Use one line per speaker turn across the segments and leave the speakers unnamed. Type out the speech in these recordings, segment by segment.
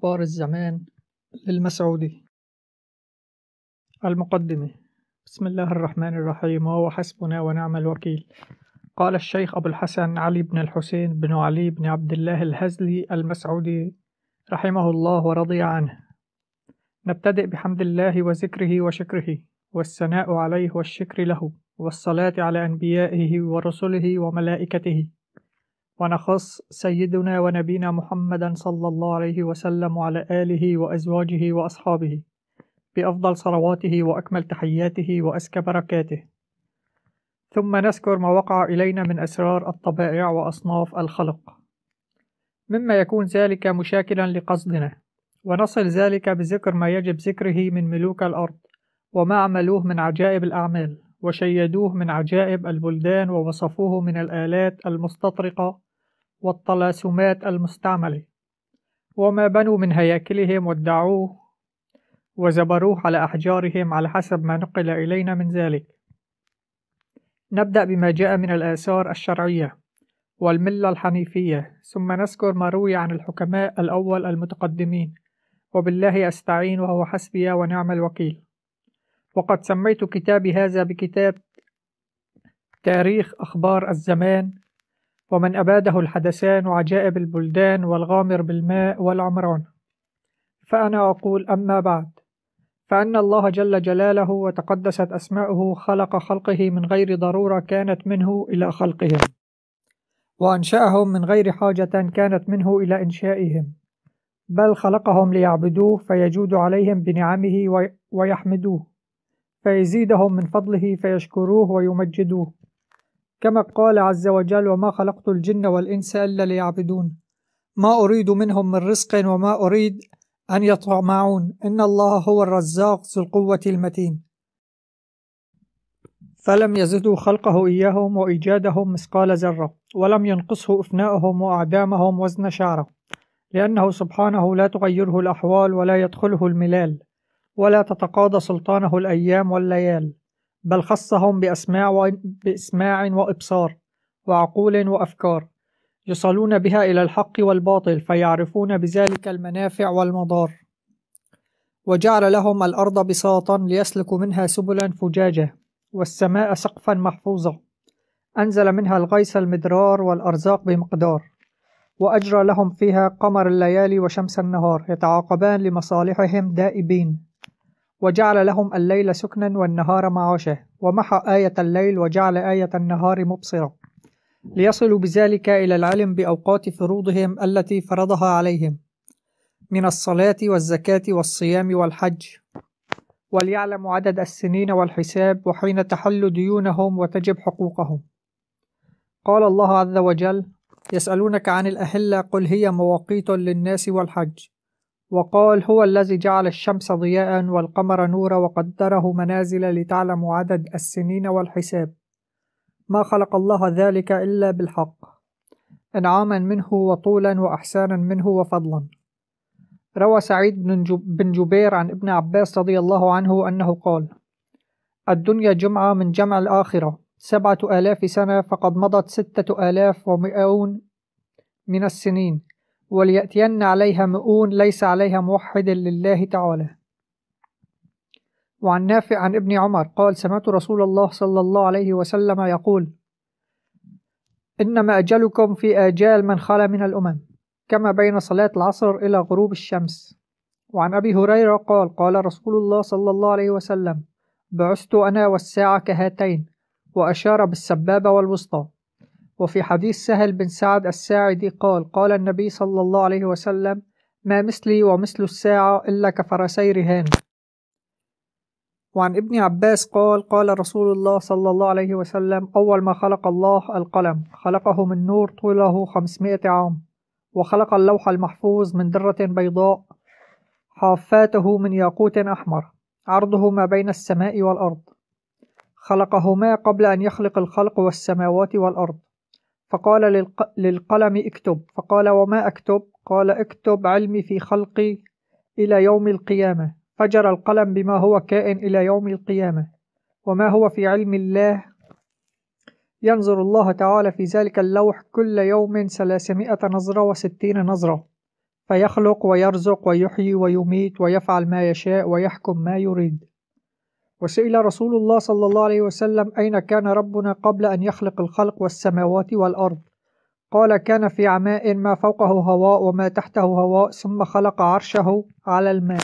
أخبار الزمان للمسعودي المقدمة بسم الله الرحمن الرحيم وهو حسبنا ونعم الوكيل قال الشيخ أبو الحسن علي بن الحسين بن علي بن عبد الله الهزلي المسعودي رحمه الله ورضي عنه نبتدئ بحمد الله وذكره وشكره والثناء عليه والشكر له والصلاة على أنبيائه ورسله وملائكته ونخص سيدنا ونبينا محمدا صلى الله عليه وسلم وعلى آله وأزواجه وأصحابه بأفضل صلواته وأكمل تحياته وأزكى بركاته ثم نذكر ما وقع إلينا من أسرار الطبائع وأصناف الخلق مما يكون ذلك مشاكلا لقصدنا ونصل ذلك بذكر ما يجب ذكره من ملوك الأرض وما عملوه من عجائب الأعمال وشيدوه من عجائب البلدان ووصفوه من الآلات المستطرقة والطلاسمات المستعملة وما بنوا من هياكلهم وادعوه وزبروه على أحجارهم على حسب ما نقل إلينا من ذلك نبدأ بما جاء من الآثار الشرعية والملة الحنيفية ثم نذكر ما روي عن الحكماء الأول المتقدمين وبالله أستعين وهو حسبي ونعم الوكيل وقد سميت كتابي هذا بكتاب تاريخ أخبار الزمان ومن أباده الحدثان وعجائب البلدان والغامر بالماء والعمران فأنا أقول أما بعد فأن الله جل جلاله وتقدست أسماؤه خلق خلقه من غير ضرورة كانت منه إلى خلقهم وأنشأهم من غير حاجة كانت منه إلى إنشائهم بل خلقهم ليعبدوه فيجود عليهم بنعمه ويحمدوه فيزيدهم من فضله فيشكروه ويمجدوه كما قال عز وجل وما خلقت الجن والإنس إلا ليعبدون ما أريد منهم من رزق وما أريد أن يطمعون إن الله هو الرزاق ذو القوة المتين فلم يزدوا خلقه إياهم وإيجادهم مثقال ذرة ولم ينقصه أفنائهم وأعدامهم وزن شعرة لأنه سبحانه لا تغيره الأحوال ولا يدخله الملال ولا تتقاضى سلطانه الأيام والليال بل خصهم بأسماع, و... بإسماع وإبصار وعقول وأفكار يصلون بها إلى الحق والباطل فيعرفون بذلك المنافع والمضار وجعل لهم الأرض بساطا ليسلكوا منها سبلا فجاجة والسماء سقفا محفوظا أنزل منها الغيث المدرار والأرزاق بمقدار وأجرى لهم فيها قمر الليالي وشمس النهار يتعاقبان لمصالحهم دائبين وجعل لهم الليل سكنا والنهار معاشه ومحى آية الليل وجعل آية النهار مبصرة ليصلوا بذلك إلى العلم بأوقات فروضهم التي فرضها عليهم من الصلاة والزكاة والصيام والحج وليعلم عدد السنين والحساب وحين تحل ديونهم وتجب حقوقهم قال الله عز وجل يسألونك عن الأهلة قل هي مواقيت للناس والحج وقال هو الذي جعل الشمس ضياء والقمر نورا وقدره منازل لتعلموا عدد السنين والحساب ما خلق الله ذلك إلا بالحق إنعاما منه وطولا وأحسانا منه وفضلا روى سعيد بن جبير عن ابن عباس رضي الله عنه أنه قال الدنيا جمعة من جمع الآخرة سبعة آلاف سنة فقد مضت ستة آلاف ومئون من السنين وليأتين عليها مؤون ليس عليها موحد لله تعالى وعن نافع عن ابن عمر قال سمعت رسول الله صلى الله عليه وسلم يقول إنما أجلكم في آجال من خلا من الأمم كما بين صلاة العصر إلى غروب الشمس وعن أبي هريرة قال قال رسول الله صلى الله عليه وسلم بعثت أنا والساعة كهاتين وأشار بالسبابة والوسطى وفي حديث سهل بن سعد الساعدي قال قال النبي صلى الله عليه وسلم ما مثلي ومثل الساعة إلا كفرسي رهان وعن ابن عباس قال قال رسول الله صلى الله عليه وسلم أول ما خلق الله القلم خلقه من نور طوله خمسمائة عام وخلق اللوح المحفوظ من درة بيضاء حافاته من ياقوت أحمر عرضه ما بين السماء والأرض خلقهما قبل أن يخلق الخلق والسماوات والأرض فقال للقلم اكتب فقال وما أكتب قال اكتب علمي في خلقي إلى يوم القيامة فجر القلم بما هو كائن إلى يوم القيامة وما هو في علم الله ينظر الله تعالى في ذلك اللوح كل يوم ثلاثمائة نظرة وستين نظرة فيخلق ويرزق ويحيي ويميت ويفعل ما يشاء ويحكم ما يريد وسئل رسول الله صلى الله عليه وسلم أين كان ربنا قبل أن يخلق الخلق والسماوات والأرض قال كان في عماء ما فوقه هواء وما تحته هواء ثم خلق عرشه على الماء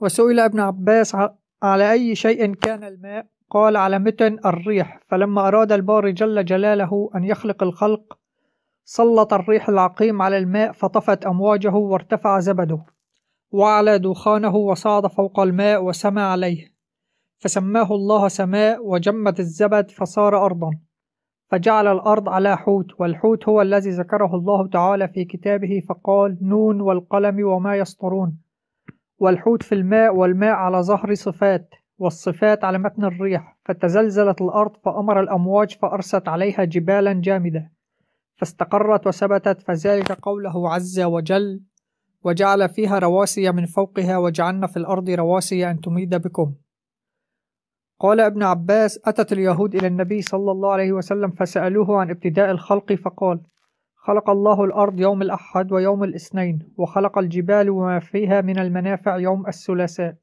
وسئل ابن عباس على أي شيء كان الماء قال على متن الريح فلما أراد البار جل جلاله أن يخلق الخلق سلط الريح العقيم على الماء فطفت أمواجه وارتفع زبده وعلى دخانه وصعد فوق الماء وسمى عليه فسماه الله سماء وجمد الزبد فصار أرضا فجعل الأرض على حوت والحوت هو الذي ذكره الله تعالى في كتابه فقال نون والقلم وما يسطرون والحوت في الماء والماء على ظهر صفات والصفات على متن الريح فتزلزلت الأرض فأمر الأمواج فأرست عليها جبالا جامدة فاستقرت وثبتت فذلك قوله عز وجل وجعل فيها رواسي من فوقها وجعلنا في الأرض رواسي أن تميد بكم قال ابن عباس أتت اليهود إلى النبي صلى الله عليه وسلم فسألوه عن ابتداء الخلق فقال خلق الله الأرض يوم الأحد ويوم الاثنين وخلق الجبال وما فيها من المنافع يوم الثلاثاء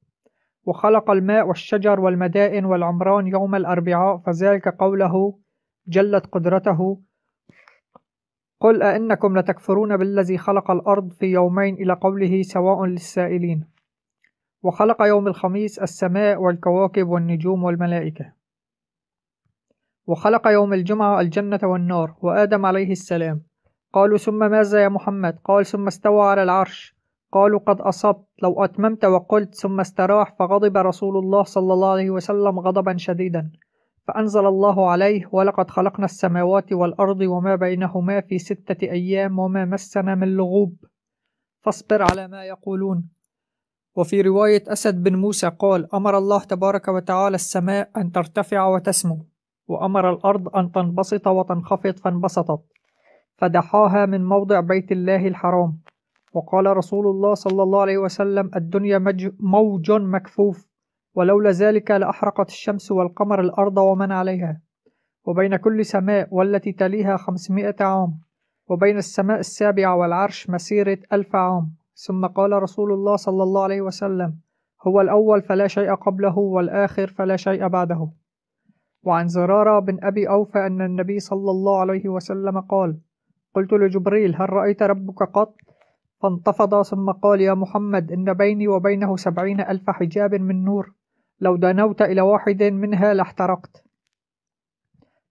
وخلق الماء والشجر والمدائن والعمران يوم الأربعاء فذلك قوله جلت قدرته قل أئنكم لتكفرون بالذي خلق الأرض في يومين إلى قوله سواء للسائلين وخلق يوم الخميس السماء والكواكب والنجوم والملائكة وخلق يوم الجمعة الجنة والنار وآدم عليه السلام قالوا ثم ماذا يا محمد قال ثم استوى على العرش قالوا قد أصبت لو أتممت وقلت ثم استراح فغضب رسول الله صلى الله عليه وسلم غضبا شديدا فأنزل الله عليه ولقد خلقنا السماوات والأرض وما بينهما في ستة أيام وما مسنا من لغوب فاصبر على ما يقولون وفي رواية أسد بن موسى قال أمر الله تبارك وتعالى السماء أن ترتفع وتسمو وأمر الأرض أن تنبسط وتنخفض فانبسطت فدحاها من موضع بيت الله الحرام وقال رسول الله صلى الله عليه وسلم الدنيا موج مكفوف ولولا ذلك لأحرقت الشمس والقمر الأرض ومن عليها وبين كل سماء والتي تليها خمسمائة عام وبين السماء السابعة والعرش مسيرة ألف عام ثم قال رسول الله صلى الله عليه وسلم هو الأول فلا شيء قبله والآخر فلا شيء بعده وعن زرارة بن أبي أوفى أن النبي صلى الله عليه وسلم قال قلت لجبريل هل رأيت ربك قط؟ فانتفض ثم قال يا محمد إن بيني وبينه سبعين ألف حجاب من نور لو دنوت إلى واحد منها لاحترقت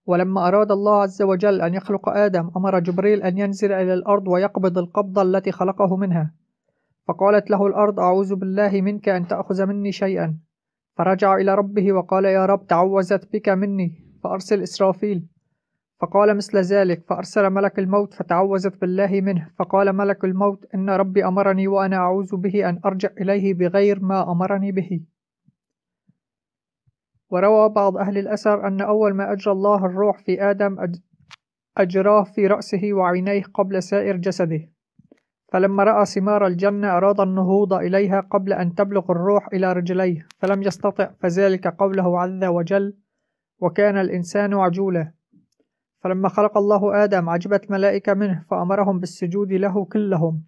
ولما أراد الله عز وجل أن يخلق آدم أمر جبريل أن ينزل إلى الأرض ويقبض القبضة التي خلقه منها فقالت له الأرض أعوذ بالله منك أن تأخذ مني شيئا فرجع إلى ربه وقال يا رب تعوذت بك مني فأرسل إسرافيل فقال مثل ذلك فأرسل ملك الموت فتعوذت بالله منه فقال ملك الموت إن ربي أمرني وأنا أعوذ به أن أرجع إليه بغير ما أمرني به وروى بعض أهل الأثر أن أول ما أجرى الله الروح في آدم أجراه في رأسه وعينيه قبل سائر جسده فلما رأى ثمار الجنة أراد النهوض إليها قبل أن تبلغ الروح إلى رجليه فلم يستطع فذلك قوله عز وجل وكان الإنسان عجولا فلما خلق الله آدم عجبت ملائكة منه فأمرهم بالسجود له كلهم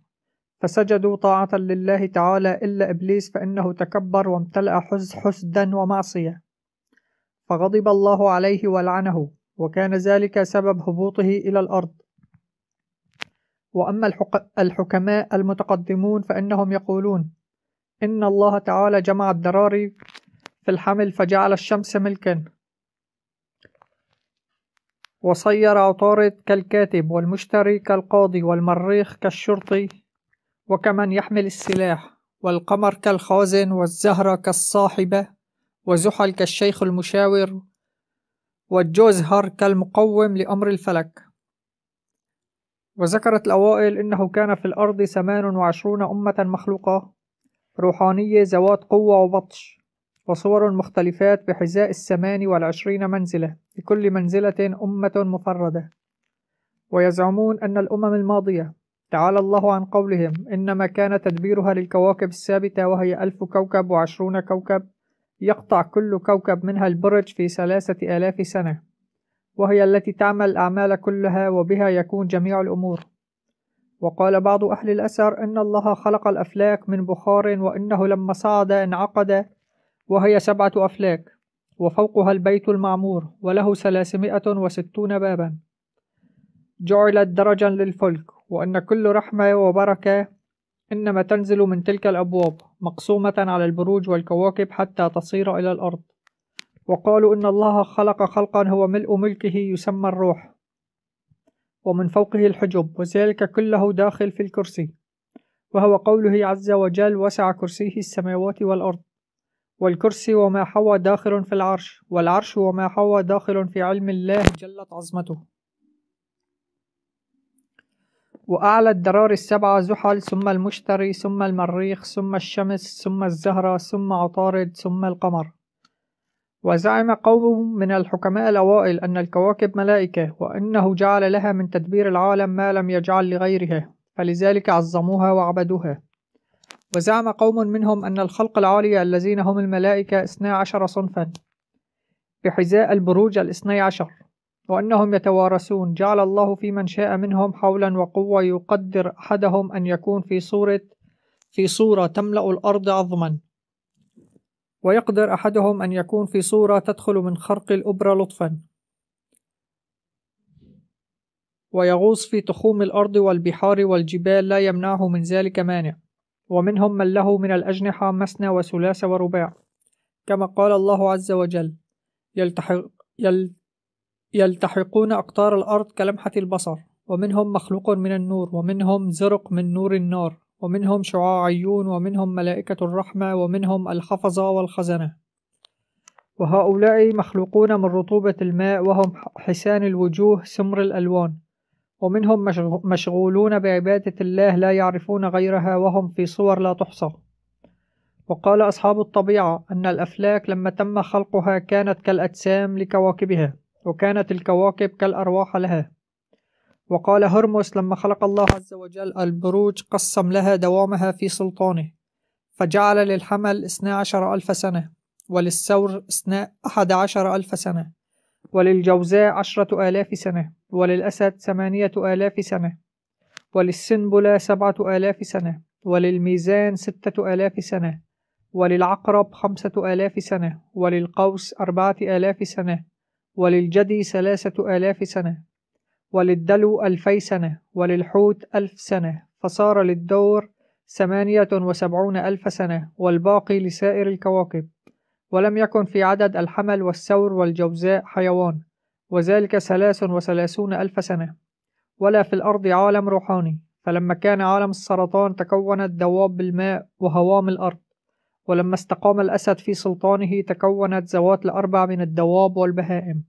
فسجدوا طاعة لله تعالى إلا إبليس فإنه تكبر وامتلأ حز حسدا ومعصية فغضب الله عليه ولعنه وكان ذلك سبب هبوطه إلى الأرض وأما الحكماء المتقدمون فإنهم يقولون إن الله تعالى جمع الدراري في الحمل فجعل الشمس ملكا وصير عطارد كالكاتب والمشتري كالقاضي والمريخ كالشرطي وكمن يحمل السلاح والقمر كالخازن والزهرة كالصاحبة وزحل كالشيخ المشاور والجوزهر كالمقوم لأمر الفلك وذكرت الأوائل أنه كان في الأرض ثمان وعشرون أمة مخلوقة روحانية ذوات قوة وبطش وصور مختلفات بحذاء الثمان والعشرين منزلة لكل منزلة أمة مفردة ويزعمون أن الأمم الماضية تعالى الله عن قولهم إنما كان تدبيرها للكواكب الثابتة وهي ألف كوكب وعشرون كوكب يقطع كل كوكب منها البرج في ثلاثة آلاف سنة وهي التي تعمل الأعمال كلها وبها يكون جميع الأمور وقال بعض أهل الأثر إن الله خلق الأفلاك من بخار وإنه لما صعد انعقد وهي سبعة أفلاك وفوقها البيت المعمور وله ثلاثمائة وستون بابا جعلت درجا للفلك وأن كل رحمة وبركة إنما تنزل من تلك الأبواب مقسومة على البروج والكواكب حتى تصير إلى الأرض وقالوا إن الله خلق خلقا هو ملء ملكه يسمى الروح ومن فوقه الحجب وذلك كله داخل في الكرسي وهو قوله عز وجل وسع كرسيه السماوات والأرض والكرسي وما حوى داخل في العرش والعرش وما حوى داخل في علم الله جلت عظمته وأعلى الدرار السبعة زحل ثم المشتري ثم المريخ ثم الشمس ثم الزهرة ثم عطارد ثم القمر وزعم قوم من الحكماء الأوائل أن الكواكب ملائكة وأنه جعل لها من تدبير العالم ما لم يجعل لغيرها فلذلك عظموها وعبدوها وزعم قوم منهم أن الخلق العالي الذين هم الملائكة اثنا عشر صنفا بحذاء البروج الاثني عشر وأنهم يتوارثون جعل الله في من شاء منهم حولا وقوة يقدر أحدهم أن يكون في صورة في صورة تملأ الأرض عظما ويقدر أحدهم أن يكون في صورة تدخل من خرق الأبرة لطفا ويغوص في تخوم الأرض والبحار والجبال لا يمنعه من ذلك مانع ومنهم من له من الأجنحة مثنى وثلاث ورباع كما قال الله عز وجل يلتحق, يلتحقون أقطار الأرض كلمحة البصر ومنهم مخلوق من النور ومنهم زرق من نور النار ومنهم شعاعيون ومنهم ملائكة الرحمة ومنهم الحفظة والخزنة وهؤلاء مخلوقون من رطوبة الماء وهم حسان الوجوه سمر الألوان ومنهم مشغولون بعبادة الله لا يعرفون غيرها وهم في صور لا تحصى وقال أصحاب الطبيعة أن الأفلاك لما تم خلقها كانت كالأجسام لكواكبها وكانت الكواكب كالأرواح لها وقال هرمس لما خلق الله عز وجل البروج قسم لها دوامها في سلطانه فجعل للحمل 12 ألف سنة وللثور 11 ألف سنة وللجوزاء عشرة آلاف سنة وللأسد ثمانية آلاف سنة وللسنبلة سبعة آلاف سنة وللميزان ستة آلاف سنة وللعقرب خمسة آلاف سنة وللقوس أربعة آلاف سنة وللجدي ثلاثة آلاف سنة وللدلو ألفي سنة وللحوت ألف سنة فصار للدور ثمانية وسبعون ألف سنة والباقي لسائر الكواكب ولم يكن في عدد الحمل والثور والجوزاء حيوان وذلك ثلاث وثلاثون ألف سنة ولا في الأرض عالم روحاني فلما كان عالم السرطان تكونت دواب الماء وهوام الأرض ولما استقام الأسد في سلطانه تكونت ذوات الأربع من الدواب والبهائم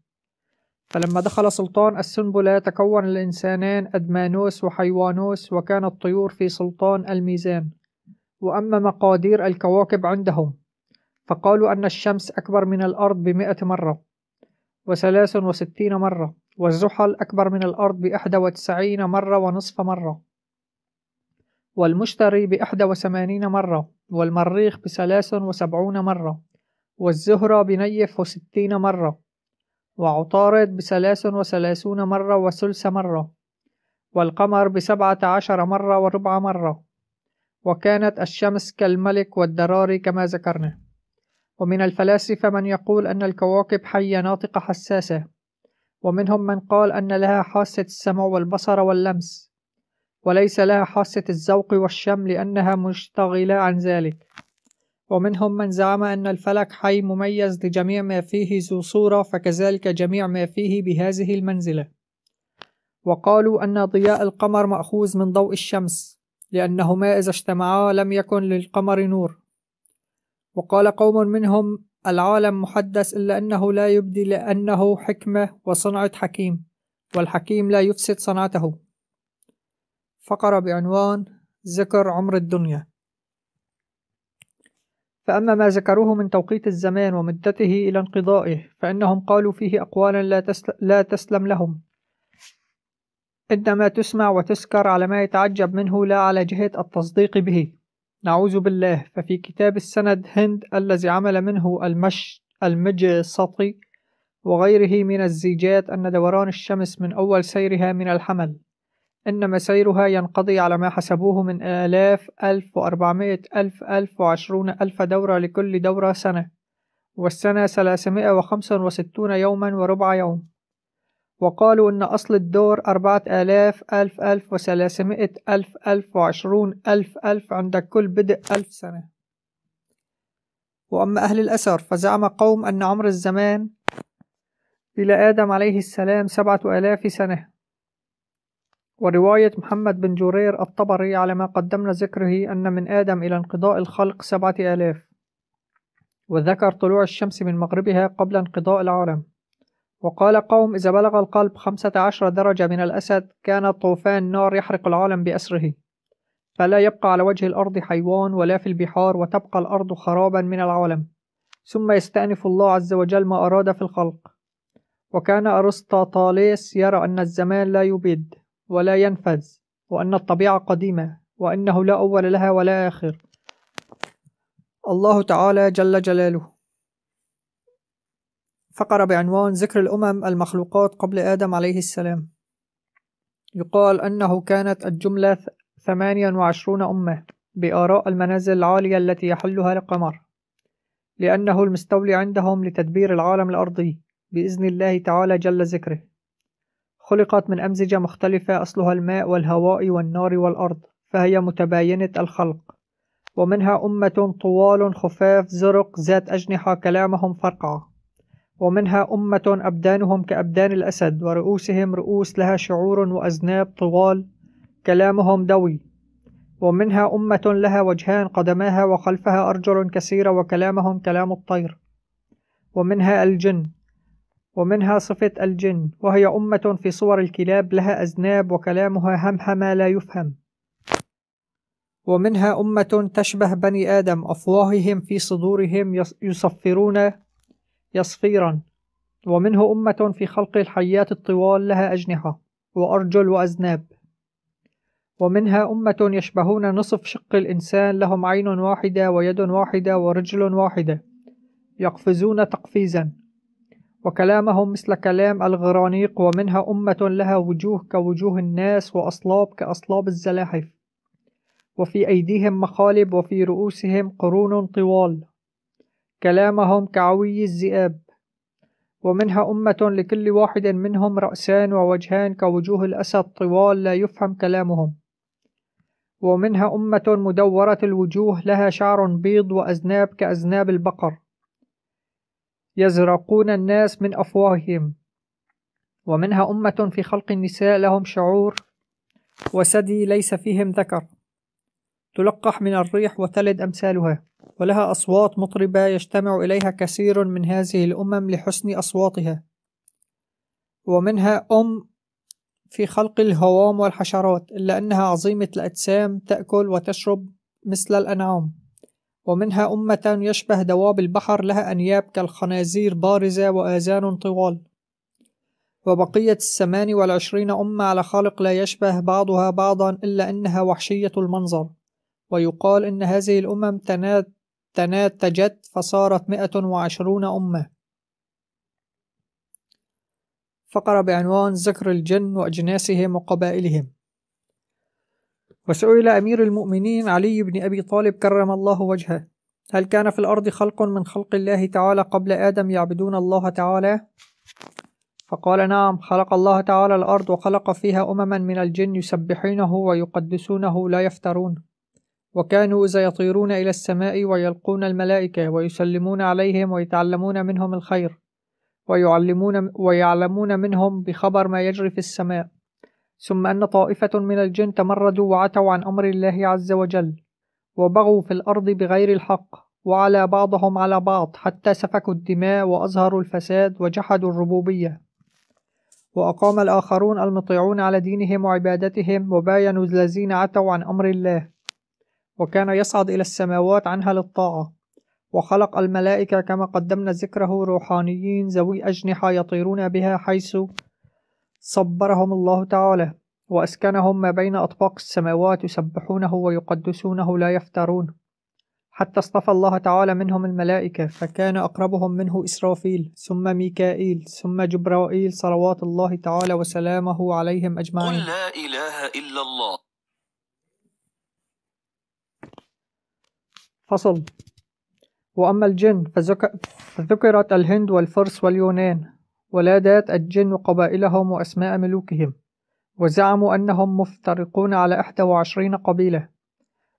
فلما دخل سلطان السنبلة تكون الإنسانان أدمانوس وحيوانوس وكان الطيور في سلطان الميزان وأما مقادير الكواكب عندهم فقالوا أن الشمس أكبر من الأرض بمئة مرة وثلاث وستين مرة والزحل أكبر من الأرض بإحدى وتسعين مرة ونصف مرة والمشتري بإحدى وثمانين مرة والمريخ بثلاث وسبعون مرة والزهرة بنيف وستين مرة وعطارد بثلاث وثلاثون مرة وثلث مرة والقمر بسبعة عشر مرة وربع مرة وكانت الشمس كالملك والدراري كما ذكرنا ومن الفلاسفة من يقول أن الكواكب حية ناطقة حساسة ومنهم من قال أن لها حاسة السمع والبصر واللمس وليس لها حاسة الذوق والشم لأنها مشتغلة عن ذلك ومنهم من زعم أن الفلك حي مميز لجميع ما فيه ذو صورة فكذلك جميع ما فيه بهذه المنزلة وقالوا أن ضياء القمر مأخوذ من ضوء الشمس لأنهما إذا اجتمعا لم يكن للقمر نور وقال قوم منهم العالم محدث إلا أنه لا يبدي لأنه حكمة وصنعة حكيم والحكيم لا يفسد صنعته فقرة بعنوان ذكر عمر الدنيا فأما ما ذكروه من توقيت الزمان ومدته إلى انقضائه فإنهم قالوا فيه أقوالا لا, تسلم لهم إنما تسمع وتسكر على ما يتعجب منه لا على جهة التصديق به نعوذ بالله ففي كتاب السند هند الذي عمل منه المش المجسطي وغيره من الزيجات أن دوران الشمس من أول سيرها من الحمل إن مسيرها ينقضي على ما حسبوه من آلاف ألف وأربعمائة ألف ألف وعشرون ألف دورة لكل دورة سنة والسنة ثلاثمائة وخمسة وستون يوما وربع يوم وقالوا إن أصل الدور أربعة آلاف ألف ألف وثلاثمائة ألف ألف وعشرون ألف ألف عند كل بدء ألف سنة وأما أهل الأثر فزعم قوم أن عمر الزمان إلى آدم عليه السلام سبعة آلاف سنة ورواية محمد بن جرير الطبري على ما قدمنا ذكره أن من آدم إلى انقضاء الخلق سبعة آلاف وذكر طلوع الشمس من مغربها قبل انقضاء العالم وقال قوم إذا بلغ القلب خمسة عشر درجة من الأسد كان طوفان نار يحرق العالم بأسره فلا يبقى على وجه الأرض حيوان ولا في البحار وتبقى الأرض خرابا من العالم ثم يستأنف الله عز وجل ما أراد في الخلق وكان أرسطاطاليس يرى أن الزمان لا يبيد ولا ينفذ وأن الطبيعة قديمة وأنه لا أول لها ولا آخر الله تعالى جل جلاله فقرة بعنوان ذكر الأمم المخلوقات قبل آدم عليه السلام يقال أنه كانت الجملة 28 أمة بآراء المنازل العالية التي يحلها القمر لأنه المستولي عندهم لتدبير العالم الأرضي بإذن الله تعالى جل ذكره خلقت من أمزجة مختلفة أصلها الماء والهواء والنار والأرض فهي متباينة الخلق ومنها أمة طوال خفاف زرق ذات أجنحة كلامهم فرقعة ومنها أمة أبدانهم كأبدان الأسد ورؤوسهم رؤوس لها شعور وأذناب طوال كلامهم دوي ومنها أمة لها وجهان قدماها وخلفها أرجل كثيرة وكلامهم كلام الطير ومنها الجن ومنها صفة الجن وهي أمة في صور الكلاب لها أذناب وكلامها همهمة لا يفهم ومنها أمة تشبه بني آدم أفواههم في صدورهم يصفرون يصفيرا ومنه أمة في خلق الحيات الطوال لها أجنحة وأرجل وأذناب ومنها أمة يشبهون نصف شق الإنسان لهم عين واحدة ويد واحدة ورجل واحدة يقفزون تقفيزا وكلامهم مثل كلام الغرانيق ومنها أمة لها وجوه كوجوه الناس وأصلاب كأصلاب الزلاحف وفي أيديهم مخالب وفي رؤوسهم قرون طوال كلامهم كعوي الذئاب ومنها أمة لكل واحد منهم رأسان ووجهان كوجوه الأسد طوال لا يفهم كلامهم ومنها أمة مدورة الوجوه لها شعر بيض وأذناب كأذناب البقر يزرقون الناس من أفواههم ومنها أمة في خلق النساء لهم شعور وثدي ليس فيهم ذكر تلقح من الريح وتلد أمثالها ولها أصوات مطربة يجتمع إليها كثير من هذه الأمم لحسن أصواتها ومنها أم في خلق الهوام والحشرات إلا أنها عظيمة الأجسام تأكل وتشرب مثل الأنعام ومنها أمة يشبه دواب البحر لها أنياب كالخنازير بارزة وآذان طوال وبقية الثمان والعشرين أمة على خالق لا يشبه بعضها بعضا إلا أنها وحشية المنظر ويقال إن هذه الأمم تناتجت فصارت مئة وعشرون أمة فقرة بعنوان ذكر الجن وأجناسهم وقبائلهم وسئل أمير المؤمنين علي بن أبي طالب كرم الله وجهه هل كان في الأرض خلق من خلق الله تعالى قبل آدم يعبدون الله تعالى؟ فقال نعم خلق الله تعالى الأرض وخلق فيها أمما من الجن يسبحونه ويقدسونه لا يفترون وكانوا إذا يطيرون إلى السماء ويلقون الملائكة ويسلمون عليهم ويتعلمون منهم الخير ويعلمون ويعلمون منهم بخبر ما يجري في السماء ثم أن طائفة من الجن تمردوا وعتوا عن أمر الله عز وجل وبغوا في الأرض بغير الحق وعلى بعضهم على بعض حتى سفكوا الدماء وأظهروا الفساد وجحدوا الربوبية وأقام الآخرون المطيعون على دينهم وعبادتهم وباينوا الذين عتوا عن أمر الله وكان يصعد إلى السماوات عنها للطاعة وخلق الملائكة كما قدمنا ذكره روحانيين ذوي أجنحة يطيرون بها حيث صبرهم الله تعالى وأسكنهم ما بين أطباق السماوات يسبحونه ويقدسونه لا يفترون حتى اصطفى الله تعالى منهم الملائكة فكان أقربهم منه إسرافيل ثم ميكائيل ثم جبرائيل صلوات الله تعالى وسلامه عليهم أجمعين قل لا إله إلا الله فصل وأما الجن فذكرت الهند والفرس واليونان ولادات الجن قبائلهم وأسماء ملوكهم وزعموا أنهم مفترقون على وعشرين قبيلة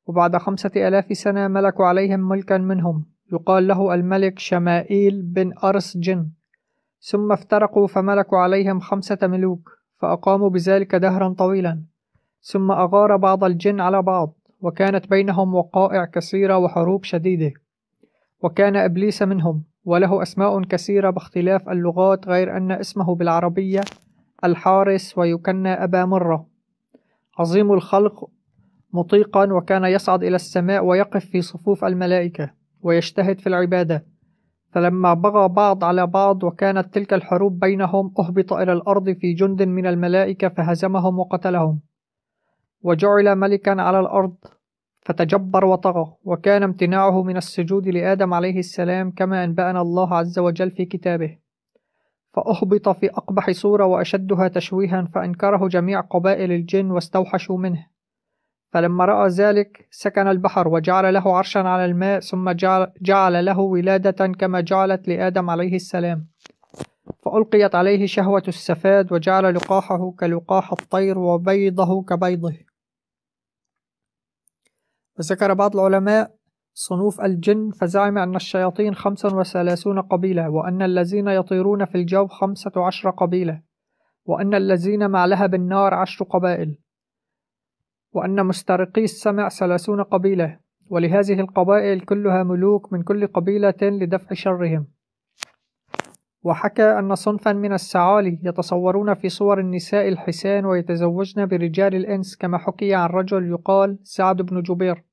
وبعد خمسة آلاف سنة ملكوا عليهم ملكا منهم يقال له الملك شمائيل بن أرس جن ثم افترقوا فملكوا عليهم خمسة ملوك فأقاموا بذلك دهرا طويلا ثم أغار بعض الجن على بعض وكانت بينهم وقائع كثيرة وحروب شديدة وكان إبليس منهم وله أسماء كثيرة باختلاف اللغات غير أن اسمه بالعربية الحارس ويكنى أبا مرة عظيم الخلق مطيقا وكان يصعد إلى السماء ويقف في صفوف الملائكة ويجتهد في العبادة فلما بغى بعض على بعض وكانت تلك الحروب بينهم أهبط إلى الأرض في جند من الملائكة فهزمهم وقتلهم وجعل ملكا على الأرض فتجبر وطغى وكان امتناعه من السجود لآدم عليه السلام كما أنبأنا الله عز وجل في كتابه فأهبط في أقبح صورة وأشدها تشويها فأنكره جميع قبائل الجن واستوحشوا منه فلما رأى ذلك سكن البحر وجعل له عرشا على الماء ثم جعل, جعل له ولادة كما جعلت لآدم عليه السلام فألقيت عليه شهوة السفاد وجعل لقاحه كلقاح الطير وبيضه كبيضه وذكر بعض العلماء صنوف الجن فزعم أن الشياطين خمسة وثلاثون قبيلة وأن الذين يطيرون في الجو خمسة عشر قبيلة وأن الذين معلها بالنار عشر قبائل وأن مسترقي السمع ثلاثون قبيلة ولهذه القبائل كلها ملوك من كل قبيلة لدفع شرهم وحكى أن صنفا من السعالي يتصورون في صور النساء الحسان ويتزوجن برجال الإنس كما حكي عن رجل يقال سعد بن جبير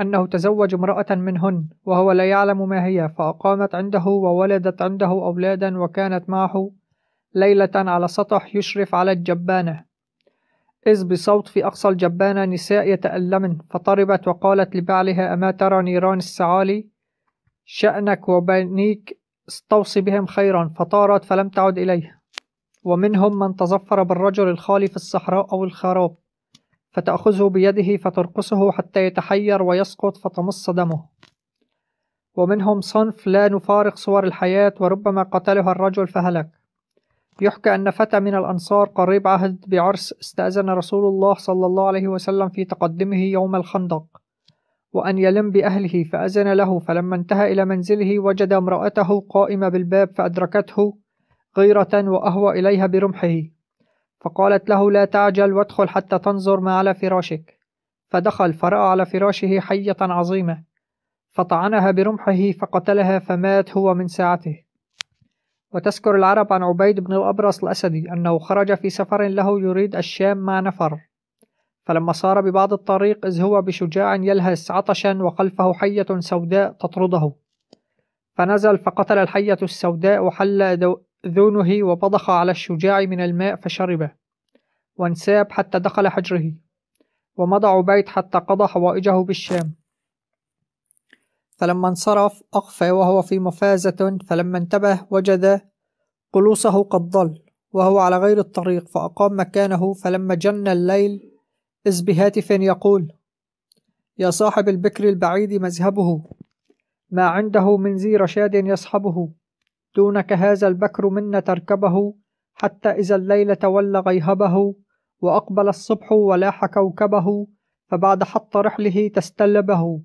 أنه تزوج امرأة منهن وهو لا يعلم ما هي فأقامت عنده وولدت عنده أولادا وكانت معه ليلة على سطح يشرف على الجبانة إذ بصوت في أقصى الجبانة نساء يتألمن فطربت وقالت لبعلها أما ترى نيران السعالي شأنك وبنيك استوصي بهم خيرا فطارت فلم تعد إليه ومنهم من تظفر بالرجل الخالي في الصحراء أو الخراب فتأخذه بيده فترقصه حتى يتحير ويسقط فتمص دمه ومنهم صنف لا نفارق صور الحياة وربما قتلها الرجل فهلك يحكى أن فتى من الأنصار قريب عهد بعرس استأذن رسول الله صلى الله عليه وسلم في تقدمه يوم الخندق وأن يلم بأهله فأذن له فلما انتهى إلى منزله وجد امرأته قائمة بالباب فأدركته غيرة وأهوى إليها برمحه فقالت له لا تعجل وادخل حتى تنظر ما على فراشك فدخل فرأى على فراشه حية عظيمة فطعنها برمحه فقتلها فمات هو من ساعته وتذكر العرب عن عبيد بن الأبرص الأسدي أنه خرج في سفر له يريد الشام مع نفر فلما صار ببعض الطريق إذ هو بشجاع يلهث عطشا وخلفه حية سوداء تطرده فنزل فقتل الحية السوداء وحل ذونه وبضخ على الشجاع من الماء فشربه وانساب حتى دخل حجره ومضى عبيد حتى قضى حوائجه بالشام فلما انصرف أخفى وهو في مفازة فلما انتبه وجد قلوصه قد ضل وهو على غير الطريق فأقام مكانه فلما جن الليل إذ بهاتف يقول يا صاحب البكر البعيد مذهبه ما عنده من ذي رشاد يصحبه دونك هذا البكر منا تركبه حتى إذا الليل تولى غيهبه وأقبل الصبح ولاح كوكبه فبعد حط رحله تستلبه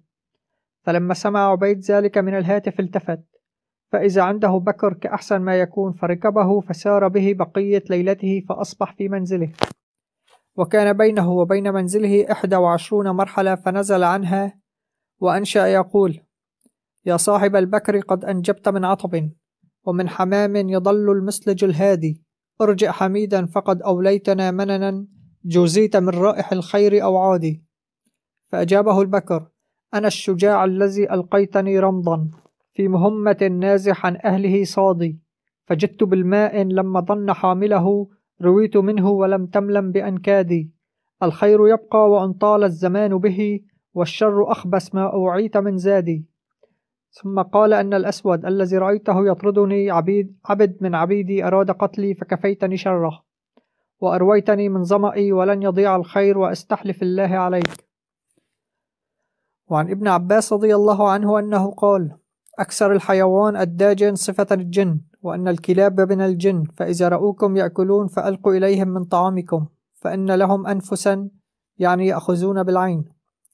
فلما سمع عبيد ذلك من الهاتف التفت فإذا عنده بكر كأحسن ما يكون فركبه فسار به بقية ليلته فأصبح في منزله وكان بينه وبين منزله إحدى وعشرون مرحلة فنزل عنها وأنشأ يقول يا صاحب البكر قد أنجبت من عطب ومن حمام يضل المسلج الهادي ارجع حميدا فقد أوليتنا مننا جوزيت من رائح الخير أو عادي فأجابه البكر أنا الشجاع الذي ألقيتني رمضا في مهمة نازح عن أهله صادي فجدت بالماء لما ظن حامله رويت منه ولم تملم بأنكادي الخير يبقى وأن طال الزمان به والشر أخبث ما أوعيت من زادي ثم قال أن الأسود الذي رأيته يطردني عبيد عبد من عبيدي أراد قتلي فكفيتني شره وأرويتني من ظمئي ولن يضيع الخير وأستحلف الله عليك وعن ابن عباس رضي الله عنه أنه قال أكثر الحيوان الداجن صفة الجن وأن الكلاب من الجن فإذا رأوكم يأكلون فألقوا إليهم من طعامكم فإن لهم أنفسا يعني يأخذون بالعين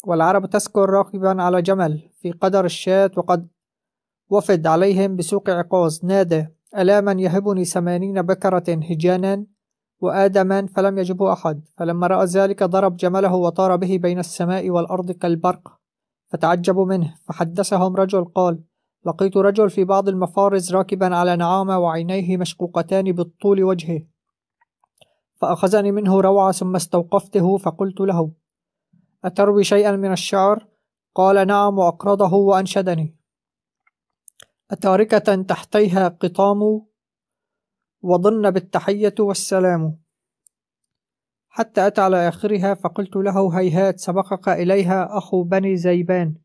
والعرب تسكر راكبا على جمل في قدر الشاة وقد وفد عليهم بسوق عكاظ نادى ألا من يهبني ثمانين بكرة هجانا وآدما فلم يجبه أحد فلما رأى ذلك ضرب جمله وطار به بين السماء والأرض كالبرق فتعجبوا منه فحدثهم رجل قال لقيت رجل في بعض المفارز راكبا على نعامة وعينيه مشقوقتان بالطول وجهه فأخذني منه روعة ثم استوقفته فقلت له أتروي شيئا من الشعر؟ قال نعم وأقرضه وأنشدني أتاركة تحتيها قطام وضن بالتحية والسلام حتى أتى على آخرها فقلت له هيهات سبقك إليها أخو بني زيبان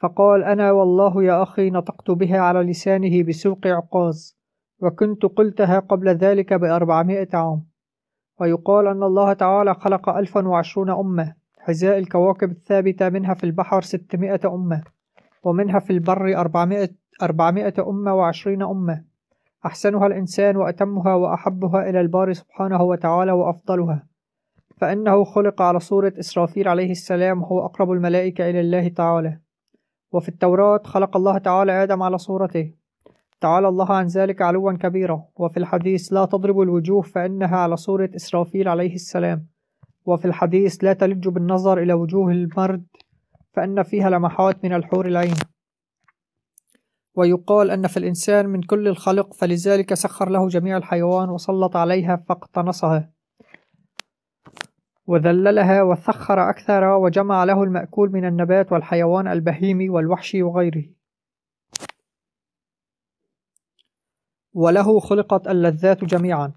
فقال أنا والله يا أخي نطقت بها على لسانه بسوق عقاز وكنت قلتها قبل ذلك بأربعمائة عام ويقال أن الله تعالى خلق ألفا وعشرون أمة حذاء الكواكب الثابتة منها في البحر ستمائة أمة ومنها في البر أربعمائة, أربعمائة أمة وعشرين أمة أحسنها الإنسان وأتمها وأحبها إلى البار سبحانه وتعالى وأفضلها فإنه خلق على صورة إسرافيل عليه السلام وهو أقرب الملائكة إلى الله تعالى وفي التوراة خلق الله تعالى آدم على صورته تعالى الله عن ذلك علوا كبيرا وفي الحديث لا تضرب الوجوه فإنها على صورة إسرافيل عليه السلام وفي الحديث لا تلج بالنظر إلى وجوه المرد فإن فيها لمحات من الحور العين ويقال أن في الإنسان من كل الخلق فلذلك سخر له جميع الحيوان وسلط عليها فاقتنصها وذللها وسخر أكثر وجمع له المأكول من النبات والحيوان البهيمي والوحشي وغيره وله خلقت اللذات جميعا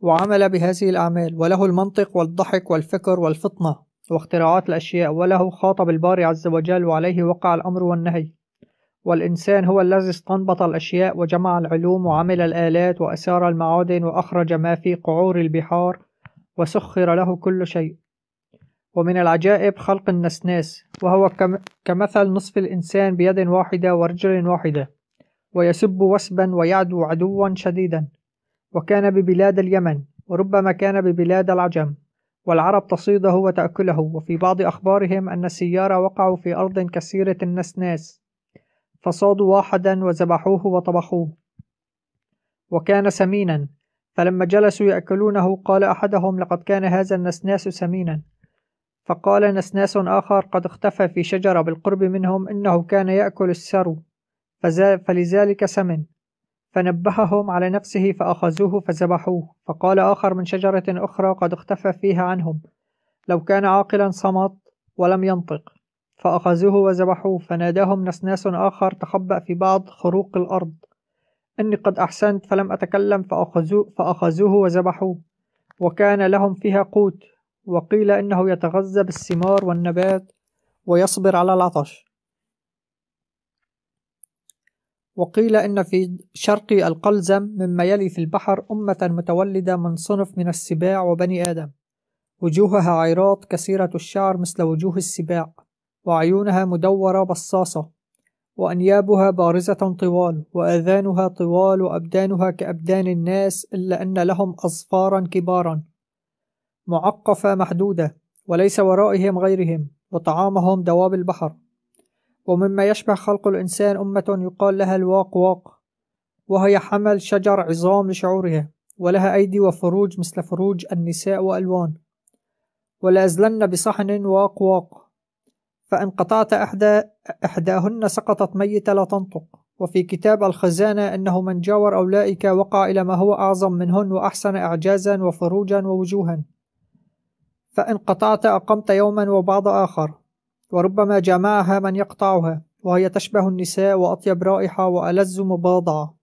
وعمل بهذه الأعمال وله المنطق والضحك والفكر والفطنة واختراعات الأشياء وله خاطب الباري عز وجل وعليه وقع الأمر والنهي والإنسان هو الذي استنبط الأشياء وجمع العلوم وعمل الآلات وأسار المعادن وأخرج ما في قعور البحار وسخر له كل شيء ومن العجائب خلق النسناس وهو كمثل نصف الإنسان بيد واحدة ورجل واحدة ويسب وسبا ويعدو عدوا شديدا وكان ببلاد اليمن وربما كان ببلاد العجم والعرب تصيده وتأكله وفي بعض أخبارهم أن السيارة وقعوا في أرض كثيرة النسناس فصادوا واحدا وذبحوه وطبخوه وكان سمينا فلما جلسوا يأكلونه قال أحدهم لقد كان هذا النسناس سمينا فقال نسناس آخر قد اختفى في شجرة بالقرب منهم إنه كان يأكل السرو فلذلك سمن فنبههم على نفسه فأخذوه فذبحوه فقال آخر من شجرة أخرى قد اختفى فيها عنهم لو كان عاقلا صمت ولم ينطق فأخذوه وذبحوه فناداهم نسناس آخر تخبأ في بعض خروق الأرض أني قد أحسنت فلم أتكلم فأخذوه, فأخذوه وذبحوه وكان لهم فيها قوت وقيل إنه يتغذى بالثمار والنبات ويصبر على العطش وقيل إن في شرق القلزم مما يلي في البحر أمة متولدة من صنف من السباع وبني آدم وجوهها عيرات كثيرة الشعر مثل وجوه السباع وعيونها مدورة بصاصة وأنيابها بارزة طوال وأذانها طوال وأبدانها كأبدان الناس إلا أن لهم أظفارا كبارا معقفة محدودة وليس ورائهم غيرهم وطعامهم دواب البحر ومما يشبه خلق الإنسان أمة يقال لها الواق واق وهي حمل شجر عظام لشعورها ولها أيدي وفروج مثل فروج النساء وألوان ولأزلن بصحن واق واق فإن قطعت أحدى إحداهن سقطت ميتة لا تنطق وفي كتاب الخزانة أنه من جاور أولئك وقع إلى ما هو أعظم منهن وأحسن إعجازا وفروجا ووجوها فإن قطعت أقمت يوما وبعض آخر وربما جمعها من يقطعها وهي تشبه النساء وأطيب رائحة وألذ مباضعة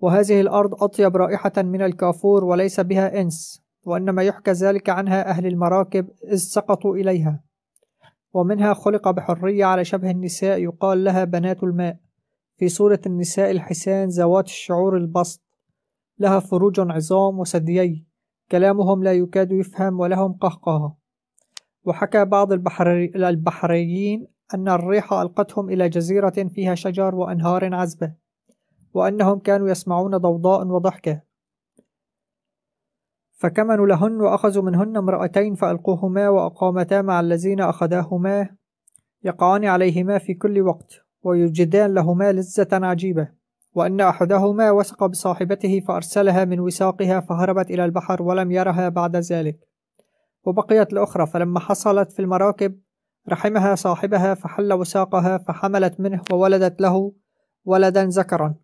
وهذه الأرض أطيب رائحة من الكافور وليس بها إنس وإنما يحكى ذلك عنها أهل المراكب إذ سقطوا إليها ومنها خلق بحرية على شبه النساء يقال لها بنات الماء في صورة النساء الحسان ذوات الشعور البسط لها فروج عظام وثديي كلامهم لا يكاد يفهم ولهم قهقهة وحكى بعض البحري البحريين أن الريح ألقتهم إلى جزيرة فيها شجر وأنهار عذبة وأنهم كانوا يسمعون ضوضاء وضحكة فكمنوا لهن وأخذوا منهن امرأتين فألقوهما وأقامتا مع الذين أخذاهما يقعان عليهما في كل وقت ويجدان لهما لذة عجيبة وأن أحدهما وثق بصاحبته فأرسلها من وثاقها فهربت إلى البحر ولم يرها بعد ذلك وبقيت الأخرى فلما حصلت في المراكب رحمها صاحبها فحل وثاقها فحملت منه وولدت له ولدا ذكرا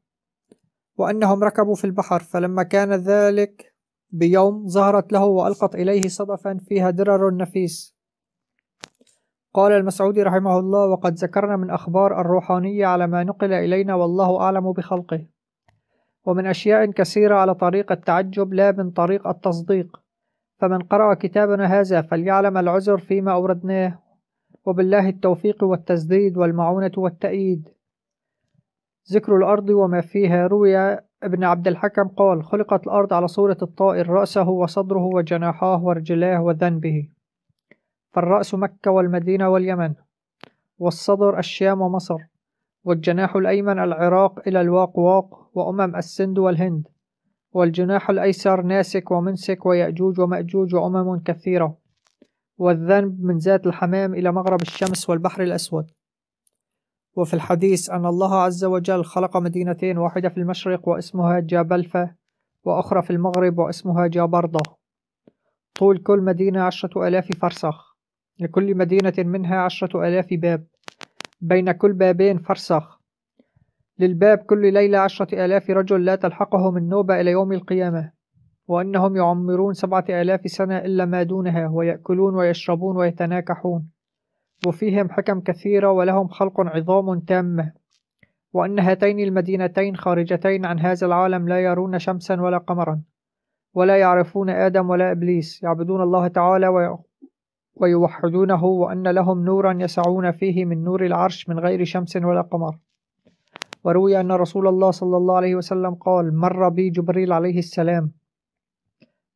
وأنهم ركبوا في البحر فلما كان ذلك بيوم ظهرت له وألقت إليه صدفا فيها درر نفيس قال المسعودي رحمه الله وقد ذكرنا من أخبار الروحانية على ما نقل إلينا والله أعلم بخلقه ومن أشياء كثيرة على طريق التعجب لا من طريق التصديق فمن قرأ كتابنا هذا فليعلم العذر فيما أوردناه وبالله التوفيق والتسديد والمعونة والتأييد ذكر الأرض وما فيها روي ابن عبد الحكم قال خلقت الأرض على صورة الطائر رأسه وصدره وجناحاه ورجلاه وذنبه فالرأس مكة والمدينة واليمن والصدر الشام ومصر والجناح الأيمن العراق إلى الواق واق وأمم السند والهند والجناح الأيسر ناسك ومنسك ويأجوج ومأجوج وأمم كثيرة والذنب من ذات الحمام إلى مغرب الشمس والبحر الأسود وفي الحديث أن الله عز وجل خلق مدينتين واحدة في المشرق واسمها جابلفة وأخرى في المغرب واسمها جابردة طول كل مدينة عشرة آلاف فرسخ لكل مدينة منها عشرة آلاف باب بين كل بابين فرسخ للباب كل ليلة عشرة آلاف رجل لا تلحقهم النوبة إلى يوم القيامة وأنهم يعمرون سبعة آلاف سنة إلا ما دونها ويأكلون ويشربون ويتناكحون وفيهم حكم كثيرة ولهم خلق عظام تامة وأن هاتين المدينتين خارجتين عن هذا العالم لا يرون شمسا ولا قمرا ولا يعرفون آدم ولا إبليس يعبدون الله تعالى ويوحدونه وأن لهم نورا يسعون فيه من نور العرش من غير شمس ولا قمر وروي أن رسول الله صلى الله عليه وسلم قال مر بي جبريل عليه السلام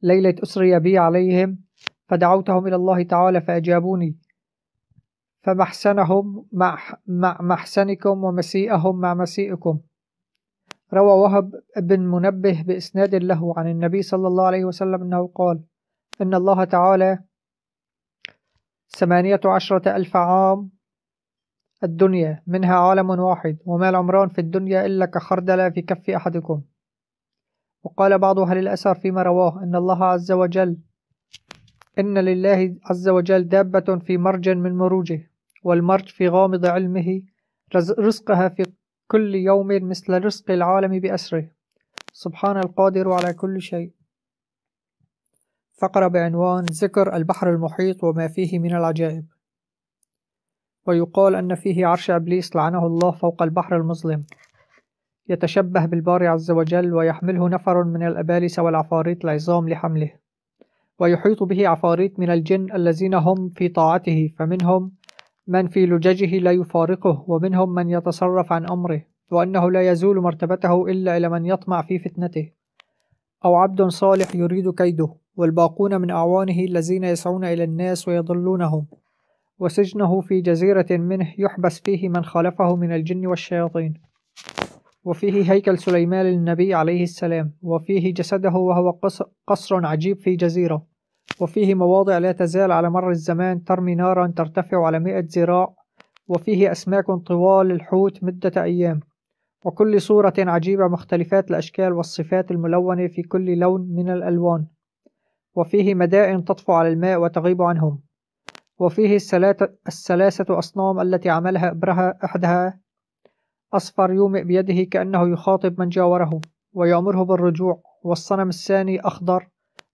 ليلة أسري بي عليهم فدعوتهم إلى الله تعالى فأجابوني فمحسنهم مع, مع محسنكم ومسيئهم مع مسيئكم روى وهب بن منبه بإسناد له عن النبي صلى الله عليه وسلم أنه قال إن الله تعالى ثمانية عشرة ألف عام الدنيا منها عالم واحد وما العمران في الدنيا إلا كخردلة في كف أحدكم وقال بعض أهل الأثر فيما رواه إن الله عز وجل إن لله عز وجل دابة في مرج من مروجه والمرج في غامض علمه رزقها في كل يوم مثل رزق العالم بأسره سبحان القادر على كل شيء فقرة بعنوان ذكر البحر المحيط وما فيه من العجائب ويقال أن فيه عرش إبليس لعنه الله فوق البحر المظلم يتشبه بالباري عز وجل ويحمله نفر من الأبالسة والعفاريت العظام لحمله ويحيط به عفاريت من الجن الذين هم في طاعته فمنهم من في لججه لا يفارقه ومنهم من يتصرف عن أمره وأنه لا يزول مرتبته إلا إلى من يطمع في فتنته أو عبد صالح يريد كيده والباقون من أعوانه الذين يسعون إلى الناس ويضلونهم وسجنه في جزيرة منه يحبس فيه من خالفه من الجن والشياطين وفيه هيكل سليمان للنبي عليه السلام وفيه جسده وهو قصر عجيب في جزيرة وفيه مواضع لا تزال على مر الزمان ترمي نارا ترتفع على مئة ذراع وفيه أسماك طوال الحوت مدة أيام وكل صورة عجيبة مختلفات الأشكال والصفات الملونة في كل لون من الألوان وفيه مدائن تطفو على الماء وتغيب عنهم وفيه الثلاثة أصنام التي عملها إبرها أحدها أصفر يومئ بيده كأنه يخاطب من جاوره ويأمره بالرجوع والصنم الثاني أخضر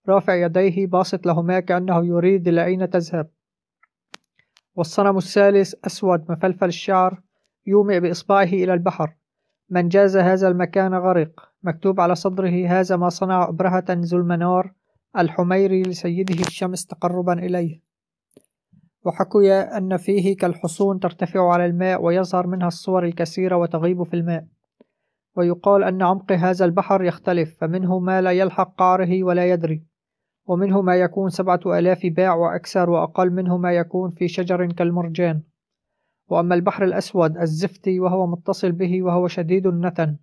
رافع يديه باسط لهما كأنه يريد لأين تذهب والصنم الثالث أسود مفلفل الشعر يومئ بإصبعه إلى البحر من جاز هذا المكان غرق مكتوب على صدره هذا ما صنع أبرهة ذو المنار الحميري لسيده الشمس تقربا إليه وحكي أن فيه كالحصون ترتفع على الماء ويظهر منها الصور الكثيرة وتغيب في الماء ويقال أن عمق هذا البحر يختلف فمنه ما لا يلحق قعره ولا يدري ومنه ما يكون سبعة آلاف باع وأكثر وأقل منه ما يكون في شجر كالمرجان وأما البحر الأسود الزفتي وهو متصل به وهو شديد النتن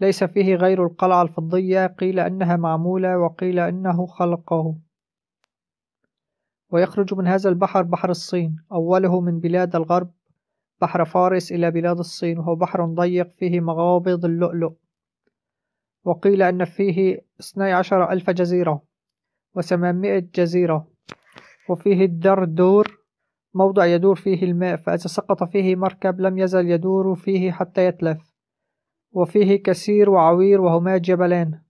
ليس فيه غير القلعة الفضية قيل أنها معمولة وقيل أنه خلقه ويخرج من هذا البحر بحر الصين أوله من بلاد الغرب بحر فارس إلى بلاد الصين وهو بحر ضيق فيه مغابض اللؤلؤ وقيل أن فيه 12 ألف جزيرة وثمانمائة جزيرة وفيه الدردور موضع يدور فيه الماء فإذا سقط فيه مركب لم يزل يدور فيه حتى يتلف وفيه كثير وعوير وهما جبلان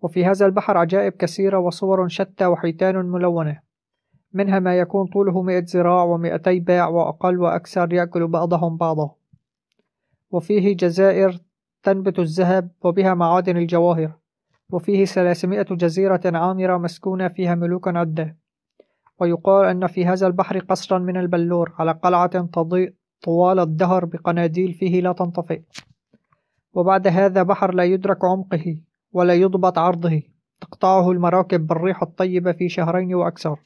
وفي هذا البحر عجائب كثيرة وصور شتى وحيتان ملونة منها ما يكون طوله مئة ذراع ومئتي باع وأقل وأكثر يأكل بعضهم بعضا وفيه جزائر تنبت الذهب وبها معادن الجواهر وفيه ثلاثمائة جزيرة عامرة مسكونة فيها ملوك عدة ويقال أن في هذا البحر قصرا من البلور على قلعة تضيء طوال الدهر بقناديل فيه لا تنطفئ وبعد هذا بحر لا يدرك عمقه ولا يضبط عرضه تقطعه المراكب بالريح الطيبة في شهرين وأكثر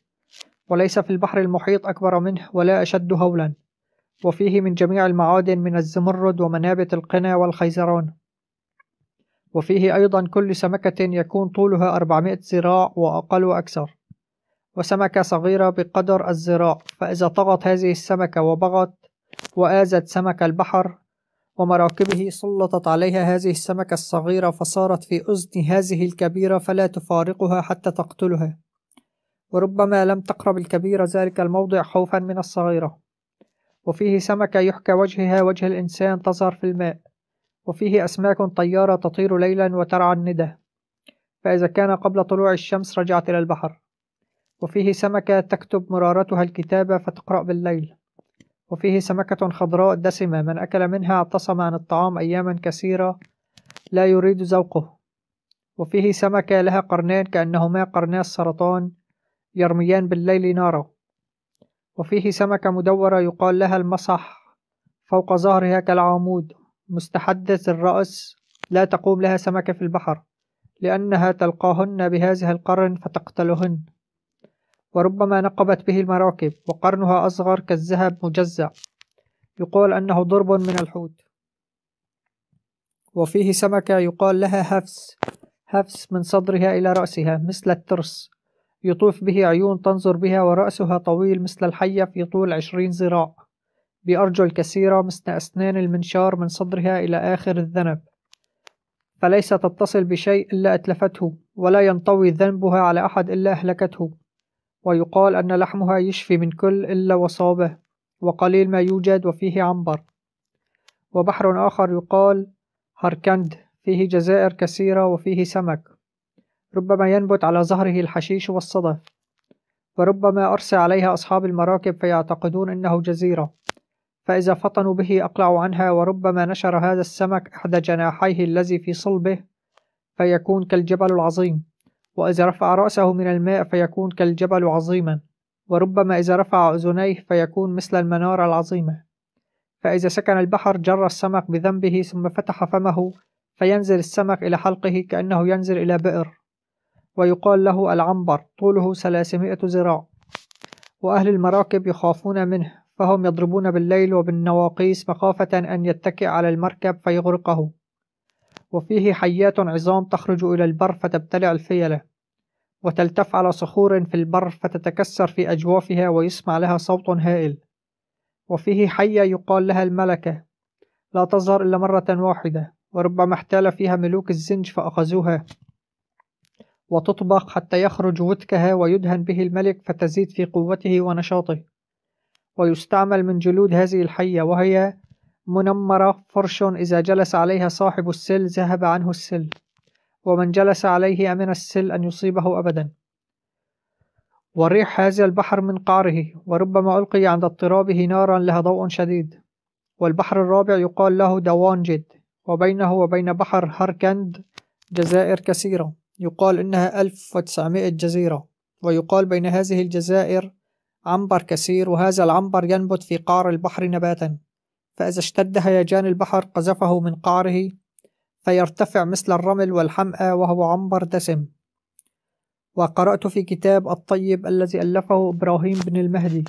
وليس في البحر المحيط أكبر منه ولا أشد هولا وفيه من جميع المعادن من الزمرد ومنابت القنا والخيزران وفيه أيضا كل سمكة يكون طولها 400 ذراع وأقل وأكثر وسمكة صغيرة بقدر الذراع فإذا طغت هذه السمكة وبغت وآذت سمك البحر ومراكبه سلطت عليها هذه السمكة الصغيرة فصارت في أذن هذه الكبيرة فلا تفارقها حتى تقتلها وربما لم تقرب الكبيرة ذلك الموضع خوفا من الصغيرة وفيه سمكة يحكى وجهها وجه الإنسان تظهر في الماء وفيه أسماك طيارة تطير ليلا وترعى الندى فإذا كان قبل طلوع الشمس رجعت إلى البحر وفيه سمكة تكتب مرارتها الكتابة فتقرأ بالليل وفيه سمكة خضراء دسمة من أكل منها اعتصم عن الطعام أياما كثيرة لا يريد ذوقه وفيه سمكة لها قرنان كأنهما قرنا السرطان يرميان بالليل نارا وفيه سمكة مدورة يقال لها المصح فوق ظهرها كالعمود مستحدث الرأس لا تقوم لها سمكة في البحر لأنها تلقاهن بهذه القرن فتقتلهن وربما نقبت به المراكب وقرنها أصغر كالذهب مجزع يقال أنه ضرب من الحوت وفيه سمكة يقال لها هفس هفس من صدرها إلى رأسها مثل الترس يطوف به عيون تنظر بها ورأسها طويل مثل الحية في طول عشرين ذراع بأرجل كثيرة مثل أسنان المنشار من صدرها إلى آخر الذنب فليس تتصل بشيء إلا أتلفته ولا ينطوي ذنبها على أحد إلا أهلكته ويقال أن لحمها يشفي من كل إلا وصابه وقليل ما يوجد وفيه عنبر وبحر آخر يقال هركند فيه جزائر كثيرة وفيه سمك ربما ينبت على ظهره الحشيش والصدف وربما أرسى عليها أصحاب المراكب فيعتقدون أنه جزيرة فإذا فطنوا به أقلعوا عنها وربما نشر هذا السمك أحد جناحيه الذي في صلبه فيكون كالجبل العظيم وإذا رفع رأسه من الماء فيكون كالجبل عظيما وربما إذا رفع أذنيه فيكون مثل المنارة العظيمة فإذا سكن البحر جر السمك بذنبه ثم فتح فمه فينزل السمك إلى حلقه كأنه ينزل إلى بئر ويقال له العنبر طوله ثلاثمائة ذراع وأهل المراكب يخافون منه فهم يضربون بالليل وبالنواقيس مخافة أن يتكئ على المركب فيغرقه وفيه حيات عظام تخرج إلى البر فتبتلع الفيلة وتلتف على صخور في البر فتتكسر في أجوافها ويسمع لها صوت هائل وفيه حية يقال لها الملكة لا تظهر إلا مرة واحدة وربما احتال فيها ملوك الزنج فأخذوها وتطبخ حتى يخرج وتكها ويدهن به الملك فتزيد في قوته ونشاطه ويستعمل من جلود هذه الحية وهي منمرة فرش إذا جلس عليها صاحب السل ذهب عنه السل ومن جلس عليه أمن السل أن يصيبه أبدا وريح هذا البحر من قعره وربما ألقي عند اضطرابه نارا لها ضوء شديد والبحر الرابع يقال له دوانجد وبينه وبين بحر هركند جزائر كثيرة يقال إنها 1900 جزيرة ويقال بين هذه الجزائر عنبر كثير وهذا العنبر ينبت في قعر البحر نباتا فإذا اشتد هيجان البحر قذفه من قعره فيرتفع مثل الرمل والحمأة وهو عنبر دسم وقرأت في كتاب الطيب الذي ألفه إبراهيم بن المهدي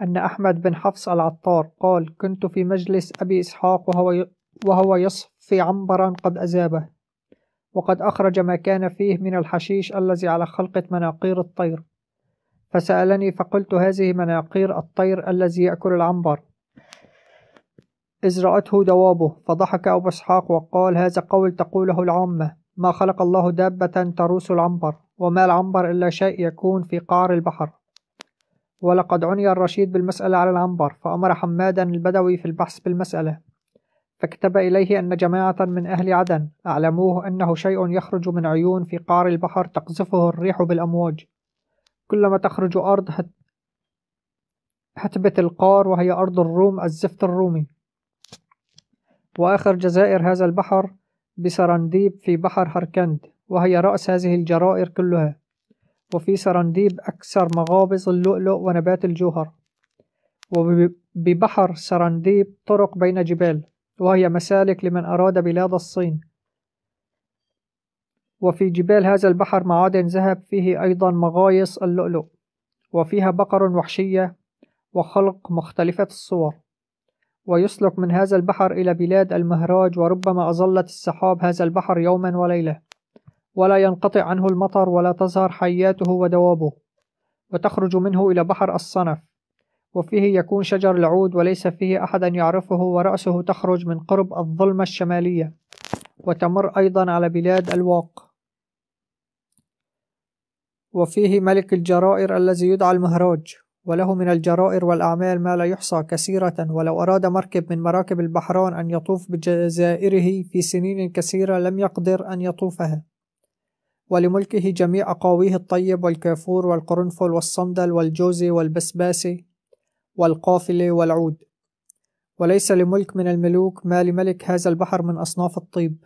أن أحمد بن حفص العطار قال كنت في مجلس أبي إسحاق وهو, وهو يصفي عنبرا قد أذابه وقد أخرج ما كان فيه من الحشيش الذي على خلقة مناقير الطير فسألني فقلت هذه مناقير الطير الذي يأكل العنبر إذ رأته دوابه فضحك أبو إسحاق وقال هذا قول تقوله العامة ما خلق الله دابة تروس العنبر وما العنبر إلا شيء يكون في قعر البحر ولقد عني الرشيد بالمسألة على العنبر فأمر حمادا البدوي في البحث بالمسألة فكتب إليه أن جماعة من أهل عدن أعلموه أنه شيء يخرج من عيون في قعر البحر تقذفه الريح بالأمواج كلما تخرج أرض حت... حتبة القار وهي أرض الروم الزفت الرومي وآخر جزائر هذا البحر بسرنديب في بحر هركند وهي رأس هذه الجرائر كلها وفي سرنديب أكثر مغابز اللؤلؤ ونبات الجوهر وببحر سرنديب طرق بين جبال وهي مسالك لمن أراد بلاد الصين وفي جبال هذا البحر معادن ذهب فيه أيضا مغايص اللؤلؤ وفيها بقر وحشية وخلق مختلفة الصور ويسلك من هذا البحر إلى بلاد المهراج وربما أظلت السحاب هذا البحر يوما وليلة ولا ينقطع عنه المطر ولا تظهر حياته ودوابه وتخرج منه إلى بحر الصنف وفيه يكون شجر العود وليس فيه أحد يعرفه ورأسه تخرج من قرب الظلمة الشمالية وتمر أيضا على بلاد الواق وفيه ملك الجرائر الذي يدعى المهراج وله من الجرائر والأعمال ما لا يحصى كثيرة ولو أراد مركب من مراكب البحران أن يطوف بجزائره في سنين كثيرة لم يقدر أن يطوفها ولملكه جميع أقاويه الطيب والكافور والقرنفل والصندل والجوزي والبسباسي والقافلة والعود وليس لملك من الملوك ما لملك هذا البحر من أصناف الطيب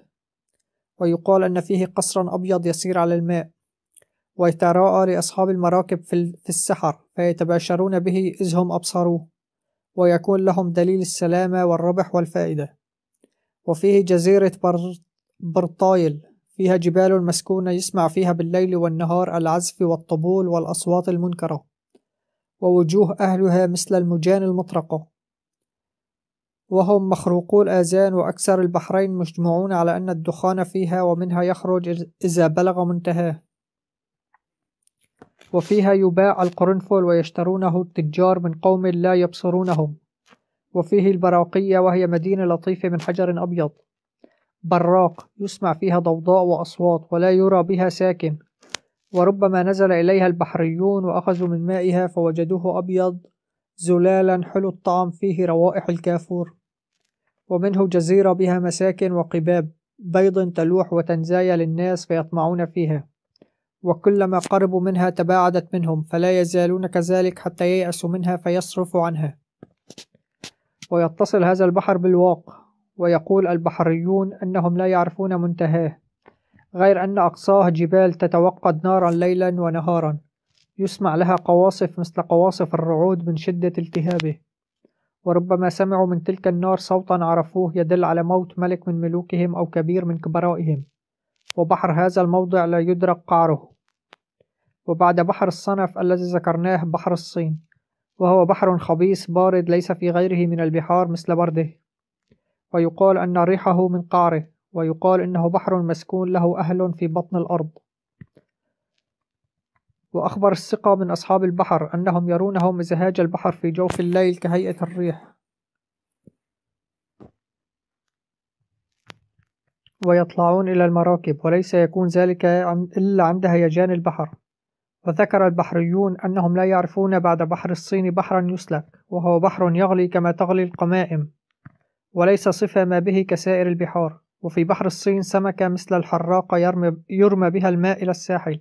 ويقال أن فيه قصرا أبيض يسير على الماء ويتراءى لأصحاب المراكب في السحر فيتباشرون به إذ هم أبصروه ويكون لهم دليل السلامة والربح والفائدة وفيه جزيرة برطايل فيها جبال مسكونة يسمع فيها بالليل والنهار العزف والطبول والأصوات المنكرة ووجوه أهلها مثل المجان المطرقة وهم مخروقو الآذان وأكثر البحرين مجمعون على أن الدخان فيها ومنها يخرج إذا بلغ منتهاه وفيها يباع القرنفل ويشترونه التجار من قوم لا يبصرونهم وفيه البراقية وهي مدينة لطيفة من حجر أبيض براق يسمع فيها ضوضاء وأصوات ولا يرى بها ساكن وربما نزل إليها البحريون وأخذوا من مائها فوجدوه أبيض زلالا حلو الطعم فيه روائح الكافور ومنه جزيرة بها مساكن وقباب بيض تلوح وتنزايا للناس فيطمعون فيها وكلما قربوا منها تباعدت منهم فلا يزالون كذلك حتى ييأسوا منها فيصرفوا عنها ويتصل هذا البحر بالواق ويقول البحريون أنهم لا يعرفون منتهاه غير أن أقصاه جبال تتوقد نارا ليلا ونهارا يسمع لها قواصف مثل قواصف الرعود من شدة التهابه وربما سمعوا من تلك النار صوتا عرفوه يدل على موت ملك من ملوكهم أو كبير من كبرائهم وبحر هذا الموضع لا يدرك قعره وبعد بحر الصنف الذي ذكرناه بحر الصين وهو بحر خبيث بارد ليس في غيره من البحار مثل برده ويقال أن ريحه من قعره ويقال إنه بحر مسكون له أهل في بطن الأرض وأخبر الثقة من أصحاب البحر أنهم يرونه مزهاج البحر في جوف الليل كهيئة الريح ويطلعون إلى المراكب وليس يكون ذلك إلا عند هيجان البحر وذكر البحريون أنهم لا يعرفون بعد بحر الصين بحرا يسلك وهو بحر يغلي كما تغلي القمائم وليس صفة ما به كسائر البحار وفي بحر الصين سمكة مثل الحراقة يرمي, بها الماء إلى الساحل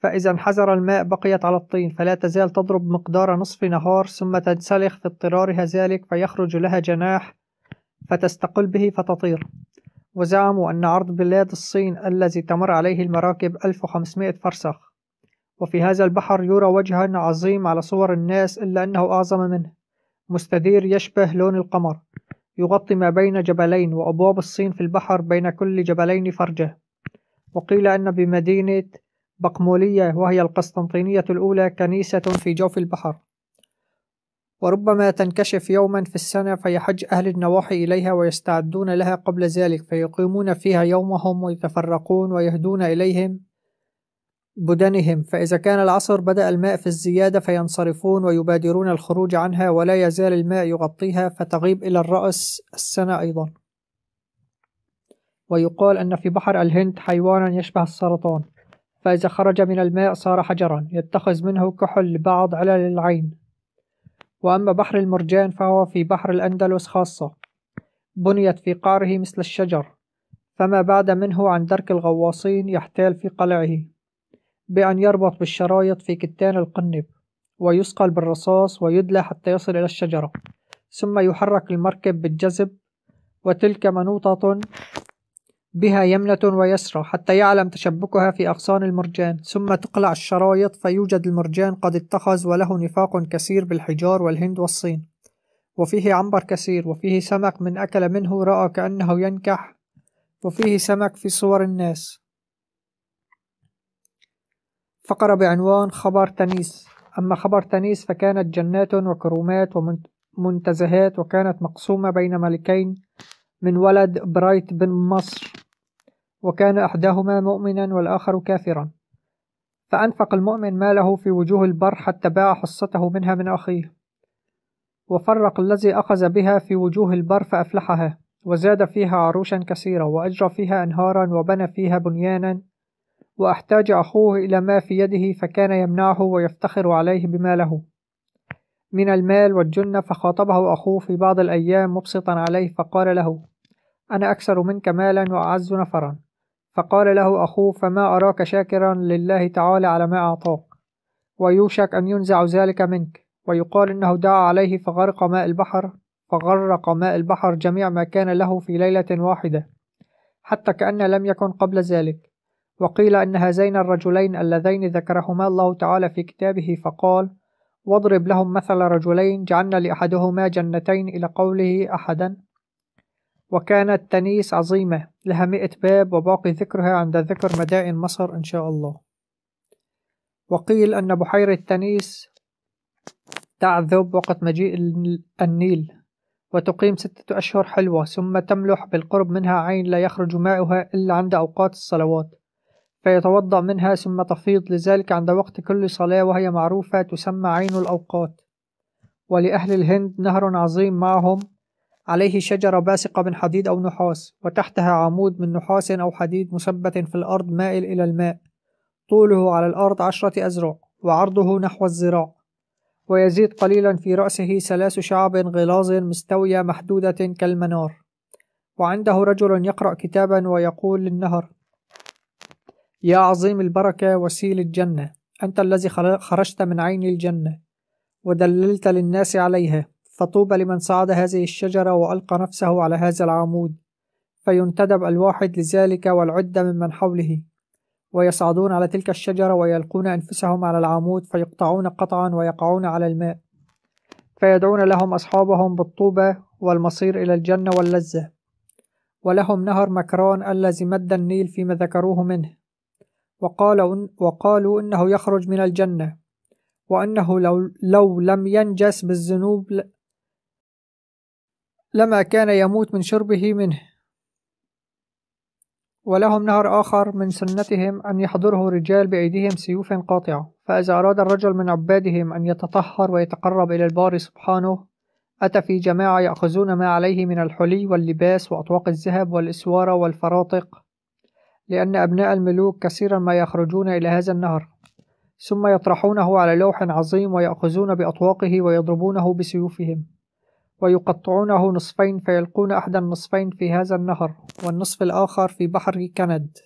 فإذا انحزر الماء بقيت على الطين فلا تزال تضرب مقدار نصف نهار ثم تنسلخ في اضطرارها ذلك فيخرج لها جناح فتستقل به فتطير وزعموا أن عرض بلاد الصين الذي تمر عليه المراكب 1500 فرسخ وفي هذا البحر يرى وجها عظيم على صور الناس إلا أنه أعظم منه مستدير يشبه لون القمر يغطي ما بين جبلين وأبواب الصين في البحر بين كل جبلين فرجة وقيل أن بمدينة بقمولية وهي القسطنطينية الأولى كنيسة في جوف البحر وربما تنكشف يوما في السنة فيحج أهل النواحي إليها ويستعدون لها قبل ذلك فيقيمون فيها يومهم ويتفرقون ويهدون إليهم بدنهم فإذا كان العصر بدأ الماء في الزيادة فينصرفون ويبادرون الخروج عنها ولا يزال الماء يغطيها فتغيب إلى الرأس السنة أيضا ويقال أن في بحر الهند حيوانا يشبه السرطان فإذا خرج من الماء صار حجرا يتخذ منه كحل لبعض علل العين وأما بحر المرجان فهو في بحر الأندلس خاصة بنيت في قعره مثل الشجر فما بعد منه عن درك الغواصين يحتال في قلعه بأن يربط بالشرايط في كتان القنب ويصقل بالرصاص ويدلى حتى يصل إلى الشجرة ثم يحرك المركب بالجذب وتلك منوطة بها يمنة ويسرى حتى يعلم تشبكها في أغصان المرجان ثم تقلع الشرايط فيوجد المرجان قد اتخذ وله نفاق كثير بالحجار والهند والصين وفيه عنبر كثير وفيه سمك من أكل منه رأى كأنه ينكح وفيه سمك في صور الناس فقرة بعنوان خبر تنيس أما خبر تنيس فكانت جنات وكرومات ومنتزهات وكانت مقسومة بين ملكين من ولد برايت بن مصر وكان أحدهما مؤمنا والآخر كافرا فأنفق المؤمن ماله في وجوه البر حتى باع حصته منها من أخيه وفرق الذي أخذ بها في وجوه البر فأفلحها وزاد فيها عروشا كثيرة وأجرى فيها أنهارا وبنى فيها بنيانا وأحتاج أخوه إلى ما في يده فكان يمنعه ويفتخر عليه بما له من المال والجنة فخاطبه أخوه في بعض الأيام مبسطا عليه فقال له أنا أكثر منك مالا وأعز نفرا فقال له أخوه فما أراك شاكرا لله تعالى على ما أعطاك ويوشك أن ينزع ذلك منك ويقال إنه دعا عليه فغرق ماء البحر فغرق ماء البحر جميع ما كان له في ليلة واحدة حتى كأن لم يكن قبل ذلك وقيل أن هذين الرجلين اللذين ذكرهما الله تعالى في كتابه فقال واضرب لهم مثل رجلين جعلنا لأحدهما جنتين إلى قوله أحدا وكانت تنيس عظيمة لها مئة باب وباقي ذكرها عند ذكر مدائن مصر إن شاء الله وقيل أن بحيرة تنيس تعذب وقت مجيء النيل وتقيم ستة أشهر حلوة ثم تملح بالقرب منها عين لا يخرج ماؤها إلا عند أوقات الصلوات فيتوضأ منها ثم تفيض لذلك عند وقت كل صلاة وهي معروفة تسمى عين الأوقات ولأهل الهند نهر عظيم معهم عليه شجرة باسقة من حديد أو نحاس وتحتها عمود من نحاس أو حديد مثبت في الأرض مائل إلى الماء طوله على الأرض عشرة أزرع وعرضه نحو الذراع ويزيد قليلا في رأسه ثلاث شعب غلاظ مستوية محدودة كالمنار وعنده رجل يقرأ كتابا ويقول للنهر يا عظيم البركة وسيل الجنة أنت الذي خرجت من عين الجنة ودللت للناس عليها فطوبى لمن صعد هذه الشجرة وألقى نفسه على هذا العمود فينتدب الواحد لذلك والعدة ممن حوله ويصعدون على تلك الشجرة ويلقون أنفسهم على العمود فيقطعون قطعا ويقعون على الماء فيدعون لهم أصحابهم بالطوبة والمصير إلى الجنة واللذة ولهم نهر مكران الذي مد النيل فيما ذكروه منه وقالوا, وقالوا إنه يخرج من الجنة وأنه لو, لو لم ينجس بالذنوب لما كان يموت من شربه منه ولهم نهر آخر من سنتهم أن يحضره رجال بأيديهم سيوف قاطعة فإذا أراد الرجل من عبادهم أن يتطهر ويتقرب إلى البار سبحانه أتى في جماعة يأخذون ما عليه من الحلي واللباس وأطواق الذهب والإسوارة والفراطق لأن أبناء الملوك كثيرا ما يخرجون إلى هذا النهر ثم يطرحونه على لوح عظيم ويأخذون بأطواقه ويضربونه بسيوفهم ويقطعونه نصفين فيلقون أحد النصفين في هذا النهر والنصف الآخر في بحر كند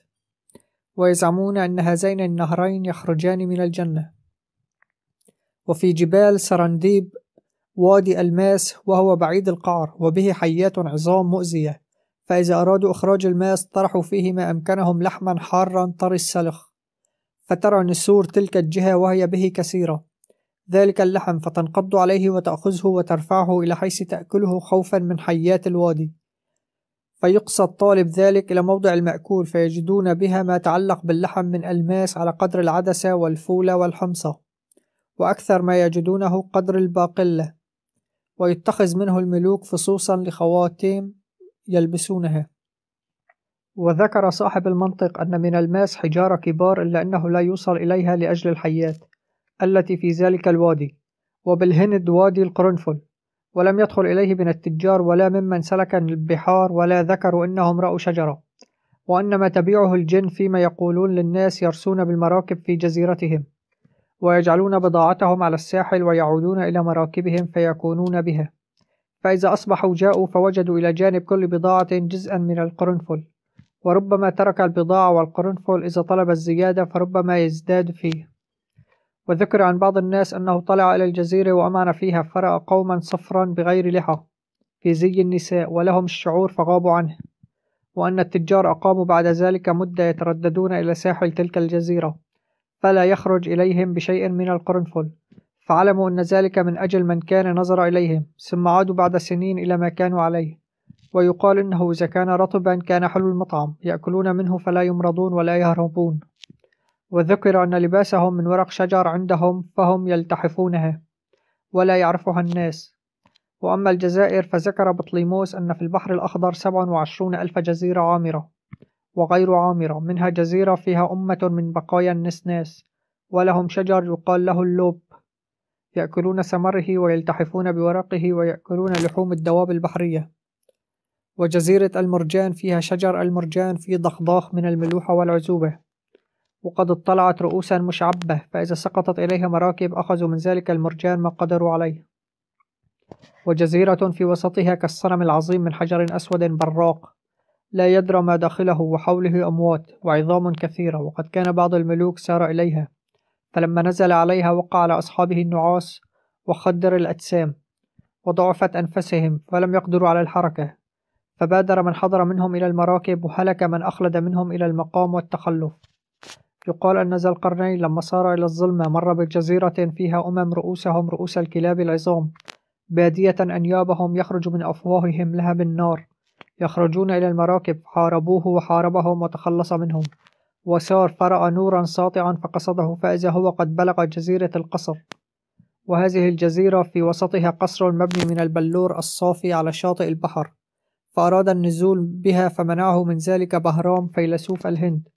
ويزعمون أن هذين النهرين يخرجان من الجنة وفي جبال سرنديب وادي الماس وهو بعيد القعر وبه حيات عظام مؤذية فإذا أرادوا إخراج الماس طرحوا فيه ما أمكنهم لحما حارا طري السلخ فترى نسور تلك الجهة وهي به كثيرة ذلك اللحم فتنقض عليه وتأخذه وترفعه إلى حيث تأكله خوفا من حيات الوادي فيقصى الطالب ذلك إلى موضع المأكول فيجدون بها ما تعلق باللحم من ألماس على قدر العدسة والفولة والحمصة وأكثر ما يجدونه قدر الباقلة ويتخذ منه الملوك فصوصا لخواتيم يلبسونها وذكر صاحب المنطق أن من الماس حجارة كبار إلا أنه لا يوصل إليها لأجل الحيات التي في ذلك الوادي وبالهند وادي القرنفل ولم يدخل إليه من التجار ولا ممن سلك البحار ولا ذكروا أنهم رأوا شجرة وأنما تبيعه الجن فيما يقولون للناس يرسون بالمراكب في جزيرتهم ويجعلون بضاعتهم على الساحل ويعودون إلى مراكبهم فيكونون بها فإذا أصبحوا جاءوا فوجدوا إلى جانب كل بضاعة جزءا من القرنفل وربما ترك البضاعة والقرنفل إذا طلب الزيادة فربما يزداد فيه وذكر عن بعض الناس أنه طلع إلى الجزيرة وأمعن فيها فرأى قوما صفرا بغير لحى في زي النساء ولهم الشعور فغابوا عنه وأن التجار أقاموا بعد ذلك مدة يترددون إلى ساحل تلك الجزيرة فلا يخرج إليهم بشيء من القرنفل فعلموا أن ذلك من أجل من كان نظر إليهم ثم عادوا بعد سنين إلى ما كانوا عليه ويقال إنه إذا كان رطبا كان حلو المطعم يأكلون منه فلا يمرضون ولا يهربون وذكر أن لباسهم من ورق شجر عندهم فهم يلتحفونها ولا يعرفها الناس وأما الجزائر فذكر بطليموس أن في البحر الأخضر 27 ألف جزيرة عامرة وغير عامرة منها جزيرة فيها أمة من بقايا النسناس ولهم شجر يقال له اللوب يأكلون ثمره ويلتحفون بورقه ويأكلون لحوم الدواب البحرية وجزيرة المرجان فيها شجر المرجان في ضخضاخ من الملوحة والعزوبة وقد اطلعت رؤوسا مشعبة فإذا سقطت إليها مراكب أخذوا من ذلك المرجان ما قدروا عليه وجزيرة في وسطها كالصنم العظيم من حجر أسود براق لا يدرى ما داخله وحوله أموات وعظام كثيرة وقد كان بعض الملوك سار إليها فلما نزل عليها وقع على أصحابه النعاس وخدر الأجسام وضعفت أنفسهم فلم يقدروا على الحركة فبادر من حضر منهم إلى المراكب وهلك من أخلد منهم إلى المقام والتخلف يقال أن ذا القرنين لما صار إلى الظلمة مر بجزيرة فيها أمم رؤوسهم رؤوس الكلاب العظام بادية أنيابهم يخرج من أفواههم لها بالنار يخرجون إلى المراكب حاربوه وحاربهم وتخلص منهم وسار فرأى نورا ساطعا فقصده فإذا هو قد بلغ جزيرة القصر وهذه الجزيرة في وسطها قصر مبني من البلور الصافي على شاطئ البحر فأراد النزول بها فمنعه من ذلك بهرام فيلسوف الهند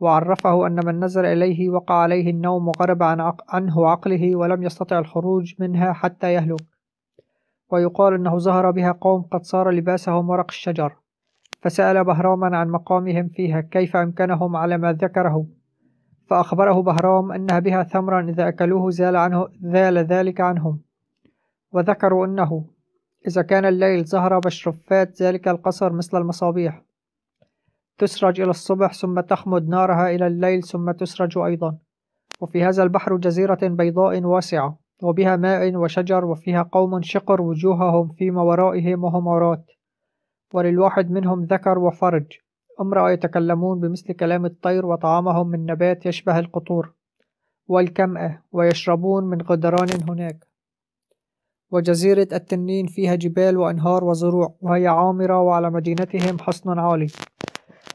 وعرفه أن من نزل إليه وقع عليه النوم وغرب عن عق عنه عقله ولم يستطع الخروج منها حتى يهلك ويقال أنه ظهر بها قوم قد صار لباسهم ورق الشجر فسأل بهرام عن مقامهم فيها كيف أمكنهم على ما ذكره فأخبره بهرام أنها بها ثمرا إذا أكلوه زال, عنه زال ذلك عنهم وذكروا أنه إذا كان الليل ظهر بشرفات ذلك القصر مثل المصابيح تسرج إلى الصبح ثم تخمد نارها إلى الليل ثم تسرج أيضا وفي هذا البحر جزيرة بيضاء واسعة وبها ماء وشجر وفيها قوم شقر وجوههم فيما ورائهم وهم عرات وللواحد منهم ذكر وفرج امرأة يتكلمون بمثل كلام الطير وطعامهم من نبات يشبه القطور والكمأة ويشربون من غدران هناك وجزيرة التنين فيها جبال وأنهار وزروع وهي عامرة وعلى مدينتهم حصن عالي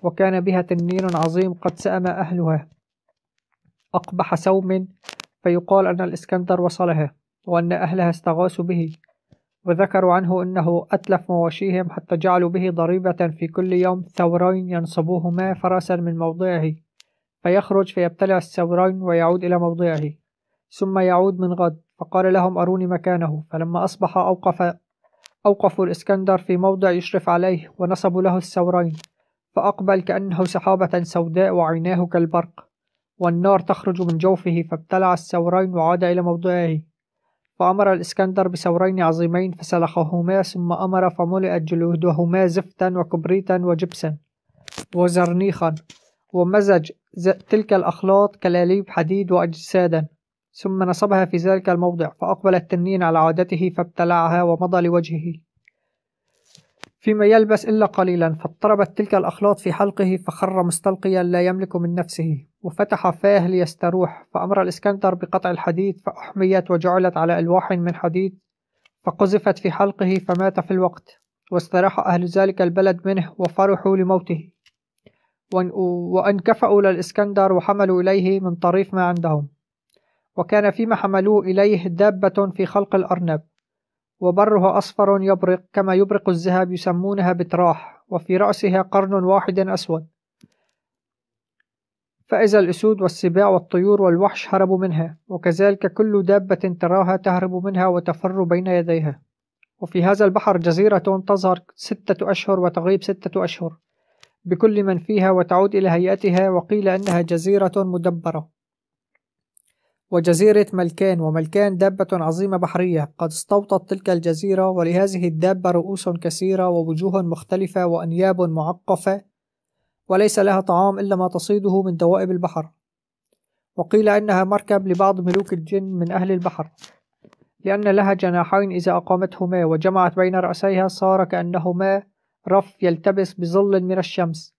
وكان بها تنين عظيم قد سأم أهلها أقبح سوم فيقال أن الإسكندر وصلها وأن أهلها استغاثوا به وذكروا عنه أنه أتلف مواشيهم حتى جعلوا به ضريبة في كل يوم ثورين ينصبوهما فرسا من موضعه فيخرج فيبتلع الثورين ويعود إلى موضعه ثم يعود من غد فقال لهم أروني مكانه فلما أصبح أوقف أوقفوا الإسكندر في موضع يشرف عليه ونصبوا له الثورين فأقبل كأنه سحابة سوداء وعيناه كالبرق والنار تخرج من جوفه فابتلع الثورين وعاد إلى موضعه فأمر الإسكندر بثورين عظيمين فسلخهما ثم أمر فملئت جلودهما زفتا وكبريتا وجبسا وزرنيخا ومزج تلك الأخلاط كلاليب حديد وأجسادا ثم نصبها في ذلك الموضع فأقبل التنين على عادته فابتلعها ومضى لوجهه فيما يلبس إلا قليلا فاضطربت تلك الأخلاط في حلقه فخر مستلقيا لا يملك من نفسه وفتح فاه ليستروح فأمر الإسكندر بقطع الحديد فأحميت وجعلت على ألواح من حديد فقذفت في حلقه فمات في الوقت واستراح أهل ذلك البلد منه وفرحوا لموته وأن كفأوا للإسكندر وحملوا إليه من طريف ما عندهم وكان فيما حملوه إليه دابة في خلق الأرنب وبرها أصفر يبرق كما يبرق الذهب يسمونها بتراح وفي رأسها قرن واحد أسود فإذا الأسود والسباع والطيور والوحش هربوا منها وكذلك كل دابة تراها تهرب منها وتفر بين يديها وفي هذا البحر جزيرة تظهر ستة أشهر وتغيب ستة أشهر بكل من فيها وتعود إلى هيئتها وقيل أنها جزيرة مدبرة وجزيرة ملكان وملكان دابة عظيمة بحرية قد استوطت تلك الجزيرة ولهذه الدابة رؤوس كثيرة ووجوه مختلفة وأنياب معقفة وليس لها طعام إلا ما تصيده من دوائب البحر وقيل إنها مركب لبعض ملوك الجن من أهل البحر لأن لها جناحين إذا أقامتهما وجمعت بين رأسيها صار كأنهما رف يلتبس بظل من الشمس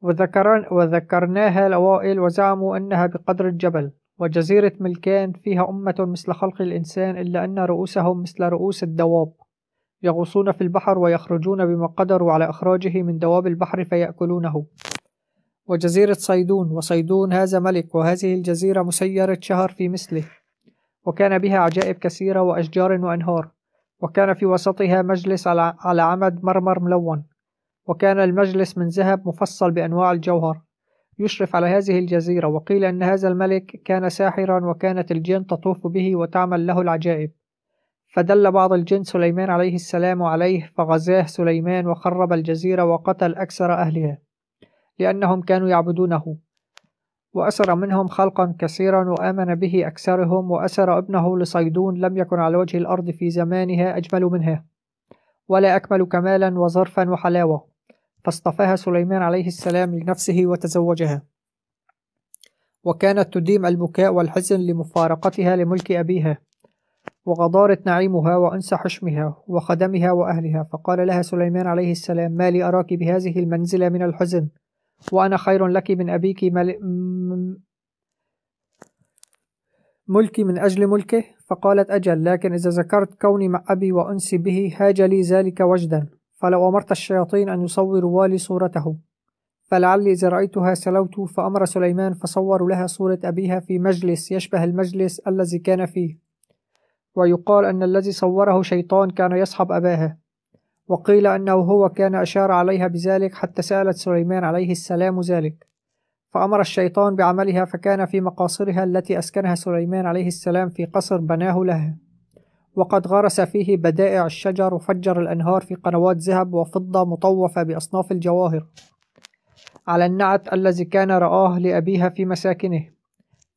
وذكرن وذكرناها الأوائل وزعموا أنها بقدر الجبل وجزيرة ملكان فيها أمة مثل خلق الإنسان إلا أن رؤوسهم مثل رؤوس الدواب يغوصون في البحر ويخرجون بما قدروا على إخراجه من دواب البحر فيأكلونه وجزيرة صيدون وصيدون هذا ملك وهذه الجزيرة مسيرة شهر في مثله وكان بها عجائب كثيرة وأشجار وأنهار وكان في وسطها مجلس على عمد مرمر ملون وكان المجلس من ذهب مفصل بأنواع الجوهر يشرف على هذه الجزيرة وقيل أن هذا الملك كان ساحرا وكانت الجن تطوف به وتعمل له العجائب فدل بعض الجن سليمان عليه السلام عليه فغزاه سليمان وخرب الجزيرة وقتل أكثر أهلها لأنهم كانوا يعبدونه وأسر منهم خلقا كثيرا وآمن به أكثرهم وأسر ابنه لصيدون لم يكن على وجه الأرض في زمانها أجمل منها ولا أكمل كمالا وظرفا وحلاوة فاصطفاها سليمان عليه السلام لنفسه وتزوجها وكانت تديم البكاء والحزن لمفارقتها لملك أبيها وغدارت نعيمها وأنس حشمها وخدمها وأهلها فقال لها سليمان عليه السلام ما لي أراك بهذه المنزلة من الحزن وأنا خير لك من أبيك مل... ملكي من أجل ملكه فقالت أجل لكن إذا ذكرت كوني مع أبي وأنسي به هاج لي ذلك وجدا فلو أمرت الشياطين أن يصوروا والي صورته فلعلي إذا رأيتها سلوت فأمر سليمان فصوروا لها صورة أبيها في مجلس يشبه المجلس الذي كان فيه ويقال أن الذي صوره شيطان كان يصحب أباها وقيل أنه هو كان أشار عليها بذلك حتى سألت سليمان عليه السلام ذلك فأمر الشيطان بعملها فكان في مقاصرها التي أسكنها سليمان عليه السلام في قصر بناه لها وقد غرس فيه بدائع الشجر وفجر الأنهار في قنوات ذهب وفضة مطوفة بأصناف الجواهر على النعت الذي كان رآه لأبيها في مساكنه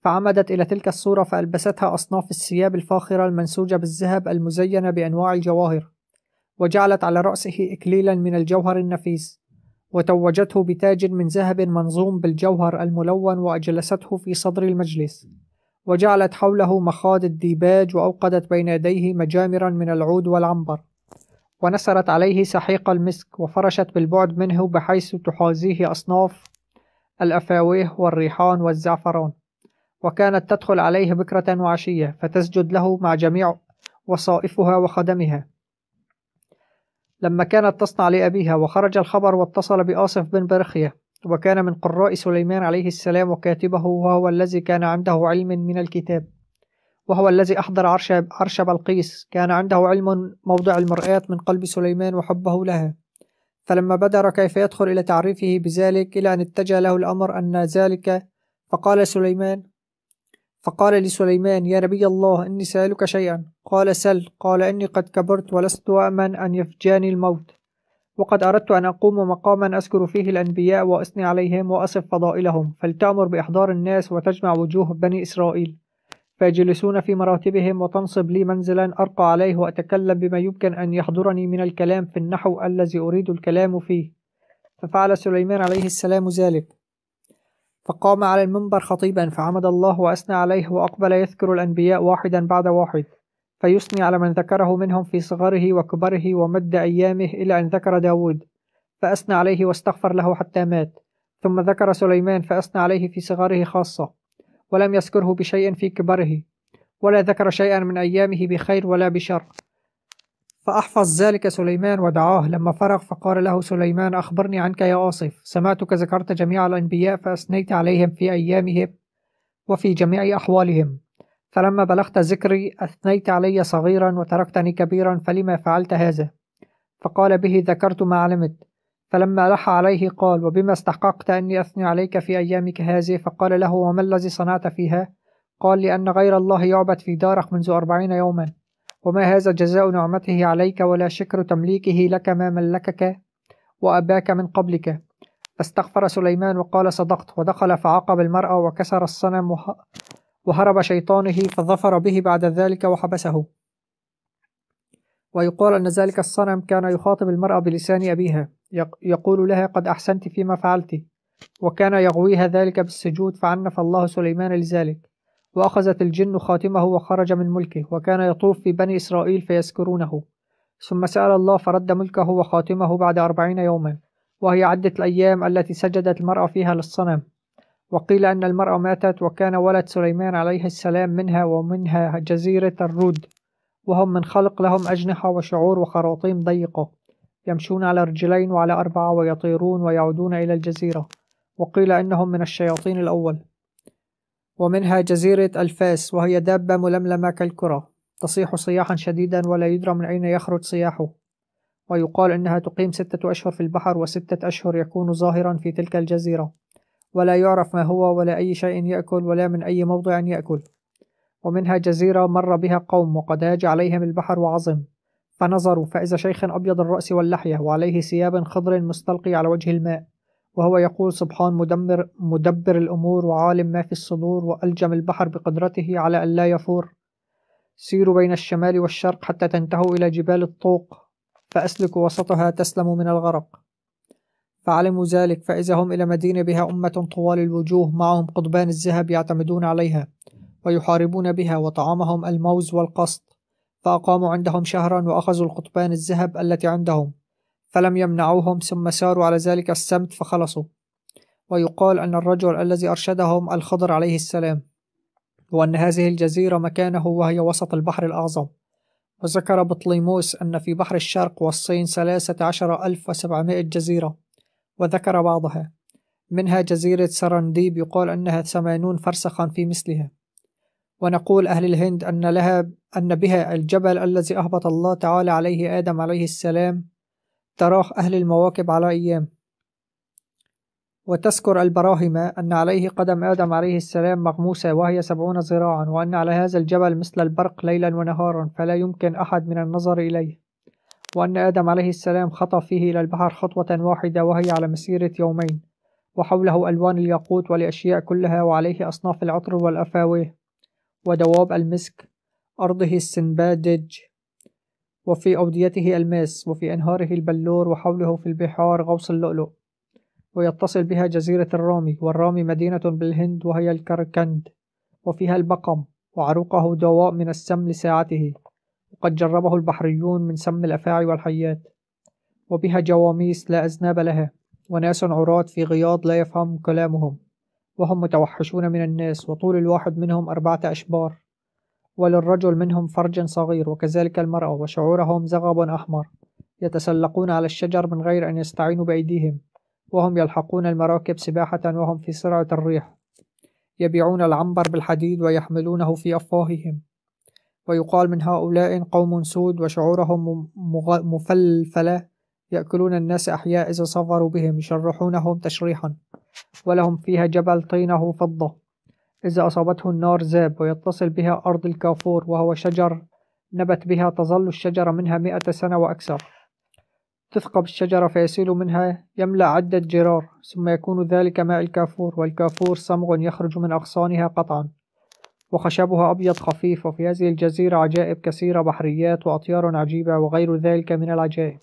فعمدت إلى تلك الصورة فألبستها أصناف الثياب الفاخرة المنسوجة بالذهب المزينة بأنواع الجواهر وجعلت على رأسه إكليلا من الجوهر النفيس وتوجته بتاج من ذهب منظوم بالجوهر الملون وأجلسته في صدر المجلس وجعلت حوله مخاض الديباج وأوقدت بين يديه مجامرا من العود والعنبر ونسرت عليه سحيق المسك وفرشت بالبعد منه بحيث تحاذيه أصناف الأفاويه والريحان والزعفران وكانت تدخل عليه بكرة وعشية فتسجد له مع جميع وصائفها وخدمها لما كانت تصنع لأبيها وخرج الخبر واتصل بآصف بن برخية وكان من قراء سليمان عليه السلام وكاتبه وهو الذي كان عنده علم من الكتاب وهو الذي أحضر عرش, عرش بلقيس كان عنده علم موضع المرآة من قلب سليمان وحبه لها فلما بدر كيف يدخل إلى تعريفه بذلك إلى أن اتجه له الأمر أن ذلك فقال سليمان فقال لسليمان يا نبي الله إني سألك شيئا قال سل قال إني قد كبرت ولست أأمن أن يفجاني الموت وقد أردت أن أقوم مقاما أذكر فيه الأنبياء وأثني عليهم وأصف فضائلهم فلتأمر بإحضار الناس وتجمع وجوه بني إسرائيل فيجلسون في مراتبهم وتنصب لي منزلا أرقى عليه وأتكلم بما يمكن أن يحضرني من الكلام في النحو الذي أريد الكلام فيه ففعل سليمان عليه السلام ذلك فقام على المنبر خطيبا فحمد الله وأثنى عليه وأقبل يذكر الأنبياء واحدا بعد واحد فيثني على من ذكره منهم في صغره وكبره ومد أيامه إلى أن ذكر داود فأثنى عليه واستغفر له حتى مات ثم ذكر سليمان فأثنى عليه في صغره خاصة ولم يذكره بشيء في كبره ولا ذكر شيئا من أيامه بخير ولا بشر فأحفظ ذلك سليمان ودعاه لما فرغ فقال له سليمان أخبرني عنك يا آصف سمعتك ذكرت جميع الأنبياء فأثنيت عليهم في أيامهم وفي جميع أحوالهم فلما بلغت ذكري أثنيت علي صغيرا وتركتني كبيرا فلما فعلت هذا فقال به ذكرت ما علمت فلما لح عليه قال وبما استحققت أني أثني عليك في أيامك هذه فقال له وما الذي صنعت فيها قال لأن غير الله يعبد في دارك منذ أربعين يوما وما هذا جزاء نعمته عليك ولا شكر تمليكه لك ما ملكك وأباك من قبلك فاستغفر سليمان وقال صدقت ودخل فعقب المرأة وكسر الصنم وهرب شيطانه فظفر به بعد ذلك وحبسه ويقال أن ذلك الصنم كان يخاطب المرأة بلسان أبيها يقول لها قد أحسنت فيما فعلت وكان يغويها ذلك بالسجود فعنف الله سليمان لذلك وأخذت الجن خاتمه وخرج من ملكه وكان يطوف في بني إسرائيل فيذكرونه ثم سأل الله فرد ملكه وخاتمه بعد أربعين يوما وهي عدة الأيام التي سجدت المرأة فيها للصنم وقيل أن المرأة ماتت وكان ولد سليمان عليه السلام منها ومنها جزيرة الرود وهم من خلق لهم أجنحة وشعور وخراطيم ضيقة يمشون على رجلين وعلى أربعة ويطيرون ويعودون إلى الجزيرة وقيل إنهم من الشياطين الأول ومنها جزيرة الفاس وهي دابة ململمة كالكرة تصيح صياحا شديدا ولا يدرى من أين يخرج صياحه ويقال أنها تقيم ستة أشهر في البحر وستة أشهر يكون ظاهرا في تلك الجزيرة ولا يعرف ما هو ولا أي شيء يأكل ولا من أي موضع يأكل ومنها جزيرة مر بها قوم وقد هاج عليهم البحر وعظم فنظروا فإذا شيخ أبيض الرأس واللحية وعليه ثياب خضر مستلقي على وجه الماء وهو يقول سبحان مدمر مدبر الأمور وعالم ما في الصدور وألجم البحر بقدرته على أن لا يفور سيروا بين الشمال والشرق حتى تنتهوا إلى جبال الطوق فأسلكوا وسطها تسلموا من الغرق فعلموا ذلك فإذا هم إلى مدينة بها أمة طوال الوجوه معهم قضبان الذهب يعتمدون عليها ويحاربون بها وطعامهم الموز والقصد فأقاموا عندهم شهرا وأخذوا القطبان الذهب التي عندهم فلم يمنعوهم ثم ساروا على ذلك السمت فخلصوا ويقال أن الرجل الذي أرشدهم الخضر عليه السلام وأن هذه الجزيرة مكانه وهي وسط البحر الأعظم وذكر بطليموس أن في بحر الشرق والصين ثلاثة عشر ألف وسبعمائة جزيرة وذكر بعضها منها جزيرة سرانديب يقال أنها ثمانون فرسخا في مثلها ونقول أهل الهند أن لها أن بها الجبل الذي أهبط الله تعالى عليه آدم عليه السلام تراخ أهل المواكب على أيام وتذكر البراهمة أن عليه قدم آدم عليه السلام مغموسة وهي سبعون ذراعا وأن على هذا الجبل مثل البرق ليلا ونهارا فلا يمكن أحد من النظر إليه وأن آدم عليه السلام خطى فيه إلى البحر خطوة واحدة وهي على مسيرة يومين وحوله ألوان الياقوت والأشياء كلها وعليه أصناف العطر والأفاويه ودواب المسك أرضه السنبادج وفي أوديته الماس وفي أنهاره البلور وحوله في البحار غوص اللؤلؤ ويتصل بها جزيرة الرامي والرامي مدينة بالهند وهي الكركند وفيها البقم وعروقه دواء من السم لساعته وقد جربه البحريون من سم الأفاعي والحيات وبها جواميس لا أذناب لها وناس عراة في غياض لا يفهم كلامهم وهم متوحشون من الناس وطول الواحد منهم أربعة أشبار وللرجل منهم فرج صغير وكذلك المرأة وشعورهم زغب أحمر يتسلقون على الشجر من غير أن يستعينوا بأيديهم وهم يلحقون المراكب سباحة وهم في سرعة الريح يبيعون العنبر بالحديد ويحملونه في أفواههم ويقال من هؤلاء قوم سود وشعورهم مفلفلة يأكلون الناس أحياء إذا صفروا بهم يشرحونهم تشريحا ولهم فيها جبل طينه فضة إذا أصابته النار ذاب ويتصل بها أرض الكافور وهو شجر نبت بها تظل الشجرة منها مئة سنة وأكثر تثقب الشجرة فيسيل منها يملأ عدة جرار ثم يكون ذلك ماء الكافور والكافور صمغ يخرج من أغصانها قطعا وخشبها أبيض خفيف وفي هذه الجزيرة عجائب كثيرة بحريات وأطيار عجيبة وغير ذلك من العجائب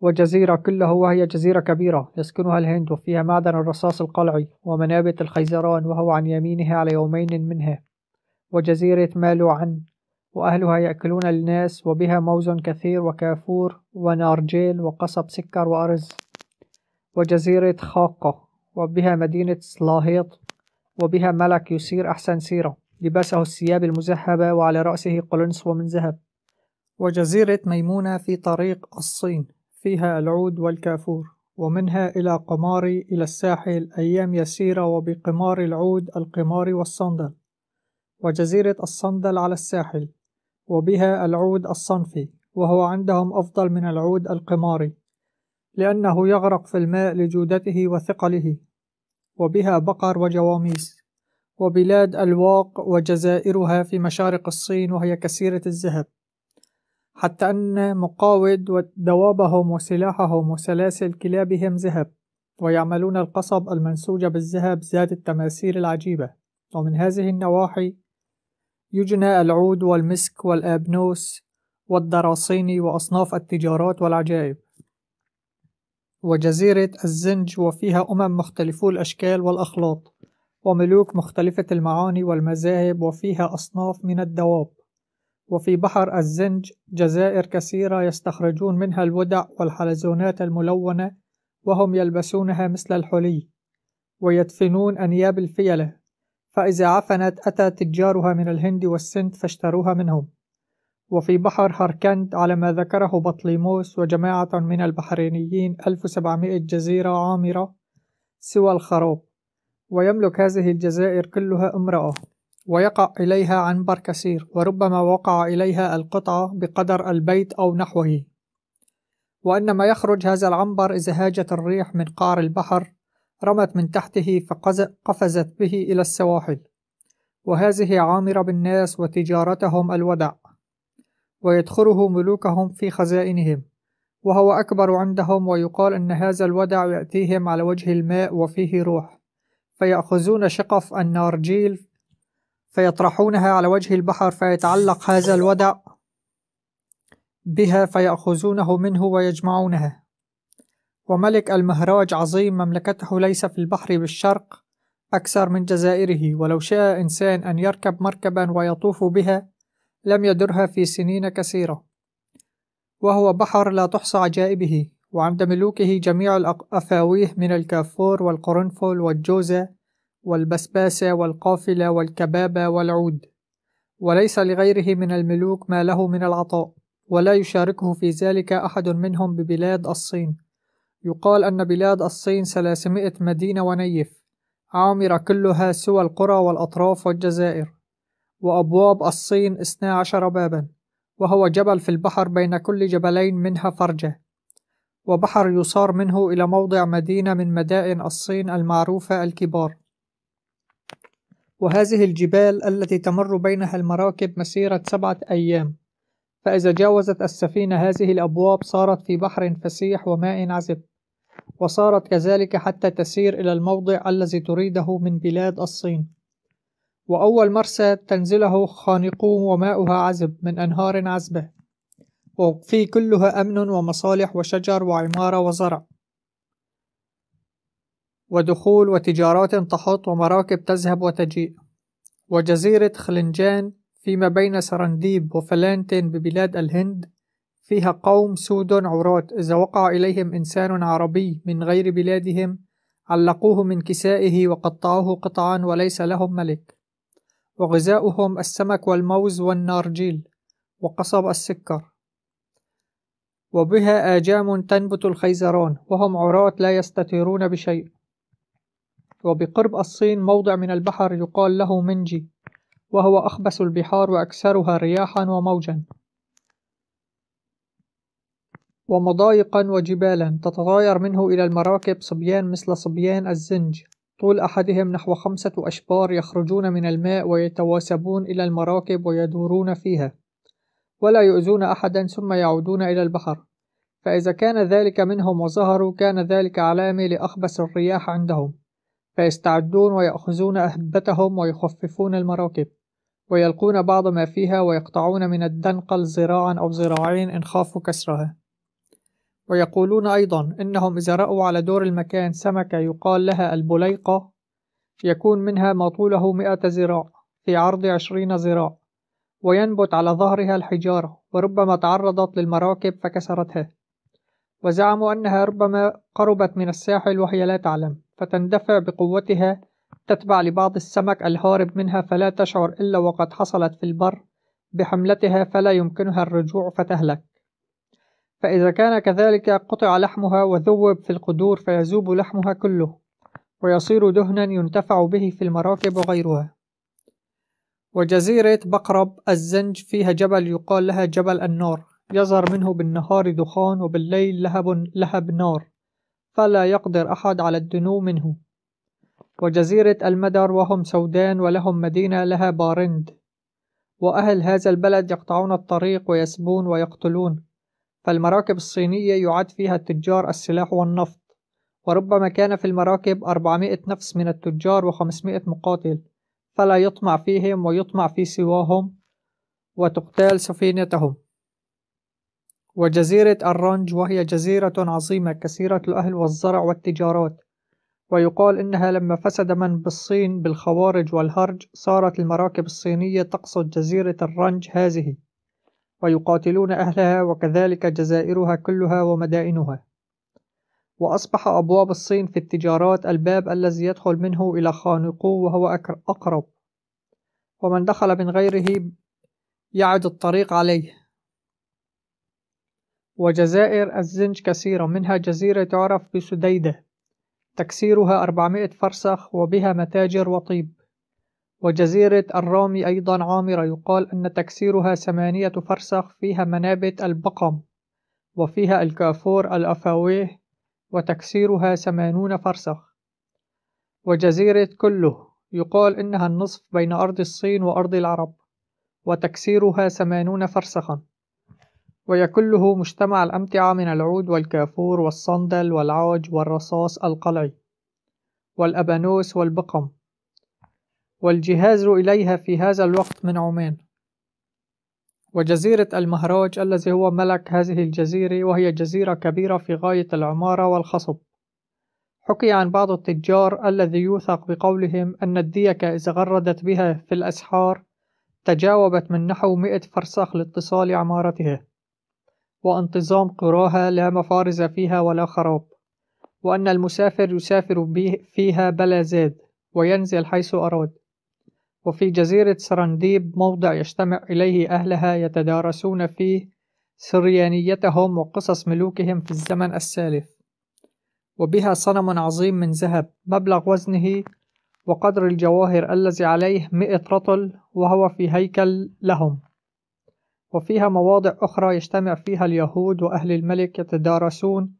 وجزيرة كلها وهي جزيرة كبيرة يسكنها الهند وفيها معدن الرصاص القلعي ومنابت الخيزران وهو عن يمينه على يومين منها وجزيرة مالو عن وأهلها يأكلون الناس وبها موز كثير وكافور ونارجيل وقصب سكر وأرز وجزيرة خاقة وبها مدينة صلاهيط وبها ملك يسير أحسن سيرة لباسه الثياب المزهبة وعلى رأسه قلنسوة من ذهب وجزيرة ميمونة في طريق الصين فيها العود والكافور ومنها إلى قماري إلى الساحل أيام يسيرة وبقمار العود القمار والصندل وجزيرة الصندل على الساحل وبها العود الصنفي وهو عندهم أفضل من العود القماري لأنه يغرق في الماء لجودته وثقله وبها بقر وجواميس وبلاد الواق وجزائرها في مشارق الصين وهي كثيرة الذهب حتى أن مقاود ودوابهم وسلاحهم وسلاسل كلابهم ذهب ويعملون القصب المنسوج بالذهب ذات التماثيل العجيبة ومن هذه النواحي يجنى العود والمسك والآبنوس والدراصيني وأصناف التجارات والعجائب وجزيرة الزنج وفيها أمم مختلفو الأشكال والأخلاط وملوك مختلفة المعاني والمذاهب وفيها أصناف من الدواب وفي بحر الزنج جزائر كثيرة يستخرجون منها الودع والحلزونات الملونة وهم يلبسونها مثل الحلي ويدفنون أنياب الفيلة فإذا عفنت أتى تجارها من الهند والسند فاشتروها منهم وفي بحر هركند على ما ذكره بطليموس وجماعة من البحرينيين 1700 جزيرة عامرة سوى الخراب ويملك هذه الجزائر كلها امرأة ويقع إليها عنبر كثير وربما وقع إليها القطعة بقدر البيت أو نحوه وإنما يخرج هذا العنبر إذا هاجت الريح من قعر البحر رمت من تحته فقفزت به إلى السواحل وهذه عامرة بالناس وتجارتهم الودع ويدخره ملوكهم في خزائنهم وهو أكبر عندهم ويقال أن هذا الودع يأتيهم على وجه الماء وفيه روح فيأخذون شقف النارجيل فيطرحونها على وجه البحر فيتعلق هذا الودع بها فيأخذونه منه ويجمعونها وملك المهراج عظيم مملكته ليس في البحر بالشرق أكثر من جزائره ولو شاء إنسان أن يركب مركبا ويطوف بها لم يدرها في سنين كثيرة وهو بحر لا تحصى عجائبه وعند ملوكه جميع الأفاويه من الكافور والقرنفل والجوزة والبسباسة والقافلة والكبابة والعود وليس لغيره من الملوك ما له من العطاء ولا يشاركه في ذلك أحد منهم ببلاد الصين يقال أن بلاد الصين ثلاثمائة مدينة ونيف عامرة كلها سوى القرى والأطراف والجزائر وأبواب الصين اثنا عشر بابا وهو جبل في البحر بين كل جبلين منها فرجة وبحر يصار منه إلى موضع مدينة من مدائن الصين المعروفة الكبار وهذه الجبال التي تمر بينها المراكب مسيرة سبعة أيام فإذا جاوزت السفينة هذه الأبواب صارت في بحر فسيح وماء عذب وصارت كذلك حتى تسير إلى الموضع الذي تريده من بلاد الصين وأول مرسى تنزله خانقوه وماؤها عذب من أنهار عذبة وفي كلها أمن ومصالح وشجر وعمارة وزرع ودخول وتجارات تحط ومراكب تذهب وتجيء وجزيرة خلنجان فيما بين سرنديب وفلانتين ببلاد الهند فيها قوم سود عراة إذا وقع إليهم إنسان عربي من غير بلادهم علقوه من كسائه وقطعوه قطعا وليس لهم ملك وغذاؤهم السمك والموز والنارجيل وقصب السكر وبها آجام تنبت الخيزران وهم عراة لا يستطيعون بشيء وبقرب الصين موضع من البحر يقال له منجي وهو أخبث البحار وأكثرها رياحا وموجا ومضايقا وجبالا تتغاير منه إلى المراكب صبيان مثل صبيان الزنج طول أحدهم نحو خمسة أشبار يخرجون من الماء ويتواسبون إلى المراكب ويدورون فيها ولا يؤذون أحدا ثم يعودون إلى البحر فإذا كان ذلك منهم وظهروا كان ذلك علامة لأخبث الرياح عندهم فيستعدون ويأخذون أهبتهم ويخففون المراكب ويلقون بعض ما فيها ويقطعون من الدنقل ذراعا أو ذراعين إن خافوا كسرها ويقولون أيضا إنهم إذا رأوا على دور المكان سمكة يقال لها البليقة يكون منها ما طوله مئة ذراع في عرض عشرين ذراع وينبت على ظهرها الحجارة وربما تعرضت للمراكب فكسرتها وزعموا أنها ربما قربت من الساحل وهي لا تعلم فتندفع بقوتها تتبع لبعض السمك الهارب منها فلا تشعر إلا وقد حصلت في البر بحملتها فلا يمكنها الرجوع فتهلك فإذا كان كذلك قطع لحمها وذوب في القدور فيذوب لحمها كله ويصير دهنا ينتفع به في المراكب وغيرها وجزيرة بقرب الزنج فيها جبل يقال لها جبل النار يظهر منه بالنهار دخان وبالليل لهب, لهب نار فلا يقدر أحد على الدنو منه وجزيرة المدر وهم سودان ولهم مدينة لها بارند وأهل هذا البلد يقطعون الطريق ويسبون ويقتلون فالمراكب الصينية يعد فيها التجار السلاح والنفط وربما كان في المراكب أربعمائة نفس من التجار وخمسمائة مقاتل فلا يطمع فيهم ويطمع في سواهم وتقتال سفينتهم وجزيرة الرنج وهي جزيرة عظيمة كثيرة الأهل والزرع والتجارات ويقال إنها لما فسد من بالصين بالخوارج والهرج صارت المراكب الصينية تقصد جزيرة الرنج هذه ويقاتلون أهلها وكذلك جزائرها كلها ومدائنها وأصبح أبواب الصين في التجارات الباب الذي يدخل منه إلى خانقو وهو أقرب ومن دخل من غيره يعد الطريق عليه وجزائر الزنج كثيرة منها جزيرة تعرف بسديدة تكسيرها 400 فرسخ وبها متاجر وطيب وجزيرة الرامي أيضا عامرة يقال أن تكسيرها ثمانية فرسخ فيها منابت البقم وفيها الكافور الأفاويه وتكسيرها ثمانون فرسخ وجزيرة كله يقال إنها النصف بين أرض الصين وأرض العرب وتكسيرها ثمانون فرسخا ويكله مجتمع الأمتعة من العود والكافور والصندل والعوج والرصاص القلعي والأبانوس والبقم والجهاز إليها في هذا الوقت من عمان وجزيرة المهراج الذي هو ملك هذه الجزيرة وهي جزيرة كبيرة في غاية العمارة والخصب حكي عن بعض التجار الذي يوثق بقولهم أن الديكة إذا غردت بها في الأسحار تجاوبت من نحو مئة فرسخ لاتصال عمارتها وانتظام قراها لا مفارز فيها ولا خراب وأن المسافر يسافر فيها بلا زاد وينزل حيث أراد وفي جزيرة سرنديب موضع يجتمع إليه أهلها يتدارسون فيه سريانيتهم وقصص ملوكهم في الزمن السالف وبها صنم عظيم من ذهب مبلغ وزنه وقدر الجواهر الذي عليه مئة رطل وهو في هيكل لهم وفيها مواضع أخرى يجتمع فيها اليهود وأهل الملك يتدارسون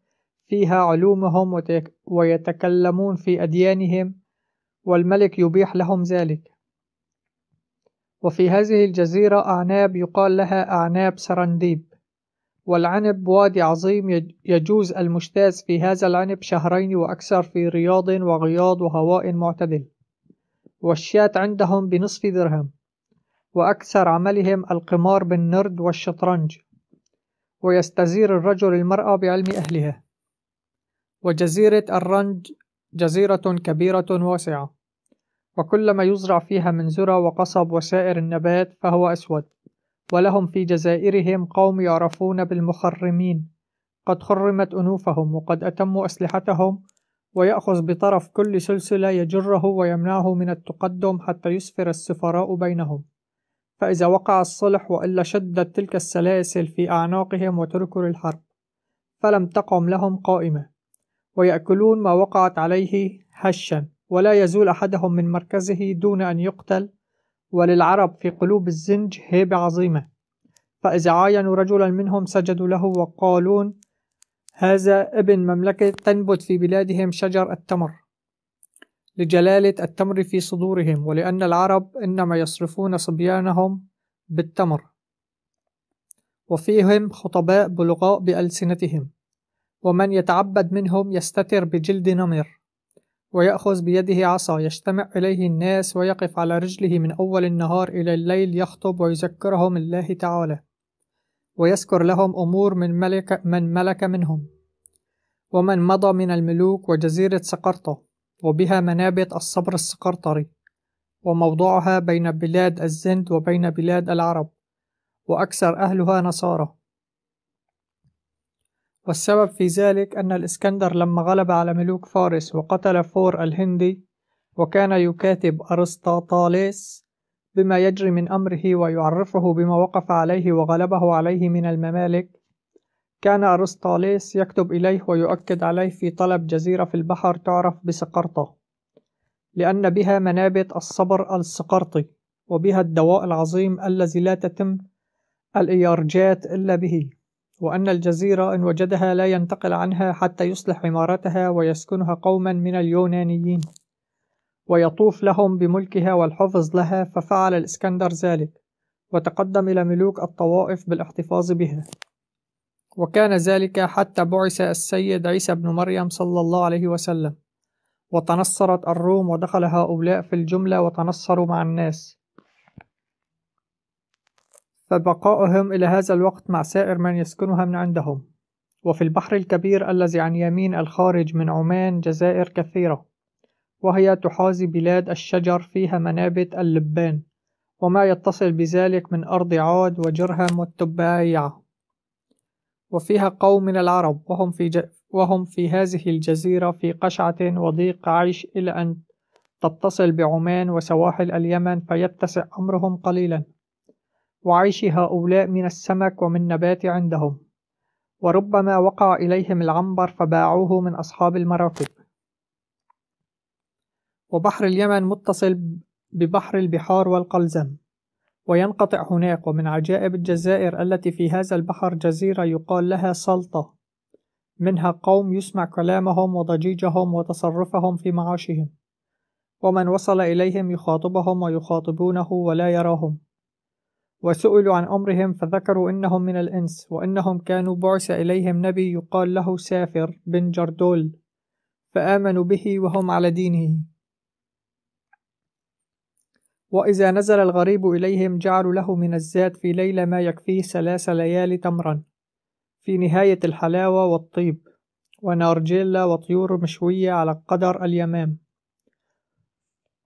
فيها علومهم ويتكلمون في أديانهم والملك يبيح لهم ذلك وفي هذه الجزيرة أعناب يقال لها أعناب سرنديب والعنب وادي عظيم يجوز المجتاز في هذا العنب شهرين وأكثر في رياض وغياض وهواء معتدل والشاة عندهم بنصف درهم وأكثر عملهم القمار بالنرد والشطرنج ويستزير الرجل المرأة بعلم أهلها وجزيرة الرنج جزيرة كبيرة واسعة وكل ما يزرع فيها من ذرة وقصب وسائر النبات فهو أسود ولهم في جزائرهم قوم يعرفون بالمخرمين قد خرمت أنوفهم وقد أتموا أسلحتهم ويأخذ بطرف كل سلسلة يجره ويمنعه من التقدم حتى يسفر السفراء بينهم فإذا وقع الصلح وإلا شدت تلك السلاسل في أعناقهم وتركوا للحرب فلم تقم لهم قائمة ويأكلون ما وقعت عليه هشا ولا يزول أحدهم من مركزه دون أن يقتل وللعرب في قلوب الزنج هيبة عظيمة فإذا عاينوا رجلا منهم سجدوا له وقالون هذا ابن مملكة تنبت في بلادهم شجر التمر لجلالة التمر في صدورهم ولأن العرب إنما يصرفون صبيانهم بالتمر وفيهم خطباء بلغاء بألسنتهم ومن يتعبد منهم يستتر بجلد نمر ويأخذ بيده عصا يجتمع إليه الناس ويقف على رجله من أول النهار إلى الليل يخطب ويذكرهم الله تعالى ويذكر لهم أمور من ملك من ملك منهم ومن مضى من الملوك وجزيرة سقرطة وبها منابت الصبر السقرطري وموضعها بين بلاد الزند وبين بلاد العرب وأكثر أهلها نصارى والسبب في ذلك أن الإسكندر لما غلب على ملوك فارس وقتل فور الهندي وكان يكاتب أرسطاطاليس بما يجري من أمره ويعرفه بما وقف عليه وغلبه عليه من الممالك كان أرسطاليس يكتب إليه ويؤكد عليه في طلب جزيرة في البحر تعرف بسقرطة لأن بها منابت الصبر السقرطي وبها الدواء العظيم الذي لا تتم الإيارجات إلا به وأن الجزيرة إن وجدها لا ينتقل عنها حتى يصلح عمارتها ويسكنها قوما من اليونانيين ويطوف لهم بملكها والحفظ لها ففعل الإسكندر ذلك وتقدم إلى ملوك الطوائف بالاحتفاظ بها وكان ذلك حتى بعث السيد عيسى بن مريم صلى الله عليه وسلم وتنصرت الروم ودخل هؤلاء في الجملة وتنصروا مع الناس فبقاؤهم إلى هذا الوقت مع سائر من يسكنها من عندهم وفي البحر الكبير الذي عن يمين الخارج من عمان جزائر كثيرة وهي تحاذي بلاد الشجر فيها منابت اللبان وما يتصل بذلك من أرض عاد وجرهم والتبايعة وفيها قوم من العرب وهم في, وهم في هذه الجزيرة في قشعة وضيق عيش إلى أن تتصل بعمان وسواحل اليمن فيتسع أمرهم قليلا وعيش هؤلاء من السمك ومن نبات عندهم وربما وقع إليهم العنبر فباعوه من أصحاب المراكب وبحر اليمن متصل ببحر البحار والقلزم وينقطع هناك ومن عجائب الجزائر التي في هذا البحر جزيرة يقال لها سلطة منها قوم يسمع كلامهم وضجيجهم وتصرفهم في معاشهم ومن وصل إليهم يخاطبهم ويخاطبونه ولا يراهم وسئلوا عن أمرهم فذكروا إنهم من الإنس وإنهم كانوا بعث إليهم نبي يقال له سافر بن جردول فآمنوا به وهم على دينه وإذا نزل الغريب إليهم جعلوا له من الزاد في ليلة ما يكفيه ثلاث ليالي تمرا في نهاية الحلاوة والطيب ونارجيلا وطيور مشوية على قدر اليمام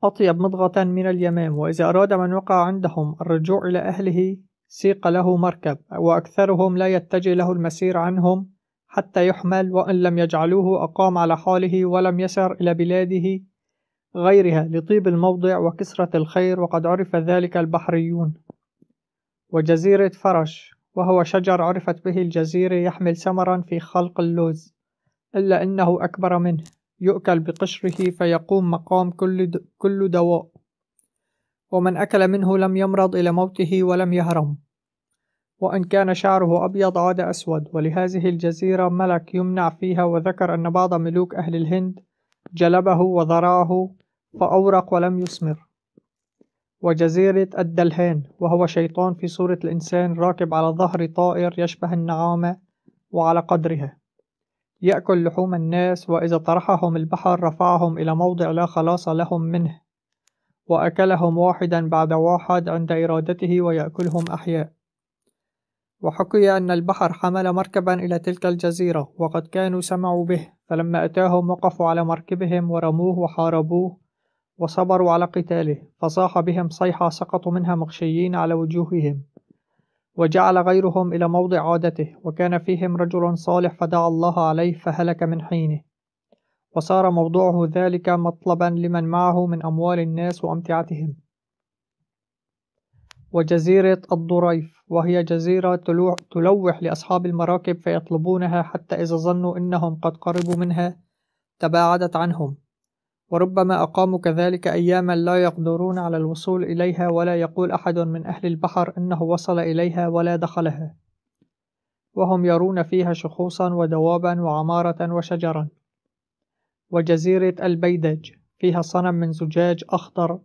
أطيب مضغة من اليمام وإذا أراد من وقع عندهم الرجوع إلى أهله سيق له مركب وأكثرهم لا يتجه له المسير عنهم حتى يحمل وإن لم يجعلوه أقام على حاله ولم يسر إلى بلاده غيرها لطيب الموضع وكسرة الخير وقد عرف ذلك البحريون وجزيرة فرش وهو شجر عرفت به الجزيرة يحمل ثمرا في خلق اللوز إلا أنه أكبر منه يؤكل بقشره فيقوم مقام كل كل دواء ومن أكل منه لم يمرض إلى موته ولم يهرم وإن كان شعره أبيض عاد أسود ولهذه الجزيرة ملك يمنع فيها وذكر أن بعض ملوك أهل الهند جلبه وذرعه فأورق ولم يثمر وجزيرة الدلهان وهو شيطان في صورة الإنسان راكب على ظهر طائر يشبه النعامة وعلى قدرها يأكل لحوم الناس وإذا طرحهم البحر رفعهم إلى موضع لا خلاص لهم منه وأكلهم واحدا بعد واحد عند إرادته ويأكلهم أحياء وحكي أن البحر حمل مركبا إلى تلك الجزيرة وقد كانوا سمعوا به فلما أتاهم وقفوا على مركبهم ورموه وحاربوه وصبروا على قتاله فصاح بهم صيحة سقطوا منها مغشيين على وجوههم وجعل غيرهم إلى موضع عادته وكان فيهم رجل صالح فدعا الله عليه فهلك من حينه وصار موضوعه ذلك مطلبا لمن معه من أموال الناس وأمتعتهم وجزيرة الضريف وهي جزيرة تلوح لأصحاب المراكب فيطلبونها حتى إذا ظنوا إنهم قد قربوا منها تباعدت عنهم وربما أقاموا كذلك أياما لا يقدرون على الوصول إليها ولا يقول أحد من أهل البحر إنه وصل إليها ولا دخلها وهم يرون فيها شخوصا ودوابا وعمارة وشجرا وجزيرة البيدج فيها صنم من زجاج أخضر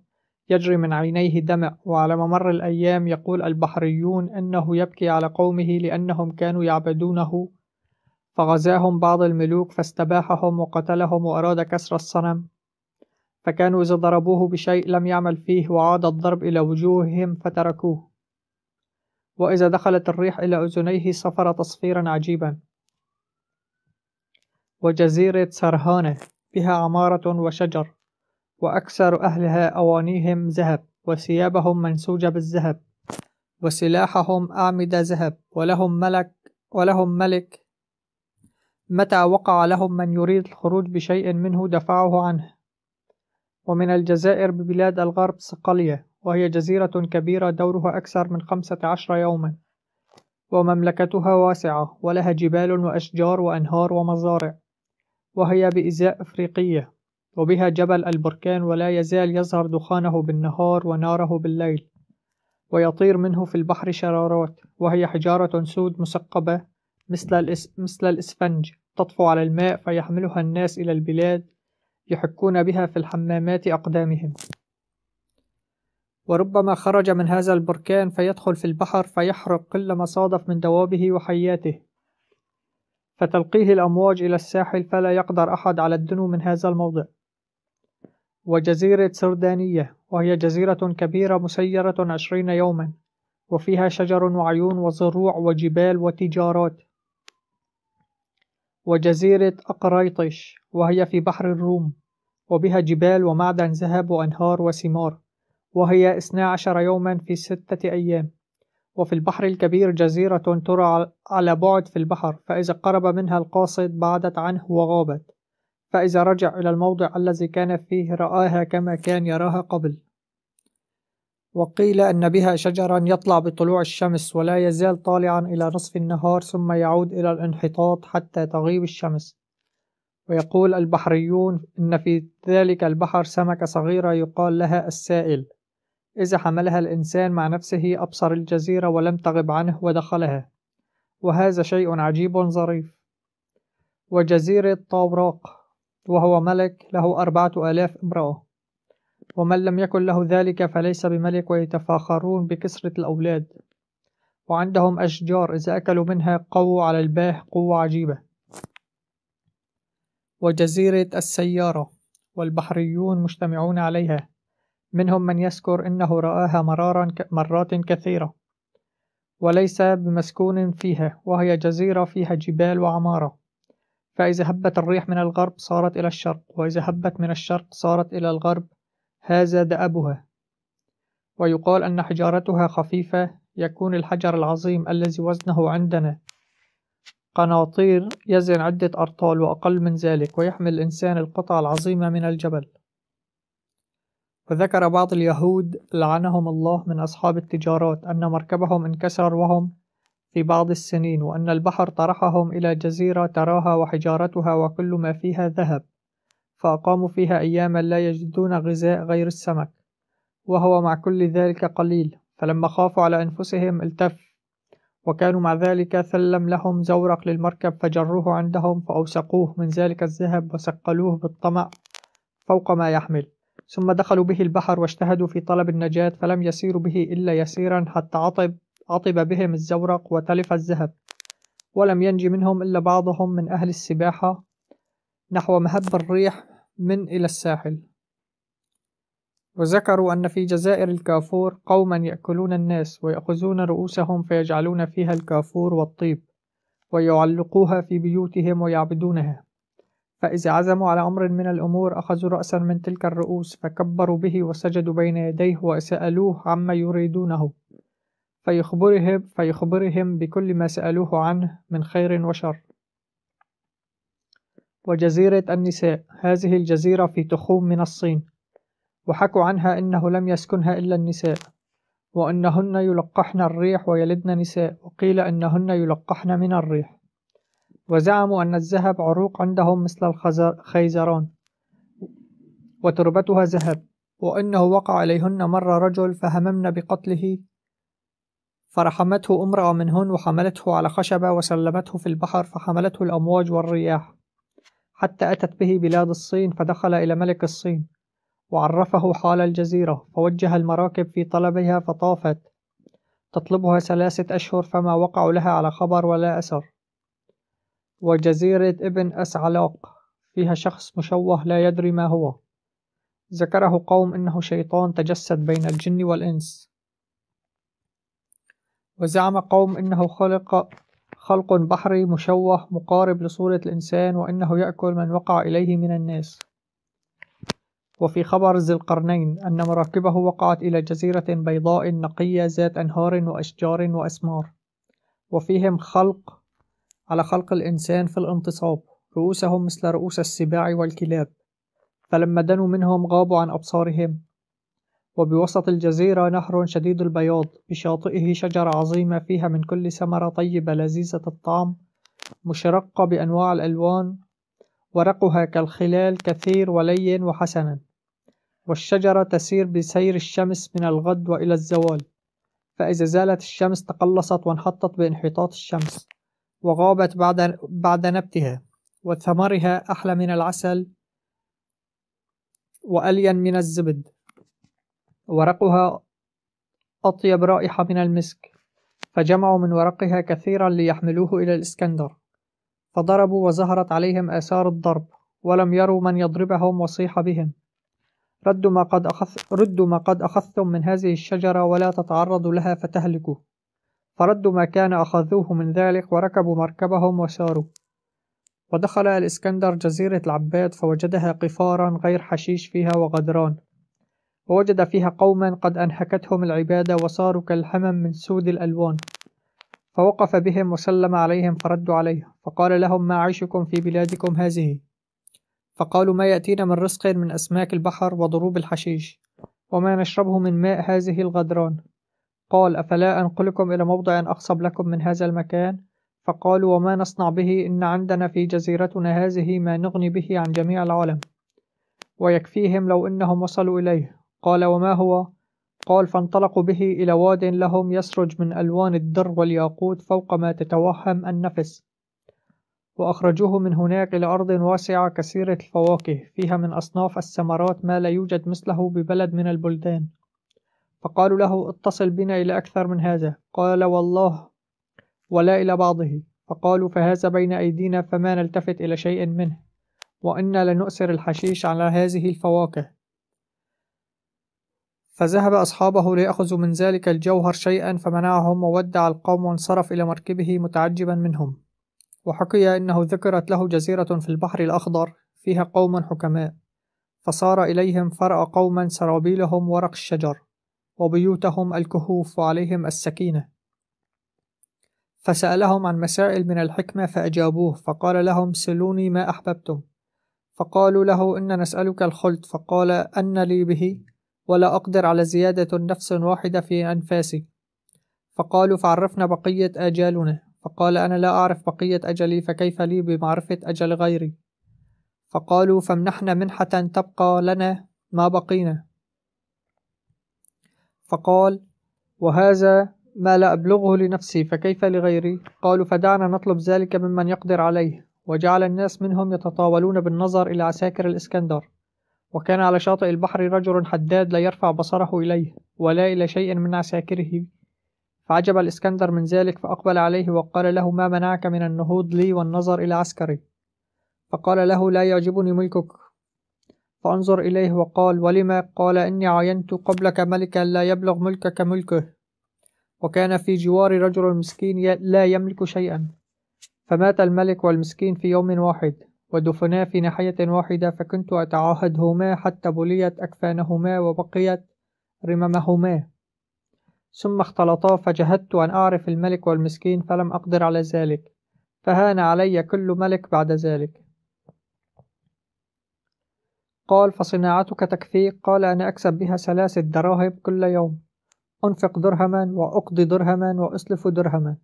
يجري من عينيه دمع وعلى ممر الأيام يقول البحريون أنه يبكي على قومه لأنهم كانوا يعبدونه فغزاهم بعض الملوك فاستباحهم وقتلهم وأراد كسر الصنم فكانوا إذا ضربوه بشيء لم يعمل فيه وعاد الضرب إلى وجوههم فتركوه وإذا دخلت الريح إلى أذنيه صفر تصفيرا عجيبا وجزيرة سرهانة بها عمارة وشجر وأكثر أهلها أوانيهم ذهب وثيابهم منسوجة بالذهب وسلاحهم أعمدة ذهب ولهم ملك ولهم ملك متى وقع لهم من يريد الخروج بشيء منه دفعه عنه ومن الجزائر ببلاد الغرب صقلية وهي جزيرة كبيرة دورها أكثر من خمسة عشر يوما ومملكتها واسعة ولها جبال وأشجار وأنهار ومزارع وهي بإزاء أفريقية وبها جبل البركان ولا يزال يظهر دخانه بالنهار وناره بالليل ويطير منه في البحر شرارات وهي حجارة سود مثقبة مثل, الإس... مثل الإسفنج تطفو على الماء فيحملها الناس إلى البلاد يحكون بها في الحمامات أقدامهم وربما خرج من هذا البركان فيدخل في البحر فيحرق كل ما صادف من دوابه وحياته فتلقيه الأمواج إلى الساحل فلا يقدر أحد على الدنو من هذا الموضع وجزيرة سردانية وهي جزيرة كبيرة مسيرة عشرين يوما وفيها شجر وعيون وزروع وجبال وتجارات وجزيرة أقريطش وهي في بحر الروم وبها جبال ومعدن ذهب وأنهار وثمار وهي اثنا عشر يوما في ستة أيام وفي البحر الكبير جزيرة ترى على بعد في البحر فإذا قرب منها القاصد بعدت عنه وغابت فإذا رجع إلى الموضع الذي كان فيه رآها كما كان يراها قبل وقيل أن بها شجرا يطلع بطلوع الشمس ولا يزال طالعا إلى نصف النهار ثم يعود إلى الانحطاط حتى تغيب الشمس ويقول البحريون إن في ذلك البحر سمكة صغيرة يقال لها السائل إذا حملها الإنسان مع نفسه أبصر الجزيرة ولم تغب عنه ودخلها وهذا شيء عجيب ظريف وجزيرة طاوراق وهو ملك له أربعة آلاف امرأة ومن لم يكن له ذلك فليس بملك ويتفاخرون بكثرة الأولاد وعندهم أشجار إذا أكلوا منها قووا على الباه قوة عجيبة وجزيرة السيارة والبحريون مجتمعون عليها منهم من يذكر أنه رآها مرارا مرات كثيرة وليس بمسكون فيها وهي جزيرة فيها جبال وعمارة فإذا هبت الريح من الغرب صارت إلى الشرق وإذا هبت من الشرق صارت إلى الغرب هذا دأبها ويقال أن حجارتها خفيفة يكون الحجر العظيم الذي وزنه عندنا قناطير يزن عدة أرطال وأقل من ذلك ويحمل الإنسان القطع العظيمة من الجبل وذكر بعض اليهود لعنهم الله من أصحاب التجارات أن مركبهم انكسر وهم في بعض السنين وأن البحر طرحهم إلى جزيرة تراها وحجارتها وكل ما فيها ذهب فأقاموا فيها أياما لا يجدون غذاء غير السمك وهو مع كل ذلك قليل فلما خافوا على أنفسهم التف وكانوا مع ذلك ثلم لهم زورق للمركب فجروه عندهم فأوسقوه من ذلك الذهب وسقلوه بالطمع فوق ما يحمل ثم دخلوا به البحر واجتهدوا في طلب النجاة فلم يسيروا به إلا يسيرا حتى عطب عطب بهم الزورق وتلف الذهب ولم ينج منهم إلا بعضهم من أهل السباحة نحو مهب الريح من إلى الساحل وذكروا أن في جزائر الكافور قوما يأكلون الناس ويأخذون رؤوسهم فيجعلون فيها الكافور والطيب ويعلقوها في بيوتهم ويعبدونها فإذا عزموا على أمر من الأمور أخذوا رأسا من تلك الرؤوس فكبروا به وسجدوا بين يديه وسألوه عما يريدونه فيخبرهم, فيخبرهم بكل ما سألوه عنه من خير وشر وجزيرة النساء هذه الجزيرة في تخوم من الصين وحكوا عنها إنه لم يسكنها إلا النساء وأنهن يلقحن الريح ويلدن نساء وقيل أنهن يلقحن من الريح وزعموا أن الذهب عروق عندهم مثل الخيزران وتربتها ذهب وأنه وقع عليهن مرة رجل فهممن بقتله فرحمته امرأة منهن وحملته على خشبة وسلمته في البحر فحملته الأمواج والرياح حتى أتت به بلاد الصين فدخل إلى ملك الصين وعرفه حال الجزيرة فوجه المراكب في طلبها فطافت تطلبها ثلاثة أشهر فما وقعوا لها على خبر ولا أثر وجزيرة ابن أسعلاق فيها شخص مشوه لا يدري ما هو ذكره قوم إنه شيطان تجسد بين الجن والإنس وزعم قوم إنه خلق خلق بحري مشوه مقارب لصورة الإنسان وإنه يأكل من وقع إليه من الناس وفي خبر ذي القرنين أن مراكبه وقعت إلى جزيرة بيضاء نقية ذات أنهار وأشجار وأسمار وفيهم خلق على خلق الإنسان في الانتصاب رؤوسهم مثل رؤوس السباع والكلاب فلما دنوا منهم غابوا عن أبصارهم وبوسط الجزيرة نهر شديد البياض بشاطئه شجرة عظيمة فيها من كل ثمرة طيبة لذيذة الطعم مشرقة بأنواع الألوان ورقها كالخلال كثير ولين وحسنا والشجرة تسير بسير الشمس من الغد وإلى الزوال فإذا زالت الشمس تقلصت وانحطت بانحطاط الشمس وغابت بعد, بعد نبتها وثمرها أحلى من العسل وألين من الزبد ورقها أطيب رائحة من المسك فجمعوا من ورقها كثيرا ليحملوه إلى الإسكندر فضربوا وظهرت عليهم آثار الضرب ولم يروا من يضربهم وصيح بهم ردوا ما قد, أخذ ردوا ما قد أخذتم من هذه الشجرة ولا تتعرضوا لها فتهلكوا فردوا ما كان أخذوه من ذلك وركبوا مركبهم وساروا ودخل الإسكندر جزيرة العباد فوجدها قفارا غير حشيش فيها وغدران ووجد فيها قوما قد أنهكتهم العبادة وصاروا كالحمم من سود الألوان فوقف بهم وسلم عليهم فردوا عليه فقال لهم ما عيشكم في بلادكم هذه فقالوا ما يأتينا من رزق من أسماك البحر وضروب الحشيش وما نشربه من ماء هذه الغدران قال أفلا أنقلكم إلى موضع أخصب لكم من هذا المكان فقالوا وما نصنع به إن عندنا في جزيرتنا هذه ما نغني به عن جميع العالم ويكفيهم لو إنهم وصلوا إليه قال وما هو؟ قال فانطلقوا به إلى واد لهم يسرج من ألوان الدر والياقوت فوق ما تتوهم النفس وأخرجوه من هناك إلى أرض واسعة كثيرة الفواكه فيها من أصناف الثمرات ما لا يوجد مثله ببلد من البلدان فقالوا له اتصل بنا إلى أكثر من هذا قال والله ولا إلى بعضه فقالوا فهذا بين أيدينا فما نلتفت إلى شيء منه وإنا لنؤثر الحشيش على هذه الفواكه فذهب أصحابه ليأخذوا من ذلك الجوهر شيئا فمنعهم وودع القوم وانصرف إلى مركبه متعجبا منهم وحكي أنه ذكرت له جزيرة في البحر الأخضر فيها قوم حكماء فصار إليهم فرأى قوما سرابيلهم ورق الشجر وبيوتهم الكهوف وعليهم السكينة فسألهم عن مسائل من الحكمة فأجابوه فقال لهم سلوني ما أحببتم فقالوا له إن نسألك الخلد فقال أن لي به ولا أقدر على زيادة نفس واحدة في أنفاسي فقالوا فعرفنا بقية آجالنا فقال أنا لا أعرف بقية أجلي فكيف لي بمعرفة أجل غيري فقالوا فمنحنا منحة تبقى لنا ما بقينا فقال وهذا ما لا أبلغه لنفسي فكيف لغيري قالوا فدعنا نطلب ذلك ممن يقدر عليه وجعل الناس منهم يتطاولون بالنظر إلى عساكر الإسكندر وكان على شاطئ البحر رجل حداد لا يرفع بصره إليه ولا إلى شيء من عساكره فعجب الإسكندر من ذلك فأقبل عليه وقال له ما منعك من النهوض لي والنظر إلى عسكري فقال له لا يعجبني ملكك فانظر إليه وقال ولما قال إني عاينت قبلك ملكا لا يبلغ ملكك ملكه وكان في جوار رجل مسكين لا يملك شيئا فمات الملك والمسكين في يوم واحد ودفنا في ناحية واحدة فكنت أتعاهدهما حتى بليت أكفانهما وبقيت رممهما ثم اختلطا فجهدت أن أعرف الملك والمسكين فلم أقدر على ذلك فهان علي كل ملك بعد ذلك قال فصناعتك تكفيك قال أنا أكسب بها ثلاثة دراهم كل يوم أنفق درهما وأقضي درهما وأسلف درهما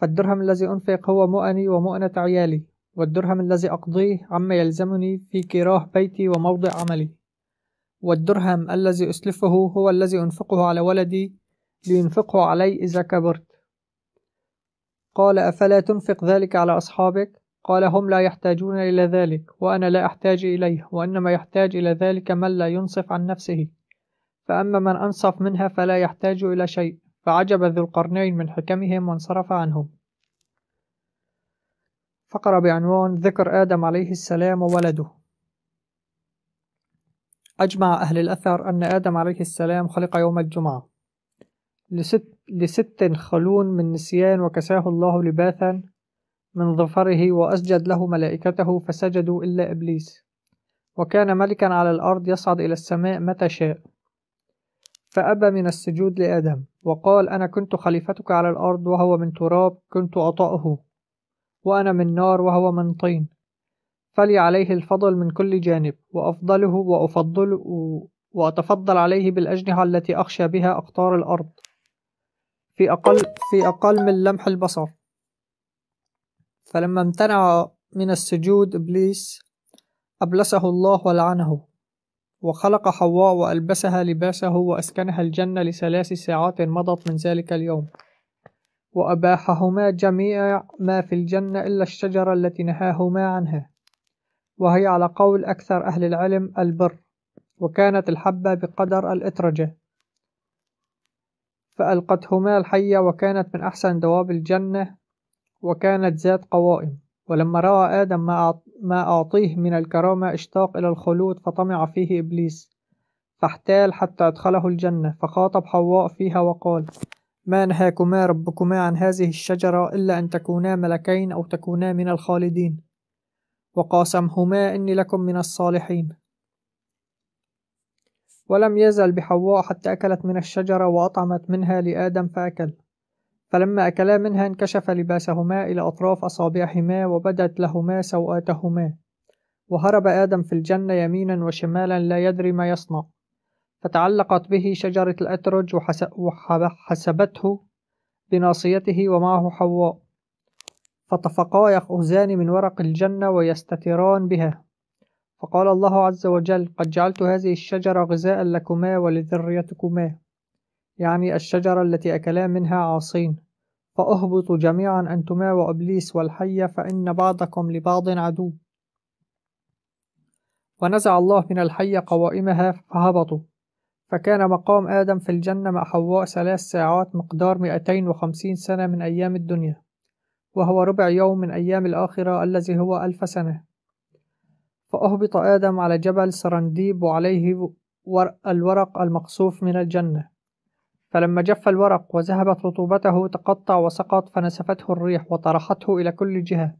فالدرهم الذي أنفق هو مؤني ومؤنة عيالي والدرهم الذي أقضيه عما يلزمني في كراه بيتي وموضع عملي والدرهم الذي أسلفه هو الذي أنفقه على ولدي لينفقه علي إذا كبرت قال أفلا تنفق ذلك على أصحابك قال هم لا يحتاجون إلى ذلك وأنا لا أحتاج إليه وإنما يحتاج إلى ذلك من لا ينصف عن نفسه فأما من أنصف منها فلا يحتاج إلى شيء فعجب ذو القرنين من حكمهم وانصرف عنهم فقرة بعنوان ذكر آدم عليه السلام وولده أجمع أهل الأثر أن آدم عليه السلام خلق يوم الجمعة لست, لست خلون من نسيان وكساه الله لباثا من ظفره وأسجد له ملائكته فسجدوا إلا إبليس وكان ملكا على الأرض يصعد إلى السماء متى شاء فأبى من السجود لآدم وقال أنا كنت خليفتك على الأرض وهو من تراب كنت أطأه وأنا من نار وهو من طين فلي عليه الفضل من كل جانب وأفضله وأفضل وأتفضل عليه بالأجنحة التي أخشى بها أقطار الأرض في أقل, في أقل من لمح البصر فلما امتنع من السجود إبليس أبلسه الله ولعنه وخلق حواء وألبسها لباسه وأسكنها الجنة لثلاث ساعات مضت من ذلك اليوم وأباحهما جميع ما في الجنة إلا الشجرة التي نهاهما عنها وهي على قول أكثر أهل العلم البر وكانت الحبة بقدر الإترجة فألقتهما الحية وكانت من أحسن دواب الجنة وكانت ذات قوائم ولما رأى آدم ما أعطيه من الكرامة اشتاق إلى الخلود فطمع فيه إبليس فاحتال حتى أدخله الجنة فخاطب حواء فيها وقال ما نهاكما ربكما عن هذه الشجرة إلا أن تكونا ملكين أو تكونا من الخالدين وقاسمهما إني لكم من الصالحين ولم يزل بحواء حتى أكلت من الشجرة وأطعمت منها لآدم فأكل فلما أكلا منها انكشف لباسهما إلى أطراف أصابعهما وبدت لهما سوآتهما وهرب آدم في الجنة يمينا وشمالا لا يدري ما يصنع فتعلقت به شجرة الأترج وحسبته بناصيته ومعه حواء فطفقا يأخذان من ورق الجنة ويستتران بها فقال الله عز وجل قد جعلت هذه الشجرة غذاء لكما ولذريتكما يعني الشجرة التي أكلا منها عاصين فأهبطوا جميعا أنتما وإبليس والحية فإن بعضكم لبعض عدو ونزع الله من الحية قوائمها فهبطوا فكان مقام آدم في الجنة مع حواء ثلاث ساعات مقدار 250 سنة من أيام الدنيا وهو ربع يوم من أيام الآخرة الذي هو ألف سنة فأهبط آدم على جبل سرنديب وعليه الورق المقصوف من الجنة فلما جف الورق وذهبت رطوبته تقطع وسقط فنسفته الريح وطرحته إلى كل جهة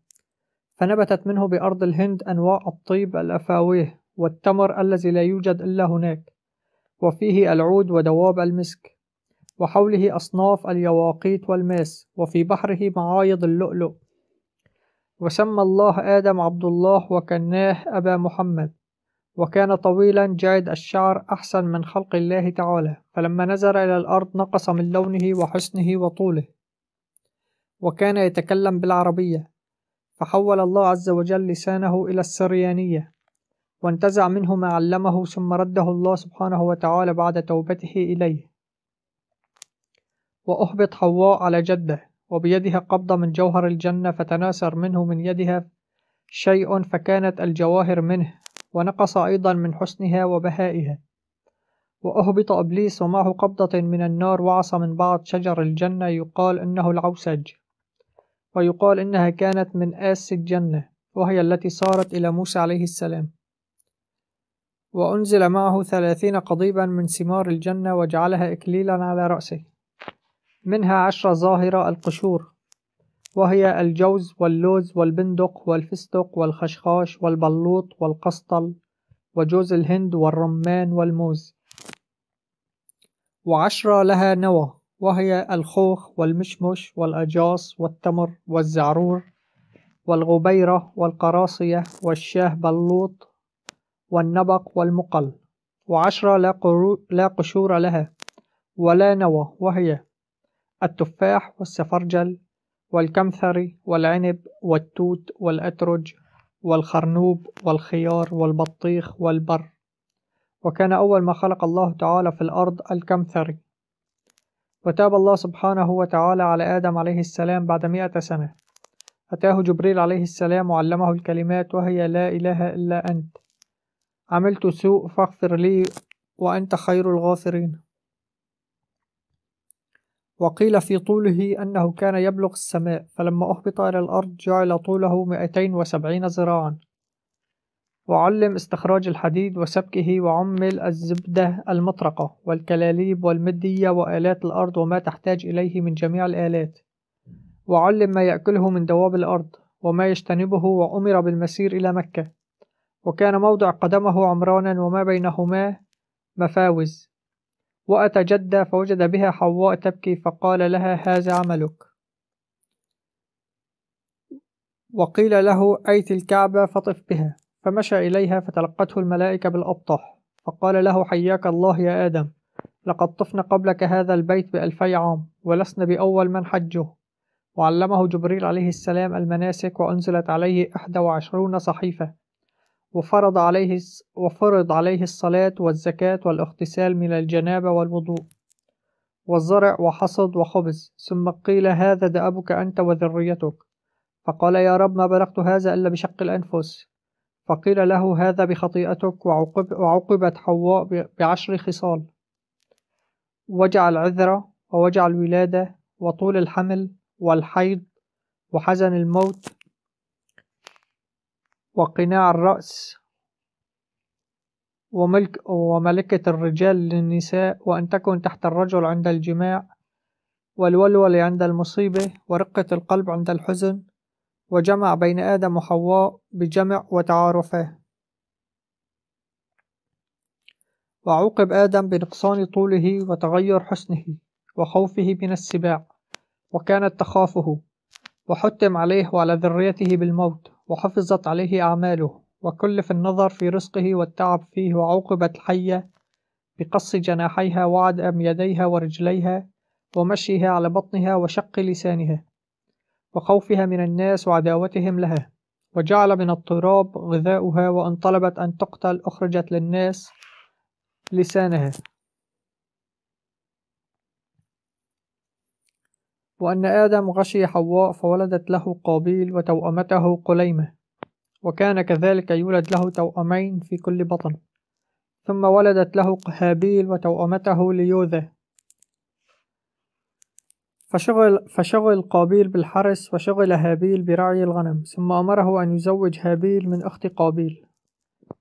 فنبتت منه بأرض الهند أنواع الطيب الأفاويه والتمر الذي لا يوجد إلا هناك وفيه العود ودواب المسك وحوله أصناف اليواقيت والماس وفي بحره معايض اللؤلؤ وسمى الله آدم عبد الله وكناه أبا محمد وكان طويلا جعد الشعر أحسن من خلق الله تعالى فلما نزل إلى الأرض نقص من لونه وحسنه وطوله وكان يتكلم بالعربية فحول الله عز وجل لسانه إلى السريانية وانتزع منه ما علمه ثم رده الله سبحانه وتعالى بعد توبته إليه وأهبط حواء على جده وبيدها قبضة من جوهر الجنة فتناسر منه من يدها شيء فكانت الجواهر منه ونقص أيضا من حسنها وبهائها وأهبط إبليس ومعه قبضة من النار وعصى من بعض شجر الجنة يقال إنه العوسج ويقال إنها كانت من آس الجنة وهي التي صارت إلى موسى عليه السلام وأنزل معه ثلاثين قضيبا من ثمار الجنة وجعلها إكليلا على رأسه منها عشر ظاهرة القشور وهي الجوز واللوز والبندق والفستق والخشخاش والبلوط والقسطل وجوز الهند والرمان والموز وعشرة لها نوى وهي الخوخ والمشمش والأجاص والتمر والزعرور والغبيرة والقراصية والشاه بلوط والنبق والمقل وعشرة لا, قرو... لا قشور لها ولا نوى وهي التفاح والسفرجل والكمثري والعنب والتوت والأترج والخرنوب والخيار والبطيخ والبر وكان أول ما خلق الله تعالى في الأرض الكمثري وتاب الله سبحانه وتعالى على آدم عليه السلام بعد مئة سنة أتاه جبريل عليه السلام وعلمه الكلمات وهي لا إله إلا أنت عملت سوء فاغفر لي وأنت خير الغافرين وقيل في طوله أنه كان يبلغ السماء فلما أهبط إلى الأرض جعل طوله 270 ذراعا وعلم استخراج الحديد وسبكه وعمل الزبدة المطرقة والكلاليب والمدية وآلات الأرض وما تحتاج إليه من جميع الآلات وعلم ما يأكله من دواب الأرض وما يجتنبه وأمر بالمسير إلى مكة وكان موضع قدمه عمرانا وما بينهما مفاوز وأتى جدة فوجد بها حواء تبكي فقال لها هذا عملك وقيل له أيت الكعبة فطف بها فمشى إليها فتلقته الملائكة بالأبطح فقال له حياك الله يا آدم لقد طفنا قبلك هذا البيت بألفي عام ولسنا بأول من حجه وعلمه جبريل عليه السلام المناسك وأنزلت عليه إحدى وعشرون صحيفة وفرض عليه وفرض عليه الصلاة والزكاة والاغتسال من الجنابة والوضوء والزرع وحصد وخبز ثم قيل هذا دأبك أنت وذريتك فقال يا رب ما بلغت هذا إلا بشق الأنفس فقيل له هذا بخطيئتك وعقب وعقبت حواء بعشر خصال وجع العذرة ووجع الولادة وطول الحمل والحيض وحزن الموت وقناع الرأس وملك وملكة الرجال للنساء وأن تكن تحت الرجل عند الجماع والولول عند المصيبة ورقة القلب عند الحزن وجمع بين آدم وحواء بجمع وتعارفه وعوقب آدم بنقصان طوله وتغير حسنه وخوفه من السباع وكانت تخافه وحتم عليه وعلى ذريته بالموت وحفظت عليه أعماله وكلف النظر في رزقه والتعب فيه وعوقبت الحية بقص جناحيها وعدم يديها ورجليها ومشيها على بطنها وشق لسانها وخوفها من الناس وعداوتهم لها وجعل من التراب غذاؤها وإن طلبت أن تقتل أخرجت للناس لسانها وأن آدم غشي حواء فولدت له قابيل وتوأمته قليمة وكان كذلك يولد له توأمين في كل بطن ثم ولدت له هابيل وتوأمته ليوذا فشغل, فشغل قابيل بالحرس وشغل هابيل برعي الغنم ثم أمره أن يزوج هابيل من أخت قابيل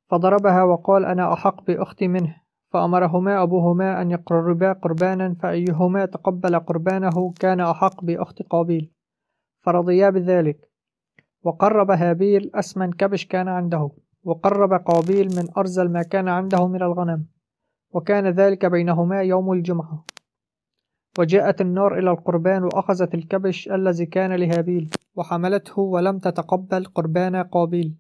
فضربها وقال أنا أحق بأختي منه فأمرهما أبوهما أن يقربا قربانا فأيهما تقبل قربانه كان أحق بأخت قابيل فرضيا بذلك وقرب هابيل أسمن كبش كان عنده وقرب قابيل من أرزل ما كان عنده من الغنم وكان ذلك بينهما يوم الجمعة وجاءت النار إلى القربان وأخذت الكبش الذي كان لهابيل وحملته ولم تتقبل قربان قابيل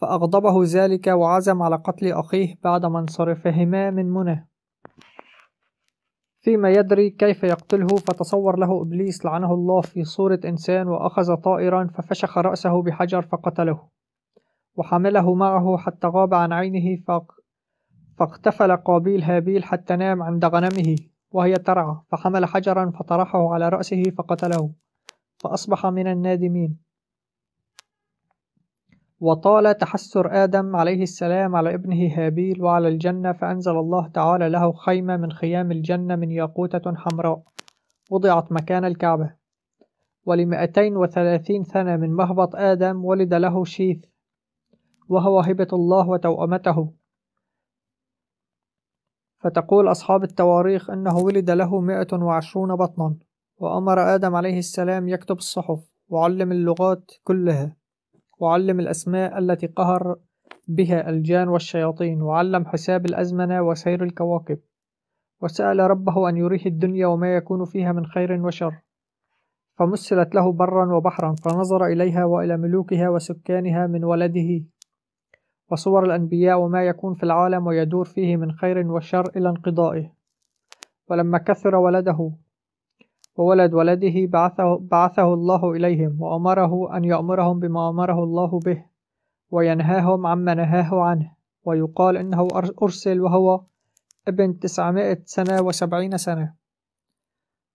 فأغضبه ذلك وعزم على قتل أخيه بعدما انصرفهما من منى فيما يدري كيف يقتله فتصور له إبليس لعنه الله في صورة إنسان وأخذ طائرا ففشخ رأسه بحجر فقتله وحمله معه حتى غاب عن عينه فاقتفل قابيل هابيل حتى نام عند غنمه وهي ترعى فحمل حجرا فطرحه على رأسه فقتله فأصبح من النادمين وطال تحسر آدم عليه السلام على ابنه هابيل وعلى الجنة فأنزل الله تعالى له خيمة من خيام الجنة من ياقوتة حمراء وضعت مكان الكعبة ولمئتين وثلاثين سنة من مهبط آدم ولد له شيث وهو هبة الله وتوأمته فتقول أصحاب التواريخ أنه ولد له مائة وعشرون بطنا وأمر آدم عليه السلام يكتب الصحف وعلم اللغات كلها وعلم الأسماء التي قهر بها الجان والشياطين وعلم حساب الأزمنة وسير الكواكب وسأل ربه أن يريه الدنيا وما يكون فيها من خير وشر فمثلت له برا وبحرا فنظر إليها وإلى ملوكها وسكانها من ولده وصور الأنبياء وما يكون في العالم ويدور فيه من خير وشر إلى انقضائه ولما كثر ولده وولد ولده بعثه, بعثه الله إليهم وأمره أن يأمرهم بما أمره الله به وينهاهم عما نهاه عنه ويقال إنه أرسل وهو ابن تسعمائة سنة وسبعين سنة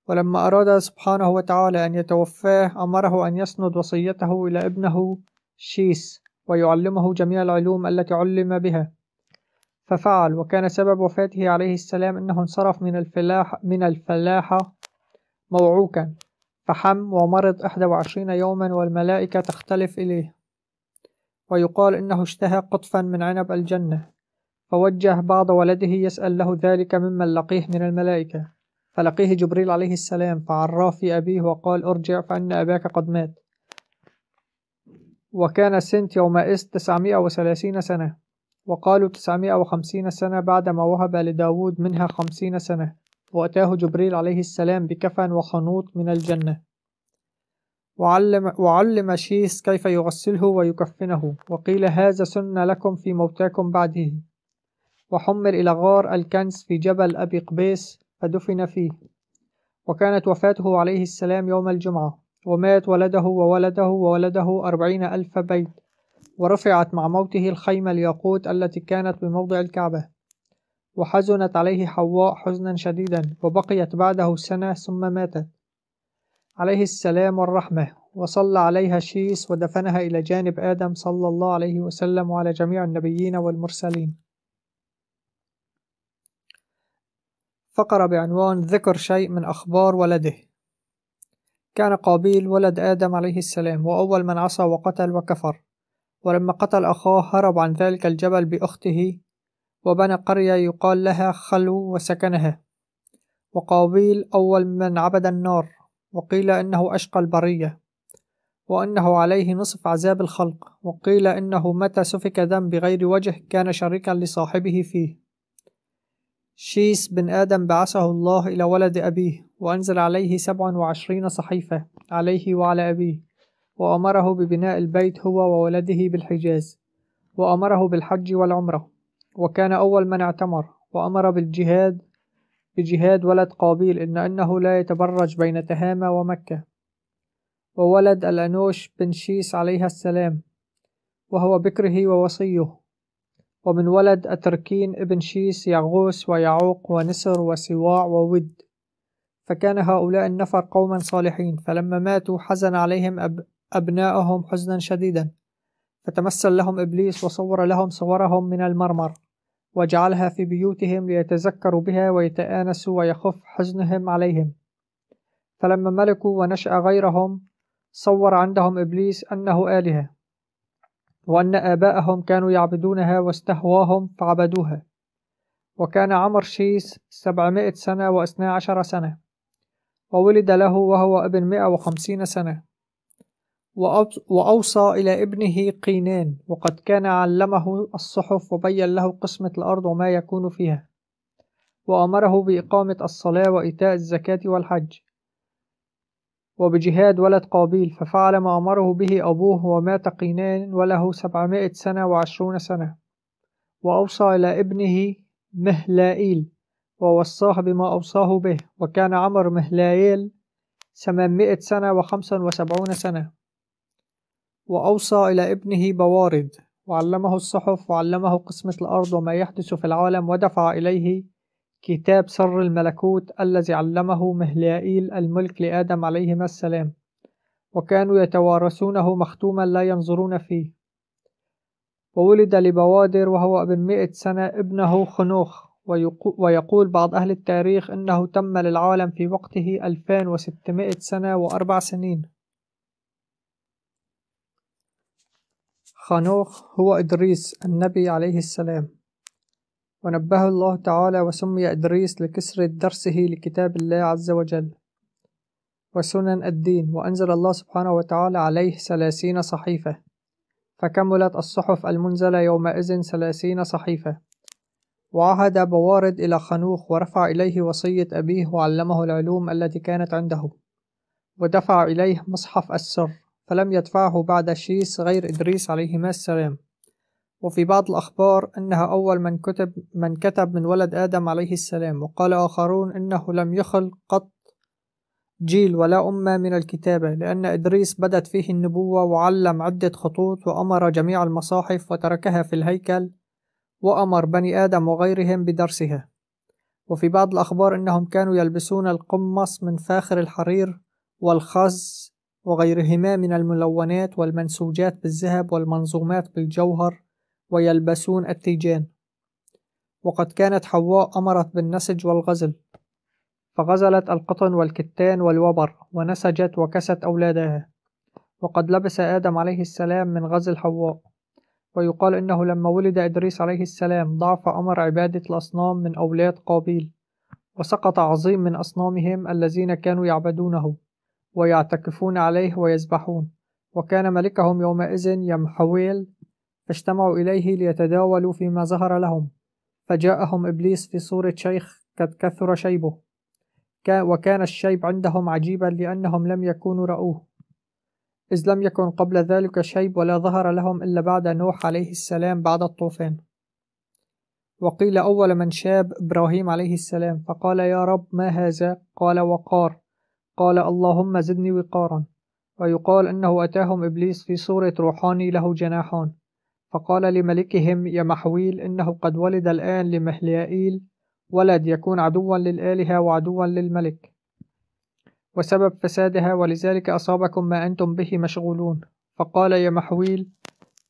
ولما أراد سبحانه وتعالى أن يتوفاه أمره أن يسند وصيته إلى ابنه شيس ويعلمه جميع العلوم التي علم بها ففعل وكان سبب وفاته عليه السلام أنه انصرف من الفلاح من الفلاحة موعوكا فحم ومرض إحدى وعشرين يوما والملائكة تختلف إليه ويقال إنه اشتهى قطفا من عنب الجنة فوجه بعض ولده يسأل له ذلك ممن لقيه من الملائكة فلقيه جبريل عليه السلام فعراه في أبيه وقال ارجع فإن أباك قد مات وكان سنت يومئذ 930 سنة وقالوا 950 سنة بعدما وهب لداود منها 50 سنة وأتاه جبريل عليه السلام بكفن وخنوط من الجنة وعلم, وعلم شيس كيف يغسله ويكفنه وقيل هذا سنة لكم في موتاكم بعده وحمل إلى غار الكنس في جبل أبي قبيس فدفن فيه وكانت وفاته عليه السلام يوم الجمعة ومات ولده وولده وولده أربعين ألف بيت ورفعت مع موته الخيمة الياقوت التي كانت بموضع الكعبة وحزنت عليه حواء حزنا شديدا وبقيت بعده سنة ثم ماتت عليه السلام والرحمة وصلى عليها شيس ودفنها إلى جانب آدم صلى الله عليه وسلم وعلى جميع النبيين والمرسلين فقرة بعنوان ذكر شيء من أخبار ولده كان قابيل ولد آدم عليه السلام وأول من عصى وقتل وكفر ولما قتل أخاه هرب عن ذلك الجبل بأخته وبنى قرية يقال لها خلو وسكنها وقابيل أول من عبد النار وقيل إنه أشقى البرية وأنه عليه نصف عذاب الخلق وقيل إنه متى سفك دم بغير وجه كان شريكا لصاحبه فيه شيس بن آدم بعثه الله إلى ولد أبيه وأنزل عليه سبع وعشرين صحيفة عليه وعلى أبيه وأمره ببناء البيت هو وولده بالحجاز وأمره بالحج والعمرة وكان أول من اعتمر وأمر بالجهاد بجهاد ولد قابيل إن أنه لا يتبرج بين تهامة ومكة وولد الأنوش بن شيس عليها السلام وهو بكره ووصيه ومن ولد أتركين ابن شيس يغوث ويعوق ونسر وسواع وود فكان هؤلاء النفر قوما صالحين فلما ماتوا حزن عليهم أب أبناءهم حزنا شديدا فتمثل لهم إبليس وصور لهم صورهم من المرمر وجعلها في بيوتهم ليتذكروا بها ويتآنسوا ويخف حزنهم عليهم فلما ملكوا ونشأ غيرهم صور عندهم إبليس أنه آلهة وأن آباءهم كانوا يعبدونها واستهواهم فعبدوها وكان عمر شيس سبعمائة سنة واثنا عشر سنة وولد له وهو ابن مائة وخمسين سنة وأوصى إلى ابنه قينان وقد كان علمه الصحف وبين له قسمة الأرض وما يكون فيها وأمره بإقامة الصلاة وإيتاء الزكاة والحج وبجهاد ولد قابيل ففعل ما أمره به أبوه ومات قينان وله سبعمائة سنة وعشرون سنة وأوصى إلى ابنه مهلائيل ووصاه بما أوصاه به وكان عمر مهلائيل ثمانمائة سنة وخمسا وسبعون سنة وأوصى إلى ابنه بوارد وعلمه الصحف وعلمه قسمة الأرض وما يحدث في العالم ودفع إليه كتاب سر الملكوت الذي علمه مهلائيل الملك لآدم عليهما السلام وكانوا يتوارثونه مختوما لا ينظرون فيه وولد لبوادر وهو ابن مئة سنة ابنه خنوخ ويقول بعض أهل التاريخ إنه تم للعالم في وقته 2600 سنة وأربع سنين خانوخ هو إدريس النبي عليه السلام ونبه الله تعالى وسمي إدريس لكسر درسه لكتاب الله عز وجل وسنن الدين وأنزل الله سبحانه وتعالى عليه ثلاثين صحيفة فكملت الصحف المنزلة يومئذ ثلاثين صحيفة وعهد بوارد إلى خنوخ ورفع إليه وصية أبيه وعلمه العلوم التي كانت عنده ودفع إليه مصحف السر فلم يدفعه بعد شيس غير إدريس عليهما السلام وفي بعض الأخبار أنها أول من كتب من كتب من ولد آدم عليه السلام وقال آخرون إنه لم يخل قط جيل ولا أمة من الكتابة لأن إدريس بدت فيه النبوة وعلم عدة خطوط وأمر جميع المصاحف وتركها في الهيكل وأمر بني آدم وغيرهم بدرسها وفي بعض الأخبار أنهم كانوا يلبسون القمص من فاخر الحرير والخز وغيرهما من الملونات والمنسوجات بالذهب والمنظومات بالجوهر ويلبسون التيجان وقد كانت حواء أمرت بالنسج والغزل فغزلت القطن والكتان والوبر ونسجت وكست أولادها وقد لبس آدم عليه السلام من غزل حواء ويقال إنه لما ولد إدريس عليه السلام ضعف أمر عبادة الأصنام من أولاد قابيل وسقط عظيم من أصنامهم الذين كانوا يعبدونه ويعتكفون عليه ويذبحون وكان ملكهم يومئذ يمحويل فاجتمعوا إليه ليتداولوا فيما ظهر لهم فجاءهم إبليس في صورة شيخ قد كثر شيبه وكان الشيب عندهم عجيبا لأنهم لم يكونوا رأوه إذ لم يكن قبل ذلك شيب ولا ظهر لهم إلا بعد نوح عليه السلام بعد الطوفان وقيل أول من شاب إبراهيم عليه السلام فقال يا رب ما هذا قال وقار قال اللهم زدني وقارا ويقال أنه أتاهم إبليس في صورة روحاني له جناحان فقال لملكهم يا محويل إنه قد ولد الآن لمهليائيل ولد يكون عدوا للآلهة وعدوا للملك وسبب فسادها ولذلك أصابكم ما أنتم به مشغولون فقال يا محويل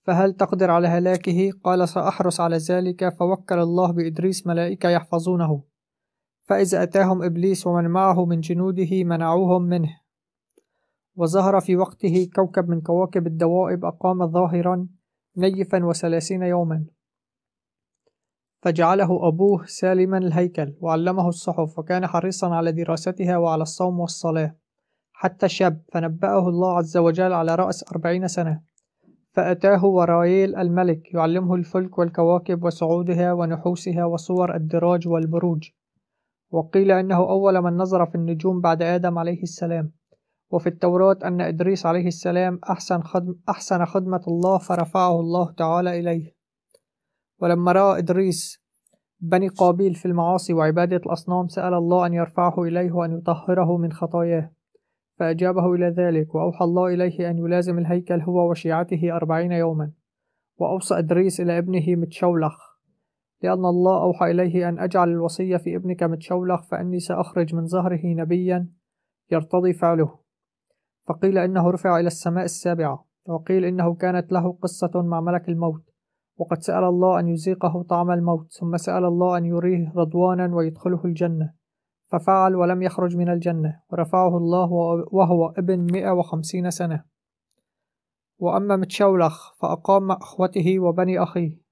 فهل تقدر على هلاكه؟ قال سأحرص على ذلك فوكل الله بإدريس ملائكة يحفظونه فإذا أتاهم إبليس ومن معه من جنوده منعوهم منه وظهر في وقته كوكب من كواكب الدوائب أقام ظاهرا نيفا وثلاثين يوما فجعله أبوه سالما الهيكل وعلمه الصحف وكان حريصا على دراستها وعلى الصوم والصلاة حتى شاب فنبأه الله عز وجل على رأس أربعين سنة فأتاه ورايل الملك يعلمه الفلك والكواكب وصعودها ونحوسها وصور الدراج والبروج وقيل إنه أول من نظر في النجوم بعد آدم عليه السلام وفي التوراة أن إدريس عليه السلام أحسن, خدم أحسن خدمة الله فرفعه الله تعالى إليه ولما رأى إدريس بني قابيل في المعاصي وعبادة الأصنام سأل الله أن يرفعه إليه وأن يطهره من خطاياه فأجابه إلى ذلك وأوحى الله إليه أن يلازم الهيكل هو وشيعته أربعين يوما وأوصى إدريس إلى ابنه متشولخ لأن الله أوحى إليه أن أجعل الوصية في ابنك متشولخ فإني سأخرج من ظهره نبيا يرتضي فعله فقيل إنه رفع إلى السماء السابعة وقيل إنه كانت له قصة مع ملك الموت وقد سأل الله أن يذيقه طعم الموت ثم سأل الله أن يريه رضوانا ويدخله الجنة ففعل ولم يخرج من الجنة ورفعه الله وهو ابن 150 سنة وأما متشولخ فأقام مع أخوته وبني أخيه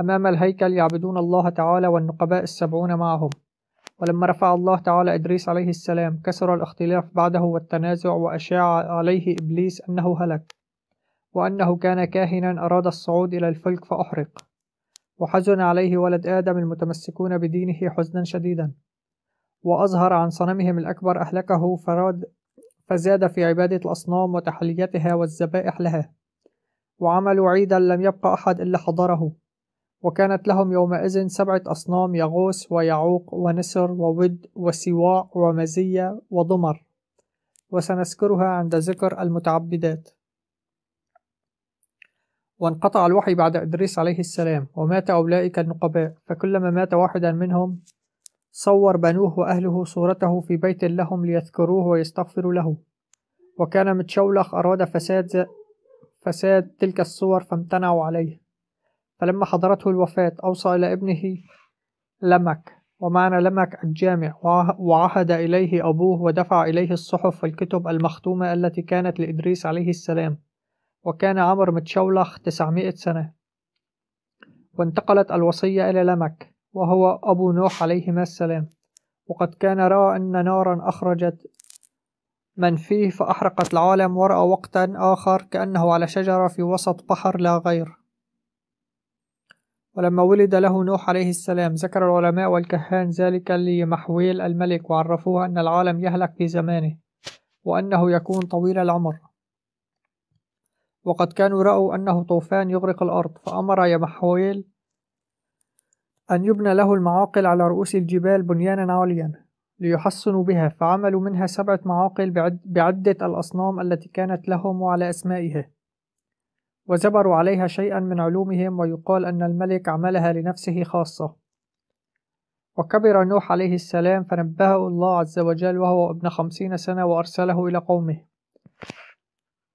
أمام الهيكل يعبدون الله تعالى والنقباء السبعون معهم ولما رفع الله تعالى إدريس عليه السلام كسر الاختلاف بعده والتنازع وأشاع عليه إبليس أنه هلك وأنه كان كاهنا أراد الصعود إلى الفلك فأحرق وحزن عليه ولد آدم المتمسكون بدينه حزنا شديدا وأظهر عن صنمهم الأكبر أهلكه فراد فزاد في عبادة الأصنام وتحليتها والذبائح لها وعملوا عيدا لم يبقى أحد إلا حضره وكانت لهم يومئذ سبعة أصنام يغوث ويعوق ونسر وود وسواع ومزية وضمر وسنذكرها عند ذكر المتعبدات وانقطع الوحي بعد إدريس عليه السلام ومات أولئك النقباء فكلما مات واحدا منهم صور بنوه وأهله صورته في بيت لهم ليذكروه ويستغفروا له وكان متشولخ أراد فساد فساد تلك الصور فامتنعوا عليه فلما حضرته الوفاة أوصى إلى ابنه لمك ومعنى لمك الجامع وعهد إليه أبوه ودفع إليه الصحف والكتب المختومة التي كانت لإدريس عليه السلام وكان عمر متشولخ تسعمائة سنة وانتقلت الوصية إلى لمك وهو أبو نوح عليهما السلام وقد كان رأى أن نارا أخرجت من فيه فأحرقت العالم ورأى وقتا آخر كأنه على شجرة في وسط بحر لا غير ولما ولد له نوح عليه السلام ذكر العلماء والكهان ذلك لمحويل الملك وعرفوه أن العالم يهلك في زمانه وأنه يكون طويل العمر وقد كانوا رأوا أنه طوفان يغرق الأرض فأمر يمحويل أن يبنى له المعاقل على رؤوس الجبال بنيانا عاليا ليحصنوا بها فعملوا منها سبعة معاقل بعدة الأصنام التي كانت لهم وعلى أسمائها وزبروا عليها شيئا من علومهم ويقال أن الملك عملها لنفسه خاصة وكبر نوح عليه السلام فنبهه الله عز وجل وهو ابن خمسين سنة وأرسله إلى قومه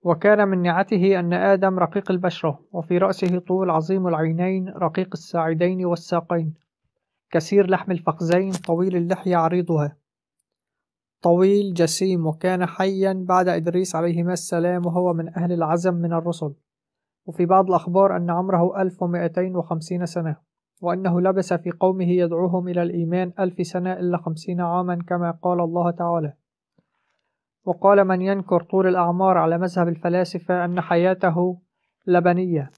وكان من نعته أن آدم رقيق البشرة وفي رأسه طول عظيم العينين رقيق الساعدين والساقين كثير لحم الفخذين طويل اللحية عريضها طويل جسيم وكان حيا بعد إدريس عليهما السلام وهو من أهل العزم من الرسل وفي بعض الأخبار أن عمره 1250 سنة وأنه لبس في قومه يدعوهم إلى الإيمان ألف سنة إلا خمسين عاما كما قال الله تعالى وقال من ينكر طول الأعمار على مذهب الفلاسفة أن حياته لبنية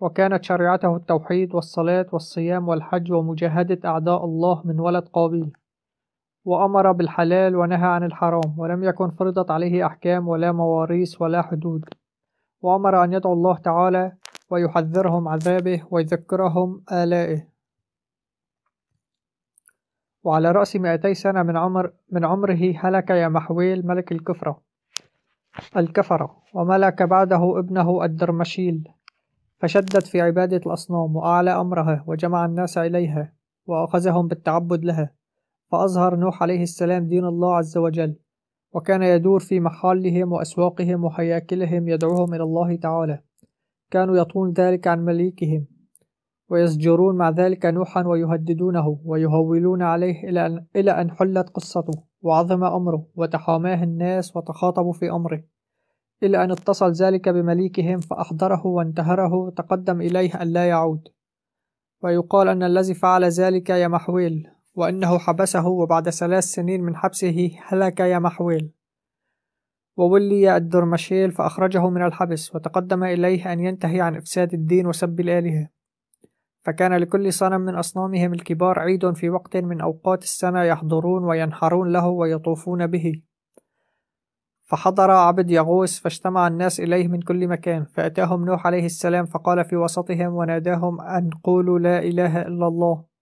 وكانت شريعته التوحيد والصلاة والصيام والحج ومجاهدة أعداء الله من ولد قابيل وأمر بالحلال ونهى عن الحرام ولم يكن فرضت عليه أحكام ولا مواريث ولا حدود وأمر أن يدعوا الله تعالى ويحذرهم عذابه ويذكرهم آلائه وعلى رأس مئتي سنة من عمر من عمره هلك يا محويل ملك الكفرة الكفرة وملك بعده ابنه الدرمشيل فشدد في عبادة الأصنام وأعلى أمرها وجمع الناس إليها وأخذهم بالتعبد لها فأظهر نوح عليه السلام دين الله عز وجل وكان يدور في محلهم وأسواقهم وهياكلهم يدعوهم إلى الله تعالى كانوا يطون ذلك عن مليكهم ويزجرون مع ذلك نوحا ويهددونه ويهولون عليه إلى أن, إلى أن حلت قصته وعظم أمره وتحاماه الناس وتخاطبوا في أمره إلى أن اتصل ذلك بمليكهم فأحضره وانتهره تقدم إليه أن لا يعود ويقال أن الذي فعل ذلك يمحويل وأنه حبسه وبعد ثلاث سنين من حبسه هلك يا محويل وولي الدرمشيل فأخرجه من الحبس وتقدم إليه أن ينتهي عن إفساد الدين وسب الآلهة فكان لكل صنم من أصنامهم الكبار عيد في وقت من أوقات السنة يحضرون وينحرون له ويطوفون به فحضر عبد يغوث فاجتمع الناس إليه من كل مكان فأتاهم نوح عليه السلام فقال في وسطهم وناداهم أن قولوا لا إله إلا الله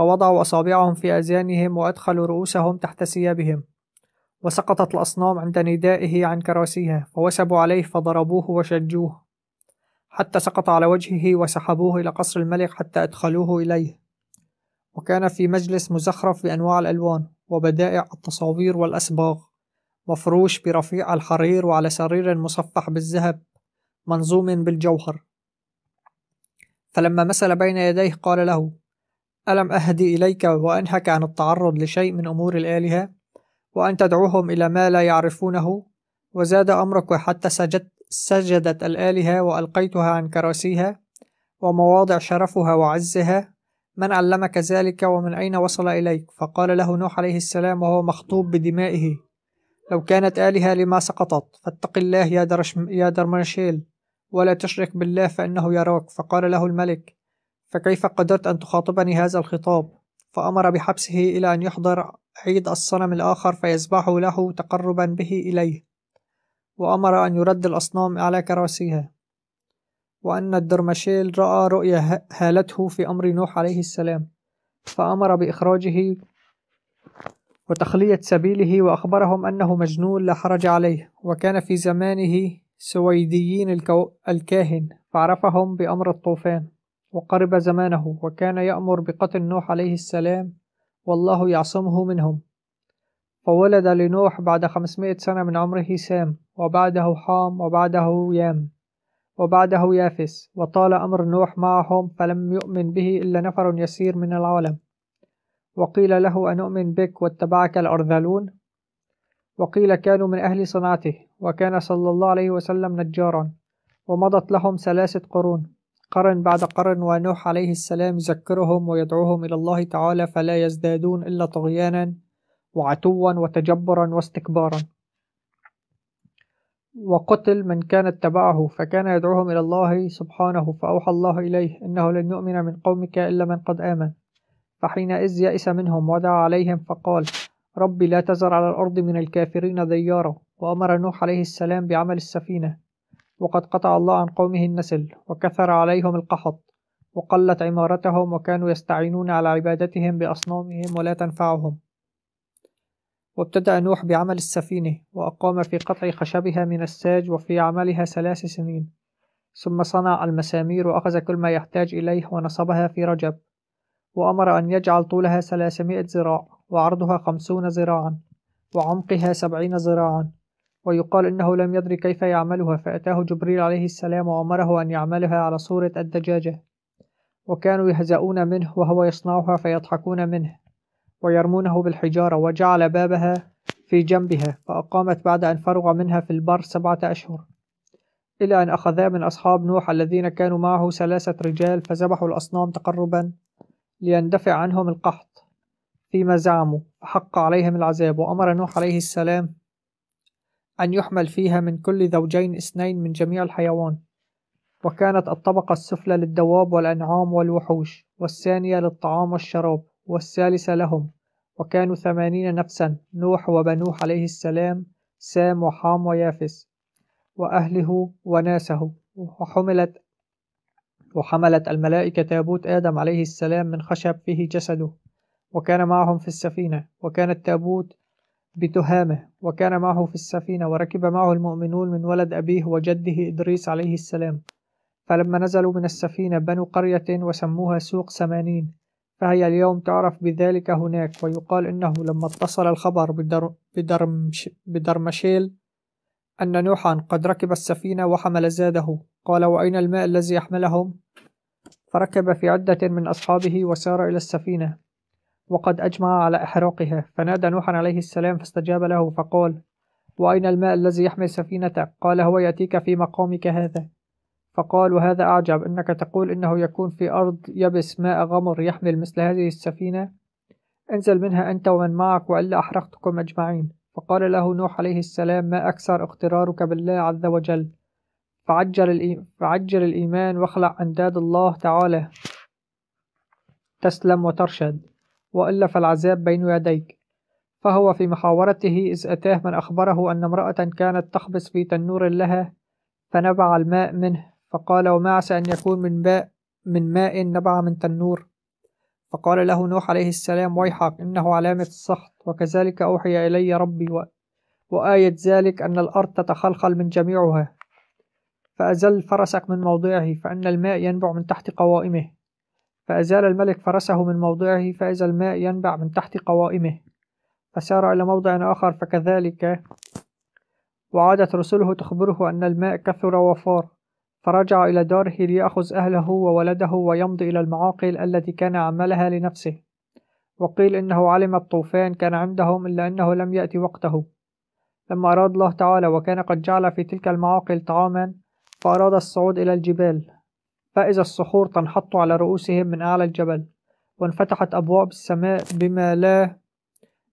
فوضعوا أصابعهم في أذانهم وأدخلوا رؤوسهم تحت ثيابهم وسقطت الأصنام عند ندائه عن كراسيها فوسبوا عليه فضربوه وشجوه حتى سقط على وجهه وسحبوه إلى قصر الملك حتى أدخلوه إليه وكان في مجلس مزخرف بأنواع الألوان وبدائع التصاوير والأسباغ مفروش برفيع الحرير وعلى سرير مصفح بالذهب منظوم بالجوهر فلما مثل بين يديه قال له ألم أهدي إليك وأنهك عن التعرض لشيء من أمور الآلهة وأن تدعوهم إلى ما لا يعرفونه وزاد أمرك حتى سجدت سجدت الآلهة وألقيتها عن كراسيها ومواضع شرفها وعزها من علمك ذلك ومن أين وصل إليك فقال له نوح عليه السلام وهو مخطوب بدمائه لو كانت آلهة لما سقطت فاتق الله يا, درش يا درمنشيل ولا تشرك بالله فإنه يراك فقال له الملك فكيف قدرت أن تخاطبني هذا الخطاب؟ فأمر بحبسه إلى أن يحضر عيد الصنم الآخر فيذبحه له تقربا به إليه وأمر أن يرد الأصنام على كراسيها وأن الدرمشيل رأى رؤيا هالته في أمر نوح عليه السلام فأمر بإخراجه وتخلية سبيله وأخبرهم أنه مجنون لا حرج عليه وكان في زمانه سويديين الكاهن فعرفهم بأمر الطوفان وقرب زمانه وكان يأمر بقتل نوح عليه السلام والله يعصمه منهم فولد لنوح بعد خمسمائة سنة من عمره سام وبعده حام وبعده يام وبعده يافس وطال أمر نوح معهم فلم يؤمن به إلا نفر يسير من العالم وقيل له أنؤمن بك واتبعك الأرذلون وقيل كانوا من أهل صنعته وكان صلى الله عليه وسلم نجارا ومضت لهم ثلاثة قرون قرن بعد قرن ونوح عليه السلام يذكرهم ويدعوهم إلى الله تعالى فلا يزدادون إلا طغيانا وعتوا وتجبرا واستكبارا وقتل من كان اتبعه فكان يدعوهم إلى الله سبحانه فأوحى الله إليه إنه لن يؤمن من قومك إلا من قد آمن فحينئذ يئس منهم ودعا عليهم فقال ربي لا تزر على الأرض من الكافرين ديارا وأمر نوح عليه السلام بعمل السفينة وقد قطع الله عن قومه النسل وكثر عليهم القحط وقلت عمارتهم وكانوا يستعينون على عبادتهم بأصنامهم ولا تنفعهم وابتدأ نوح بعمل السفينة وأقام في قطع خشبها من الساج وفي عملها ثلاث سنين ثم صنع المسامير وأخذ كل ما يحتاج إليه ونصبها في رجب وأمر أن يجعل طولها ثلاثمائة ذراع وعرضها خمسون ذراعا وعمقها سبعين ذراعا ويقال إنه لم يدر كيف يعملها فأتاه جبريل عليه السلام وأمره أن يعملها على صورة الدجاجة وكانوا يهزؤون منه وهو يصنعها فيضحكون منه ويرمونه بالحجارة وجعل بابها في جنبها فأقامت بعد أن فرغ منها في البر سبعة أشهر إلى أن أخذا من أصحاب نوح الذين كانوا معه ثلاثة رجال فذبحوا الأصنام تقربا ليندفع عنهم القحط فيما زعموا فحق عليهم العذاب وأمر نوح عليه السلام أن يحمل فيها من كل زوجين اثنين من جميع الحيوان وكانت الطبقة السفلى للدواب والأنعام والوحوش والثانية للطعام والشراب والثالثة لهم وكانوا ثمانين نفسا نوح وبنوح عليه السلام سام وحام ويافس وأهله وناسه وحملت وحملت الملائكة تابوت آدم عليه السلام من خشب فيه جسده وكان معهم في السفينة وكان التابوت بتهامه وكان معه في السفينة وركب معه المؤمنون من ولد أبيه وجده إدريس عليه السلام فلما نزلوا من السفينة بنوا قرية وسموها سوق سمانين فهي اليوم تعرف بذلك هناك ويقال إنه لما اتصل الخبر بدر بدرمش بدرمشيل أن نوحا قد ركب السفينة وحمل زاده قال وأين الماء الذي يحملهم؟ فركب في عدة من أصحابه وسار إلى السفينة وقد أجمع على إحراقها فنادى نوح عليه السلام فاستجاب له فقال وأين الماء الذي يحمل سفينتك قال هو يأتيك في مقامك هذا فقال وهذا أعجب أنك تقول إنه يكون في أرض يبس ماء غمر يحمل مثل هذه السفينة انزل منها أنت ومن معك وإلا أحرقتكم أجمعين فقال له نوح عليه السلام ما أكثر اغترارك بالله عز وجل فعجل, فعجل الإيمان واخلع أنداد الله تعالى تسلم وترشد وإلا فالعذاب بين يديك فهو في محاورته إذ أتاه من أخبره أن امرأة كانت تخبص في تنور لها فنبع الماء منه فقال وما عسى أن يكون من باء من ماء نبع من تنور فقال له نوح عليه السلام ويحك إنه علامة السخط وكذلك أوحي إلي ربي و... وآية ذلك أن الأرض تتخلخل من جميعها فأزل فرسك من موضعه فإن الماء ينبع من تحت قوائمه فأزال الملك فرسه من موضعه فإذا الماء ينبع من تحت قوائمه فسار إلى موضع آخر فكذلك وعادت رسله تخبره أن الماء كثر وفار فرجع إلى داره ليأخذ أهله وولده ويمضي إلى المعاقل التي كان عملها لنفسه وقيل إنه علم الطوفان كان عندهم إلا أنه لم يأتي وقته لما أراد الله تعالى وكان قد جعل في تلك المعاقل طعاما فأراد الصعود إلى الجبال فإذا الصخور تنحط على رؤوسهم من أعلى الجبل وانفتحت أبواب السماء بما لا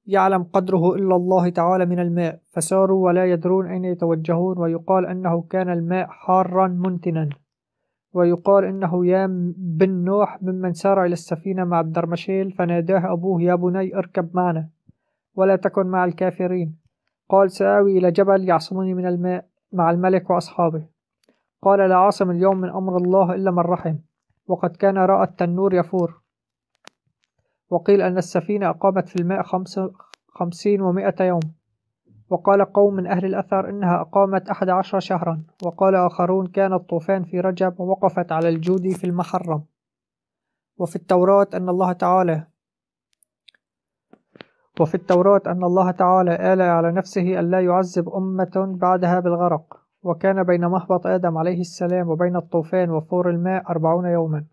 يعلم قدره إلا الله تعالى من الماء فساروا ولا يدرون أين يتوجهون ويقال أنه كان الماء حارا منتنا ويقال إنه يام بن نوح ممن سار إلى السفينة مع الدرمشيل فناداه أبوه يا بني اركب معنا ولا تكن مع الكافرين قال سآوي إلى جبل يعصمني من الماء مع الملك وأصحابه قال لا عاصم اليوم من أمر الله إلا من رحم وقد كان رأى التنور يفور وقيل أن السفينة أقامت في الماء خمس خمسين ومائة يوم وقال قوم من أهل الأثر إنها أقامت أحد عشر شهرا وقال آخرون كان الطوفان في رجب ووقفت على الجودي في المحرم وفي التوراة أن الله تعالى وفي التوراة أن الله تعالى آلى على نفسه ألا يعذب أمة بعدها بالغرق وكان بين محبط آدم عليه السلام وبين الطوفان وفور الماء أربعون يوما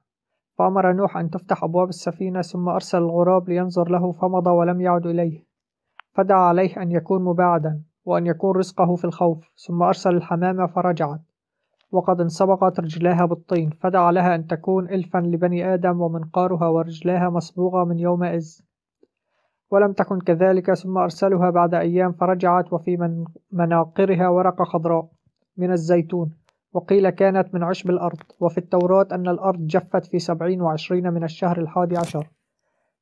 فأمر نوح أن تفتح أبواب السفينة ثم أرسل الغراب لينظر له فمضى ولم يعد إليه فدعا عليه أن يكون مباعدا وأن يكون رزقه في الخوف ثم أرسل الحمامة فرجعت وقد انصبغت رجلاها بالطين فدعا لها أن تكون إلفا لبني آدم ومنقارها ورجلاها مصبوغة من يومئذ ولم تكن كذلك ثم أرسلها بعد أيام فرجعت وفي من مناقرها ورقة خضراء من الزيتون وقيل كانت من عشب الأرض وفي التوراة أن الأرض جفت في سبعين وعشرين من الشهر الحادي عشر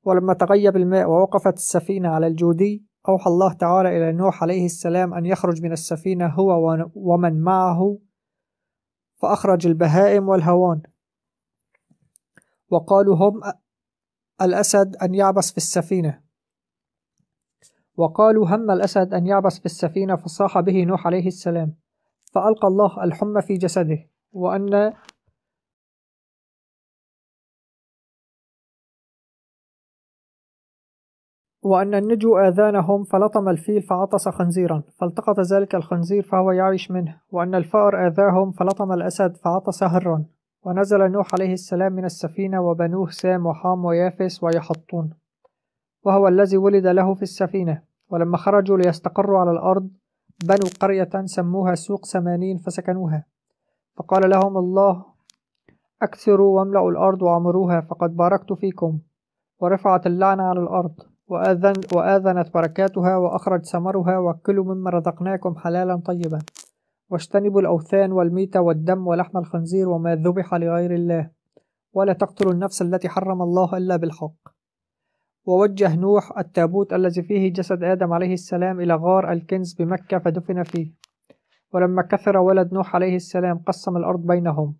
ولما تغيب الماء ووقفت السفينة على الجودي أوحى الله تعالى إلى نوح عليه السلام أن يخرج من السفينة هو ومن معه فأخرج البهائم والهوان وقالوا هم الأسد أن يعبس في السفينة وقالوا هم الأسد أن يعبس في السفينة فصاح به نوح عليه السلام فألقى الله الحمى في جسده وأن وأن النجو آذانهم فلطم الفيل فعطس خنزيرا فالتقط ذلك الخنزير فهو يعيش منه وأن الفأر آذاهم فلطم الأسد فعطس هرا ونزل نوح عليه السلام من السفينة وبنوه سام وحام ويافس ويحطون وهو الذي ولد له في السفينة ولما خرجوا ليستقروا على الأرض بنوا قرية سموها سوق سمانين فسكنوها فقال لهم الله أكثروا واملأوا الأرض وعمروها فقد باركت فيكم ورفعت اللعنة على الأرض وآذن وآذنت بركاتها وأخرج ثمرها وكلوا مما رزقناكم حلالا طيبا واجتنبوا الأوثان والميتة والدم ولحم الخنزير وما ذبح لغير الله ولا تقتلوا النفس التي حرم الله إلا بالحق ووجه نوح التابوت الذي فيه جسد آدم عليه السلام إلى غار الكنز بمكة فدفن فيه ولما كثر ولد نوح عليه السلام قسم الأرض بينهم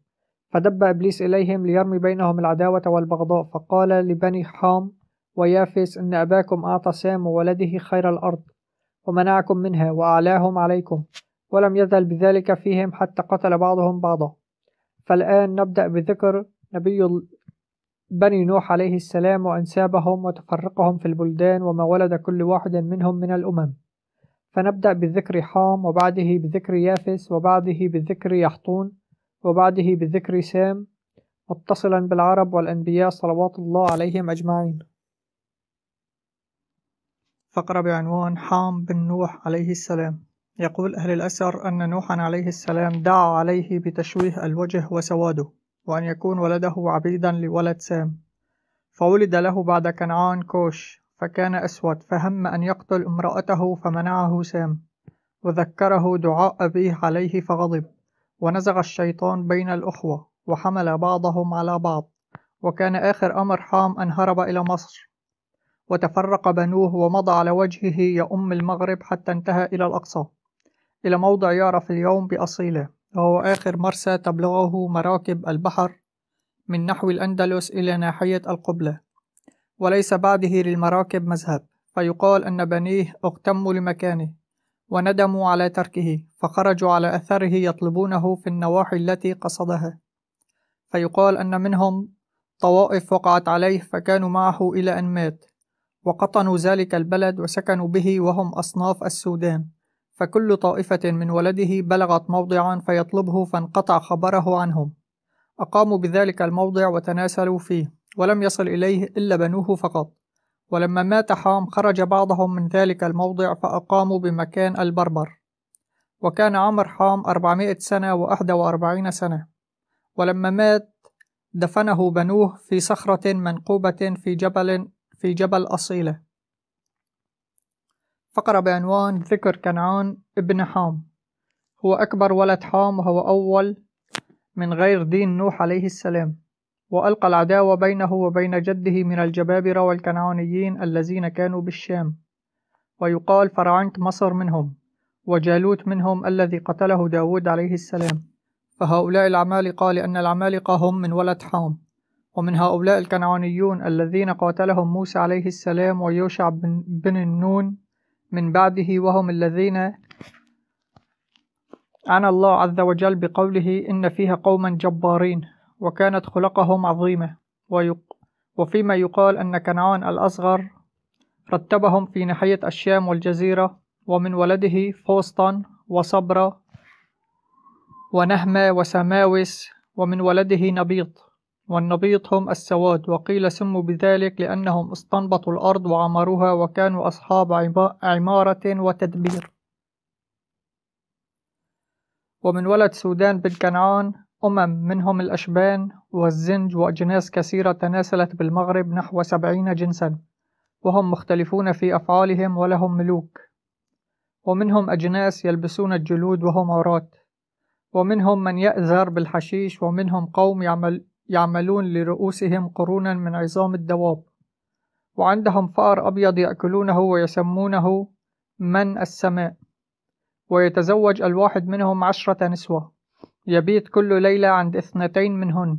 فدب إبليس إليهم ليرمي بينهم العداوة والبغضاء فقال لبني حام ويافس إن أباكم أعطى سام وولده خير الأرض ومنعكم منها وأعلاهم عليكم ولم يزل بذلك فيهم حتى قتل بعضهم بعضا فالآن نبدأ بذكر نبي بني نوح عليه السلام وأنسابهم وتفرقهم في البلدان وما ولد كل واحد منهم من الأمم فنبدأ بالذكر حام وبعده بذكر يافس وبعده بالذكر يحطون وبعده بالذكر سام متصلا بالعرب والأنبياء صلوات الله عليهم أجمعين فقرة بعنوان حام بن نوح عليه السلام يقول أهل الأسر أن نوحا عليه السلام دعا عليه بتشويه الوجه وسواده وأن يكون ولده عبيدا لولد سام فولد له بعد كنعان كوش فكان أسود فهم أن يقتل امرأته فمنعه سام وذكره دعاء أبيه عليه فغضب ونزغ الشيطان بين الأخوة وحمل بعضهم على بعض وكان آخر أمر حام أن هرب إلى مصر وتفرق بنوه ومضى على وجهه يؤم المغرب حتى انتهى إلى الأقصى إلى موضع يعرف اليوم بأصيله وهو آخر مرسى تبلغه مراكب البحر من نحو الأندلس إلى ناحية القبلة وليس بعده للمراكب مذهب فيقال أن بنيه اغتموا لمكانه وندموا على تركه فخرجوا على أثره يطلبونه في النواحي التي قصدها فيقال أن منهم طوائف وقعت عليه فكانوا معه إلى أن مات وقطنوا ذلك البلد وسكنوا به وهم أصناف السودان فكل طائفة من ولده بلغت موضعا فيطلبه فانقطع خبره عنهم أقاموا بذلك الموضع وتناسلوا فيه ولم يصل إليه إلا بنوه فقط ولما مات حام خرج بعضهم من ذلك الموضع فأقاموا بمكان البربر وكان عمر حام أربعمائة سنة وأحد وأربعين سنة ولما مات دفنه بنوه في صخرة منقوبة في جبل في جبل أصيلة فقرة بعنوان ذكر كنعان ابن حام هو أكبر ولد حام وهو أول من غير دين نوح عليه السلام وألقى العداوة بينه وبين جده من الجبابرة والكنعانيين الذين كانوا بالشام ويقال فرعنت مصر منهم وجالوت منهم الذي قتله داود عليه السلام فهؤلاء العمالقة لأن العمالقة هم من ولد حام ومن هؤلاء الكنعانيون الذين قاتلهم موسى عليه السلام ويوشع بن, بن النون من بعده وهم الذين عنى الله عز وجل بقوله إن فيها قوما جبارين وكانت خلقهم عظيمة ويق وفيما يقال أن كنعان الأصغر رتبهم في ناحية الشام والجزيرة ومن ولده فوسطن وصبرا ونهمة وسماوس ومن ولده نبيط والنبيط هم السواد وقيل سموا بذلك لأنهم استنبطوا الأرض وعمروها وكانوا أصحاب عمارة وتدبير ومن ولد سودان بن كنعان أمم منهم الأشبان والزنج وأجناس كثيرة تناسلت بالمغرب نحو سبعين جنسا وهم مختلفون في أفعالهم ولهم ملوك ومنهم أجناس يلبسون الجلود وهم عرات ومنهم من يأذر بالحشيش ومنهم قوم يعمل يعملون لرؤوسهم قرونا من عظام الدواب وعندهم فأر أبيض يأكلونه ويسمونه من السماء ويتزوج الواحد منهم عشرة نسوة يبيت كل ليلة عند اثنتين منهن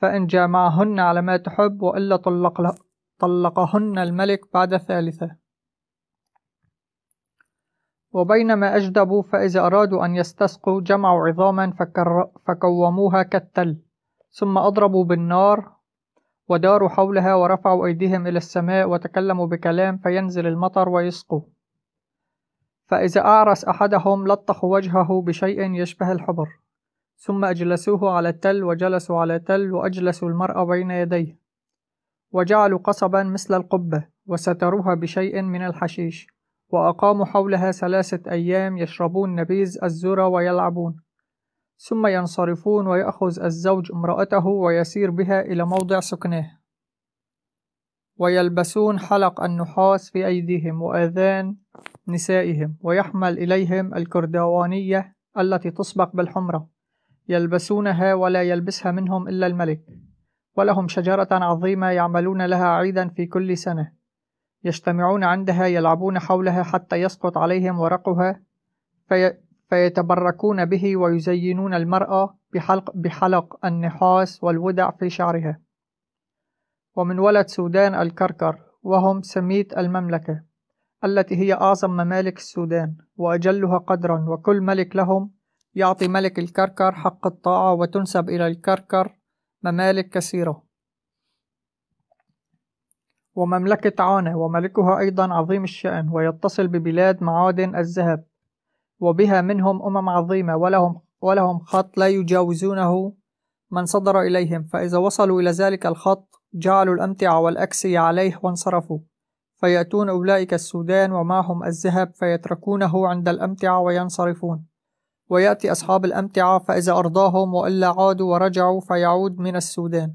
فإن جامعهن على ما تحب وإلا طلق طلقهن الملك بعد ثالثة وبينما أجدبوا فإذا أرادوا أن يستسقوا جمعوا عظاما فكر... فكوموها كالتل ثم أضربوا بالنار وداروا حولها ورفعوا أيديهم إلى السماء وتكلموا بكلام فينزل المطر ويسقوا فإذا أعرس أحدهم لطخوا وجهه بشيء يشبه الحبر ثم أجلسوه على التل وجلسوا على تل وأجلسوا المرأة بين يديه وجعلوا قصبا مثل القبة وستروها بشيء من الحشيش وأقاموا حولها ثلاثة أيام يشربون نبيذ الذرة ويلعبون ثم ينصرفون ويأخذ الزوج امرأته ويسير بها إلى موضع سكنه ويلبسون حلق النحاس في أيديهم وآذان نسائهم ويحمل إليهم الكردوانية التي تسبق بالحمرة يلبسونها ولا يلبسها منهم إلا الملك ولهم شجرة عظيمة يعملون لها عيدا في كل سنة يجتمعون عندها يلعبون حولها حتى يسقط عليهم ورقها في فيتبركون به ويزينون المرأة بحلق, بحلق النحاس والودع في شعرها ومن ولد سودان الكركر وهم سميت المملكة التي هي أعظم ممالك السودان وأجلها قدرا وكل ملك لهم يعطي ملك الكركر حق الطاعة وتنسب إلى الكركر ممالك كثيرة ومملكة عانة وملكها أيضا عظيم الشأن ويتصل ببلاد معادن الذهب وبها منهم أمم عظيمة ولهم, ولهم خط لا يجاوزونه من صدر إليهم فإذا وصلوا إلى ذلك الخط جعلوا الأمتعة والأكسية عليه وانصرفوا فيأتون أولئك السودان ومعهم الذهب فيتركونه عند الأمتعة وينصرفون ويأتي أصحاب الأمتعة فإذا أرضاهم وإلا عادوا ورجعوا فيعود من السودان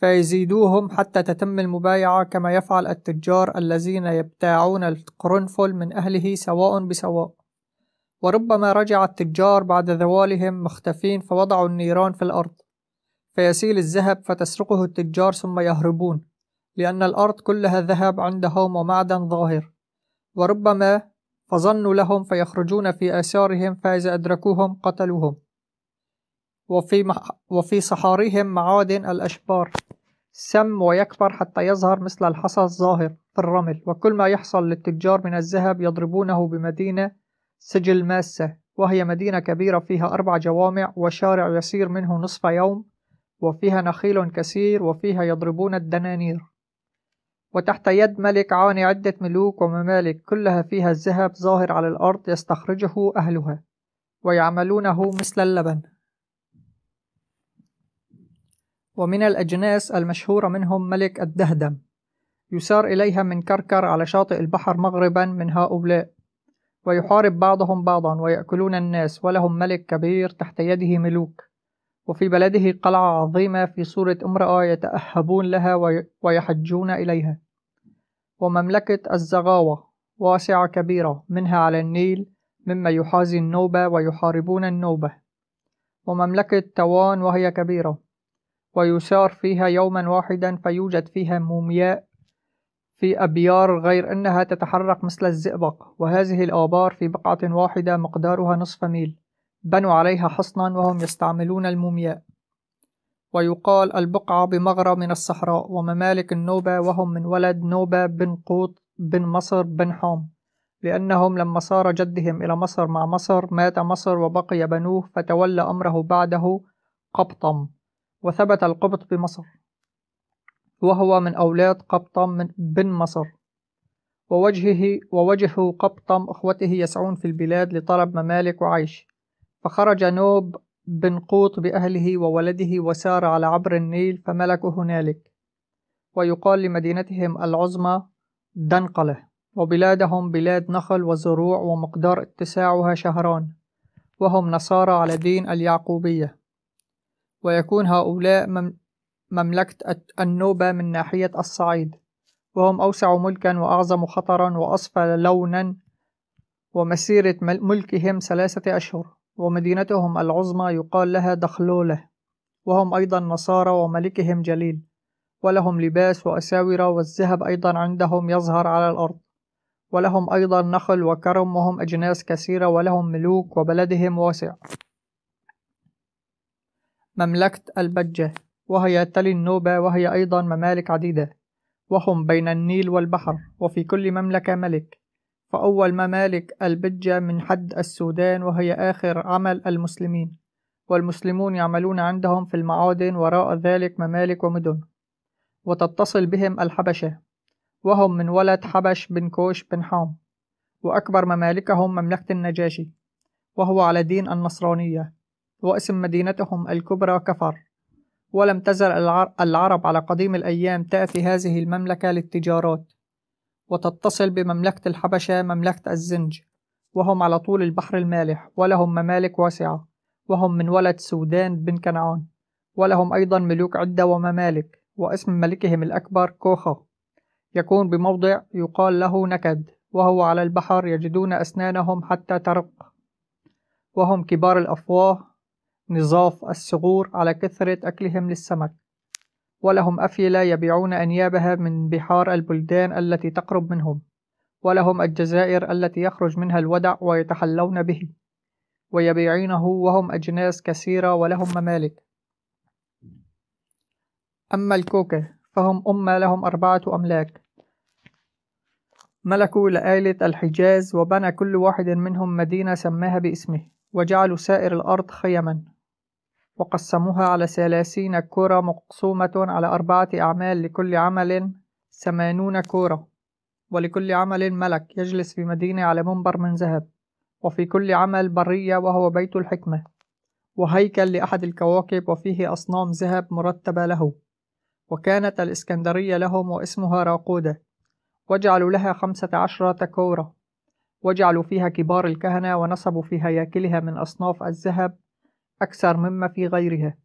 فيزيدوهم حتى تتم المبايعة كما يفعل التجار الذين يبتاعون القرنفل من أهله سواء بسواء وربما رجع التجار بعد ذوالهم مختفين فوضعوا النيران في الأرض فيسيل الذهب فتسرقه التجار ثم يهربون لأن الأرض كلها ذهب عندهم ومعدن ظاهر وربما فظنوا لهم فيخرجون في آثارهم فإذا أدركوهم قتلوهم وفي, مح... وفي صحاريهم معادن الأشبار سم ويكبر حتى يظهر مثل الحصى الظاهر في الرمل وكل ما يحصل للتجار من الذهب يضربونه بمدينة سجل ماسة وهي مدينة كبيرة فيها أربع جوامع وشارع يسير منه نصف يوم وفيها نخيل كثير وفيها يضربون الدنانير وتحت يد ملك عاني عدة ملوك وممالك كلها فيها الذهب ظاهر على الأرض يستخرجه أهلها ويعملونه مثل اللبن ومن الأجناس المشهورة منهم ملك الدهدم يسار إليها من كركر على شاطئ البحر مغربا من هؤلاء ويحارب بعضهم بعضا ويأكلون الناس ولهم ملك كبير تحت يده ملوك وفي بلده قلعة عظيمة في صورة امرأة يتأهبون لها ويحجون إليها ومملكة الزغاوة واسعة كبيرة منها على النيل مما يحاذي النوبة ويحاربون النوبة ومملكة توان وهي كبيرة ويسار فيها يوما واحدا فيوجد فيها مومياء في أبيار غير أنها تتحرك مثل الزئبق وهذه الآبار في بقعة واحدة مقدارها نصف ميل بنوا عليها حصنا وهم يستعملون المومياء ويقال البقعة بمغرى من الصحراء وممالك النوبة وهم من ولد نوبة بن قوط بن مصر بن حام لأنهم لما صار جدهم إلى مصر مع مصر مات مصر وبقي بنوه فتولى أمره بعده قبطم وثبت القبط بمصر وهو من أولاد قبطم من بن مصر ووجهه ووجه قبطم أخوته يسعون في البلاد لطلب ممالك وعيش فخرج نوب بن قوط بأهله وولده وسار على عبر النيل فملكوا هنالك ويقال لمدينتهم العظمى دنقلة وبلادهم بلاد نخل وزروع ومقدار اتساعها شهران وهم نصارى على دين اليعقوبية ويكون هؤلاء مملكة النوبة من ناحية الصعيد وهم أوسع ملكا وأعظم خطرا وأصفى لونا ومسيرة ملكهم ثلاثة أشهر ومدينتهم العظمى يقال لها دخلولة وهم أيضا نصارى وملكهم جليل ولهم لباس وأساور والذهب أيضا عندهم يظهر على الأرض ولهم أيضا نخل وكرم وهم أجناس كثيرة ولهم ملوك وبلدهم واسع مملكة البجة وهي تلي النوبة وهي أيضا ممالك عديدة وهم بين النيل والبحر وفي كل مملكة ملك فأول ممالك البجة من حد السودان وهي آخر عمل المسلمين والمسلمون يعملون عندهم في المعادن وراء ذلك ممالك ومدن وتتصل بهم الحبشة وهم من ولد حبش بن كوش بن حام وأكبر ممالكهم مملكة النجاشي وهو على دين النصرانية واسم مدينتهم الكبرى كفر ولم تزل العرب على قديم الأيام تأتي هذه المملكة للتجارات وتتصل بمملكة الحبشة مملكة الزنج وهم على طول البحر المالح ولهم ممالك واسعة وهم من ولد سودان بن كنعان ولهم أيضا ملوك عدة وممالك واسم ملكهم الأكبر كوخا يكون بموضع يقال له نكد وهو على البحر يجدون أسنانهم حتى ترق وهم كبار الأفواه نظاف الصغور على كثرة أكلهم للسمك ولهم أفيلة يبيعون أنيابها من بحار البلدان التي تقرب منهم ولهم الجزائر التي يخرج منها الودع ويتحلون به ويبيعونه وهم أجناس كثيرة ولهم ممالك أما الكوكة فهم أمة لهم أربعة أملاك ملكوا لآلة الحجاز وبنى كل واحد منهم مدينة سماها باسمه وجعلوا سائر الأرض خيما وقسموها على ثلاثين كرة مقسومة على أربعة أعمال لكل عمل ثمانون كرة ولكل عمل ملك يجلس في مدينة على منبر من ذهب وفي كل عمل برية وهو بيت الحكمة وهيكل لأحد الكواكب وفيه أصنام ذهب مرتبة له وكانت الإسكندرية لهم واسمها راقودة وجعلوا لها خمسة عشرة كورة وجعلوا فيها كبار الكهنة ونصبوا في هياكلها من أصناف الذهب أكثر مما في غيرها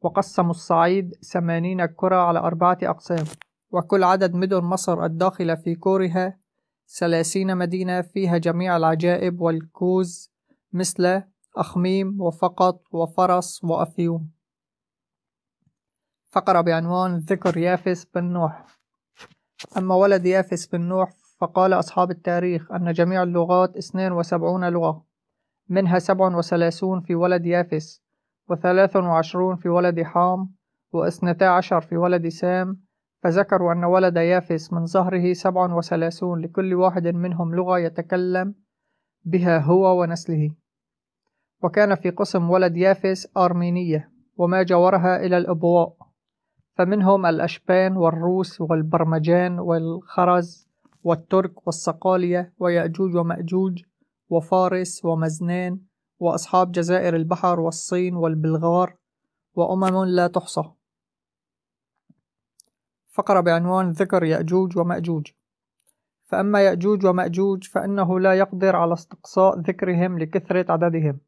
وقسموا الصعيد ثمانين كرة على أربعة أقسام وكل عدد مدن مصر الداخلة في كورها ثلاثين مدينة فيها جميع العجائب والكوز مثل أخميم وفقط وفرس وأفيوم فقرة بعنوان ذكر يافس بن نوح أما ولد يافس بن نوح فقال أصحاب التاريخ أن جميع اللغات 72 لغة منها سبع وثلاثون في ولد يافس وثلاث وعشرون في ولد حام واثنتا عشر في ولد سام فذكروا أن ولد يافس من ظهره سبع وثلاثون لكل واحد منهم لغة يتكلم بها هو ونسله وكان في قسم ولد يافس أرمينية وما جاورها إلى الأبواء فمنهم الأشبان والروس والبرمجان والخرز والترك والصقالية ويأجوج ومأجوج وفارس ومزنان وأصحاب جزائر البحر والصين والبلغار وأمم لا تحصى فقرة بعنوان ذكر يأجوج ومأجوج فأما يأجوج ومأجوج فإنه لا يقدر على استقصاء ذكرهم لكثرة عددهم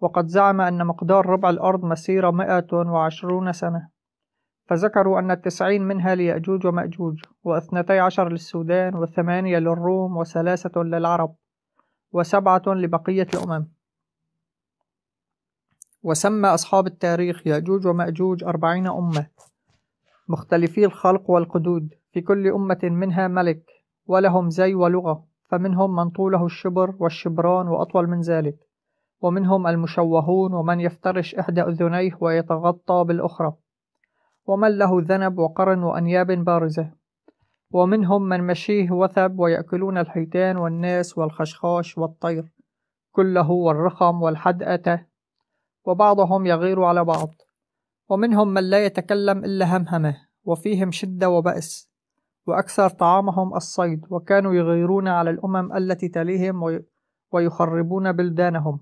وقد زعم أن مقدار ربع الأرض مسيرة مئة وعشرون سنة فذكروا أن التسعين منها ليأجوج ومأجوج واثنتي عشر للسودان وثمانية للروم وثلاثة للعرب وسبعة لبقية الأمم وسمى أصحاب التاريخ يأجوج ومأجوج أربعين أمة مختلفي الخلق والقدود في كل أمة منها ملك ولهم زي ولغة فمنهم من طوله الشبر والشبران وأطول من ذلك ومنهم المشوهون ومن يفترش إحدى أذنيه ويتغطى بالأخرى ومن له ذنب وقرن وأنياب بارزة ومنهم من مشيه وثب ويأكلون الحيتان والناس والخشخاش والطير كله والرخم والحدأة وبعضهم يغير على بعض ومنهم من لا يتكلم إلا همهمه وفيهم شدة وبأس وأكثر طعامهم الصيد وكانوا يغيرون على الأمم التي تليهم ويخربون بلدانهم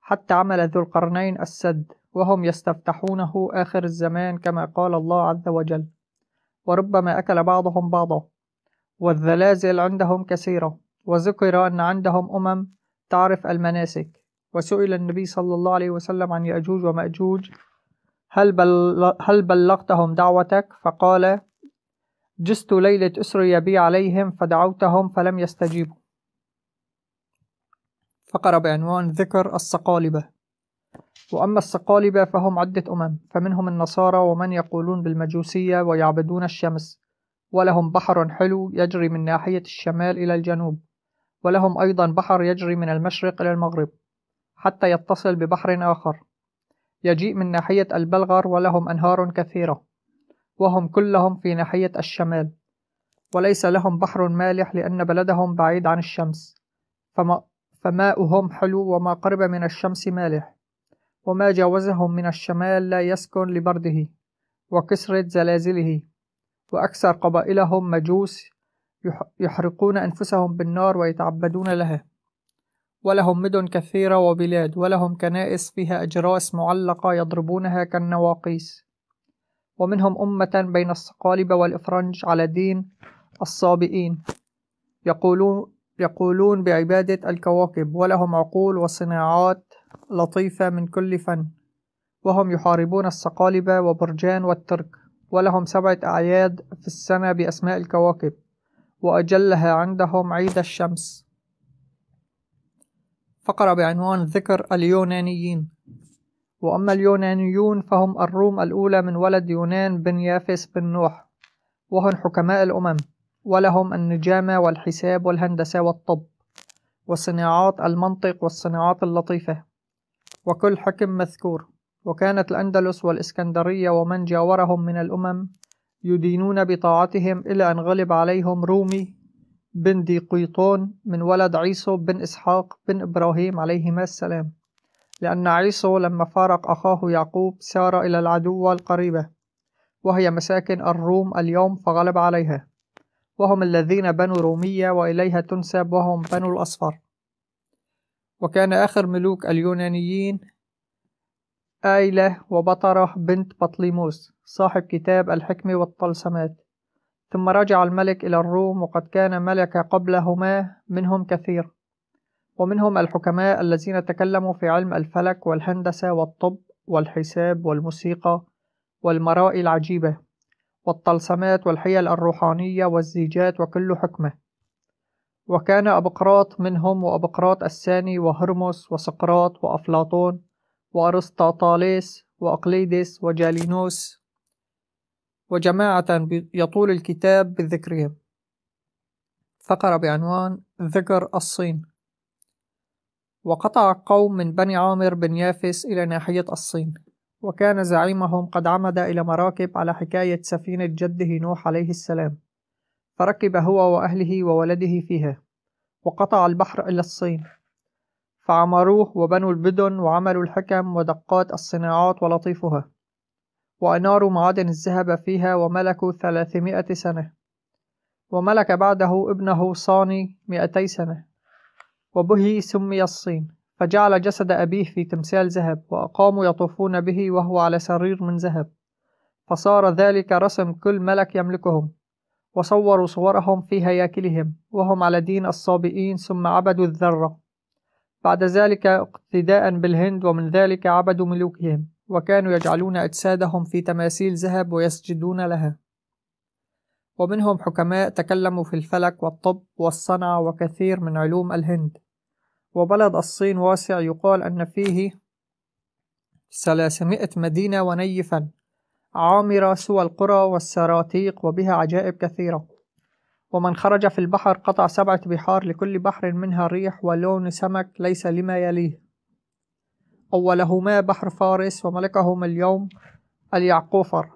حتى عمل ذو القرنين السد وهم يستفتحونه آخر الزمان كما قال الله عز وجل وربما أكل بعضهم بعضا والزلازل عندهم كثيرة وذكر أن عندهم أمم تعرف المناسك وسئل النبي صلى الله عليه وسلم عن يأجوج ومأجوج هل, بل هل بلغتهم دعوتك؟ فقال جست ليلة أسري بي عليهم فدعوتهم فلم يستجيبوا فقرة بعنوان ذكر الصقالبة وأما الصقالبة فهم عدة أمم فمنهم النصارى ومن يقولون بالمجوسية ويعبدون الشمس ولهم بحر حلو يجري من ناحية الشمال إلى الجنوب ولهم أيضا بحر يجري من المشرق إلى المغرب حتى يتصل ببحر آخر يجيء من ناحية البلغر ولهم أنهار كثيرة وهم كلهم في ناحية الشمال وليس لهم بحر مالح لأن بلدهم بعيد عن الشمس فما فماؤهم حلو وما قرب من الشمس مالح وما جاوزهم من الشمال لا يسكن لبرده وكسرة زلازله وأكثر قبائلهم مجوس يحرقون أنفسهم بالنار ويتعبدون لها ولهم مدن كثيرة وبلاد ولهم كنائس فيها أجراس معلقة يضربونها كالنواقيس ومنهم أمة بين الصقالب والإفرنج على دين الصابئين يقولون, يقولون بعبادة الكواكب ولهم عقول وصناعات لطيفة من كل فن وهم يحاربون الصقالبة وبرجان والترك ولهم سبعة أعياد في السنة بأسماء الكواكب وأجلها عندهم عيد الشمس فقرة بعنوان ذكر اليونانيين وأما اليونانيون فهم الروم الأولى من ولد يونان بن يافس بن نوح وهم حكماء الأمم ولهم النجامة والحساب والهندسة والطب وصناعات المنطق والصناعات اللطيفة وكل حكم مذكور وكانت الأندلس والإسكندرية ومن جاورهم من الأمم يدينون بطاعتهم إلى أن غلب عليهم رومي بن ديقيطون من ولد عيسو بن إسحاق بن إبراهيم عليهما السلام لأن عيسو لما فارق أخاه يعقوب سار إلى العدوة القريبة وهي مساكن الروم اليوم فغلب عليها وهم الذين بنوا رومية وإليها تنسب وهم بنو الأصفر وكان آخر ملوك اليونانيين آيلة وبطرة بنت بطليموس صاحب كتاب الحكمة والطلسمات ثم رجع الملك إلى الروم وقد كان ملك قبلهما منهم كثير ومنهم الحكماء الذين تكلموا في علم الفلك والهندسة والطب والحساب والموسيقى والمرائي العجيبة والطلسمات والحيل الروحانية والزيجات وكل حكمة وكان أبقراط منهم وأبقراط الثاني وهرمس وسقراط وأفلاطون وأرسطاطاليس وأقليدس وجالينوس وجماعة يطول الكتاب بذكرهم فقرة بعنوان ذكر الصين وقطع قوم من بني عامر بن يافس إلى ناحية الصين وكان زعيمهم قد عمد إلى مراكب على حكاية سفينة جده نوح عليه السلام فركب هو وأهله وولده فيها وقطع البحر إلى الصين فعمروه وبنوا البدن وعملوا الحكم ودقات الصناعات ولطيفها وأناروا معادن الذهب فيها وملكوا ثلاثمائة سنة وملك بعده ابنه صاني مئتي سنة وبه سمي الصين فجعل جسد أبيه في تمثال ذهب وأقاموا يطوفون به وهو على سرير من ذهب فصار ذلك رسم كل ملك يملكهم وصوروا صورهم في هياكلهم وهم على دين الصابئين ثم عبدوا الذرة بعد ذلك اقتداء بالهند ومن ذلك عبدوا ملوكهم وكانوا يجعلون أجسادهم في تماثيل ذهب ويسجدون لها ومنهم حكماء تكلموا في الفلك والطب والصنعة وكثير من علوم الهند وبلد الصين واسع يقال أن فيه 300 مدينة ونيفا عامرة سوى القرى والسراتيق وبها عجائب كثيرة ومن خرج في البحر قطع سبعة بحار لكل بحر منها ريح ولون سمك ليس لما يليه أولهما بحر فارس وملكهم اليوم اليعقوفر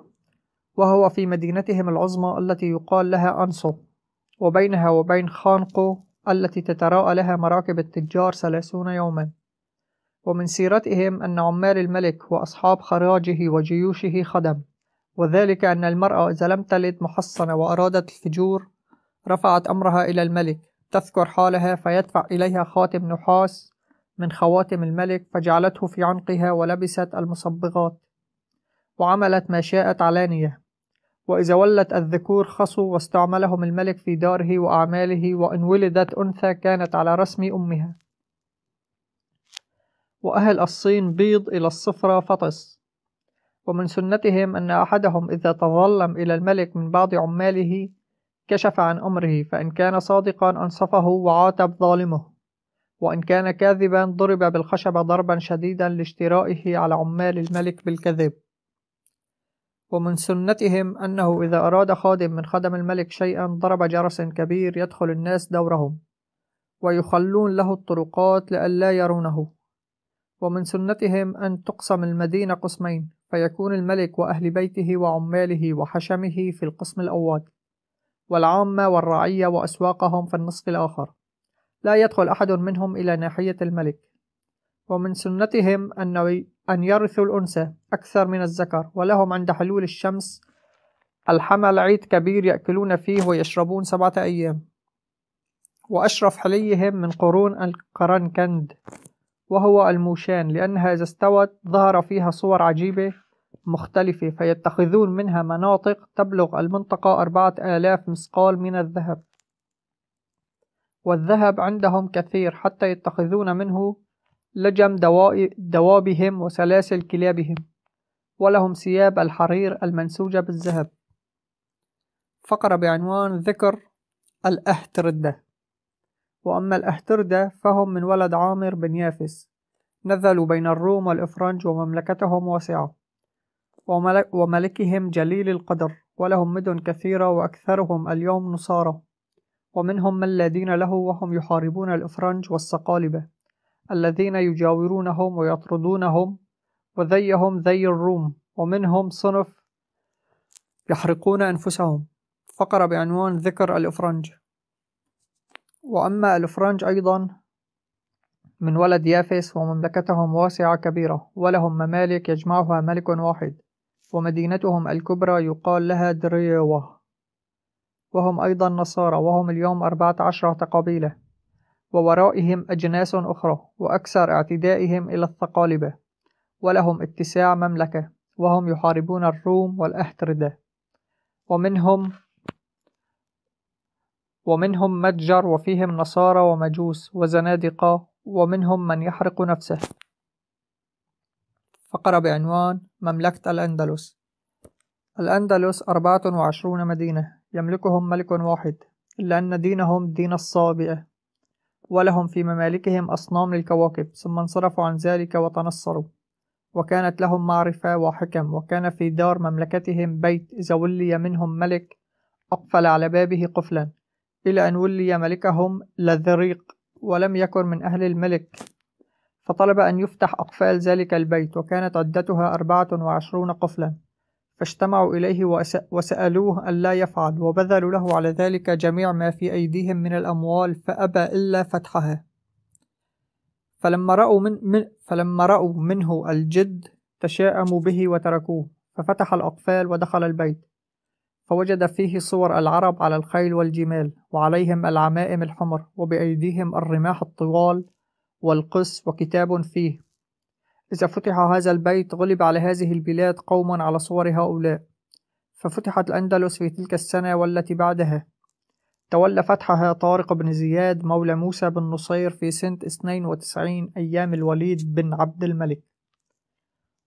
وهو في مدينتهم العظمى التي يقال لها أنصو وبينها وبين خانقو التي تتراءى لها مراكب التجار ثلاثون يوماً ومن سيرتهم أن عمال الملك وأصحاب خراجه وجيوشه خدم وذلك أن المرأة إذا لم تلد محصنة وأرادت الفجور رفعت أمرها إلى الملك تذكر حالها فيدفع إليها خاتم نحاس من خواتم الملك فجعلته في عنقها ولبست المصبغات وعملت ما شاءت علانية وإذا ولت الذكور خصوا واستعملهم الملك في داره وأعماله وإن ولدت أنثى كانت على رسم أمها وأهل الصين بيض إلى الصفرة فطس ومن سنتهم أن أحدهم إذا تظلم إلى الملك من بعض عماله كشف عن أمره فإن كان صادقا أنصفه وعاتب ظالمه وإن كان كاذبا ضرب بالخشبة ضربا شديدا لاشترائه على عمال الملك بالكذب ومن سنتهم أنه إذا أراد خادم من خدم الملك شيئا ضرب جرس كبير يدخل الناس دورهم ويخلون له الطرقات لئلا يرونه ومن سنتهم أن تقسم المدينة قسمين فيكون الملك وأهل بيته وعماله وحشمه في القسم الأول والعامة والرعية وأسواقهم في النصف الآخر لا يدخل أحد منهم إلى ناحية الملك ومن سنتهم أن أن يرثوا الأنثى أكثر من الذكر ولهم عند حلول الشمس الحمل عيد كبير يأكلون فيه ويشربون سبعة أيام وأشرف حليهم من قرون القرنكند وهو الموشان لأنها إذا استوت ظهر فيها صور عجيبة مختلفة فيتخذون منها مناطق تبلغ المنطقة أربعة آلاف مثقال من الذهب والذهب عندهم كثير حتى يتخذون منه لجم دوابهم وسلاسل كلابهم ولهم ثياب الحرير المنسوجة بالذهب فقرة بعنوان ذكر الأهتردة وأما الأهتردة فهم من ولد عامر بن يافس نزلوا بين الروم والإفرنج ومملكتهم واسعة وملكهم جليل القدر ولهم مدن كثيرة وأكثرهم اليوم نصارى ومنهم من لا دين له وهم يحاربون الإفرنج والصقالبة الذين يجاورونهم ويطردونهم وذيهم ذي الروم ومنهم صنف يحرقون أنفسهم فقرة بعنوان ذكر الإفرنج وأما الفرنج أيضا من ولد يافس ومملكتهم واسعة كبيرة ولهم ممالك يجمعها ملك واحد ومدينتهم الكبرى يقال لها دريوة وهم أيضا نصارى وهم اليوم أربعة عشرة قبيلة وورائهم أجناس أخرى وأكثر اعتدائهم إلى الثقالبة ولهم اتساع مملكة وهم يحاربون الروم والأحتردة ومنهم ومنهم متجر وفيهم نصارى ومجوس وزنادقة ومنهم من يحرق نفسه فقرة بعنوان مملكة الأندلس الأندلس أربعة وعشرون مدينة يملكهم ملك واحد إلا أن دينهم دين الصابئة ولهم في ممالكهم أصنام للكواكب ثم انصرفوا عن ذلك وتنصروا وكانت لهم معرفة وحكم وكان في دار مملكتهم بيت إذا ولي منهم ملك أقفل على بابه قفلا إلى أن ولي ملكهم لذريق ولم يكن من أهل الملك فطلب أن يفتح أقفال ذلك البيت وكانت عدتها أربعة وعشرون قفلا فاجتمعوا إليه وسألوه ألا يفعل وبذلوا له على ذلك جميع ما في أيديهم من الأموال فأبى إلا فتحها فلما رأوا, من من فلما رأوا منه الجد تشاءموا به وتركوه ففتح الأقفال ودخل البيت فوجد فيه صور العرب على الخيل والجمال وعليهم العمائم الحمر وبأيديهم الرماح الطوال والقس وكتاب فيه إذا فتح هذا البيت غلب على هذه البلاد قوم على صور هؤلاء ففتحت الأندلس في تلك السنة والتي بعدها تولى فتحها طارق بن زياد مولى موسى بن نصير في سنة 92 أيام الوليد بن عبد الملك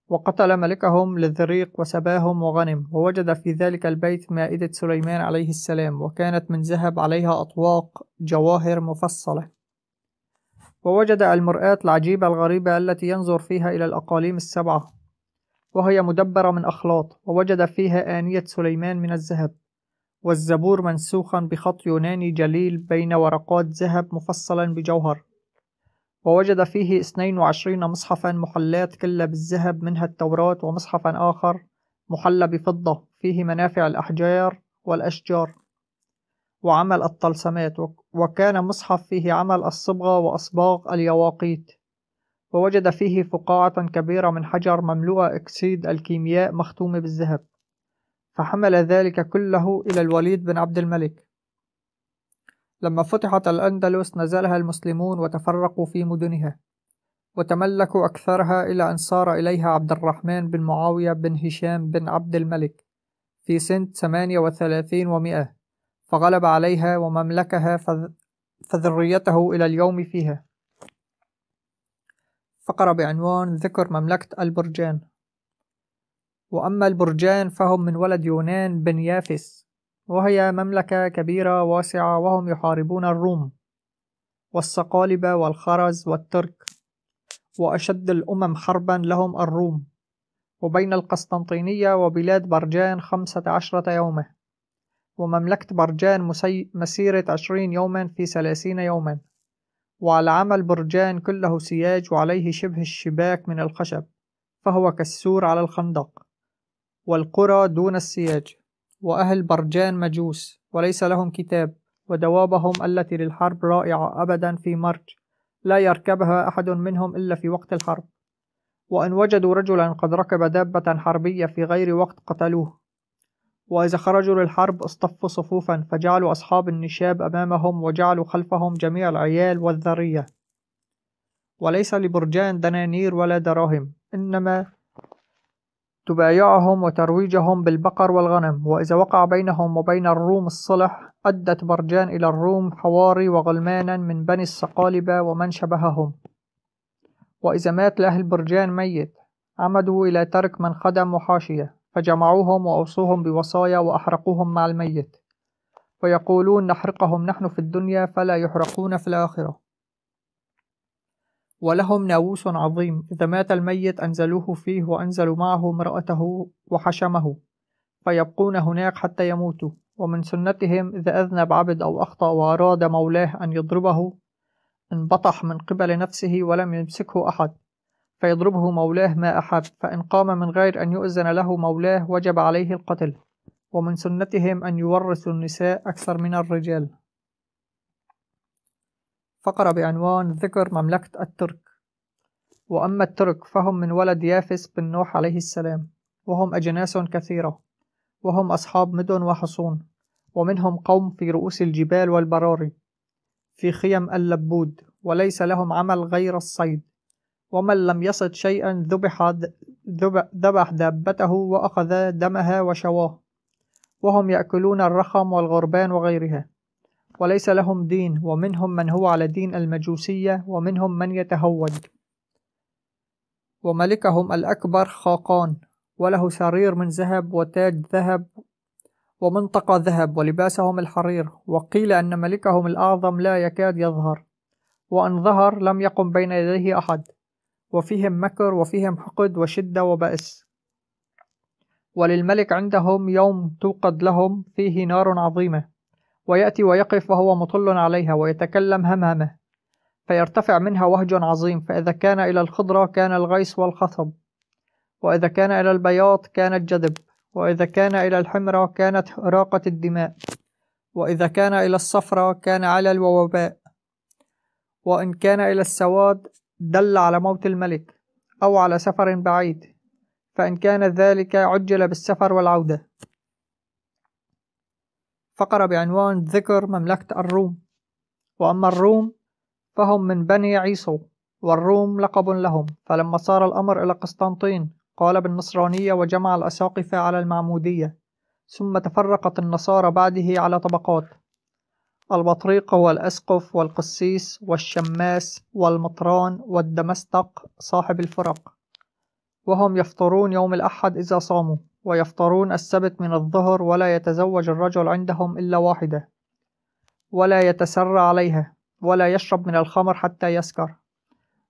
وقتل ملكهم للذريق وسباهم وغنم ووجد في ذلك البيت مائدة سليمان عليه السلام وكانت من ذهب عليها أطواق جواهر مفصلة ووجد المرآة العجيبة الغريبة التي ينظر فيها إلى الأقاليم السبعة وهي مدبرة من أخلاط ووجد فيها آنية سليمان من الذهب والزبور منسوخا بخط يوناني جليل بين ورقات ذهب مفصلا بجوهر ووجد فيه اثنين وعشرين مصحفا محلات كلها بالذهب منها التوراة ومصحفا آخر محلى بفضة فيه منافع الأحجار والأشجار وعمل الطلسمات وكان مصحف فيه عمل الصبغة وأصباغ اليواقيت ووجد فيه فقاعة كبيرة من حجر مملوءة أكسيد الكيمياء مختومة بالذهب فحمل ذلك كله إلى الوليد بن عبد الملك لما فتحت الأندلس نزلها المسلمون وتفرقوا في مدنها وتملكوا أكثرها إلى أن صار إليها عبد الرحمن بن معاوية بن هشام بن عبد الملك في سنة 38 ومئة فغلب عليها ومملكها فذريته إلى اليوم فيها فقرة بعنوان ذكر مملكة البرجان وأما البرجان فهم من ولد يونان بن يافس وهي مملكة كبيرة واسعة وهم يحاربون الروم والصقالبة والخرز والترك وأشد الأمم حربا لهم الروم وبين القسطنطينية وبلاد برجان خمسة عشرة يوما ومملكة برجان مسي... مسيرة عشرين يوما في ثلاثين يوما وعلى عمل برجان كله سياج وعليه شبه الشباك من الخشب فهو كالسور على الخندق والقرى دون السياج وأهل برجان مجوس وليس لهم كتاب ودوابهم التي للحرب رائعة أبدا في مرج لا يركبها أحد منهم إلا في وقت الحرب وإن وجدوا رجلا قد ركب دابة حربية في غير وقت قتلوه وإذا خرجوا للحرب اصطفوا صفوفا فجعلوا أصحاب النشاب أمامهم وجعلوا خلفهم جميع العيال والذرية وليس لبرجان دنانير ولا دراهم إنما تبايعهم وترويجهم بالبقر والغنم وإذا وقع بينهم وبين الروم الصلح أدت برجان إلى الروم حواري وغلمانا من بني الصقالبة ومن شبههم وإذا مات لأهل برجان ميت عمدوا إلى ترك من خدم وحاشية فجمعوهم وأوصوهم بوصايا وأحرقوهم مع الميت ويقولون نحرقهم نحن في الدنيا فلا يحرقون في الآخرة ولهم ناووس عظيم إذا مات الميت أنزلوه فيه وأنزلوا معه امرأته وحشمه فيبقون هناك حتى يموتوا ومن سنتهم إذا أذنب عبد أو أخطأ وأراد مولاه أن يضربه انبطح من قبل نفسه ولم يمسكه أحد فيضربه مولاه ما أحب فإن قام من غير أن يؤذن له مولاه وجب عليه القتل ومن سنتهم أن يورثوا النساء أكثر من الرجال فقرة بعنوان ذكر مملكة الترك وأما الترك فهم من ولد يافس بن نوح عليه السلام وهم أجناس كثيرة وهم أصحاب مدن وحصون ومنهم قوم في رؤوس الجبال والبراري في خيم اللبود وليس لهم عمل غير الصيد ومن لم يصد شيئا ذبح ذبح دابته وأخذ دمها وشواه وهم يأكلون الرخم والغربان وغيرها وليس لهم دين ومنهم من هو على دين المجوسية ومنهم من يتهود وملكهم الأكبر خاقان وله سرير من ذهب وتاج ذهب ومنطقة ذهب ولباسهم الحرير وقيل أن ملكهم الأعظم لا يكاد يظهر وأن ظهر لم يقم بين يديه أحد وفيهم مكر وفيهم حقد وشدة وبأس وللملك عندهم يوم توقد لهم فيه نار عظيمة ويأتي ويقف وهو مطل عليها ويتكلم همامه فيرتفع منها وهج عظيم فإذا كان إلى الخضرة كان الغيس والخصب وإذا كان إلى البياض كان الجذب وإذا كان إلى الحمرة كانت راقة الدماء وإذا كان إلى الصفرة كان علل ووباء وإن كان إلى السواد دل على موت الملك أو على سفر بعيد فإن كان ذلك عجل بالسفر والعودة فقرة بعنوان ذكر مملكة الروم وأما الروم فهم من بني عيسو والروم لقب لهم فلما صار الأمر إلى قسطنطين قال بالنصرانية وجمع الأساقفة على المعمودية ثم تفرقت النصارى بعده على طبقات البطريق هو الأسقف والقسيس والشماس والمطران والدمستق صاحب الفرق وهم يفطرون يوم الأحد إذا صاموا ويفطرون السبت من الظهر ولا يتزوج الرجل عندهم إلا واحدة ولا يتسرى عليها ولا يشرب من الخمر حتى يسكر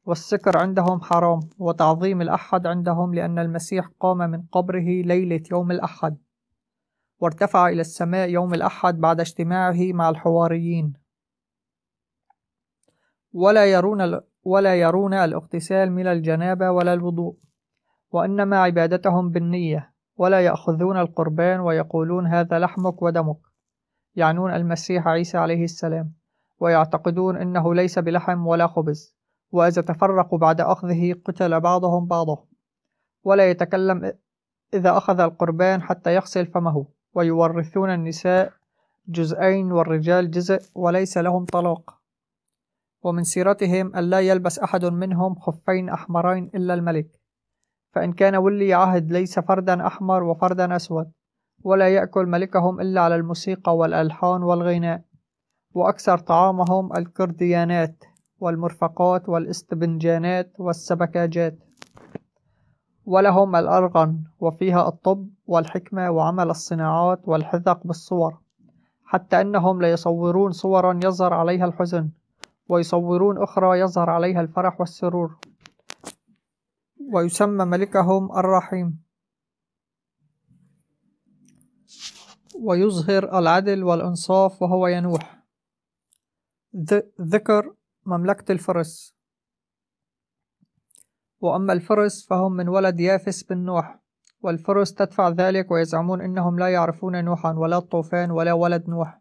والسكر عندهم حرام وتعظيم الأحد عندهم لأن المسيح قام من قبره ليلة يوم الأحد وارتفع إلى السماء يوم الأحد بعد اجتماعه مع الحواريين ولا يرون ولا يرون الاغتسال من الجنابة ولا الوضوء وإنما عبادتهم بالنية ولا يأخذون القربان ويقولون هذا لحمك ودمك يعنون المسيح عيسى عليه السلام ويعتقدون أنه ليس بلحم ولا خبز وإذا تفرقوا بعد أخذه قتل بعضهم بعضهم ولا يتكلم إذا أخذ القربان حتى يغسل فمه ويورثون النساء جزئين والرجال جزء وليس لهم طلاق ومن سيرتهم ألا يلبس أحد منهم خفين أحمرين إلا الملك فإن كان ولي عهد ليس فردا أحمر وفردا أسود ولا يأكل ملكهم إلا على الموسيقى والألحان والغناء وأكثر طعامهم الكرديانات والمرفقات والاستبنجانات والسبكاجات ولهم الأرغن وفيها الطب والحكمة وعمل الصناعات والحذق بالصور حتى أنهم ليصورون صورا يظهر عليها الحزن ويصورون أخرى يظهر عليها الفرح والسرور ويسمى ملكهم الرحيم ويظهر العدل والإنصاف وهو ينوح ذكر مملكة الفرس وأما الفرس فهم من ولد يافس بن نوح والفرس تدفع ذلك ويزعمون أنهم لا يعرفون نوحا ولا الطوفان ولا ولد نوح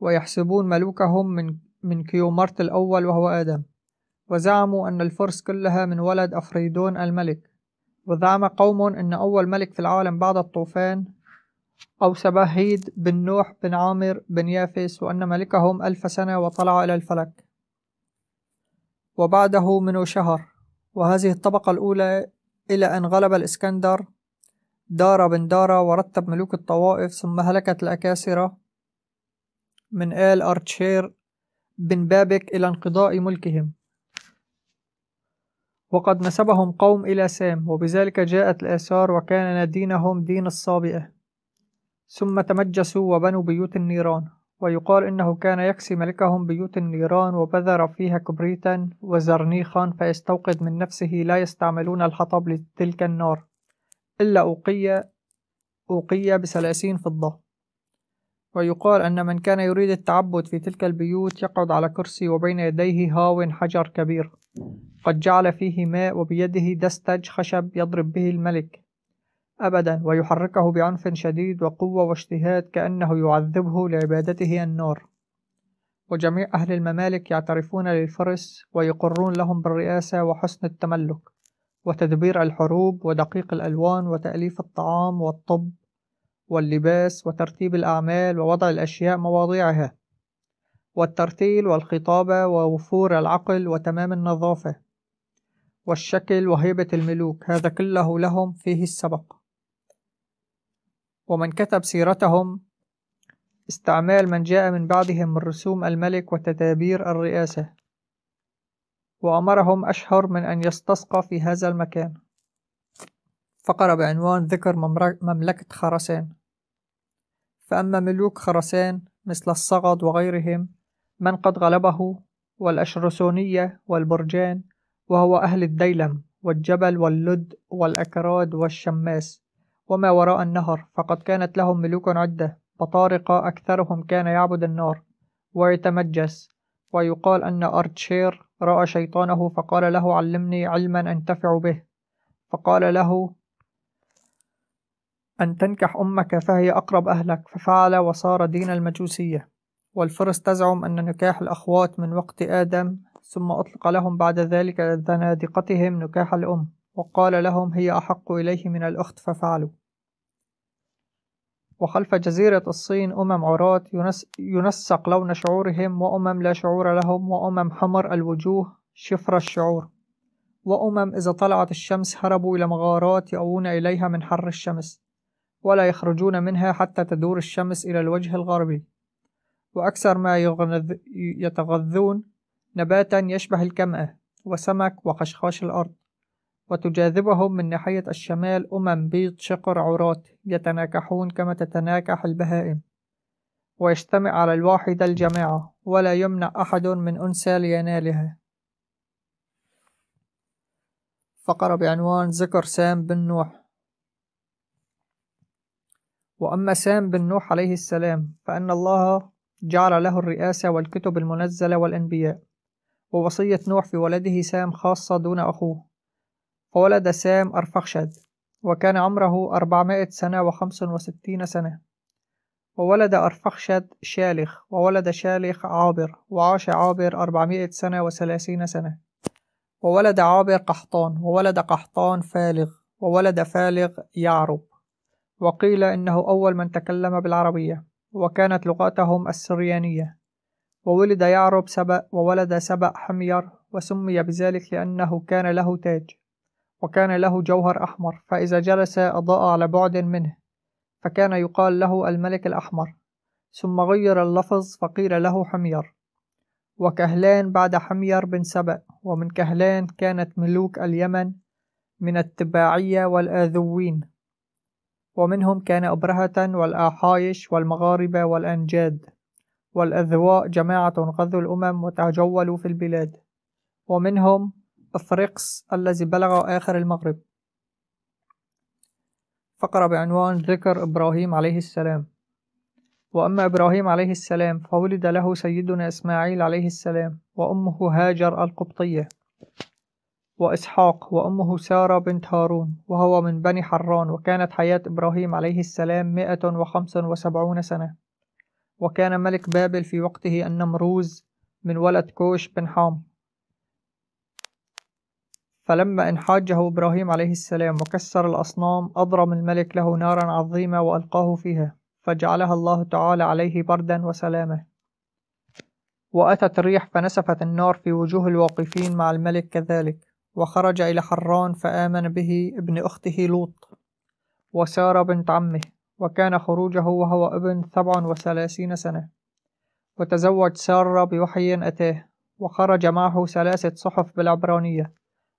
ويحسبون ملوكهم من من كيومرت الأول وهو آدم وزعموا أن الفرس كلها من ولد أفريدون الملك وزعم قوم أن أول ملك في العالم بعد الطوفان أو سباهيد بن نوح بن عامر بن يافس وأن ملكهم ألف سنة وطلع إلى الفلك وبعده منه شهر وهذه الطبقة الأولى إلى أن غلب الإسكندر دار بن دارة ورتب ملوك الطوائف ثم هلكت الأكاسرة من آل أرتشير بن بابك إلى انقضاء ملكهم وقد نسبهم قوم إلى سام وبذلك جاءت الآثار وكان دينهم دين الصابئة ثم تمجسوا وبنوا بيوت النيران ويقال إنه كان يكسي ملكهم بيوت النيران وبذر فيها كبريتا وزرنيخا فيستوقد من نفسه لا يستعملون الحطب لتلك النار إلا أوقية أوقية بثلاثين فضة ويقال أن من كان يريد التعبد في تلك البيوت يقعد على كرسي وبين يديه هاو حجر كبير قد جعل فيه ماء وبيده دستج خشب يضرب به الملك أبدا ويحركه بعنف شديد وقوة واجتهاد كأنه يعذبه لعبادته النار وجميع أهل الممالك يعترفون للفرس ويقرون لهم بالرئاسة وحسن التملك وتدبير الحروب ودقيق الألوان وتأليف الطعام والطب واللباس وترتيب الأعمال ووضع الأشياء مواضيعها والترتيل والخطابة ووفور العقل وتمام النظافة والشكل وهيبة الملوك هذا كله لهم فيه السبق ومن كتب سيرتهم استعمال من جاء من بعدهم من رسوم الملك وتدابير الرئاسة وأمرهم أشهر من أن يستسقى في هذا المكان فقرة بعنوان ذكر مملكة خرسان فأما ملوك خرسان مثل الصغد وغيرهم من قد غلبه والأشرسونية والبرجان وهو أهل الديلم والجبل واللد والأكراد والشماس وما وراء النهر فقد كانت لهم ملوك عدة بطارقة أكثرهم كان يعبد النار ويتمجس ويقال أن أرتشير رأى شيطانه فقال له علمني علما أنتفع به فقال له أن تنكح أمك فهي أقرب أهلك ففعل وصار دين المجوسية والفرس تزعم أن نكاح الأخوات من وقت آدم ثم أطلق لهم بعد ذلك زنادقتهم نكاح الأم وقال لهم هي أحق إليه من الأخت ففعلوا وخلف جزيرة الصين أمم عراة ينسق لون شعورهم وأمم لا شعور لهم وأمم حمر الوجوه شفر الشعور وأمم إذا طلعت الشمس هربوا إلى مغارات يأوون إليها من حر الشمس ولا يخرجون منها حتى تدور الشمس إلى الوجه الغربي وأكثر ما يغنذ... يتغذون نباتا يشبه الكمأة وسمك وخشخاش الأرض وتجاذبهم من ناحية الشمال أمم بيض شقر عرات يتناكحون كما تتناكح البهائم ويجتمع على الواحدة الجماعة ولا يمنع أحد من أنثى لينالها فقرة بعنوان ذكر سام بن نوح وأما سام بن نوح عليه السلام فإن الله جعل له الرئاسة والكتب المنزلة والأنبياء ووصية نوح في ولده سام خاصة دون أخوه فولد سام أرفخشد وكان عمره أربعمائة سنة وخمس وستين سنة وولد أرفخشد شالخ وولد شالخ عابر وعاش عابر أربعمائة سنة وثلاثين سنة وولد عابر قحطان وولد قحطان فالغ وولد فالغ يعرب وقيل إنه أول من تكلم بالعربية وكانت لغتهم السريانية وولد يعرب سبأ وولد سبأ حمير وسمي بذلك لأنه كان له تاج وكان له جوهر أحمر فإذا جلس أضاء على بعد منه فكان يقال له الملك الأحمر ثم غير اللفظ فقيل له حمير وكهلان بعد حمير بن سبأ ومن كهلان كانت ملوك اليمن من التباعية والآذوين ومنهم كان أبرهة والآحايش والمغاربة والأنجاد والأذواء جماعة غزوا الأمم وتجولوا في البلاد ومنهم أفريقس الذي بلغ آخر المغرب فقرة بعنوان ذكر إبراهيم عليه السلام وأما إبراهيم عليه السلام فولد له سيدنا إسماعيل عليه السلام وأمه هاجر القبطية وإسحاق وأمه سارة بنت هارون وهو من بني حران وكانت حياة إبراهيم عليه السلام مائة وخمس وسبعون سنة وكان ملك بابل في وقته النمروز من ولد كوش بن حام فلما إن حاجه إبراهيم عليه السلام وكسر الأصنام أضرم الملك له نارا عظيمة وألقاه فيها فجعلها الله تعالى عليه بردا وسلامة وأتت الريح فنسفت النار في وجوه الواقفين مع الملك كذلك وخرج إلى حران فآمن به ابن أخته لوط وسارة بنت عمه وكان خروجه وهو ابن سبع وثلاثين سنة وتزوج سارة بوحي أتاه وخرج معه ثلاثة صحف بالعبرانية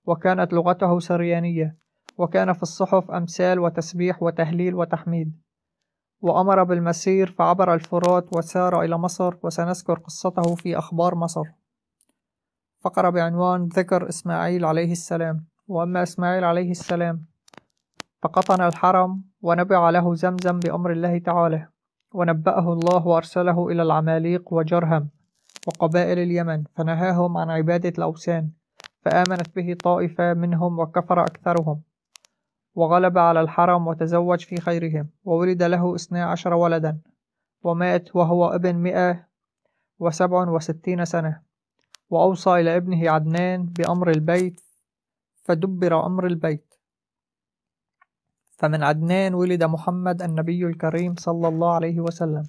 وكانت لغته سريانية وكان في الصحف أمثال وتسبيح وتهليل وتحميد وأمر بالمسير فعبر الفرات وسار إلى مصر وسنذكر قصته في أخبار مصر فقرة بعنوان ذكر إسماعيل عليه السلام وأما إسماعيل عليه السلام فقطن الحرم ونبع له زمزم بأمر الله تعالى ونبأه الله وأرسله إلى العماليق وجرهم وقبائل اليمن فنهاهم عن عبادة الأوثان فآمنت به طائفة منهم وكفر أكثرهم وغلب على الحرم وتزوج في خيرهم وولد له اثنا عشر ولدا ومات وهو ابن مئة وسبع وستين سنة وأوصى إلى ابنه عدنان بأمر البيت فدبر أمر البيت فمن عدنان ولد محمد النبي الكريم صلى الله عليه وسلم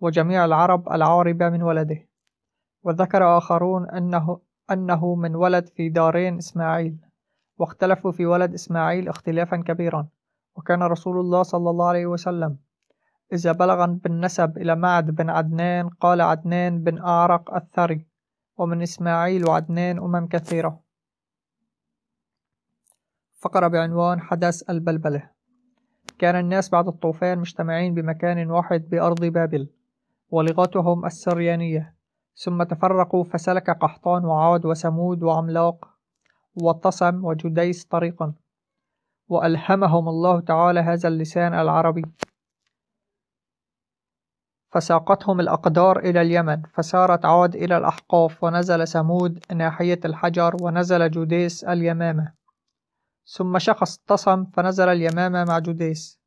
وجميع العرب العاربة من ولده وذكر آخرون أنه, أنه من ولد في دارين إسماعيل واختلفوا في ولد إسماعيل اختلافا كبيرا وكان رسول الله صلى الله عليه وسلم إذا بلغ بالنسب إلى معد بن عدنان قال عدنان بن أعرق الثري ومن إسماعيل وعدنان أمم كثيرة فقرة بعنوان حدث البلبلة كان الناس بعد الطوفان مجتمعين بمكان واحد بأرض بابل ولغتهم السريانية ثم تفرقوا فسلك قحطان وعاد وثمود وعملاق وطسم وجديس طريقا وألهمهم الله تعالى هذا اللسان العربي فساقتهم الأقدار إلى اليمن فسارت عاد إلى الأحقاف ونزل ثمود ناحية الحجر ونزل جوديس اليمامة ثم شخص اتصم فنزل اليمامة مع جوديس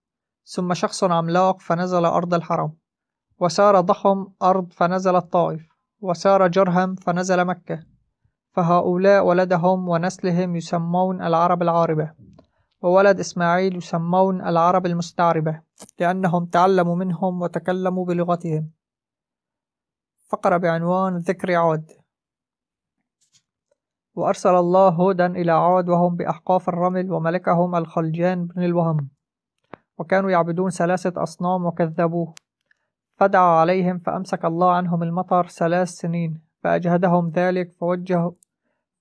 ثم شخص عملاق فنزل أرض الحرم وسار ضخم أرض فنزل الطائف وسار جرهم فنزل مكة فهؤلاء ولدهم ونسلهم يسمون العرب العاربة وولد إسماعيل يسمون العرب المستعربة لأنهم تعلموا منهم وتكلموا بلغتهم فقرة بعنوان ذكر عاد وأرسل الله هودا إلى عاد وهم بأحقاف الرمل وملكهم الخلجان بن الوهم وكانوا يعبدون ثلاثة أصنام وكذبوه فدعا عليهم فأمسك الله عنهم المطر ثلاث سنين فأجهدهم ذلك فوجهوا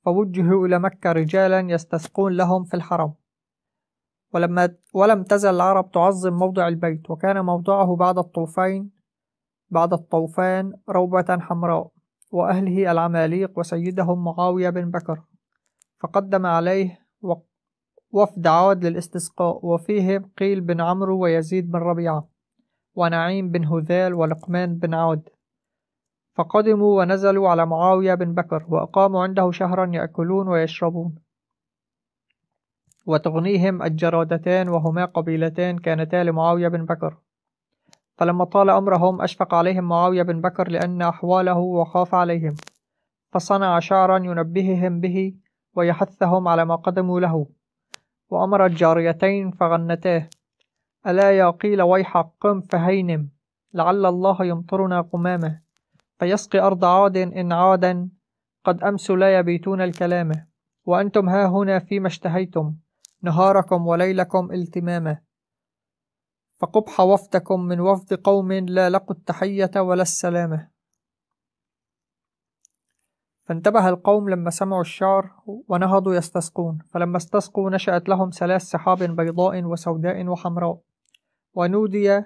فوجهوا إلى مكة رجالا يستسقون لهم في الحرم ولما ولم تزل العرب تعظم موضع البيت وكان موضعه بعد الطوفين بعد الطوفان روبة حمراء وأهله العماليق وسيدهم معاوية بن بكر فقدم عليه وفد عاد للاستسقاء وفيهم قيل بن عمرو ويزيد بن ربيعة ونعيم بن هذال ولقمان بن عاد فقدموا ونزلوا على معاوية بن بكر وأقاموا عنده شهرا يأكلون ويشربون وتغنيهم الجرادتان وهما قبيلتان كانتا لمعاوية بن بكر فلما طال أمرهم أشفق عليهم معاوية بن بكر لأن أحواله وخاف عليهم فصنع شعرا ينبههم به ويحثهم على ما قدموا له وأمر الجاريتين فغنتاه ألا يا قيل ويحق قم فهينم لعل الله يمطرنا قمامه فيسقي أرض عاد إن عادا قد أمسوا لا يبيتون الكلامه وأنتم ها هنا فيما اشتهيتم نهاركم وليلكم التماما فقبح وفدكم من وفد قوم لا لقوا التحية ولا السلامة فانتبه القوم لما سمعوا الشعر ونهضوا يستسقون فلما استسقوا نشأت لهم ثلاث سحاب بيضاء وسوداء وحمراء ونودي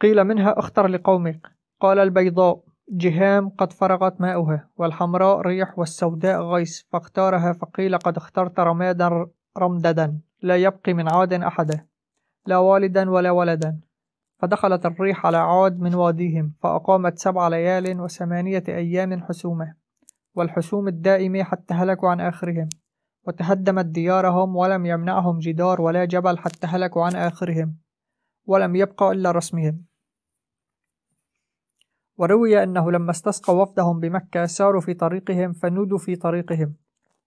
قيل منها اختر لقومك قال البيضاء جهام قد فرغت ماؤها والحمراء ريح والسوداء غيث فاختارها فقيل قد اخترت رمادا رمددا لا يبقي من عاد أحدا لا والدا ولا ولدا فدخلت الريح على عاد من واديهم فأقامت سبع ليال وثمانية أيام حسومة والحسوم الدائمة حتى هلكوا عن آخرهم وتهدمت ديارهم ولم يمنعهم جدار ولا جبل حتى هلكوا عن آخرهم ولم يبقى إلا رسمهم وروي أنه لما استسقى وفدهم بمكة ساروا في طريقهم فنودوا في طريقهم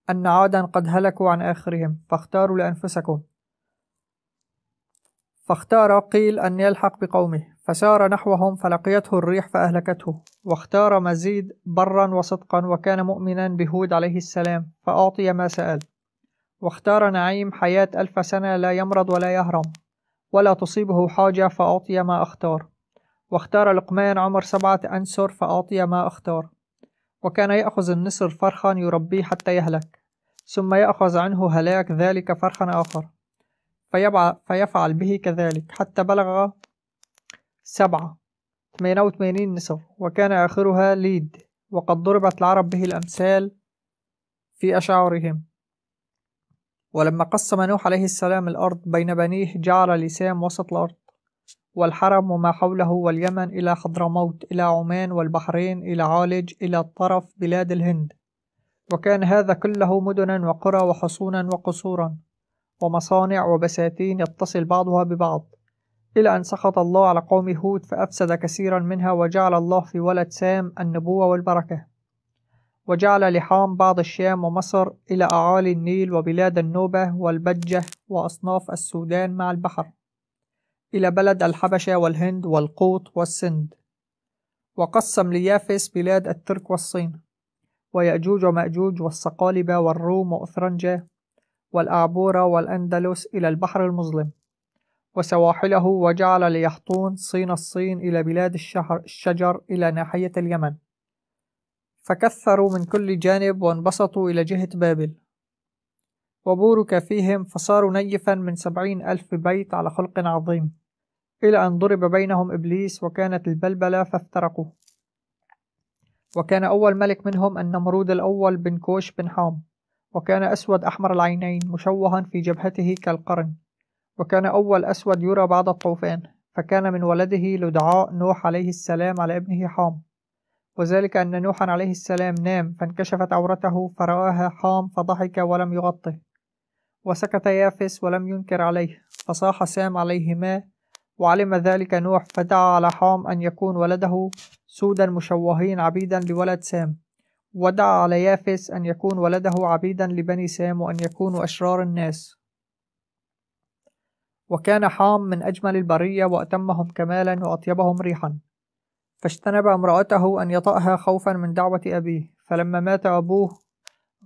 أن عادا قد هلكوا عن آخرهم فاختاروا لأنفسكم فاختار قيل أن يلحق بقومه فسار نحوهم فلقيته الريح فأهلكته واختار مزيد برا وصدقا وكان مؤمنا بهود عليه السلام فأعطي ما سأل واختار نعيم حياة ألف سنة لا يمرض ولا يهرم ولا تصيبه حاجة فأعطي ما أختار واختار لقمان عمر سبعة أنسر فأعطي ما أختار وكان يأخذ النسر فرخا يربيه حتى يهلك ثم يأخذ عنه هلاك ذلك فرخا آخر فيفعل به كذلك حتى بلغ سبعة وثمانين نصف وكان آخرها ليد وقد ضربت العرب به الأمثال في أشعارهم ولما قسم نوح عليه السلام الأرض بين بنيه جعل لسام وسط الأرض والحرم وما حوله واليمن إلى حضرموت إلى عمان والبحرين إلى عالج إلى طرف بلاد الهند وكان هذا كله مدنا وقرى وحصونا وقصورا ومصانع وبساتين يتصل بعضها ببعض إلى أن سخط الله على قوم هود فأفسد كثيرا منها وجعل الله في ولد سام النبوة والبركة وجعل لحام بعض الشام ومصر إلى أعالي النيل وبلاد النوبة والبجة وأصناف السودان مع البحر إلى بلد الحبشة والهند والقوط والسند وقسم ليافس بلاد الترك والصين ويأجوج ومأجوج والصقالبة والروم وأثرنجة والأعبورة والأندلس إلى البحر المظلم وسواحله وجعل ليحطون صين الصين إلى بلاد الشهر الشجر إلى ناحية اليمن فكثروا من كل جانب وانبسطوا إلى جهة بابل وبورك فيهم فصاروا نيفا من سبعين ألف بيت على خلق عظيم إلى أن ضرب بينهم إبليس وكانت البلبلة فافترقوا وكان أول ملك منهم النمرود الأول بن كوش بن حام وكان أسود أحمر العينين مشوها في جبهته كالقرن وكان أول أسود يرى بعد الطوفان فكان من ولده لدعاء نوح عليه السلام على ابنه حام وذلك أن نوحا عليه السلام نام فانكشفت عورته فرآها حام فضحك ولم يغطه وسكت يافس ولم ينكر عليه فصاح سام عليهما وعلم ذلك نوح فدعا على حام أن يكون ولده سودا مشوهين عبيدا لولد سام ودعا على يافس أن يكون ولده عبيدا لبني سام وأن يكونوا أشرار الناس وكان حام من أجمل البرية وأتمهم كمالا وأطيبهم ريحا فاجتنب امرأته أن يطأها خوفا من دعوة أبيه فلما مات أبوه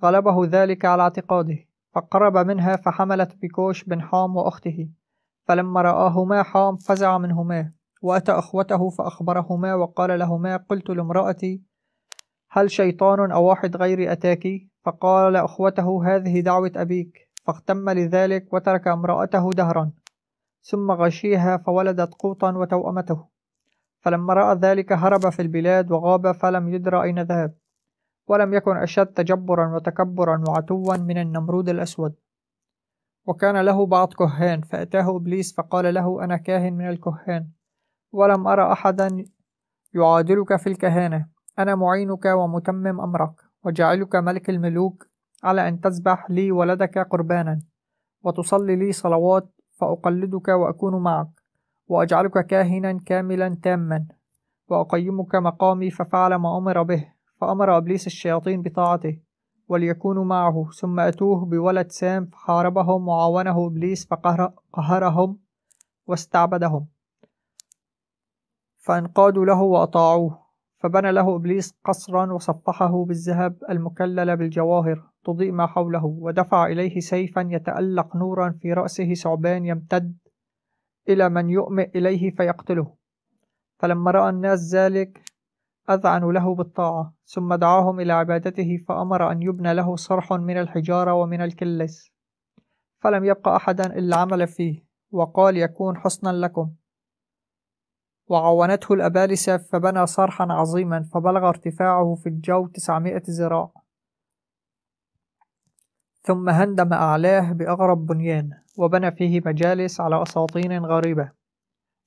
غلبه ذلك على اعتقاده فقرب منها فحملت بكوش بن حام وأخته فلما رآهما حام فزع منهما وأتى أخوته فأخبرهما وقال لهما قلت لامرأتي هل شيطان أو واحد غيري أتاك فقال أخوته هذه دعوة أبيك فاغتم لذلك وترك امرأته دهرا ثم غشيها فولدت قوطا وتوأمته فلما رأى ذلك هرب في البلاد وغاب فلم يدر أين ذهب ولم يكن أشد تجبرا وتكبرا وعتوا من النمرود الأسود وكان له بعض كهان فأتاه إبليس فقال له أنا كاهن من الكهان ولم أرى أحدا يعادلك في الكهانة أنا معينك ومتمم أمرك وجعلك ملك الملوك على أن تذبح لي ولدك قربانا وتصلي لي صلوات فأقلدك وأكون معك وأجعلك كاهنا كاملا تاما وأقيمك مقامي ففعل ما أمر به فأمر إبليس الشياطين بطاعته وليكونوا معه ثم أتوه بولد سام فحاربهم وعاونه إبليس فقهرهم واستعبدهم فانقادوا له وأطاعوه فبنى له إبليس قصرا وصفحه بالذهب المكلل بالجواهر تضيء ما حوله ودفع إليه سيفا يتألق نورا في رأسه ثعبان يمتد إلى من يؤمئ إليه فيقتله فلما رأى الناس ذلك أذعنوا له بالطاعة ثم دعاهم إلى عبادته فأمر أن يبنى له صرح من الحجارة ومن الكلس فلم يبقى أحدا إلا عمل فيه وقال يكون حسنا لكم وعاونته الأبالسة فبنى صرحا عظيما فبلغ ارتفاعه في الجو تسعمائة ذراع ثم هندم أعلاه بأغرب بنيان وبنى فيه مجالس على أساطين غريبة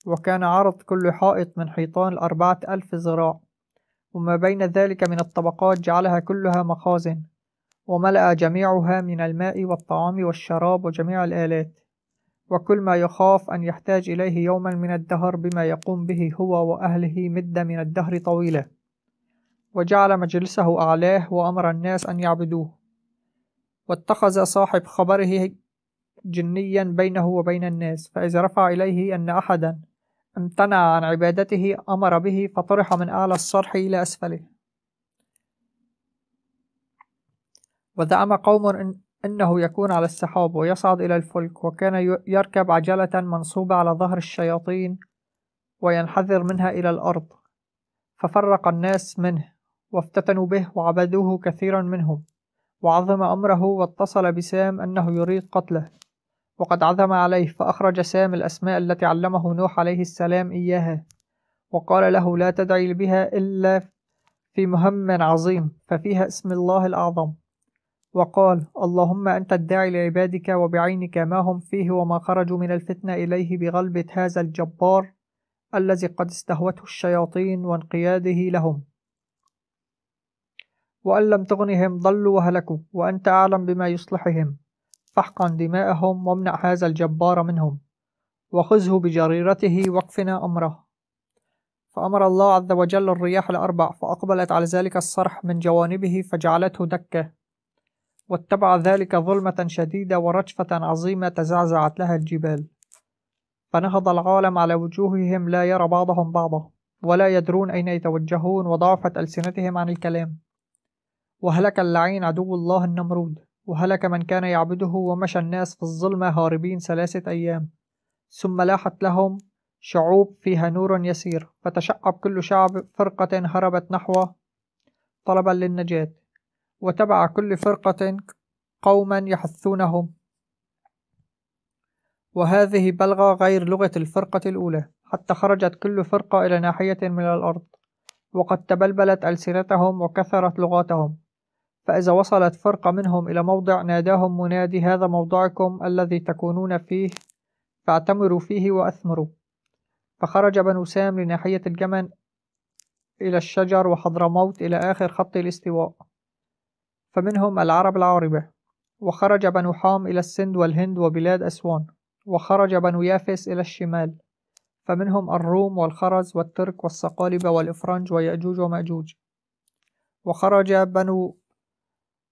وكان عرض كل حائط من حيطان أربعة ألف ذراع وما بين ذلك من الطبقات جعلها كلها مخازن وملأ جميعها من الماء والطعام والشراب وجميع الآلات وكل ما يخاف أن يحتاج إليه يوما من الدهر بما يقوم به هو وأهله مدة من الدهر طويلة وجعل مجلسه أعلاه وأمر الناس أن يعبدوه واتخذ صاحب خبره جنيا بينه وبين الناس فإذا رفع إليه أن أحدا امتنع عن عبادته أمر به فطرح من أعلى الصرح إلى أسفله وزعم قوم إنه يكون على السحاب ويصعد إلى الفلك وكان يركب عجلة منصوبة على ظهر الشياطين وينحذر منها إلى الأرض ففرق الناس منه وافتتنوا به وعبدوه كثيرا منهم وعظم أمره واتصل بسام أنه يريد قتله وقد عزم عليه فأخرج سام الأسماء التي علمه نوح عليه السلام إياها وقال له لا تدعي بها إلا في مهم عظيم ففيها اسم الله الأعظم وقال اللهم أنت الداعي لعبادك وبعينك ما هم فيه وما خرجوا من الفتنة إليه بغلبة هذا الجبار الذي قد استهوته الشياطين وانقياده لهم وأن لم تغنهم ضلوا وهلكوا وأنت أعلم بما يصلحهم فاحقن دماءهم وامنع هذا الجبار منهم وخذه بجريرته واكفنا أمره فأمر الله عز وجل الرياح الأربع فأقبلت على ذلك الصرح من جوانبه فجعلته دكة واتبع ذلك ظلمة شديدة ورجفة عظيمة تزعزعت لها الجبال فنهض العالم على وجوههم لا يرى بعضهم بعضا ولا يدرون أين يتوجهون وضعفت ألسنتهم عن الكلام وهلك اللعين عدو الله النمرود وهلك من كان يعبده ومشى الناس في الظلمة هاربين ثلاثة أيام ثم لاحت لهم شعوب فيها نور يسير فتشعب كل شعب فرقة هربت نحوه طلبا للنجاة وتبع كل فرقة قوما يحثونهم وهذه بلغة غير لغة الفرقة الأولى حتى خرجت كل فرقة إلى ناحية من الأرض وقد تبلبلت ألسنتهم وكثرت لغاتهم فإذا وصلت فرقة منهم إلى موضع ناداهم منادي هذا موضعكم الذي تكونون فيه فاعتمروا فيه وأثمروا فخرج بنو سام لناحية الجمن إلى الشجر وحضرموت إلى آخر خط الاستواء فمنهم العرب العاربة وخرج بنو حام إلى السند والهند وبلاد أسوان وخرج بنو يافس إلى الشمال فمنهم الروم والخرز والترك والصقالبة والإفرنج ويأجوج ومأجوج وخرج بنو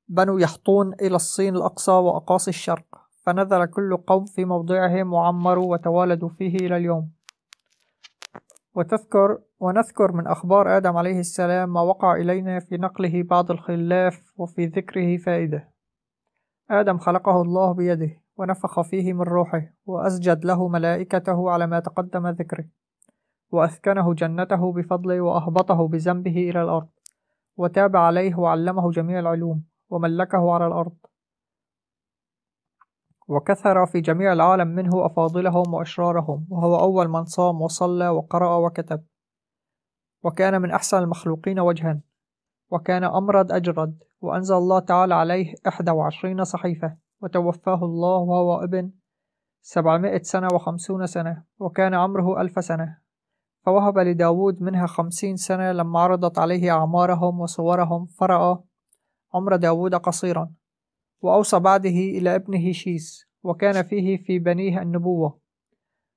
بنوا يحطون إلى الصين الأقصى وأقاصي الشرق فنذر كل قوم في موضعهم وعمروا وتوالدوا فيه إلى اليوم وتذكر ونذكر من أخبار آدم عليه السلام ما وقع إلينا في نقله بعض الخلاف وفي ذكره فائدة آدم خلقه الله بيده ونفخ فيه من روحه وأسجد له ملائكته على ما تقدم ذكره وأسكنه جنته بفضله وأهبطه بذنبه إلى الأرض وتاب عليه وعلمه جميع العلوم وملكه على الأرض وكثر في جميع العالم منه أفاضلهم وأشرارهم وهو أول من صام وصلى وقرأ وكتب وكان من أحسن المخلوقين وجها وكان أمرد أجرد وأنزل الله تعالى عليه إحدى وعشرين صحيفة وتوفاه الله وهو ابن سبعمائة سنة وخمسون سنة وكان عمره ألف سنة فوهب لداود منها خمسين سنة لما عرضت عليه أعمارهم وصورهم فرأى عمر داود قصيرا وأوصى بعده إلى ابنه شيس وكان فيه في بنيه النبوة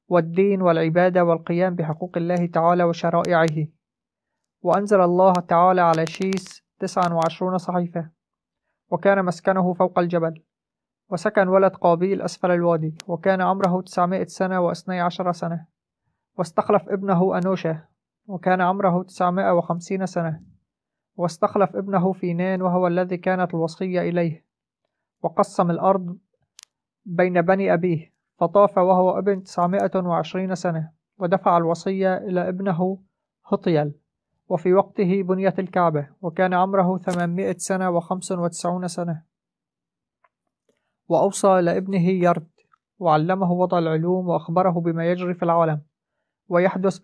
والدين والعبادة والقيام بحقوق الله تعالى وشرائعه وأنزل الله تعالى على شيس تسعا وعشرون صحيفة وكان مسكنه فوق الجبل وسكن ولد قابيل أسفل الوادي وكان عمره تسعمائة سنة واثني عشر سنة واستخلف ابنه أنوشة وكان عمره تسعمائة وخمسين سنة واستخلف ابنه فينان وهو الذي كانت الوصية إليه وقسم الأرض بين بني أبيه فطاف وهو ابن تسعمائة وعشرين سنة ودفع الوصية إلى ابنه هطيل وفي وقته بنيت الكعبة وكان عمره ثمانمائة سنة وخمس وتسعون سنة وأوصى إلى ابنه يرد وعلمه وضع العلوم وأخبره بما يجري في العالم ويحدث,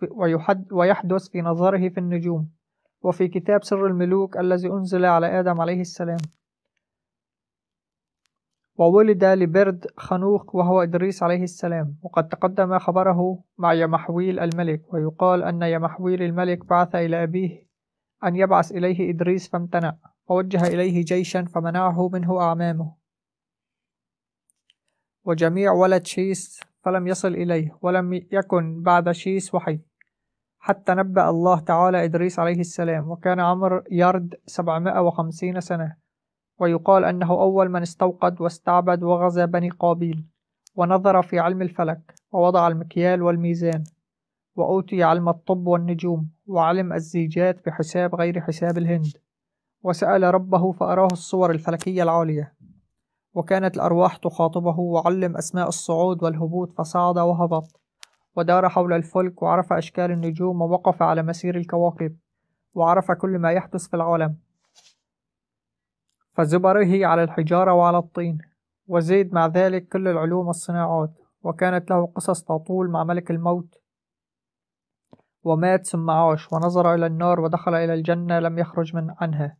ويحدث في نظره في النجوم وفي كتاب سر الملوك الذي أنزل على آدم عليه السلام وولد لبرد خنوق وهو إدريس عليه السلام وقد تقدم خبره مع يمحويل الملك ويقال أن يمحويل الملك بعث إلى أبيه أن يبعث إليه إدريس فامتنع ووجه إليه جيشا فمنعه منه أعمامه وجميع ولد شيس فلم يصل إليه ولم يكن بعد شيس وحي حتى نبأ الله تعالى إدريس عليه السلام وكان عمر يرد 750 سنة ويقال أنه أول من استوقد واستعبد وغزا بني قابيل ونظر في علم الفلك ووضع المكيال والميزان وأوتي علم الطب والنجوم وعلم الزيجات بحساب غير حساب الهند وسأل ربه فأراه الصور الفلكية العالية وكانت الأرواح تخاطبه وعلم أسماء الصعود والهبوط فصعد وهبط ودار حول الفلك وعرف أشكال النجوم ووقف على مسير الكواكب وعرف كل ما يحدث في العالم فزبره على الحجارة وعلى الطين وزيد مع ذلك كل العلوم والصناعات وكانت له قصص تطول مع ملك الموت ومات ثم عاش ونظر إلى النار ودخل إلى الجنة لم يخرج من عنها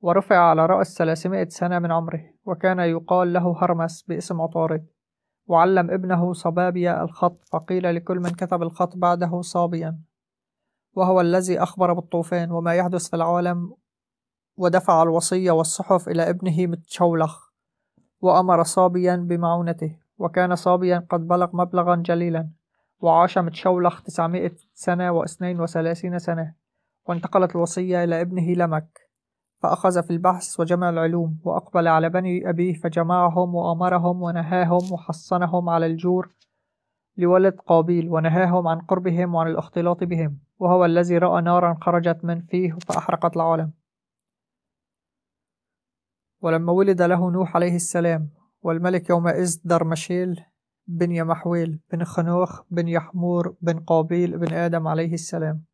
ورفع على رأس ثلاثمائة سنة من عمره وكان يقال له هرمس باسم عطارد وعلم ابنه صبابيا الخط فقيل لكل من كتب الخط بعده صابيا وهو الذي أخبر بالطوفان وما يحدث في العالم ودفع الوصية والصحف إلى ابنه متشولخ وأمر صابيا بمعونته وكان صابيا قد بلغ مبلغا جليلا وعاش متشولخ تسعمائة سنة واثنين وثلاثين سنة وانتقلت الوصية إلى ابنه لمك فأخذ في البحث وجمع العلوم وأقبل على بني أبيه فجمعهم وأمرهم ونهاهم وحصنهم على الجور لولد قابيل ونهاهم عن قربهم وعن الاختلاط بهم وهو الذي رأى نارا خرجت من فيه فأحرقت العالم ولما ولد له نوح عليه السلام والملك يومئذ درمشيل بن يمحويل بن خنوخ بن يحمور بن قابيل بن آدم عليه السلام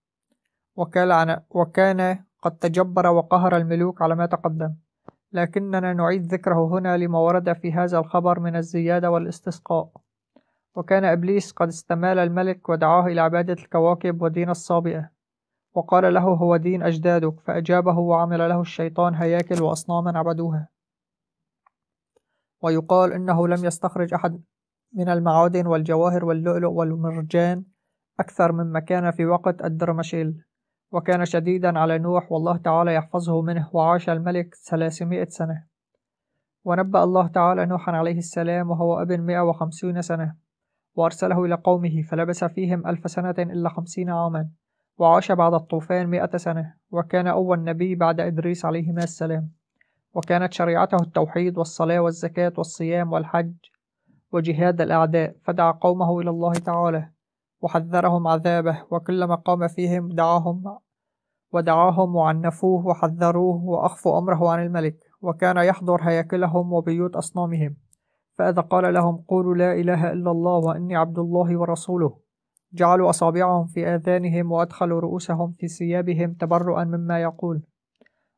وكان وكان قد تجبر وقهر الملوك على ما تقدم لكننا نعيد ذكره هنا لما ورد في هذا الخبر من الزيادة والاستسقاء وكان إبليس قد استمال الملك ودعاه إلى عبادة الكواكب ودين الصابئة وقال له هو دين أجدادك فأجابه وعمل له الشيطان هياكل وأصناما عبدوها ويقال إنه لم يستخرج أحد من المعادن والجواهر واللؤلؤ والمرجان أكثر مما كان في وقت الدرمشيل وكان شديدا على نوح والله تعالى يحفظه منه وعاش الملك ثلاثمائة سنة ونبأ الله تعالى نوحا عليه السلام وهو ابن مئة وخمسون سنة وأرسله إلى قومه فلبس فيهم ألف سنة إلا خمسين عاما وعاش بعد الطوفان مئة سنة وكان أول نبي بعد إدريس عليهما السلام وكانت شريعته التوحيد والصلاة والزكاة والصيام والحج وجهاد الأعداء فدعا قومه إلى الله تعالى وحذرهم عذابه وكلما قام فيهم دعاهم ودعاهم وعنفوه وحذروه وأخفوا أمره عن الملك وكان يحضر هياكلهم وبيوت أصنامهم فإذا قال لهم قولوا لا إله إلا الله وإني عبد الله ورسوله جعلوا أصابعهم في آذانهم وأدخلوا رؤوسهم في ثيابهم تبرؤا مما يقول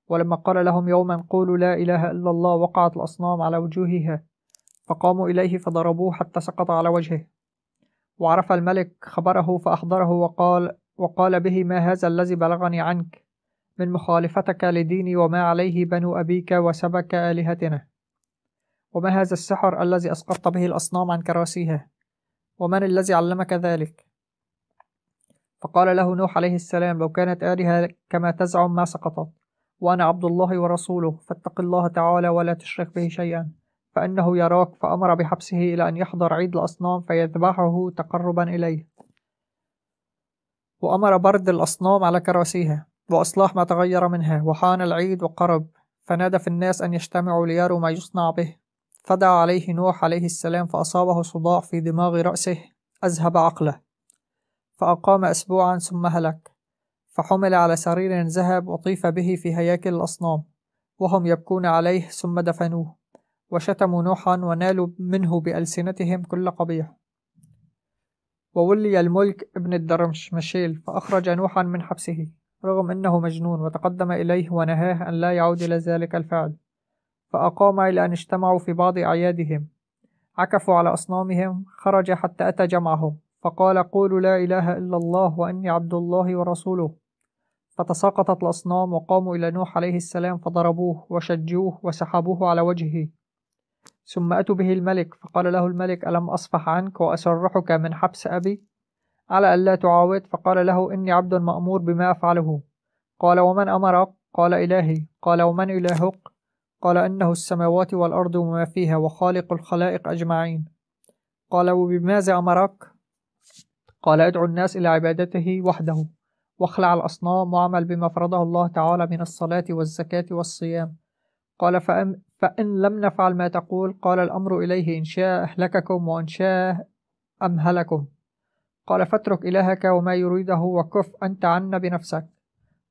ولما قال لهم يوما قولوا لا إله إلا الله وقعت الأصنام على وجوهها فقاموا إليه فضربوه حتى سقط على وجهه وعرف الملك خبره فأحضره وقال وقال به ما هذا الذي بلغني عنك من مخالفتك لديني وما عليه بنو أبيك وسبك آلهتنا وما هذا السحر الذي أسقطت به الأصنام عن كراسيها ومن الذي علمك ذلك فقال له نوح عليه السلام لو كانت آلهة كما تزعم ما سقطت وأنا عبد الله ورسوله فاتق الله تعالى ولا تشرك به شيئا فإنه يراك فأمر بحبسه إلى أن يحضر عيد الأصنام فيذبحه تقربا إليه وأمر برد الأصنام على كراسيها وإصلاح ما تغير منها وحان العيد وقرب فنادى في الناس أن يجتمعوا ليروا ما يصنع به فدعا عليه نوح عليه السلام فأصابه صداع في دماغ رأسه أذهب عقله فأقام أسبوعا ثم هلك فحمل على سرير ذهب وطيف به في هياكل الأصنام وهم يبكون عليه ثم دفنوه وشتموا نوحا ونالوا منه بألسنتهم كل قبيح وولي الملك ابن الدرمش مشيل فأخرج نوحا من حبسه رغم أنه مجنون وتقدم إليه ونهاه أن لا يعود إلى ذلك الفعل فأقام إلى أن اجتمعوا في بعض أعيادهم عكفوا على أصنامهم خرج حتى أتى جمعهم فقال قولوا لا إله إلا الله وإني عبد الله ورسوله فتساقطت الأصنام وقاموا إلى نوح عليه السلام فضربوه وشجوه وسحبوه على وجهه ثم أتوا به الملك فقال له الملك ألم أصفح عنك وأسرحك من حبس أبي على ألا تعاود فقال له إني عبد مأمور بما أفعله قال ومن أمرك قال إلهي قال ومن إلهك قال إنه السماوات والأرض وما فيها وخالق الخلائق أجمعين قال وبماذا أمرك قال ادعو الناس إلى عبادته وحده واخلع الأصنام واعمل بما فرضه الله تعالى من الصلاة والزكاة والصيام قال فإن لم نفعل ما تقول قال الأمر إليه إن شاء أهلككم وإن شاء أمهلكم قال فاترك إلهك وما يريده وكف أنت عنا بنفسك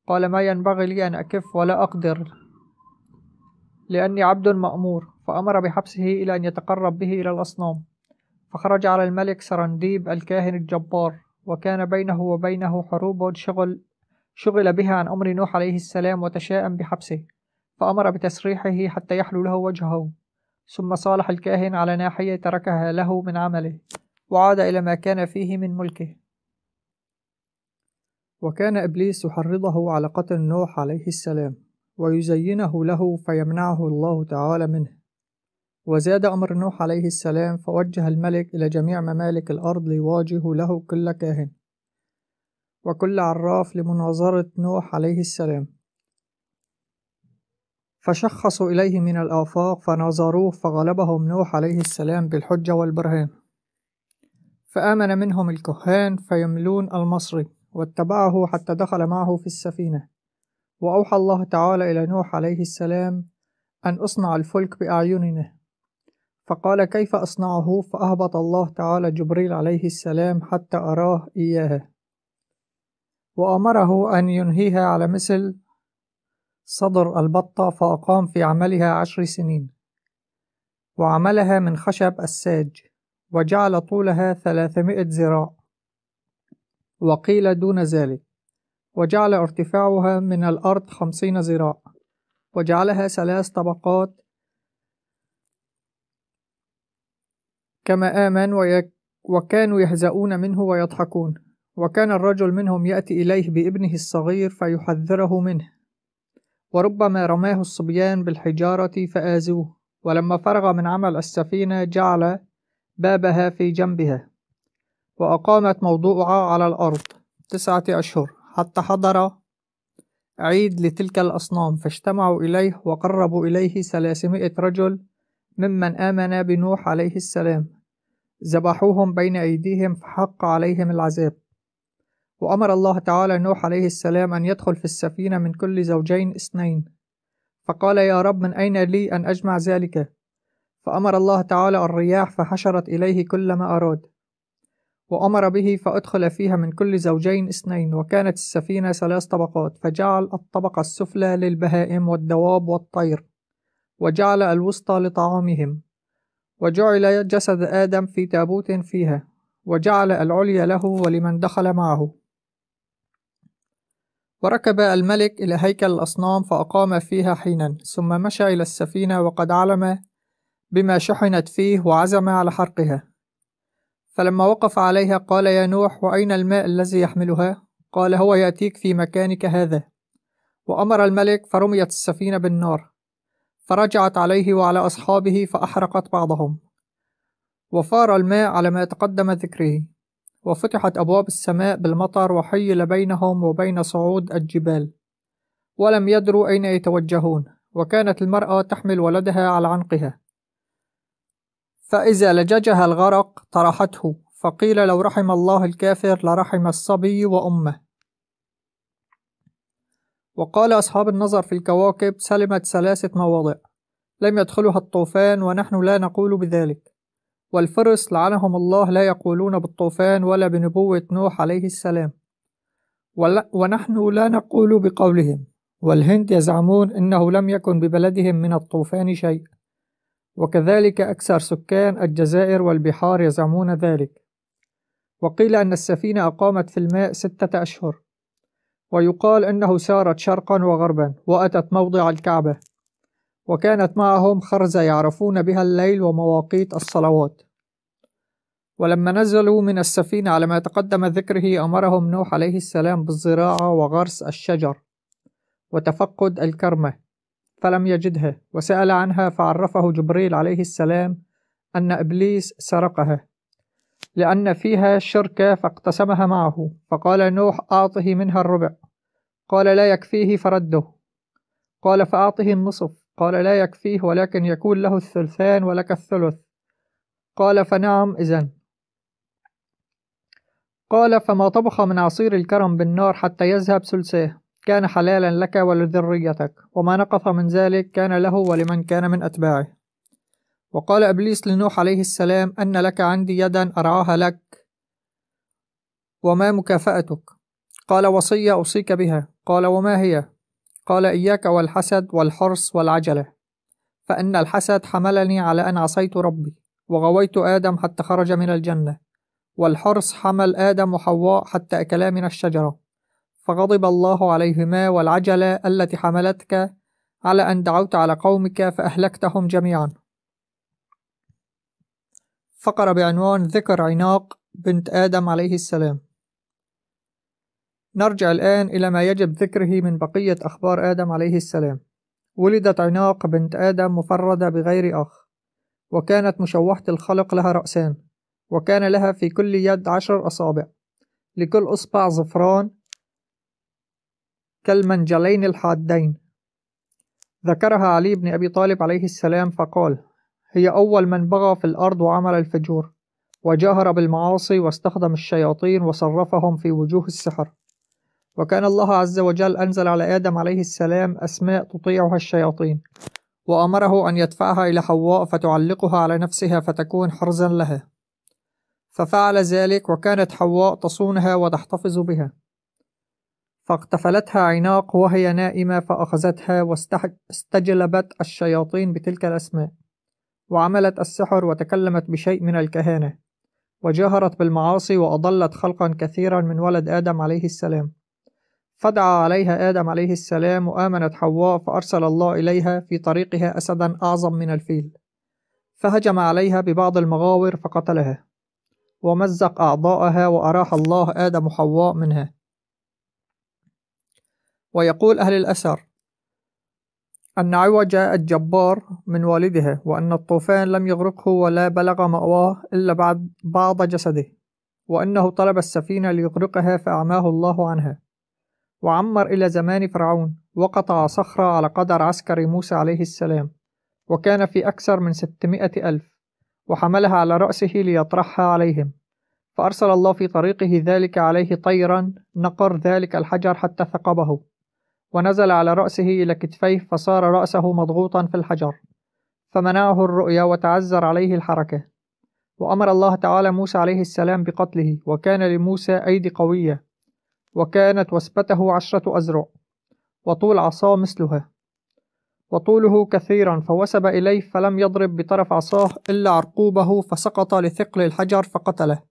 قال ما ينبغي لي أن أكف ولا أقدر لأني عبد مأمور فأمر بحبسه إلى أن يتقرب به إلى الأصنام فخرج على الملك سرنديب الكاهن الجبار وكان بينه وبينه حروب شغل شغل بها عن أمر نوح عليه السلام وتشاءم بحبسه فأمر بتسريحه حتى يحلو له وجهه ثم صالح الكاهن على ناحية تركها له من عمله وعاد إلى ما كان فيه من ملكه وكان إبليس يحرضه على قتل نوح عليه السلام ويزينه له فيمنعه الله تعالى منه وزاد أمر نوح عليه السلام فوجه الملك إلى جميع ممالك الأرض ليواجه له كل كاهن وكل عراف لمناظرة نوح عليه السلام فشخصوا إليه من الآفاق فنظروه فغلبهم نوح عليه السلام بالحجة والبرهان فآمن منهم الكهان فيملون المصري واتبعه حتى دخل معه في السفينة وأوحى الله تعالى إلى نوح عليه السلام أن أصنع الفلك بأعيننا فقال كيف أصنعه فأهبط الله تعالى جبريل عليه السلام حتى أراه إياها وأمره أن ينهيها على مثل صدر البطة فأقام في عملها عشر سنين وعملها من خشب الساج وجعل طولها ثلاثمائة ذراع وقيل دون ذلك وجعل ارتفاعها من الأرض خمسين ذراع وجعلها ثلاث طبقات كما آمن ويك وكانوا يهزؤون منه ويضحكون وكان الرجل منهم يأتي إليه بابنه الصغير فيحذره منه وربما رماه الصبيان بالحجارة فآذوه ولما فرغ من عمل السفينة جعل بابها في جنبها وأقامت موضوعها على الأرض تسعة أشهر حتى حضر عيد لتلك الأصنام فاجتمعوا إليه وقربوا إليه ثلاثمائة رجل ممن آمن بنوح عليه السلام ذبحوهم بين أيديهم فحق عليهم العذاب وأمر الله تعالى نوح عليه السلام أن يدخل في السفينة من كل زوجين اثنين فقال يا رب من أين لي أن أجمع ذلك فأمر الله تعالى الرياح فحشرت إليه كل ما أراد وأمر به فأدخل فيها من كل زوجين اثنين وكانت السفينة ثلاث طبقات فجعل الطبقة السفلى للبهائم والدواب والطير وجعل الوسطى لطعامهم وجعل جسد آدم في تابوت فيها وجعل العليا له ولمن دخل معه وركب الملك إلى هيكل الأصنام فأقام فيها حينا ثم مشى إلى السفينة وقد علم بما شحنت فيه وعزم على حرقها فلما وقف عليها قال يا نوح وأين الماء الذي يحملها؟ قال هو يأتيك في مكانك هذا وأمر الملك فرميت السفينة بالنار فرجعت عليه وعلى أصحابه فأحرقت بعضهم وفار الماء على ما تقدم ذكره وفتحت أبواب السماء بالمطر وحيل بينهم وبين صعود الجبال ولم يدروا أين يتوجهون وكانت المرأة تحمل ولدها على عنقها فإذا لججها الغرق طرحته فقيل لو رحم الله الكافر لرحم الصبي وأمه وقال أصحاب النظر في الكواكب سلمت ثلاثة مواضع لم يدخلها الطوفان ونحن لا نقول بذلك والفرس لعنهم الله لا يقولون بالطوفان ولا بنبوة نوح عليه السلام ونحن لا نقول بقولهم والهند يزعمون أنه لم يكن ببلدهم من الطوفان شيء وكذلك أكثر سكان الجزائر والبحار يزعمون ذلك وقيل أن السفينة أقامت في الماء ستة أشهر ويقال أنه سارت شرقا وغربا وأتت موضع الكعبة وكانت معهم خرزة يعرفون بها الليل ومواقيت الصلوات ولما نزلوا من السفينة على ما تقدم ذكره أمرهم نوح عليه السلام بالزراعة وغرس الشجر وتفقد الكرمة فلم يجدها وسأل عنها فعرفه جبريل عليه السلام أن إبليس سرقها لأن فيها شركة فاقتسمها معه فقال نوح أعطه منها الربع قال لا يكفيه فرده قال فأعطه النصف قال لا يكفيه ولكن يكون له الثلثان ولك الثلث قال فنعم إذن قال فما طبخ من عصير الكرم بالنار حتى يذهب ثلثاه كان حلالا لك ولذريتك وما نقص من ذلك كان له ولمن كان من أتباعه وقال إبليس لنوح عليه السلام أن لك عندي يدا أرعاها لك وما مكافأتك قال وصية أوصيك بها قال وما هي قال إياك والحسد والحرص والعجلة فإن الحسد حملني على أن عصيت ربي وغويت آدم حتى خرج من الجنة والحرص حمل آدم وحواء حتى أكلا من الشجرة فغضب الله عليهما والعجلة التي حملتك على أن دعوت على قومك فأهلكتهم جميعا فقرة بعنوان ذكر عناق بنت آدم عليه السلام نرجع الآن إلى ما يجب ذكره من بقية أخبار آدم عليه السلام ولدت عناق بنت آدم مفردة بغير أخ وكانت مشوحة الخلق لها رأسان وكان لها في كل يد عشر أصابع لكل أصبع ظفران كالمنجلين الحادين ذكرها علي بن أبي طالب عليه السلام فقال هي أول من بغى في الأرض وعمل الفجور وجاهر بالمعاصي واستخدم الشياطين وصرفهم في وجوه السحر وكان الله عز وجل أنزل على آدم عليه السلام أسماء تطيعها الشياطين وأمره أن يدفعها إلى حواء فتعلقها على نفسها فتكون حرزا لها ففعل ذلك وكانت حواء تصونها وتحتفظ بها فاقتفلتها عناق وهي نائمة فأخذتها واستجلبت الشياطين بتلك الأسماء وعملت السحر وتكلمت بشيء من الكهانة وجاهرت بالمعاصي وأضلت خلقا كثيرا من ولد آدم عليه السلام فدعا عليها آدم عليه السلام وآمنت حواء فأرسل الله إليها في طريقها أسدا أعظم من الفيل فهجم عليها ببعض المغاور فقتلها ومزق أعضاءها وأراح الله آدم وحواء منها ويقول أهل الأثر أن عوج الجبار من والدها وأن الطوفان لم يغرقه ولا بلغ مأواه إلا بعد بعض جسده وأنه طلب السفينة ليغرقها فأعماه الله عنها وعمر إلى زمان فرعون وقطع صخرة على قدر عسكر موسى عليه السلام وكان في أكثر من ستمائة ألف وحملها على رأسه ليطرحها عليهم فأرسل الله في طريقه ذلك عليه طيرا نقر ذلك الحجر حتى ثقبه ونزل على رأسه إلى كتفيه فصار رأسه مضغوطا في الحجر فمنعه الرؤيا وتعذر عليه الحركة وأمر الله تعالى موسى عليه السلام بقتله وكان لموسى أيدي قوية وكانت وسبته عشرة أزرع وطول عصاه مثلها وطوله كثيرا فوسب إليه فلم يضرب بطرف عصاه إلا عرقوبه فسقط لثقل الحجر فقتله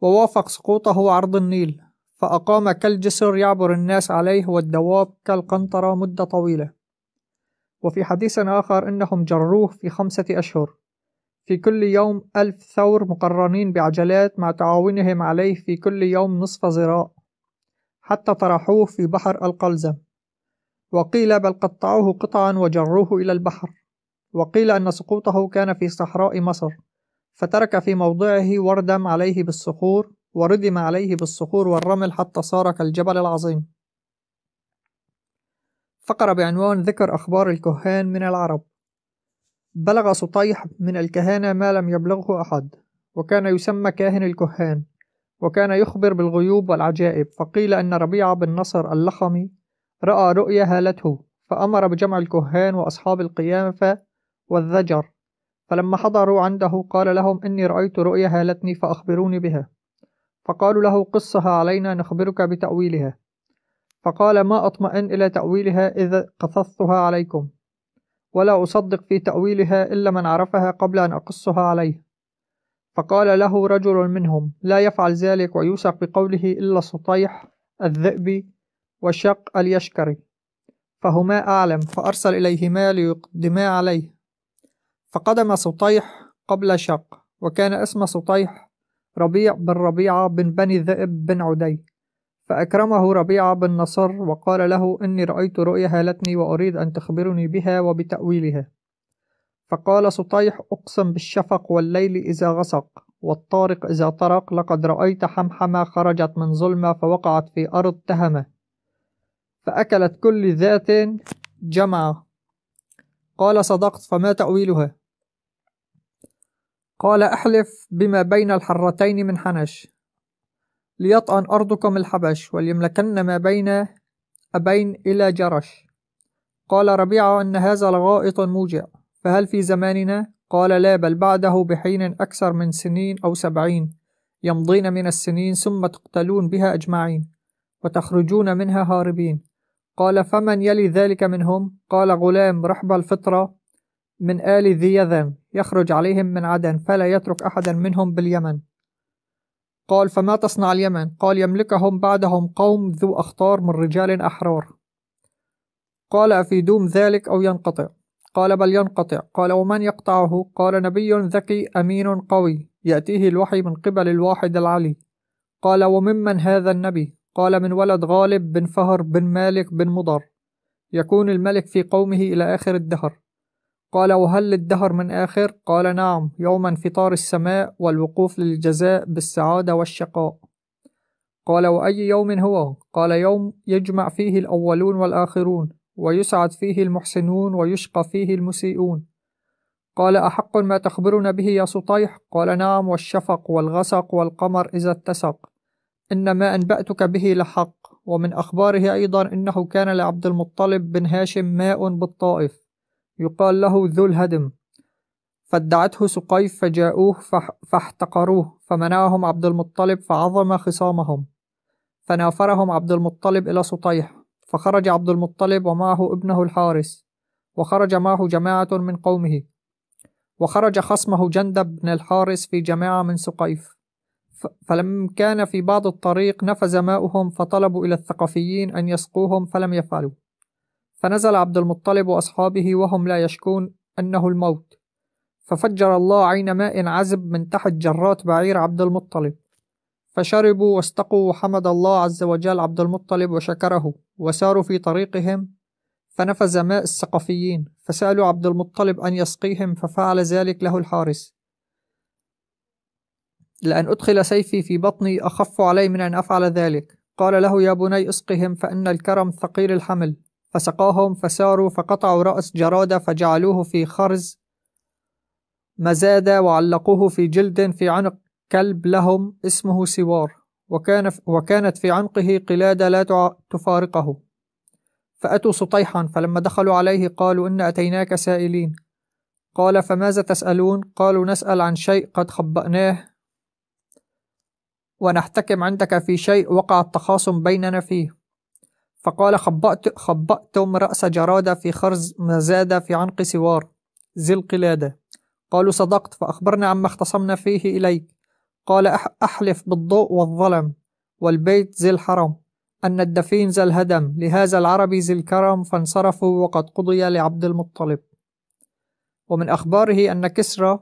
ووافق سقوطه عرض النيل فأقام كالجسر يعبر الناس عليه والدواب كالقنطرة مدة طويلة وفي حديث آخر إنهم جروه في خمسة أشهر في كل يوم ألف ثور مقرنين بعجلات مع تعاونهم عليه في كل يوم نصف ذراع حتى طرحوه في بحر القلزم وقيل بل قطعوه قطعا وجروه إلى البحر وقيل أن سقوطه كان في صحراء مصر فترك في موضعه وردم عليه بالصخور وردم عليه بالصخور والرمل حتى صار كالجبل العظيم فقرة بعنوان ذكر أخبار الكهان من العرب بلغ سطيح من الكهانة ما لم يبلغه أحد وكان يسمى كاهن الكهان وكان يخبر بالغيوب والعجائب فقيل أن ربيعة بن نصر اللخمي رأى رؤيا هالته فأمر بجمع الكهان وأصحاب القيامه والذجر فلما حضروا عنده قال لهم إني رأيت رؤيا هالتني فأخبروني بها فقالوا له قصها علينا نخبرك بتأويلها فقال ما أطمئن إلى تأويلها إذا قصصتها عليكم ولا أصدق في تأويلها إلا من عرفها قبل أن أقصها عليه فقال له رجل منهم لا يفعل ذلك ويوثق بقوله إلا سطيح الذئبي وشق اليشكري فهما أعلم فأرسل إليهما ليقدما عليه فقدم سطيح قبل شق وكان اسم سطيح ربيع بن ربيعة بن بني ذئب بن عدي فأكرمه ربيعة بن نصر وقال له إني رأيت رؤيا هالتني وأريد أن تخبرني بها وبتأويلها فقال سطيح أقسم بالشفق والليل إذا غسق والطارق إذا طرق لقد رأيت حمحمة خرجت من ظلمة فوقعت في أرض تهمة فأكلت كل ذات جمعة قال صدقت فما تأويلها قال أحلف بما بين الحرتين من حنش ليطأن أرضكم الحبش وليملكن ما بين أبين إلى جرش قال ربيعة أن هذا لغائط موجع فهل في زماننا؟ قال لا بل بعده بحين أكثر من سنين أو سبعين يمضين من السنين ثم تقتلون بها أجمعين وتخرجون منها هاربين قال فمن يلي ذلك منهم؟ قال غلام رحب الفطرة من آل ذي يذن يخرج عليهم من عدن فلا يترك أحدا منهم باليمن قال فما تصنع اليمن؟ قال يملكهم بعدهم قوم ذو أخطار من رجال أحرار قال أفيدوم ذلك أو ينقطع قال بل ينقطع قال ومن يقطعه قال نبي ذكي أمين قوي يأتيه الوحي من قبل الواحد العلي قال وممن هذا النبي قال من ولد غالب بن فهر بن مالك بن مضر يكون الملك في قومه إلى آخر الدهر قال وهل للدهر من آخر قال نعم يوم انفطار السماء والوقوف للجزاء بالسعادة والشقاء قال وأي يوم هو قال يوم يجمع فيه الأولون والآخرون ويسعد فيه المحسنون ويشقى فيه المسيئون قال أحق ما تخبرنا به يا سطيح قال نعم والشفق والغسق والقمر إذا اتسق إن ما أنبأتك به لحق ومن أخباره أيضا إنه كان لعبد المطلب بن هاشم ماء بالطائف يقال له ذو الهدم فادعته سقيف فجاءوه فاحتقروه فمنعهم عبد المطلب فعظم خصامهم فنافرهم عبد المطلب إلى سطيح فخرج عبد المطلب ومعه ابنه الحارث وخرج معه جماعة من قومه وخرج خصمه جندب بن الحارث في جماعة من سقيف فلم كان في بعض الطريق نفذ ماؤهم فطلبوا إلى الثقفيين أن يسقوهم فلم يفعلوا فنزل عبد المطلب وأصحابه وهم لا يشكون أنه الموت ففجر الله عين ماء عذب من تحت جرات بعير عبد المطلب فشربوا واستقوا وحمد الله عز وجل عبد المطلب وشكره وساروا في طريقهم فنفذ ماء الثقفيين فسألوا عبد المطلب أن يسقيهم ففعل ذلك له الحارس لأن أدخل سيفي في بطني أخف علي من أن أفعل ذلك قال له يا بني اسقهم فإن الكرم ثقيل الحمل فسقاهم فساروا فقطعوا رأس جرادة فجعلوه في خرز مزادة وعلقوه في جلد في عنق كلب لهم اسمه سوار وكان وكانت في عنقه قلادة لا تفارقه فأتوا سطيحا فلما دخلوا عليه قالوا إن أتيناك سائلين قال فماذا تسألون قالوا نسأل عن شيء قد خبأناه ونحتكم عندك في شيء وقع التخاصم بيننا فيه فقال خبأت خبأتم رأس جرادة في خرز مزادة في عنق سوار ذي القلادة قالوا صدقت فأخبرنا عما اختصمنا فيه إليك قال أحلف بالضوء والظلم والبيت ذي الحرم أن الدفين ذا الهدم لهذا العربي ذي الكرم فانصرفوا وقد قضي لعبد المطلب ومن أخباره أن كسرى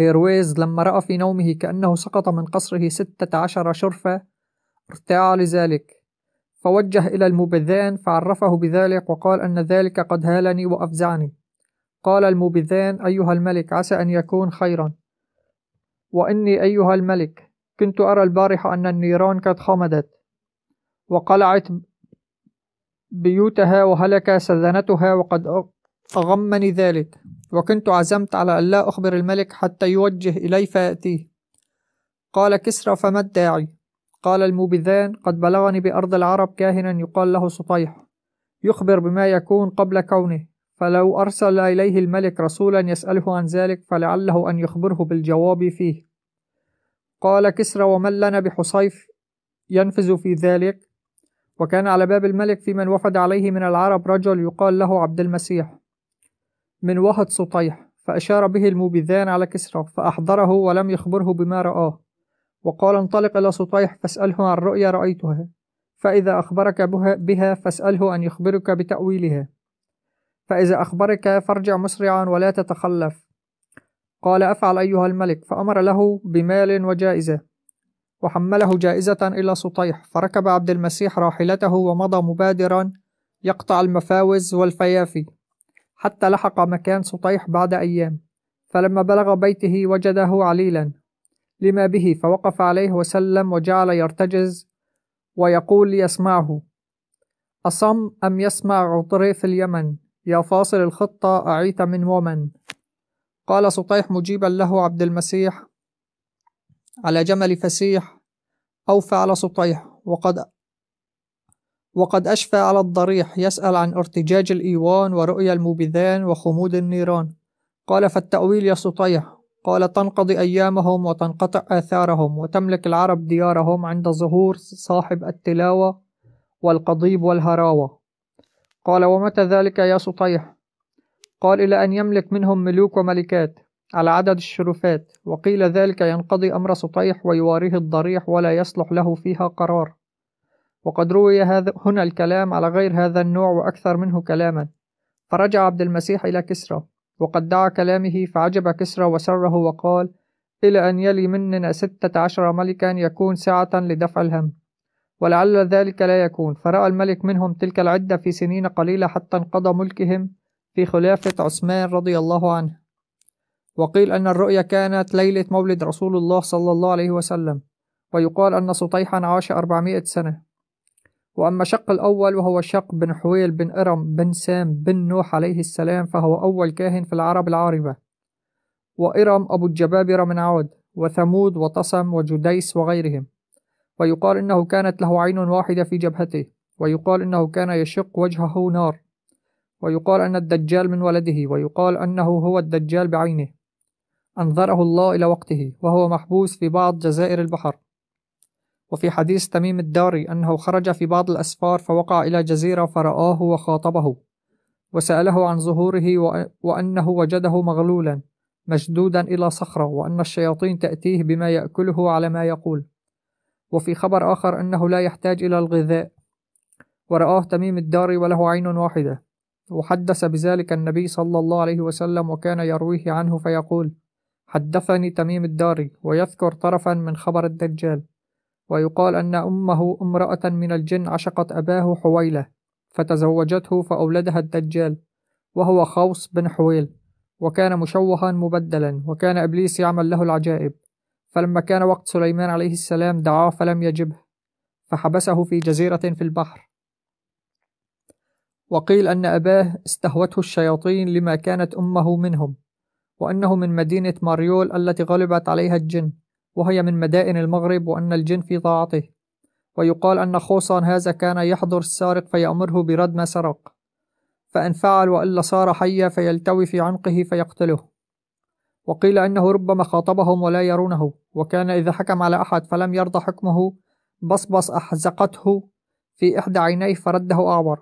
إيرويز لما رأى في نومه كأنه سقط من قصره ستة عشر شرفة ارتاع لذلك فوجه إلى المبذان فعرفه بذلك وقال أن ذلك قد هالني وأفزعني قال المبذان أيها الملك عسى أن يكون خيرا وإني أيها الملك كنت أرى البارحة أن النيران قد خمدت وقلعت بيوتها وهلك سذنتها وقد أغمني ذلك وكنت عزمت على أن لا أخبر الملك حتى يوجه إلي فيأتيه قال كسرى فما الداعي قال المبذان قد بلغني بأرض العرب كاهنا يقال له سطيح يخبر بما يكون قبل كونه فلو أرسل إليه الملك رسولا يسأله عن ذلك فلعله أن يخبره بالجواب فيه قال كسرى ومن لنا بحصيف ينفذ في ذلك وكان على باب الملك في من وفد عليه من العرب رجل يقال له عبد المسيح من وهد سطيح فأشار به الموبذان على كسرى فأحضره ولم يخبره بما رآه وقال انطلق إلى سطيح فاسأله عن رؤيا رأيتها فإذا أخبرك بها فاسأله أن يخبرك بتأويلها فإذا أخبرك فارجع مسرعا ولا تتخلف قال أفعل أيها الملك فأمر له بمال وجائزة وحمله جائزة إلى سطيح فركب عبد المسيح راحلته ومضى مبادرا يقطع المفاوز والفيافي حتى لحق مكان سطيح بعد أيام فلما بلغ بيته وجده عليلا لما به فوقف عليه وسلم وجعل يرتجز ويقول ليسمعه أصم أم يسمع عطري في اليمن يا فاصل الخطة أعيت من ومن قال سطيح مجيبا له عبد المسيح على جمل فسيح أوفى على سطيح وقد وقد أشفى على الضريح يسأل عن ارتجاج الإيوان ورؤيا المبذان وخمود النيران قال فالتأويل يا سطيح قال تنقضي أيامهم وتنقطع آثارهم وتملك العرب ديارهم عند ظهور صاحب التلاوة والقضيب والهراوة قال ومتى ذلك يا سطيح قال إلى أن يملك منهم ملوك وملكات على عدد الشرفات وقيل ذلك ينقضي أمر سطيح ويواريه الضريح ولا يصلح له فيها قرار وقد روي هذا هنا الكلام على غير هذا النوع وأكثر منه كلاما فرجع عبد المسيح إلى كسرى وقد دعا كلامه فعجب كسرى وسره وقال إلى أن يلي مننا ستة عشر ملكا يكون سعة لدفع الهم ولعل ذلك لا يكون فرأى الملك منهم تلك العدة في سنين قليلة حتى انقضى ملكهم في خلافة عثمان رضي الله عنه وقيل أن الرؤيا كانت ليلة مولد رسول الله صلى الله عليه وسلم ويقال أن سطيحا عاش أربعمائة سنة وأما شق الأول وهو شق بن حويل بن إرم بن سام بن نوح عليه السلام فهو أول كاهن في العرب العاربة وإرم أبو الجبابرة من عود وثمود وطسم وجديس وغيرهم ويقال إنه كانت له عين واحدة في جبهته ويقال إنه كان يشق وجهه نار ويقال أن الدجال من ولده ويقال أنه هو الدجال بعينه أنظره الله إلى وقته وهو محبوس في بعض جزائر البحر وفي حديث تميم الداري أنه خرج في بعض الأسفار فوقع إلى جزيرة فرآه وخاطبه وسأله عن ظهوره وأنه وجده مغلولا مشدودا إلى صخرة وأن الشياطين تأتيه بما يأكله على ما يقول وفي خبر آخر أنه لا يحتاج إلى الغذاء ورآه تميم الدار وله عين واحدة وحدث بذلك النبي صلى الله عليه وسلم وكان يرويه عنه فيقول حدثني تميم الداري ويذكر طرفا من خبر الدجال ويقال أن أمه امرأة من الجن عشقت أباه حويلة فتزوجته فأولدها الدجال وهو خوص بن حويل وكان مشوها مبدلا وكان إبليس يعمل له العجائب فلما كان وقت سليمان عليه السلام دعاه فلم يجبه فحبسه في جزيرة في البحر وقيل أن أباه استهوته الشياطين لما كانت أمه منهم وأنه من مدينة ماريول التي غلبت عليها الجن وهي من مدائن المغرب وأن الجن في طاعته ويقال أن خوصا هذا كان يحضر السارق فيأمره برد ما سرق فإن فعل وإلا صار حيا فيلتوي في عنقه فيقتله وقيل أنه ربما خاطبهم ولا يرونه وكان إذا حكم على أحد فلم يرضى حكمه بصبص أحزقته في إحدى عينيه فرده أعور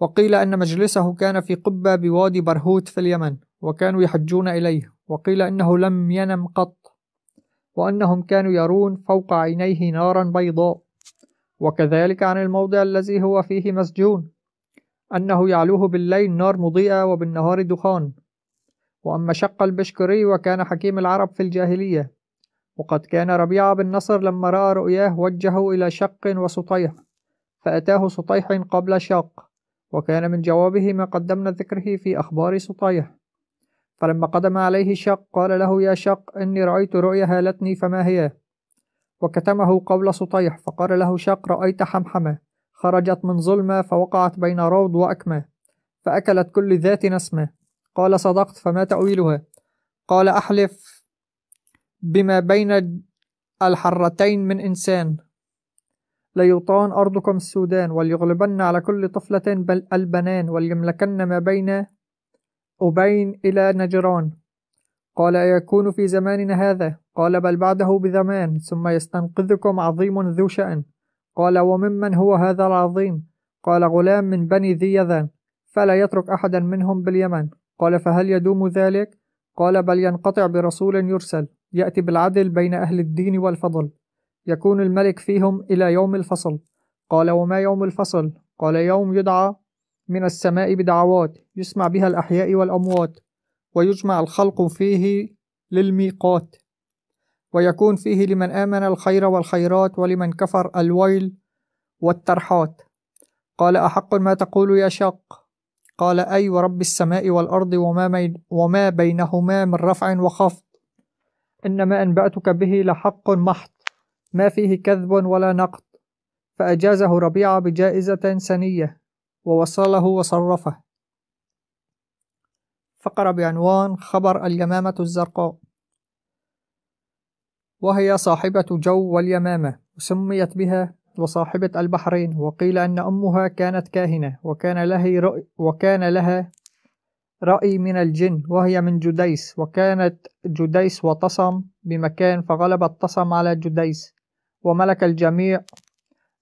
وقيل أن مجلسه كان في قبة بوادي برهوت في اليمن وكانوا يحجون إليه وقيل إنه لم ينم قط وأنهم كانوا يرون فوق عينيه نارا بيضاء وكذلك عن الموضع الذي هو فيه مسجون أنه يعلوه بالليل نار مضيئة وبالنهار دخان وأما شق البشكري وكان حكيم العرب في الجاهلية وقد كان ربيعة بن نصر لما رأى رؤياه وجهه إلى شق وسطيح فأتاه سطيح قبل شق وكان من جوابه ما قدمنا ذكره في أخبار سطيح فلما قدم عليه شق قال له يا شق إني رأيت رؤيا هالتني فما هي وكتمه قبل سطيح فقال له شق رأيت حمحمة خرجت من ظلمة فوقعت بين روض وأكمة فأكلت كل ذات نسمة قال صدقت فما تأويلها قال أحلف بما بين الحرتين من إنسان ليطان أرضكم السودان وليغلبن على كل طفلة بل البنان وليملكن ما بين أبين إلى نجران قال أيكون في زماننا هذا قال بل بعده بزمان ثم يستنقذكم عظيم ذو شأن قال وممن هو هذا العظيم قال غلام من بني ذي يذان فلا يترك أحدا منهم باليمن قال فهل يدوم ذلك؟ قال بل ينقطع برسول يرسل يأتي بالعدل بين أهل الدين والفضل يكون الملك فيهم إلى يوم الفصل قال وما يوم الفصل؟ قال يوم يدعى من السماء بدعوات يسمع بها الأحياء والأموات ويجمع الخلق فيه للميقات ويكون فيه لمن آمن الخير والخيرات ولمن كفر الويل والترحات قال أحق ما تقول يا شق قال أي ورب السماء والأرض وما, وما بينهما من رفع وخفض إنما أنبأتك به لحق محض ما فيه كذب ولا نقد فأجازه ربيعة بجائزة سنية ووصله وصرفه فقر بعنوان خبر اليمامة الزرقاء وهي صاحبة جو واليمامة وسميت بها وصاحبة البحرين وقيل أن أمها كانت كاهنة وكان, لها رأي وكان لها رأي من الجن وهي من جديس وكانت جديس وتصم بمكان فغلب التصم على جديس وملك الجميع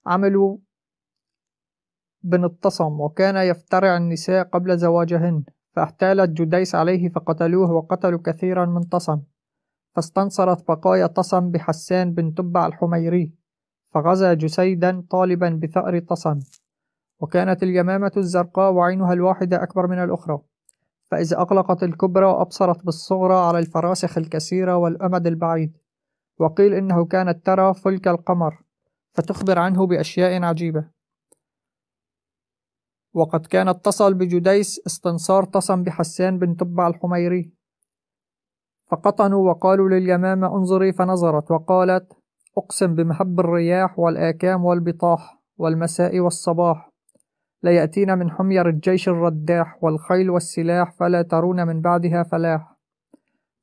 عملوا بن التصم وكان يفترع النساء قبل زواجهن فاحتالت جديس عليه فقتلوه وقتلوا كثيرا من تصم فاستنصرت بقايا تصم بحسان بن تبع الحميري فغزا جسيدا طالبا بثأر طسن وكانت اليمامة الزرقاء وعينها الواحدة أكبر من الأخرى فإذا أغلقت الكبرى أبصرت بالصغرى على الفراسخ الكثيرة والأمد البعيد وقيل إنه كانت ترى فلك القمر فتخبر عنه بأشياء عجيبة وقد كان اتصل بجديس استنصار طسم بحسان بن تبع الحميري فقطنوا وقالوا لليمامة انظري فنظرت وقالت أقسم بمحب الرياح والآكام والبطاح والمساء والصباح ليأتين من حمير الجيش الرداح والخيل والسلاح فلا ترون من بعدها فلاح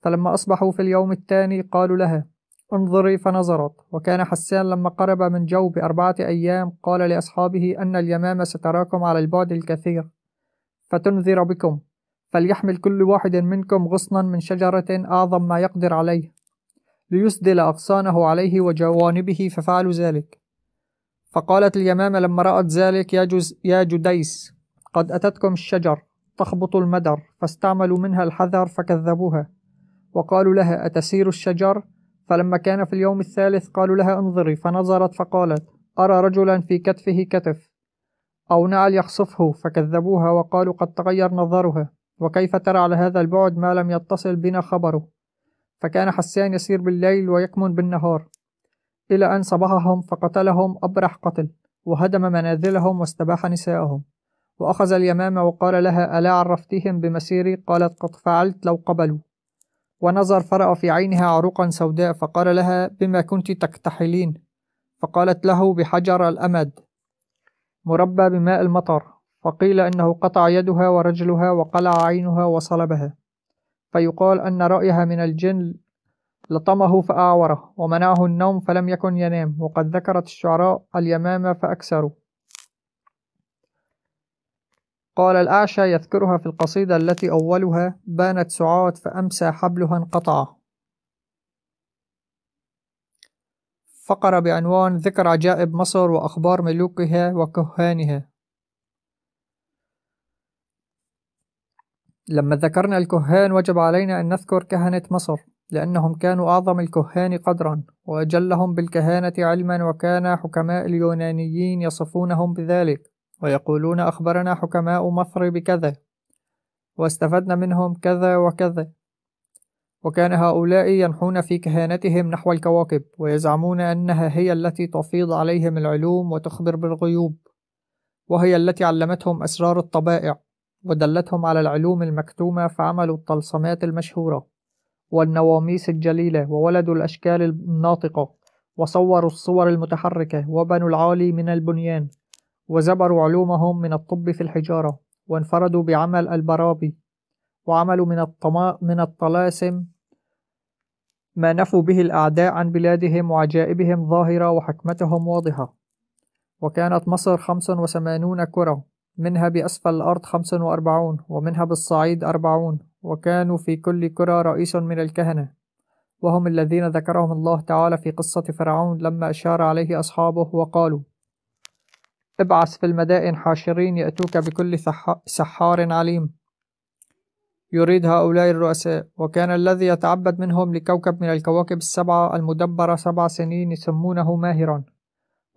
فلما أصبحوا في اليوم الثاني قالوا لها انظري فنظرت وكان حسان لما قرب من جو بأربعة أيام قال لأصحابه أن اليمامة ستراكم على البعد الكثير فتنذر بكم فليحمل كل واحد منكم غصنا من شجرة أعظم ما يقدر عليه ليسدل أغصانه عليه وجوانبه ففعلوا ذلك فقالت اليمامة لما رأت ذلك يا, جز يا جديس قد أتتكم الشجر تخبط المدر فاستعملوا منها الحذر فكذبوها وقالوا لها أتسير الشجر فلما كان في اليوم الثالث قالوا لها انظري فنظرت فقالت أرى رجلا في كتفه كتف أو نعل يخصفه فكذبوها وقالوا قد تغير نظرها وكيف ترى على هذا البعد ما لم يتصل بنا خبره فكان حسان يسير بالليل ويكمن بالنهار إلى أن صبحهم فقتلهم أبرح قتل وهدم منازلهم واستباح نساءهم وأخذ اليمامة وقال لها ألا عرفتهم بمسيري قالت قد فعلت لو قبلوا ونظر فرأى في عينها عروقا سوداء فقال لها بما كنت تكتحلين فقالت له بحجر الأمد مربى بماء المطر فقيل إنه قطع يدها ورجلها وقلع عينها وصلبها فيقال أن رأيها من الجن لطمه فأعوره ومنعه النوم فلم يكن ينام وقد ذكرت الشعراء اليمامة فأكسروا قال الأعشى يذكرها في القصيدة التي أولها بانت سعاد فأمسى حبلها انقطع فقرة بعنوان ذكر عجائب مصر وأخبار ملوكها وكهانها لما ذكرنا الكهان وجب علينا أن نذكر كهنة مصر لأنهم كانوا أعظم الكهان قدرا وأجلهم بالكهانة علما وكان حكماء اليونانيين يصفونهم بذلك ويقولون أخبرنا حكماء مصر بكذا واستفدنا منهم كذا وكذا وكان هؤلاء ينحون في كهانتهم نحو الكواكب ويزعمون أنها هي التي تفيض عليهم العلوم وتخبر بالغيوب وهي التي علمتهم أسرار الطبائع ودلتهم على العلوم المكتومة فعملوا الطلسمات المشهورة والنواميس الجليلة وولدوا الأشكال الناطقة وصوروا الصور المتحركة وبنوا العالي من البنيان وزبروا علومهم من الطب في الحجارة وانفردوا بعمل البرابي وعملوا من, الطما... من الطلاسم ما نفوا به الأعداء عن بلادهم وعجائبهم ظاهرة وحكمتهم واضحة وكانت مصر خمس وثمانون كرة منها بأسفل الأرض خمس وأربعون ومنها بالصعيد أربعون وكانوا في كل كرة رئيس من الكهنة وهم الذين ذكرهم الله تعالى في قصة فرعون لما أشار عليه أصحابه وقالوا ابعث في المدائن حاشرين يأتوك بكل سحار عليم يريد هؤلاء الرؤساء وكان الذي يتعبد منهم لكوكب من الكواكب السبعة المدبرة سبع سنين يسمونه ماهرا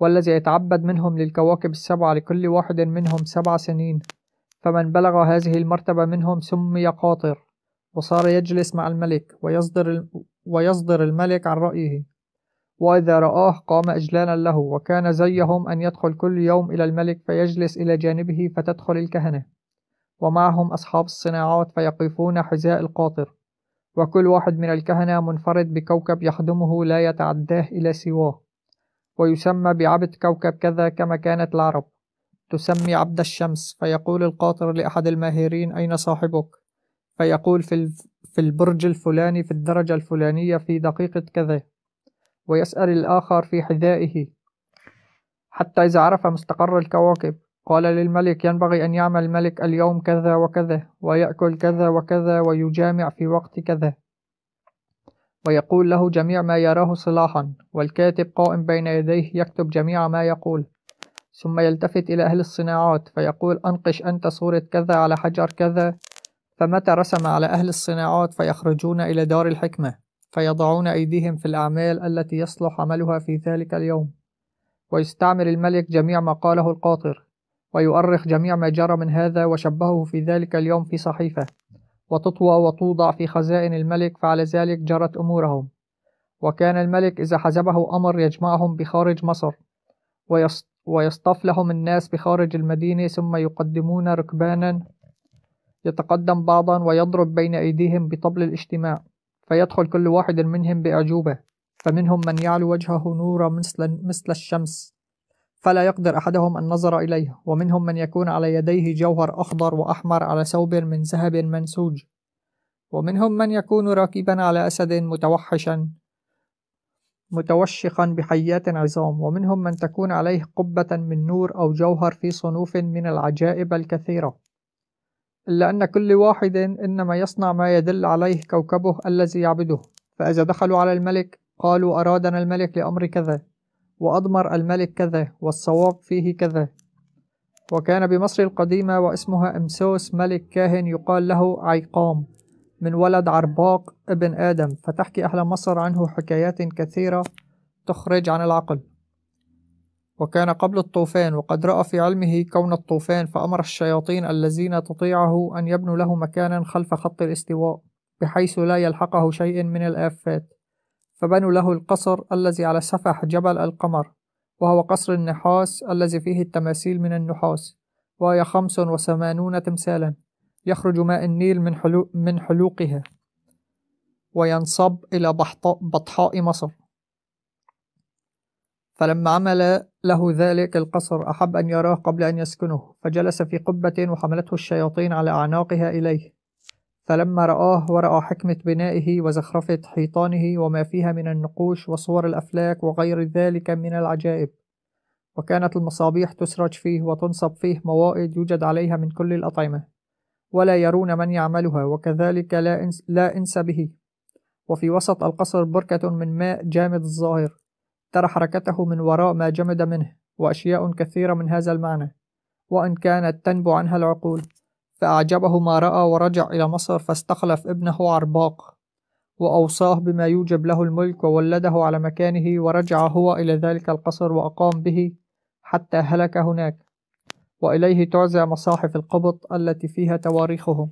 والذي يتعبد منهم للكواكب السبعة لكل واحد منهم سبع سنين فمن بلغ هذه المرتبة منهم سمي قاطر وصار يجلس مع الملك ويصدر, ويصدر الملك عن رأيه وإذا رآه قام إجلالا له وكان زيهم أن يدخل كل يوم إلى الملك فيجلس إلى جانبه فتدخل الكهنة ومعهم أصحاب الصناعات فيقفون حذاء القاطر وكل واحد من الكهنة منفرد بكوكب يخدمه لا يتعداه إلى سواه ويسمى بعبد كوكب كذا كما كانت العرب تسمي عبد الشمس فيقول القاطر لأحد الماهرين أين صاحبك فيقول في, الف... في البرج الفلاني في الدرجة الفلانية في دقيقة كذا ويسأل الآخر في حذائه حتى إذا عرف مستقر الكواكب قال للملك ينبغي أن يعمل الملك اليوم كذا وكذا ويأكل كذا وكذا ويجامع في وقت كذا ويقول له جميع ما يراه صلاحا والكاتب قائم بين يديه يكتب جميع ما يقول ثم يلتفت إلى أهل الصناعات فيقول أنقش أنت صورة كذا على حجر كذا فمتى رسم على أهل الصناعات فيخرجون إلى دار الحكمة فيضعون أيديهم في الأعمال التي يصلح عملها في ذلك اليوم ويستعمل الملك جميع ما قاله القاطر ويؤرخ جميع ما جرى من هذا وشبهه في ذلك اليوم في صحيفة وتطوى وتوضع في خزائن الملك فعلى ذلك جرت أمورهم وكان الملك إذا حزبه أمر يجمعهم بخارج مصر ويصطف لهم الناس بخارج المدينة ثم يقدمون ركبانا يتقدم بعضا ويضرب بين أيديهم بطبل الاجتماع فيدخل كل واحد منهم بأعجوبة فمنهم من يعلو وجهه نورا مثل, مثل الشمس فلا يقدر أحدهم النظر إليه ومنهم من يكون على يديه جوهر أخضر وأحمر على ثوب من ذهب منسوج ومنهم من يكون راكبا على أسد متوحشا متوشخا بحيات عظام ومنهم من تكون عليه قبة من نور أو جوهر في صنوف من العجائب الكثيرة إلا أن كل واحد إنما يصنع ما يدل عليه كوكبه الذي يعبده فإذا دخلوا على الملك قالوا أرادنا الملك لأمر كذا وأضمر الملك كذا والصواب فيه كذا وكان بمصر القديمة واسمها أمسوس ملك كاهن يقال له عيقام من ولد عرباق ابن آدم فتحكي أهل مصر عنه حكايات كثيرة تخرج عن العقل وكان قبل الطوفان وقد رأى في علمه كون الطوفان فأمر الشياطين الذين تطيعه أن يبنوا له مكانا خلف خط الاستواء بحيث لا يلحقه شيء من الآفات فبنوا له القصر الذي على سفح جبل القمر وهو قصر النحاس الذي فيه التماثيل من النحاس وهي خمس وثمانون تمثالا يخرج ماء النيل من, حلو من حلوقها وينصب إلى بطحاء مصر فلما عمل له ذلك القصر أحب أن يراه قبل أن يسكنه فجلس في قبة وحملته الشياطين على أعناقها إليه فلما رآه ورأى حكمة بنائه وزخرفة حيطانه وما فيها من النقوش وصور الأفلاك وغير ذلك من العجائب وكانت المصابيح تسرج فيه وتنصب فيه موائد يوجد عليها من كل الأطعمة ولا يرون من يعملها وكذلك لا إنس, لا إنس به وفي وسط القصر بركة من ماء جامد الظاهر ترى حركته من وراء ما جمد منه وأشياء كثيرة من هذا المعنى وإن كانت تنبو عنها العقول فأعجبه ما رأى ورجع إلى مصر فاستخلف ابنه عرباق وأوصاه بما يوجب له الملك وولده على مكانه ورجع هو إلى ذلك القصر وأقام به حتى هلك هناك وإليه تعزى مصاحف القبط التي فيها تواريخهم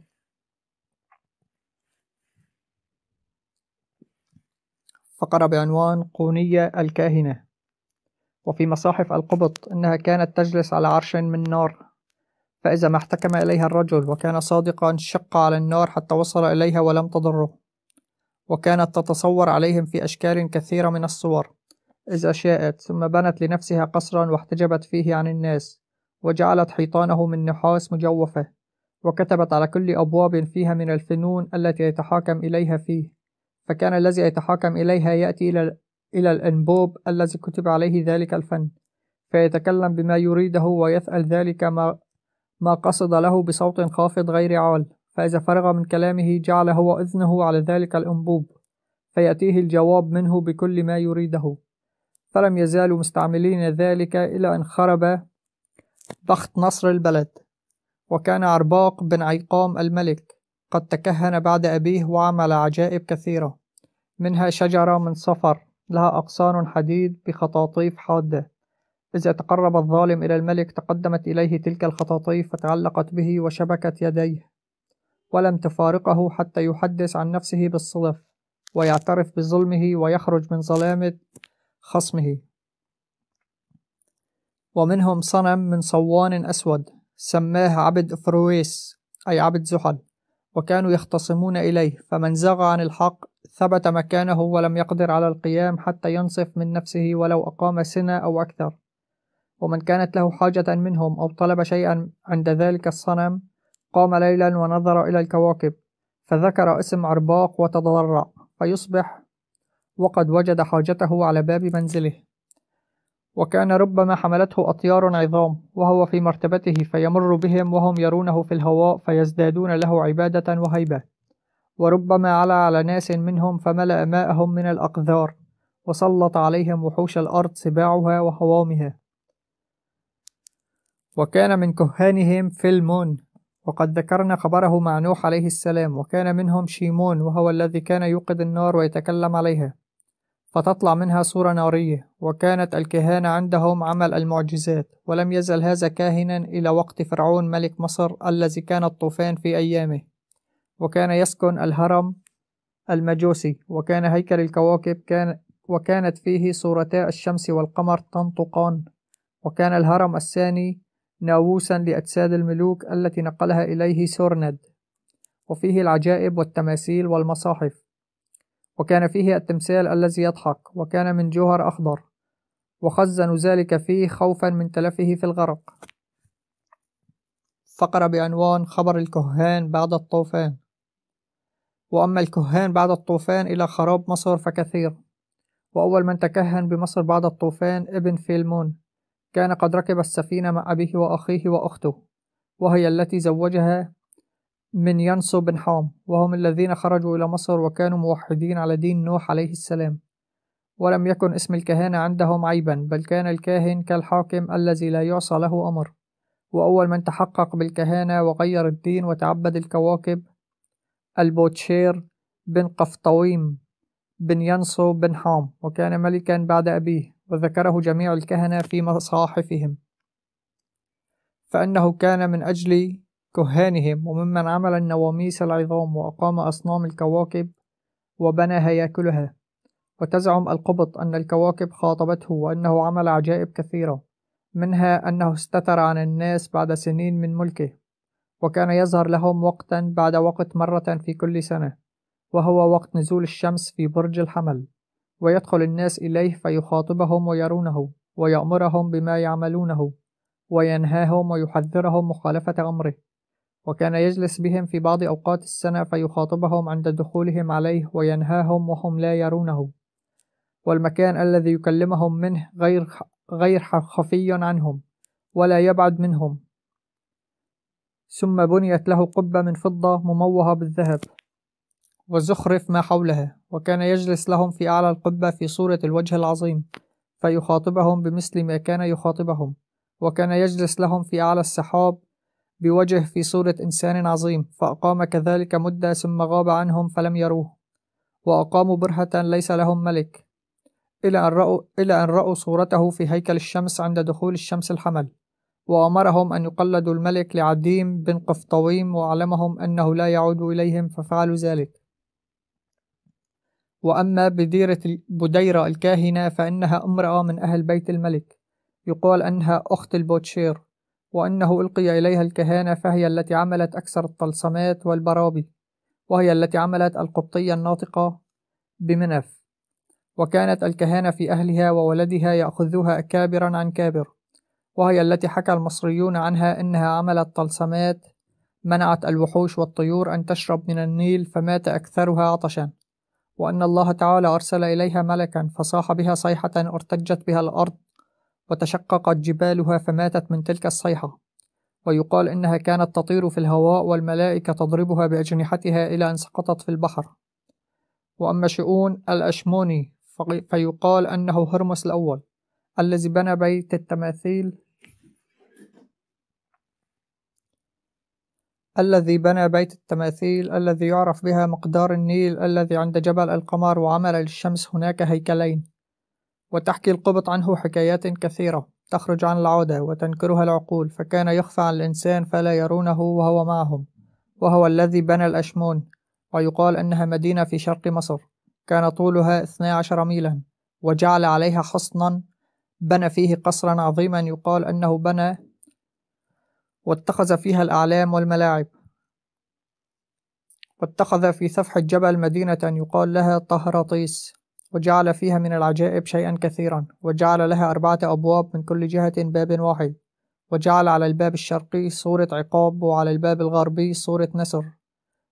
فقرة بعنوان قونية الكاهنة وفي مصاحف القبط إنها كانت تجلس على عرش من نار فإذا ما احتكم إليها الرجل وكان صادقا شق على النار حتى وصل إليها ولم تضره وكانت تتصور عليهم في أشكال كثيرة من الصور إذا شاءت ثم بنت لنفسها قصرا واحتجبت فيه عن الناس وجعلت حيطانه من نحاس مجوفة وكتبت على كل أبواب فيها من الفنون التي يتحاكم إليها فيه فكان الذي يتحاكم إليها يأتي إلى, إلى الأنبوب الذي كتب عليه ذلك الفن فيتكلم بما يريده ويسأل ذلك ما ما قصد له بصوت خافض غير عال فإذا فرغ من كلامه جعل هو إذنه على ذلك الأنبوب فيأتيه الجواب منه بكل ما يريده فلم يزالوا مستعملين ذلك إلى أن خرب بخت نصر البلد وكان عرباق بن عيقام الملك قد تكهن بعد أبيه وعمل عجائب كثيرة منها شجرة من صفر لها أقصان حديد بخطاطيف حادة إذا تقرب الظالم إلى الملك تقدمت إليه تلك الخطاطيف فتعلقت به وشبكت يديه ولم تفارقه حتى يحدث عن نفسه بالصدف ويعترف بظلمه ويخرج من ظلامة خصمه ومنهم صنم من صوان أسود سماه عبد فرويس أي عبد زحل وكانوا يختصمون إليه فمن زغ عن الحق ثبت مكانه ولم يقدر على القيام حتى ينصف من نفسه ولو أقام سنة أو أكثر ومن كانت له حاجة منهم أو طلب شيئا عند ذلك الصنم قام ليلا ونظر إلى الكواكب فذكر اسم عرباق وتضرع فيصبح وقد وجد حاجته على باب منزله وكان ربما حملته أطيار عظام وهو في مرتبته فيمر بهم وهم يرونه في الهواء فيزدادون له عبادة وهيبة وربما علا على ناس منهم فملأ ماءهم من الأقذار وسلط عليهم وحوش الأرض سباعها وحوامها وكان من كهانهم فيلمون وقد ذكرنا خبره مع نوح عليه السلام وكان منهم شيمون وهو الذي كان يوقد النار ويتكلم عليها فتطلع منها صورة نارية وكانت الكهانة عندهم عمل المعجزات ولم يزل هذا كاهنا إلى وقت فرعون ملك مصر الذي كان الطوفان في أيامه وكان يسكن الهرم المجوسي وكان هيكل الكواكب كان وكانت فيه صورتا الشمس والقمر تنطقان وكان الهرم الثاني ناووسا لأجساد الملوك التي نقلها إليه سورند وفيه العجائب والتماثيل والمصاحف وكان فيه التمثال الذي يضحك وكان من جوهر أخضر وخزنوا ذلك فيه خوفا من تلفه في الغرق فقرة بعنوان خبر الكهان بعد الطوفان وأما الكهان بعد الطوفان إلى خراب مصر فكثير وأول من تكهن بمصر بعد الطوفان ابن فيلمون كان قد ركب السفينة مع أبيه وأخيه وأخته وهي التي زوجها من ينسو بن حام وهم الذين خرجوا إلى مصر وكانوا موحدين على دين نوح عليه السلام ولم يكن اسم الكهانة عندهم عيبا بل كان الكاهن كالحاكم الذي لا يعصى له أمر وأول من تحقق بالكهانة وغير الدين وتعبد الكواكب البوتشير بن قفطويم بن ينصو بن حام وكان ملكا بعد أبيه وذكره جميع الكهنة في مصاحفهم فأنه كان من أجل كهانهم وممن عمل النواميس العظام وأقام أصنام الكواكب وبنى هياكلها وتزعم القبط أن الكواكب خاطبته وأنه عمل عجائب كثيرة منها أنه استتر عن الناس بعد سنين من ملكه وكان يظهر لهم وقتا بعد وقت مرة في كل سنة وهو وقت نزول الشمس في برج الحمل ويدخل الناس إليه فيخاطبهم ويرونه ويأمرهم بما يعملونه وينهاهم ويحذرهم مخالفة أمره وكان يجلس بهم في بعض أوقات السنة فيخاطبهم عند دخولهم عليه وينهاهم وهم لا يرونه والمكان الذي يكلمهم منه غير غير خفي عنهم ولا يبعد منهم ثم بنيت له قبة من فضة مموهة بالذهب وزخرف ما حولها وكان يجلس لهم في أعلى القبة في صورة الوجه العظيم فيخاطبهم بمثل ما كان يخاطبهم وكان يجلس لهم في أعلى السحاب بوجه في صورة إنسان عظيم فأقام كذلك مدة ثم غاب عنهم فلم يروه وأقاموا برهة ليس لهم ملك إلى أن رأوا, إلى أن رأوا صورته في هيكل الشمس عند دخول الشمس الحمل وأمرهم أن يقلدوا الملك لعديم بن قفطويم وأعلمهم أنه لا يعود إليهم ففعلوا ذلك وأما بديرة بديرة الكاهنة فإنها امرأة من أهل بيت الملك يقال أنها أخت البوتشير وأنه ألقي إليها الكهانة فهي التي عملت أكثر الطلسمات والبرابي وهي التي عملت القبطية الناطقة بمنف وكانت الكهانة في أهلها وولدها يأخذوها كابرا عن كابر وهي التي حكى المصريون عنها إنها عملت طلسمات منعت الوحوش والطيور أن تشرب من النيل فمات أكثرها عطشا وأن الله تعالى أرسل إليها ملكا فصاح بها صيحة ارتجت بها الأرض وتشققت جبالها فماتت من تلك الصيحة ويقال إنها كانت تطير في الهواء والملائكة تضربها بأجنحتها إلى أن سقطت في البحر وأما شؤون الأشموني فيقال أنه هرمس الأول الذي بنى بيت التماثيل الذي بنى بيت التماثيل الذي يعرف بها مقدار النيل الذي عند جبل القمر وعمل للشمس هناك هيكلين وتحكي القبط عنه حكايات كثيرة تخرج عن العودة وتنكرها العقول فكان يخفى عن الإنسان فلا يرونه وهو معهم وهو الذي بنى الأشمون ويقال أنها مدينة في شرق مصر كان طولها 12 ميلا وجعل عليها حصنا بنى فيه قصرا عظيما يقال أنه بنى واتخذ فيها الأعلام والملاعب واتخذ في سفح الجبل مدينة يقال لها طهرطيس وجعل فيها من العجائب شيئا كثيرا وجعل لها أربعة أبواب من كل جهة باب واحد وجعل على الباب الشرقي صورة عقاب وعلى الباب الغربي صورة نسر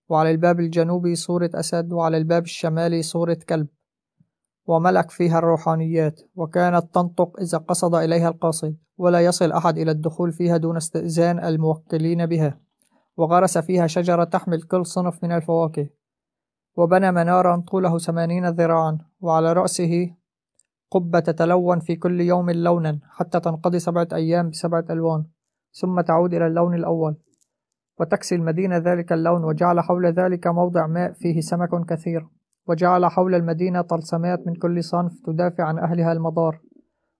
وعلى الباب الجنوبي صورة أسد وعلى الباب الشمالي صورة كلب وملك فيها الروحانيات وكانت تنطق إذا قصد إليها القاصد ولا يصل أحد إلى الدخول فيها دون استئذان الموكلين بها وغرس فيها شجرة تحمل كل صنف من الفواكه وبنى منارا طوله ثمانين ذراعا وعلى رأسه قبة تتلون في كل يوم لونا حتى تنقضي سبعة أيام بسبعة ألوان ثم تعود إلى اللون الأول وتكسي المدينة ذلك اللون وجعل حول ذلك موضع ماء فيه سمك كثير وجعل حول المدينة طلسمات من كل صنف تدافع عن أهلها المضار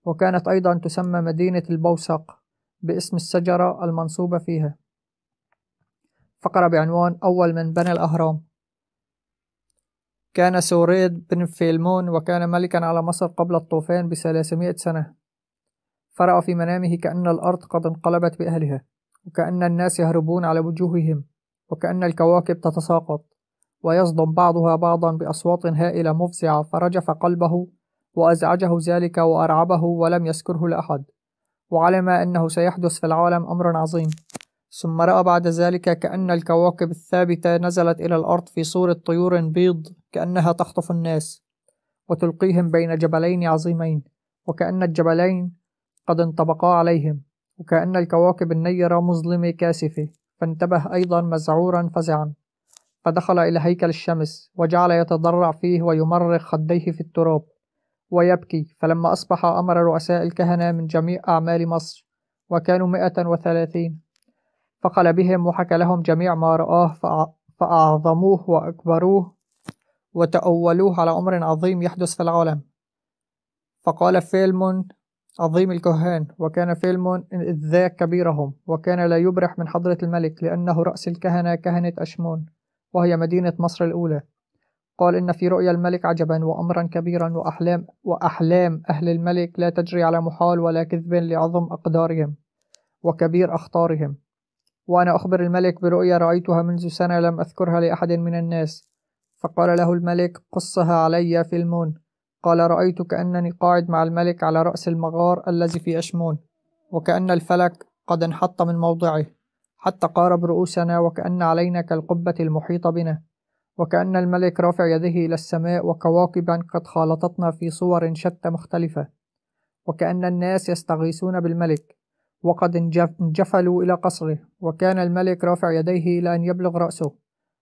وكانت أيضا تسمى مدينة البوسق باسم الشجرة المنصوبة فيها فقرة بعنوان أول من بنى الأهرام كان سوريد بن فيلمون وكان ملكا على مصر قبل الطوفان بثلاثمائة سنة فرأى في منامه كأن الأرض قد انقلبت بأهلها وكأن الناس يهربون على وجوههم وكأن الكواكب تتساقط ويصدم بعضها بعضا بأصوات هائلة مفزعة فرجف قلبه وأزعجه ذلك وأرعبه ولم يذكره لأحد وعلم أنه سيحدث في العالم أمر عظيم ثم رأى بعد ذلك كأن الكواكب الثابتة نزلت إلى الأرض في صورة طيور بيض كأنها تخطف الناس وتلقيهم بين جبلين عظيمين وكأن الجبلين قد انطبقا عليهم وكأن الكواكب النيرة مظلمة كاسفة فانتبه أيضا مزعورا فزعا فدخل إلى هيكل الشمس وجعل يتضرع فيه ويمرغ خديه في التراب ويبكي فلما أصبح أمر رؤساء الكهنة من جميع أعمال مصر وكانوا مئة وثلاثين فقال بهم وحكى لهم جميع ما رآه فأعظموه وأكبروه وتأولوه على أمر عظيم يحدث في العالم فقال فيلمون عظيم الكهان وكان فيلمون إذ ذاك كبيرهم وكان لا يبرح من حضرة الملك لأنه رأس الكهنة كهنة أشمون وهي مدينة مصر الأولى قال إن في رؤيا الملك عجبا وأمرا كبيرا وأحلام, وأحلام أهل الملك لا تجري على محال ولا كذب لعظم أقدارهم وكبير أخطارهم وأنا أخبر الملك برؤيا رأيتها منذ سنة لم أذكرها لأحد من الناس فقال له الملك قصها علي في المون قال رأيت كأنني قاعد مع الملك على رأس المغار الذي في أشمون وكأن الفلك قد انحط من موضعه حتى قارب رؤوسنا وكأن علينا كالقبة المحيطة بنا وكأن الملك رافع يده إلى السماء وكواكبا قد خالطتنا في صور شتى مختلفة وكأن الناس يستغيثون بالملك وقد انجفلوا إلى قصره وكان الملك رافع يديه إلى أن يبلغ رأسه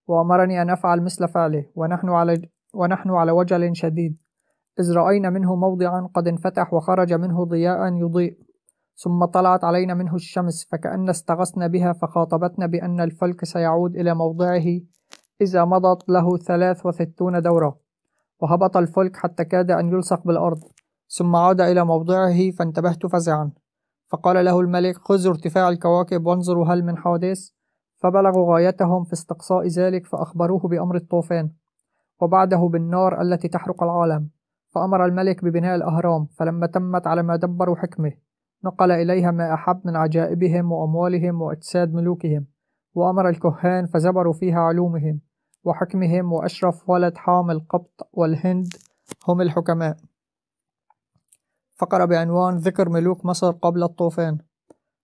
وأمرني أن أفعل مثل فعله ونحن على, ونحن على وجل شديد إذ رأينا منه موضعا قد انفتح وخرج منه ضياء يضيء ثم طلعت علينا منه الشمس فكأن استغصنا بها فخاطبتنا بأن الفلك سيعود إلى موضعه إذا مضت له ثلاث وستون دورة وهبط الفلك حتى كاد أن يلصق بالأرض ثم عاد إلى موضعه فانتبهت فزعا فقال له الملك خذوا ارتفاع الكواكب وانظروا هل من حادث فبلغوا غايتهم في استقصاء ذلك فأخبروه بأمر الطوفان وبعده بالنار التي تحرق العالم فأمر الملك ببناء الأهرام فلما تمت على ما دبروا حكمه نقل إليها ما أحب من عجائبهم وأموالهم وأجساد ملوكهم وأمر الكهان فزبروا فيها علومهم وحكمهم وأشرف ولد حام القبط والهند هم الحكماء فقرة بعنوان ذكر ملوك مصر قبل الطوفان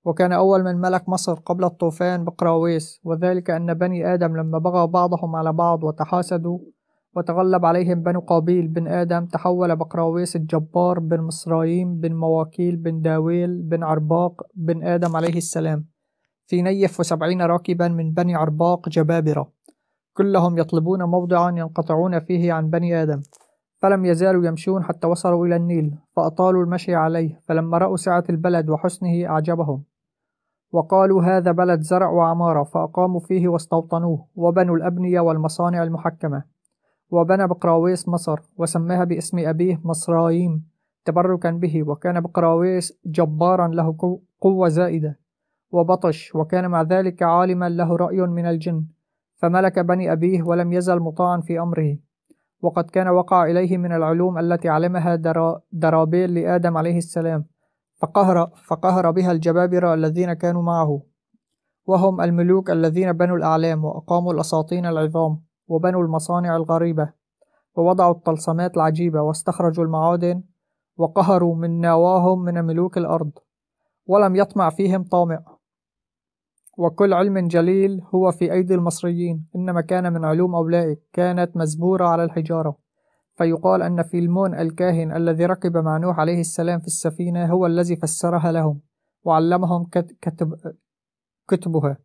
وكان أول من ملك مصر قبل الطوفان بقراويس وذلك أن بني آدم لما بغى بعضهم على بعض وتحاسدوا وتغلب عليهم بنو قابيل بن آدم تحول بقراويس الجبار بن مصرايم بن مواكيل بن داويل بن عرباق بن آدم عليه السلام في نيف وسبعين راكبا من بني عرباق جبابرة كلهم يطلبون موضعا ينقطعون فيه عن بني آدم فلم يزالوا يمشون حتى وصلوا إلى النيل فأطالوا المشي عليه فلما رأوا سعة البلد وحسنه أعجبهم وقالوا هذا بلد زرع وعمارة فأقاموا فيه واستوطنوه وبنوا الأبنية والمصانع المحكمة وبنى بقراويس مصر وسماها باسم أبيه مصرايم تبركا به وكان بقراويس جبارا له قوة زائدة وبطش وكان مع ذلك عالما له رأي من الجن فملك بني أبيه ولم يزل مطاعا في أمره وقد كان وقع إليه من العلوم التي علمها درا درابيل لآدم عليه السلام فقهر, فقهر بها الجبابرة الذين كانوا معه وهم الملوك الذين بنوا الأعلام وأقاموا الأساطين العظام وبنوا المصانع الغريبة ووضعوا الطلسمات العجيبة واستخرجوا المعادن وقهروا من نواهم من ملوك الأرض ولم يطمع فيهم طامع وكل علم جليل هو في أيدي المصريين إنما كان من علوم أولئك كانت مزبورة على الحجارة فيقال أن فيلمون الكاهن الذي ركب مع نوح عليه السلام في السفينة هو الذي فسرها لهم وعلمهم كتب كتبها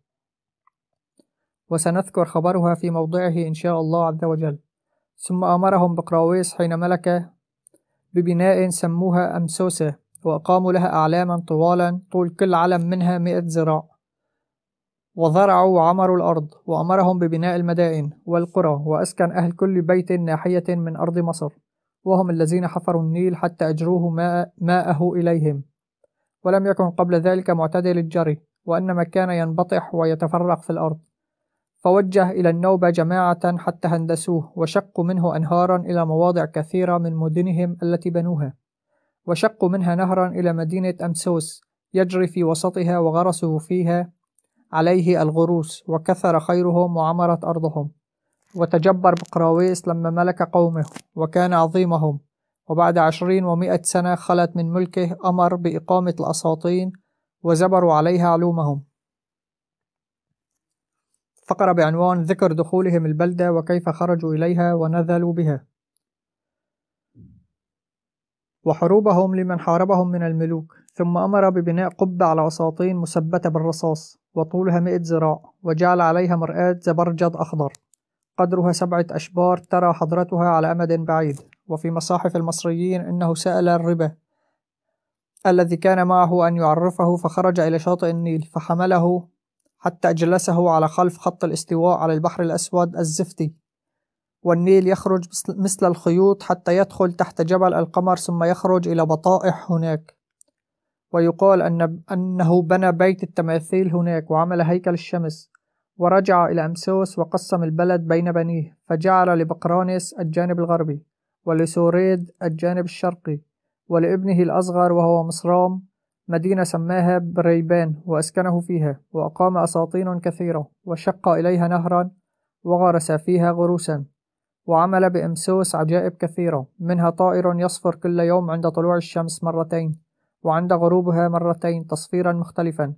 وسنذكر خبرها في موضعه إن شاء الله عز وجل ثم أمرهم بقراويس حين ملك ببناء سموها أمسوسة وأقاموا لها أعلاما طوالا طول كل علم منها مئة ذراع وزرعوا وعمروا الأرض وأمرهم ببناء المدائن والقرى وأسكن أهل كل بيت ناحية من أرض مصر وهم الذين حفروا النيل حتى أجروه ماء ماءه إليهم ولم يكن قبل ذلك معتدل الجري وإنما كان ينبطح ويتفرق في الأرض فوجه إلى النوبة جماعة حتى هندسوه وشقوا منه أنهارا إلى مواضع كثيرة من مدنهم التي بنوها وشقوا منها نهرا إلى مدينة أمسوس يجري في وسطها وغرسوا فيها عليه الغروس وكثر خيرهم وعمرت أرضهم وتجبر بقراويس لما ملك قومه وكان عظيمهم وبعد عشرين ومائة سنة خلت من ملكه أمر بإقامة الأساطين وزبروا عليها علومهم فقرة بعنوان ذكر دخولهم البلدة وكيف خرجوا إليها ونذلوا بها وحروبهم لمن حاربهم من الملوك ثم أمر ببناء قبة على وساطين مثبتة بالرصاص وطولها مئة ذراع وجعل عليها مرآة زبرجد أخضر قدرها سبعة أشبار ترى حضرتها على أمد بعيد وفي مصاحف المصريين إنه سأل الربا الذي كان معه أن يعرفه فخرج إلى شاطئ النيل فحمله حتى أجلسه على خلف خط الاستواء على البحر الأسود الزفتي والنيل يخرج مثل الخيوط حتى يدخل تحت جبل القمر ثم يخرج إلى بطائح هناك ويقال أن أنه بنى بيت التماثيل هناك وعمل هيكل الشمس ورجع إلى أمسوس وقسم البلد بين بنيه فجعل لبقرانس الجانب الغربي ولسوريد الجانب الشرقي ولابنه الأصغر وهو مصرام مدينة سماها بريبان وأسكنه فيها وأقام أساطين كثيرة وشق إليها نهرا وغرس فيها غروسا وعمل بأمسوس عجائب كثيرة منها طائر يصفر كل يوم عند طلوع الشمس مرتين وعند غروبها مرتين تصفيرا مختلفا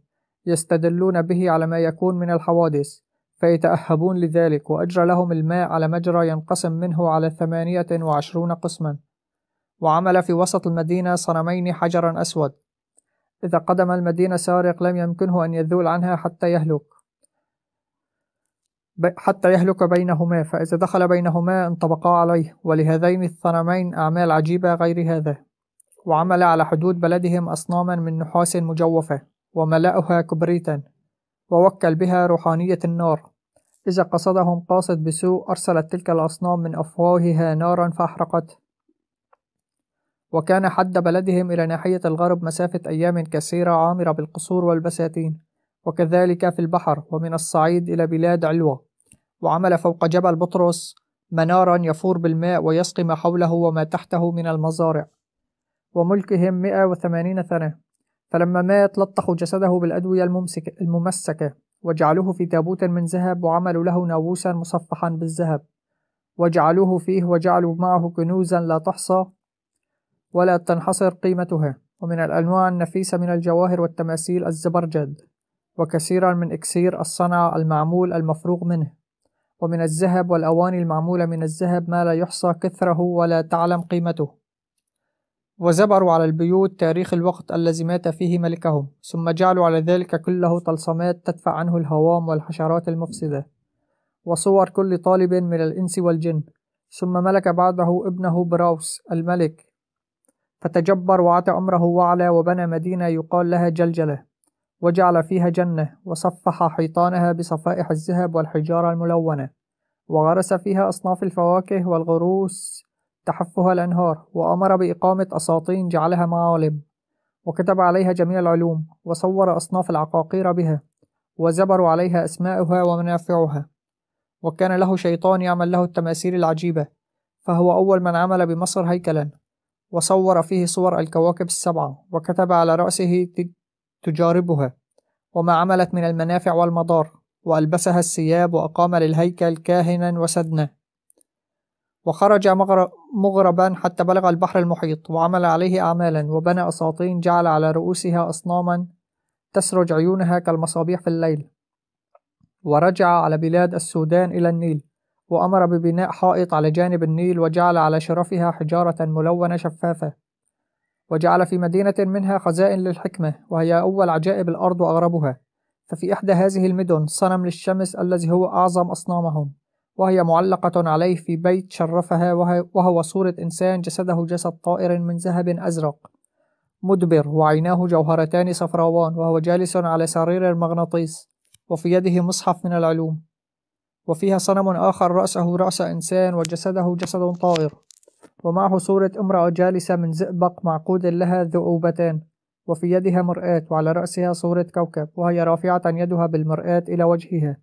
يستدلون به على ما يكون من الحوادث فيتأهبون لذلك وأجرى لهم الماء على مجرى ينقسم منه على ثمانية وعشرون قسما وعمل في وسط المدينة صنمين حجرا أسود إذا قدم المدينة سارق لم يمكنه أن يذول عنها حتى يهلك حتى يهلك بينهما فإذا دخل بينهما انطبقا عليه ولهذين الثنمين أعمال عجيبة غير هذا وعمل على حدود بلدهم أصناما من نحاس مجوفة وملأها كبريتا ووكل بها روحانية النار إذا قصدهم قاصد بسوء أرسلت تلك الأصنام من أفواهها نارا فأحرقته وكان حد بلدهم إلى ناحية الغرب مسافة أيام كثيرة عامرة بالقصور والبساتين وكذلك في البحر ومن الصعيد إلى بلاد علوة وعمل فوق جبل بطرس منارا يفور بالماء ويسقي ما حوله وما تحته من المزارع وملكهم 180 سنة فلما مات لطخوا جسده بالأدوية الممسك الممسكة وجعلوه في تابوت من ذهب وعملوا له ناووسا مصفحا بالذهب وجعلوه فيه وجعلوا معه كنوزا لا تحصى ولا تنحصر قيمتها ومن الأنواع النفيسة من الجواهر والتماثيل الزبرجد وكثيرا من إكسير الصنع المعمول المفروغ منه ومن الذهب والأواني المعمولة من الذهب ما لا يحصى كثره ولا تعلم قيمته وزبروا على البيوت تاريخ الوقت الذي مات فيه ملكهم ثم جعلوا على ذلك كله طلسمات تدفع عنه الهوام والحشرات المفسدة وصور كل طالب من الإنس والجن ثم ملك بعده ابنه براوس الملك فتجبر وعطى أمره وعلى وبنى مدينة يقال لها جلجلة وجعل فيها جنة وصفح حيطانها بصفائح الذهب والحجارة الملونة وغرس فيها أصناف الفواكه والغروس تحفها الأنهار وأمر بإقامة أساطين جعلها معالم وكتب عليها جميع العلوم وصور أصناف العقاقير بها وزبروا عليها أسماؤها ومنافعها وكان له شيطان يعمل له التماثيل العجيبة فهو أول من عمل بمصر هيكلا وصور فيه صور الكواكب السبعة وكتب على رأسه تجاربها وما عملت من المنافع والمضار وألبسها الثياب وأقام للهيكل كاهنا وسدنا وخرج مغربا حتى بلغ البحر المحيط وعمل عليه أعمالا وبنى أساطين جعل على رؤوسها أصناما تسرج عيونها كالمصابيح في الليل ورجع على بلاد السودان إلى النيل وأمر ببناء حائط على جانب النيل وجعل على شرفها حجارة ملونة شفافة وجعل في مدينة منها خزائن للحكمة وهي أول عجائب الأرض وأغربها ففي إحدى هذه المدن صنم للشمس الذي هو أعظم أصنامهم وهي معلقة عليه في بيت شرفها وهو صورة إنسان جسده جسد طائر من ذهب أزرق مدبر وعيناه جوهرتان صفراوان وهو جالس على سرير المغناطيس وفي يده مصحف من العلوم وفيها صنم آخر رأسه رأس إنسان وجسده جسد طائر ومعه صورة امرأة جالسة من زئبق معقود لها ذؤوبتان وفي يدها مرآة وعلى رأسها صورة كوكب وهي رافعة يدها بالمرآة إلى وجهها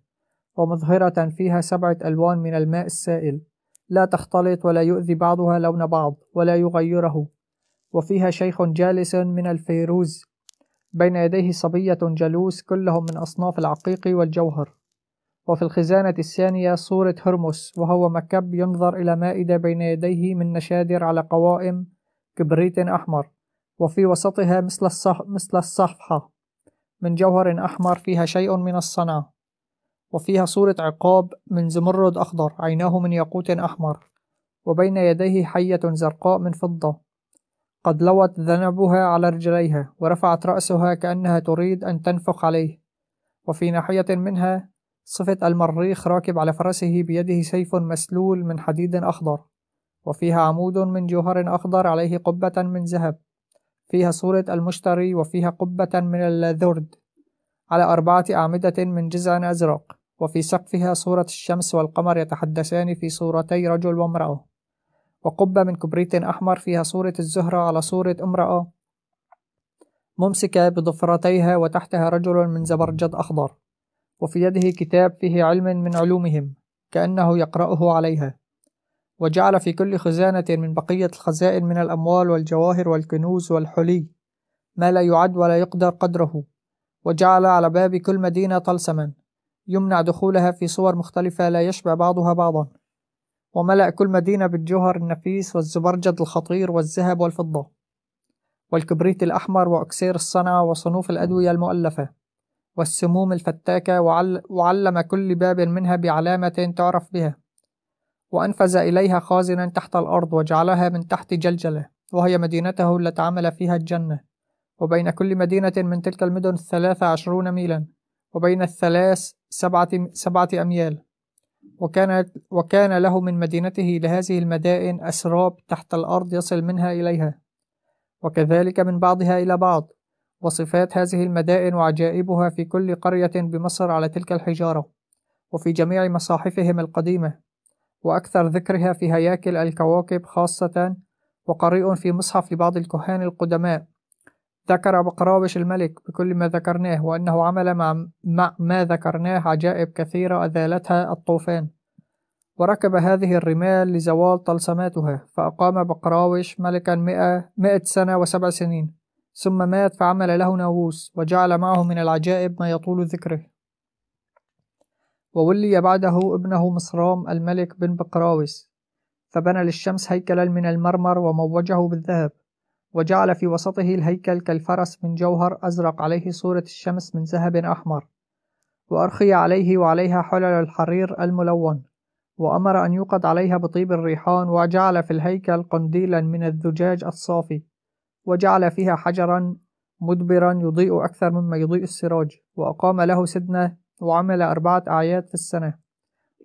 ومظهرة فيها سبعة ألوان من الماء السائل لا تختلط ولا يؤذي بعضها لون بعض ولا يغيره وفيها شيخ جالس من الفيروز بين يديه صبية جلوس كلهم من أصناف العقيق والجوهر وفي الخزانة الثانية صورة هرمس وهو مكب ينظر إلى مائدة بين يديه من نشادر على قوائم كبريت أحمر وفي وسطها مثل, الصح مثل الصفحة من جوهر أحمر فيها شيء من الصنع وفيها صورة عقاب من زمرد أخضر عيناه من ياقوت أحمر وبين يديه حية زرقاء من فضة قد لوت ذنبها على رجليها ورفعت رأسها كأنها تريد أن تنفخ عليه وفي ناحية منها صفة المريخ راكب على فرسه بيده سيف مسلول من حديد أخضر وفيها عمود من جوهر أخضر عليه قبة من ذهب فيها صورة المشتري وفيها قبة من اللذرد على أربعة أعمدة من جزع أزرق وفي سقفها صورة الشمس والقمر يتحدثان في صورتي رجل وامرأة وقبة من كبريت أحمر فيها صورة الزهرة على صورة امرأة ممسكة بضفرتيها وتحتها رجل من زبرجد أخضر وفي يده كتاب فيه علم من علومهم كأنه يقرأه عليها وجعل في كل خزانة من بقية الخزائن من الأموال والجواهر والكنوز والحلي ما لا يعد ولا يقدر قدره وجعل على باب كل مدينة طلسما يمنع دخولها في صور مختلفة لا يشبع بعضها بعضا وملأ كل مدينة بالجوهر النفيس والزبرجد الخطير والذهب والفضة والكبريت الأحمر وأكسير الصنع وصنوف الأدوية المؤلفة والسموم الفتاكة وعلم كل باب منها بعلامة تعرف بها وأنفذ إليها خازنا تحت الأرض وجعلها من تحت جلجلة وهي مدينته التي عمل فيها الجنة وبين كل مدينة من تلك المدن الثلاثة عشرون ميلا وبين الثلاث سبعة, سبعة أميال وكان, وكان له من مدينته لهذه المدائن أسراب تحت الأرض يصل منها إليها وكذلك من بعضها إلى بعض وصفات هذه المدائن وعجائبها في كل قرية بمصر على تلك الحجارة وفي جميع مصاحفهم القديمة وأكثر ذكرها في هياكل الكواكب خاصة وقريء في مصحف لبعض الكهان القدماء ذكر بقراوش الملك بكل ما ذكرناه وأنه عمل مع, مع ما ذكرناه عجائب كثيرة أذالتها الطوفان وركب هذه الرمال لزوال طلسماتها فأقام بقراوش ملكا مئة, مئة سنة وسبع سنين ثم مات فعمل له ناووس وجعل معه من العجائب ما يطول ذكره وولي بعده ابنه مصرام الملك بن بقراوس فبنى للشمس هيكلا من المرمر وموجه بالذهب وجعل في وسطه الهيكل كالفرس من جوهر أزرق عليه صورة الشمس من ذهب أحمر وأرخي عليه وعليها حلل الحرير الملون وأمر أن يوقد عليها بطيب الريحان وجعل في الهيكل قنديلا من الزجاج الصافي وجعل فيها حجرا مدبرا يضيء أكثر مما يضيء السراج وأقام له سدنة وعمل أربعة أعياد في السنة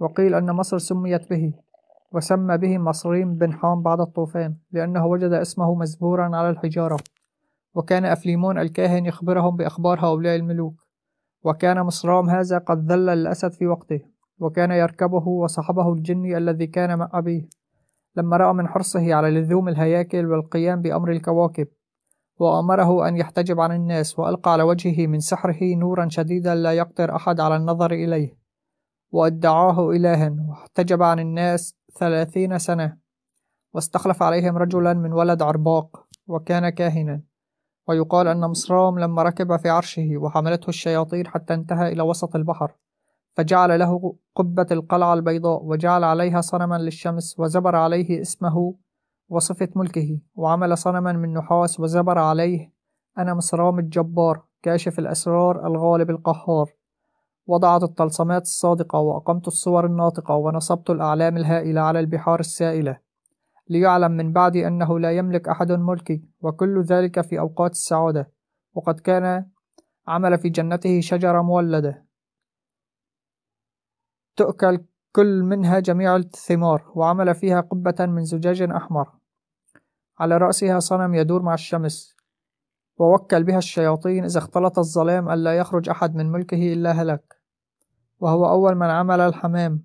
وقيل أن مصر سميت به وسمى به مصريم بن حام بعد الطوفان لأنه وجد اسمه مزبورا على الحجارة وكان أفليمون الكاهن يخبرهم بأخبار هؤلاء الملوك وكان مصرام هذا قد ذل الأسد في وقته وكان يركبه وصحبه الجني الذي كان مع أبيه لما رأى من حرصه على لزوم الهياكل والقيام بأمر الكواكب وأمره أن يحتجب عن الناس وألقى على وجهه من سحره نورا شديدا لا يقدر أحد على النظر إليه وادعاه إلها واحتجب عن الناس ثلاثين سنة واستخلف عليهم رجلا من ولد عرباق وكان كاهنا ويقال أن مصرام لما ركب في عرشه وحملته الشياطين حتى انتهى إلى وسط البحر فجعل له قبة القلعة البيضاء وجعل عليها صنما للشمس وزبر عليه اسمه وصفة ملكه وعمل صنما من نحاس وزبر عليه أنا مصرام الجبار كاشف الأسرار الغالب القهار وضعت الطلسمات الصادقة وأقمت الصور الناطقة ونصبت الأعلام الهائلة على البحار السائلة ليعلم من بعدي أنه لا يملك أحد ملكي وكل ذلك في أوقات السعادة وقد كان عمل في جنته شجرة مولدة تؤكل كل منها جميع الثمار وعمل فيها قبة من زجاج أحمر على رأسها صنم يدور مع الشمس ووكل بها الشياطين إذا اختلط الظلام ألا يخرج أحد من ملكه إلا هلك وهو أول من عمل الحمام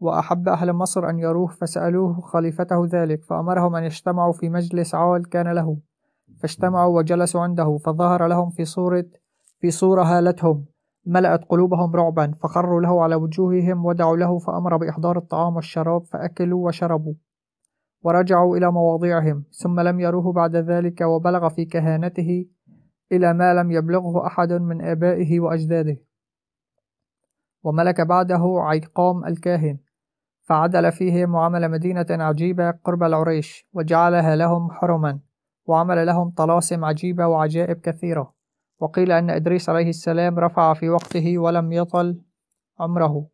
وأحب أهل مصر أن يروه فسألوه خليفته ذلك فأمرهم أن يجتمعوا في مجلس عال كان له فاجتمعوا وجلسوا عنده فظهر لهم في صورة في صورة هالتهم ملأت قلوبهم رعبا فخروا له على وجوههم ودعوا له فأمر بإحضار الطعام والشراب فأكلوا وشربوا ورجعوا إلى مواضيعهم ثم لم يروه بعد ذلك وبلغ في كهانته إلى ما لم يبلغه أحد من آبائه وأجداده وملك بعده عيقام الكاهن فعدل فيهم وعمل مدينة عجيبة قرب العريش وجعلها لهم حرما وعمل لهم طلاسم عجيبة وعجائب كثيرة وقيل أن إدريس عليه السلام رفع في وقته ولم يطل عمره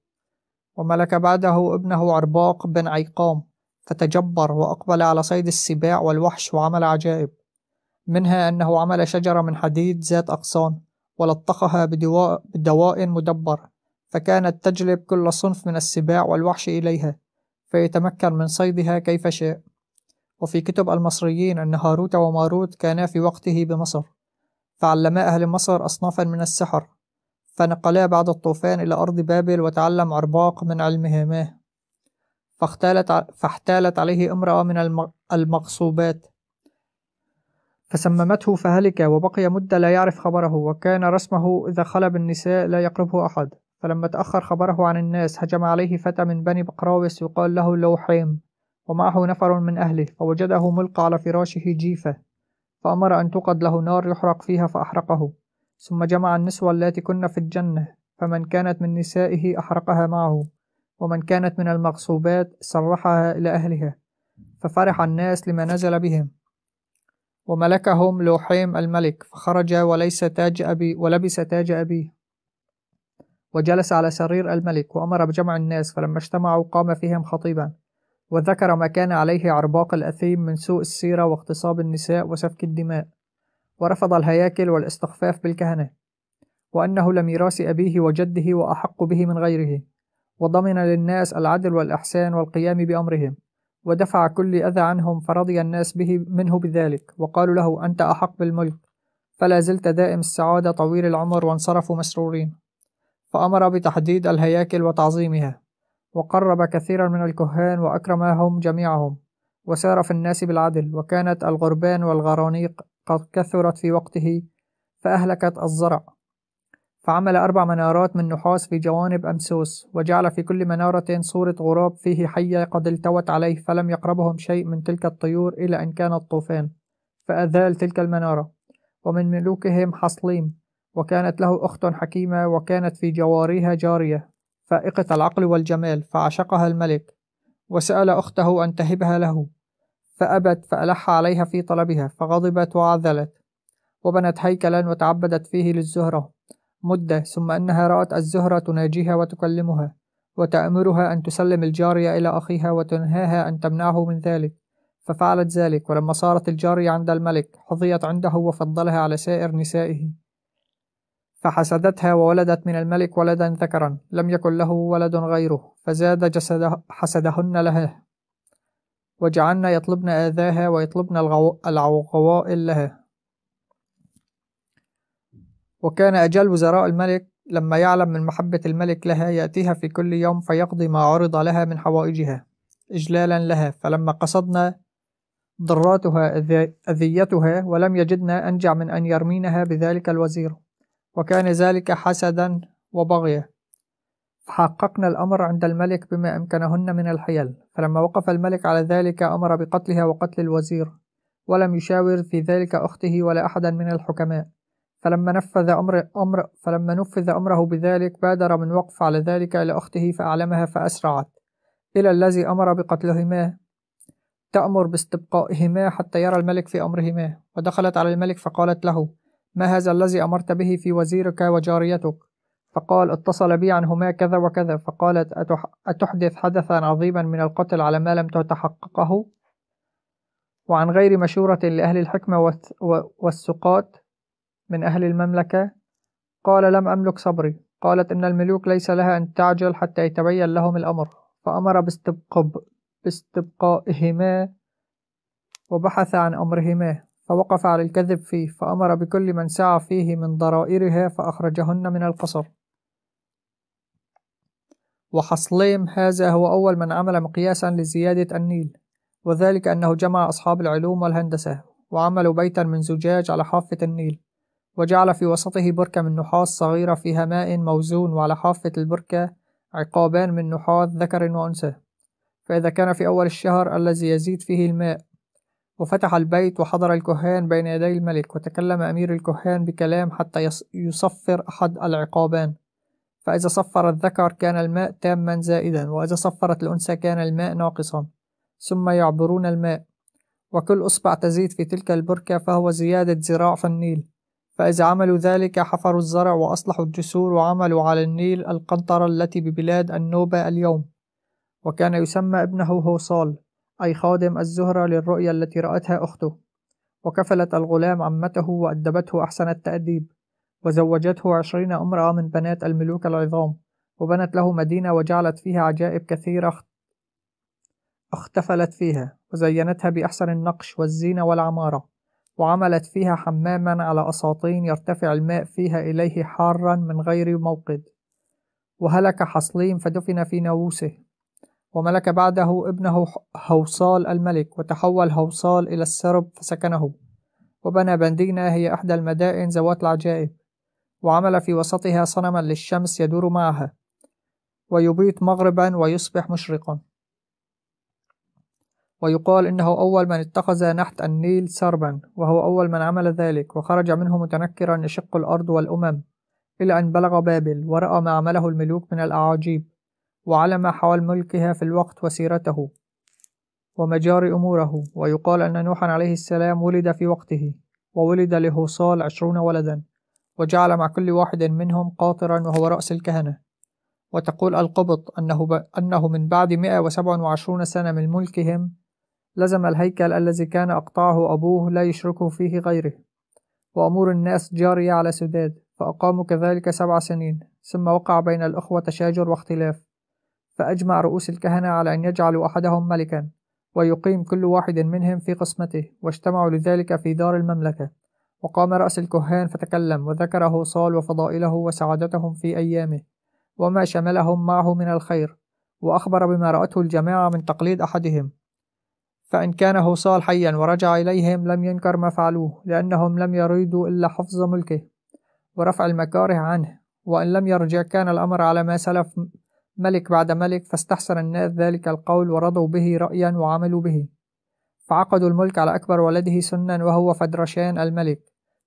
وملك بعده ابنه عرباق بن عيقام فتجبر وأقبل على صيد السباع والوحش وعمل عجائب منها أنه عمل شجرة من حديد ذات أغصان ولطخها بدواء مدبر فكانت تجلب كل صنف من السباع والوحش إليها فيتمكن من صيدها كيف شاء وفي كتب المصريين أن هاروت وماروت كانا في وقته بمصر فعلما أهل مصر أصنافا من السحر فنقلا بعد الطوفان إلى أرض بابل وتعلم عرباق من علمهما فاختالت فاحتالت عليه امرأة من المغصوبات فسممته فهلك وبقي مدة لا يعرف خبره وكان رسمه إذا خلى بالنساء لا يقربه أحد فلما تأخر خبره عن الناس هجم عليه فتى من بني بقراوس يقال له لوحيم ومعه نفر من أهله فوجده ملقى على فراشه جيفة فأمر أن توقد له نار يحرق فيها فأحرقه ثم جمع النسوة اللاتي كن في الجنة فمن كانت من نسائه أحرقها معه ومن كانت من المغصوبات سرحها إلى أهلها ففرح الناس لما نزل بهم وملكهم لوحيم الملك فخرج وليس تاج أبي ولبس تاج أبيه وجلس على سرير الملك وأمر بجمع الناس فلما اجتمعوا قام فيهم خطيبا وذكر ما كان عليه عرباق الأثيم من سوء السيرة واغتصاب النساء وسفك الدماء ورفض الهياكل والاستخفاف بالكهنة وأنه لميراث أبيه وجده وأحق به من غيره وضمن للناس العدل والإحسان والقيام بأمرهم ودفع كل أذى عنهم فرضي الناس به منه بذلك وقالوا له أنت أحق بالملك فلا زلت دائم السعادة طويل العمر وانصرفوا مسرورين فأمر بتحديد الهياكل وتعظيمها وقرب كثيرا من الكهان وأكرمهم جميعهم وسار في الناس بالعدل وكانت الغربان والغرانيق قد كثرت في وقته فأهلكت الزرع فعمل أربع منارات من نحاس في جوانب أمسوس وجعل في كل منارة صورة غراب فيه حية قد التوت عليه فلم يقربهم شيء من تلك الطيور إلى أن كان الطوفان فأذال تلك المنارة ومن ملوكهم حصليم وكانت له أخت حكيمة وكانت في جواريها جارية فائقة العقل والجمال فعشقها الملك وسأل أخته أن تهبها له فأبت فألح عليها في طلبها فغضبت وعذلت وبنت هيكلا وتعبدت فيه للزهرة مدة ثم أنها رأت الزهرة تناجيها وتكلمها وتأمرها أن تسلم الجارية إلى أخيها وتنهاها أن تمنعه من ذلك ففعلت ذلك ولما صارت الجارية عند الملك حظيت عنده وفضلها على سائر نسائه فحسدتها وولدت من الملك ولدا ذكرا لم يكن له ولد غيره فزاد جسد حسدهن لها وجعلنا يطلبن آذاها ويطلبن العوقوائل لها وكان أجل وزراء الملك لما يعلم من محبة الملك لها يأتيها في كل يوم فيقضي ما عرض لها من حوائجها إجلالا لها فلما قصدنا ضراتها أذيتها ولم يجدنا أنجع من أن يرمينها بذلك الوزير وكان ذلك حسدا وبغية فحققنا الأمر عند الملك بما أمكنهن من الحيل فلما وقف الملك على ذلك أمر بقتلها وقتل الوزير ولم يشاور في ذلك أخته ولا أحدا من الحكماء فلما نفذ أمر, أمر فلما نفذ أمره بذلك بادر من وقف على ذلك إلى أخته فأعلمها فأسرعت إلى الذي أمر بقتلهما تأمر باستبقائهما حتى يرى الملك في أمرهما ودخلت على الملك فقالت له ما هذا الذي أمرت به في وزيرك وجاريتك؟ فقال اتصل بي عنهما كذا وكذا فقالت أتحدث حدثا عظيما من القتل على ما لم تتحققه وعن غير مشورة لأهل الحكمة والسقاط من أهل المملكة قال لم أملك صبري قالت إن الملوك ليس لها أن تعجل حتى يتبين لهم الأمر فأمر باستبقب باستبقائهما وبحث عن أمرهما فوقف على الكذب فيه فأمر بكل من سعى فيه من ضرائرها فأخرجهن من القصر وحصليم هذا هو أول من عمل مقياسا لزيادة النيل وذلك أنه جمع أصحاب العلوم والهندسة وعملوا بيتا من زجاج على حافة النيل وجعل في وسطه بركة من نحاس صغيرة فيها ماء موزون وعلى حافة البركة عقابان من نحاس ذكر وأنثى فإذا كان في أول الشهر الذي يزيد فيه الماء وفتح البيت وحضر الكهان بين يدي الملك وتكلم أمير الكهان بكلام حتى يصفر أحد العقابان فإذا صفر الذكر كان الماء تاما زائدا وإذا صفرت الأنثى كان الماء ناقصا ثم يعبرون الماء وكل أصبع تزيد في تلك البركة فهو زيادة زراع في النيل فإذا عملوا ذلك حفروا الزرع وأصلحوا الجسور وعملوا على النيل القنطرة التي ببلاد النوبة اليوم وكان يسمى ابنه هوصال أي خادم الزهرة للرؤية التي رأتها أخته وكفلت الغلام عمته وأدبته أحسن التأديب وزوجته عشرين امرأة من بنات الملوك العظام وبنت له مدينة وجعلت فيها عجائب كثيرة اختفلت فيها وزينتها بأحسن النقش والزينة والعمارة وعملت فيها حماما على أساطين يرتفع الماء فيها إليه حارا من غير موقد وهلك حصليم فدفن في ناووسه وملك بعده ابنه هوصال الملك وتحول هوصال إلى السرب فسكنه وبنى بندينا هي إحدى المدائن ذوات العجائب وعمل في وسطها صنما للشمس يدور معها ويبيت مغربا ويصبح مشرقا ويقال إنه أول من اتخذ نحت النيل سربا وهو أول من عمل ذلك وخرج منه متنكرا يشق الأرض والأمم إلى أن بلغ بابل ورأى ما عمله الملوك من الأعاجيب وعلى ما حول ملكها في الوقت وسيرته ومجاري أموره ويقال أن نوحا عليه السلام ولد في وقته وولد له صال عشرون ولدا وجعل مع كل واحد منهم قاطرا وهو رأس الكهنة وتقول القبط أنه, ب... أنه من بعد 127 سنة من ملكهم لزم الهيكل الذي كان أقطعه أبوه لا يشركه فيه غيره وأمور الناس جارية على سداد فأقاموا كذلك سبع سنين ثم وقع بين الأخوة تشاجر واختلاف فأجمع رؤوس الكهنة على أن يجعلوا أحدهم ملكا ويقيم كل واحد منهم في قسمته واجتمعوا لذلك في دار المملكة وقام رأس الكهان فتكلم وذكر هوصال وفضائله وسعادتهم في أيامه وما شملهم معه من الخير وأخبر بما رأته الجماعة من تقليد أحدهم فإن كان هوصال حيا ورجع إليهم لم ينكر ما فعلوه لأنهم لم يريدوا إلا حفظ ملكه ورفع المكاره عنه وإن لم يرجع كان الأمر على ما سلف ملك بعد ملك فاستحسن الناس ذلك القول ورضوا به رأيا وعملوا به فعقدوا الملك على أكبر ولده سنا وهو فدرشان الملك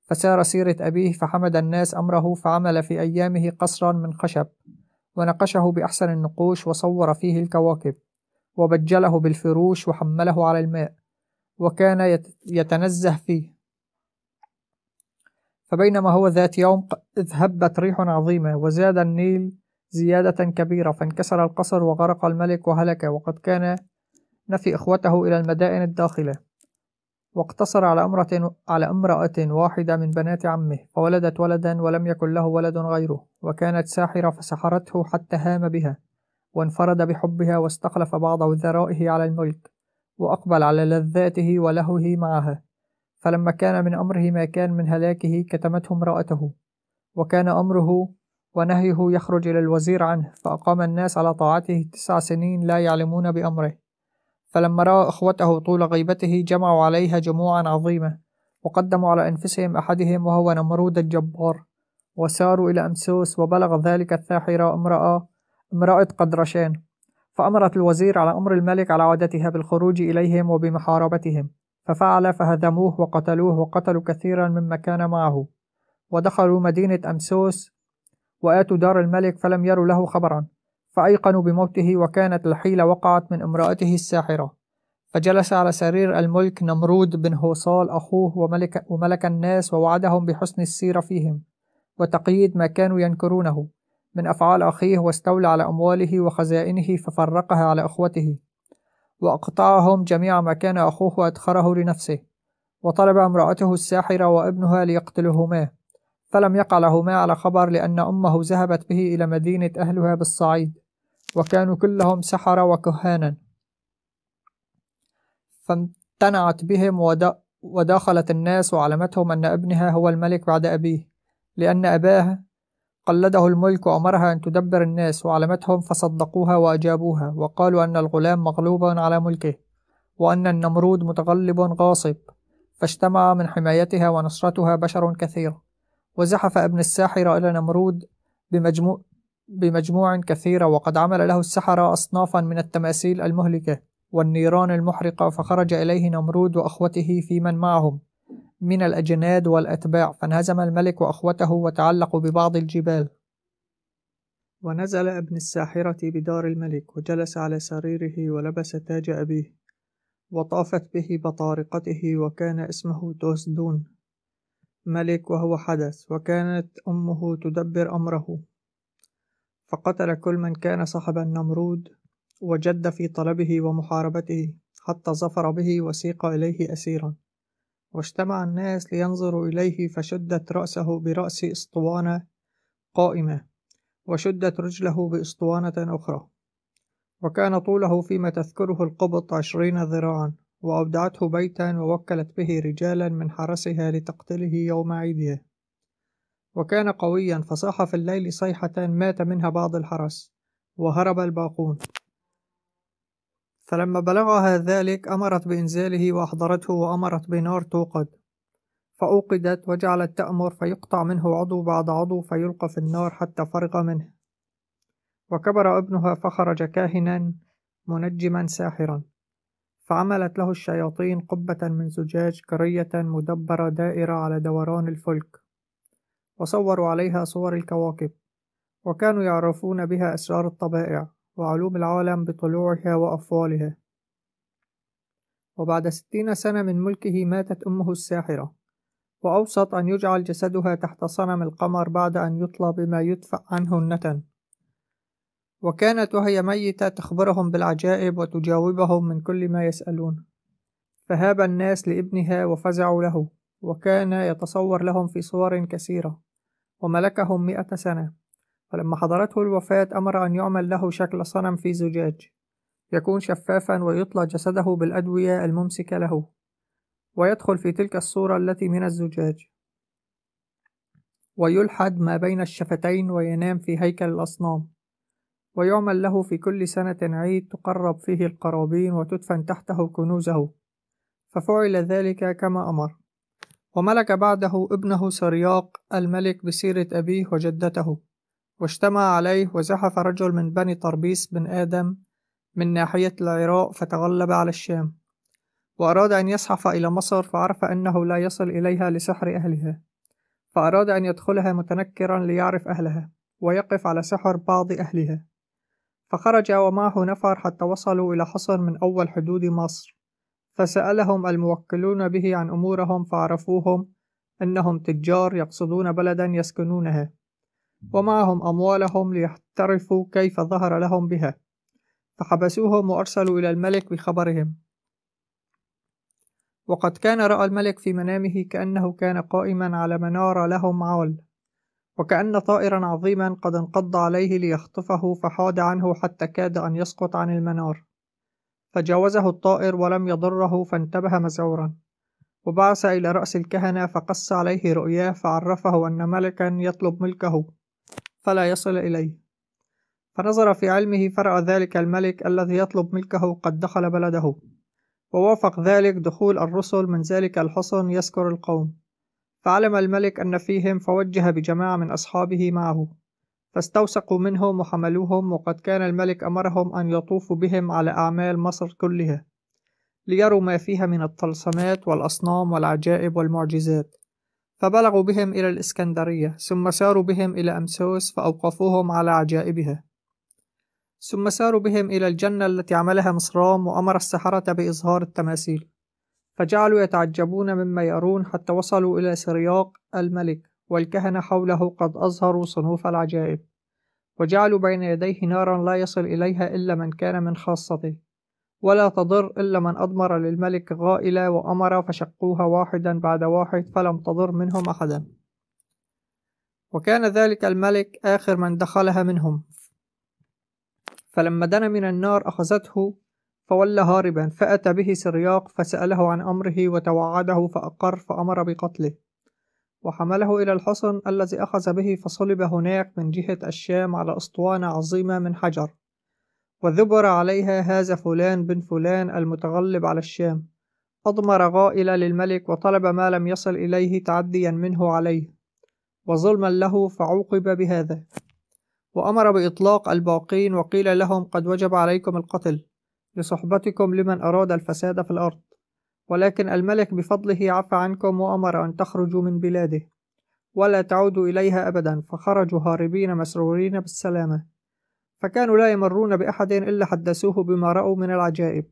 فسار سيرة أبيه فحمد الناس أمره فعمل في أيامه قصرا من خشب ونقشه بأحسن النقوش وصور فيه الكواكب وبجله بالفروش وحمله على الماء وكان يتنزه فيه فبينما هو ذات يوم إذ هبت ريح عظيمة وزاد النيل زيادة كبيرة فانكسر القصر وغرق الملك وهلك وقد كان نفي إخوته إلى المدائن الداخلة واقتصر على امرأة, على امرأة واحدة من بنات عمه فولدت ولدا ولم يكن له ولد غيره وكانت ساحرة فسحرته حتى هام بها وانفرد بحبها واستخلف بعض وزرائه على الملك وأقبل على لذاته ولهوه معها فلما كان من أمره ما كان من هلاكه كتمته امرأته وكان أمره ونهيه يخرج إلى الوزير عنه فأقام الناس على طاعته تسع سنين لا يعلمون بأمره فلما رأى إخوته طول غيبته جمعوا عليها جموعا عظيمة وقدموا على أنفسهم أحدهم وهو نمرود الجبار وساروا إلى أمسوس وبلغ ذلك الثاحرة امرأة امرأة قدرشان فأمرت الوزير على أمر الملك على عادتها بالخروج إليهم وبمحاربتهم ففعل فهزموه وقتلوه وقتلوا كثيرا مما كان معه ودخلوا مدينة أمسوس وآتوا دار الملك فلم يروا له خبرا فأيقنوا بموته وكانت الحيلة وقعت من امرأته الساحرة فجلس على سرير الملك نمرود بن هوصال أخوه وملك, وملك الناس ووعدهم بحسن السيرة فيهم وتقييد ما كانوا ينكرونه من أفعال أخيه واستولى على أمواله وخزائنه ففرقها على إخوته وأقطعهم جميع ما كان أخوه وأدخره لنفسه وطلب امرأته الساحرة وابنها ليقتلهما فلم يقع لهما على خبر لأن أمه ذهبت به إلى مدينة أهلها بالصعيد وكانوا كلهم سحرة وكهانا فامتنعت بهم ودخلت الناس وعلمتهم أن ابنها هو الملك بعد أبيه لأن أباه قلده الملك وأمرها أن تدبر الناس وعلمتهم فصدقوها وأجابوها وقالوا أن الغلام مغلوب على ملكه وأن النمرود متغلب غاصب فاجتمع من حمايتها ونصرتها بشر كثير وزحف ابن الساحرة إلى نمرود بمجموع, بمجموع كثيرة وقد عمل له السحرة أصنافا من التماثيل المهلكة والنيران المحرقة فخرج إليه نمرود وأخوته في من معهم من الأجناد والأتباع فانهزم الملك وأخوته وتعلقوا ببعض الجبال ونزل ابن الساحرة بدار الملك وجلس على سريره ولبس تاج أبيه وطافت به بطارقته وكان اسمه توسدون ملك وهو حدث وكانت أمه تدبر أمره فقتل كل من كان صاحب النمرود وجد في طلبه ومحاربته حتى ظفر به وسيق إليه أسيرا واجتمع الناس لينظروا إليه فشدت رأسه برأس أسطوانة قائمة وشدت رجله بأسطوانة أخرى وكان طوله فيما تذكره القبط عشرين ذراعا وأودعته بيتا ووكلت به رجالا من حرسها لتقتله يوم عيديه وكان قويا فصاح في الليل صيحة مات منها بعض الحرس وهرب الباقون فلما بلغها ذلك أمرت بإنزاله وأحضرته وأمرت بنار توقد فأوقدت وجعلت تأمر فيقطع منه عضو بعد عضو فيلقى في النار حتى فرغ منه وكبر ابنها فخرج كاهنا منجما ساحرا فعملت له الشياطين قبة من زجاج كرية مدبرة دائرة على دوران الفلك وصوروا عليها صور الكواكب وكانوا يعرفون بها أسرار الطبائع وعلوم العالم بطلوعها وأفوالها وبعد ستين سنة من ملكه ماتت أمه الساحرة وأوصت أن يجعل جسدها تحت صنم القمر بعد أن يطلى بما يدفع عنه النتن وكانت وهي ميتة تخبرهم بالعجائب وتجاوبهم من كل ما يسألون فهاب الناس لابنها وفزعوا له وكان يتصور لهم في صور كثيرة وملكهم مئة سنة فلما حضرته الوفاة أمر أن يعمل له شكل صنم في زجاج يكون شفافا ويطلى جسده بالأدوية الممسكة له ويدخل في تلك الصورة التي من الزجاج ويلحد ما بين الشفتين وينام في هيكل الأصنام ويعمل له في كل سنة عيد تقرب فيه القرابين وتدفن تحته كنوزه ففعل ذلك كما أمر وملك بعده ابنه سرياق الملك بسيرة أبيه وجدته واجتمع عليه وزحف رجل من بني طربيس بن آدم من ناحية العراق فتغلب على الشام وأراد أن يزحف إلى مصر فعرف أنه لا يصل إليها لسحر أهلها فأراد أن يدخلها متنكرا ليعرف أهلها ويقف على سحر بعض أهلها فخرج ومعه نفر حتى وصلوا إلى حصن من أول حدود مصر فسألهم الموكلون به عن أمورهم فعرفوهم أنهم تجار يقصدون بلدا يسكنونها ومعهم أموالهم ليحترفوا كيف ظهر لهم بها فحبسوهم وأرسلوا إلى الملك بخبرهم وقد كان رأى الملك في منامه كأنه كان قائما على منارة لهم عال وكأن طائرا عظيما قد انقض عليه ليخطفه فحاد عنه حتى كاد أن يسقط عن المنار فجاوزه الطائر ولم يضره فانتبه مزعورا وبعث إلى رأس الكهنة فقص عليه رؤياه فعرفه أن ملكا يطلب ملكه فلا يصل إليه فنظر في علمه فرأى ذلك الملك الذي يطلب ملكه قد دخل بلده ووافق ذلك دخول الرسل من ذلك الحصن يسكر القوم فعلم الملك أن فيهم فوجه بجماعة من أصحابه معه فاستوثقوا منهم وحملوهم وقد كان الملك أمرهم أن يطوفوا بهم على أعمال مصر كلها ليروا ما فيها من الطلسمات والأصنام والعجائب والمعجزات فبلغوا بهم إلى الإسكندرية ثم ساروا بهم إلى أمسوس فأوقفوهم على عجائبها ثم ساروا بهم إلى الجنة التي عملها مصرام وأمر السحرة بإظهار التماثيل فجعلوا يتعجبون مما يرون حتى وصلوا إلى سرياق الملك والكهنة حوله قد أظهروا صنوف العجائب وجعلوا بين يديه نارا لا يصل إليها إلا من كان من خاصته ولا تضر إلا من أضمر للملك غائلة وأمر فشقوها واحدا بعد واحد فلم تضر منهم أحدا وكان ذلك الملك آخر من دخلها منهم فلما دنا من النار أخذته فولى هاربا فأتى به سرياق فسأله عن أمره وتوعده فأقر فأمر بقتله وحمله إلى الحصن الذي أخذ به فصلب هناك من جهة الشام على أسطوانة عظيمة من حجر وذبر عليها هذا فلان بن فلان المتغلب على الشام أضمر غائلة للملك وطلب ما لم يصل إليه تعديا منه عليه وظلما له فعوقب بهذا وأمر بإطلاق الباقين وقيل لهم قد وجب عليكم القتل لصحبتكم لمن أراد الفساد في الأرض ولكن الملك بفضله عفى عنكم وأمر أن تخرجوا من بلاده ولا تعودوا إليها أبدا فخرجوا هاربين مسرورين بالسلامة فكانوا لا يمرون بأحد إلا حدثوه بما رأوا من العجائب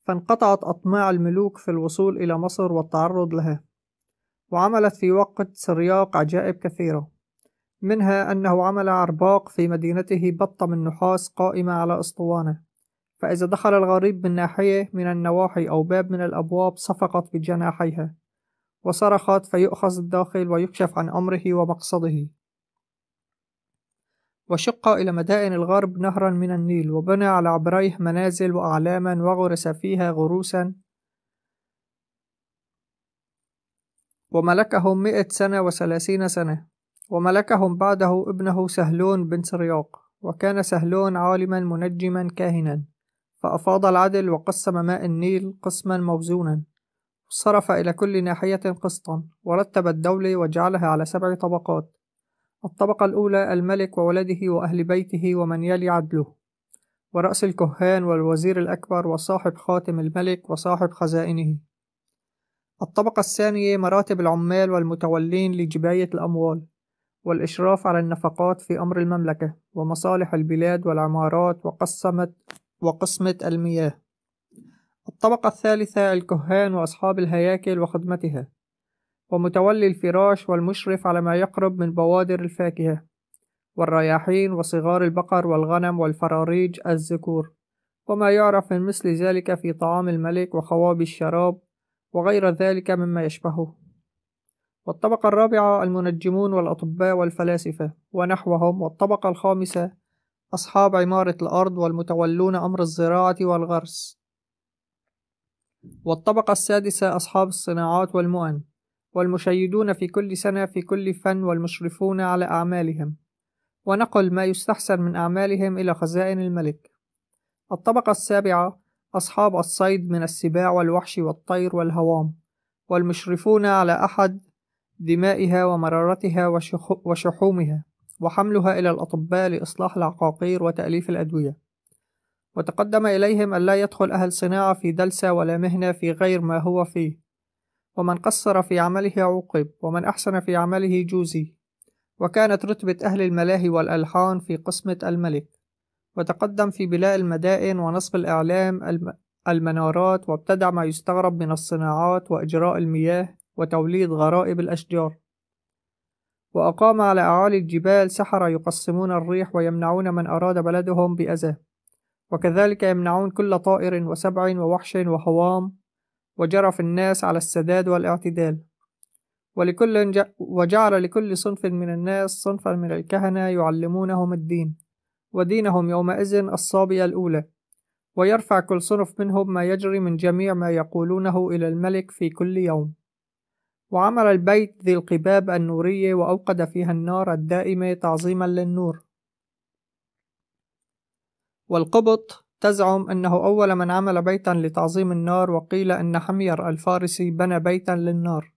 فانقطعت أطماع الملوك في الوصول إلى مصر والتعرض لها وعملت في وقت سرياق عجائب كثيرة منها أنه عمل عرباق في مدينته بطة من نحاس قائمة على أسطوانة فإذا دخل الغريب من ناحية من النواحي أو باب من الأبواب صفقت بجناحيها وصرخت فيؤخذ الداخل ويكشف عن أمره ومقصده وشق إلى مدائن الغرب نهرا من النيل وبنى على عبريه منازل وأعلاما وغرس فيها غروسا وملكهم مئة سنة وثلاثين سنة وملكهم بعده ابنه سهلون بن سرياق وكان سهلون عالما منجما كاهنا فأفاض العدل وقسم ماء النيل قسما موزونا صرف إلى كل ناحية قسطا ورتب الدولة وجعلها على سبع طبقات الطبقة الأولى الملك وولده وأهل بيته ومن يلي عدله ورأس الكهان والوزير الأكبر وصاحب خاتم الملك وصاحب خزائنه الطبقة الثانية مراتب العمال والمتولين لجباية الأموال والإشراف على النفقات في أمر المملكة ومصالح البلاد والعمارات وقسمت وقسمة المياه الطبقة الثالثة الكهان وأصحاب الهياكل وخدمتها ومتولي الفراش والمشرف على ما يقرب من بوادر الفاكهة والرياحين وصغار البقر والغنم والفراريج الذكور وما يعرف من مثل ذلك في طعام الملك وخواب الشراب وغير ذلك مما يشبهه والطبقة الرابعة المنجمون والأطباء والفلاسفة ونحوهم والطبقة الخامسة أصحاب عمارة الأرض والمتولون أمر الزراعة والغرس والطبقة السادسة أصحاب الصناعات والمؤن والمشيدون في كل سنة في كل فن والمشرفون على أعمالهم ونقل ما يستحسن من أعمالهم إلى خزائن الملك الطبقة السابعة أصحاب الصيد من السباع والوحش والطير والهوام والمشرفون على أحد دمائها ومرارتها وشحومها وحملها إلى الأطباء لإصلاح العقاقير وتأليف الأدوية وتقدم إليهم ألا يدخل أهل صناعة في دلسة ولا مهنة في غير ما هو فيه ومن قصر في عمله عوقب ومن أحسن في عمله جوزي وكانت رتبة أهل الملاهي والألحان في قسمة الملك وتقدم في بناء المدائن ونصب الإعلام المنارات وابتدع ما يستغرب من الصناعات وإجراء المياه وتوليد غرائب الأشجار وأقام على أعالي الجبال سحرة يقسمون الريح ويمنعون من أراد بلدهم بأذى وكذلك يمنعون كل طائر وسبع ووحش وهوام وجرف الناس على السداد والاعتدال ولكل ج... وجعل لكل صنف من الناس صنفا من الكهنة يعلمونهم الدين ودينهم يومئذ الصابية الأولى ويرفع كل صنف منهم ما يجري من جميع ما يقولونه إلى الملك في كل يوم وعمر البيت ذي القباب النورية وأوقد فيها النار الدائمة تعظيما للنور والقبط تزعم أنه أول من عمل بيتا لتعظيم النار وقيل أن حمير الفارسي بنى بيتا للنار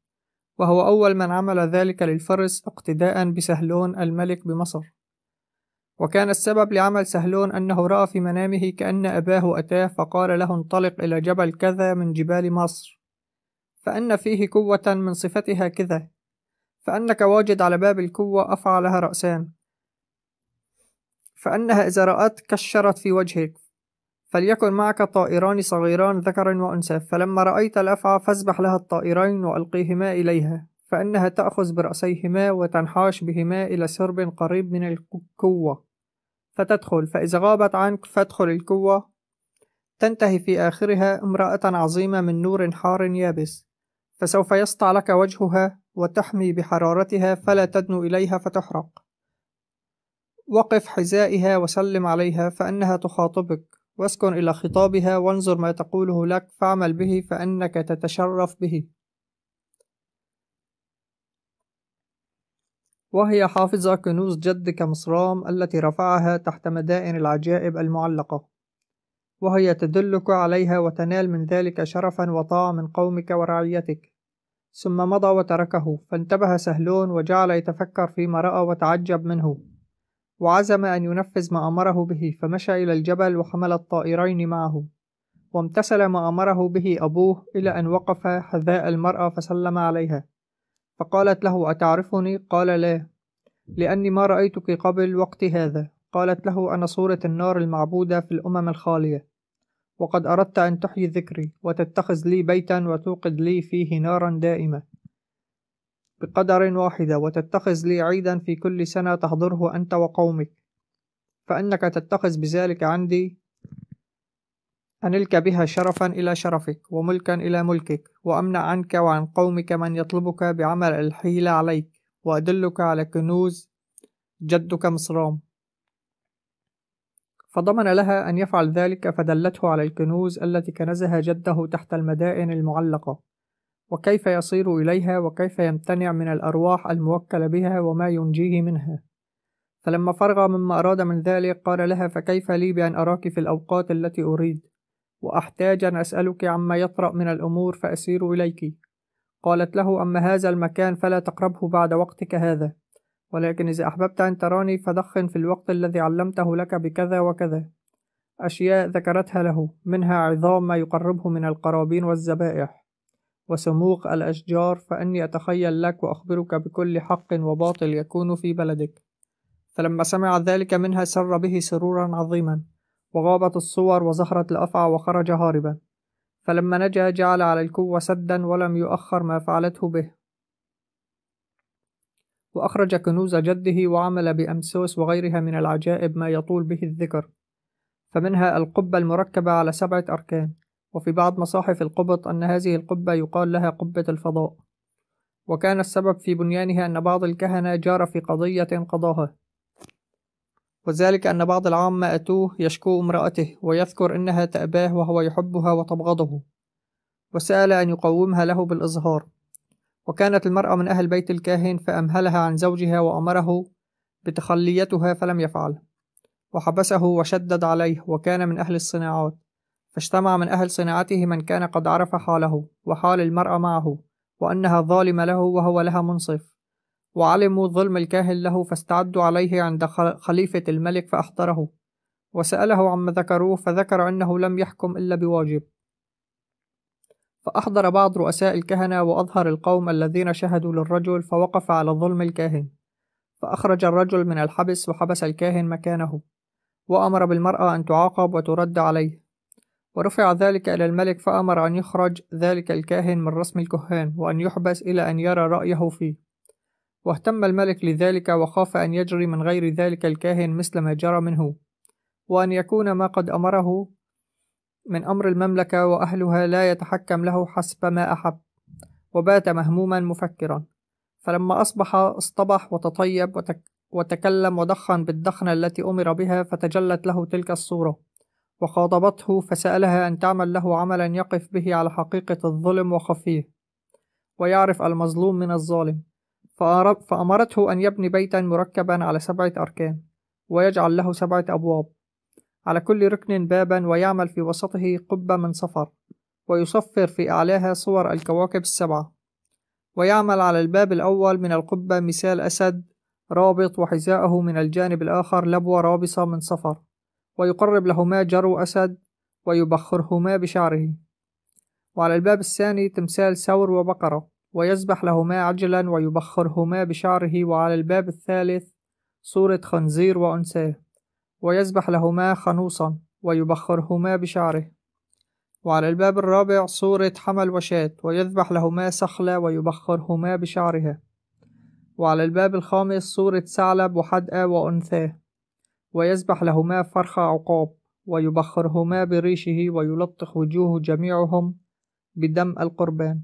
وهو أول من عمل ذلك للفرس اقتداء بسهلون الملك بمصر وكان السبب لعمل سهلون أنه رأى في منامه كأن أباه أتاه فقال له انطلق إلى جبل كذا من جبال مصر فإن فيه قوة من صفتها كذا فأنك واجد على باب القوة لها رأسان فأنها إذا رأت كشرت في وجهك فليكن معك طائران صغيران ذكر وأنثى فلما رأيت الأفعى فاسبح لها الطائرين وألقيهما إليها فإنها تأخذ برأسيهما وتنحاش بهما إلى سرب قريب من القوة فتدخل فإذا غابت عنك فادخل القوة تنتهي في آخرها امرأة عظيمة من نور حار يابس فسوف يسطع لك وجهها وتحمي بحرارتها فلا تدنو إليها فتحرق وقف حذائها وسلم عليها فإنها تخاطبك واسكن إلى خطابها وانظر ما تقوله لك فاعمل به فإنك تتشرف به وهي حافظة كنوز جدك مصرام التي رفعها تحت مدائن العجائب المعلقة وهي تدلك عليها وتنال من ذلك شرفا وطاعة من قومك ورعيتك ثم مضى وتركه فانتبه سهلون وجعل يتفكر فيما رأى وتعجب منه وعزم أن ينفذ ما أمره به فمشى إلى الجبل وحمل الطائرين معه وامتثل ما أمره به أبوه إلى أن وقف حذاء المرأة فسلم عليها فقالت له أتعرفني؟ قال لا لأني ما رأيتك قبل وقت هذا قالت له أنا صورة النار المعبودة في الأمم الخالية وقد أردت أن تحيي ذكري وتتخذ لي بيتا وتوقد لي فيه نارا دائمة بقدر واحدة وتتخذ لي عيدا في كل سنة تحضره أنت وقومك فإنك تتخذ بذلك عندي أنلك بها شرفا إلى شرفك وملكا إلى ملكك وأمنع عنك وعن قومك من يطلبك بعمل الحيلة عليك وأدلك على كنوز جدك مصرام فضمن لها أن يفعل ذلك فدلته على الكنوز التي كنزها جده تحت المدائن المعلقة وكيف يصير إليها وكيف يمتنع من الأرواح الموكل بها وما ينجيه منها فلما فرغ مما أراد من ذلك قال لها فكيف لي بأن أراك في الأوقات التي أريد وأحتاج أن أسألك عما يطرأ من الأمور فأسير إليك قالت له أما هذا المكان فلا تقربه بعد وقتك هذا ولكن إذا أحببت أن تراني فدخن في الوقت الذي علمته لك بكذا وكذا أشياء ذكرتها له منها عظام ما يقربه من القرابين والذبائح وسموق الأشجار فأني أتخيل لك وأخبرك بكل حق وباطل يكون في بلدك فلما سمع ذلك منها سر به سرورا عظيما وغابت الصور وزهرت الأفعى وخرج هاربا فلما نجا جعل على الكوة سدا ولم يؤخر ما فعلته به وأخرج كنوز جده وعمل بأمسوس وغيرها من العجائب ما يطول به الذكر فمنها القبة المركبة على سبعة أركان وفي بعض مصاحف القبط أن هذه القبة يقال لها قبة الفضاء وكان السبب في بنيانها أن بعض الكهنة جار في قضية قضاها وذلك أن بعض العامة أتوه يشكو امرأته ويذكر إنها تأباه وهو يحبها وتبغضه وسأل أن يقومها له بالإظهار وكانت المرأة من أهل بيت الكاهن فأمهلها عن زوجها وأمره بتخليتها فلم يفعل وحبسه وشدد عليه وكان من أهل الصناعات فاجتمع من أهل صناعته من كان قد عرف حاله وحال المرأة معه وأنها ظالمة له وهو لها منصف وعلموا ظلم الكاهن له فاستعدوا عليه عند خليفة الملك فأحضره وسأله عما ذكروه فذكر أنه لم يحكم إلا بواجب فأحضر بعض رؤساء الكهنة وأظهر القوم الذين شهدوا للرجل فوقف على ظلم الكاهن فأخرج الرجل من الحبس وحبس الكاهن مكانه وأمر بالمرأة أن تعاقب وترد عليه ورفع ذلك إلى الملك فأمر أن يخرج ذلك الكاهن من رسم الكهان وأن يحبس إلى أن يرى رأيه فيه واهتم الملك لذلك وخاف أن يجري من غير ذلك الكاهن مثل ما جرى منه وأن يكون ما قد أمره من أمر المملكة وأهلها لا يتحكم له حسب ما أحب وبات مهموما مفكرا فلما أصبح اصطبح وتطيب وتك وتكلم ودخن بالدخنة التي أمر بها فتجلت له تلك الصورة وخاطبته فسألها أن تعمل له عملا يقف به على حقيقة الظلم وخفيه ويعرف المظلوم من الظالم فأمرته أن يبني بيتا مركبا على سبعة أركان ويجعل له سبعة أبواب على كل ركن بابا ويعمل في وسطه قبة من صفر ويصفر في أعلاها صور الكواكب السبعة ويعمل على الباب الأول من القبة مثال أسد رابط وحذاءه من الجانب الآخر لبوة رابصة من صفر ويقرب لهما جرو أسد ويبخرهما بشعره وعلى الباب الثاني تمثال ثور وبقرة ويذبح لهما عجلا ويبخرهما بشعره وعلى الباب الثالث صورة خنزير وأنثاه ويذبح لهما خنوصا ويبخرهما بشعره وعلى الباب الرابع صورة حمل وشاة ويذبح لهما سخلة ويبخرهما بشعرها وعلى الباب الخامس صورة ثعلب وحدقة وأنثاه ويذبح لهما فرخة عقاب ويبخرهما بريشه ويلطخ وجوه جميعهم بدم القربان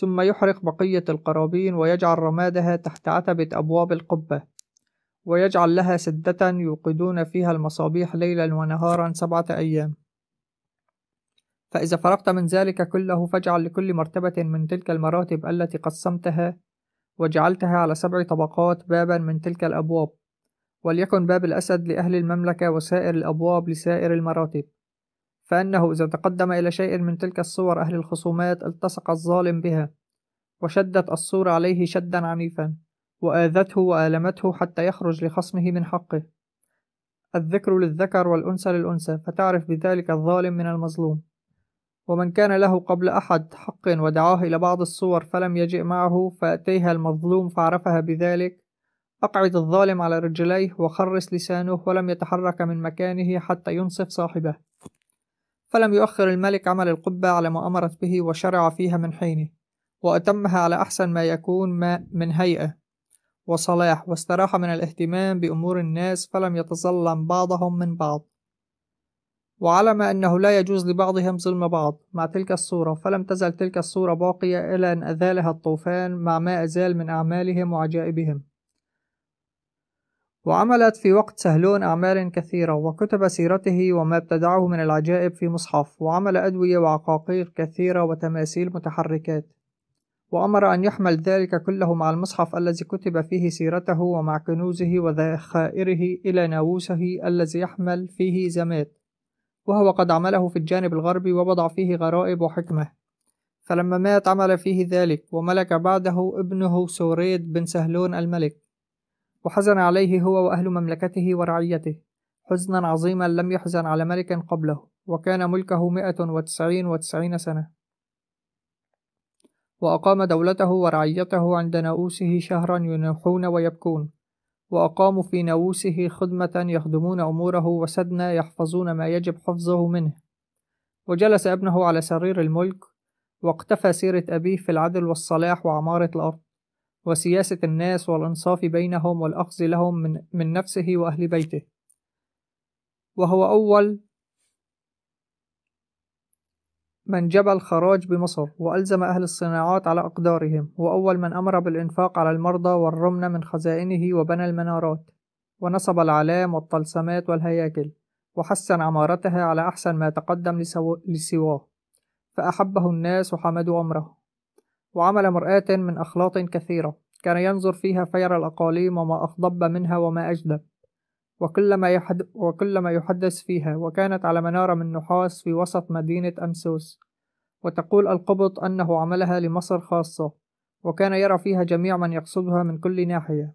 ثم يحرق بقية القرابين ويجعل رمادها تحت عتبة أبواب القبة ويجعل لها سدة يوقدون فيها المصابيح ليلا ونهارا سبعة أيام فإذا فرغت من ذلك كله فاجعل لكل مرتبة من تلك المراتب التي قسمتها وجعلتها على سبع طبقات بابا من تلك الأبواب وليكن باب الأسد لأهل المملكة وسائر الأبواب لسائر المراتب فإنه إذا تقدم إلى شيء من تلك الصور أهل الخصومات التصق الظالم بها وشدت الصورة عليه شدا عنيفا وآذته وآلمته حتى يخرج لخصمه من حقه الذكر للذكر والأنثى للأنثى فتعرف بذلك الظالم من المظلوم ومن كان له قبل أحد حق ودعاه إلى بعض الصور فلم يجئ معه فأتيها المظلوم فعرفها بذلك أقعد الظالم على رجليه وخرس لسانه ولم يتحرك من مكانه حتى ينصف صاحبه فلم يؤخر الملك عمل القبة على ما أمرت به وشرع فيها من حينه وأتمها على أحسن ما يكون ما من هيئة وصلاح واستراح من الاهتمام بأمور الناس فلم يتظلم بعضهم من بعض وعلم أنه لا يجوز لبعضهم ظلم بعض مع تلك الصورة فلم تزل تلك الصورة باقية إلى أن أزالها الطوفان مع ما أزال من أعمالهم وعجائبهم وعملت في وقت سهلون أعمال كثيرة وكتب سيرته وما ابتدعه من العجائب في مصحف وعمل أدوية وعقاقير كثيرة وتماثيل متحركات وأمر أن يحمل ذلك كله مع المصحف الذي كتب فيه سيرته ومع كنوزه وذخائره إلى ناووسه الذي يحمل فيه زمات وهو قد عمله في الجانب الغربي ووضع فيه غرائب وحكمة فلما مات عمل فيه ذلك وملك بعده ابنه سوريد بن سهلون الملك وحزن عليه هو وأهل مملكته ورعيته حزنا عظيما لم يحزن على ملك قبله وكان ملكه مئة وتسعين وتسعين سنة وأقام دولته ورعيته عند نؤوسه شهرا ينوحون ويبكون وأقاموا في نؤوسه خدمة يخدمون أموره وسدنا يحفظون ما يجب حفظه منه وجلس ابنه على سرير الملك واقتفى سيرة أبيه في العدل والصلاح وعمارة الأرض وسياسة الناس والإنصاف بينهم والأخذ لهم من, من نفسه وأهل بيته وهو أول من جبل الخراج بمصر وألزم أهل الصناعات على أقدارهم وأول من أمر بالإنفاق على المرضى والرمن من خزائنه وبنى المنارات ونصب العلام والطلسمات والهياكل وحسن عمارتها على أحسن ما تقدم لسواه فأحبه الناس وحمدوا أمره وعمل مرآة من أخلاط كثيرة كان ينظر فيها فير الأقاليم وما أخضب منها وما أجدب وكلما, يحد وكلما يحدث فيها وكانت على منارة من نحاس في وسط مدينة أمسوس وتقول القبط أنه عملها لمصر خاصة وكان يرى فيها جميع من يقصدها من كل ناحية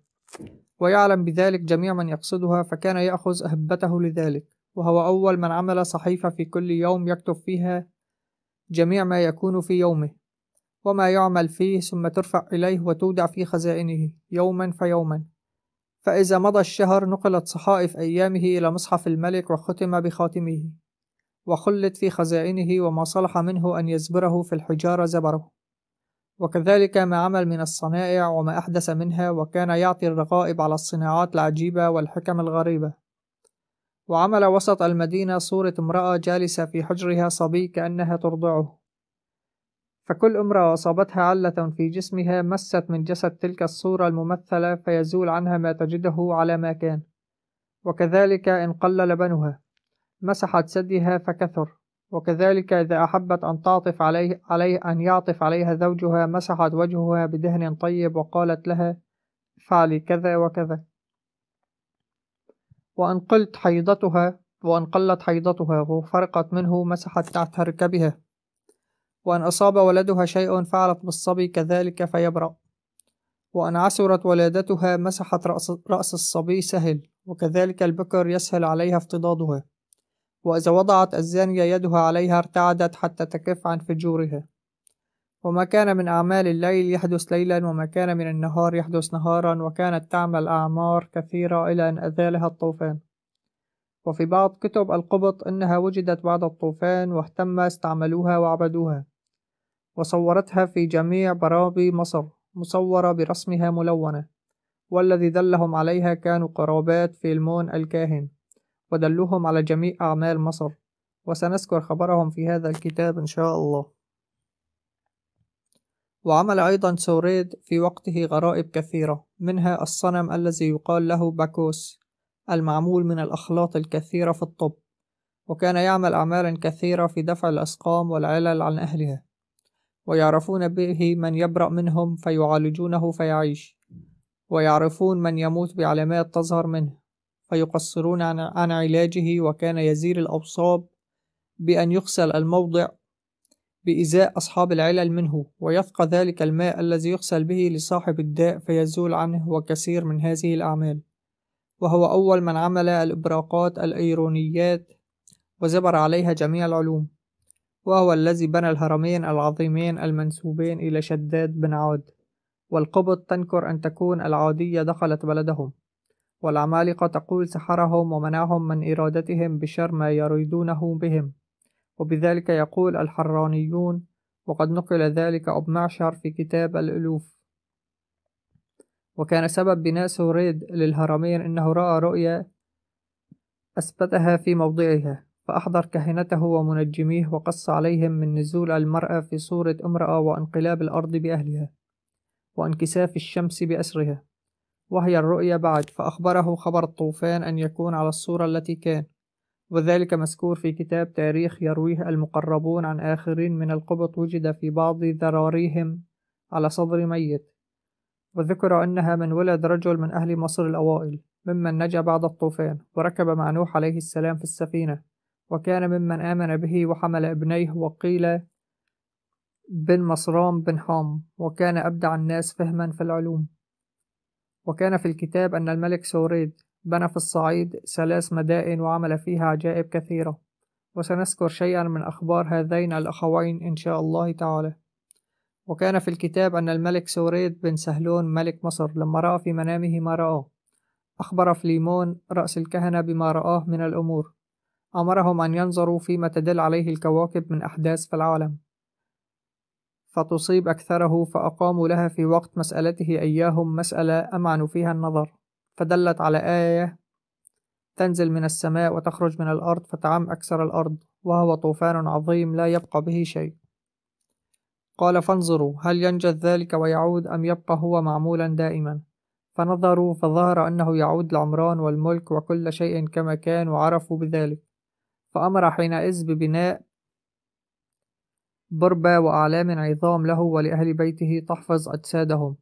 ويعلم بذلك جميع من يقصدها فكان يأخذ أهبته لذلك وهو أول من عمل صحيفة في كل يوم يكتب فيها جميع ما يكون في يومه وما يعمل فيه ثم ترفع إليه وتودع في خزائنه يوما فيوما فإذا مضى الشهر نقلت صحائف أيامه إلى مصحف الملك وختم بخاتمه وخلت في خزائنه وما صلح منه أن يزبره في الحجارة زبره وكذلك ما عمل من الصنائع وما أحدث منها وكان يعطي الرغائب على الصناعات العجيبة والحكم الغريبة وعمل وسط المدينة صورة امرأة جالسة في حجرها صبي كأنها ترضعه فكل امرأة أصابتها علة في جسمها مست من جسد تلك الصورة الممثلة فيزول عنها ما تجده على ما كان وكذلك إن قل لبنها مسحت سدها فكثر وكذلك إذا أحبت أن تعطف عليه, عليه أن يعطف عليها زوجها مسحت وجهها بدهن طيب وقالت لها فعلي كذا وكذا وأن قلت حيضتها وأن قلت حيضتها وفرقت منه مسحت تحت ركبها وأن أصاب ولدها شيء فعلت بالصبي كذلك فيبرأ وأن عسرت ولادتها مسحت رأس, رأس الصبي سهل وكذلك البكر يسهل عليها افتضاضها وإذا وضعت الزانية يدها عليها ارتعدت حتى تكف عن فجورها وما كان من أعمال الليل يحدث ليلا وما كان من النهار يحدث نهارا وكانت تعمل أعمار كثيرة إلى أن أذالها الطوفان وفي بعض كتب القبط إنها وجدت بعد الطوفان واهتم استعملوها وعبدوها وصورتها في جميع برابي مصر مصورة برسمها ملونة والذي دلهم عليها كانوا قرابات فيلمون الكاهن ودلهم على جميع أعمال مصر وسنذكر خبرهم في هذا الكتاب إن شاء الله وعمل أيضا سوريد في وقته غرائب كثيرة منها الصنم الذي يقال له باكوس المعمول من الأخلاط الكثيرة في الطب وكان يعمل أعمالا كثيرة في دفع الأسقام والعلل عن أهلها ويعرفون به من يبرأ منهم فيعالجونه فيعيش ويعرفون من يموت بعلامات تظهر منه فيقصرون عن علاجه وكان يزير الأوصاب بأن يغسل الموضع بإزاء أصحاب العلل منه ويفقى ذلك الماء الذي يغسل به لصاحب الداء فيزول عنه وكثير من هذه الأعمال وهو أول من عمل الإبراقات الأيرونيات وزبر عليها جميع العلوم وهو الذي بنى الهرمين العظيمين المنسوبين إلى شداد بن عاد والقبط تنكر أن تكون العادية دخلت بلدهم والعمالقة تقول سحرهم ومنعهم من إرادتهم بشر ما يريدونه بهم وبذلك يقول الحرانيون وقد نقل ذلك أب معشر في كتاب الألوف وكان سبب بناء سوريد للهرمين أنه رأى رؤيا أثبتها في موضعها فأحضر كهنته ومنجميه وقص عليهم من نزول المرأة في صورة امرأة وانقلاب الأرض بأهلها وانكساف الشمس بأسرها وهي الرؤيا بعد فأخبره خبر الطوفان أن يكون على الصورة التي كان وذلك مذكور في كتاب تاريخ يرويه المقربون عن آخرين من القبط وجد في بعض ذراريهم على صدر ميت وذكر أنها من ولد رجل من أهل مصر الأوائل ممن نجا بعد الطوفان وركب مع نوح عليه السلام في السفينة وكان ممن آمن به وحمل ابنيه وقيل بن مصرام بن حام وكان أبدع الناس فهما في العلوم وكان في الكتاب أن الملك سوريد بنى في الصعيد ثلاث مدائن وعمل فيها عجائب كثيرة وسنذكر شيئا من أخبار هذين الأخوين إن شاء الله تعالى وكان في الكتاب أن الملك سوريد بن سهلون ملك مصر لما رأى في منامه ما رآه أخبر فليمون رأس الكهنة بما رآه من الأمور أمرهم أن ينظروا فيما تدل عليه الكواكب من أحداث في العالم فتصيب أكثره فأقاموا لها في وقت مسألته إياهم مسألة أمعنوا فيها النظر فدلت على آية تنزل من السماء وتخرج من الأرض فتعم أكثر الأرض وهو طوفان عظيم لا يبقى به شيء قال فانظروا هل ينجز ذلك ويعود أم يبقى هو معمولا دائما فنظروا فظهر أنه يعود لعمران والملك وكل شيء كما كان وعرفوا بذلك فأمر حينئذ ببناء بربة وأعلام عظام له ولأهل بيته تحفظ أجسادهم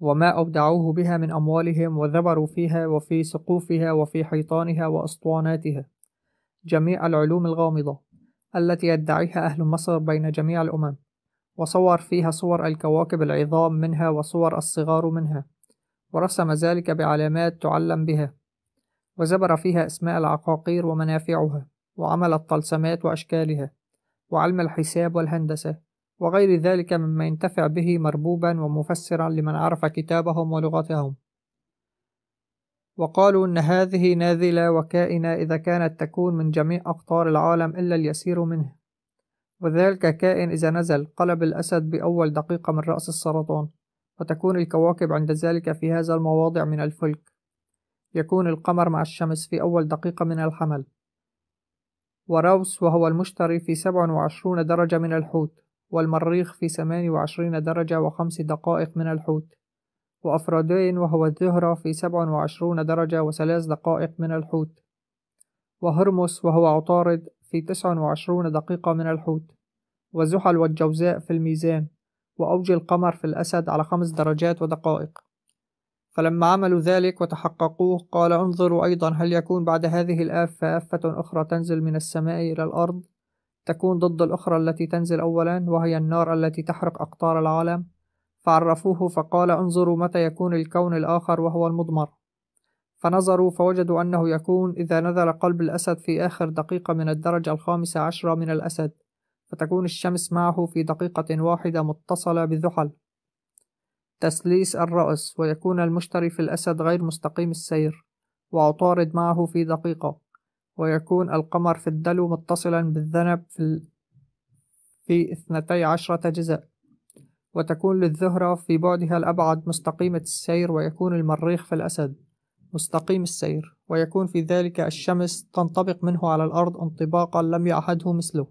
وما أودعوه بها من أموالهم وذبروا فيها وفي سقوفها وفي حيطانها وأسطواناتها جميع العلوم الغامضة التي يدعيها أهل مصر بين جميع الأمم وصور فيها صور الكواكب العظام منها وصور الصغار منها ورسم ذلك بعلامات تعلم بها وزبر فيها أسماء العقاقير ومنافعها وعمل الطلسمات وأشكالها وعلم الحساب والهندسة وغير ذلك مما ينتفع به مربوبا ومفسرا لمن عرف كتابهم ولغتهم وقالوا إن هذه نازلة وكائنة إذا كانت تكون من جميع أقطار العالم إلا اليسير منه وذلك كائن إذا نزل قلب الأسد بأول دقيقة من رأس السرطان وتكون الكواكب عند ذلك في هذا المواضع من الفلك يكون القمر مع الشمس في أول دقيقة من الحمل وراوس وهو المشتري في 27 درجة من الحوت والمريخ في 28 درجة وخمس دقائق من الحوت وأفرادين وهو الزهرة في 27 درجة وثلاث دقائق من الحوت وهرمس وهو عطارد في 29 دقيقة من الحوت وزحل والجوزاء في الميزان وأوج القمر في الأسد على خمس درجات ودقائق فلما عملوا ذلك وتحققوه قال انظروا أيضا هل يكون بعد هذه الآفة آفة أخرى تنزل من السماء إلى الأرض تكون ضد الأخرى التي تنزل أولا وهي النار التي تحرق أقطار العالم فعرفوه فقال انظروا متى يكون الكون الآخر وهو المضمر فنظروا فوجدوا أنه يكون إذا نزل قلب الأسد في آخر دقيقة من الدرجة الخامسة عشرة من الأسد فتكون الشمس معه في دقيقة واحدة متصلة بذحل تسليس الرأس ويكون المشتري في الأسد غير مستقيم السير وأطارد معه في دقيقة ويكون القمر في الدلو متصلا بالذنب في, ال... في اثنتي عشرة جزء وتكون للزهرة في بعدها الأبعد مستقيمة السير ويكون المريخ في الأسد مستقيم السير ويكون في ذلك الشمس تنطبق منه على الأرض انطباقا لم يعهده مثله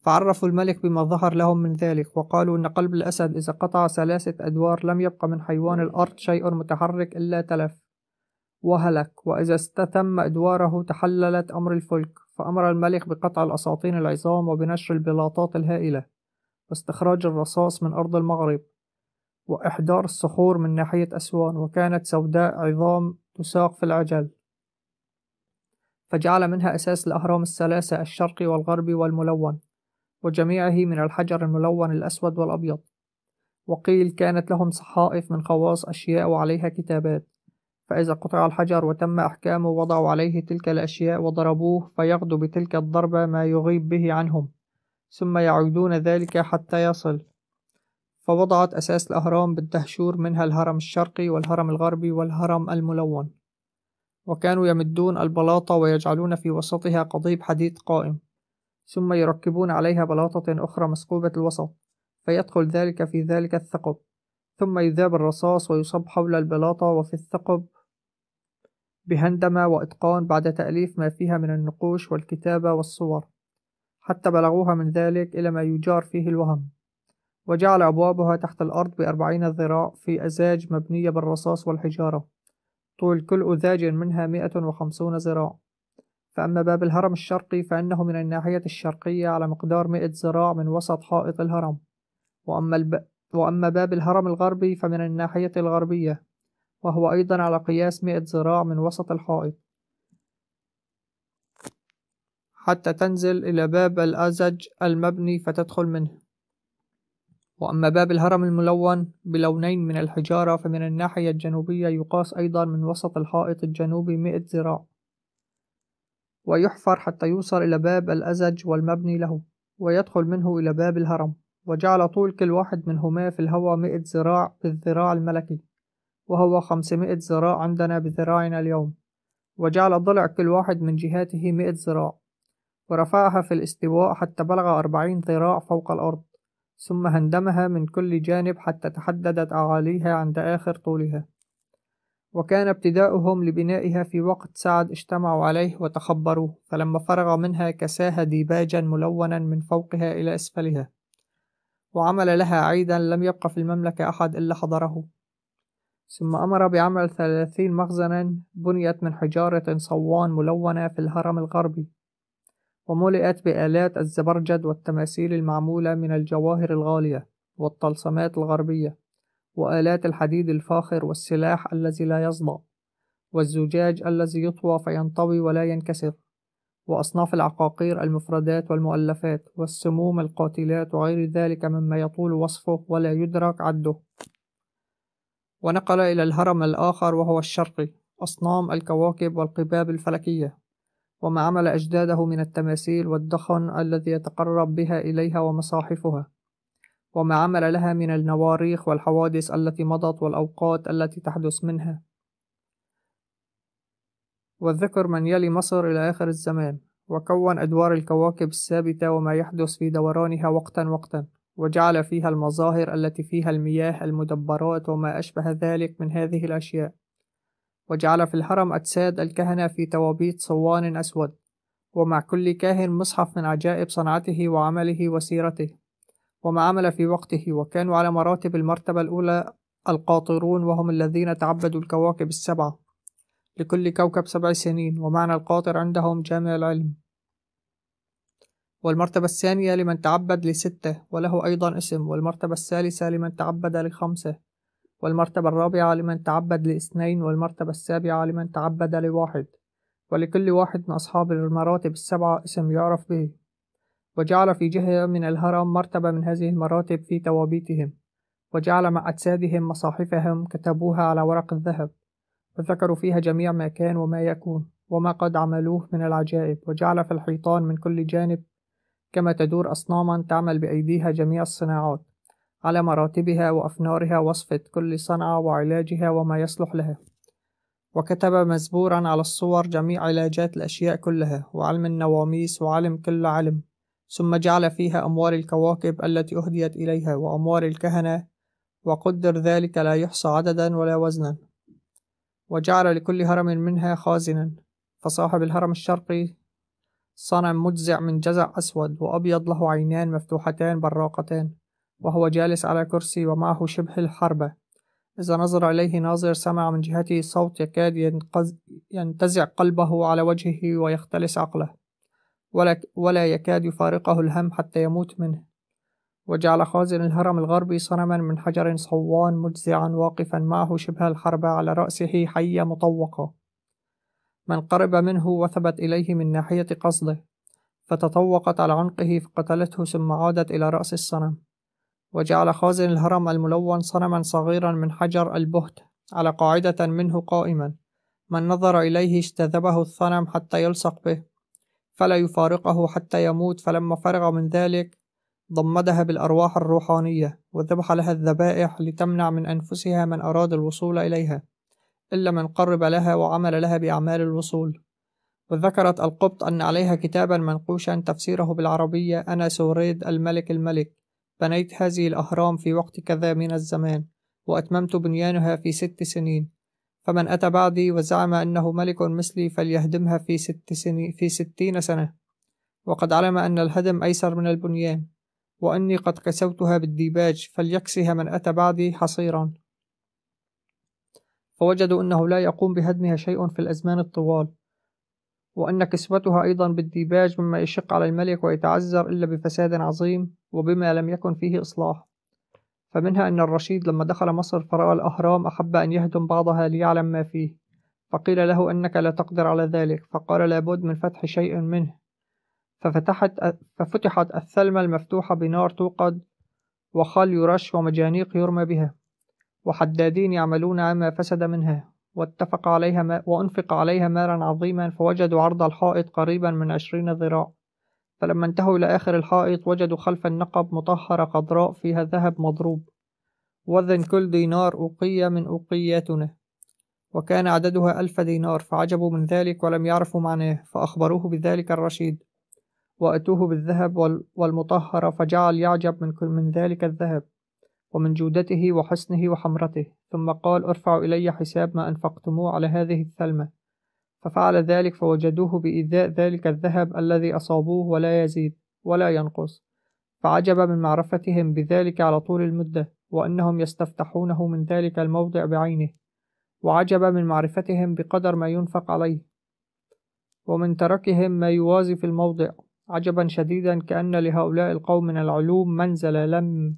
فعرفوا الملك بما ظهر لهم من ذلك وقالوا إن قلب الأسد إذا قطع ثلاثة أدوار لم يبقى من حيوان الأرض شيء متحرك إلا تلف وهلك وإذا استتم أدواره تحللت أمر الفلك فأمر الملك بقطع الأساطين العظام وبنشر البلاطات الهائلة واستخراج الرصاص من أرض المغرب وإحضار الصخور من ناحية أسوان وكانت سوداء عظام تساق في العجل فجعل منها أساس الأهرام الثلاثة الشرقي والغربي والملون وجميعه من الحجر الملون الأسود والأبيض وقيل كانت لهم صحائف من خواص أشياء وعليها كتابات فإذا قطع الحجر وتم أحكامه وضعوا عليه تلك الأشياء وضربوه فيغدو بتلك الضربة ما يغيب به عنهم ثم يعودون ذلك حتى يصل فوضعت أساس الأهرام بالدهشور منها الهرم الشرقي والهرم الغربي والهرم الملون وكانوا يمدون البلاطة ويجعلون في وسطها قضيب حديد قائم ثم يركبون عليها بلاطة أخرى مثقوبة الوسط فيدخل ذلك في ذلك الثقب ثم يذاب الرصاص ويصب حول البلاطة وفي الثقب بهندمة وإتقان بعد تأليف ما فيها من النقوش والكتابة والصور حتى بلغوها من ذلك إلى ما يجار فيه الوهم وجعل أبوابها تحت الأرض بأربعين ذراع في أزاج مبنية بالرصاص والحجارة طول كل أزاج منها مئة وخمسون ذراع فأما باب الهرم الشرقي فإنه من الناحية الشرقية على مقدار مئة ذراع من وسط حائط الهرم وأما, الب... وأما باب الهرم الغربي فمن الناحية الغربية وهو أيضا على قياس مئة ذراع من وسط الحائط حتى تنزل إلى باب الأزج المبني فتدخل منه وأما باب الهرم الملون بلونين من الحجارة فمن الناحية الجنوبية يقاس أيضا من وسط الحائط الجنوبي مئة ذراع ويحفر حتى يوصل إلى باب الأزج والمبني له ويدخل منه إلى باب الهرم وجعل طول كل واحد منهما في الهوى مئة ذراع بالذراع الملكي وهو خمسمائة ذراع عندنا بذراعنا اليوم وجعل ضلع كل واحد من جهاته مئة ذراع ورفعها في الاستواء حتى بلغ أربعين ذراع فوق الأرض ثم هندمها من كل جانب حتى تحددت أعاليها عند آخر طولها وكان ابتداؤهم لبنائها في وقت سعد اجتمعوا عليه وتخبروا فلما فرغ منها كساها ديباجا ملونا من فوقها إلى أسفلها وعمل لها عيدا لم يبق في المملكة أحد إلا حضره ثم أمر بعمل ثلاثين مخزنا بنيت من حجارة صوان ملونة في الهرم الغربي وملئت بآلات الزبرجد والتماثيل المعمولة من الجواهر الغالية والطلسمات الغربية وآلات الحديد الفاخر والسلاح الذي لا يصدع والزجاج الذي يطوى فينطوي ولا ينكسر وأصناف العقاقير المفردات والمؤلفات والسموم القاتلات وغير ذلك مما يطول وصفه ولا يدرك عده ونقل إلى الهرم الآخر وهو الشرقي أصنام الكواكب والقباب الفلكية وما عمل أجداده من التماثيل والدخن الذي يتقرب بها إليها ومصاحفها وما عمل لها من النواريخ والحوادث التي مضت والأوقات التي تحدث منها والذكر من يلي مصر إلى آخر الزمان وكون أدوار الكواكب الثابتة وما يحدث في دورانها وقتا وقتا وجعل فيها المظاهر التي فيها المياه المدبرات وما أشبه ذلك من هذه الأشياء وجعل في الهرم أجساد الكهنة في توابيت صوان أسود ومع كل كاهن مصحف من عجائب صنعته وعمله وسيرته وما عمل في وقته وكانوا على مراتب المرتبة الأولى القاطرون وهم الذين تعبدوا الكواكب السبعة لكل كوكب سبع سنين ومعنى القاطر عندهم جامع العلم والمرتبة الثانية لمن تعبد لستة وله أيضا اسم والمرتبة الثالثة لمن تعبد لخمسة والمرتبة الرابعة لمن تعبد لاثنين والمرتبة السابعة لمن تعبد لواحد ولكل واحد من أصحاب المراتب السبعة اسم يعرف به وجعل في جهة من الهرم مرتبة من هذه المراتب في توابيتهم وجعل مع أجسادهم مصاحفهم كتبوها على ورق الذهب وذكروا فيها جميع ما كان وما يكون وما قد عملوه من العجائب وجعل في الحيطان من كل جانب كما تدور أصناما تعمل بأيديها جميع الصناعات على مراتبها وأفنارها وصفة كل صنعة وعلاجها وما يصلح لها وكتب مزبورا على الصور جميع علاجات الأشياء كلها وعلم النواميس وعلم كل علم ثم جعل فيها أموال الكواكب التي أهديت إليها وأموال الكهنة وقدر ذلك لا يحصى عددا ولا وزنا وجعل لكل هرم منها خازنا فصاحب الهرم الشرقي صنم مجزع من جزع أسود وأبيض له عينان مفتوحتان براقتان وهو جالس على كرسي ومعه شبه الحربة إذا نظر إليه ناظر سمع من جهته صوت يكاد ينتزع قلبه على وجهه ويختلس عقله ولا, ولا يكاد يفارقه الهم حتى يموت منه وجعل خازن الهرم الغربي صنما من حجر صوان مجزعا واقفا معه شبه الحربة على رأسه حية مطوقة من قرب منه وثبت إليه من ناحية قصده فتطوقت على عنقه فقتلته ثم عادت إلى رأس الصنم وجعل خازن الهرم الملون صنما صغيرا من حجر البهت على قاعدة منه قائما من نظر إليه اجتذبه الصنم حتى يلصق به فلا يفارقه حتى يموت فلما فرغ من ذلك ضمدها بالأرواح الروحانية وذبح لها الذبائح لتمنع من أنفسها من أراد الوصول إليها إلا من قرب لها وعمل لها بأعمال الوصول وذكرت القبط أن عليها كتابا منقوشا تفسيره بالعربية أنا سوريد الملك الملك بنيت هذه الأهرام في وقت كذا من الزمان وأتممت بنيانها في ست سنين فمن أتى بعدي وزعم أنه ملك مثلي فليهدمها في ست سنين في ستين سنة وقد علم أن الهدم أيسر من البنيان وأني قد كسوتها بالديباج فليكسها من أتى بعدي حصيرا فوجدوا أنه لا يقوم بهدمها شيء في الأزمان الطوال وأن كسوتها أيضا بالديباج مما يشق على الملك ويتعذر إلا بفساد عظيم وبما لم يكن فيه إصلاح فمنها أن الرشيد لما دخل مصر فرأى الأهرام أحب أن يهدم بعضها ليعلم ما فيه فقيل له أنك لا تقدر على ذلك فقال لابد من فتح شيء منه ففتحت, ففتحت الثلمة المفتوحة بنار توقد وخل يرش ومجانيق يرمى بها وحدادين يعملون عما فسد منها واتفق عليها ما وأنفق عليها مالا عظيما فوجدوا عرض الحائط قريبا من عشرين ذراع فلما انتهوا إلى آخر الحائط وجدوا خلف النقب مطهرة خضراء فيها ذهب مضروب وذن كل دينار أوقية من أوقياتنا وكان عددها ألف دينار فعجبوا من ذلك ولم يعرفوا معناه فأخبروه بذلك الرشيد وأتوه بالذهب والمطهرة فجعل يعجب من كل من ذلك الذهب ومن جودته وحسنه وحمرته ثم قال ارفعوا إلي حساب ما أنفقتموه على هذه الثلمة ففعل ذلك فوجدوه بإيذاء ذلك الذهب الذي أصابوه ولا يزيد ولا ينقص فعجب من معرفتهم بذلك على طول المدة وأنهم يستفتحونه من ذلك الموضع بعينه وعجب من معرفتهم بقدر ما ينفق عليه ومن تركهم ما يوازي في الموضع عجبا شديدا كأن لهؤلاء القوم من العلوم منزلة لم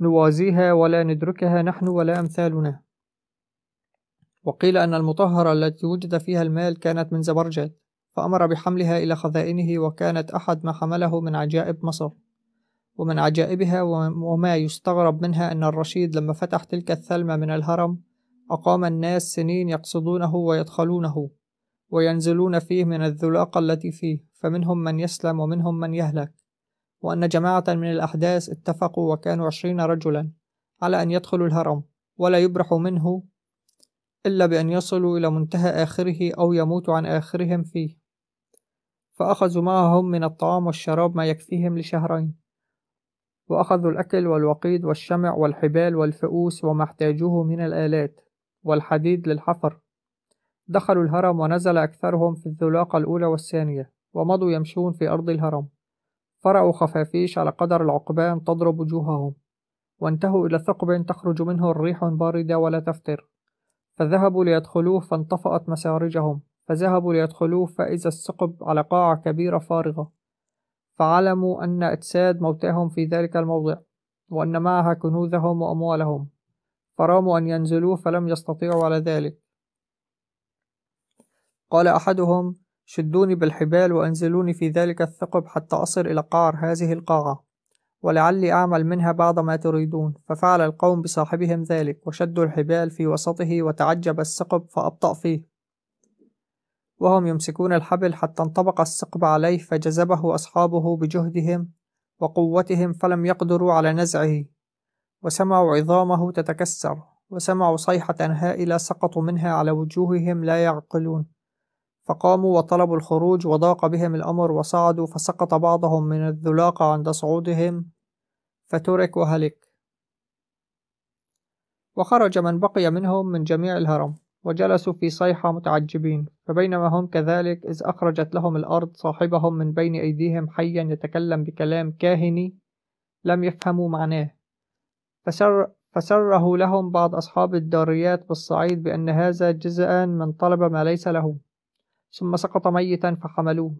نوازيها ولا ندركها نحن ولا أمثالنا وقيل أن المطهرة التي وجد فيها المال كانت من زبرجد فأمر بحملها إلى خزائنه وكانت أحد ما حمله من عجائب مصر ومن عجائبها وما يستغرب منها أن الرشيد لما فتح تلك الثلمة من الهرم أقام الناس سنين يقصدونه ويدخلونه وينزلون فيه من الذلاقة التي فيه فمنهم من يسلم ومنهم من يهلك وأن جماعة من الأحداث اتفقوا وكانوا عشرين رجلا على أن يدخلوا الهرم ولا يبرح منه إلا بأن يصلوا إلى منتهى آخره أو يموتوا عن آخرهم فيه فأخذوا معهم من الطعام والشراب ما يكفيهم لشهرين وأخذوا الأكل والوقيد والشمع والحبال والفؤوس وما احتاجوه من الآلات والحديد للحفر دخلوا الهرم ونزل أكثرهم في الذلاقة الأولى والثانية ومضوا يمشون في أرض الهرم فرأوا خفافيش على قدر العقبان تضرب وجوههم وانتهوا إلى ثقب تخرج منه الريح باردة ولا تفتر فذهبوا ليدخلوه فانطفأت مسارجهم فذهبوا ليدخلوه فإذا الثقب على قاعة كبيرة فارغة فعلموا أن أجساد موتاهم في ذلك الموضع وأن معها كنوزهم وأموالهم فراموا أن ينزلوه فلم يستطيعوا على ذلك قال أحدهم شدوني بالحبال وأنزلوني في ذلك الثقب حتى أصل إلى قعر هذه القاعة ولعلي أعمل منها بعض ما تريدون ففعل القوم بصاحبهم ذلك وشدوا الحبال في وسطه وتعجب الثقب فأبطأ فيه وهم يمسكون الحبل حتى انطبق الثقب عليه فجذبه أصحابه بجهدهم وقوتهم فلم يقدروا على نزعه وسمعوا عظامه تتكسر وسمعوا صيحة هائلة سقطوا منها على وجوههم لا يعقلون فقاموا وطلبوا الخروج وضاق بهم الأمر وصعدوا فسقط بعضهم من الذلاقة عند صعودهم فترك وهلك وخرج من بقي منهم من جميع الهرم وجلسوا في صيحة متعجبين فبينما هم كذلك إذ أخرجت لهم الأرض صاحبهم من بين أيديهم حيا يتكلم بكلام كاهني لم يفهموا معناه فسر فسره لهم بعض أصحاب الداريات بالصعيد بأن هذا جزءا من طلب ما ليس له ثم سقط ميتا فحملوه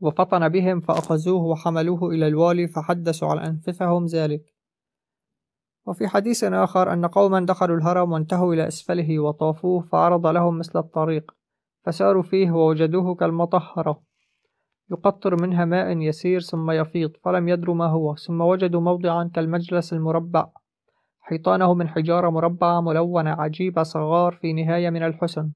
وفطن بهم فأخذوه وحملوه إلى الوالي فحدثوا عن أنفسهم ذلك وفي حديث آخر أن قوما دخلوا الهرم وانتهوا إلى أسفله وطافوه فعرض لهم مثل الطريق فساروا فيه ووجدوه كالمطهرة يقطر منها ماء يسير ثم يفيض فلم يدروا ما هو ثم وجدوا موضعا كالمجلس المربع حيطانه من حجارة مربعة ملونة عجيبة صغار في نهاية من الحسن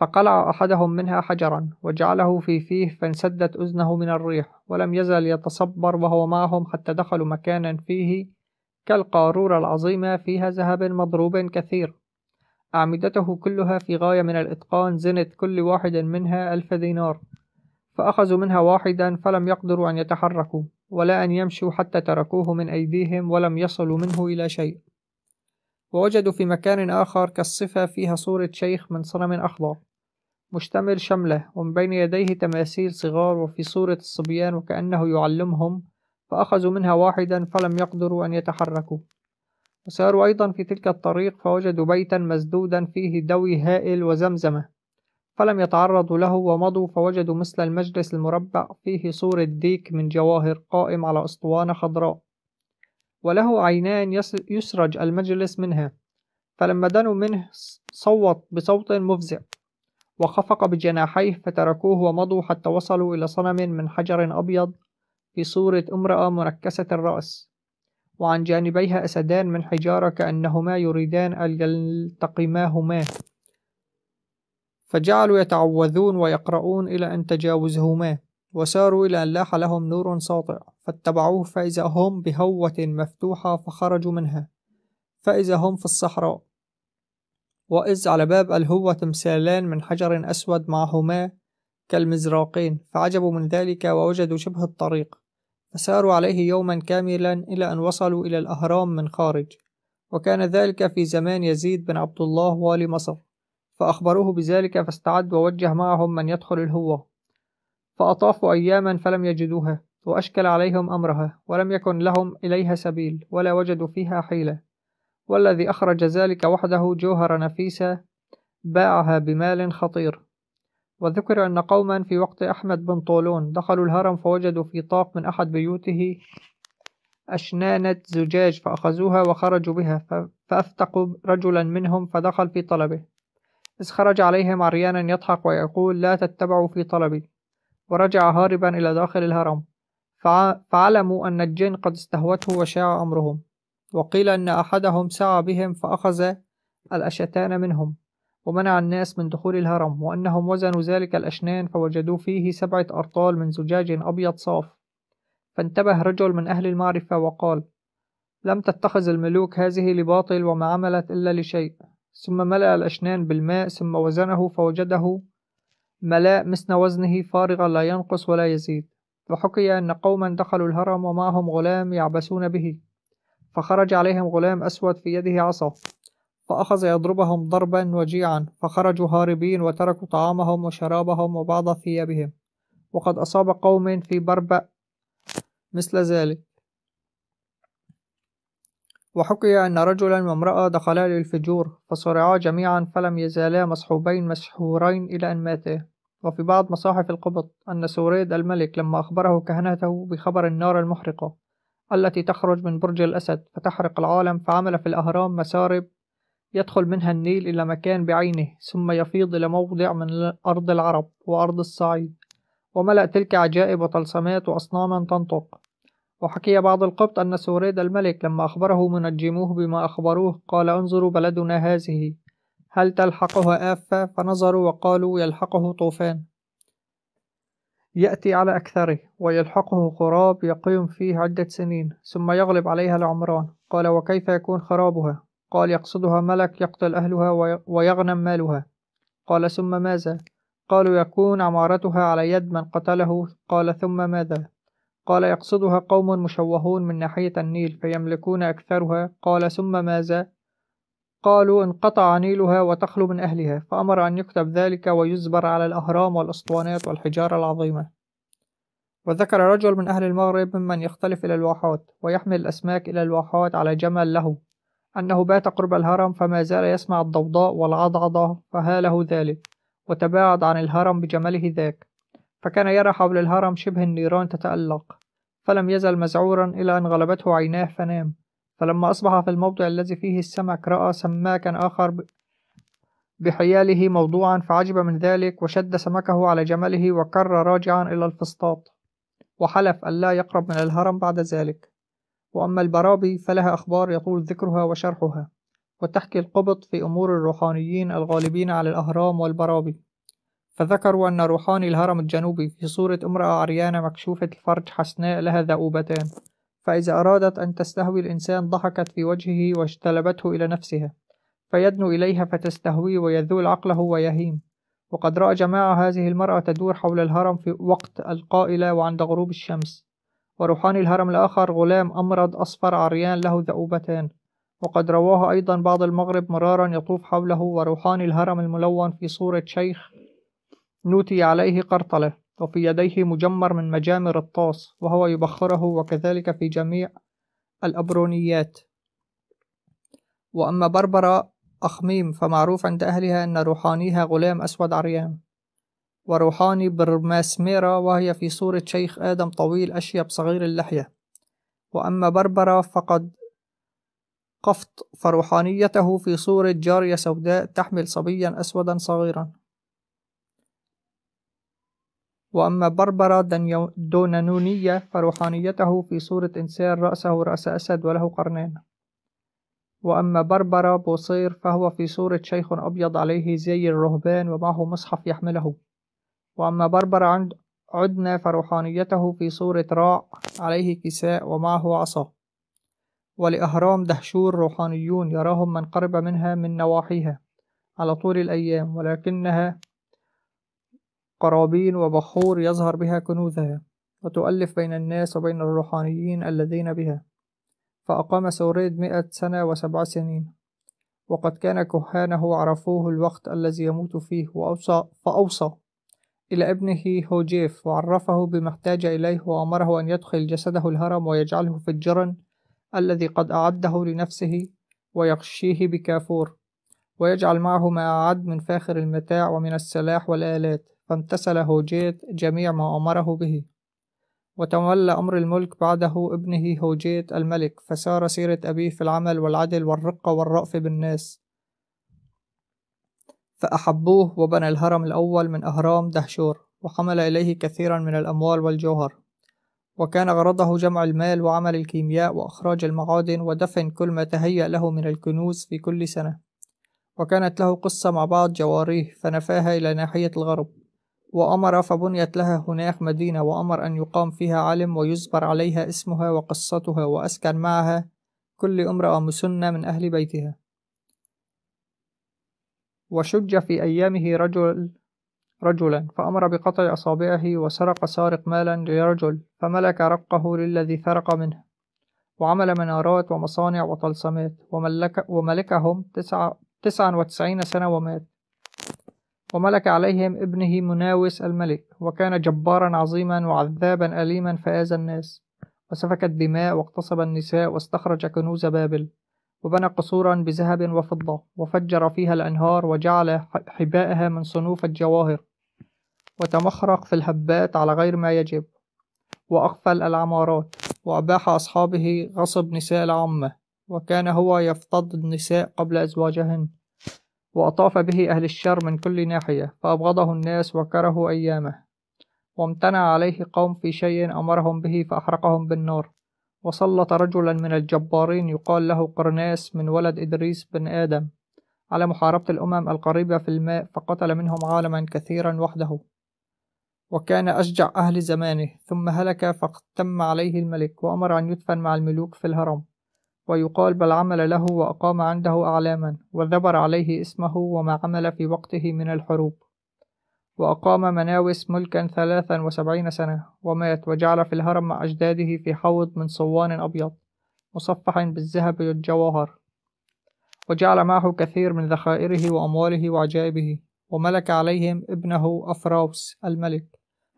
فقلع أحدهم منها حجرا وجعله في فيه فانسدت أذنه من الريح ولم يزل يتصبر وهو معهم حتى دخلوا مكانا فيه كالقارورة العظيمة فيها ذهب مضروب كثير أعمدته كلها في غاية من الإتقان زنت كل واحد منها ألف دينار فأخذوا منها واحدا فلم يقدروا أن يتحركوا ولا أن يمشوا حتى تركوه من أيديهم ولم يصلوا منه إلى شيء ووجدوا في مكان آخر كالصفة فيها صورة شيخ من صنم أخضر مشتمل شمله ومن بين يديه تماثيل صغار وفي صورة الصبيان وكأنه يعلمهم فأخذوا منها واحدا فلم يقدروا أن يتحركوا وساروا أيضا في تلك الطريق فوجدوا بيتا مسدودا فيه دوي هائل وزمزمة فلم يتعرضوا له ومضوا فوجدوا مثل المجلس المربع فيه صورة ديك من جواهر قائم على أسطوانة خضراء وله عينان يسرج المجلس منها فلما دنوا منه صوت بصوت مفزع وخفق بجناحيه فتركوه ومضوا حتى وصلوا إلى صنم من حجر أبيض في صورة امرأة مركسة الرأس وعن جانبيها أسدان من حجارة كأنهما يريدان أن يلتقماهما فجعلوا يتعوذون ويقرؤون إلى أن تجاوزهما وساروا إلى أن لاح لهم نور ساطع فاتبعوه فإذا هم بهوة مفتوحة فخرجوا منها فإذا هم في الصحراء وإذ على باب الهوة تمثالان من حجر أسود معهما كالمزراقين فعجبوا من ذلك ووجدوا شبه الطريق فساروا عليه يوما كاملا إلى أن وصلوا إلى الأهرام من خارج وكان ذلك في زمان يزيد بن عبد الله والي مصر فأخبروه بذلك فاستعد ووجه معهم من يدخل الهوة فأطافوا أياما فلم يجدوها وأشكل عليهم أمرها ولم يكن لهم إليها سبيل ولا وجدوا فيها حيلة والذي أخرج ذلك وحده جوهر نفيسة باعها بمال خطير وذكر أن قوما في وقت أحمد بن طولون دخلوا الهرم فوجدوا في طاق من أحد بيوته أشنانة زجاج فأخذوها وخرجوا بها فأفتقوا رجلا منهم فدخل في طلبه إذ خرج عليهم عريانا يضحك ويقول لا تتبعوا في طلبي ورجع هاربا إلى داخل الهرم فعلموا أن الجن قد استهوته وشاع أمرهم وقيل إن أحدهم سعى بهم فأخذ الأشتان منهم ومنع الناس من دخول الهرم وأنهم وزنوا ذلك الأشنان فوجدوا فيه سبعة أرطال من زجاج أبيض صاف فانتبه رجل من أهل المعرفة وقال لم تتخذ الملوك هذه لباطل وما عملت إلا لشيء ثم ملأ الأشنان بالماء ثم وزنه فوجده ملاء مثل وزنه فارغا لا ينقص ولا يزيد وحكي أن قوما دخلوا الهرم ومعهم غلام يعبثون به فخرج عليهم غلام أسود في يده عصا فأخذ يضربهم ضربا وجيعا فخرجوا هاربين وتركوا طعامهم وشرابهم وبعض ثيابهم وقد أصاب قوم في بربأ مثل ذلك وحكي أن رجلا وامرأة دخلا للفجور فصرعا جميعا فلم يزالا مصحوبين مسحورين إلى أن ماتا وفي بعض مصاحف القبط أن سوريد الملك لما أخبره كهنته بخبر النار المحرقة التي تخرج من برج الأسد فتحرق العالم فعمل في الأهرام مسارب يدخل منها النيل إلى مكان بعينه ثم يفيض إلى موضع من أرض العرب وأرض الصعيد وملأ تلك عجائب وطلسمات وأصناما تنطق وحكي بعض القبط أن سوريد الملك لما أخبره منجموه بما أخبروه قال انظروا بلدنا هذه هل تلحقها آفة فنظروا وقالوا يلحقه طوفان يأتي على أكثره ويلحقه خراب يقيم فيه عدة سنين ثم يغلب عليها العمران قال وكيف يكون خرابها قال يقصدها ملك يقتل أهلها ويغنم مالها قال ثم ماذا قالوا يكون عمارتها على يد من قتله قال ثم ماذا قال يقصدها قوم مشوهون من ناحية النيل فيملكون أكثرها قال ثم ماذا قالوا انقطع نيلها وتخلو من أهلها فأمر أن يكتب ذلك ويزبر على الأهرام والأسطوانات والحجارة العظيمة وذكر رجل من أهل المغرب ممن يختلف إلى الواحات ويحمل الأسماك إلى الواحات على جمل له أنه بات قرب الهرم فما زال يسمع الضوضاء والعضعضة فهاله ذلك وتباعد عن الهرم بجمله ذاك فكان يرى حول الهرم شبه النيران تتألق فلم يزل مزعورا إلى أن غلبته عيناه فنام فلما أصبح في الموضع الذي فيه السمك رأى سماكا آخر بحياله موضوعا فعجب من ذلك وشد سمكه على جمله وكر راجعا إلى الفسطاط وحلف ألا يقرب من الهرم بعد ذلك وأما البرابي فلها أخبار يطول ذكرها وشرحها وتحكي القبط في أمور الروحانيين الغالبين على الأهرام والبرابي فذكروا أن روحاني الهرم الجنوبي في صورة امرأة عريانة مكشوفة الفرج حسناء لها ذؤوبتان فإذا أرادت أن تستهوي الإنسان ضحكت في وجهه واجتلبته إلى نفسها فيدنو إليها فتستهويه ويذول عقله ويهيم وقد رأى جماعة هذه المرأة تدور حول الهرم في وقت القائلة وعند غروب الشمس وروحان الهرم الآخر غلام أمرض أصفر عريان له ذؤوبتان وقد رواها أيضا بعض المغرب مرارا يطوف حوله وروحان الهرم الملون في صورة شيخ نوتي عليه قرطلة وفي يديه مجمر من مجامر الطاس وهو يبخره وكذلك في جميع الأبرونيات وأما بربرة أخميم فمعروف عند أهلها أن روحانيها غلام أسود عريان وروحاني برماسميرة وهي في صورة شيخ آدم طويل أشيب صغير اللحية وأما بربرة فقد قفط فروحانيته في صورة جارية سوداء تحمل صبيا أسودا صغيرا وأما بربرة دونانونية فروحانيته في صورة إنسان رأسه رأس أسد وله قرنان وأما بربرا بوصير فهو في صورة شيخ أبيض عليه زي الرهبان ومعه مصحف يحمله وأما بربرا عند عدنا فروحانيته في صورة راع عليه كساء ومعه عصا ولأهرام دهشور روحانيون يراهم من قرب منها من نواحيها على طول الأيام ولكنها قرابين وبخور يظهر بها كنوزها وتؤلف بين الناس وبين الروحانيين الذين بها فأقام سوريد مئة سنة وسبع سنين وقد كان كهانه عرفوه الوقت الذي يموت فيه وأوصى فأوصى إلى ابنه هوجيف وعرفه بما احتاج إليه وأمره أن يدخل جسده الهرم ويجعله في الجرن الذي قد أعده لنفسه ويغشيه بكافور ويجعل معه ما أعد من فاخر المتاع ومن السلاح والآلات فامتثله جيت جميع ما أمره به وتولى أمر الملك بعده ابنه هوجيت الملك فسار سيرة أبيه في العمل والعدل والرقة والرأف بالناس فأحبوه وبنى الهرم الأول من أهرام دهشور وحمل إليه كثيرا من الأموال والجوهر وكان غرضه جمع المال وعمل الكيمياء وإخراج المعادن ودفن كل ما تهيأ له من الكنوز في كل سنة وكانت له قصة مع بعض جواريه فنفاها إلى ناحية الغرب وأمر فبنيت لها هناك مدينة وأمر أن يقام فيها علم ويزبر عليها اسمها وقصتها وأسكن معها كل امرأة مسنة من أهل بيتها وشج في أيامه رجل رجلا فأمر بقطع أصابعه وسرق سارق مالا لرجل فملك رقه للذي سرق منه وعمل منارات ومصانع وطلسمات وملك وملكهم تسعة تسعا وتسعين سنة ومات وملك عليهم ابنه مناوس الملك وكان جبارا عظيما وعذابا أليما فآذى الناس وسفك الدماء واغتصب النساء واستخرج كنوز بابل وبنى قصورا بذهب وفضة وفجر فيها الأنهار وجعل حبائها من صنوف الجواهر وتمخرق في الهبات على غير ما يجب وأغفل العمارات وأباح أصحابه غصب نساء العامة وكان هو يفتض النساء قبل أزواجهن وأطاف به أهل الشر من كل ناحية فأبغضه الناس وكرهوا أيامه وامتنع عليه قوم في شيء أمرهم به فأحرقهم بالنار وسلط رجلا من الجبارين يقال له قرناس من ولد إدريس بن آدم على محاربة الأمم القريبة في الماء فقتل منهم عالما كثيرا وحده وكان أشجع أهل زمانه ثم هلك فاقتم عليه الملك وأمر أن يدفن مع الملوك في الهرم ويقال بل عمل له وأقام عنده أعلاما وذبر عليه اسمه وما عمل في وقته من الحروب وأقام مناوس ملكا ثلاثا وسبعين سنة ومات وجعل في الهرم مع أجداده في حوض من صوان أبيض مصفح بالذهب والجواهر وجعل معه كثير من ذخائره وأمواله وعجائبه وملك عليهم ابنه أفراوس الملك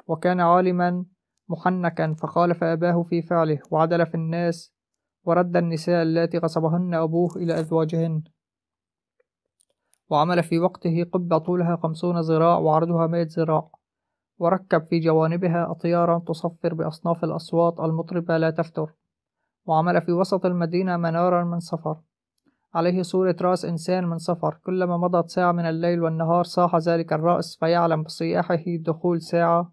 وكان عالما محنكا فخالف أباه في فعله وعدل في الناس ورد النساء اللاتي غصبهن أبوه إلى أزواجهن وعمل في وقته قبة طولها خمسون ذراع وعرضها مائة ذراع وركب في جوانبها أطيارا تصفر بأصناف الأصوات المطربة لا تفتر وعمل في وسط المدينة منارا من صفر عليه صورة رأس إنسان من صفر كلما مضت ساعة من الليل والنهار صاح ذلك الرأس فيعلم بصياحه دخول ساعة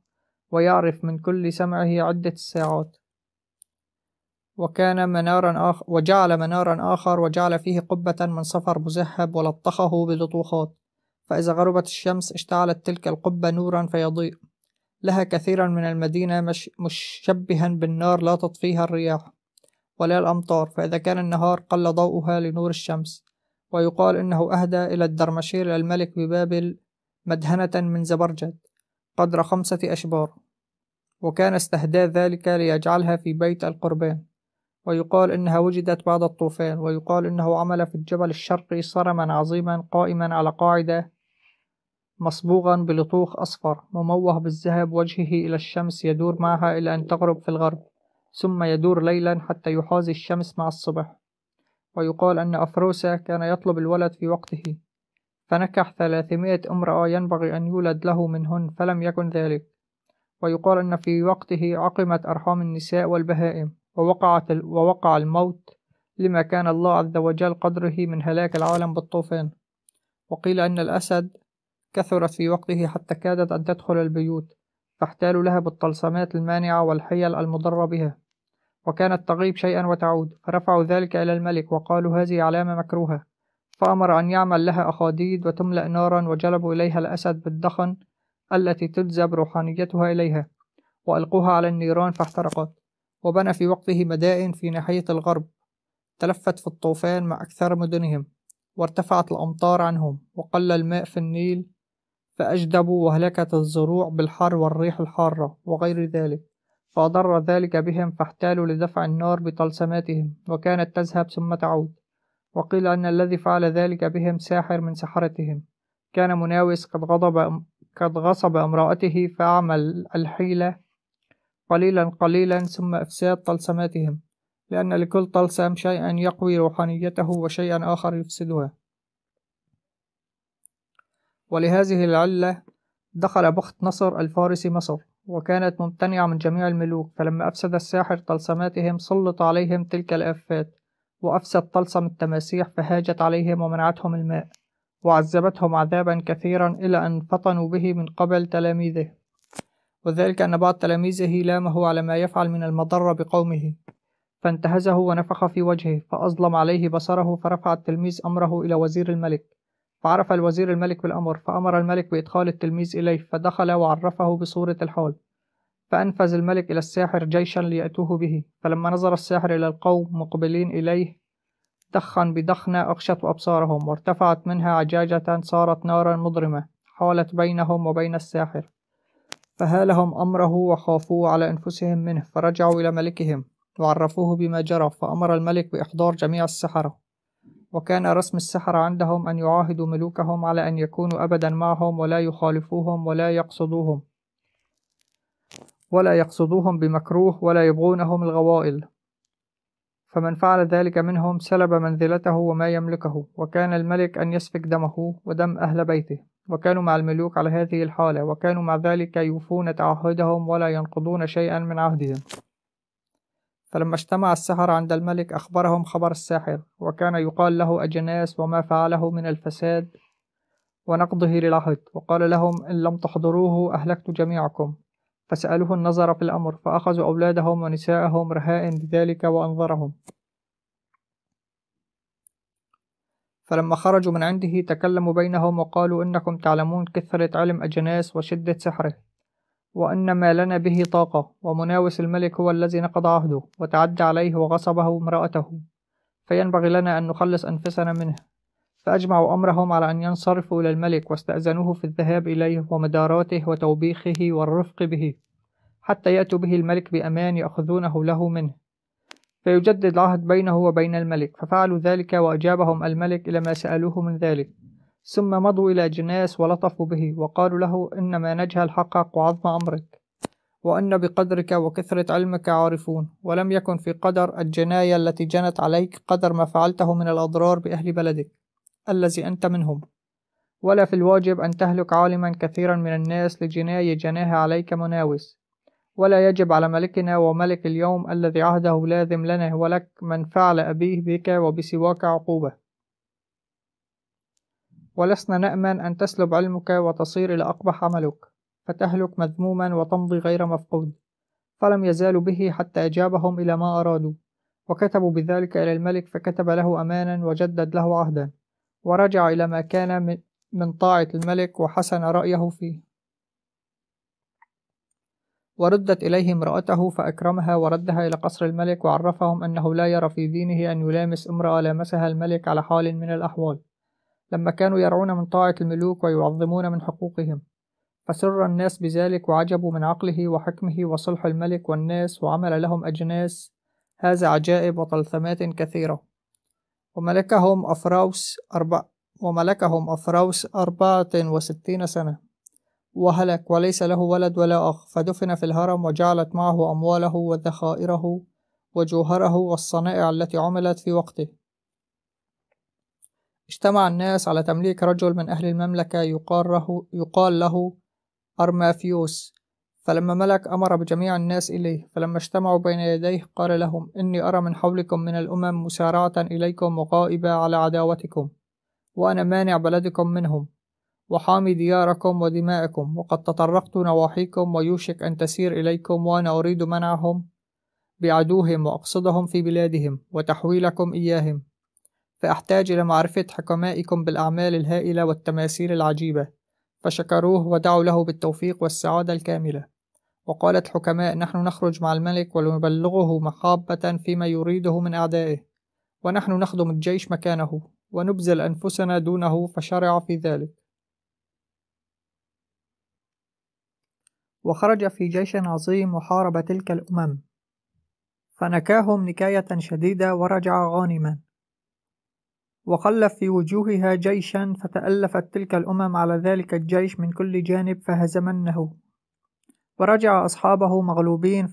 ويعرف من كل سمعه عدة الساعات وكان منارا آخر وجعل منارا آخر وجعل فيه قبة من صفر مذهب ولطخه بلطوخات فإذا غربت الشمس اشتعلت تلك القبة نورا فيضيء لها كثيرا من المدينة مش مشبها بالنار لا تطفيها الرياح ولا الأمطار فإذا كان النهار قل ضوءها لنور الشمس ويقال إنه أهدى إلى الدرمشير الملك ببابل مدهنة من زبرجد قدر خمسة أشبار وكان استهدى ذلك ليجعلها في بيت القربان ويقال إنها وجدت بعد الطوفان ويقال إنه عمل في الجبل الشرقي صرما عظيما قائما على قاعدة مصبوغا بلطوخ أصفر مموه بالذهب وجهه إلى الشمس يدور معها إلى أن تغرب في الغرب ثم يدور ليلا حتى يحازي الشمس مع الصبح ويقال أن أفروسة كان يطلب الولد في وقته فنكح ثلاثمائة امرأة ينبغي أن يولد له منهن فلم يكن ذلك ويقال أن في وقته عقمت أرحام النساء والبهائم ووقعت ووقع الموت لما كان الله عز وجل قدره من هلاك العالم بالطوفان وقيل أن الأسد كثرت في وقته حتى كادت أن تدخل البيوت فاحتالوا لها بالطلسمات المانعة والحيل المضرة بها وكانت تغيب شيئا وتعود فرفعوا ذلك إلى الملك وقالوا هذه علامة مكروهة فأمر أن يعمل لها أخاديد وتملأ نارا وجلبوا إليها الأسد بالدخن التي تجذب روحانيتها إليها وألقوها على النيران فاحترقت وبنى في وقته مدائن في ناحية الغرب تلفت في الطوفان مع أكثر مدنهم وارتفعت الأمطار عنهم وقل الماء في النيل فأجدبوا وهلكت الزروع بالحر والريح الحارة وغير ذلك فأضر ذلك بهم فاحتالوا لدفع النار بطلسماتهم وكانت تذهب ثم تعود وقيل أن الذي فعل ذلك بهم ساحر من سحرتهم كان مناوس قد غضب قد غصب امرأته فأعمل الحيلة قليلا قليلا ثم إفساد طلسماتهم لأن لكل طلسم شيئا يقوي روحانيته وشيئا آخر يفسدها ولهذه العلة دخل بخت نصر الفارسي مصر وكانت ممتنعة من جميع الملوك فلما أفسد الساحر طلسماتهم سلط عليهم تلك الآفات وأفسد طلسم التماسيح فهاجت عليهم ومنعتهم الماء وعذبتهم عذابا كثيرا إلى أن فطنوا به من قبل تلاميذه وذلك أن بعض تلاميذه لامه على ما يفعل من المضرة بقومه فانتهزه ونفخ في وجهه فأظلم عليه بصره فرفع التلميذ أمره إلى وزير الملك فعرف الوزير الملك بالأمر فأمر الملك بإدخال التلميذ إليه فدخل وعرفه بصورة الحال فأنفذ الملك إلى الساحر جيشا ليأتوه به فلما نظر الساحر إلى القوم مقبلين إليه دخن بدخنة أغشت أبصارهم وارتفعت منها عجاجة صارت نارا مضرمة حالت بينهم وبين الساحر فهالهم أمره وخافوا على أنفسهم منه فرجعوا إلى ملكهم وعرفوه بما جرى فأمر الملك بإحضار جميع السحرة وكان رسم السحرة عندهم أن يعاهدوا ملوكهم على أن يكونوا أبدا معهم ولا يخالفوهم ولا يقصدوهم ولا يقصدوهم بمكروه ولا يبغونهم الغوائل فمن فعل ذلك منهم سلب منزلته وما يملكه وكان الملك أن يسفك دمه ودم أهل بيته وكانوا مع الملوك على هذه الحالة وكانوا مع ذلك يوفون تعهدهم ولا ينقضون شيئا من عهدهم فلما اجتمع السحر عند الملك أخبرهم خبر الساحر وكان يقال له أجناس وما فعله من الفساد ونقضه للعهد وقال لهم إن لم تحضروه أهلكت جميعكم فسألوه النظر في الأمر فأخذوا أولادهم ونساءهم رهائن بذلك وأنظرهم فلما خرجوا من عنده تكلموا بينهم وقالوا إنكم تعلمون كثرة علم أجناس وشدة سحره وأن ما لنا به طاقة ومناوس الملك هو الذي نقض عهده وتعدى عليه وغصبه امرأته فينبغي لنا أن نخلص أنفسنا منه فأجمعوا أمرهم على أن ينصرفوا إلى الملك واستأذنوه في الذهاب إليه ومداراته وتوبيخه والرفق به حتى يأتوا به الملك بأمان يأخذونه له منه فيجدد العهد بينه وبين الملك ففعلوا ذلك وأجابهم الملك إلى ما سألوه من ذلك ثم مضوا إلى جناس ولطفوا به وقالوا له إنما نجهل حقك وعظم أمرك وأن بقدرك وكثرة علمك عارفون ولم يكن في قدر الجناية التي جنت عليك قدر ما فعلته من الأضرار بأهل بلدك الذي أنت منهم ولا في الواجب أن تهلك عالما كثيرا من الناس لجناية جناها عليك مناوس ولا يجب على ملكنا وملك اليوم الذي عهده لازم لنا ولك من فعل أبيه بك وبسواك عقوبة ولسنا نأمن أن تسلب علمك وتصير إلى أقبح عملك فتهلك مذموما وتمضي غير مفقود فلم يزالوا به حتى أجابهم إلى ما أرادوا وكتبوا بذلك إلى الملك فكتب له أمانا وجدد له عهدا ورجع إلى ما كان من طاعة الملك وحسن رأيه فيه وردت إليه امرأته فأكرمها وردها إلى قصر الملك وعرفهم أنه لا يرى في دينه أن يلامس امرأة لامسها الملك على حال من الأحوال لما كانوا يرعون من طاعة الملوك ويعظمون من حقوقهم فسر الناس بذلك وعجبوا من عقله وحكمه وصلح الملك والناس وعمل لهم أجناس هذا عجائب وطلثمات كثيرة وملكهم أفراوس أربع وملكهم أفراوس أربعة وستين سنة وهلك وليس له ولد ولا أخ فدفن في الهرم وجعلت معه أمواله وذخائره وجوهره والصنائع التي عملت في وقته اجتمع الناس على تمليك رجل من أهل المملكة يقال له, يقال له أرمافيوس فلما ملك أمر بجميع الناس إليه فلما اجتمعوا بين يديه قال لهم إني أرى من حولكم من الأمم مسارعة إليكم وغائبة على عداوتكم وأنا مانع بلدكم منهم وحامي دياركم ودماءكم وقد تطرقت نواحيكم ويوشك أن تسير إليكم وأنا أريد منعهم بعدوهم وأقصدهم في بلادهم وتحويلكم إياهم فأحتاج إلى معرفة حكمائكم بالأعمال الهائلة والتماثيل العجيبة فشكروه ودعوا له بالتوفيق والسعادة الكاملة وقالت حكماء نحن نخرج مع الملك ولنبلغه محابة فيما يريده من أعدائه ونحن نخدم الجيش مكانه ونبذل أنفسنا دونه فشرع في ذلك وخرج في جيش عظيم وحارب تلك الأمم فنكاهم نكاية شديدة ورجع غانما وخلف في وجوهها جيشا فتألفت تلك الأمم على ذلك الجيش من كل جانب فهزمنه ورجع أصحابه مغلوبين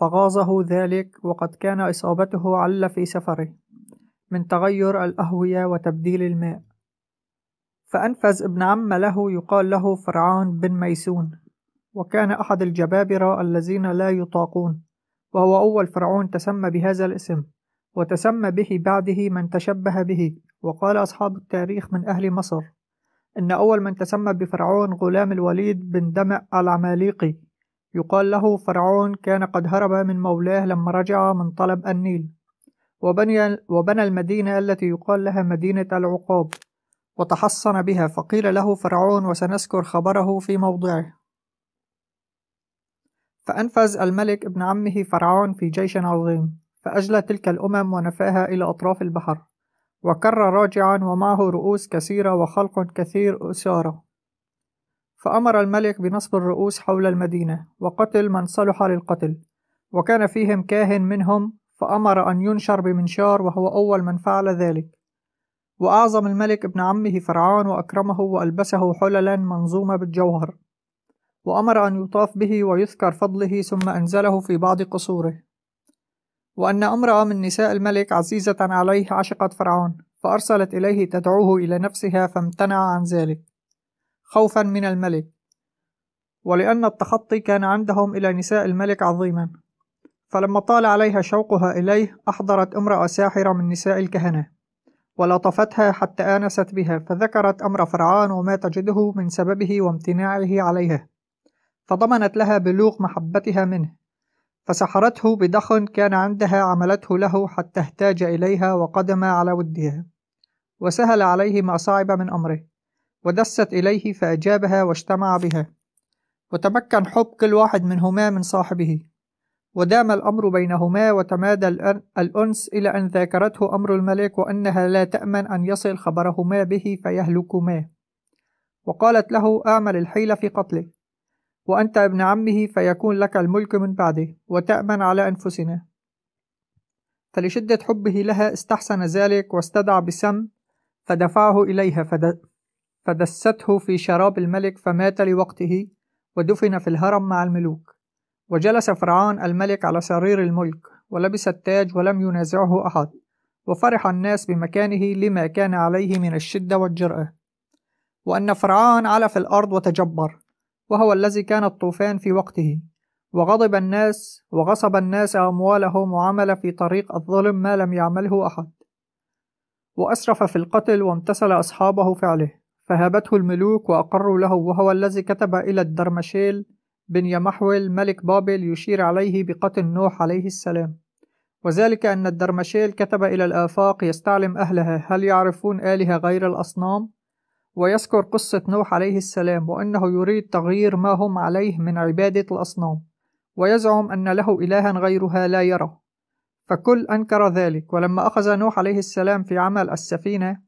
فغاظه ذلك وقد كان إصابته عل في سفره من تغير الأهوية وتبديل الماء فأنفذ ابن عم له يقال له فرعون بن ميسون وكان أحد الجبابرة الذين لا يطاقون وهو أول فرعون تسمى بهذا الاسم وتسمى به بعده من تشبه به وقال أصحاب التاريخ من أهل مصر إن أول من تسمى بفرعون غلام الوليد بن دمع العماليقي يقال له فرعون كان قد هرب من مولاه لما رجع من طلب النيل وبني, وبنى المدينة التي يقال لها مدينة العقاب وتحصن بها فقيل له فرعون وسنذكر خبره في موضعه فأنفذ الملك ابن عمه فرعون في جيش عظيم فأجلى تلك الأمم ونفاها إلى أطراف البحر وكر راجعا ومعه رؤوس كثيرة وخلق كثير أسارة فأمر الملك بنصب الرؤوس حول المدينة وقتل من صلح للقتل وكان فيهم كاهن منهم فأمر أن ينشر بمنشار وهو أول من فعل ذلك وأعظم الملك ابن عمه فرعون وأكرمه وألبسه حللا منظومة بالجوهر وأمر أن يطاف به ويذكر فضله ثم أنزله في بعض قصوره وأن امرأة من نساء الملك عزيزة عليه عشقت فرعون فأرسلت إليه تدعوه إلى نفسها فامتنع عن ذلك خوفا من الملك ولأن التخطي كان عندهم إلى نساء الملك عظيما فلما طال عليها شوقها إليه أحضرت امرأة ساحرة من نساء الكهنة ولطفتها حتى آنست بها فذكرت أمر فرعون وما تجده من سببه وامتناعه عليها فضمنت لها بلوغ محبتها منه فسحرته بدخ كان عندها عملته له حتى احتاج إليها وقدم على ودها وسهل عليه ما صعب من أمره ودست إليه فأجابها واجتمع بها وتمكن حب كل واحد منهما من صاحبه ودام الأمر بينهما وتمادى الأنس إلى أن ذاكرته أمر الملك وأنها لا تأمن أن يصل خبرهما به فيهلكما وقالت له أعمل الحيل في قتله وأنت ابن عمه فيكون لك الملك من بعده وتأمن على أنفسنا فلشدة حبه لها استحسن ذلك واستدعى بسم فدفعه إليها فدسته في شراب الملك فمات لوقته ودفن في الهرم مع الملوك وجلس فرعون الملك على سرير الملك ولبس التاج ولم ينازعه أحد وفرح الناس بمكانه لما كان عليه من الشدة والجرأة وأن فرعون على في الأرض وتجبر وهو الذي كان الطوفان في وقته وغضب الناس وغصب الناس أموالهم وعمل في طريق الظلم ما لم يعمله أحد وأسرف في القتل وامتثل أصحابه فعله فهابته الملوك وأقروا له وهو الذي كتب إلى الدرمشيل بن يمحول ملك بابل يشير عليه بقتل نوح عليه السلام وذلك أن الدرمشيل كتب إلى الآفاق يستعلم أهلها هل يعرفون آلهة غير الأصنام؟ ويذكر قصة نوح عليه السلام وأنه يريد تغيير ما هم عليه من عبادة الأصنام ويزعم أن له إلها غيرها لا يرى فكل أنكر ذلك ولما أخذ نوح عليه السلام في عمل السفينة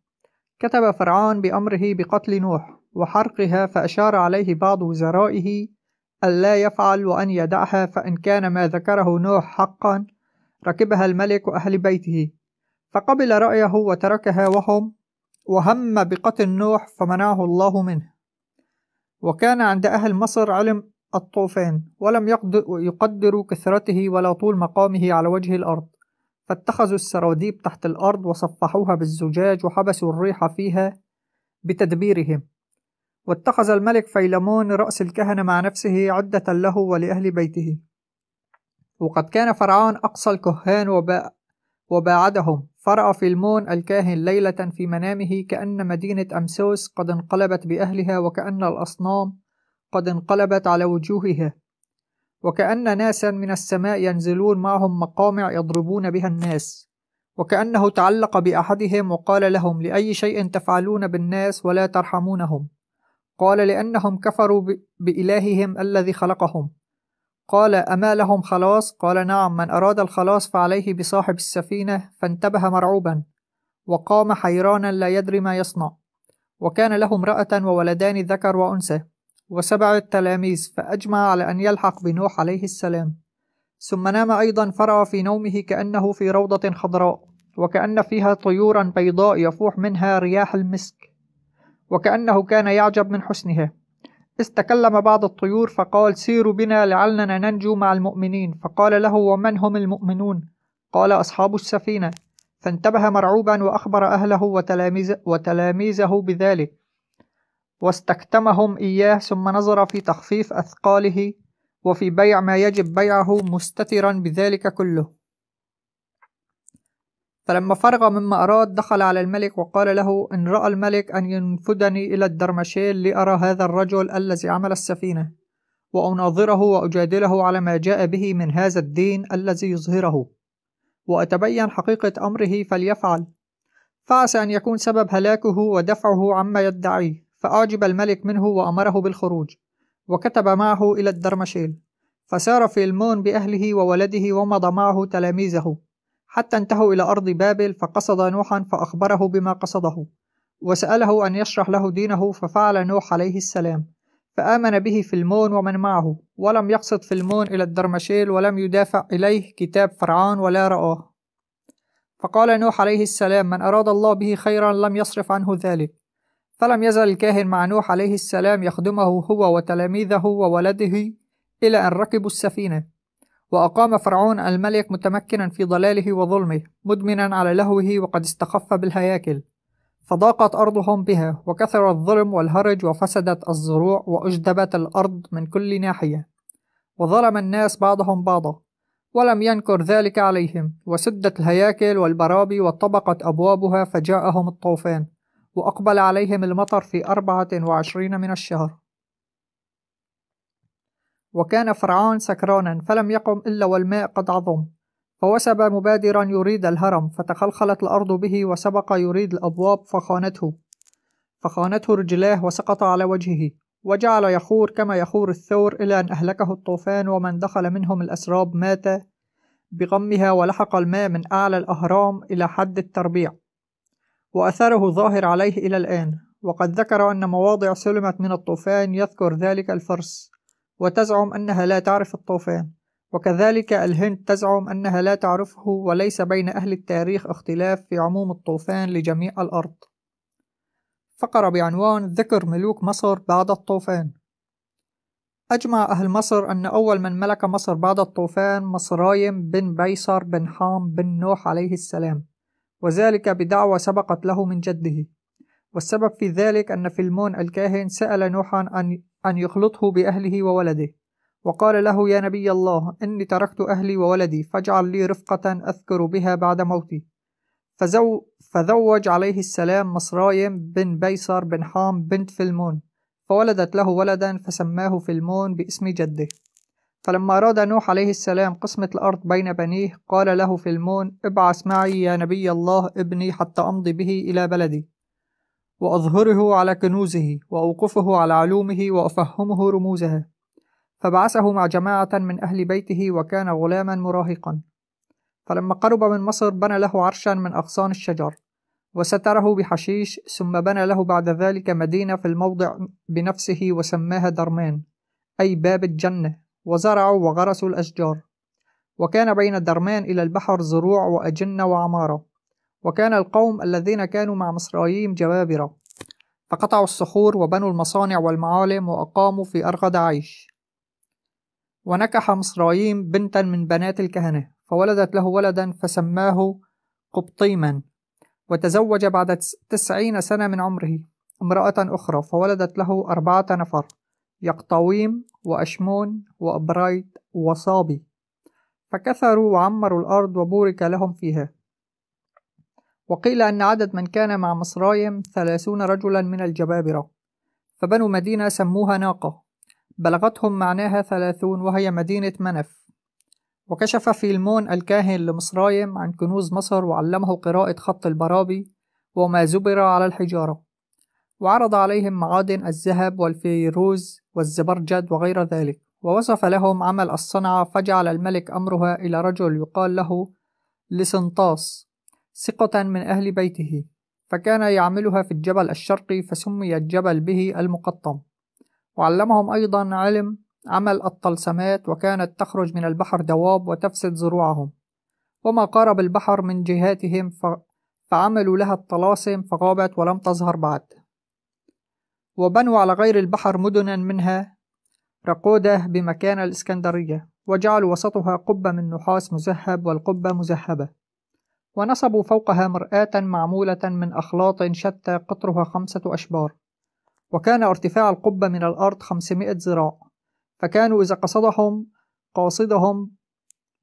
كتب فرعون بأمره بقتل نوح وحرقها فأشار عليه بعض وزرائه ألا يفعل وأن يدعها فإن كان ما ذكره نوح حقا ركبها الملك وأهل بيته فقبل رأيه وتركها وهم وهم بقتل نوح فمنعه الله منه وكان عند أهل مصر علم الطوفان ولم يقدروا كثرته ولا طول مقامه على وجه الأرض فاتخذوا السراديب تحت الأرض وصفحوها بالزجاج وحبسوا الريح فيها بتدبيرهم واتخذ الملك فيلمون رأس الكهنة مع نفسه عدة له ولأهل بيته وقد كان فرعون أقصى الكهان وباعدهم فرأى فيلمون الكاهن ليلة في منامه كأن مدينة أمسوس قد انقلبت بأهلها وكأن الأصنام قد انقلبت على وجوهها وكأن ناسا من السماء ينزلون معهم مقامع يضربون بها الناس وكأنه تعلق بأحدهم وقال لهم لأي شيء تفعلون بالناس ولا ترحمونهم قال لأنهم كفروا بإلههم الذي خلقهم قال أما لهم خلاص؟ قال نعم من أراد الخلاص فعليه بصاحب السفينة فانتبه مرعوبا وقام حيرانا لا يدري ما يصنع وكان له امرأة وولدان ذكر وأنثى وسبعة تلاميذ فأجمع على أن يلحق بنوح عليه السلام ثم نام أيضا فرع في نومه كأنه في روضة خضراء وكأن فيها طيورا بيضاء يفوح منها رياح المسك وكأنه كان يعجب من حسنها استكلم بعض الطيور فقال سيروا بنا لعلنا ننجو مع المؤمنين فقال له ومن هم المؤمنون قال أصحاب السفينة فانتبه مرعوبا وأخبر أهله وتلاميذ وتلاميذه بذلك واستكتمهم إياه ثم نظر في تخفيف أثقاله وفي بيع ما يجب بيعه مستترا بذلك كله فلما فرغ مما أراد دخل على الملك وقال له إن رأى الملك أن ينفدني إلى الدرمشيل لأرى هذا الرجل الذي عمل السفينة وأناظره وأجادله على ما جاء به من هذا الدين الذي يظهره وأتبين حقيقة أمره فليفعل فعسى أن يكون سبب هلاكه ودفعه عما يدعيه فأعجب الملك منه وأمره بالخروج وكتب معه إلى الدرمشيل فسار فيلمون بأهله وولده ومضى معه تلاميذه حتى انتهوا إلى أرض بابل فقصد نوحا فأخبره بما قصده وسأله أن يشرح له دينه ففعل نوح عليه السلام فآمن به فيلمون ومن معه ولم يقصد فيلمون إلى الدرمشيل ولم يدافع إليه كتاب فرعون ولا رآه فقال نوح عليه السلام من أراد الله به خيرا لم يصرف عنه ذلك فلم يزل الكاهن مع نوح عليه السلام يخدمه هو وتلاميذه وولده إلى أن ركبوا السفينة وأقام فرعون الملك متمكنا في ضلاله وظلمه مدمنا على لهوه وقد استخف بالهياكل فضاقت أرضهم بها وكثر الظلم والهرج وفسدت الزروع وأجدبت الأرض من كل ناحية وظلم الناس بعضهم بعضا ولم ينكر ذلك عليهم وسدت الهياكل والبرابي وطبقت أبوابها فجاءهم الطوفان وأقبل عليهم المطر في أربعة وعشرين من الشهر وكان فرعون سكرانا فلم يقم إلا والماء قد عظم فوسب مبادرا يريد الهرم فتخلخلت الأرض به وسبق يريد الأبواب فخانته فخانته رجلاه وسقط على وجهه وجعل يخور كما يخور الثور إلى أن أهلكه الطوفان ومن دخل منهم الأسراب مات بغمها ولحق الماء من أعلى الأهرام إلى حد التربيع وأثره ظاهر عليه إلى الآن وقد ذكر أن مواضع سلمت من الطوفان يذكر ذلك الفرس وتزعم أنها لا تعرف الطوفان وكذلك الهند تزعم أنها لا تعرفه وليس بين أهل التاريخ اختلاف في عموم الطوفان لجميع الأرض فقرة بعنوان ذكر ملوك مصر بعد الطوفان أجمع أهل مصر أن أول من ملك مصر بعد الطوفان مصرايم بن بيصر بن حام بن نوح عليه السلام وذلك بدعوى سبقت له من جده والسبب في ذلك أن فيلمون الكاهن سأل نوحا أن أن يخلطه بأهله وولده وقال له يا نبي الله إني تركت أهلي وولدي فاجعل لي رفقة أذكر بها بعد موتي فزو فزوج عليه السلام مصرايم بن بيصر بن حام بنت فلمون فولدت له ولدا فسماه فلمون باسم جده فلما أراد نوح عليه السلام قسمة الأرض بين بنيه قال له فلمون ابعث معي يا نبي الله ابني حتى أمضي به إلى بلدي وأظهره على كنوزه وأوقفه على علومه وأفهمه رموزها فبعثه مع جماعة من أهل بيته وكان غلاما مراهقا فلما قرب من مصر بنى له عرشا من أغصان الشجر وستره بحشيش ثم بنى له بعد ذلك مدينة في الموضع بنفسه وسماها درمان أي باب الجنة وزرعوا وغرسوا الأشجار وكان بين درمان إلى البحر زروع وأجنة وعمارة وكان القوم الذين كانوا مع مصرائيم جبابرة فقطعوا الصخور وبنوا المصانع والمعالم وأقاموا في أرغد عيش ونكح مصرايم بنتا من بنات الكهنة فولدت له ولدا فسماه قبطيما وتزوج بعد تسعين سنة من عمره امرأة أخرى فولدت له أربعة نفر يقطويم وأشمون وأبرايت وصابي فكثروا وعمروا الأرض وبورك لهم فيها وقيل أن عدد من كان مع مصرايم ثلاثون رجلا من الجبابرة فبنوا مدينة سموها ناقة بلغتهم معناها ثلاثون وهي مدينة منف وكشف فيلمون الكاهن لمصرايم عن كنوز مصر وعلمه قراءة خط البرابي وما زبر على الحجارة وعرض عليهم معادن الذهب والفيروز والزبرجد وغير ذلك ووصف لهم عمل الصنعة فجعل الملك أمرها إلى رجل يقال له لسنطاس ثقة من أهل بيته فكان يعملها في الجبل الشرقي فسمي الجبل به المقطم وعلمهم أيضا علم عمل الطلسمات وكانت تخرج من البحر دواب وتفسد زروعهم وما قارب البحر من جهاتهم فعملوا لها الطلاسم فغابت ولم تظهر بعد وبنوا على غير البحر مدنا منها رقودة بمكان الإسكندرية وجعلوا وسطها قبة من نحاس مذهب والقبة مذهبة ونصبوا فوقها مرآة معمولة من أخلاط شتى قطرها خمسة أشبار وكان ارتفاع القبة من الأرض خمسمائة ذراع فكانوا إذا قصدهم قاصدهم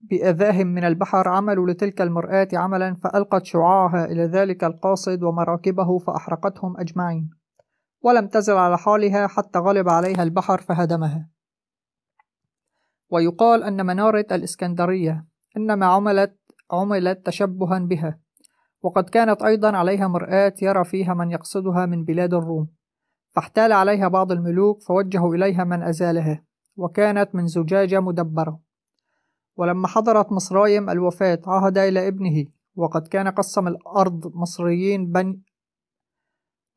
بأذاهم من البحر عملوا لتلك المرآة عملا فألقت شعاعها إلى ذلك القاصد ومراكبه فأحرقتهم أجمعين ولم تزل على حالها حتى غلب عليها البحر فهدمها ويقال أن منارة الإسكندرية إنما عملت عملت تشبها بها وقد كانت أيضا عليها مرآة يرى فيها من يقصدها من بلاد الروم فاحتال عليها بعض الملوك فوجهوا إليها من أزالها وكانت من زجاجة مدبرة ولما حضرت مصرايم الوفاة عهد إلى ابنه وقد كان قسم الأرض مصريين بن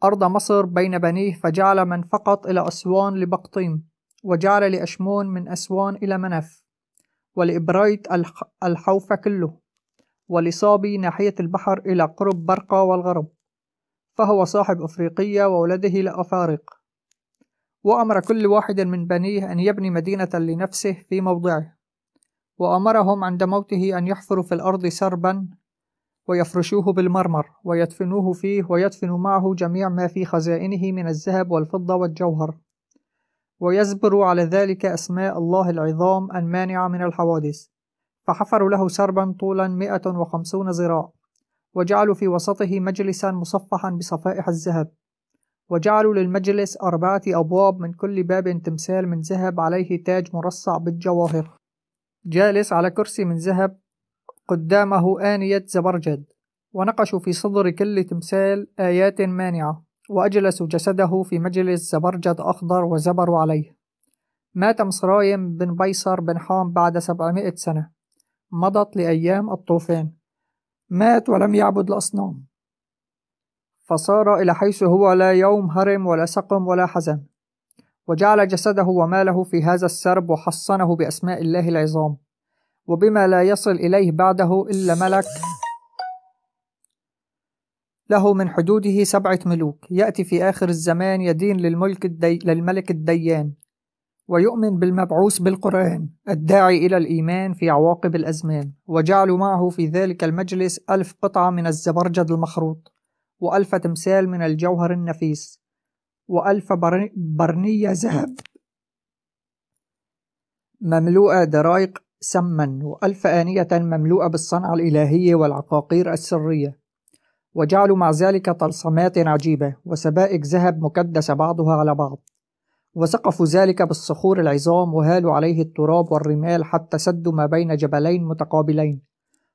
أرض مصر بين بنيه فجعل من فقط إلى أسوان لبقطيم وجعل لأشمون من أسوان إلى منف ولإبريت الحوف كله ولصابي ناحية البحر إلى قرب برقة والغرب فهو صاحب أفريقية وولده لأفارق وأمر كل واحد من بنيه أن يبني مدينة لنفسه في موضعه وأمرهم عند موته أن يحفروا في الأرض سربا ويفرشوه بالمرمر ويدفنوه فيه ويدفن معه جميع ما في خزائنه من الذهب والفضة والجوهر ويزبر على ذلك أسماء الله العظام المانعة من الحوادث فحفروا له سربا طولا 150 ذراع وجعلوا في وسطه مجلسا مصفحا بصفائح الذهب وجعلوا للمجلس أربعة أبواب من كل باب تمثال من ذهب عليه تاج مرصع بالجواهر جالس على كرسي من ذهب قدامه آنية زبرجد ونقشوا في صدر كل تمثال آيات مانعة وأجلسوا جسده في مجلس زبرجد أخضر وزبروا عليه مات مصرايم بن بيصر بن حام بعد سبعمائة سنة مضت لأيام الطوفان مات ولم يعبد الأصنام فصار إلى حيث هو لا يوم هرم ولا سقم ولا حزن وجعل جسده وماله في هذا السرب وحصنه بأسماء الله العظام وبما لا يصل إليه بعده إلا ملك له من حدوده سبعة ملوك يأتي في آخر الزمان يدين للملك الدي... للملك الديان ويؤمن بالمبعوث بالقرآن الداعي إلى الإيمان في عواقب الأزمان وجعلوا معه في ذلك المجلس ألف قطعة من الزبرجد المخروط وألف تمثال من الجوهر النفيس وألف برنية ذهب مملوءة درايق سما وألف آنية مملوءة بالصنعة الإلهية والعقاقير السرية وجعلوا مع ذلك طلسمات عجيبة وسبائك ذهب مكدسة بعضها على بعض وسقفوا ذلك بالصخور العظام وهالوا عليه التراب والرمال حتى سدوا ما بين جبلين متقابلين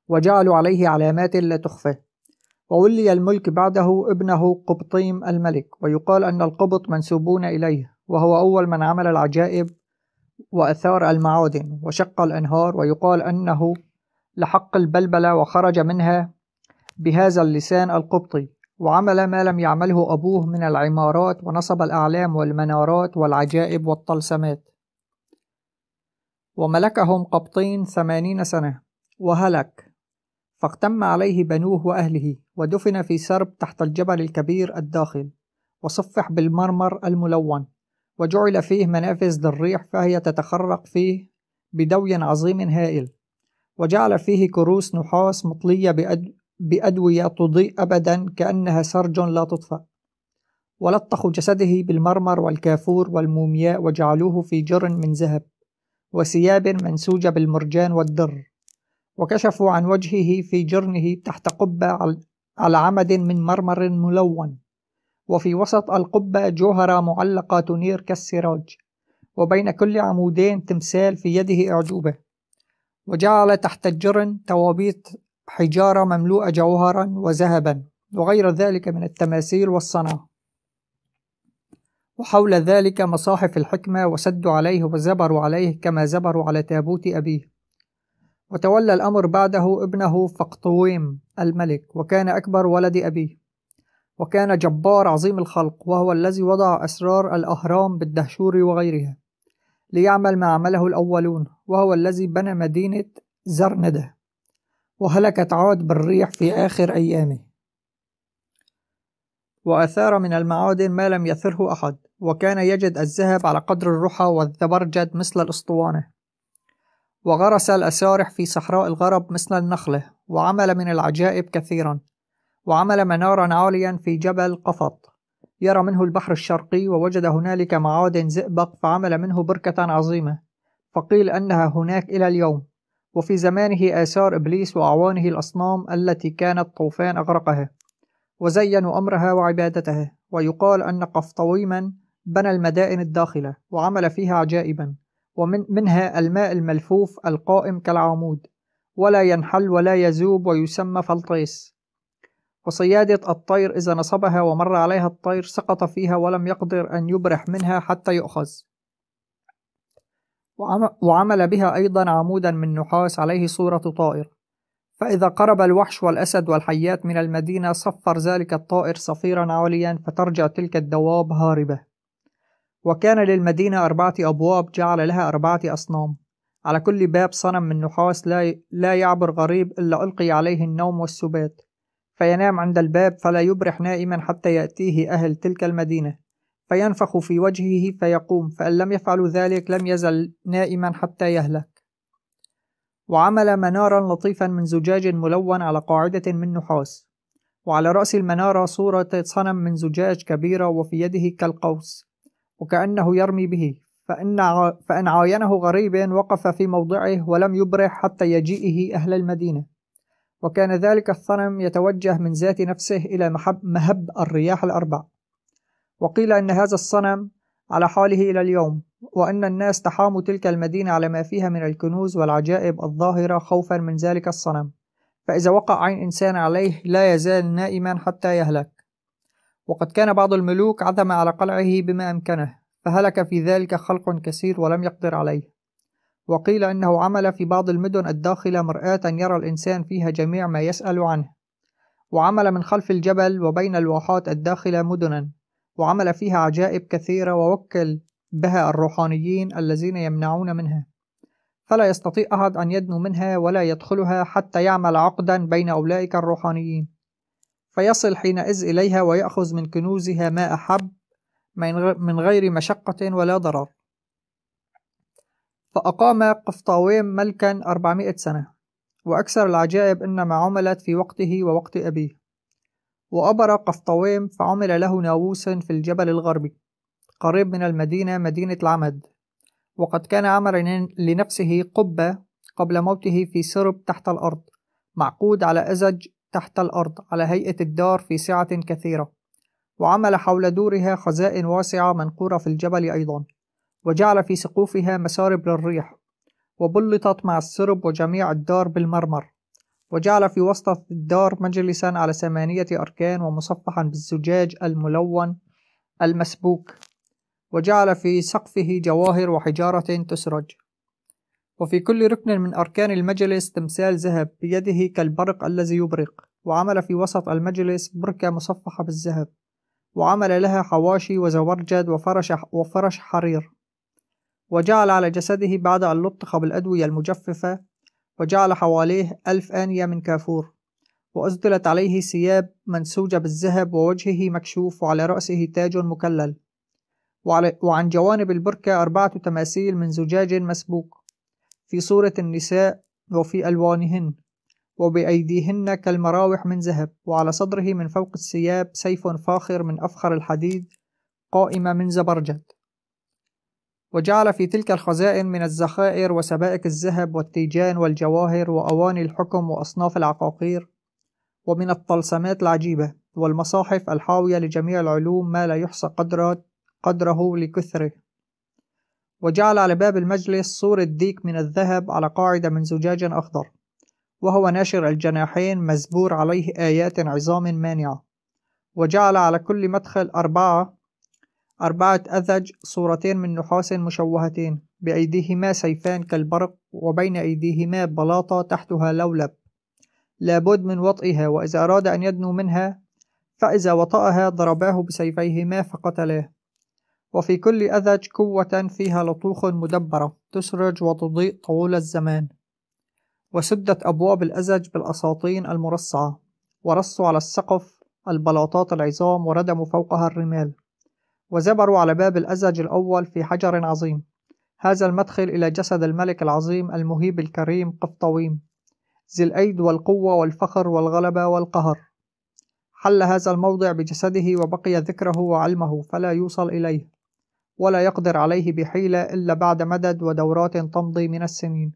وجعلوا عليه علامات لا تخفى وولي الملك بعده ابنه قبطيم الملك ويقال أن القبط منسوبون إليه وهو أول من عمل العجائب وأثار المعادن وشق الأنهار ويقال أنه لحق البلبلة وخرج منها بهذا اللسان القبطي وعمل ما لم يعمله أبوه من العمارات ونصب الأعلام والمنارات والعجائب والطلسمات وملكهم قبطين ثمانين سنة وهلك فاقتم عليه بنوه وأهله ودفن في سرب تحت الجبل الكبير الداخل وصفح بالمرمر الملون وجعل فيه منافذ للريح فهي تتخرق فيه بدوي عظيم هائل وجعل فيه كروس نحاس مطلية بأدوية تضيء أبدا كأنها سرج لا تطفأ ولطخوا جسده بالمرمر والكافور والمومياء وجعلوه في جر من ذهب وثياب منسوجة بالمرجان والدر وكشفوا عن وجهه في جرنه تحت قبة على عمد من مرمر ملون وفي وسط القبة جوهرة معلقة تنير كالسراج وبين كل عمودين تمثال في يده أعجوبة وجعل تحت الجرن توابيت حجارة مملوءة جوهرا وذهبا وغير ذلك من التماثيل والصنع وحول ذلك مصاحف الحكمة وسدوا عليه وزبروا عليه كما زبروا على تابوت أبيه وتولى الأمر بعده ابنه فقطويم الملك وكان أكبر ولد أبيه وكان جبار عظيم الخلق وهو الذي وضع أسرار الأهرام بالدهشور وغيرها ليعمل ما عمله الأولون وهو الذي بنى مدينة زرندة وهلكت عاد بالريح في نعم. آخر أيامه وأثار من المعادن ما لم يثره أحد وكان يجد الذهب على قدر الرحى والذبرجد مثل الأسطوانة وغرس الأسارح في صحراء الغرب مثل النخلة وعمل من العجائب كثيرا وعمل منارا عاليا في جبل قفط يرى منه البحر الشرقي ووجد هنالك معادن زئبق فعمل منه بركة عظيمة فقيل أنها هناك إلى اليوم وفي زمانه آثار إبليس وأعوانه الأصنام التي كانت طوفان أغرقها وزينوا أمرها وعبادتها ويقال أن قفطويما بنى المدائن الداخلة وعمل فيها عجائبا ومنها الماء الملفوف القائم كالعمود ولا ينحل ولا يذوب ويسمى فلطيس وصيادة الطير إذا نصبها ومر عليها الطير سقط فيها ولم يقدر أن يبرح منها حتى يؤخذ وعمل بها أيضا عمودا من نحاس عليه صورة طائر فإذا قرب الوحش والأسد والحيات من المدينة صفر ذلك الطائر صفيرا عليا فترجع تلك الدواب هاربة وكان للمدينة أربعة أبواب جعل لها أربعة أصنام على كل باب صنم من نحاس لا, لا يعبر غريب إلا ألقي عليه النوم والسبات فينام عند الباب فلا يبرح نائما حتى يأتيه أهل تلك المدينة فينفخ في وجهه فيقوم فإن لم يفعلوا ذلك لم يزل نائما حتى يهلك وعمل منارا لطيفا من زجاج ملون على قاعدة من نحاس وعلى رأس المنارة صورة صنم من زجاج كبيرة وفي يده كالقوس وكأنه يرمي به فإن, فإن عاينه غريب وقف في موضعه ولم يبرح حتى يجيئه أهل المدينة وكان ذلك الصنم يتوجه من ذات نفسه إلى مهب الرياح الأربع وقيل أن هذا الصنم على حاله إلى اليوم وأن الناس تحاموا تلك المدينة على ما فيها من الكنوز والعجائب الظاهرة خوفا من ذلك الصنم فإذا وقع عين إنسان عليه لا يزال نائما حتى يهلك وقد كان بعض الملوك عزم على قلعه بما أمكنه فهلك في ذلك خلق كثير ولم يقدر عليه وقيل أنه عمل في بعض المدن الداخلة مرآة يرى الإنسان فيها جميع ما يسأل عنه وعمل من خلف الجبل وبين الواحات الداخلة مدنا وعمل فيها عجائب كثيرة ووكل بها الروحانيين الذين يمنعون منها فلا يستطيع أحد أن يدنو منها ولا يدخلها حتى يعمل عقدا بين أولئك الروحانيين فيصل حينئذ إليها ويأخذ من كنوزها ما أحب من غير مشقة ولا ضرر فأقام قفطاويم ملكا أربعمائة سنة وأكثر العجائب إنما عملت في وقته ووقت أبيه وأبر قفطويم فعمل له ناووس في الجبل الغربي قريب من المدينة مدينة العمد وقد كان عمل لنفسه قبة قبل موته في سرب تحت الأرض معقود على أزج تحت الأرض على هيئة الدار في سعة كثيرة وعمل حول دورها خزائن واسعة منقورة في الجبل أيضا وجعل في سقوفها مسارب للريح وبلطت مع السرب وجميع الدار بالمرمر وجعل في وسط الدار مجلسا على ثمانية أركان ومصفحا بالزجاج الملون المسبوك وجعل في سقفه جواهر وحجارة تسرج وفي كل ركن من أركان المجلس تمثال ذهب بيده كالبرق الذي يبرق وعمل في وسط المجلس بركة مصفحة بالذهب وعمل لها حواشي وزورجد وفرش, وفرش حرير وجعل على جسده بعد أن لطخ بالأدوية المجففة وجعل حواليه ألف آنية من كافور وأسدلت عليه ثياب منسوجة بالذهب ووجهه مكشوف وعلى رأسه تاج مكلل وعن جوانب البركة أربعة تماثيل من زجاج مسبوك في صورة النساء وفي ألوانهن وبأيديهن كالمراوح من ذهب وعلى صدره من فوق الثياب سيف فاخر من أفخر الحديد قائمة من زبرجد وجعل في تلك الخزائن من الذخائر وسبائك الذهب والتيجان والجواهر وأواني الحكم وأصناف العقاقير ومن الطلسمات العجيبة والمصاحف الحاوية لجميع العلوم ما لا يحصى قدره, قدره لكثره وجعل على باب المجلس صورة ديك من الذهب على قاعدة من زجاج أخضر وهو ناشر الجناحين مزبور عليه آيات عظام مانعة وجعل على كل مدخل أربعة أربعة أذج صورتين من نحاس مشوهتين بأيديهما سيفان كالبرق وبين أيديهما بلاطة تحتها لولب لابد من وطئها وإذا أراد أن يدنو منها فإذا وطأها ضرباه بسيفيهما فقتلاه وفي كل أذج قوة فيها لطوخ مدبرة تسرج وتضيء طول الزمان وسدت أبواب الأزج بالأساطين المرصعة ورصوا على السقف البلاطات العظام وردموا فوقها الرمال وزبروا على باب الأزج الأول في حجر عظيم هذا المدخل إلى جسد الملك العظيم المهيب الكريم قفطويم ذي الأيد والقوة والفخر والغلبة والقهر حل هذا الموضع بجسده وبقي ذكره وعلمه فلا يوصل إليه ولا يقدر عليه بحيلة إلا بعد مدد ودورات تمضي من السنين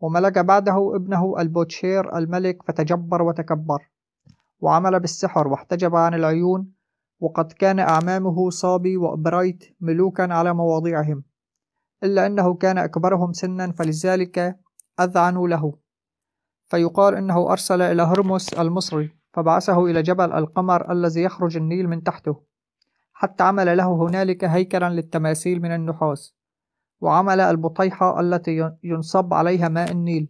وملك بعده ابنه البوتشير الملك فتجبر وتكبر وعمل بالسحر واحتجب عن العيون وقد كان أعمامه صابي وأبرايت ملوكا على مواضيعهم إلا أنه كان أكبرهم سنا فلذلك أذعنوا له فيقال إنه أرسل إلى هرمس المصري فبعثه إلى جبل القمر الذي يخرج النيل من تحته حتى عمل له هنالك هيكلا للتماثيل من النحاس وعمل البطيحة التي ينصب عليها ماء النيل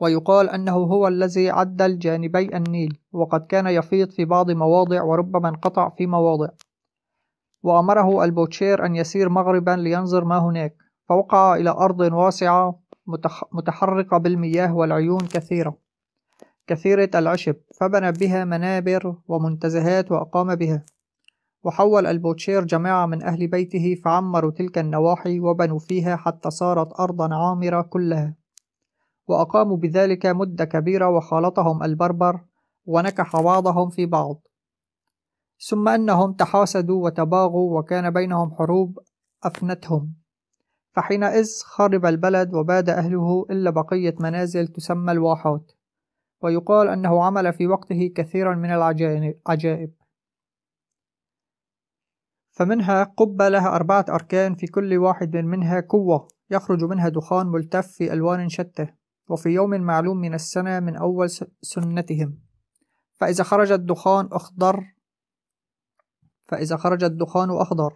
ويقال أنه هو الذي عدل الجانبي النيل وقد كان يفيض في بعض مواضع وربما انقطع في مواضع وأمره البوتشير أن يسير مغربا لينظر ما هناك فوقع إلى أرض واسعة متحرقة بالمياه والعيون كثيرة كثيرة العشب فبنى بها منابر ومنتزهات وأقام بها وحول البوتشير جماعة من أهل بيته فعمروا تلك النواحي وبنوا فيها حتى صارت أرضا عامرة كلها وأقاموا بذلك مدة كبيرة وخالطهم البربر ونكح بعضهم في بعض ثم أنهم تحاسدوا وتباغوا وكان بينهم حروب أفنتهم فحينئذ خرب البلد وباد أهله إلا بقية منازل تسمى الواحات ويقال أنه عمل في وقته كثيرا من العجائب فمنها قبة لها أربعة أركان في كل واحد منها قوة يخرج منها دخان ملتف في ألوان شتى وفي يوم معلوم من السنة من أول سنتهم فإذا خرج الدخان أخضر فإذا خرج الدخان أخضر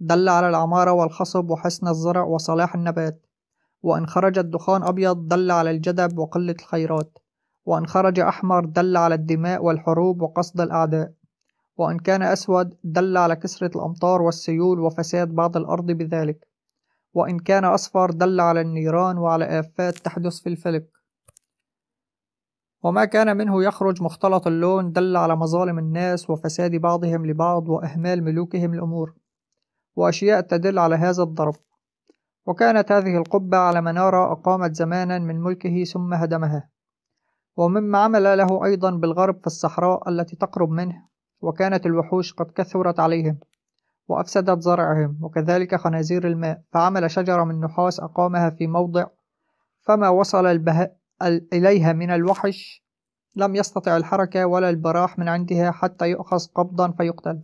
دل على العمارة والخصب وحسن الزرع وصلاح النبات وإن خرج الدخان أبيض دل على الجدب وقلة الخيرات وإن خرج أحمر دل على الدماء والحروب وقصد الأعداء وإن كان أسود دل على كثرة الأمطار والسيول وفساد بعض الأرض بذلك وإن كان أصفر دل على النيران وعلى آفات تحدث في الفلك وما كان منه يخرج مختلط اللون دل على مظالم الناس وفساد بعضهم لبعض وإهمال ملوكهم الأمور وأشياء تدل على هذا الضرب وكانت هذه القبة على منارة أقامت زمانا من ملكه ثم هدمها ومما عمل له أيضا بالغرب في الصحراء التي تقرب منه وكانت الوحوش قد كثرت عليهم وأفسدت زرعهم وكذلك خنازير الماء فعمل شجرة من نحاس أقامها في موضع فما وصل البه... إليها من الوحش لم يستطع الحركة ولا البراح من عندها حتى يؤخذ قبضا فيقتل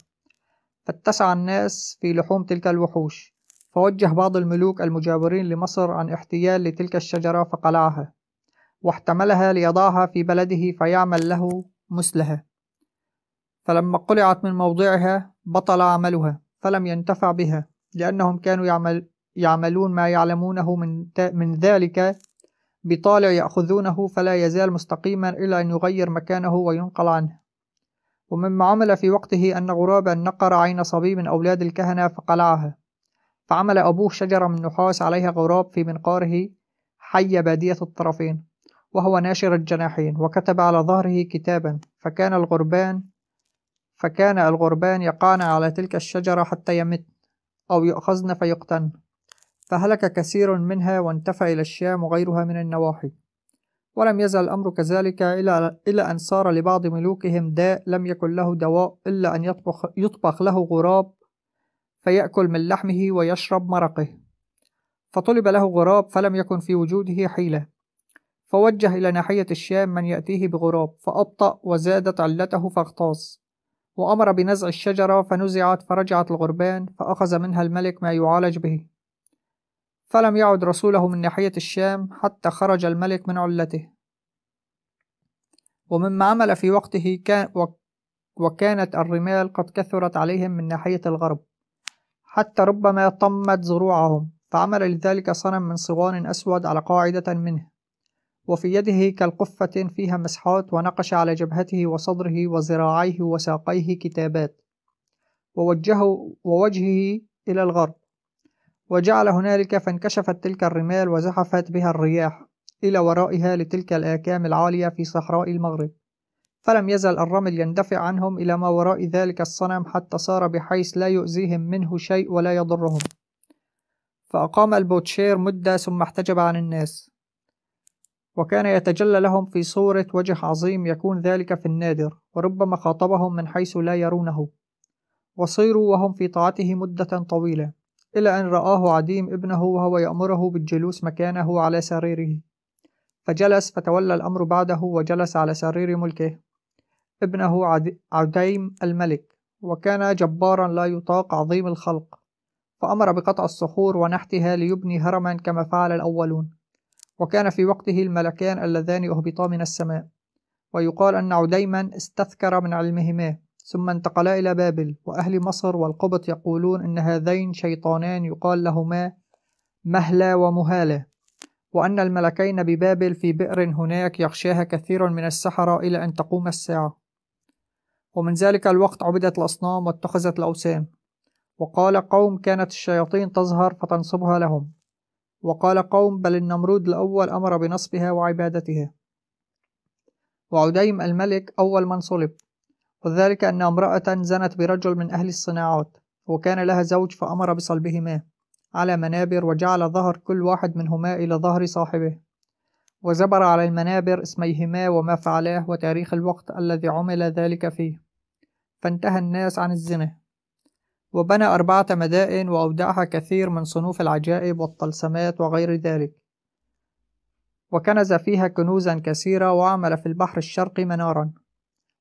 فاتسع الناس في لحوم تلك الوحوش فوجه بعض الملوك المجاورين لمصر عن احتيال لتلك الشجرة فقلعها واحتملها ليضعها في بلده فيعمل له مثلها فلما قلعت من موضعها بطل عملها فلم ينتفع بها لأنهم كانوا يعمل يعملون ما يعلمونه من, من ذلك بطالع يأخذونه فلا يزال مستقيما إلى أن يغير مكانه وينقل عنه ومما عمل في وقته أن غرابا نقر عين صبي من أولاد الكهنة فقلعها فعمل أبوه شجرة من نحاس عليها غراب في منقاره حي بادية الطرفين وهو ناشر الجناحين وكتب على ظهره كتابا فكان الغربان فكان الغربان يقعن على تلك الشجرة حتى يمت أو يؤخذن فيقتن فهلك كثير منها وانتفى إلى الشام وغيرها من النواحي ولم يزل الأمر كذلك إلى أن صار لبعض ملوكهم داء لم يكن له دواء إلا أن يطبخ, يطبخ له غراب فيأكل من لحمه ويشرب مرقه فطلب له غراب فلم يكن في وجوده حيلة فوجه إلى ناحية الشام من يأتيه بغراب فأبطأ وزادت علته فاغتاظ وأمر بنزع الشجرة فنزعت فرجعت الغربان فأخذ منها الملك ما يعالج به فلم يعد رسوله من ناحية الشام حتى خرج الملك من علته ومما عمل في وقته كان وكانت الرمال قد كثرت عليهم من ناحية الغرب حتى ربما طمت زروعهم فعمل لذلك صنم من صوان أسود على قاعدة منه وفي يده كالقفة فيها مسحات ونقش على جبهته وصدره وذراعيه وساقيه كتابات ووجهه ووجهه إلى الغرب وجعل هنالك فانكشفت تلك الرمال وزحفت بها الرياح إلى ورائها لتلك الآكام العالية في صحراء المغرب فلم يزل الرمل يندفع عنهم إلى ما وراء ذلك الصنم حتى صار بحيث لا يؤذيهم منه شيء ولا يضرهم فأقام البوتشير مدة ثم احتجب عن الناس وكان يتجلى لهم في صورة وجه عظيم يكون ذلك في النادر وربما خاطبهم من حيث لا يرونه وصيروا وهم في طاعته مدة طويلة إلى أن رآه عديم ابنه وهو يأمره بالجلوس مكانه على سريره فجلس فتولى الأمر بعده وجلس على سرير ملكه ابنه عديم الملك وكان جبارا لا يطاق عظيم الخلق فأمر بقطع الصخور ونحتها ليبني هرما كما فعل الأولون وكان في وقته الملكان اللذان أهبطا من السماء ويقال أن عديما استذكر من علمهما ثم انتقلا إلى بابل وأهل مصر والقبط يقولون أن هذين شيطانان يقال لهما مهلا ومهالة وأن الملكين ببابل في بئر هناك يخشاها كثير من السحرة إلى أن تقوم الساعة ومن ذلك الوقت عبدت الأصنام واتخذت الأوثان وقال قوم كانت الشياطين تظهر فتنصبها لهم وقال قوم بل النمرود الأول أمر بنصبها وعبادتها وعديم الملك أول من صلب وذلك أن امرأة زنت برجل من أهل الصناعات وكان لها زوج فأمر بصلبهما على منابر وجعل ظهر كل واحد منهما إلى ظهر صاحبه وزبر على المنابر اسميهما وما فعلاه وتاريخ الوقت الذي عمل ذلك فيه فانتهى الناس عن الزنا وبنى أربعة مدائن وأودعها كثير من صنوف العجائب والطلسمات وغير ذلك وكنز فيها كنوزا كثيرة وعمل في البحر الشرقي منارا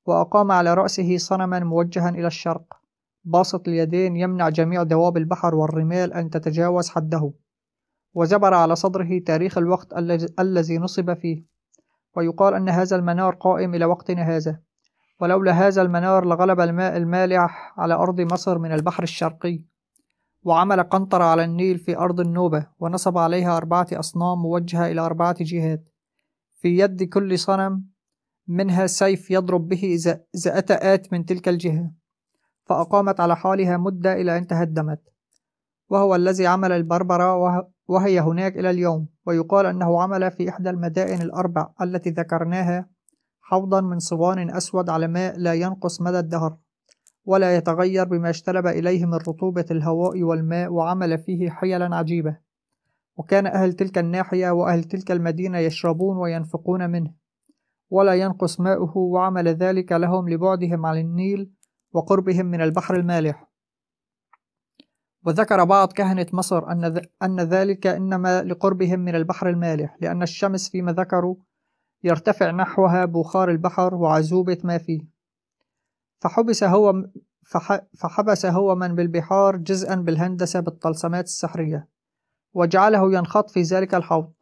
وأقام على رأسه صنما موجها إلى الشرق باسط اليدين يمنع جميع دواب البحر والرمال أن تتجاوز حده وجبر على صدره تاريخ الوقت الذي نصب فيه ويقال أن هذا المنار قائم إلى وقتنا هذا ولولا هذا المنار لغلب الماء المالح على أرض مصر من البحر الشرقي وعمل قنطرة على النيل في أرض النوبة ونصب عليها أربعة أصنام موجهة إلى أربعة جهات في يد كل صنم منها سيف يضرب به إذا آت من تلك الجهة فأقامت على حالها مدة إلى أن تهدمت وهو الذي عمل البربرة وهي هناك إلى اليوم ويقال أنه عمل في إحدى المدائن الأربع التي ذكرناها حوضا من صوان أسود على ماء لا ينقص مدى الدهر ولا يتغير بما اجتلب إليه من رطوبة الهواء والماء وعمل فيه حيلا عجيبة وكان أهل تلك الناحية وأهل تلك المدينة يشربون وينفقون منه ولا ينقص ماؤه وعمل ذلك لهم لبعدهم عن النيل وقربهم من البحر المالح وذكر بعض كهنة مصر أن, أن ذلك إنما لقربهم من البحر المالح لأن الشمس فيما ذكروا يرتفع نحوها بخار البحر وعزوبة ما فيه فحبس هو فحبس هو من بالبحار جزءا بالهندسة بالطلسمات السحرية وجعله ينخط في ذلك الحوض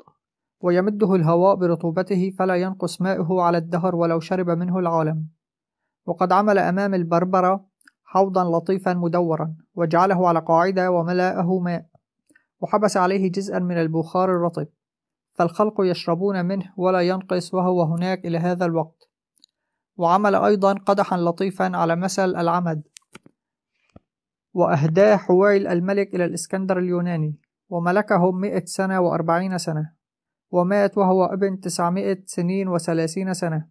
ويمده الهواء برطوبته فلا ينقص ماؤه على الدهر ولو شرب منه العالم وقد عمل أمام البربرة حوضا لطيفا مدورا وجعله على قاعدة وملأه ماء وحبس عليه جزءا من البخار الرطب فالخلق يشربون منه ولا ينقص وهو هناك إلى هذا الوقت وعمل أيضا قدحا لطيفا على مثل العمد وأهداه حويل الملك إلى الإسكندر اليوناني وملكهم مئة سنة وأربعين سنة ومات وهو ابن تسعمائة سنين وثلاثين سنة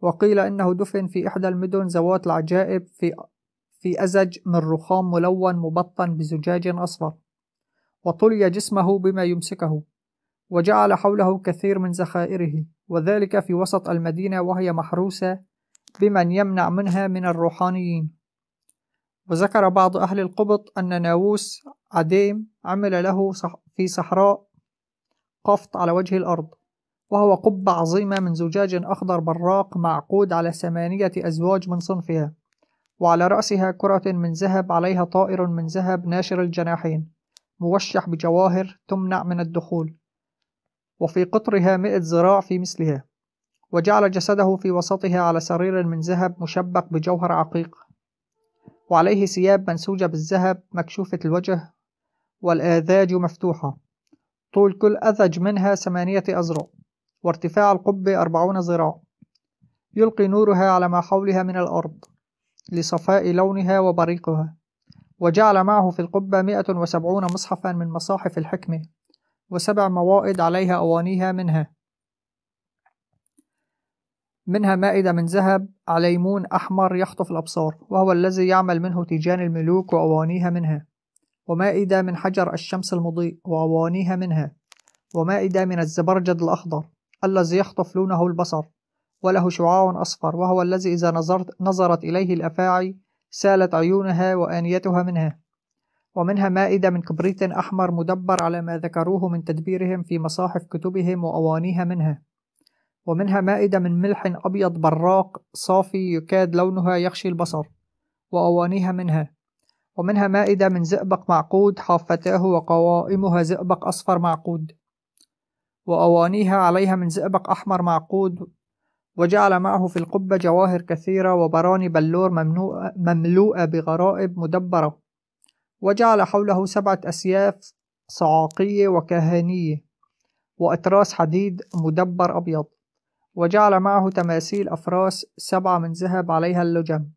وقيل إنه دفن في إحدى المدن ذوات العجائب في في أزج من رخام ملون مبطن بزجاج أصفر وطلي جسمه بما يمسكه وجعل حوله كثير من ذخائره وذلك في وسط المدينة وهي محروسة بمن يمنع منها من الروحانيين وذكر بعض أهل القبط أن ناووس عديم عمل له في صحراء قفط على وجه الأرض وهو قبة عظيمة من زجاج أخضر براق معقود على ثمانية أزواج من صنفها وعلى رأسها كرة من ذهب عليها طائر من ذهب ناشر الجناحين موشح بجواهر تمنع من الدخول وفي قطرها مئة ذراع في مثلها وجعل جسده في وسطها على سرير من ذهب مشبق بجوهر عقيق وعليه ثياب منسوجة بالذهب مكشوفة الوجه والآذاج مفتوحة طول كل أذج منها ثمانية أذرع وارتفاع القبة أربعون ذراع يلقي نورها على ما حولها من الأرض لصفاء لونها وبريقها وجعل معه في القبة مئة وسبعون مصحفا من مصاحف الحكمة وسبع موائد عليها أوانيها منها منها مائدة من ذهب عليمون أحمر يخطف الأبصار وهو الذي يعمل منه تيجان الملوك وأوانيها منها ومائدة من حجر الشمس المضيء وأوانيها منها ومائدة من الزبرجد الأخضر الذي يخطف لونه البصر وله شعاع أصفر وهو الذي إذا نظرت, نظرت إليه الأفاعي سالت عيونها وآنيتها منها ومنها مائدة من كبريت أحمر مدبر على ما ذكروه من تدبيرهم في مصاحف كتبهم وأوانيها منها ومنها مائدة من ملح أبيض براق صافي يكاد لونها يغشي البصر وأوانيها منها ومنها مائدة من زئبق معقود حافتاه وقوائمها زئبق أصفر معقود وأوانيها عليها من زئبق أحمر معقود وجعل معه في القبة جواهر كثيرة وبراني بلور مملوءة بغرائب مدبرة وجعل حوله سبعة أسياف صعاقية وكهانية وأتراس حديد مدبر أبيض وجعل معه تماثيل أفراس سبعة من ذهب عليها اللجم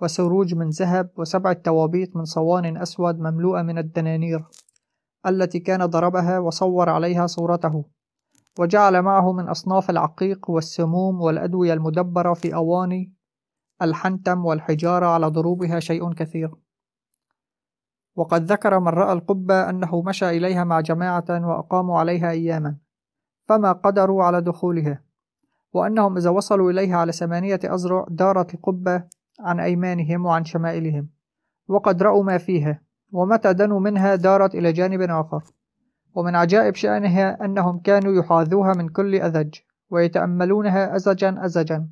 وسروج من ذهب وسبعة توابيت من صوان أسود مملوءة من الدنانير التي كان ضربها وصور عليها صورته وجعل معه من أصناف العقيق والسموم والأدوية المدبرة في أواني الحنتم والحجارة على ضروبها شيء كثير وقد ذكر من رأى القبة أنه مشى إليها مع جماعة وأقاموا عليها أياما فما قدروا على دخولها وأنهم إذا وصلوا إليها على ثمانية أزرع دارت القبة عن أيمانهم وعن شمائلهم وقد رأوا ما فيها ومتى دنوا منها دارت إلى جانب آخر ومن عجائب شأنها أنهم كانوا يحاذوها من كل أذج ويتأملونها أزجا أزجا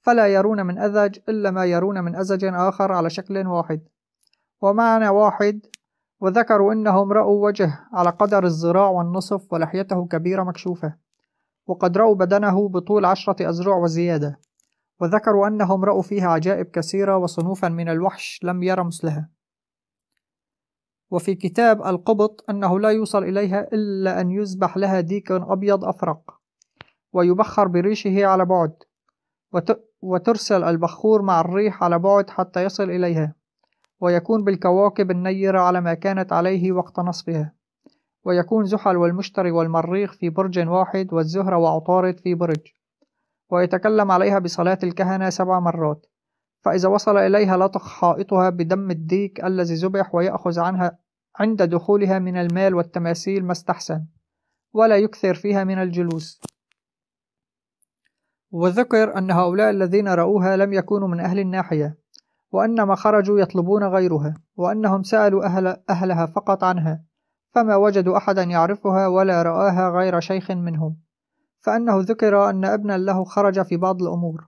فلا يرون من أزج إلا ما يرون من أزج آخر على شكل واحد ومعنى واحد وذكروا إنهم رأوا وجه على قدر الذراع والنصف ولحيته كبيرة مكشوفة وقد رأوا بدنه بطول عشرة أذرع وزيادة وذكروا أنهم رأوا فيها عجائب كثيرة وصنوفا من الوحش لم يرى مثلها وفي كتاب القبط أنه لا يوصل إليها إلا أن يذبح لها ديك أبيض أفرق ويبخر بريشه على بعد وترسل البخور مع الريح على بعد حتى يصل إليها ويكون بالكواكب النيرة على ما كانت عليه وقت نصفها ويكون زحل والمشتري والمريخ في برج واحد والزهرة وعطارد في برج ويتكلم عليها بصلاة الكهنة سبع مرات فإذا وصل إليها لطخ حائطها بدم الديك الذي ذبح ويأخذ عنها عند دخولها من المال والتماثيل ما استحسن ولا يكثر فيها من الجلوس وذكر أن هؤلاء الذين رأوها لم يكونوا من أهل الناحية وأنما خرجوا يطلبون غيرها وأنهم سألوا أهل أهلها فقط عنها فما وجدوا أحدا يعرفها ولا رآها غير شيخ منهم فأنه ذكر أن ابنا له خرج في بعض الأمور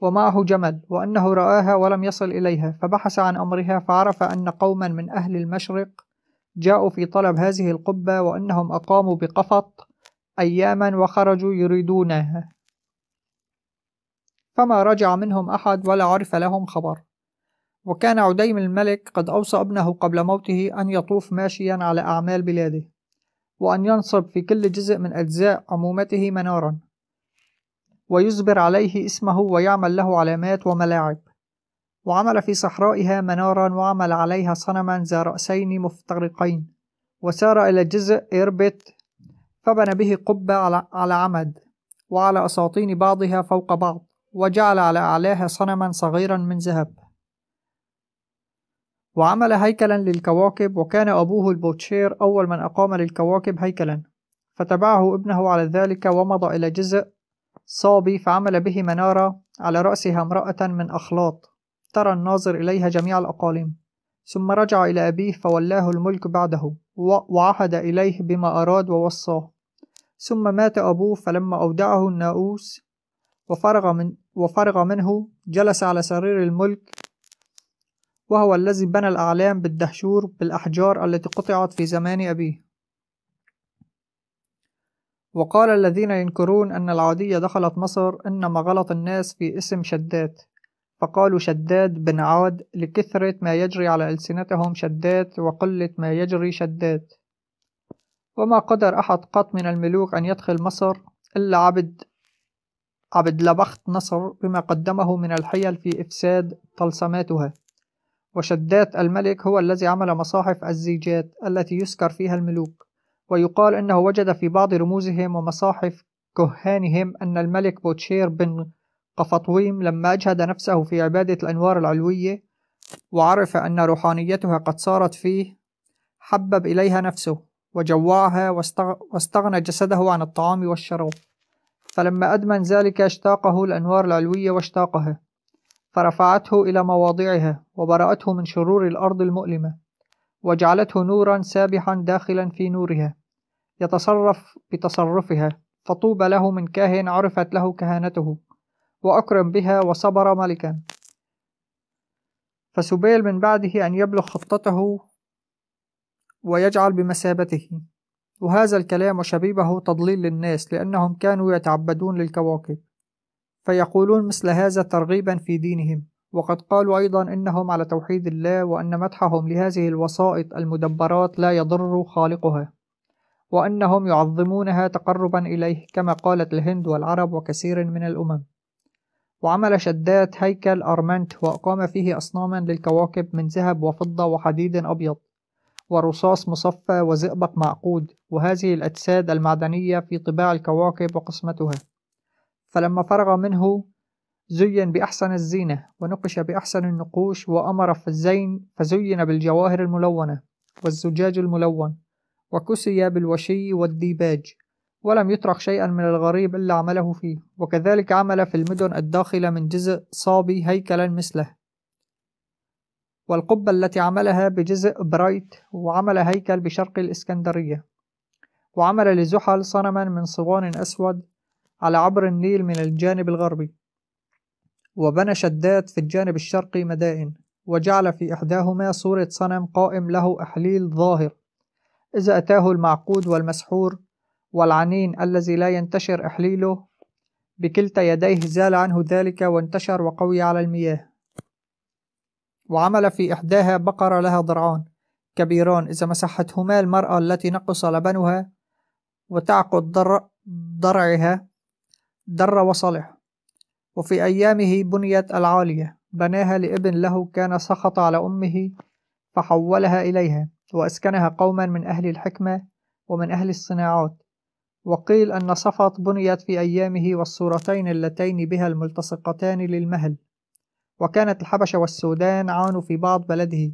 ومعه جمل وأنه رآها ولم يصل إليها فبحث عن أمرها فعرف أن قوما من أهل المشرق جاءوا في طلب هذه القبة وأنهم أقاموا بقفط أياما وخرجوا يريدونها فما رجع منهم أحد ولا عرف لهم خبر وكان عديم الملك قد أوصى ابنه قبل موته أن يطوف ماشيا على أعمال بلاده وأن ينصب في كل جزء من أجزاء عمومته منارا ويزبر عليه اسمه ويعمل له علامات وملاعب وعمل في صحرائها منارا وعمل عليها صنما ذا رأسين مفترقين وسار إلى جزء إيربت فبنى به قبة على عمد وعلى أساطين بعضها فوق بعض وجعل على أعلاها صنما صغيرا من ذهب وعمل هيكلا للكواكب وكان أبوه البوتشير أول من أقام للكواكب هيكلا فتبعه ابنه على ذلك ومضى إلى جزء صابي فعمل به منارة على رأسها امرأة من أخلاط ترى الناظر إليها جميع الأقاليم ثم رجع إلى أبيه فولاه الملك بعده وعهد إليه بما أراد ووصاه ثم مات أبوه فلما أودعه الناؤوس وفرغ, من وفرغ منه جلس على سرير الملك وهو الذي بنى الأعلام بالدهشور بالأحجار التي قطعت في زمان أبيه وقال الذين ينكرون أن العادية دخلت مصر إنما غلط الناس في اسم شداد فقالوا شداد بن عاد لكثرة ما يجري على ألسنتهم شداد وقلة ما يجري شداد وما قدر أحد قط من الملوك أن يدخل مصر إلا عبد عبد لبخت نصر بما قدمه من الحيل في إفساد طلسماتها وشدات الملك هو الذي عمل مصاحف الزيجات التي يسكر فيها الملوك ويقال أنه وجد في بعض رموزهم ومصاحف كهانهم أن الملك بوتشير بن قفطويم لما أجهد نفسه في عبادة الأنوار العلوية وعرف أن روحانيتها قد صارت فيه حبب إليها نفسه وجوعها واستغنى جسده عن الطعام والشراب فلما أدمن ذلك اشتاقه الأنوار العلوية واشتاقها فرفعته إلى مواضعها وبرأته من شرور الأرض المؤلمة وجعلته نورا سابحا داخلا في نورها يتصرف بتصرفها فطوبى له من كاهن عرفت له كهانته وأكرم بها وصبر ملكا فسبيل من بعده أن يبلغ خطته ويجعل بمثابته وهذا الكلام وشبيبه تضليل للناس لأنهم كانوا يتعبدون للكواكب فيقولون مثل هذا ترغيبا في دينهم وقد قالوا أيضا إنهم على توحيد الله وأن مدحهم لهذه الوسائط المدبرات لا يضر خالقها وأنهم يعظمونها تقربا إليه كما قالت الهند والعرب وكثير من الأمم وعمل شدات هيكل أرمنت وأقام فيه أصناما للكواكب من ذهب وفضة وحديد أبيض ورصاص مصفى وزئبق معقود وهذه الأجساد المعدنية في طباع الكواكب وقسمتها فلما فرغ منه زين بأحسن الزينة ونقش بأحسن النقوش وأمر في الزين فزين بالجواهر الملونة والزجاج الملون وكسي بالوشي والديباج ولم يترك شيئا من الغريب إلا عمله فيه وكذلك عمل في المدن الداخلة من جزء صابي هيكلا مثله والقبة التي عملها بجزء برايت وعمل هيكل بشرق الإسكندرية وعمل لزحل صنما من صوان أسود على عبر النيل من الجانب الغربي وبنى شداد في الجانب الشرقي مدائن وجعل في إحداهما صورة صنم قائم له أحليل ظاهر إذا أتاه المعقود والمسحور والعنين الذي لا ينتشر أحليله بكلتا يديه زال عنه ذلك وانتشر وقوي على المياه وعمل في إحداها بقرة لها ضرعان كبيران إذا مسحتهما المرأة التي نقص لبنها وتعقد ضرعها در وصالح وفي أيامه بنيت العالية بناها لابن له كان سخط على أمه فحولها إليها وأسكنها قوما من أهل الحكمة ومن أهل الصناعات وقيل أن صفط بنيت في أيامه والصورتين اللتين بها الملتصقتان للمهل وكانت الحبشة والسودان عانوا في بعض بلده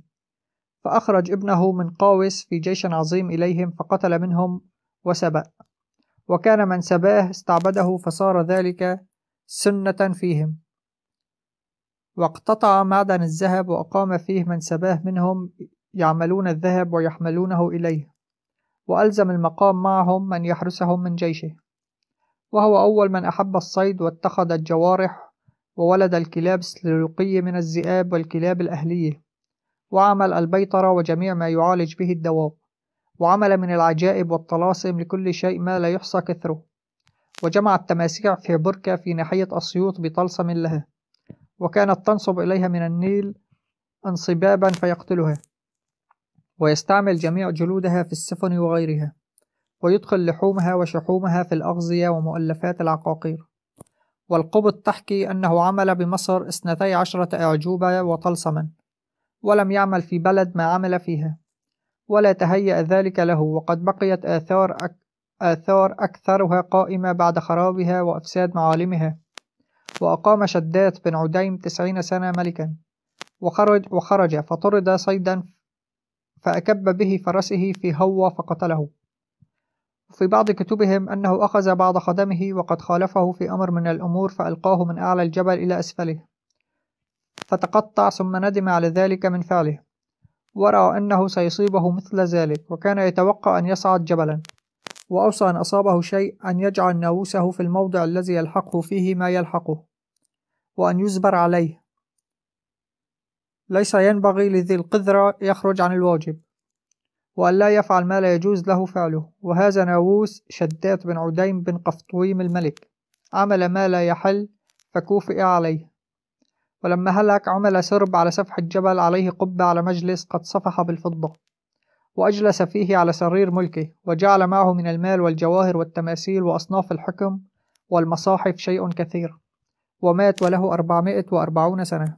فأخرج ابنه من قاوس في جيش عظيم إليهم فقتل منهم وسبأ وكان من سباه استعبده فصار ذلك سنة فيهم واقتطع معدن الذهب وأقام فيه من سباه منهم يعملون الذهب ويحملونه إليه وألزم المقام معهم من يحرسهم من جيشه وهو أول من أحب الصيد واتخذ الجوارح وولد الكلاب السلوقية من الذئاب والكلاب الأهلية وعمل البيطرة وجميع ما يعالج به الدواب وعمل من العجائب والطلاسم لكل شيء ما لا يحصى كثره وجمع التماسيع في بركة في ناحية أسيوط بطلسم لها وكانت تنصب إليها من النيل انصبابا فيقتلها ويستعمل جميع جلودها في السفن وغيرها ويدخل لحومها وشحومها في الأغذية ومؤلفات العقاقير والقبط تحكي أنه عمل بمصر اثنتي عشرة أعجوبة وطلسما ولم يعمل في بلد ما عمل فيها ولا تهيأ ذلك له وقد بقيت آثار, أك آثار أكثرها قائمة بعد خرابها وإفساد معالمها وأقام شداد بن عديم تسعين سنة ملكا وخرج, وخرج فطرد صيدا فأكب به فرسه في هوى فقتله في بعض كتبهم أنه أخذ بعض خدمه وقد خالفه في أمر من الأمور فألقاه من أعلى الجبل إلى أسفله فتقطع ثم ندم على ذلك من فعله ورأى أنه سيصيبه مثل ذلك وكان يتوقع أن يصعد جبلا وأوصى أن أصابه شيء أن يجعل ناوسه في الموضع الذي يلحقه فيه ما يلحقه وأن يزبر عليه ليس ينبغي لذي القذرة يخرج عن الواجب وأن لا يفعل ما لا يجوز له فعله وهذا ناووس شداد بن عديم بن قفطويم الملك عمل ما لا يحل فكوفئ عليه ولما هلك عمل سرب على سفح الجبل عليه قبة على مجلس قد صفح بالفضة وأجلس فيه على سرير ملكه وجعل معه من المال والجواهر والتماثيل وأصناف الحكم والمصاحف شيء كثير ومات وله أربعمائة وأربعون سنة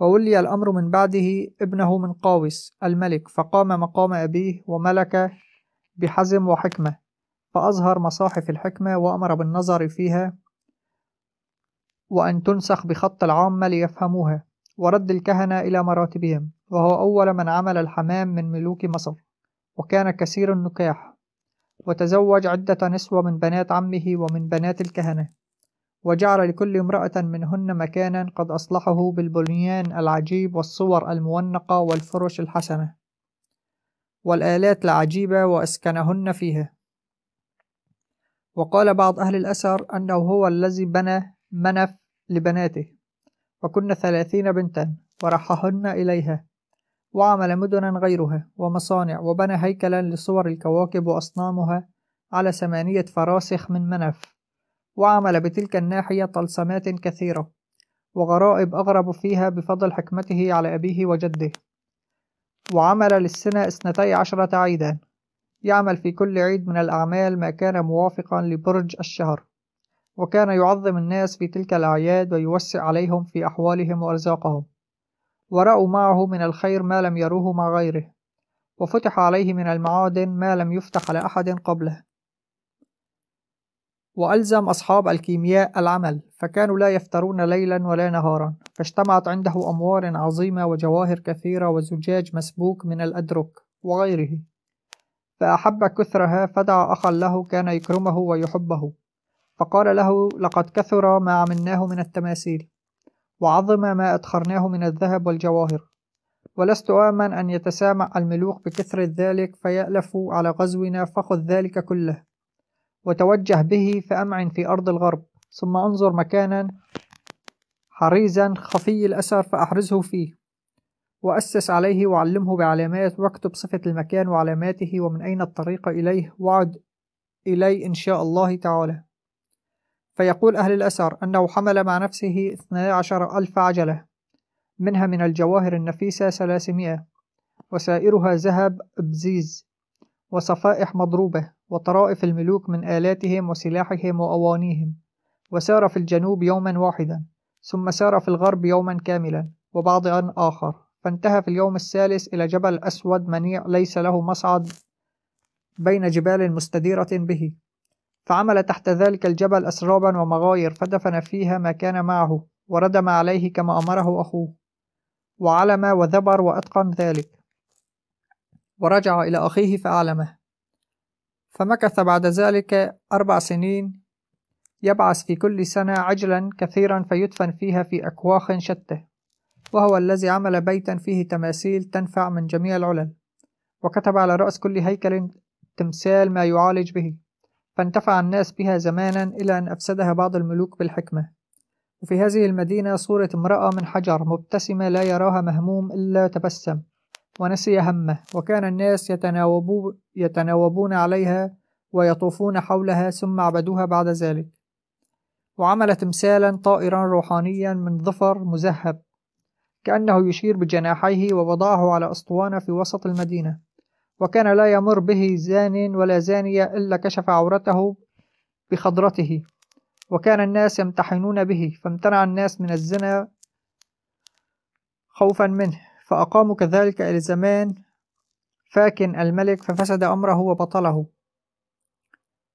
وولي الأمر من بعده ابنه من قاوس الملك فقام مقام أبيه وملك بحزم وحكمة فأظهر مصاحف الحكمة وأمر بالنظر فيها وأن تنسخ بخط العامة ليفهموها ورد الكهنة إلى مراتبهم وهو أول من عمل الحمام من ملوك مصر وكان كثير النكاح وتزوج عدة نسوة من بنات عمه ومن بنات الكهنة وجعل لكل امرأة منهن مكانا قد أصلحه بالبنيان العجيب والصور المونقة والفرش الحسنة والآلات العجيبة وأسكنهن فيها وقال بعض أهل الأثر أنه هو الذي بنى منف لبناته وكن ثلاثين بنتا ورحهن إليها وعمل مدنا غيرها ومصانع وبنى هيكلا لصور الكواكب وأصنامها على ثمانية فراسخ من منف وعمل بتلك الناحية طلسمات كثيرة وغرائب أغرب فيها بفضل حكمته على أبيه وجده وعمل للسنة اثنتي عشرة عيدا يعمل في كل عيد من الأعمال ما كان موافقا لبرج الشهر وكان يعظم الناس في تلك الأعياد ويوسع عليهم في أحوالهم وأرزاقهم ورأوا معه من الخير ما لم يروه مع غيره وفتح عليه من المعادن ما لم يفتح على أحد قبله وألزم أصحاب الكيمياء العمل فكانوا لا يفترون ليلا ولا نهارا فاجتمعت عنده أموال عظيمة وجواهر كثيرة وزجاج مسبوك من الأدرك وغيره فأحب كثرها فدعا أخا له كان يكرمه ويحبه فقال له لقد كثر ما عملناه من التماثيل وعظم ما أدخرناه من الذهب والجواهر ولست آمن أن يتسامع الملوك بكثرة ذلك فيألفوا على غزونا فخذ ذلك كله وتوجه به فأمعن في أرض الغرب ثم أنظر مكانا حريزا خفي الأثر فأحرزه فيه وأسس عليه وعلمه بعلامات واكتب صفة المكان وعلاماته ومن أين الطريق إليه وعد إلي إن شاء الله تعالى فيقول أهل الأثر أنه حمل مع نفسه 12 ألف عجلة منها من الجواهر النفيسة 300 وسائرها ذهب بزيز وصفائح مضروبة وطرائف الملوك من آلاتهم وسلاحهم وأوانيهم وسار في الجنوب يوما واحدا ثم سار في الغرب يوما كاملا وبعضا آخر فانتهى في اليوم الثالث إلى جبل أسود منيع ليس له مصعد بين جبال مستديرة به فعمل تحت ذلك الجبل أسرابا ومغاير فدفن فيها ما كان معه وردم عليه كما أمره أخوه وعلم وذبر وأتقن ذلك ورجع إلى أخيه فأعلمه فمكث بعد ذلك أربع سنين يبعث في كل سنة عجلا كثيرا فيدفن فيها في أكواخ شتى وهو الذي عمل بيتا فيه تماثيل تنفع من جميع العلل وكتب على رأس كل هيكل تمثال ما يعالج به فانتفع الناس بها زمانا إلى أن أفسدها بعض الملوك بالحكمة وفي هذه المدينة صورة امرأة من حجر مبتسمة لا يراها مهموم إلا تبسم ونسي همه وكان الناس يتناوبو يتناوبون عليها ويطوفون حولها ثم عبدوها بعد ذلك وعمل تمثالا طائرا روحانيا من ظفر مذهب كأنه يشير بجناحيه ووضعه على أسطوانة في وسط المدينة وكان لا يمر به زان ولا زانية إلا كشف عورته بخضرته وكان الناس يمتحنون به فامتنع الناس من الزنا خوفا منه فأقاموا كذلك إلى زمان فاكن الملك ففسد أمره وبطله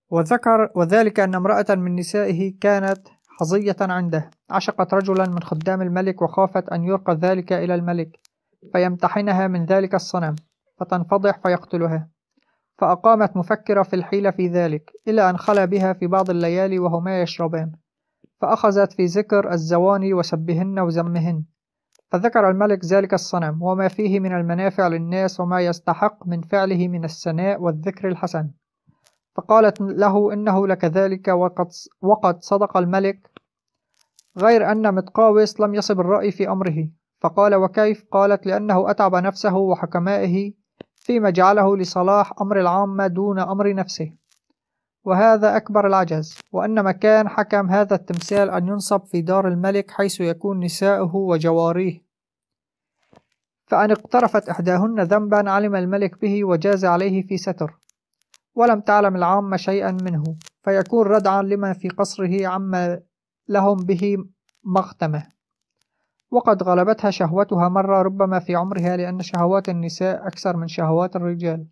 وذكر وذلك أن امرأة من نسائه كانت حظية عنده عشقت رجلا من خدام الملك وخافت أن يرقى ذلك إلى الملك فيمتحنها من ذلك الصنم فتنفضح فيقتلها فأقامت مفكرة في الحيلة في ذلك إلى أن خلا بها في بعض الليالي وهما يشربان فأخذت في ذكر الزواني وسبهن وذمهن فذكر الملك ذلك الصنم وما فيه من المنافع للناس وما يستحق من فعله من الثناء والذكر الحسن فقالت له إنه لكذلك وقد, وقد صدق الملك غير أن متقاوس لم يصب الرأي في أمره فقال وكيف قالت لأنه أتعب نفسه وحكمائه فيما جعله لصلاح أمر العامة دون أمر نفسه وهذا أكبر العجز وأن مكان حكم هذا التمثال أن ينصب في دار الملك حيث يكون نسائه وجواريه فأن اقترفت إحداهن ذنبا علم الملك به وجاز عليه في ستر ولم تعلم العامة شيئا منه فيكون ردعا لمن في قصره عما لهم به مغتمه وقد غلبتها شهوتها مرة ربما في عمرها لأن شهوات النساء أكثر من شهوات الرجال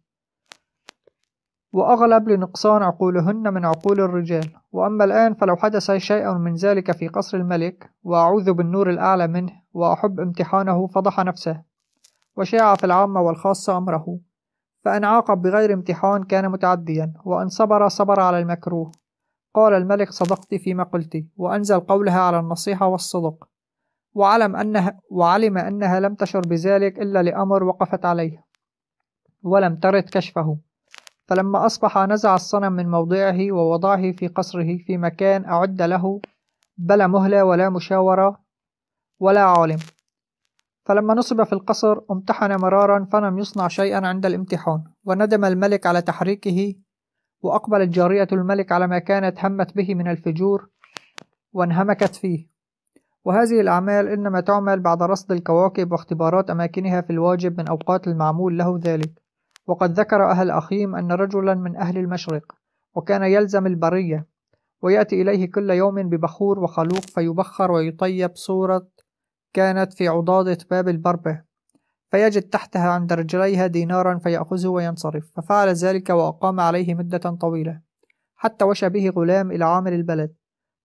وأغلب لنقصان عقولهن من عقول الرجال وأما الآن فلو حدث شيء من ذلك في قصر الملك وأعوذ بالنور الأعلى منه وأحب امتحانه فضح نفسه وشاع في العامة والخاصة أمره فإن عاقب بغير امتحان كان متعديا وإن صبر صبر على المكروه قال الملك صدقت فيما قلت وأنزل قولها على النصيحة والصدق وعلم أنها, وعلم أنها لم تشعر بذلك إلا لأمر وقفت عليه ولم ترد كشفه فلما أصبح نزع الصنم من موضعه ووضعه في قصره في مكان أعد له بلا مهلة ولا مشاورة ولا عالم فلما نصب في القصر امتحن مرارا فلم يصنع شيئا عند الامتحان وندم الملك على تحريكه وأقبلت جارية الملك على ما كانت همت به من الفجور وانهمكت فيه وهذه الأعمال إنما تعمل بعد رصد الكواكب واختبارات أماكنها في الواجب من أوقات المعمول له ذلك وقد ذكر أهل أخيم أن رجلا من أهل المشرق وكان يلزم البرية ويأتي إليه كل يوم ببخور وخلوق فيبخر ويطيب صورة كانت في عضاضة باب البربة فيجد تحتها عند رجليها دينارا فيأخذه وينصرف ففعل ذلك وأقام عليه مدة طويلة حتى وشى به غلام إلى عامل البلد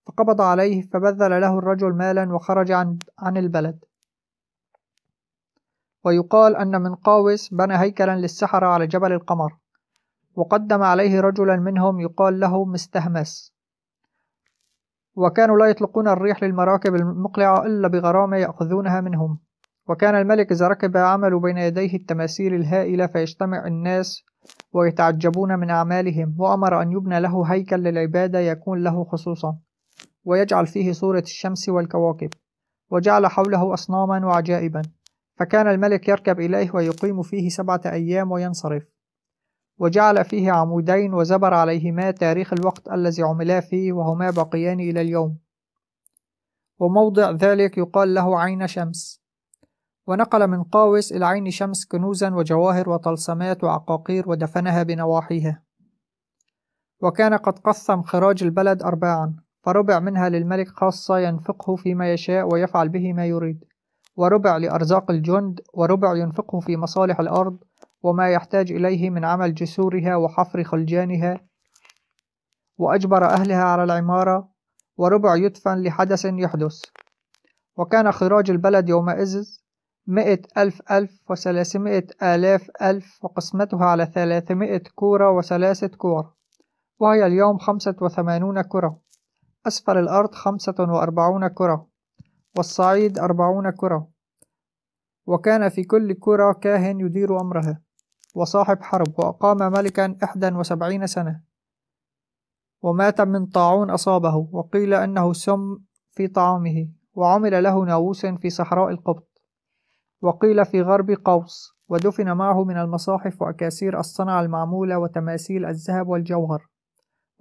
فقبض عليه فبذل له الرجل مالا وخرج عن, عن البلد ويقال أن من قاوس بنى هيكلا للسحرة على جبل القمر وقدم عليه رجلا منهم يقال له مستهمس وكانوا لا يطلقون الريح للمراكب المقلعة إلا بغرامة يأخذونها منهم وكان الملك إذا ركب عمل بين يديه التماثيل الهائلة فيجتمع الناس ويتعجبون من أعمالهم وأمر أن يبنى له هيكل للعبادة يكون له خصوصا ويجعل فيه صورة الشمس والكواكب وجعل حوله أصناما وعجائبا فكان الملك يركب إليه ويقيم فيه سبعة أيام وينصرف وجعل فيه عمودين وزبر عليهما تاريخ الوقت الذي عملا فيه وهما باقيان إلى اليوم وموضع ذلك يقال له عين شمس ونقل من قاوس إلى عين شمس كنوزا وجواهر وطلسمات وعقاقير ودفنها بنواحيها وكان قد قسم خراج البلد أرباعا فربع منها للملك خاصة ينفقه فيما يشاء ويفعل به ما يريد وربع لأرزاق الجند وربع ينفقه في مصالح الأرض وما يحتاج إليه من عمل جسورها وحفر خلجانها وأجبر أهلها على العمارة وربع يدفن لحدث يحدث وكان خراج البلد يومئذ مئة ألف ألف وثلاثمائة آلاف ألف وقسمتها على ثلاثمائة كورة وثلاثة كور وهي اليوم خمسة وثمانون كرة أسفل الأرض خمسة وأربعون كرة والصعيد أربعون كرة وكان في كل كرة كاهن يدير أمرها وصاحب حرب وأقام ملكا إحدا وسبعين سنة ومات من طاعون أصابه وقيل أنه سم في طعامه وعمل له ناووس في صحراء القبط وقيل في غرب قوس ودفن معه من المصاحف وأكاسير الصنع المعمولة وتماثيل الذهب والجوهر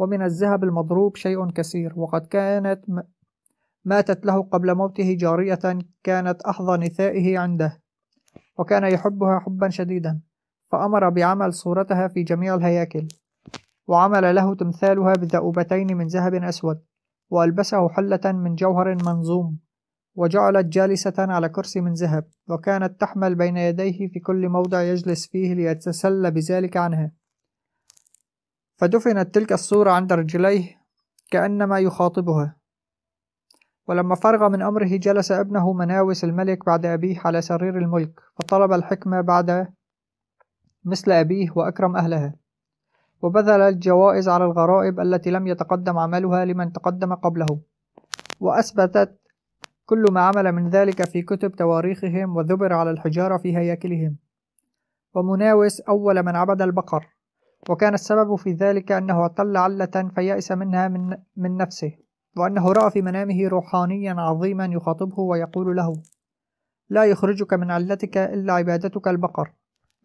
ومن الذهب المضروب شيء كثير وقد كانت ماتت له قبل موته جارية كانت أحظى نسائه عنده وكان يحبها حبا شديدا فأمر بعمل صورتها في جميع الهياكل وعمل له تمثالها بذؤبتين من ذهب أسود وألبسه حلة من جوهر منظوم وجعلت جالسة على كرسي من ذهب وكانت تحمل بين يديه في كل موضع يجلس فيه ليتسلى بذلك عنها فدفنت تلك الصورة عند رجليه كأنما يخاطبها ولما فرغ من أمره جلس ابنه مناوس الملك بعد أبيه على سرير الملك فطلب الحكمة بعد مثل أبيه وأكرم أهلها وبذل الجوائز على الغرائب التي لم يتقدم عملها لمن تقدم قبله وأثبتت كل ما عمل من ذلك في كتب تواريخهم وذبر على الحجارة في هياكلهم ومناوس أول من عبد البقر وكان السبب في ذلك أنه اعتل علة فيأس منها من, من نفسه وأنه رأى في منامه روحانيا عظيما يخاطبه ويقول له لا يخرجك من علتك إلا عبادتك البقر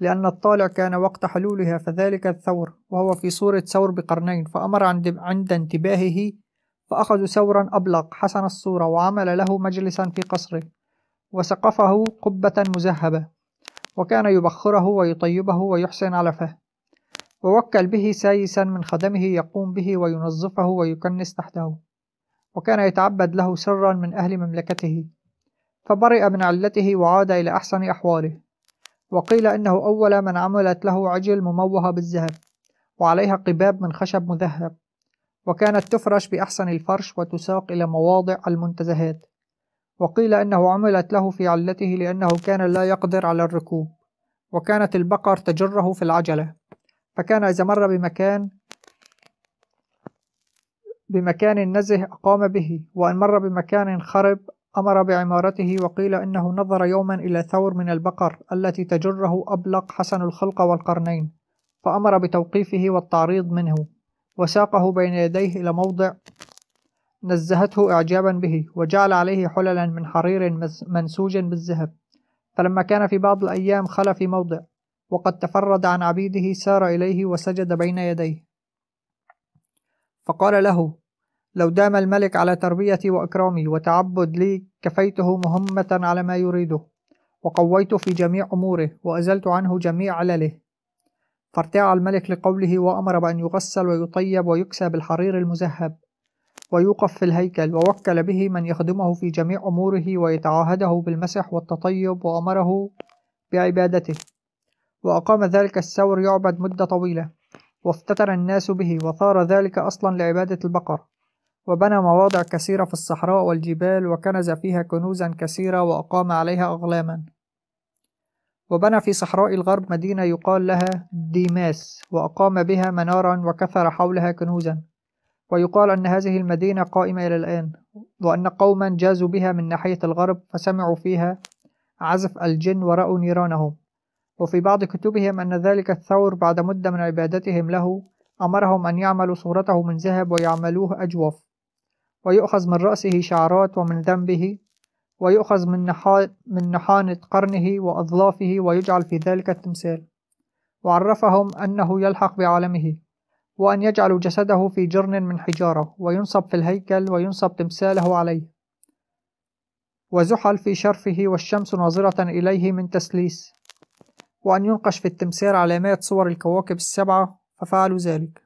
لأن الطالع كان وقت حلولها فذلك الثور وهو في صورة ثور بقرنين فأمر عند انتباهه فأخذ ثورا أبلق حسن الصورة وعمل له مجلسا في قصره وسقفه قبة مذهبة وكان يبخره ويطيبه ويحسن علفه ووكل به سايسا من خدمه يقوم به وينظفه ويكنس تحته وكان يتعبد له سرا من أهل مملكته فبرئ من علته وعاد إلى أحسن أحواله وقيل إنه أول من عملت له عجل مموهة بالذهب وعليها قباب من خشب مذهب وكانت تفرش بأحسن الفرش وتساق إلى مواضع المنتزهات وقيل إنه عملت له في علته لأنه كان لا يقدر على الركوب وكانت البقر تجره في العجلة فكان إذا مر بمكان بمكان نزه أقام به وإن مر بمكان خرب أمر بعمارته وقيل إنه نظر يوما إلى ثور من البقر التي تجره أبلق حسن الخلق والقرنين فأمر بتوقيفه والتعريض منه وساقه بين يديه إلى موضع نزهته إعجابا به وجعل عليه حللا من حرير منسوج بالذهب فلما كان في بعض الأيام خلى في موضع وقد تفرد عن عبيده سار إليه وسجد بين يديه فقال له لو دام الملك على تربيتي وإكرامي وتعبد لي كفيته مهمة على ما يريده وقويته في جميع أموره وأزلت عنه جميع علله فارتاع الملك لقوله وأمر بأن يغسل ويطيب ويكسى بالحرير المذهب ويوقف في الهيكل ووكل به من يخدمه في جميع أموره ويتعاهده بالمسح والتطيب وأمره بعبادته وأقام ذلك الثور يعبد مدة طويلة وافتتن الناس به وثار ذلك أصلا لعبادة البقر وبنى مواضع كثيرة في الصحراء والجبال وكنز فيها كنوزا كثيرة وأقام عليها أغلاما وبنى في صحراء الغرب مدينة يقال لها ديماس وأقام بها منارا وكثر حولها كنوزا ويقال أن هذه المدينة قائمة إلى الآن وأن قوما جازوا بها من ناحية الغرب فسمعوا فيها عزف الجن ورأوا نيرانهم وفي بعض كتبهم أن ذلك الثور بعد مدة من عبادتهم له أمرهم أن يعملوا صورته من ذهب ويعملوه أجوف ويؤخذ من رأسه شعرات ومن ذنبه ويؤخذ من, نحا من نحانة قرنه وأظلافه ويجعل في ذلك التمثال وعرفهم أنه يلحق بعالمه وأن يجعلوا جسده في جرن من حجارة وينصب في الهيكل وينصب تمثاله عليه وزحل في شرفه والشمس ناظرة إليه من تسليس وأن ينقش في التمثال علامات صور الكواكب السبعة ففعلوا ذلك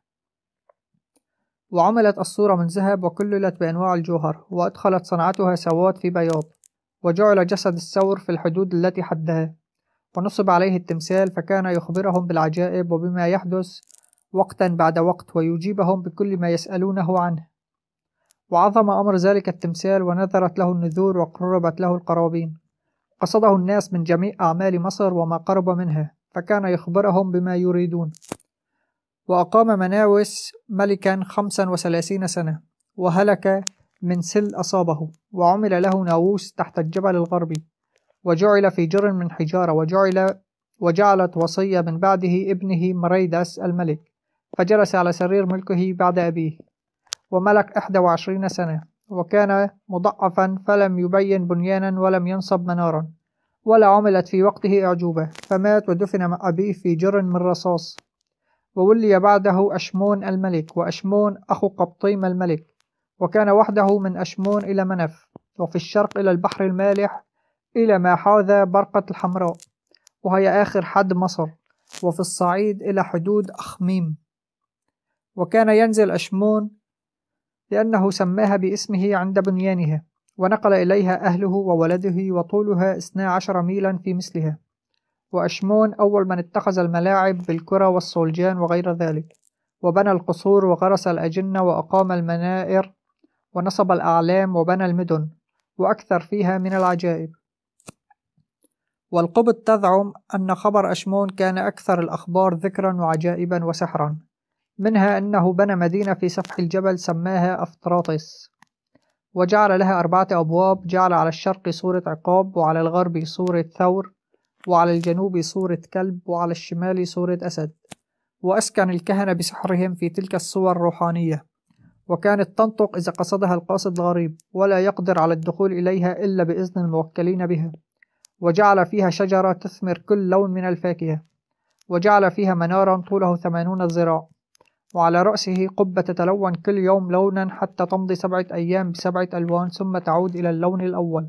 وعملت الصورة من ذهب وكللت بأنواع الجوهر وأدخلت صنعتها سواد في بياض وجعل جسد الثور في الحدود التي حدها ونصب عليه التمثال فكان يخبرهم بالعجائب وبما يحدث وقتا بعد وقت ويجيبهم بكل ما يسألونه عنه وعظم أمر ذلك التمثال ونذرت له النذور وقربت له القرابين قصده الناس من جميع أعمال مصر وما قرب منها فكان يخبرهم بما يريدون وأقام مناوس ملكا خمسا وثلاثين سنة وهلك من سل أصابه وعمل له ناووس تحت الجبل الغربي وجعل في جر من حجارة وجعل وجعلت وصية من بعده ابنه مريدس الملك فجلس على سرير ملكه بعد أبيه وملك إحدى وعشرين سنة وكان مضعفا فلم يبين بنيانا ولم ينصب منارا ولا عملت في وقته أعجوبة فمات ودفن مع أبيه في جر من رصاص وولي بعده أشمون الملك وأشمون أخو قبطيم الملك وكان وحده من أشمون إلى منف وفي الشرق إلى البحر المالح إلى ما حاذى برقة الحمراء وهي آخر حد مصر وفي الصعيد إلى حدود أخميم وكان ينزل أشمون لأنه سماها باسمه عند بنيانها ونقل إليها أهله وولده وطولها 12 ميلا في مثلها وأشمون أول من اتخذ الملاعب بالكرة والصولجان وغير ذلك وبنى القصور وغرس الأجنة وأقام المنائر ونصب الأعلام وبنى المدن وأكثر فيها من العجائب والقبط تزعم أن خبر أشمون كان أكثر الأخبار ذكرا وعجائبا وسحرا منها أنه بنى مدينة في سفح الجبل سماها أفطراطس وجعل لها أربعة أبواب جعل على الشرق صورة عقاب وعلى الغرب صورة ثور وعلى الجنوب صورة كلب وعلى الشمال صورة أسد وأسكن الكهنة بسحرهم في تلك الصور الروحانية وكانت تنطق إذا قصدها القاصد الغريب ولا يقدر على الدخول إليها إلا بإذن الموكلين بها وجعل فيها شجرة تثمر كل لون من الفاكهة وجعل فيها منارا طوله ثمانون ذراع وعلى رأسه قبة تتلون كل يوم لونا حتى تمضي سبعة أيام بسبعة ألوان ثم تعود إلى اللون الأول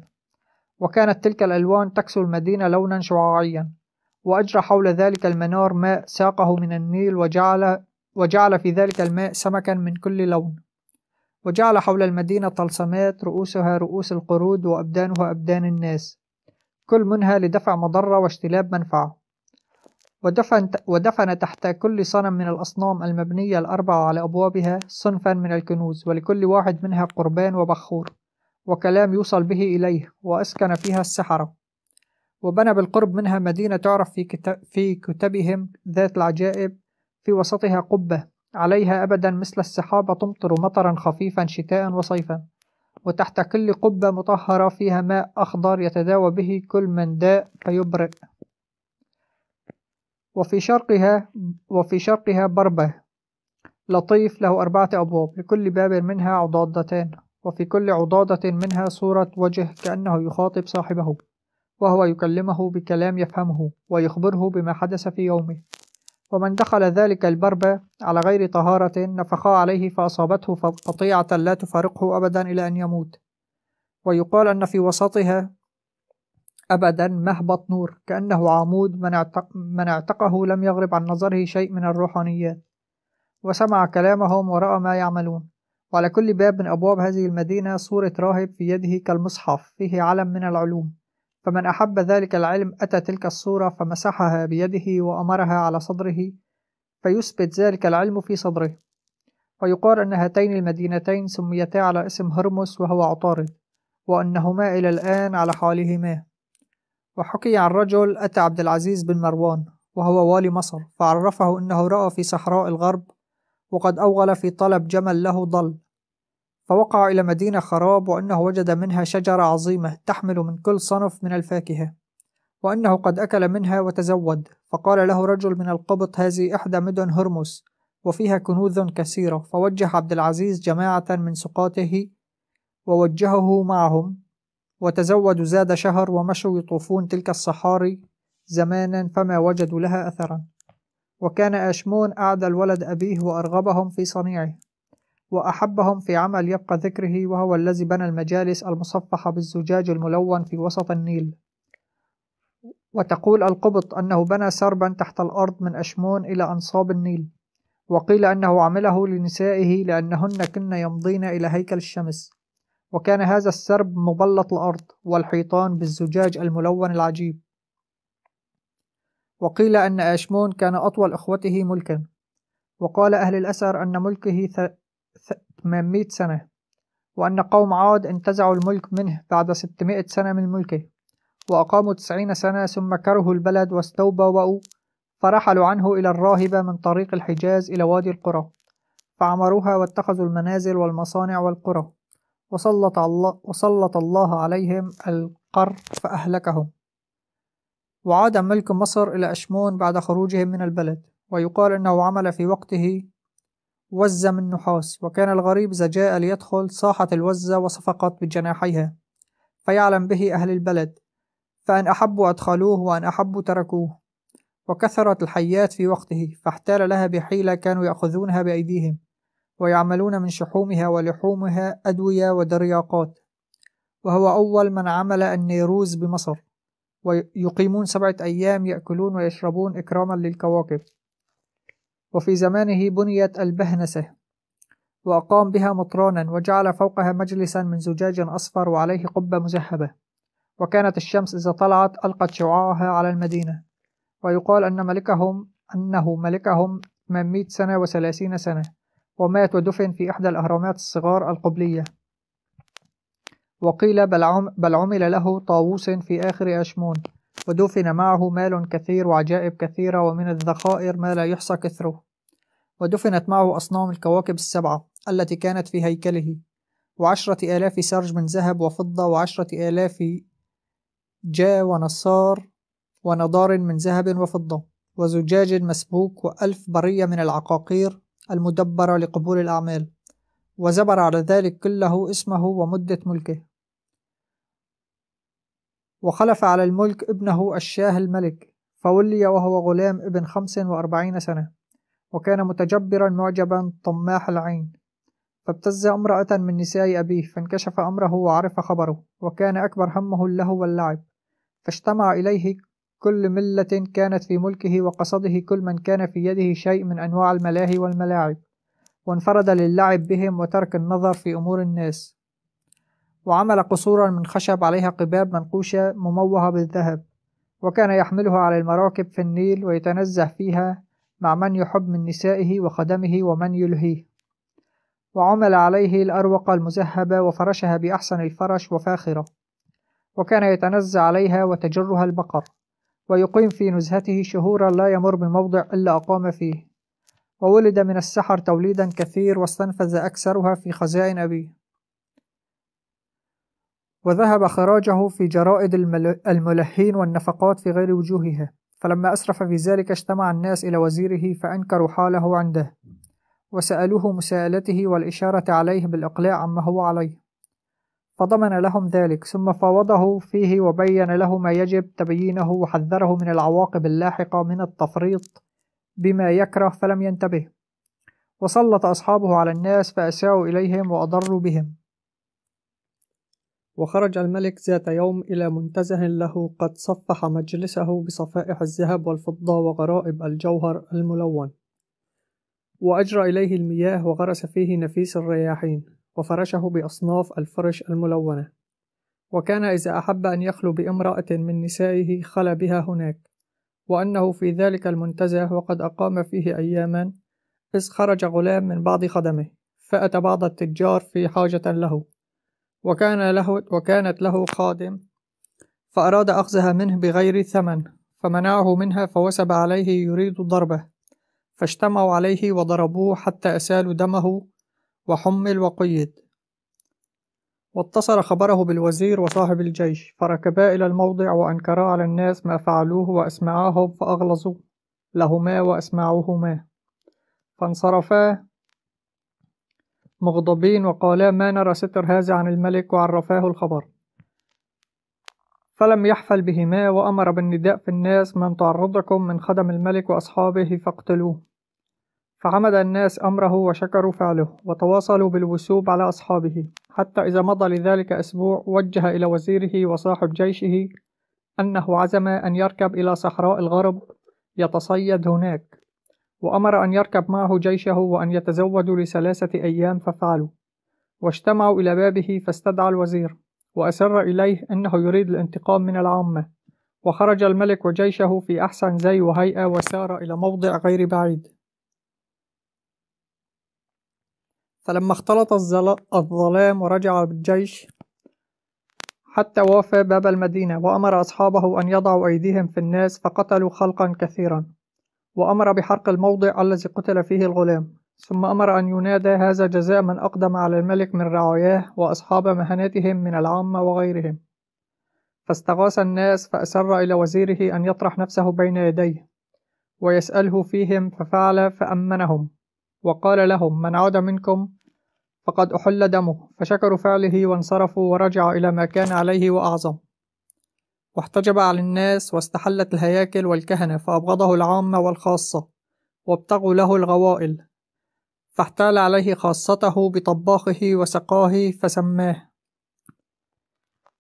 وكانت تلك الألوان تكسو المدينة لونا شعاعيا وأجرى حول ذلك المنار ماء ساقه من النيل وجعل, وجعل في ذلك الماء سمكا من كل لون وجعل حول المدينة طلسمات رؤوسها رؤوس القرود وأبدانها أبدان الناس كل منها لدفع مضرة واجتلاب منفعه ودفن, ودفن تحت كل صنم من الأصنام المبنية الأربعة على أبوابها صنفا من الكنوز ولكل واحد منها قربان وبخور وكلام يوصل به إليه وأسكن فيها السحرة وبنى بالقرب منها مدينة تعرف في, في كتبهم ذات العجائب في وسطها قبة عليها أبدا مثل السحابة تمطر مطرا خفيفا شتاء وصيفا وتحت كل قبة مطهرة فيها ماء أخضر يتداوى به كل من داء فيبرئ وفي شرقها وفي شرقها بربة لطيف له أربعة أبواب لكل باب منها عضادتان وفي كل عضادة منها صورة وجه كأنه يخاطب صاحبه وهو يكلمه بكلام يفهمه ويخبره بما حدث في يومه ومن دخل ذلك البربة على غير طهارة نفخا عليه فأصابته قطيعة لا تفارقه أبدا إلى أن يموت ويقال أن في وسطها أبدا مهبط نور كأنه عمود من, اعتق من اعتقه لم يغرب عن نظره شيء من الروحانيات وسمع كلامهم ورأى ما يعملون وعلى كل باب من أبواب هذه المدينة صورة راهب في يده كالمصحف فيه علم من العلوم فمن أحب ذلك العلم أتى تلك الصورة فمسحها بيده وأمرها على صدره فيثبت ذلك العلم في صدره ويقال أن هاتين المدينتين سميتا على اسم هرمس وهو عطارد وأنهما إلى الآن على حالهما وحكي عن رجل أتى عبد العزيز بن مروان وهو والي مصر فعرفه أنه رأى في صحراء الغرب وقد أوغل في طلب جمل له ضل فوقع إلى مدينة خراب وأنه وجد منها شجرة عظيمة تحمل من كل صنف من الفاكهة وأنه قد أكل منها وتزود فقال له رجل من القبط هذه إحدى مدن هرمس وفيها كنوز كثيرة فوجه عبد العزيز جماعة من سقاته ووجهه معهم وتزودوا زاد شهر ومشوا يطوفون تلك الصحاري زمانا فما وجدوا لها أثرا وكان أشمون أعدى الولد أبيه وأرغبهم في صنيعه وأحبهم في عمل يبقى ذكره وهو الذي بنى المجالس المصفحة بالزجاج الملون في وسط النيل وتقول القبط أنه بنى سربا تحت الأرض من أشمون إلى أنصاب النيل وقيل أنه عمله لنسائه لأنهن كن يمضين إلى هيكل الشمس وكان هذا السرب مبلط الأرض والحيطان بالزجاج الملون العجيب وقيل أن أشمون كان أطول إخوته ملكا وقال أهل الأثر أن ملكه 800 سنة وأن قوم عاد انتزعوا الملك منه بعد 600 سنة من ملكه وأقاموا 90 سنة ثم كرهوا البلد واستوبوا فرحلوا عنه إلى الراهبة من طريق الحجاز إلى وادي القرى فعمروها واتخذوا المنازل والمصانع والقرى وسلط الله, وسلط الله عليهم القر فأهلكهم وعاد ملك مصر إلى أشمون بعد خروجهم من البلد ويقال أنه عمل في وقته وزة من نحاس وكان الغريب إذا جاء ليدخل صاحت الوزة وصفقت بجناحيها فيعلم به أهل البلد فأن أحبوا أدخلوه وأن أحبوا تركوه وكثرت الحيات في وقته فاحتال لها بحيلة كانوا يأخذونها بأيديهم ويعملون من شحومها ولحومها أدوية ودرياقات وهو أول من عمل النيروز بمصر ويقيمون سبعة أيام يأكلون ويشربون إكراما للكواكب وفي زمانه بنيت البهنسة وأقام بها مطرانا وجعل فوقها مجلسا من زجاج أصفر وعليه قبة مذهبة وكانت الشمس إذا طلعت ألقت شعاعها على المدينة ويقال أن ملكهم أنه ملكهم 800 سنة وثلاثين سنة ومات ودفن في إحدى الأهرامات الصغار القبلية وقيل بل, عم بل عمل له طاووس في آخر أشمون ودفن معه مال كثير وعجائب كثيرة ومن الذخائر ما لا يحصى كثره ودفنت معه أصنام الكواكب السبعة التي كانت في هيكله وعشرة آلاف سرج من ذهب وفضة وعشرة آلاف جا ونصار ونضار من ذهب وفضة وزجاج مسبوك وألف برية من العقاقير المدبرة لقبول الأعمال وزبر على ذلك كله اسمه ومدة ملكه وخلف على الملك ابنه الشاه الملك فولي وهو غلام ابن خمس وأربعين سنة وكان متجبرا معجبا طماح العين فابتز امرأة من نساء أبيه فانكشف أمره وعرف خبره وكان أكبر همه اللهو واللعب فاجتمع إليه كل ملة كانت في ملكه وقصده كل من كان في يده شيء من أنواع الملاهي والملاعب وانفرد للعب بهم وترك النظر في أمور الناس وعمل قصورا من خشب عليها قباب منقوشة مموهة بالذهب وكان يحملها على المراكب في النيل ويتنزه فيها مع من يحب من نسائه وخدمه ومن يلهيه وعمل عليه الأروقة المزهبة وفرشها بأحسن الفرش وفاخرة وكان يتنزه عليها وتجرها البقر ويقيم في نزهته شهورا لا يمر بموضع إلا أقام فيه وولد من السحر توليدا كثير واستنفذ أكثرها في خزائن أبيه وذهب خراجه في جرائد الملهين والنفقات في غير وجوهها فلما أسرف في ذلك اجتمع الناس إلى وزيره فأنكروا حاله عنده وسألوه مساءلته والإشارة عليه بالإقلاع عما هو عليه فضمن لهم ذلك ثم فاوضه فيه وبين له ما يجب تبيينه وحذره من العواقب اللاحقة من التفريط بما يكره فلم ينتبه وسلط أصحابه على الناس فأساءوا إليهم وأضروا بهم وخرج الملك ذات يوم إلى منتزه له قد صفح مجلسه بصفائح الذهب والفضة وغرائب الجوهر الملون وأجرى إليه المياه وغرس فيه نفيس الرياحين وفرشه بأصناف الفرش الملونة وكان إذا أحب أن يخلو بامرأة من نسائه خلا بها هناك وأنه في ذلك المنتزه وقد أقام فيه أياما إذ خرج غلام من بعض خدمه فأتى بعض التجار في حاجة له وكان له وكانت له خادم فأراد أخذها منه بغير ثمن فمنعه منها فوسب عليه يريد ضربه فاجتمعوا عليه وضربوه حتى أسالوا دمه وحُمِّل وقُيِّد واتصل خبره بالوزير وصاحب الجيش فركبا إلى الموضع وأنكرا على الناس ما فعلوه وأسمعاهم فأغلظوا لهما وأسمعوهما فانصرفا مغضبين وقالا ما نرى ستر هذا عن الملك وعرفاه الخبر فلم يحفل بهما وأمر بالنداء في الناس من تعرضكم من خدم الملك وأصحابه فاقتلوه فحمد الناس أمره وشكروا فعله وتواصلوا بالوثوب على أصحابه حتى إذا مضى لذلك أسبوع وجه إلى وزيره وصاحب جيشه أنه عزم أن يركب إلى صحراء الغرب يتصيد هناك وأمر أن يركب معه جيشه وأن يتزودوا لثلاثة أيام ففعلوا واجتمعوا إلى بابه فاستدعى الوزير وأسر إليه أنه يريد الانتقام من العامة وخرج الملك وجيشه في أحسن زي وهيئة وسار إلى موضع غير بعيد فلما اختلط الظلام ورجع بالجيش حتى وافى باب المدينة وأمر أصحابه أن يضعوا أيديهم في الناس فقتلوا خلقا كثيرا وأمر بحرق الموضع الذي قتل فيه الغلام ثم أمر أن ينادى هذا جزاء من أقدم على الملك من رعاياه وأصحاب مهنتهم من العامة وغيرهم فاستغاث الناس فأسر إلى وزيره أن يطرح نفسه بين يديه ويسأله فيهم ففعل فأمنهم وقال لهم من عاد منكم فقد أحل دمه فشكروا فعله وانصرفوا ورجعوا إلى ما كان عليه وأعظم واحتجب على الناس واستحلت الهياكل والكهنة فأبغضه العامة والخاصة وابتغوا له الغوائل فاحتال عليه خاصته بطباخه وسقاه فسماه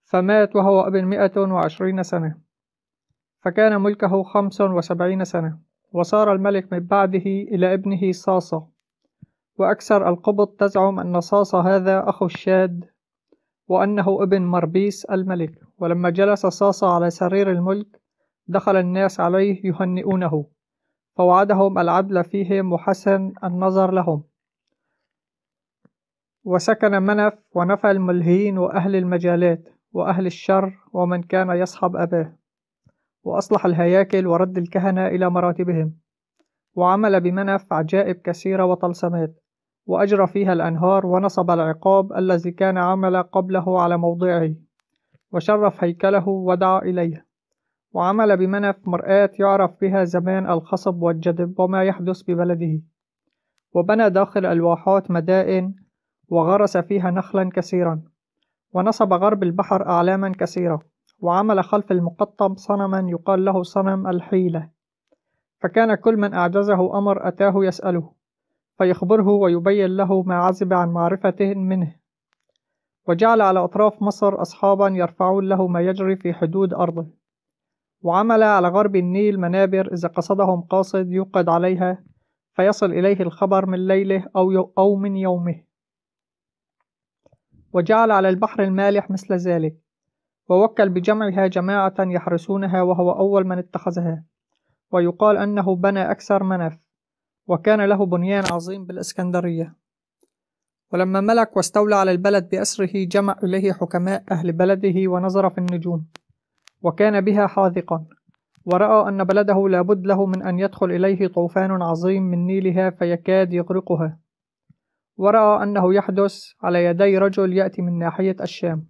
فمات وهو ابن مئة وعشرين سنة فكان ملكه خمس وسبعين سنة وصار الملك من بعده إلى ابنه صاصة وأكثر القبط تزعم أن صاص هذا أخو الشاد وأنه ابن مربيس الملك ولما جلس صاص على سرير الملك دخل الناس عليه يهنئونه فوعدهم العدل فيهم وحسن النظر لهم وسكن منف ونفى الملهين وأهل المجالات وأهل الشر ومن كان يصحب أباه وأصلح الهياكل ورد الكهنة إلى مراتبهم وعمل بمنف عجائب كثيرة وطلسمات وأجرى فيها الأنهار ونصب العقاب الذي كان عمل قبله على موضعه وشرف هيكله ودعا إليه وعمل بمنف مرآة يعرف بها زمان الخصب والجدب وما يحدث ببلده وبنى داخل الواحات مدائن وغرس فيها نخلا كثيرا ونصب غرب البحر أعلاما كثيرة وعمل خلف المقطم صنما يقال له صنم الحيلة فكان كل من أعجزه أمر أتاه يسأله فيخبره ويبين له ما عزب عن معرفته منه وجعل على أطراف مصر أصحابا يرفعون له ما يجري في حدود أرضه وعمل على غرب النيل منابر إذا قصدهم قاصد يوقد عليها فيصل إليه الخبر من ليله أو, أو من يومه وجعل على البحر المالح مثل ذلك ووكل بجمعها جماعة يحرسونها وهو أول من اتخذها ويقال أنه بنى أكثر منف وكان له بنيان عظيم بالإسكندرية ولما ملك واستولى على البلد بأسره جمع إليه حكماء أهل بلده ونظر في النجوم وكان بها حاذقا ورأى أن بلده لابد له من أن يدخل إليه طوفان عظيم من نيلها فيكاد يغرقها ورأى أنه يحدث على يدي رجل يأتي من ناحية الشام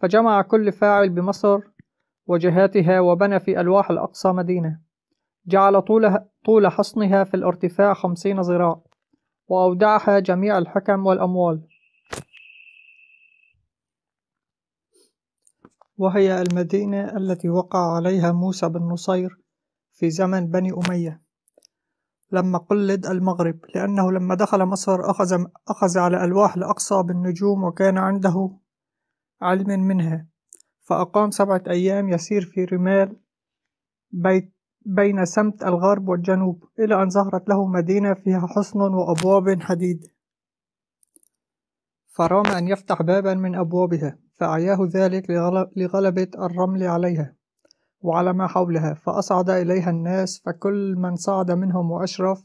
فجمع كل فاعل بمصر وجهاتها وبنى في ألواح الأقصى مدينة جعل طولها طول حصنها في الارتفاع خمسين ذراع وأودعها جميع الحكم والأموال وهي المدينة التي وقع عليها موسى بن نصير في زمن بني أمية لما قلد المغرب لأنه لما دخل مصر أخذ, أخذ على ألواح الأقصى بالنجوم وكان عنده علم منها فأقام سبعة أيام يسير في رمال بيت بين سمت الغرب والجنوب إلى أن ظهرت له مدينة فيها حصن وأبواب حديد فرام أن يفتح بابا من أبوابها فأعياه ذلك لغلبة الرمل عليها وعلى ما حولها فأصعد إليها الناس فكل من صعد منهم وأشرف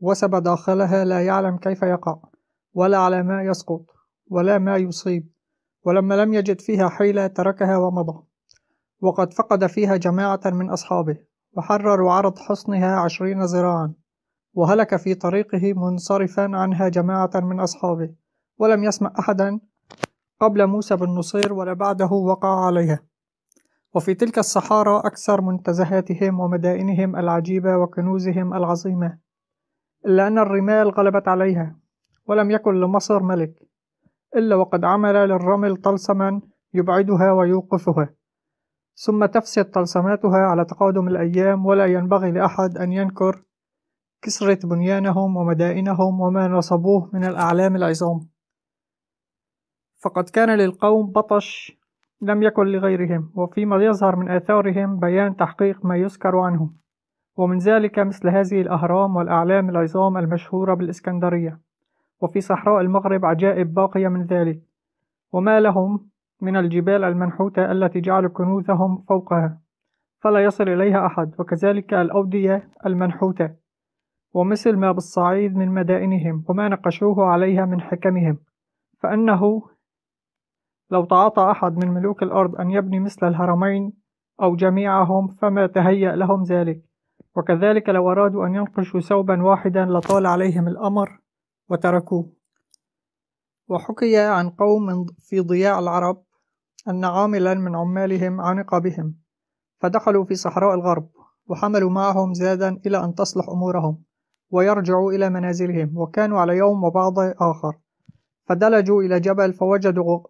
وسب داخلها لا يعلم كيف يقع ولا على ما يسقط ولا ما يصيب ولما لم يجد فيها حيلة تركها ومضى وقد فقد فيها جماعة من أصحابه وحرروا عرض حصنها عشرين ذراعا وهلك في طريقه منصرفا عنها جماعة من أصحابه ولم يسمع أحدا قبل موسى بن نصير ولا بعده وقع عليها وفي تلك الصحارى أكثر منتزهاتهم ومدائنهم العجيبة وكنوزهم العظيمة إلا أن الرمال غلبت عليها ولم يكن لمصر ملك إلا وقد عمل للرمل طلسما يبعدها ويوقفها ثم تفسد طلسماتها على تقادم الأيام ولا ينبغي لأحد أن ينكر كسرة بنيانهم ومدائنهم وما نصبوه من الأعلام العظام فقد كان للقوم بطش لم يكن لغيرهم وفيما يظهر من آثارهم بيان تحقيق ما يذكر عنهم ومن ذلك مثل هذه الأهرام والأعلام العظام المشهورة بالإسكندرية وفي صحراء المغرب عجائب باقية من ذلك وما لهم من الجبال المنحوتة التي جعلوا كنوزهم فوقها فلا يصل إليها أحد وكذلك الأودية المنحوتة ومثل ما بالصعيد من مدائنهم وما نقشوه عليها من حكمهم فإنه لو تعاطى أحد من ملوك الأرض أن يبني مثل الهرمين أو جميعهم فما تهيأ لهم ذلك وكذلك لو أرادوا أن ينقشوا ثوبا واحدا لطال عليهم الأمر وتركوه وحكي عن قوم في ضياع العرب أن عاملا من عمالهم عنق بهم فدخلوا في صحراء الغرب وحملوا معهم زادا إلى أن تصلح أمورهم ويرجعوا إلى منازلهم وكانوا على يوم وبعض آخر فدلجوا إلى جبل فوجدوا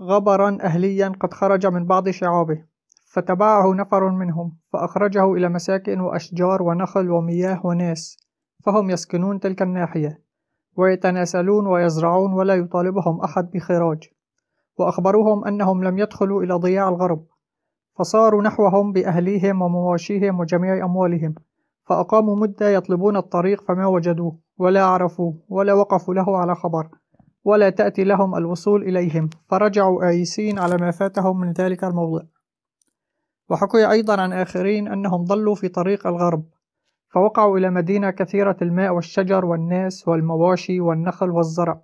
غبرا أهليا قد خرج من بعض شعابه فتبعه نفر منهم فأخرجه إلى مساكن وأشجار ونخل ومياه وناس فهم يسكنون تلك الناحية ويتناسلون ويزرعون ولا يطالبهم أحد بخراج وأخبروهم أنهم لم يدخلوا إلى ضياع الغرب فصاروا نحوهم بأهليهم ومواشيهم وجميع أموالهم فأقاموا مدة يطلبون الطريق فما وجدوه ولا عرفوه ولا وقفوا له على خبر ولا تأتي لهم الوصول إليهم فرجعوا آيسين على ما فاتهم من ذلك الموضع وحكي أيضا عن آخرين أنهم ضلوا في طريق الغرب فوقعوا إلى مدينة كثيرة الماء والشجر والناس والمواشي والنخل والزرع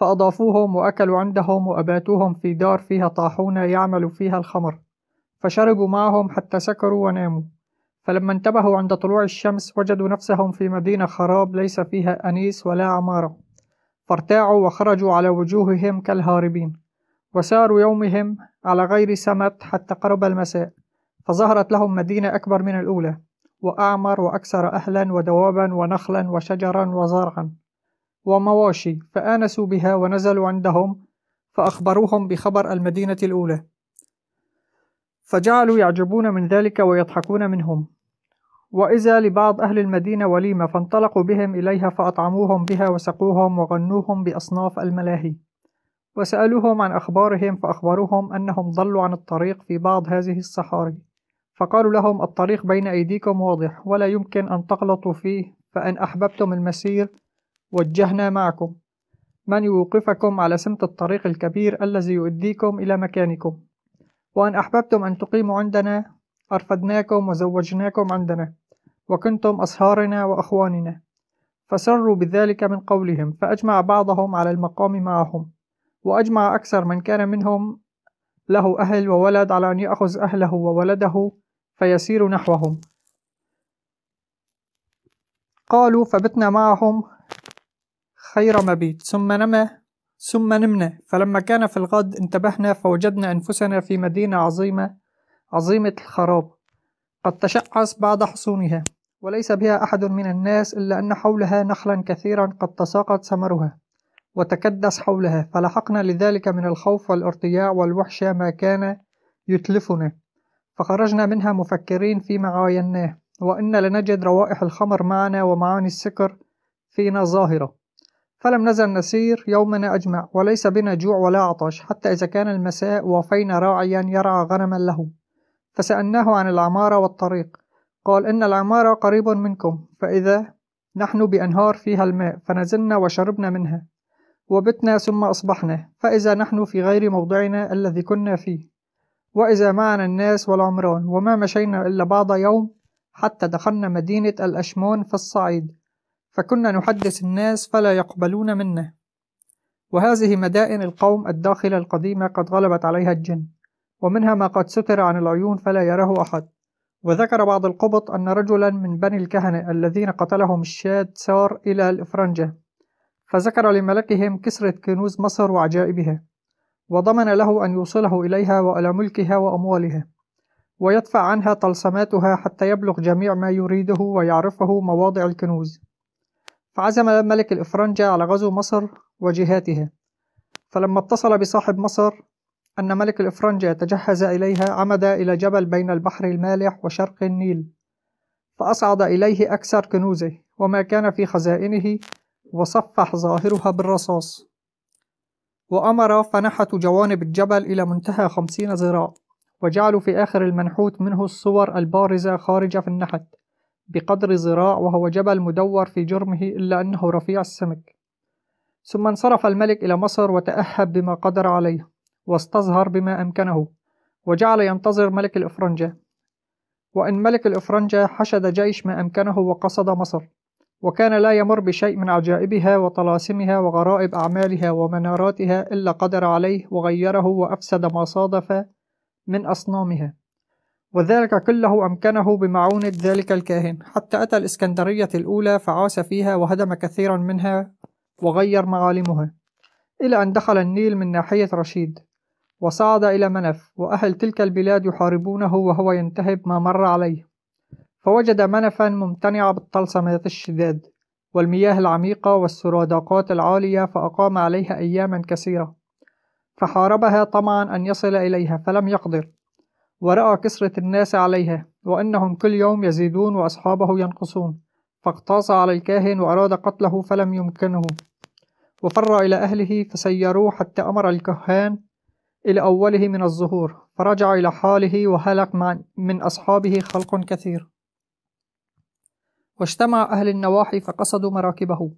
فأضافوهم وأكلوا عندهم وأباتوهم في دار فيها طاحونة يعمل فيها الخمر فشربوا معهم حتى سكروا وناموا فلما انتبهوا عند طلوع الشمس وجدوا نفسهم في مدينة خراب ليس فيها أنيس ولا عمارة فارتاعوا وخرجوا على وجوههم كالهاربين وساروا يومهم على غير سمت حتى قرب المساء فظهرت لهم مدينة أكبر من الأولى وأعمر وأكثر أهلا ودوابا ونخلا وشجرا وزرعا ومواشي فآنسوا بها ونزلوا عندهم فأخبروهم بخبر المدينة الأولى فجعلوا يعجبون من ذلك ويضحكون منهم وإذا لبعض أهل المدينة وليمة فانطلقوا بهم إليها فأطعموهم بها وسقوهم وغنوهم بأصناف الملاهي وسألوهم عن أخبارهم فأخبروهم أنهم ضلوا عن الطريق في بعض هذه الصحاري فقالوا لهم الطريق بين أيديكم واضح ولا يمكن أن تغلطوا فيه فإن أحببتم المسير وجهنا معكم من يوقفكم على سمت الطريق الكبير الذي يؤديكم إلى مكانكم وأن أحببتم أن تقيموا عندنا أرفدناكم وزوجناكم عندنا وكنتم أصهارنا وأخواننا فسروا بذلك من قولهم فأجمع بعضهم على المقام معهم وأجمع أكثر من كان منهم له أهل وولد على أن يأخذ أهله وولده فيسير نحوهم قالوا فبتنا معهم خير مبيت ثم نما ثم نمنا فلما كان في الغد انتبهنا فوجدنا أنفسنا في مدينة عظيمة عظيمة الخراب قد تشعص بعض حصونها وليس بها أحد من الناس إلا أن حولها نخلا كثيرا قد تساقط ثمرها وتكدس حولها فلحقنا لذلك من الخوف والارتياع والوحشة ما كان يتلفنا فخرجنا منها مفكرين فيما عايناه وإن لنجد روائح الخمر معنا ومعاني السكر فينا ظاهرة فلم نزل نسير يومنا أجمع وليس بنا جوع ولا عطش حتى إذا كان المساء وافينا راعيا يرعى غنما له فسألناه عن العمارة والطريق قال إن العمارة قريب منكم فإذا نحن بأنهار فيها الماء فنزلنا وشربنا منها وبتنا ثم أصبحنا فإذا نحن في غير موضعنا الذي كنا فيه وإذا معنا الناس والعمران وما مشينا إلا بعض يوم حتى دخلنا مدينة الأشمون في الصعيد فكنا نحدث الناس فلا يقبلون منا وهذه مدائن القوم الداخلة القديمة قد غلبت عليها الجن ومنها ما قد ستر عن العيون فلا يراه أحد وذكر بعض القبط أن رجلا من بني الكهنة الذين قتلهم الشاد سار إلى الإفرنجة فذكر لملكهم كسرة كنوز مصر وعجائبها وضمن له أن يوصله إليها وإلى ملكها وأموالها ويدفع عنها طلسماتها حتى يبلغ جميع ما يريده ويعرفه مواضع الكنوز فعزم الملك الإفرنجة على غزو مصر وجهاتها فلما اتصل بصاحب مصر أن ملك الإفرنجة تجهز إليها عمد إلى جبل بين البحر المالح وشرق النيل فأصعد إليه أكثر كنوزه وما كان في خزائنه وصفح ظاهرها بالرصاص وأمر فنحتوا جوانب الجبل إلى منتهى خمسين ذراع وجعلوا في آخر المنحوت منه الصور البارزة خارجة في النحت بقدر ذراع وهو جبل مدور في جرمه إلا أنه رفيع السمك ثم انصرف الملك إلى مصر وتأهب بما قدر عليه واستظهر بما أمكنه وجعل ينتظر ملك الإفرنجة وإن ملك الإفرنجة حشد جيش ما أمكنه وقصد مصر وكان لا يمر بشيء من عجائبها وطلاسمها وغرائب أعمالها ومناراتها إلا قدر عليه وغيره وأفسد ما صادف من أصنامها وذلك كله أمكنه بمعونة ذلك الكاهن حتى أتى الإسكندرية الأولى فعاش فيها وهدم كثيرا منها وغير معالمها إلى أن دخل النيل من ناحية رشيد وصعد إلى منف وأهل تلك البلاد يحاربونه وهو ينتهب ما مر عليه فوجد منفا ممتنعة بالطلسمات الشداد والمياه العميقة والسرادقات العالية فأقام عليها أياما كثيرة فحاربها طمعا أن يصل إليها فلم يقدر ورأى كسرة الناس عليها وأنهم كل يوم يزيدون وأصحابه ينقصون فاقتاص على الكاهن وأراد قتله فلم يمكنه وفر إلى أهله فسيروه حتى أمر الكهان إلى أوله من الظهور فرجع إلى حاله وهلك من أصحابه خلق كثير واجتمع أهل النواحي فقصدوا مراكبه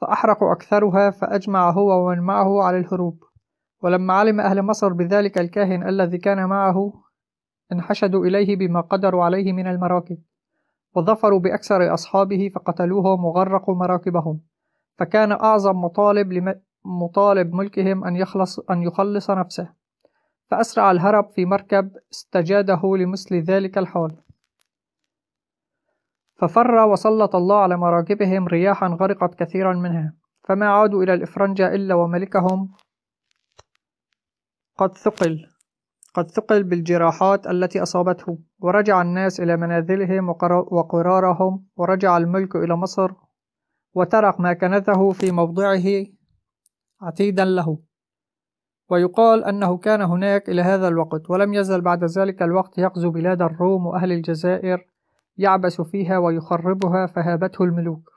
فأحرقوا أكثرها فأجمع هو ومن معه على الهروب ولما علم أهل مصر بذلك الكاهن الذي كان معه انحشدوا إليه بما قدروا عليه من المراكب وظفروا بأكثر أصحابه فقتلوهم وغرقوا مراكبهم فكان أعظم مطالب لم... مطالب ملكهم أن يخلص أن يخلص نفسه فأسرع الهرب في مركب استجاده لمثل ذلك الحال ففر وسلط الله على مراكبهم رياحا غرقت كثيرا منها فما عادوا إلى الإفرنجة إلا وملكهم قد ثقل قد ثقل بالجراحات التي أصابته ورجع الناس إلى منازلهم وقرارهم ورجع الملك إلى مصر وترك ما كنته في موضعه عتيدا له ويقال أنه كان هناك إلى هذا الوقت ولم يزل بعد ذلك الوقت يغزو بلاد الروم وأهل الجزائر يعبث فيها ويخربها فهابته الملوك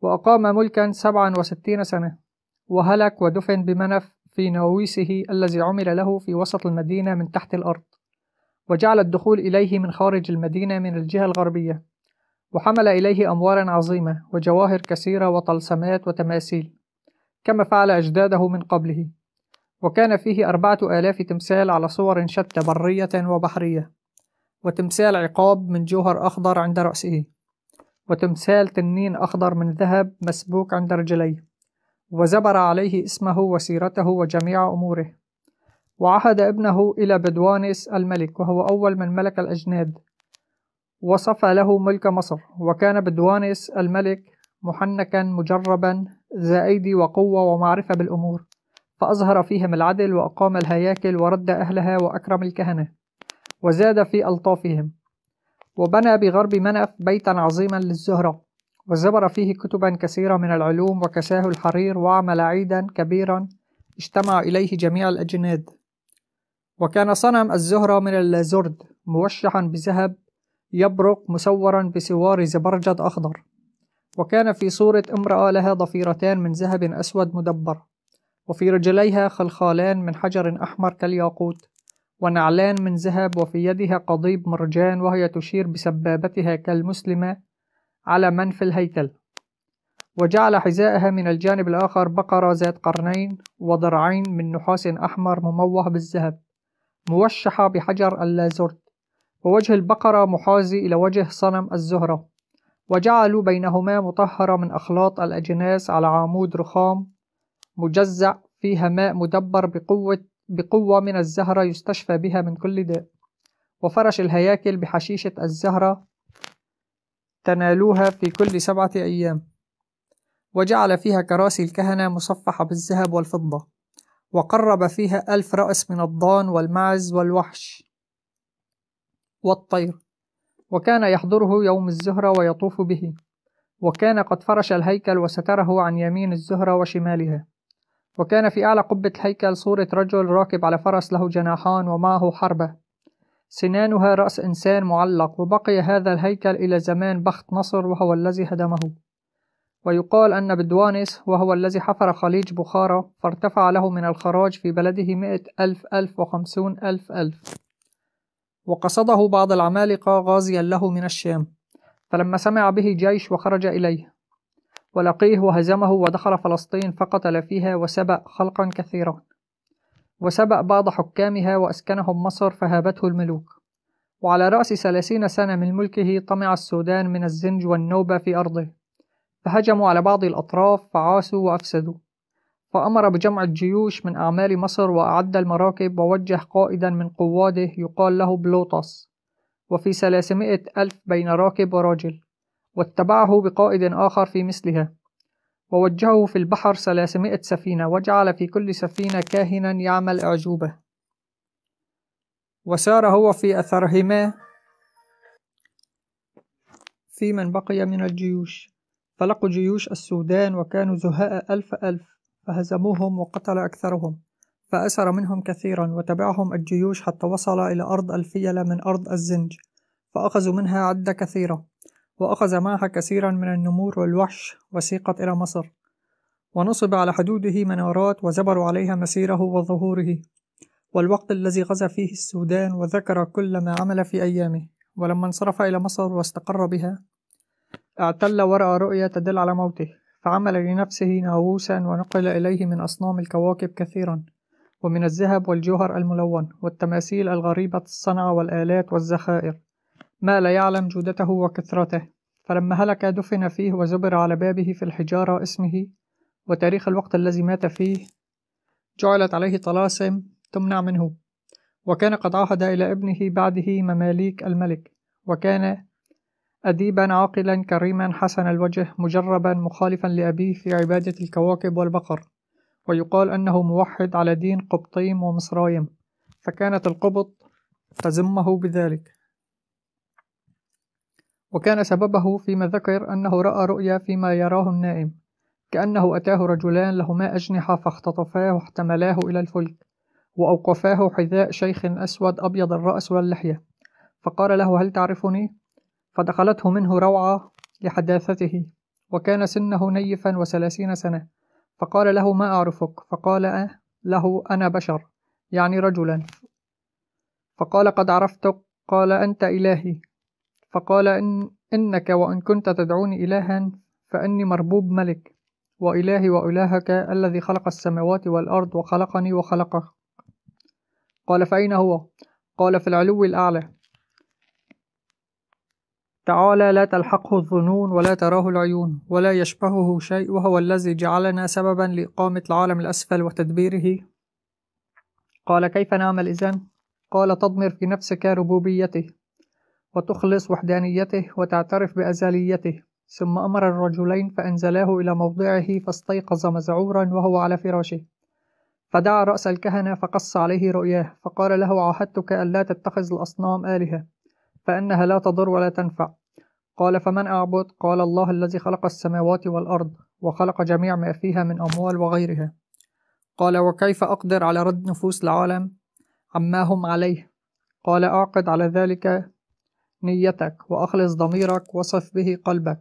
وأقام ملكا سبعا وستين سنة وهلك ودفن بمنف في نواويسه الذي عمل له في وسط المدينة من تحت الأرض وجعل الدخول إليه من خارج المدينة من الجهة الغربية وحمل إليه أموالا عظيمة وجواهر كثيرة وطلسمات وتماثيل كما فعل أجداده من قبله وكان فيه أربعة آلاف تمثال على صور شتى برية وبحرية وتمثال عقاب من جوهر أخضر عند رأسه وتمثال تنين أخضر من ذهب مسبوك عند رجليه وزبر عليه اسمه وسيرته وجميع أموره وعهد ابنه إلى بدوانس الملك وهو أول من ملك الأجناد وصف له ملك مصر وكان بدوانس الملك محنكا مجربا ذا أيدي وقوة ومعرفة بالأمور فأظهر فيهم العدل وأقام الهياكل ورد أهلها وأكرم الكهنة وزاد في ألطافهم وبنى بغرب منف بيتا عظيما للزهرة وزبر فيه كتبا كثيرة من العلوم وكساه الحرير وعمل عيدا كبيرا اجتمع إليه جميع الأجناد وكان صنم الزهرة من اللازرد موشحا بذهب يبرق مسورا بسوار زبرجد أخضر وكان في صورة امرأة لها ضفيرتان من ذهب أسود مدبر وفي رجليها خلخالان من حجر أحمر كالياقوت ونعلان من ذهب وفي يدها قضيب مرجان وهي تشير بسبابتها كالمسلمة على من في الهيكل وجعل حذائها من الجانب الآخر بقرة ذات قرنين وضرعين من نحاس أحمر مموه بالذهب موشحة بحجر اللازورد ووجه البقرة محاذي إلى وجه صنم الزهرة وجعلوا بينهما مطهرة من أخلاط الأجناس على عمود رخام مجزع فيها ماء مدبر بقوة بقوة من الزهرة يستشفى بها من كل داء وفرش الهياكل بحشيشة الزهرة تنالوها في كل سبعة أيام وجعل فيها كراسي الكهنة مصفحة بالذهب والفضة وقرب فيها ألف رأس من الضان والمعز والوحش والطير وكان يحضره يوم الزهرة ويطوف به وكان قد فرش الهيكل وستره عن يمين الزهرة وشمالها وكان في أعلى قبة الهيكل صورة رجل راكب على فرس له جناحان ومعه حربة سنانها رأس إنسان معلق وبقي هذا الهيكل إلى زمان بخت نصر وهو الذي هدمه ويقال أن بدوانس وهو الذي حفر خليج بخارى فارتفع له من الخراج في بلده مئة ألف ألف وخمسون ألف ألف وقصده بعض العمالقة غازيا له من الشام فلما سمع به جيش وخرج إليه ولقيه وهزمه ودخل فلسطين فقتل فيها وسبأ خلقا كثيرا وسبق بعض حكامها وأسكنهم مصر فهابته الملوك وعلى رأس ثلاثين سنة من ملكه طمع السودان من الزنج والنوبة في أرضه فهجموا على بعض الأطراف فعاسوا وأفسدوا فأمر بجمع الجيوش من أعمال مصر وأعد المراكب ووجه قائدا من قواده يقال له بلوطس وفي ثلاثمائة ألف بين راكب وراجل واتبعه بقائد آخر في مثلها ووجهه في البحر ثلاثمائة سفينة وجعل في كل سفينة كاهنا يعمل أعجوبة وسار هو في أثرهما في من بقي من الجيوش فلقوا جيوش السودان وكانوا زهاء ألف ألف فهزموهم وقتل أكثرهم فأسر منهم كثيرا وتبعهم الجيوش حتى وصل إلى أرض الفيلة من أرض الزنج فأخذوا منها عدة كثيرة وأخذ معها كثيرا من النمور والوحش وسيقت إلى مصر ونصب على حدوده منارات وزبروا عليها مسيره وظهوره والوقت الذي غزا فيه السودان وذكر كل ما عمل في أيامه ولما انصرف إلى مصر واستقر بها اعتل ورأى رؤيا تدل على موته فعمل لنفسه ناووسا ونقل إليه من أصنام الكواكب كثيرا ومن الذهب والجوهر الملون والتماثيل الغريبة الصنع والآلات والذخائر ما لا يعلم جودته وكثرته فلما هلك دفن فيه وزبر على بابه في الحجارة اسمه وتاريخ الوقت الذي مات فيه جعلت عليه طلاسم تمنع منه وكان قد عهد إلى ابنه بعده مماليك الملك وكان أديبا عاقلا كريما حسن الوجه مجربا مخالفا لأبيه في عبادة الكواكب والبقر ويقال أنه موحد على دين قبطيم ومصرايم فكانت القبط تزمه بذلك وكان سببه فيما ذكر أنه رأى رؤيا فيما يراه النائم كأنه أتاه رجلان لهما أجنحة فاختطفاه واحتملاه إلى الفلك وأوقفاه حذاء شيخ أسود أبيض الرأس واللحية فقال له هل تعرفني؟ فدخلته منه روعة لحداثته وكان سنه نيفا وثلاثين سنة فقال له ما أعرفك فقال أه، له أنا بشر يعني رجلا فقال قد عرفتك قال أنت إلهي فقال إن إنك وإن كنت تدعوني إلها فإني مربوب ملك وإلهي وإلهك الذي خلق السماوات والأرض وخلقني وخلقه قال فأين هو؟ قال في العلو الأعلى تعالى لا تلحقه الظنون ولا تراه العيون ولا يشبهه شيء وهو الذي جعلنا سببا لإقامة العالم الأسفل وتدبيره قال كيف نعمل إذن؟ قال تضمر في نفسك ربوبيته وتخلص وحدانيته وتعترف بأزليته ثم أمر الرجلين فأنزلاه إلى موضعه فاستيقظ مذعورا وهو على فراشه فدعا رأس الكهنة فقص عليه رؤياه فقال له عاهدتك ألا تتخذ الأصنام آلهة فإنها لا تضر ولا تنفع قال فمن أعبد قال الله الذي خلق السماوات والأرض وخلق جميع ما فيها من أموال وغيرها قال وكيف أقدر على رد نفوس العالم عما هم عليه قال أعقد على ذلك نيتك وأخلص ضميرك وصف به قلبك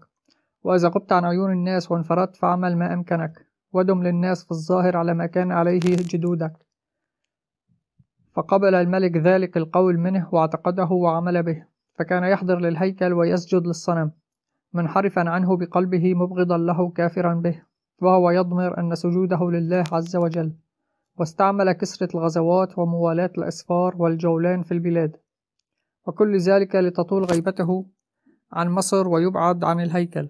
وإذا غبت عن عيون الناس وانفردت فعمل ما أمكنك ودم للناس في الظاهر على ما كان عليه جدودك فقبل الملك ذلك القول منه واعتقده وعمل به فكان يحضر للهيكل ويسجد للصنم منحرفا عنه بقلبه مبغضا له كافرا به وهو يضمر أن سجوده لله عز وجل واستعمل كسرة الغزوات وموالاة الأسفار والجولان في البلاد وكل ذلك لتطول غيبته عن مصر ويبعد عن الهيكل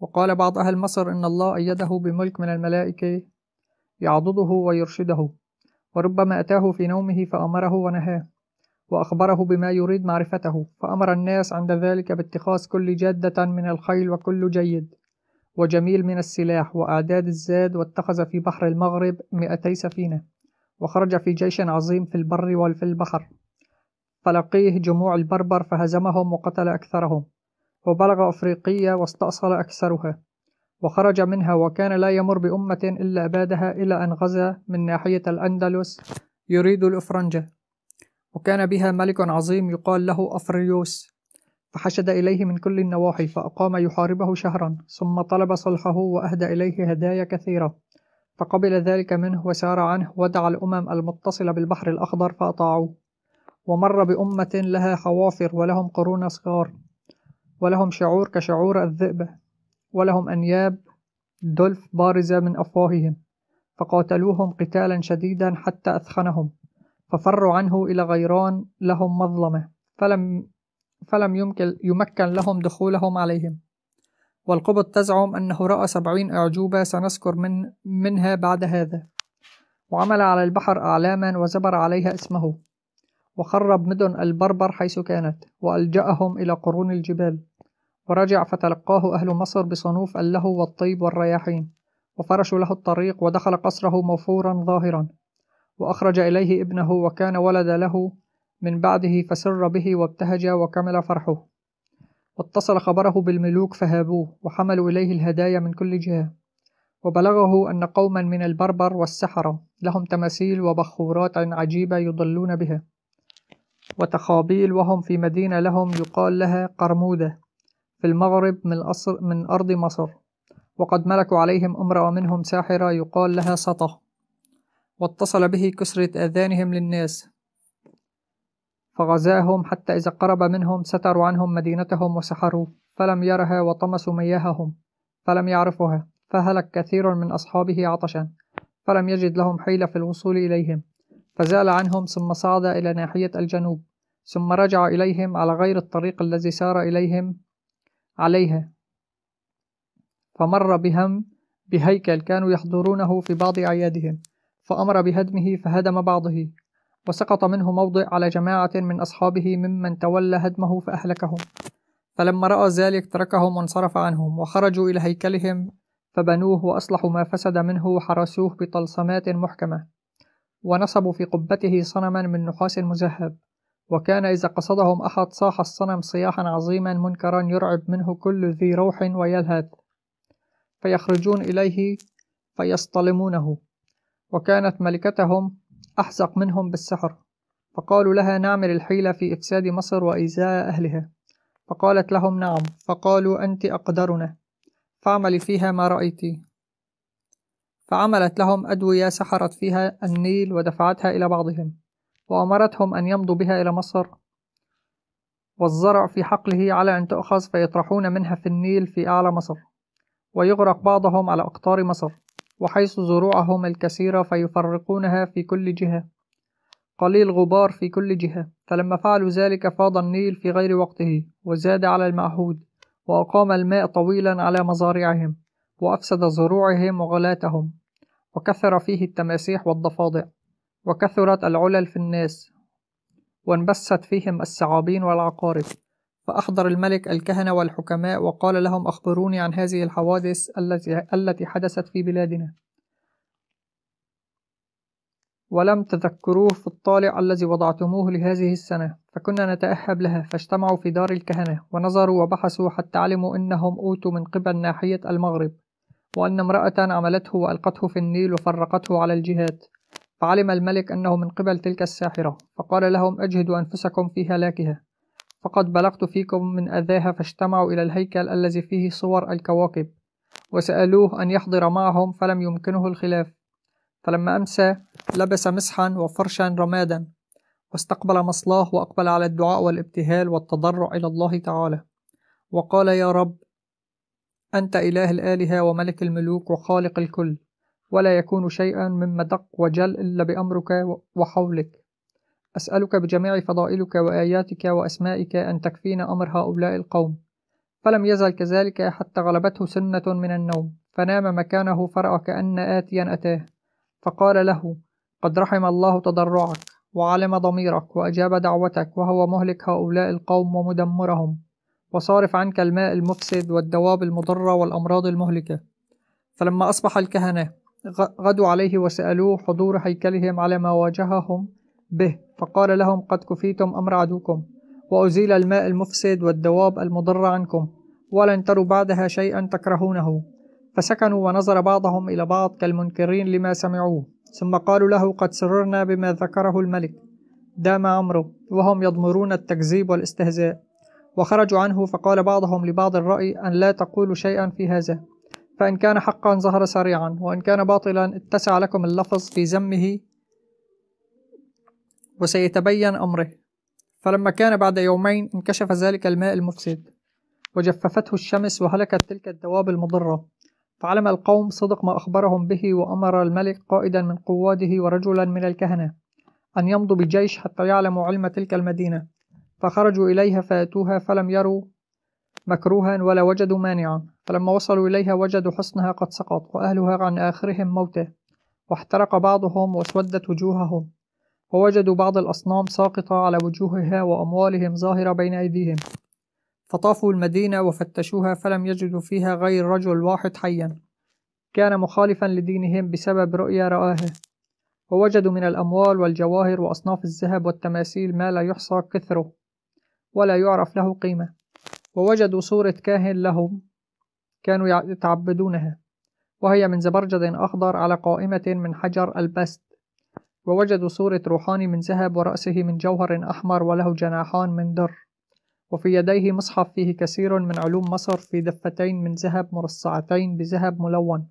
وقال بعض أهل مصر إن الله أيده بملك من الملائكة يعضده ويرشده وربما أتاه في نومه فأمره ونهاه وأخبره بما يريد معرفته فأمر الناس عند ذلك باتخاذ كل جادة من الخيل وكل جيد وجميل من السلاح وأعداد الزاد واتخذ في بحر المغرب مئتي سفينة وخرج في جيش عظيم في البر وفي البحر فلقيه جموع البربر فهزمهم وقتل أكثرهم وبلغ أفريقيا واستأصل أكثرها وخرج منها وكان لا يمر بأمة إلا أبادها إلى أن غزا من ناحية الأندلس يريد الأفرنجة وكان بها ملك عظيم يقال له أفريوس فحشد إليه من كل النواحي فأقام يحاربه شهرا ثم طلب صلحه وأهدى إليه هدايا كثيرة فقبل ذلك منه وسار عنه ودعا الأمم المتصلة بالبحر الأخضر فأطاعوه ومر بأمة لها حوافر ولهم قرون صغار ولهم شعور كشعور الذئبة ولهم أنياب دلف بارزة من أفواههم فقاتلوهم قتالا شديدا حتى أثخنهم ففروا عنه إلى غيران لهم مظلمة فلم فلم يمكن, يمكن لهم دخولهم عليهم والقبط تزعم أنه رأى سبعين أعجوبة سنذكر من منها بعد هذا وعمل على البحر أعلاما وزبر عليها اسمه وخرب مدن البربر حيث كانت وألجأهم إلى قرون الجبال ورجع فتلقاه أهل مصر بصنوف اللهو والطيب والرياحين وفرشوا له الطريق ودخل قصره موفورا ظاهرا وأخرج إليه ابنه وكان ولد له من بعده فسر به وابتهج وكمل فرحه واتصل خبره بالملوك فهابوه وحملوا إليه الهدايا من كل جهة وبلغه أن قوما من البربر والسحرة لهم تماثيل وبخورات عجيبة يضلون بها وتخابيل وهم في مدينة لهم يقال لها قرمودة في المغرب من, أصر من أرض مصر وقد ملكوا عليهم امرأة منهم ساحرة يقال لها سطة واتصل به كسرة آذانهم للناس فغزاهم حتى إذا قرب منهم ستروا عنهم مدينتهم وسحروا فلم يرها وطمسوا مياههم فلم يعرفها فهلك كثير من أصحابه عطشا فلم يجد لهم حيلة في الوصول إليهم فزال عنهم ثم صعد إلى ناحية الجنوب ثم رجع إليهم على غير الطريق الذي سار إليهم عليها فمر بهم بهيكل كانوا يحضرونه في بعض أعيادهم فأمر بهدمه فهدم بعضه وسقط منه موضع على جماعة من أصحابه ممن تولى هدمه فأهلكهم فلما رأى ذلك تركهم وانصرف عنهم وخرجوا إلى هيكلهم فبنوه وأصلحوا ما فسد منه وحرسوه بطلسمات محكمة ونصبوا في قبته صنما من نحاس مزهب وكان إذا قصدهم أحد صاح الصنم صياحا عظيما منكرا يرعب منه كل ذي روح ويلهث فيخرجون إليه فيصطلمونه وكانت ملكتهم أحزق منهم بالسحر فقالوا لها نعمل الحيلة في إفساد مصر وإيذاء أهلها فقالت لهم نعم فقالوا أنت أقدرنا فاعملي فيها ما رأيت فعملت لهم أدوية سحرت فيها النيل ودفعتها إلى بعضهم وأمرتهم أن يمضوا بها إلى مصر والزرع في حقله على أن تؤخذ فيطرحون منها في النيل في أعلى مصر ويغرق بعضهم على أقطار مصر وحيث زروعهم الكثيرة فيفرقونها في كل جهة قليل غبار في كل جهة فلما فعلوا ذلك فاض النيل في غير وقته وزاد على المعهود وأقام الماء طويلا على مزارعهم وأفسد زروعهم وغلاتهم وكثر فيه التماسيح والضفادع وكثرت العلل في الناس وانبست فيهم الثعابين والعقارب فأحضر الملك الكهنة والحكماء وقال لهم أخبروني عن هذه الحوادث التي التي حدثت في بلادنا ولم تذكروه في الطالع الذي وضعتموه لهذه السنة فكنا نتأهب لها فاجتمعوا في دار الكهنة ونظروا وبحثوا حتى علموا إنهم أوتوا من قبل ناحية المغرب وأن امرأة عملته وألقته في النيل وفرقته على الجهات فعلم الملك أنه من قبل تلك الساحرة فقال لهم أجهدوا أنفسكم في هلاكها فقد بلغت فيكم من أذاها فاجتمعوا إلى الهيكل الذي فيه صور الكواكب وسألوه أن يحضر معهم فلم يمكنه الخلاف فلما أمسى لبس مسحا وفرشا رمادا واستقبل مصلاه وأقبل على الدعاء والابتهال والتضرع إلى الله تعالى وقال يا رب أنت إله الآلهة وملك الملوك وخالق الكل ولا يكون شيئا مما دق وجل إلا بأمرك وحولك أسألك بجميع فضائلك وآياتك وأسمائك أن تكفينا أمر هؤلاء القوم فلم يزل كذلك حتى غلبته سنة من النوم فنام مكانه فرأى كأن آتيا أتاه فقال له قد رحم الله تضرعك وعلم ضميرك وأجاب دعوتك وهو مهلك هؤلاء القوم ومدمرهم وصارف عنك الماء المفسد والدواب المضرة والأمراض المهلكة فلما أصبح الكهنة غدوا عليه وسألوه حضور هيكلهم على ما واجههم به فقال لهم قد كفيتم أمر عدوكم وأزيل الماء المفسد والدواب المضرة عنكم ولن تروا بعدها شيئا تكرهونه فسكنوا ونظر بعضهم إلى بعض كالمنكرين لما سمعوه ثم قالوا له قد سررنا بما ذكره الملك دام عمره وهم يضمرون التكذيب والاستهزاء وخرجوا عنه فقال بعضهم لبعض الرأي أن لا تقولوا شيئا في هذا فإن كان حقا ظهر سريعا وإن كان باطلا اتسع لكم اللفظ في ذمه وسيتبين أمره فلما كان بعد يومين انكشف ذلك الماء المفسد وجففته الشمس وهلكت تلك الدواب المضرة فعلم القوم صدق ما أخبرهم به وأمر الملك قائدا من قواده ورجلا من الكهنة أن يمضوا بجيش حتى يعلموا علم تلك المدينة فخرجوا إليها فأتوها فلم يروا مكروها ولا وجدوا مانعا فلما وصلوا إليها وجدوا حصنها قد سقط وأهلها عن آخرهم موتى واحترق بعضهم واسودت وجوههم ووجدوا بعض الأصنام ساقطة على وجوهها وأموالهم ظاهرة بين أيديهم فطافوا المدينة وفتشوها فلم يجدوا فيها غير رجل واحد حيا كان مخالفا لدينهم بسبب رؤيا رآها ووجدوا من الأموال والجواهر وأصناف الذهب والتماثيل ما لا يحصى كثره ولا يعرف له قيمة ووجدوا صورة كاهن لهم كانوا يتعبدونها وهي من زبرجد أخضر على قائمة من حجر البست ووجدوا صورة روحاني من ذهب ورأسه من جوهر أحمر وله جناحان من در وفي يديه مصحف فيه كثير من علوم مصر في دفتين من ذهب مرصعتين بذهب ملون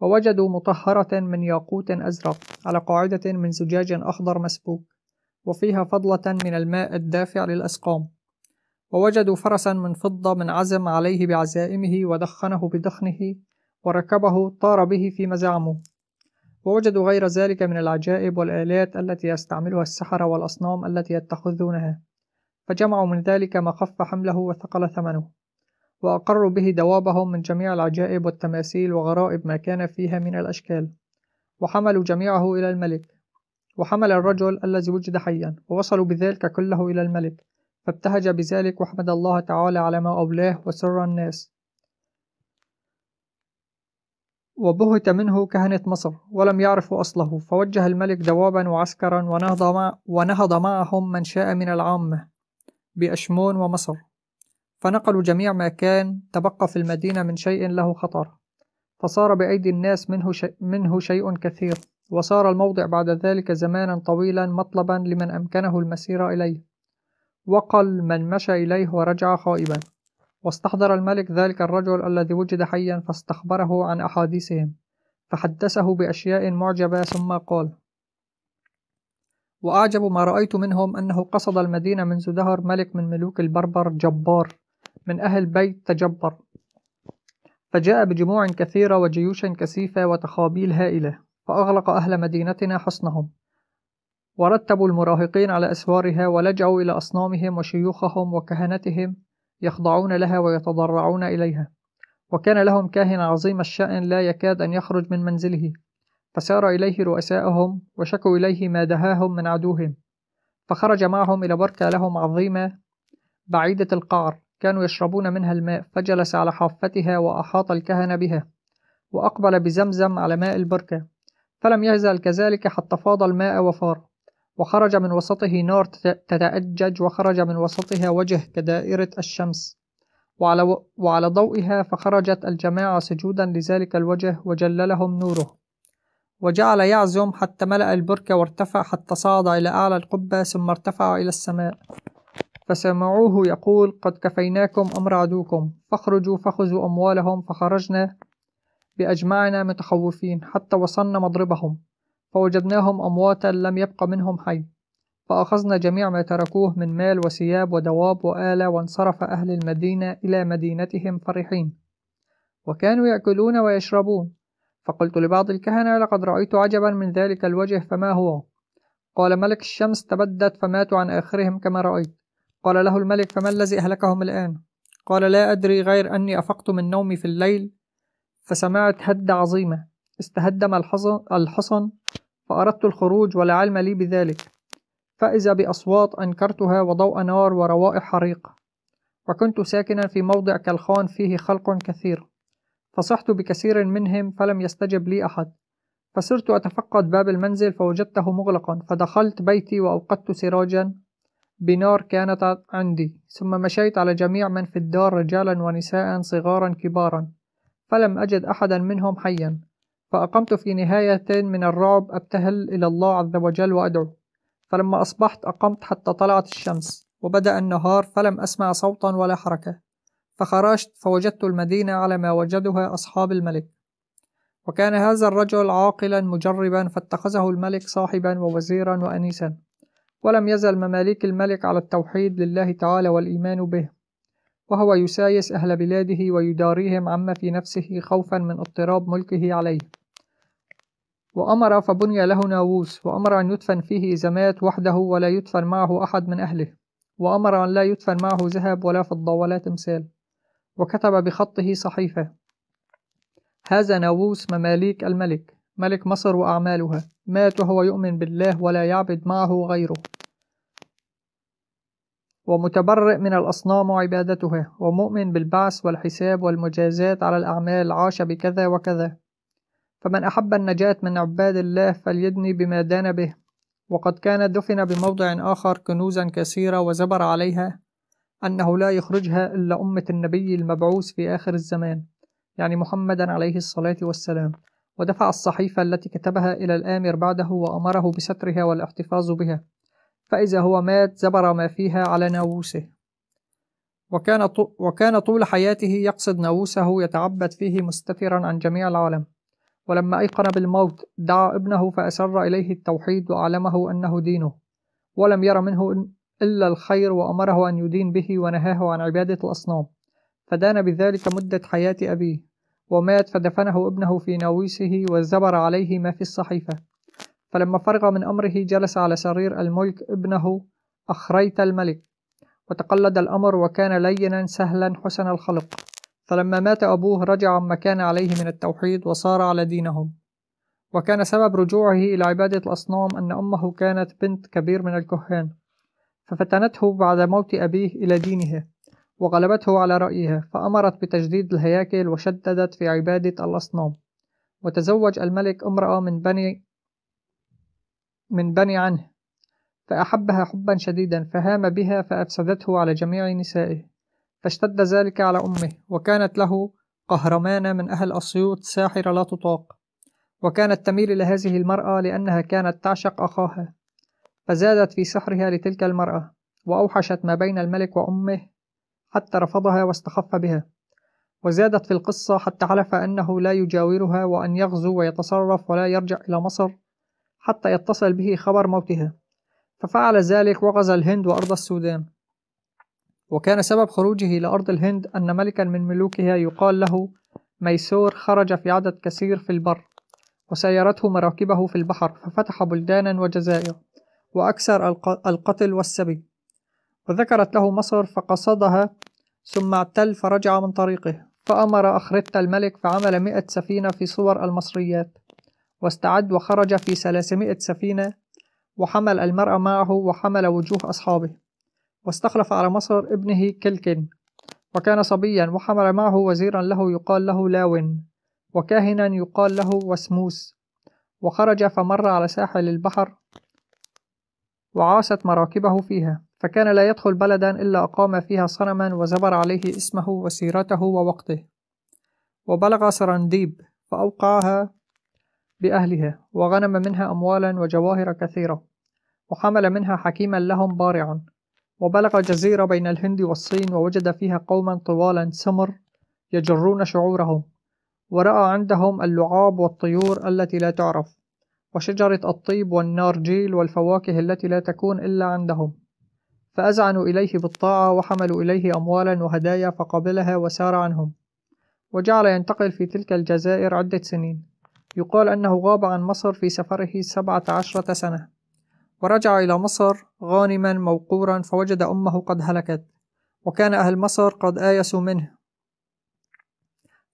ووجدوا مطهرة من ياقوت أزرق على قاعدة من زجاج أخضر مسبوك وفيها فضلة من الماء الدافع للأسقام ووجدوا فرسا من فضة من عزم عليه بعزائمه ودخنه بدخنه وركبه طار به في مزعمه ووجدوا غير ذلك من العجائب والآلات التي يستعملها السحرة والأصنام التي يتخذونها فجمعوا من ذلك ما خف حمله وثقل ثمنه وأقروا به دوابهم من جميع العجائب والتماثيل وغرائب ما كان فيها من الأشكال وحملوا جميعه إلى الملك وحمل الرجل الذي وجد حيا ووصلوا بذلك كله إلى الملك فابتهج بذلك وحمد الله تعالى على ما أولاه وسر الناس وبهت منه كهنة مصر ولم يعرفوا أصله فوجه الملك دوابا وعسكرا ونهض, مع ونهض معهم من شاء من العامة بأشمون ومصر فنقلوا جميع ما كان تبقى في المدينة من شيء له خطر فصار بأيدي الناس منه, شيء منه شيء كثير وصار الموضع بعد ذلك زمانا طويلا مطلبا لمن أمكنه المسير إليه وقل من مشى إليه ورجع خائبا واستحضر الملك ذلك الرجل الذي وجد حيا فاستخبره عن أحاديثهم فحدثه بأشياء معجبة ثم قال وأعجب ما رأيت منهم أنه قصد المدينة منذ دهر ملك من ملوك البربر جبار من أهل بيت تجبر فجاء بجموع كثيرة وجيوش كثيفة وتخابيل هائلة فأغلق أهل مدينتنا حصنهم ورتبوا المراهقين على أسوارها ولجأوا إلى أصنامهم وشيوخهم وكهنتهم يخضعون لها ويتضرعون إليها وكان لهم كاهن عظيم الشأن لا يكاد أن يخرج من منزله فسار إليه رؤساءهم وشكوا إليه ما دهاهم من عدوهم فخرج معهم إلى بركة لهم عظيمة بعيدة القعر كانوا يشربون منها الماء فجلس على حافتها وأحاط الكهنة بها وأقبل بزمزم على ماء البركة فلم يزل كذلك حتى فاض الماء وفار وخرج من وسطه نار تتأجج وخرج من وسطها وجه كدائرة الشمس وعلى, و... وعلى ضوئها فخرجت الجماعة سجودا لذلك الوجه وجللهم نوره وجعل يعزم حتى ملأ البركة وارتفع حتى صعد إلى أعلى القبة ثم ارتفع إلى السماء فسمعوه يقول قد كفيناكم أمر عدوكم فاخرجوا فخذوا أموالهم فخرجنا بأجمعنا متخوفين حتى وصلنا مضربهم فوجدناهم أمواتا لم يبق منهم حي فأخذنا جميع ما تركوه من مال وثياب ودواب وآلة وانصرف أهل المدينة إلى مدينتهم فرحين وكانوا يأكلون ويشربون فقلت لبعض الكهنة لقد رأيت عجبا من ذلك الوجه فما هو قال ملك الشمس تبدت فماتوا عن آخرهم كما رأيت قال له الملك فما الذي أهلكهم الآن قال لا أدري غير أني أفقت من نومي في الليل فسمعت هدة عظيمة استهدم الحصن فأردت الخروج ولا علم لي بذلك فإذا بأصوات أنكرتها وضوء نار وروائح حريق وكنت ساكنا في موضع كالخان فيه خلق كثير فصحت بكثير منهم فلم يستجب لي أحد فصرت أتفقد باب المنزل فوجدته مغلقا فدخلت بيتي وأوقدت سراجا بنار كانت عندي ثم مشيت على جميع من في الدار رجالا ونساء صغارا كبارا فلم أجد أحدا منهم حيا فأقمت في نهاية من الرعب أبتهل إلى الله عز وجل وأدعو فلما أصبحت أقمت حتى طلعت الشمس وبدأ النهار فلم أسمع صوتا ولا حركة فخرجت فوجدت المدينة على ما وجدها أصحاب الملك وكان هذا الرجل عاقلا مجربا فاتخذه الملك صاحبا ووزيرا وأنيسا ولم يزل مماليك الملك على التوحيد لله تعالى والإيمان به وهو يسايس أهل بلاده ويداريهم عما في نفسه خوفا من اضطراب ملكه عليه وأمر فبني له ناووس وأمر أن يدفن فيه زمات وحده ولا يدفن معه أحد من أهله وأمر أن لا يدفن معه ذهب ولا فضة ولا تمثال وكتب بخطه صحيفة هذا ناووس مماليك الملك ملك مصر وأعمالها مات وهو يؤمن بالله ولا يعبد معه غيره ومتبرئ من الأصنام وعبادتها ومؤمن بالبعث والحساب والمجازات على الأعمال عاش بكذا وكذا فمن أحب النجاة من عباد الله فليدني بما دان به وقد كان دفن بموضع آخر كنوزا كثيرة وزبر عليها أنه لا يخرجها إلا أمة النبي المبعوث في آخر الزمان يعني محمدا عليه الصلاة والسلام ودفع الصحيفة التي كتبها إلى الآمر بعده وأمره بسترها والاحتفاظ بها فإذا هو مات زبر ما فيها على ناووسه وكان, وكان طول حياته يقصد ناووسه يتعبد فيه مستترا عن جميع العالم ولما أيقن بالموت دعا ابنه فأسر إليه التوحيد وأعلمه أنه دينه ولم ير منه إلا الخير وأمره أن يدين به ونهاه عن عبادة الأصنام فدان بذلك مدة حياة أبيه ومات فدفنه ابنه في ناويسه وزبر عليه ما في الصحيفة فلما فرغ من أمره جلس على سرير الملك ابنه أخريت الملك وتقلد الأمر وكان لينا سهلا حسن الخلق فلما مات أبوه رجع عما كان عليه من التوحيد وصار على دينهم وكان سبب رجوعه إلى عبادة الأصنام أن أمه كانت بنت كبير من الكهان ففتنته بعد موت أبيه إلى دينها وغلبته على رأيها فأمرت بتجديد الهياكل وشددت في عبادة الأصنام وتزوج الملك امرأة من بني من بني عنه فأحبها حبا شديدا فهام بها فأفسدته على جميع نسائه فاشتد ذلك على أمه وكانت له قهرمانة من أهل أسيوط ساحرة لا تطاق وكانت تميل إلى هذه المرأة لأنها كانت تعشق أخاها فزادت في سحرها لتلك المرأة وأوحشت ما بين الملك وأمه حتى رفضها واستخف بها وزادت في القصة حتى حلف أنه لا يجاورها وأن يغزو ويتصرف ولا يرجع إلى مصر حتى يتصل به خبر موتها ففعل ذلك وغزا الهند وأرض السودان وكان سبب خروجه لأرض الهند أن ملكا من ملوكها يقال له ميسور خرج في عدد كثير في البر وسيرته مراكبه في البحر ففتح بلدانا وجزائر وأكثر القتل والسبي وذكرت له مصر فقصدها ثم اعتل فرجع من طريقه فأمر أخرت الملك فعمل مئة سفينة في صور المصريات واستعد وخرج في ثلاثمائة سفينة وحمل المرأة معه وحمل وجوه أصحابه واستخلف على مصر ابنه كلكن وكان صبيا وحمل معه وزيرا له يقال له لاون وكاهنا يقال له وسموس وخرج فمر على ساحل البحر وعاست مراكبه فيها فكان لا يدخل بلدا إلا أقام فيها صنما وزبر عليه اسمه وسيرته ووقته وبلغ سرنديب فأوقعها بأهلها وغنم منها أموالا وجواهر كثيرة وحمل منها حكيما لهم بارع وبلغ جزيرة بين الهند والصين ووجد فيها قوما طوالا سمر يجرون شعورهم ورأى عندهم اللعاب والطيور التي لا تعرف وشجرة الطيب والنارجيل والفواكه التي لا تكون إلا عندهم فأذعنوا إليه بالطاعة وحملوا إليه أموالا وهدايا فقبلها وسار عنهم وجعل ينتقل في تلك الجزائر عدة سنين يقال أنه غاب عن مصر في سفره سبعة عشرة سنة ورجع إلى مصر غانما موقورا فوجد أمه قد هلكت وكان أهل مصر قد آيسوا منه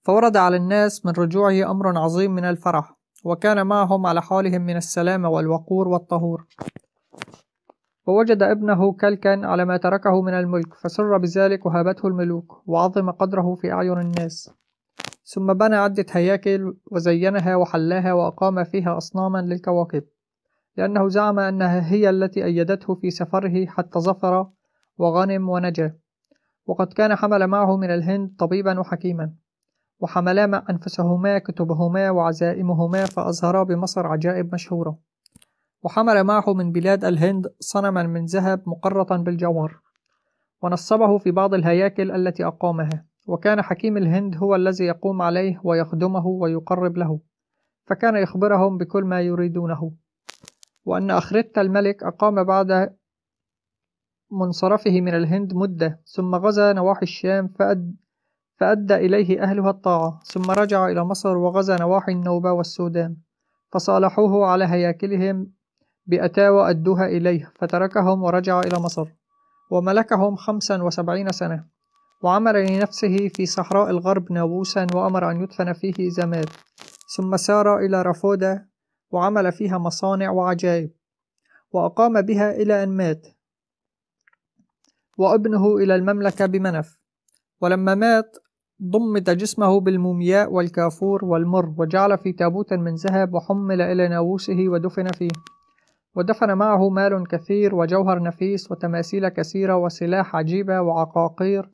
فورد على الناس من رجوعه أمر عظيم من الفرح وكان معهم على حالهم من السلام والوقور والطهور ووجد ابنه كلكا على ما تركه من الملك فسر بذلك وهابته الملوك وعظم قدره في أعين الناس ثم بنى عدة هياكل وزينها وحلاها وأقام فيها أصناما للكواكب لأنه زعم أنها هي التي أيدته في سفره حتى ظفر وغنم ونجا وقد كان حمل معه من الهند طبيبا وحكيما وحملا مع أنفسهما كتبهما وعزائمهما فأظهرا بمصر عجائب مشهورة وحمل معه من بلاد الهند صنما من ذهب مقرطا بالجوهر ونصبه في بعض الهياكل التي أقامها وكان حكيم الهند هو الذي يقوم عليه ويخدمه ويقرب له فكان يخبرهم بكل ما يريدونه وأن أخرت الملك أقام بعد منصرفه من الهند مدة ثم غزا نواحي الشام فأد فأدى إليه أهلها الطاعة ثم رجع إلى مصر وغزا نواحي النوبة والسودان فصالحوه على هياكلهم بأتاوى أدوها إليه فتركهم ورجع إلى مصر وملكهم خمسا وسبعين سنة وعمر لنفسه في صحراء الغرب ناووسا وأمر أن يدفن فيه زماد ثم سار إلى رافودة وعمل فيها مصانع وعجائب وأقام بها إلى أن مات وابنه إلى المملكة بمنف ولما مات ضمد جسمه بالمومياء والكافور والمر وجعل في تابوت من ذهب وحمل إلى ناووسه ودفن فيه ودفن معه مال كثير وجوهر نفيس وتماثيل كثيرة وسلاح عجيبة وعقاقير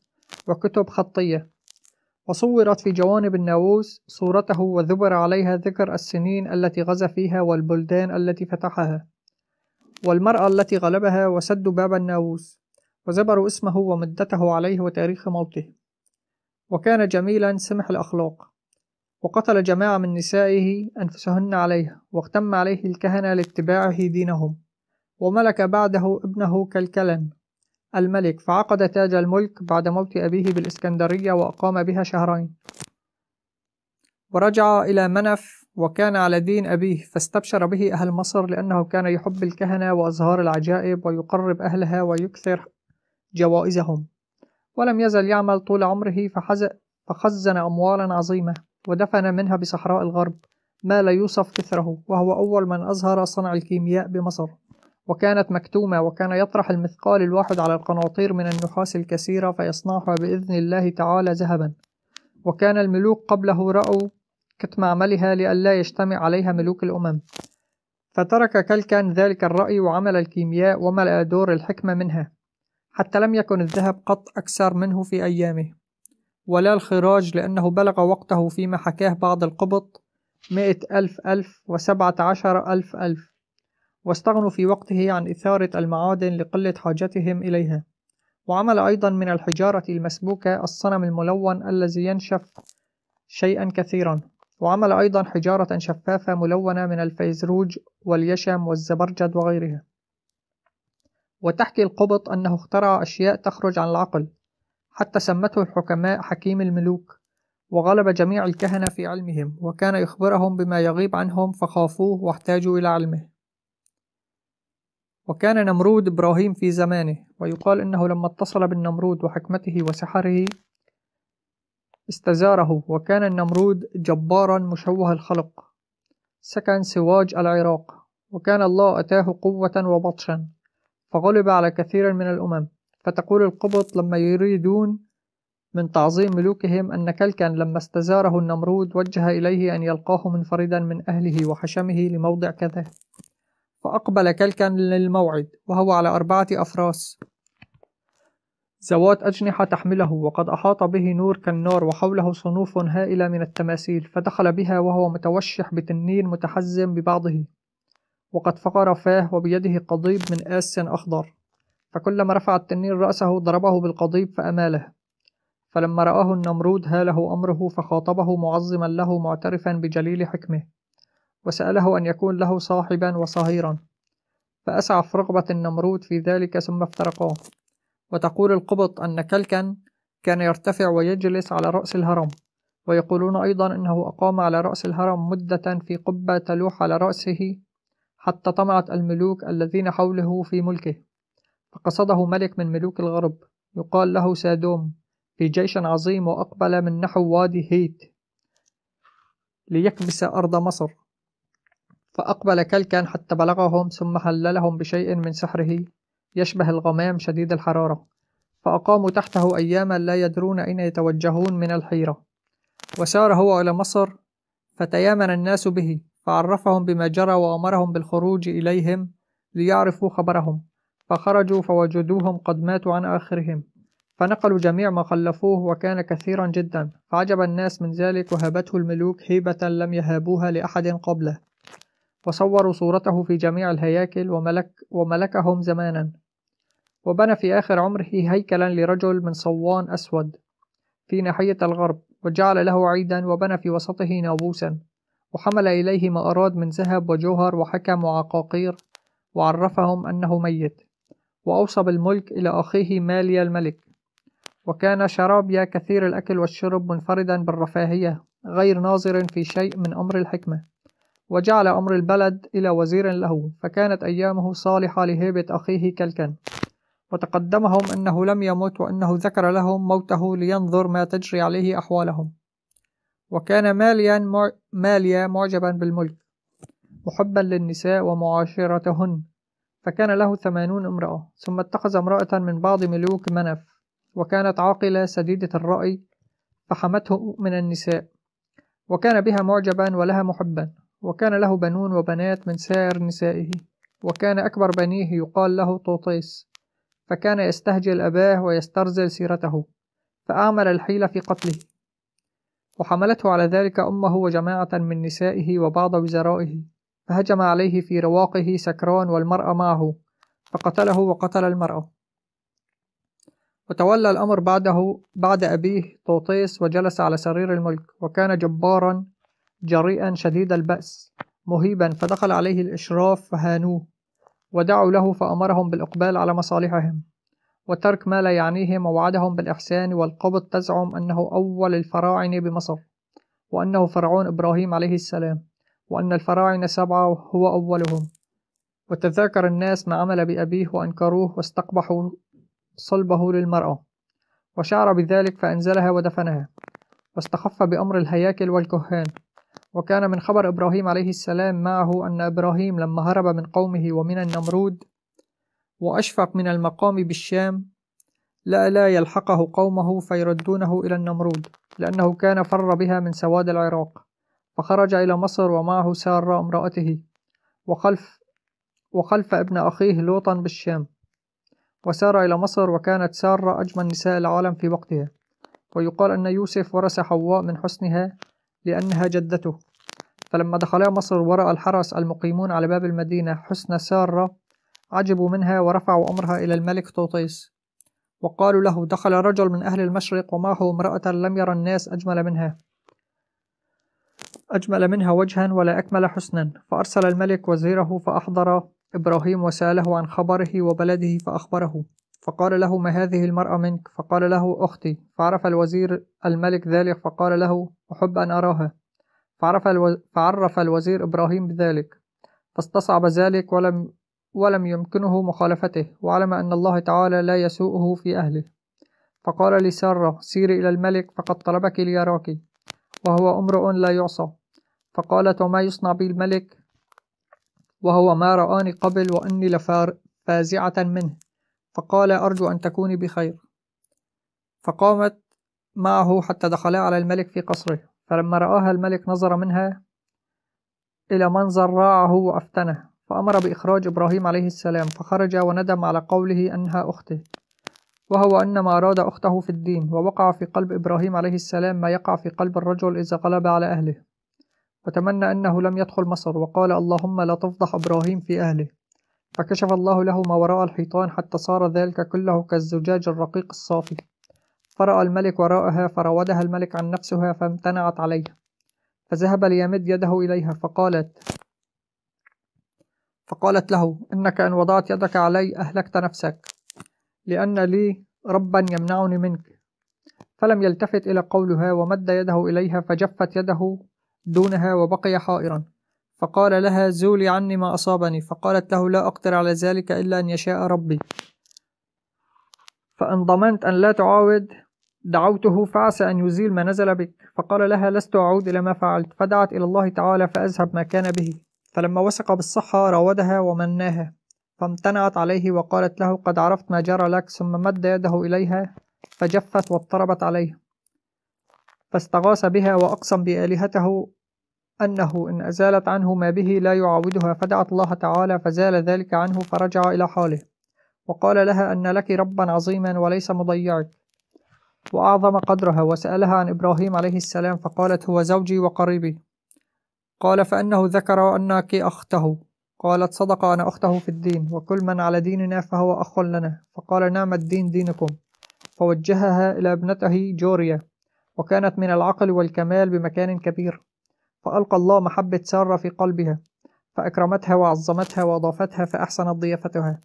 وكتب خطية وصورت في جوانب الناووس صورته وذبر عليها ذكر السنين التي غزا فيها والبلدان التي فتحها والمرأة التي غلبها وسدوا باب الناووس وزبروا اسمه ومدته عليه وتاريخ موته وكان جميلا سمح الأخلاق وقتل جماعة من نسائه أنفسهن عليه واغتم عليه الكهنة لاتباعه دينهم وملك بعده ابنه كالكلن الملك فعقد تاج الملك بعد موت أبيه بالإسكندرية وأقام بها شهرين ورجع إلى منف وكان على دين أبيه فاستبشر به أهل مصر لأنه كان يحب الكهنة وأزهار العجائب ويقرب أهلها ويكثر جوائزهم ولم يزل يعمل طول عمره فخزن أموالا عظيمة ودفن منها بصحراء الغرب ما لا يوصف كثره وهو أول من أظهر صنع الكيمياء بمصر وكانت مكتومة وكان يطرح المثقال الواحد على القناطير من النحاس الكثيرة فيصنعها بإذن الله تعالى ذهبا وكان الملوك قبله رأوا كتم عملها لئلا يجتمع عليها ملوك الأمم فترك كلكان ذلك الرأي وعمل الكيمياء وملأ دور الحكمة منها حتى لم يكن الذهب قط أكثر منه في أيامه ولا الخراج لأنه بلغ وقته فيما حكاه بعض القبط مائة ألف ألف وسبعة عشر ألف ألف واستغنوا في وقته عن إثارة المعادن لقلة حاجتهم إليها وعمل أيضا من الحجارة المسبوكة الصنم الملون الذي ينشف شيئا كثيرا وعمل أيضا حجارة شفافة ملونة من الفيزروج واليشم والزبرجد وغيرها وتحكي القبط أنه اخترع أشياء تخرج عن العقل حتى سمته الحكماء حكيم الملوك وغلب جميع الكهنة في علمهم وكان يخبرهم بما يغيب عنهم فخافوه واحتاجوا إلى علمه وكان نمرود إبراهيم في زمانه ويقال إنه لما اتصل بالنمرود وحكمته وسحره استزاره وكان النمرود جبارا مشوه الخلق سكن سواج العراق وكان الله أتاه قوة وبطشا فغلب على كثير من الأمم فتقول القبط لما يريدون من تعظيم ملوكهم أن كلكا لما استزاره النمرود وجه إليه أن يلقاه منفردا من أهله وحشمه لموضع كذا فأقبل كلكا للموعد وهو على أربعة أفراس ذوات أجنحة تحمله وقد أحاط به نور كالنار وحوله صنوف هائلة من التماثيل فدخل بها وهو متوشح بتنين متحزم ببعضه وقد فقر فاه وبيده قضيب من آس أخضر فكلما رفع التنين رأسه ضربه بالقضيب فأماله فلما رآه النمرود هاله أمره فخاطبه معظما له معترفا بجليل حكمه وسأله أن يكون له صاحبا وصهيرا فأسعف رغبة النمرود في ذلك ثم افترقا وتقول القبط أن كلكا كان يرتفع ويجلس على رأس الهرم ويقولون أيضا أنه أقام على رأس الهرم مدة في قبة تلوح على رأسه حتى طمعت الملوك الذين حوله في ملكه فقصده ملك من ملوك الغرب يقال له سادوم في جيش عظيم وأقبل من نحو وادي هيت ليكبس أرض مصر فأقبل كلكا حتى بلغهم ثم حللهم بشيء من سحره يشبه الغمام شديد الحرارة فأقاموا تحته أياما لا يدرون أين يتوجهون من الحيرة وسار هو إلى مصر فتيامن الناس به فعرفهم بما جرى وأمرهم بالخروج إليهم ليعرفوا خبرهم فخرجوا فوجدوهم قد ماتوا عن آخرهم فنقلوا جميع ما خلفوه وكان كثيرا جدا فعجب الناس من ذلك وهبته الملوك هيبة لم يهابوها لأحد قبله وصوروا صورته في جميع الهياكل وملك وملكهم زمانا وبنى في آخر عمره هيكلا لرجل من صوان أسود في ناحية الغرب وجعل له عيدا وبنى في وسطه نابوسا وحمل إليه ما أراد من ذهب وجوهر وحكم وعقاقير وعرفهم أنه ميت وأوصى بالملك إلى أخيه ماليا الملك وكان شرابيا كثير الأكل والشرب منفردا بالرفاهية غير ناظر في شيء من أمر الحكمة وجعل أمر البلد إلى وزير له فكانت أيامه صالحة لهيبة أخيه كلكن وتقدمهم أنه لم يمت وأنه ذكر لهم موته لينظر ما تجري عليه أحوالهم وكان ماليا ماليا معجبا بالملك محبا للنساء ومعاشرتهن فكان له ثمانون امرأة ثم اتخذ امرأة من بعض ملوك منف وكانت عاقلة سديدة الرأي فحمته من النساء وكان بها معجبا ولها محبا وكان له بنون وبنات من سائر نسائه وكان أكبر بنيه يقال له طوطيس فكان يستهجل أباه ويسترزل سيرته فأعمل الحيلة في قتله وحملته على ذلك أمه وجماعة من نسائه وبعض وزرائه فهجم عليه في رواقه سكران والمرأة معه فقتله وقتل المرأة وتولى الأمر بعده بعد أبيه طوطيس وجلس على سرير الملك وكان جبارا جريئا شديد البأس مهيبا فدخل عليه الإشراف فهانوه ودعوا له فأمرهم بالإقبال على مصالحهم وترك ما لا يعنيهم ووعدهم بالإحسان والقبط تزعم أنه أول الفراعنة بمصر وأنه فرعون إبراهيم عليه السلام وأن الفراعنة سبعة هو أولهم وتذاكر الناس ما عمل بأبيه وأنكروه واستقبحوا صلبه للمرأة وشعر بذلك فأنزلها ودفنها واستخف بأمر الهياكل والكهان وكان من خبر إبراهيم عليه السلام معه أن إبراهيم لما هرب من قومه ومن النمرود وأشفق من المقام بالشام لا لا يلحقه قومه فيردونه إلى النمرود لأنه كان فر بها من سواد العراق فخرج إلى مصر ومعه سارة امرأته وخلف وخلف ابن أخيه لوطا بالشام وسار إلى مصر وكانت سارة أجمل نساء العالم في وقتها ويقال أن يوسف ورث حواء من حسنها لأنها جدته فلما دخلا مصر ورأى الحرس المقيمون على باب المدينة حسن سارة عجبوا منها ورفعوا أمرها إلى الملك طوطيس وقالوا له دخل رجل من أهل المشرق ومعه امرأة لم يرى الناس أجمل منها أجمل منها وجها ولا أكمل حسنا فأرسل الملك وزيره فأحضر إبراهيم وسأله عن خبره وبلده فأخبره فقال له ما هذه المرأة منك فقال له أختي فعرف الوزير الملك ذلك فقال له أحب أن أراها فعرف, الو... فعرف الوزير إبراهيم بذلك فاستصعب ذلك ولم ولم يمكنه مخالفته وعلم أن الله تعالى لا يسوءه في أهله فقال لسارة سيري إلى الملك فقد طلبك ليراك وهو امرؤ لا يعصى فقالت وما يصنع بي الملك وهو ما رآني قبل وإني لفازعة منه فقال أرجو أن تكوني بخير فقامت معه حتى دخلا على الملك في قصره فلما رآها الملك نظر منها إلى منظر راعه وأفتنه فأمر بإخراج إبراهيم عليه السلام فخرج وندم على قوله أنها أخته وهو أن ما أراد أخته في الدين ووقع في قلب إبراهيم عليه السلام ما يقع في قلب الرجل إذا غلب على أهله وتمنى أنه لم يدخل مصر وقال اللهم لا تفضح إبراهيم في أهله فكشف الله له ما وراء الحيطان حتى صار ذلك كله كالزجاج الرقيق الصافي فرأى الملك وراءها فراودها الملك عن نفسها فامتنعت عليه فذهب ليمد يده إليها فقالت فقالت له إنك إن وضعت يدك علي أهلكت نفسك لأن لي ربا يمنعني منك فلم يلتفت إلى قولها ومد يده إليها فجفت يده دونها وبقي حائرا فقال لها زولي عني ما أصابني فقالت له لا أقدر على ذلك إلا أن يشاء ربي فإن ضمنت أن لا تعاود دعوته فعسى أن يزيل ما نزل بك فقال لها لست أعود إلى ما فعلت فدعت إلى الله تعالى فأذهب ما كان به فلما وثق بالصحة راودها ومناها فامتنعت عليه وقالت له قد عرفت ما جرى لك ثم مد يده إليها فجفت واضطربت عليه فاستغاث بها وأقسم بآلهته أنه إن أزالت عنه ما به لا يعاودها فدعت الله تعالى فزال ذلك عنه فرجع إلى حاله وقال لها أن لك ربا عظيما وليس مضيعك وأعظم قدرها وسألها عن إبراهيم عليه السلام فقالت هو زوجي وقريبي قال فأنه ذكر أنك أخته قالت صدق أنا أخته في الدين وكل من على ديننا فهو أخ لنا فقال نعم الدين دينكم فوجهها إلى ابنته جوريا وكانت من العقل والكمال بمكان كبير فألقى الله محبة سارة في قلبها فأكرمتها وعظمتها وأضافتها فأحسنت ضيافتها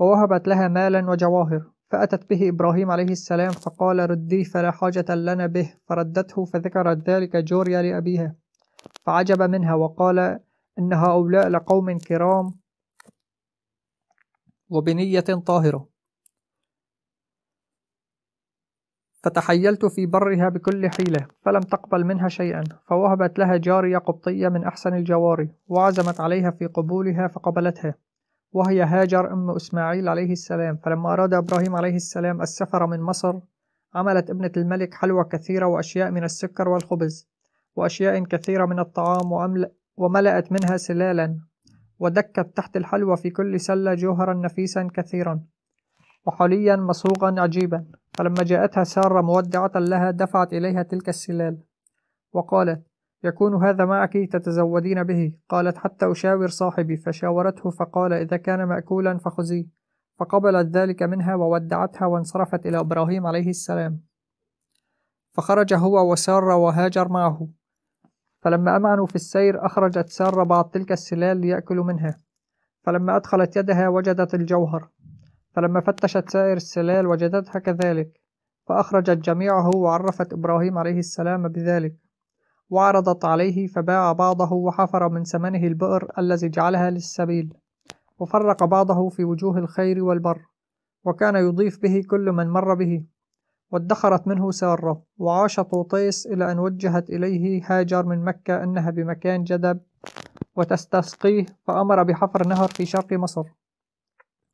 ووهبت لها مالا وجواهر فأتت به إبراهيم عليه السلام فقال رديه فلا حاجة لنا به فردته فذكرت ذلك جوريا لأبيها فعجب منها وقال إن هؤلاء لقوم كرام وبنية طاهرة فتحيلت في برها بكل حيلة فلم تقبل منها شيئا فوهبت لها جارية قبطية من أحسن الجواري وعزمت عليها في قبولها فقبلتها وهي هاجر أم إسماعيل عليه السلام فلما أراد إبراهيم عليه السلام السفر من مصر عملت ابنة الملك حلوى كثيرة وأشياء من السكر والخبز وأشياء كثيرة من الطعام وملأت منها سلالا ودكت تحت الحلوى في كل سلة جوهرا نفيسا كثيرا وحليا مصوغا عجيبا فلما جاءتها سارة مودعة لها دفعت إليها تلك السلال وقالت يكون هذا معك تتزودين به قالت حتى أشاور صاحبي فشاورته فقال إذا كان مأكولا فخذيه فقبلت ذلك منها وودعتها وانصرفت إلى إبراهيم عليه السلام فخرج هو وسارة وهاجر معه فلما أمعنوا في السير أخرجت سارة بعض تلك السلال ليأكلوا منها فلما أدخلت يدها وجدت الجوهر فلما فتشت سائر السلال وجدتها كذلك فأخرجت جميعه وعرفت إبراهيم عليه السلام بذلك وعرضت عليه فباع بعضه وحفر من ثمنه البئر الذي جعلها للسبيل وفرق بعضه في وجوه الخير والبر وكان يضيف به كل من مر به وادخرت منه سارة وعاش طوطيس إلى أن وجهت إليه هاجر من مكة أنها بمكان جدب وتستسقيه فأمر بحفر نهر في شرق مصر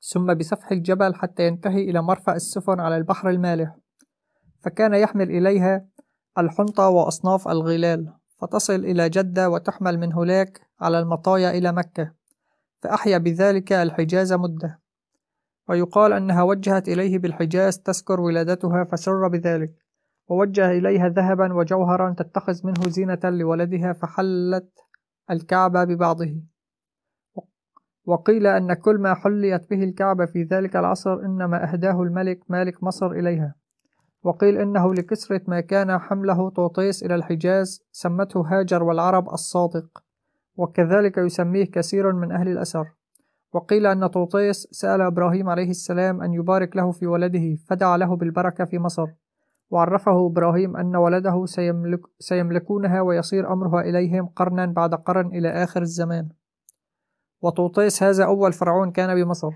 ثم بسفح الجبل حتى ينتهي إلى مرفأ السفن على البحر المالح فكان يحمل إليها الحنطة وأصناف الغلال فتصل إلى جدة وتحمل من هناك على المطايا إلى مكة فأحيا بذلك الحجاز مدة ويقال أنها وجهت إليه بالحجاز تذكر ولادتها فسر بذلك ووجه إليها ذهبا وجوهرا تتخذ منه زينة لولدها فحلت الكعبة ببعضه وقيل أن كل ما حليت به الكعبة في ذلك العصر إنما أهداه الملك مالك مصر إليها وقيل إنه لكسرة ما كان حمله طوطيس إلى الحجاز سمته هاجر والعرب الصادق وكذلك يسميه كثير من أهل الأسر وقيل أن طوطيس سأل إبراهيم عليه السلام أن يبارك له في ولده فدعا له بالبركة في مصر وعرفه إبراهيم أن ولده سيملك سيملكونها ويصير أمرها إليهم قرنا بعد قرن إلى آخر الزمان وطوطيس هذا أول فرعون كان بمصر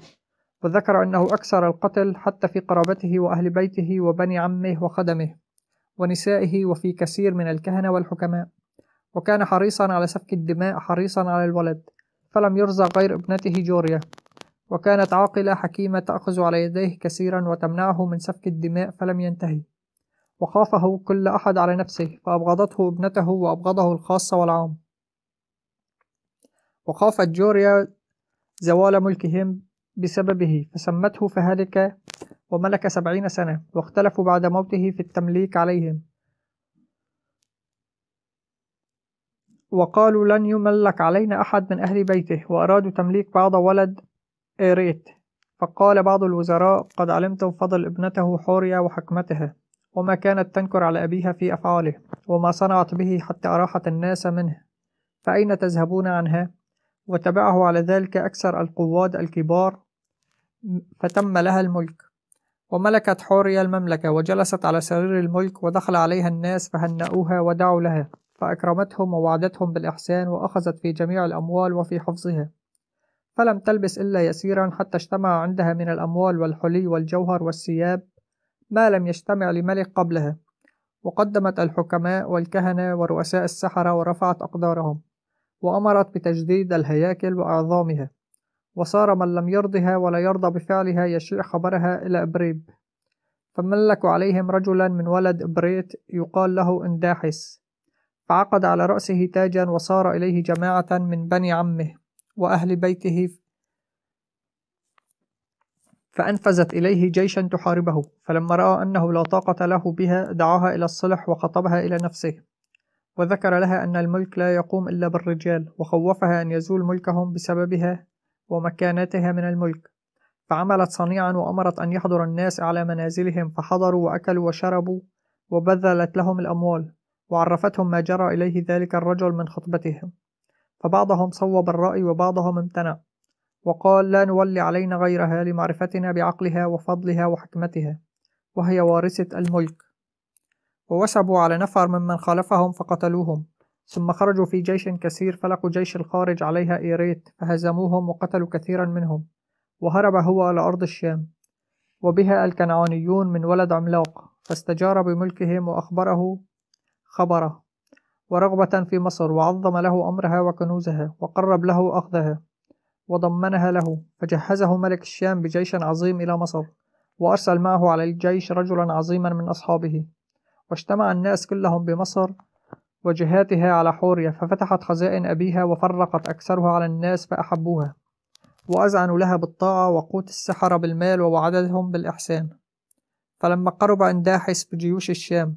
وذكر أنه أكثر القتل حتى في قرابته وأهل بيته وبني عمه وخدمه ونسائه وفي كثير من الكهنة والحكماء وكان حريصا على سفك الدماء حريصا على الولد فلم يرزى غير ابنته جوريا وكانت عاقلة حكيمة تأخذ على يديه كثيرا وتمنعه من سفك الدماء فلم ينتهي وخافه كل أحد على نفسه فأبغضته ابنته وأبغضه الخاصة والعام وخافت جوريا زوال ملكهم بسببه فسمته فهلك وملك سبعين سنة واختلفوا بعد موته في التمليك عليهم وقالوا لن يملك علينا أحد من أهل بيته وأرادوا تمليك بعض ولد إيريت فقال بعض الوزراء قد علمتم فضل ابنته حوريا وحكمتها وما كانت تنكر على أبيها في أفعاله وما صنعت به حتى أراحت الناس منه فأين تذهبون عنها؟ وتبعه على ذلك أكثر القواد الكبار فتم لها الملك وملكت حورية المملكة وجلست على سرير الملك ودخل عليها الناس فهنأوها ودعوا لها فأكرمتهم ووعدتهم بالإحسان وأخذت في جميع الأموال وفي حفظها فلم تلبس إلا يسيرا حتى اجتمع عندها من الأموال والحلي والجوهر والثياب ما لم يجتمع لملك قبلها وقدمت الحكماء والكهنة ورؤساء السحرة ورفعت أقدارهم وأمرت بتجديد الهياكل وأعظامها وصار من لم يرضها ولا يرضى بفعلها يشيع خبرها إلى إبريب فملك عليهم رجلا من ولد إبريت يقال له انداحس فعقد على رأسه تاجا وصار إليه جماعة من بني عمه وأهل بيته فأنفذت إليه جيشا تحاربه فلما رأى أنه لا طاقة له بها دعاها إلى الصلح وخطبها إلى نفسه وذكر لها أن الملك لا يقوم إلا بالرجال وخوفها أن يزول ملكهم بسببها ومكانتها من الملك فعملت صنيعا وأمرت أن يحضر الناس على منازلهم فحضروا وأكلوا وشربوا وبذلت لهم الأموال وعرفتهم ما جرى إليه ذلك الرجل من خطبتهم فبعضهم صوب الرأي وبعضهم امتنع وقال لا نولي علينا غيرها لمعرفتنا بعقلها وفضلها وحكمتها وهي وارثة الملك ووثبوا على نفر ممن خالفهم فقتلوهم ثم خرجوا في جيش كثير فلقوا جيش الخارج عليها إيريت فهزموهم وقتلوا كثيرا منهم وهرب هو إلى أرض الشام وبها الكنعانيون من ولد عملاق فاستجار بملكهم وأخبره خبره ورغبة في مصر وعظم له أمرها وكنوزها وقرب له أخذها وضمنها له فجهزه ملك الشام بجيش عظيم إلى مصر وأرسل معه على الجيش رجلا عظيما من أصحابه واجتمع الناس كلهم بمصر وجهاتها على حورية ففتحت خزائن أبيها وفرقت أكثرها على الناس فأحبوها وأذعنوا لها بالطاعة وقوت السحرة بالمال ووعدتهم بالإحسان فلما قرب أنداحس بجيوش الشام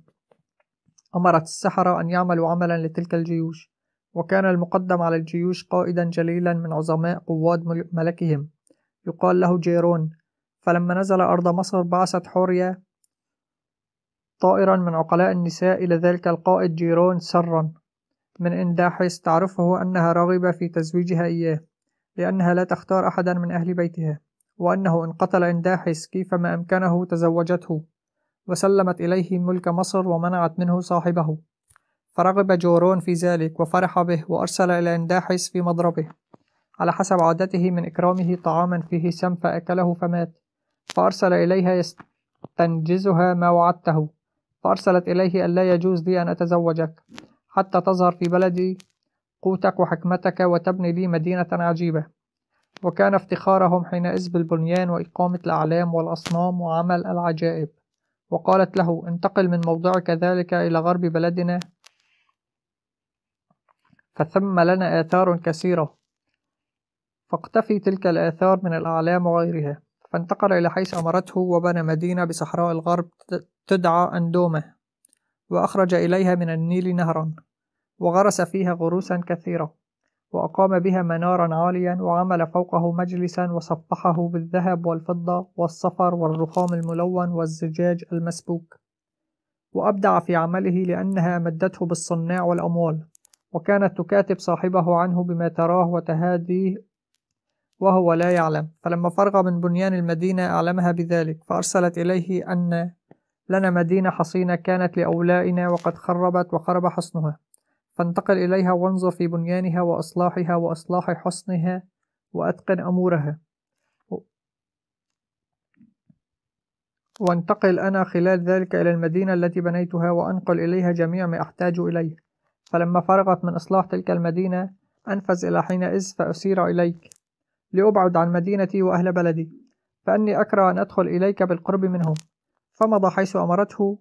أمرت السحرة أن يعملوا عملا لتلك الجيوش وكان المقدم على الجيوش قائدا جليلا من عظماء قواد ملكهم يقال له جيرون فلما نزل أرض مصر بعثت حورية طائرا من عقلاء النساء إلى ذلك القائد جيرون سرا من إنداحس تعرفه أنها راغبة في تزويجها إياه لأنها لا تختار أحدا من أهل بيتها وأنه إن قتل إنداحس كيفما أمكنه تزوجته وسلمت إليه ملك مصر ومنعت منه صاحبه فرغب جورون في ذلك وفرح به وأرسل إلى إنداحس في مضربه على حسب عادته من إكرامه طعاما فيه سم فأكله فمات فأرسل إليها يستنجزها ما وعدته فأرسلت إليه أن لا يجوز لي أن أتزوجك حتى تظهر في بلدي قوتك وحكمتك وتبني لي مدينة عجيبة وكان افتخارهم حينئذ بالبنيان وإقامة الأعلام والأصنام وعمل العجائب وقالت له انتقل من موضعك ذلك إلى غرب بلدنا فثم لنا آثار كثيرة فاقتفي تلك الآثار من الأعلام وغيرها فانتقل إلى حيث أمرته وبنى مدينة بصحراء الغرب تدعى أندومة وأخرج إليها من النيل نهرا وغرس فيها غروسا كثيرة وأقام بها منارا عاليا وعمل فوقه مجلسا وصفحه بالذهب والفضة والصفر والرخام الملون والزجاج المسبوك وأبدع في عمله لأنها مدته بالصناع والأموال وكانت تكاتب صاحبه عنه بما تراه وتهاديه وهو لا يعلم فلما فرغ من بنيان المدينة أعلمها بذلك فأرسلت إليه أن لنا مدينة حصينة كانت لأولائنا وقد خربت وخرب حصنها فانتقل إليها وانظر في بنيانها وإصلاحها وإصلاح حصنها وأتقن أمورها وانتقل أنا خلال ذلك إلى المدينة التي بنيتها وأنقل إليها جميع ما أحتاج إليه فلما فرغت من إصلاح تلك المدينة أنفذ إلى حينئذ فأسير إليك لأبعد عن مدينتي وأهل بلدي فأني أكره أن أدخل إليك بالقرب منهم فمضى حيث أمرته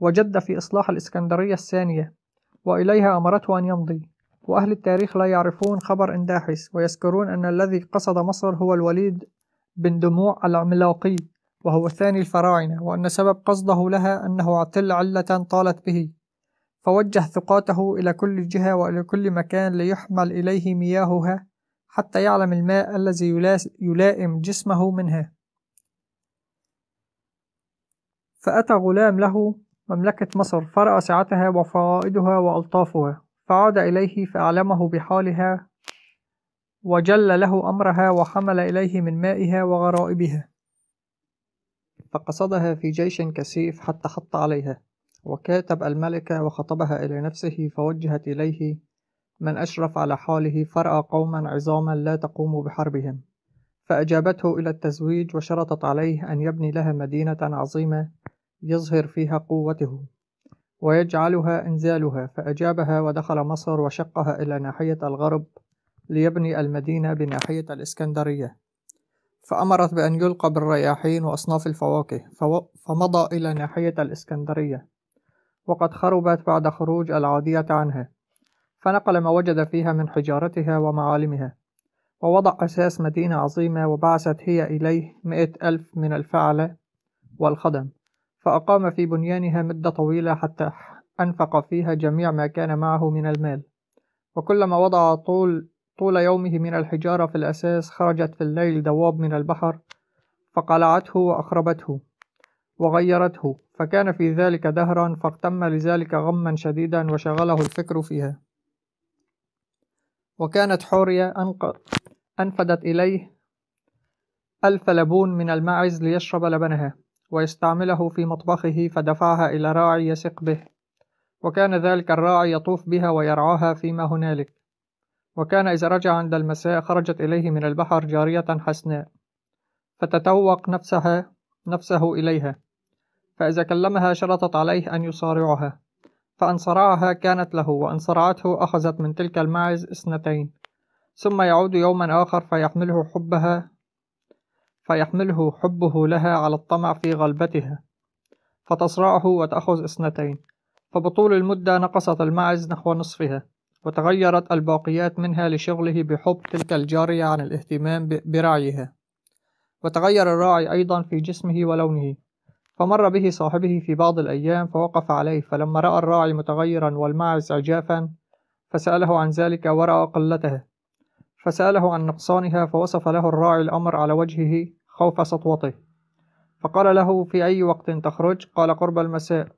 وجد في إصلاح الإسكندرية الثانية وإليها أمرته أن يمضي وأهل التاريخ لا يعرفون خبر انداحس ويذكرون أن الذي قصد مصر هو الوليد بن دموع العملاقي وهو ثاني الفراعنة وأن سبب قصده لها أنه عتل علة طالت به فوجه ثقاته إلى كل جهة وإلى كل مكان ليحمل إليه مياهها حتى يعلم الماء الذي يلائم جسمه منها فأتى غلام له مملكة مصر فرأى سعتها وفوائدها وألطافها فعاد إليه فأعلمه بحالها وجل له أمرها وحمل إليه من مائها وغرائبها فقصدها في جيش كثيف حتى حط عليها وكاتب الملكة وخطبها إلى نفسه فوجهت إليه من أشرف على حاله فرأى قوما عظاما لا تقوم بحربهم فأجابته إلى التزويج وشرطت عليه أن يبني لها مدينة عظيمة يظهر فيها قوته ويجعلها إنزالها فأجابها ودخل مصر وشقها إلى ناحية الغرب ليبني المدينة بناحية الإسكندرية فأمرت بأن يلقى بالرياحين وأصناف الفواكه فمضى إلى ناحية الإسكندرية وقد خربت بعد خروج العادية عنها فنقل ما وجد فيها من حجارتها ومعالمها ووضع أساس مدينة عظيمة وبعثت هي إليه مئة ألف من الفعلة والخدم فأقام في بنيانها مدة طويلة حتى أنفق فيها جميع ما كان معه من المال وكلما وضع طول طول يومه من الحجارة في الأساس خرجت في الليل دواب من البحر فقلعته وأخربته وغيرته فكان في ذلك دهرا فاغتم لذلك غما شديدا وشغله الفكر فيها وكانت حورية أنقر أنفدت إليه ألف لبون من الماعز ليشرب لبنها ويستعمله في مطبخه فدفعها إلى راعي يثق به وكان ذلك الراعي يطوف بها ويرعاها فيما هنالك وكان إذا رجع عند المساء خرجت إليه من البحر جارية حسناء فتتوق نفسها نفسه إليها فإذا كلمها شرطت عليه أن يصارعها فإن صرعها كانت له وإن صرعته أخذت من تلك الماعز اثنتين ثم يعود يوما آخر فيحمله حبها فيحمله حبه لها على الطمع في غلبتها فتصرعه وتأخذ اثنتين فبطول المدة نقصت الماعز نحو نصفها وتغيرت الباقيات منها لشغله بحب تلك الجارية عن الاهتمام برعيها وتغير الراعي أيضا في جسمه ولونه فمر به صاحبه في بعض الأيام فوقف عليه فلما رأى الراعي متغيرا والماعز عجافا فسأله عن ذلك ورأى قلته فسأله عن نقصانها فوصف له الراعي الأمر على وجهه خوف سطوته فقال له في أي وقت تخرج قال قرب المساء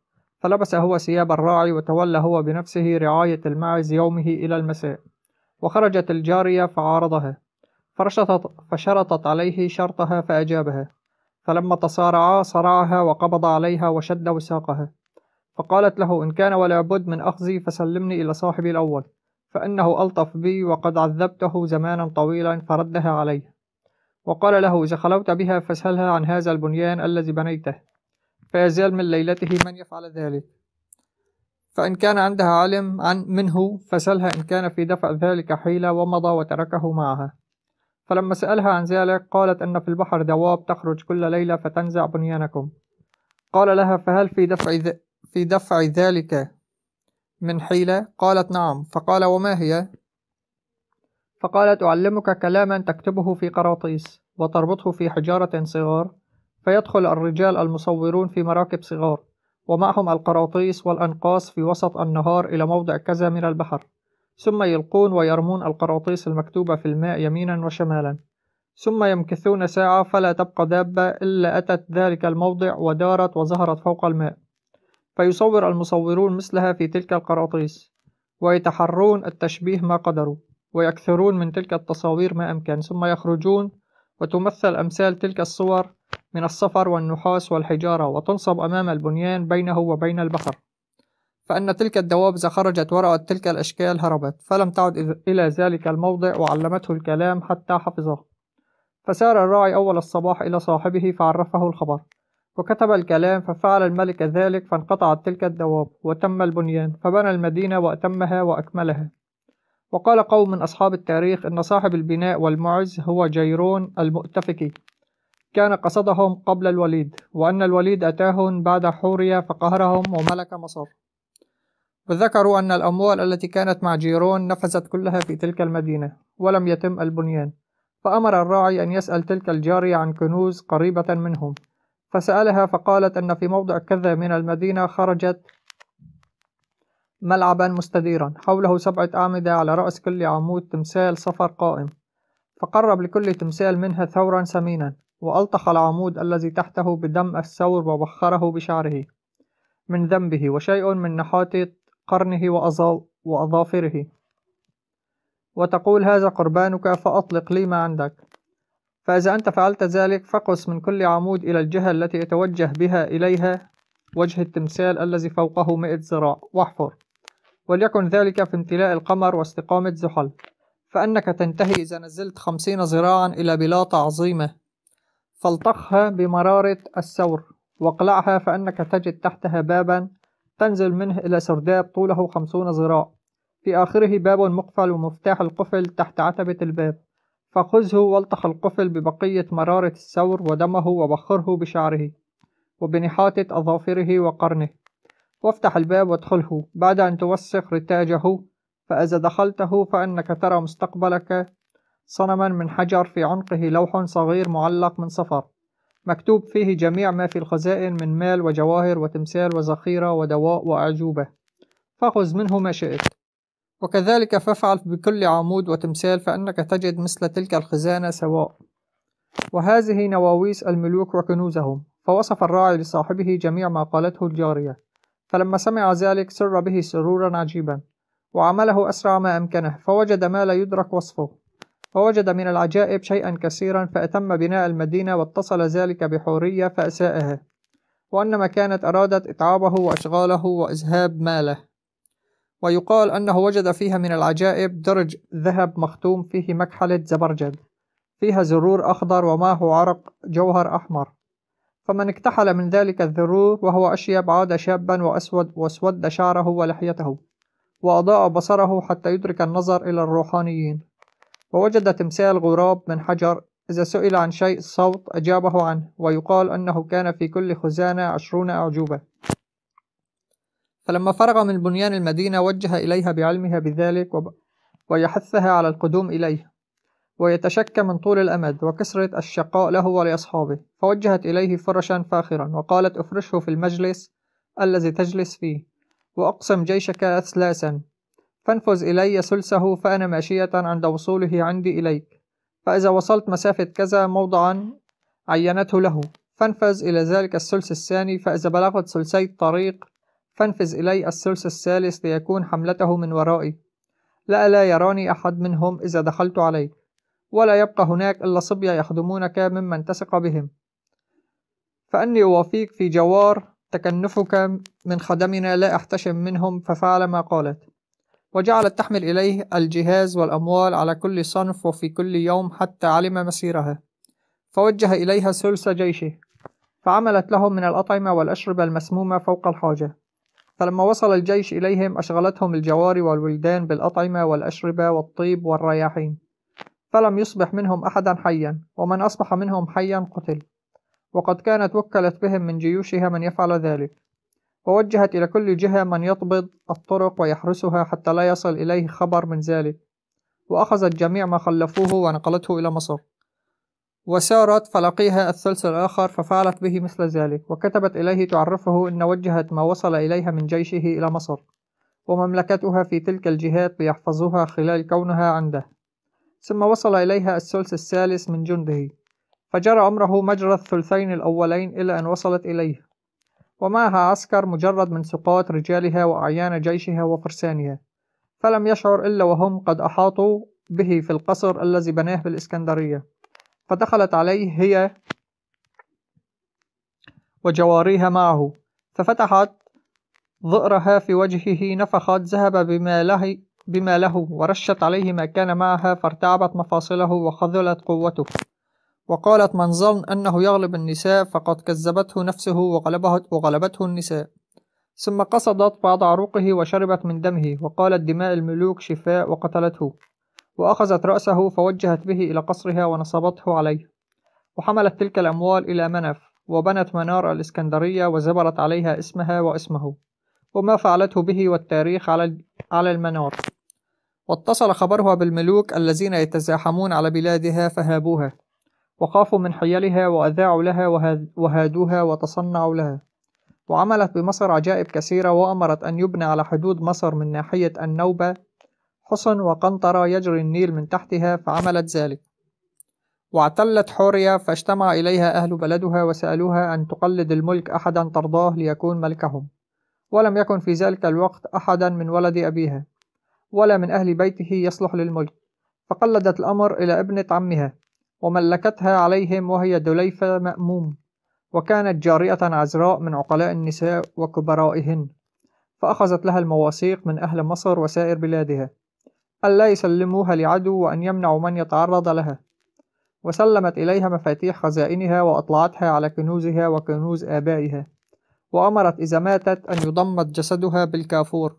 فلبس هو ثياب الراعي وتولى هو بنفسه رعاية الماعز يومه إلى المساء وخرجت الجارية فعارضها فشرطت عليه شرطها فأجابها فلما تصارعا صرعها وقبض عليها وشد وساقها فقالت له إن كان ولا بد من أخذي فسلمني إلى صاحبي الأول فإنه ألطف بي وقد عذبته زمانا طويلا فردها عليه وقال له إذا خلوت بها فاسألها عن هذا البنيان الذي بنيته فيزال من ليلته من يفعل ذلك فإن كان عندها علم عن منه فسلها إن كان في دفع ذلك حيلة ومضى وتركه معها فلما سألها عن ذلك قالت أن في البحر دواب تخرج كل ليلة فتنزع بنيانكم قال لها فهل في دفع, ذ... في دفع ذلك من حيلة قالت نعم فقال وما هي فقالت أعلمك كلاما تكتبه في قراطيس وتربطه في حجارة صغار فيدخل الرجال المصورون في مراكب صغار ومعهم القراطيس والأنقاص في وسط النهار إلى موضع كذا من البحر ثم يلقون ويرمون القراطيس المكتوبة في الماء يمينا وشمالا ثم يمكثون ساعة فلا تبقى دابة إلا أتت ذلك الموضع ودارت وظهرت فوق الماء فيصور المصورون مثلها في تلك القراطيس ويتحرون التشبيه ما قدروا ويكثرون من تلك التصاوير ما أمكن ثم يخرجون وتمثل أمثال تلك الصور من الصفر والنحاس والحجارة وتنصب أمام البنيان بينه وبين البحر فإن تلك الدوابز خرجت ورأت تلك الأشكال هربت فلم تعد إلى ذلك الموضع وعلمته الكلام حتى حفظه فسار الراعي أول الصباح إلى صاحبه فعرفه الخبر وكتب الكلام ففعل الملك ذلك فانقطعت تلك الدواب وتم البنيان فبنى المدينة وأتمها وأكملها وقال قوم من أصحاب التاريخ إن صاحب البناء والمعز هو جيرون المؤتفكي كان قصدهم قبل الوليد وأن الوليد أتاهم بعد حورية فقهرهم وملك مصر وذكروا أن الأموال التي كانت مع جيرون نفذت كلها في تلك المدينة ولم يتم البنيان فأمر الراعي أن يسأل تلك الجارية عن كنوز قريبة منهم فسألها فقالت أن في موضع كذا من المدينة خرجت ملعبا مستديرا حوله سبعة أعمدة على رأس كل عمود تمثال صفر قائم فقرب لكل تمثال منها ثورا سمينا وألطخ العمود الذي تحته بدم الثور وبخره بشعره من ذنبه وشيء من نحاته قرنه وأظافره وتقول هذا قربانك فأطلق لي ما عندك فإذا أنت فعلت ذلك فقس من كل عمود إلى الجهة التي يتوجه بها إليها وجه التمثال الذي فوقه مئة ذراع واحفر وليكن ذلك في امتلاء القمر واستقامة زحل فأنك تنتهي إذا نزلت خمسين ذراعا إلى بلاطة عظيمة فالطخها بمرارة الثور واقلعها فإنك تجد تحتها بابا تنزل منه إلى سرداب طوله خمسون ذراع في آخره باب مقفل ومفتاح القفل تحت عتبة الباب فخذه والطخ القفل ببقية مرارة الثور ودمه وبخره بشعره وبنحاتة أظافره وقرنه وافتح الباب وادخله بعد أن توسخ رتاجه فإذا دخلته فإنك ترى مستقبلك صنما من حجر في عنقه لوح صغير معلق من صفر مكتوب فيه جميع ما في الخزائن من مال وجواهر وتمثال وذخيرة ودواء وأعجوبة فخذ منه ما شئت وكذلك فافعل بكل عمود وتمثال فإنك تجد مثل تلك الخزانة سواء وهذه نواويس الملوك وكنوزهم فوصف الراعي لصاحبه جميع ما قالته الجارية فلما سمع ذلك سر به سرورا عجيبا وعمله أسرع ما أمكنه فوجد ما لا يدرك وصفه فوجد من العجائب شيئا كثيرا فأتم بناء المدينة واتصل ذلك بحورية فأساءها وأنما كانت أرادت إتعابه وأشغاله وإذهاب ماله ويقال أنه وجد فيها من العجائب درج ذهب مختوم فيه مكحلة زبرجد فيها زرور أخضر ومعه عرق جوهر أحمر فمن اكتحل من ذلك الذرور وهو أشيب عاد شابا وأسود واسود شعره ولحيته وأضاء بصره حتى يدرك النظر إلى الروحانيين ووجد تمثال غراب من حجر إذا سئل عن شيء صوت أجابه عنه ويقال أنه كان في كل خزانة عشرون أعجوبة فلما فرغ من بنيان المدينة وجه إليها بعلمها بذلك ويحثها على القدوم إليه ويتشكى من طول الأمد وكسرة الشقاء له ولأصحابه فوجهت إليه فرشا فاخرا وقالت أفرشه في المجلس الذي تجلس فيه وأقسم جيشك أثلاثا فانفذ إلي سلسه فأنا ماشية عند وصوله عندي إليك فإذا وصلت مسافة كذا موضعا عينته له فانفذ إلى ذلك الثلث الثاني فإذا بلغت ثلثي الطريق فانفذ إلي الثلث الثالث ليكون حملته من ورائي لا لا يراني أحد منهم إذا دخلت عليك ولا يبقى هناك إلا صبية يخدمونك ممن تثق بهم فأني أوافيك في جوار تكنفك من خدمنا لا أحتشم منهم ففعل ما قالت وجعلت تحمل إليه الجهاز والأموال على كل صنف وفي كل يوم حتى علم مسيرها فوجه إليها ثلث جيشه فعملت لهم من الأطعمة والأشربة المسمومة فوق الحاجة فلما وصل الجيش إليهم أشغلتهم الجواري والولدان بالأطعمة والأشربة والطيب والرياحين فلم يصبح منهم أحدا حيا ومن أصبح منهم حيا قتل وقد كانت وكلت بهم من جيوشها من يفعل ذلك ووجهت إلى كل جهة من يطبض الطرق ويحرسها حتى لا يصل إليه خبر من ذلك وأخذت جميع ما خلفوه ونقلته إلى مصر وسارت فلقيها الثلث الآخر ففعلت به مثل ذلك وكتبت إليه تعرفه أن وجهت ما وصل إليها من جيشه إلى مصر ومملكتها في تلك الجهات ليحفظوها خلال كونها عنده ثم وصل إليها الثلث الثالث من جنده فجرى أمره مجرى الثلثين الأولين إلى أن وصلت إليه ومعها عسكر مجرد من سقاة رجالها وأعيان جيشها وفرسانها فلم يشعر إلا وهم قد أحاطوا به في القصر الذي بناه بالإسكندرية فدخلت عليه هي وجواريها معه ففتحت ظئرها في وجهه نفخت ذهب بما له بما له ورشت عليه ما كان معها فارتعبت مفاصله وخذلت قوته وقالت من ظن أنه يغلب النساء فقد كذبته نفسه وغلبه, وغلبته النساء ثم قصدت بعض عروقه وشربت من دمه وقالت دماء الملوك شفاء وقتلته وأخذت رأسه فوجهت به إلى قصرها ونصبته عليه وحملت تلك الأموال إلى منف وبنت منار الإسكندرية وزبرت عليها اسمها واسمه وما فعلته به والتاريخ على على المنار واتصل خبرها بالملوك الذين يتزاحمون على بلادها فهابوها وخافوا من حيلها وأذاعوا لها وهادوها وتصنعوا لها وعملت بمصر عجائب كثيرة وأمرت أن يبنى على حدود مصر من ناحية النوبة حصن وقنطرة يجري النيل من تحتها فعملت ذلك واعتلت حورية فاجتمع إليها أهل بلدها وسألوها أن تقلد الملك أحدا ترضاه ليكون ملكهم ولم يكن في ذلك الوقت أحدا من ولد أبيها ولا من أهل بيته يصلح للملك فقلدت الأمر إلى ابنة عمها وملكتها عليهم وهي دليفة مأموم وكانت جارية عزراء من عقلاء النساء وكبرائهن فأخذت لها المواثيق من أهل مصر وسائر بلادها ألا يسلموها لعدو وأن يمنعوا من يتعرض لها وسلمت إليها مفاتيح خزائنها وأطلعتها على كنوزها وكنوز آبائها وأمرت إذا ماتت أن يضمد جسدها بالكافور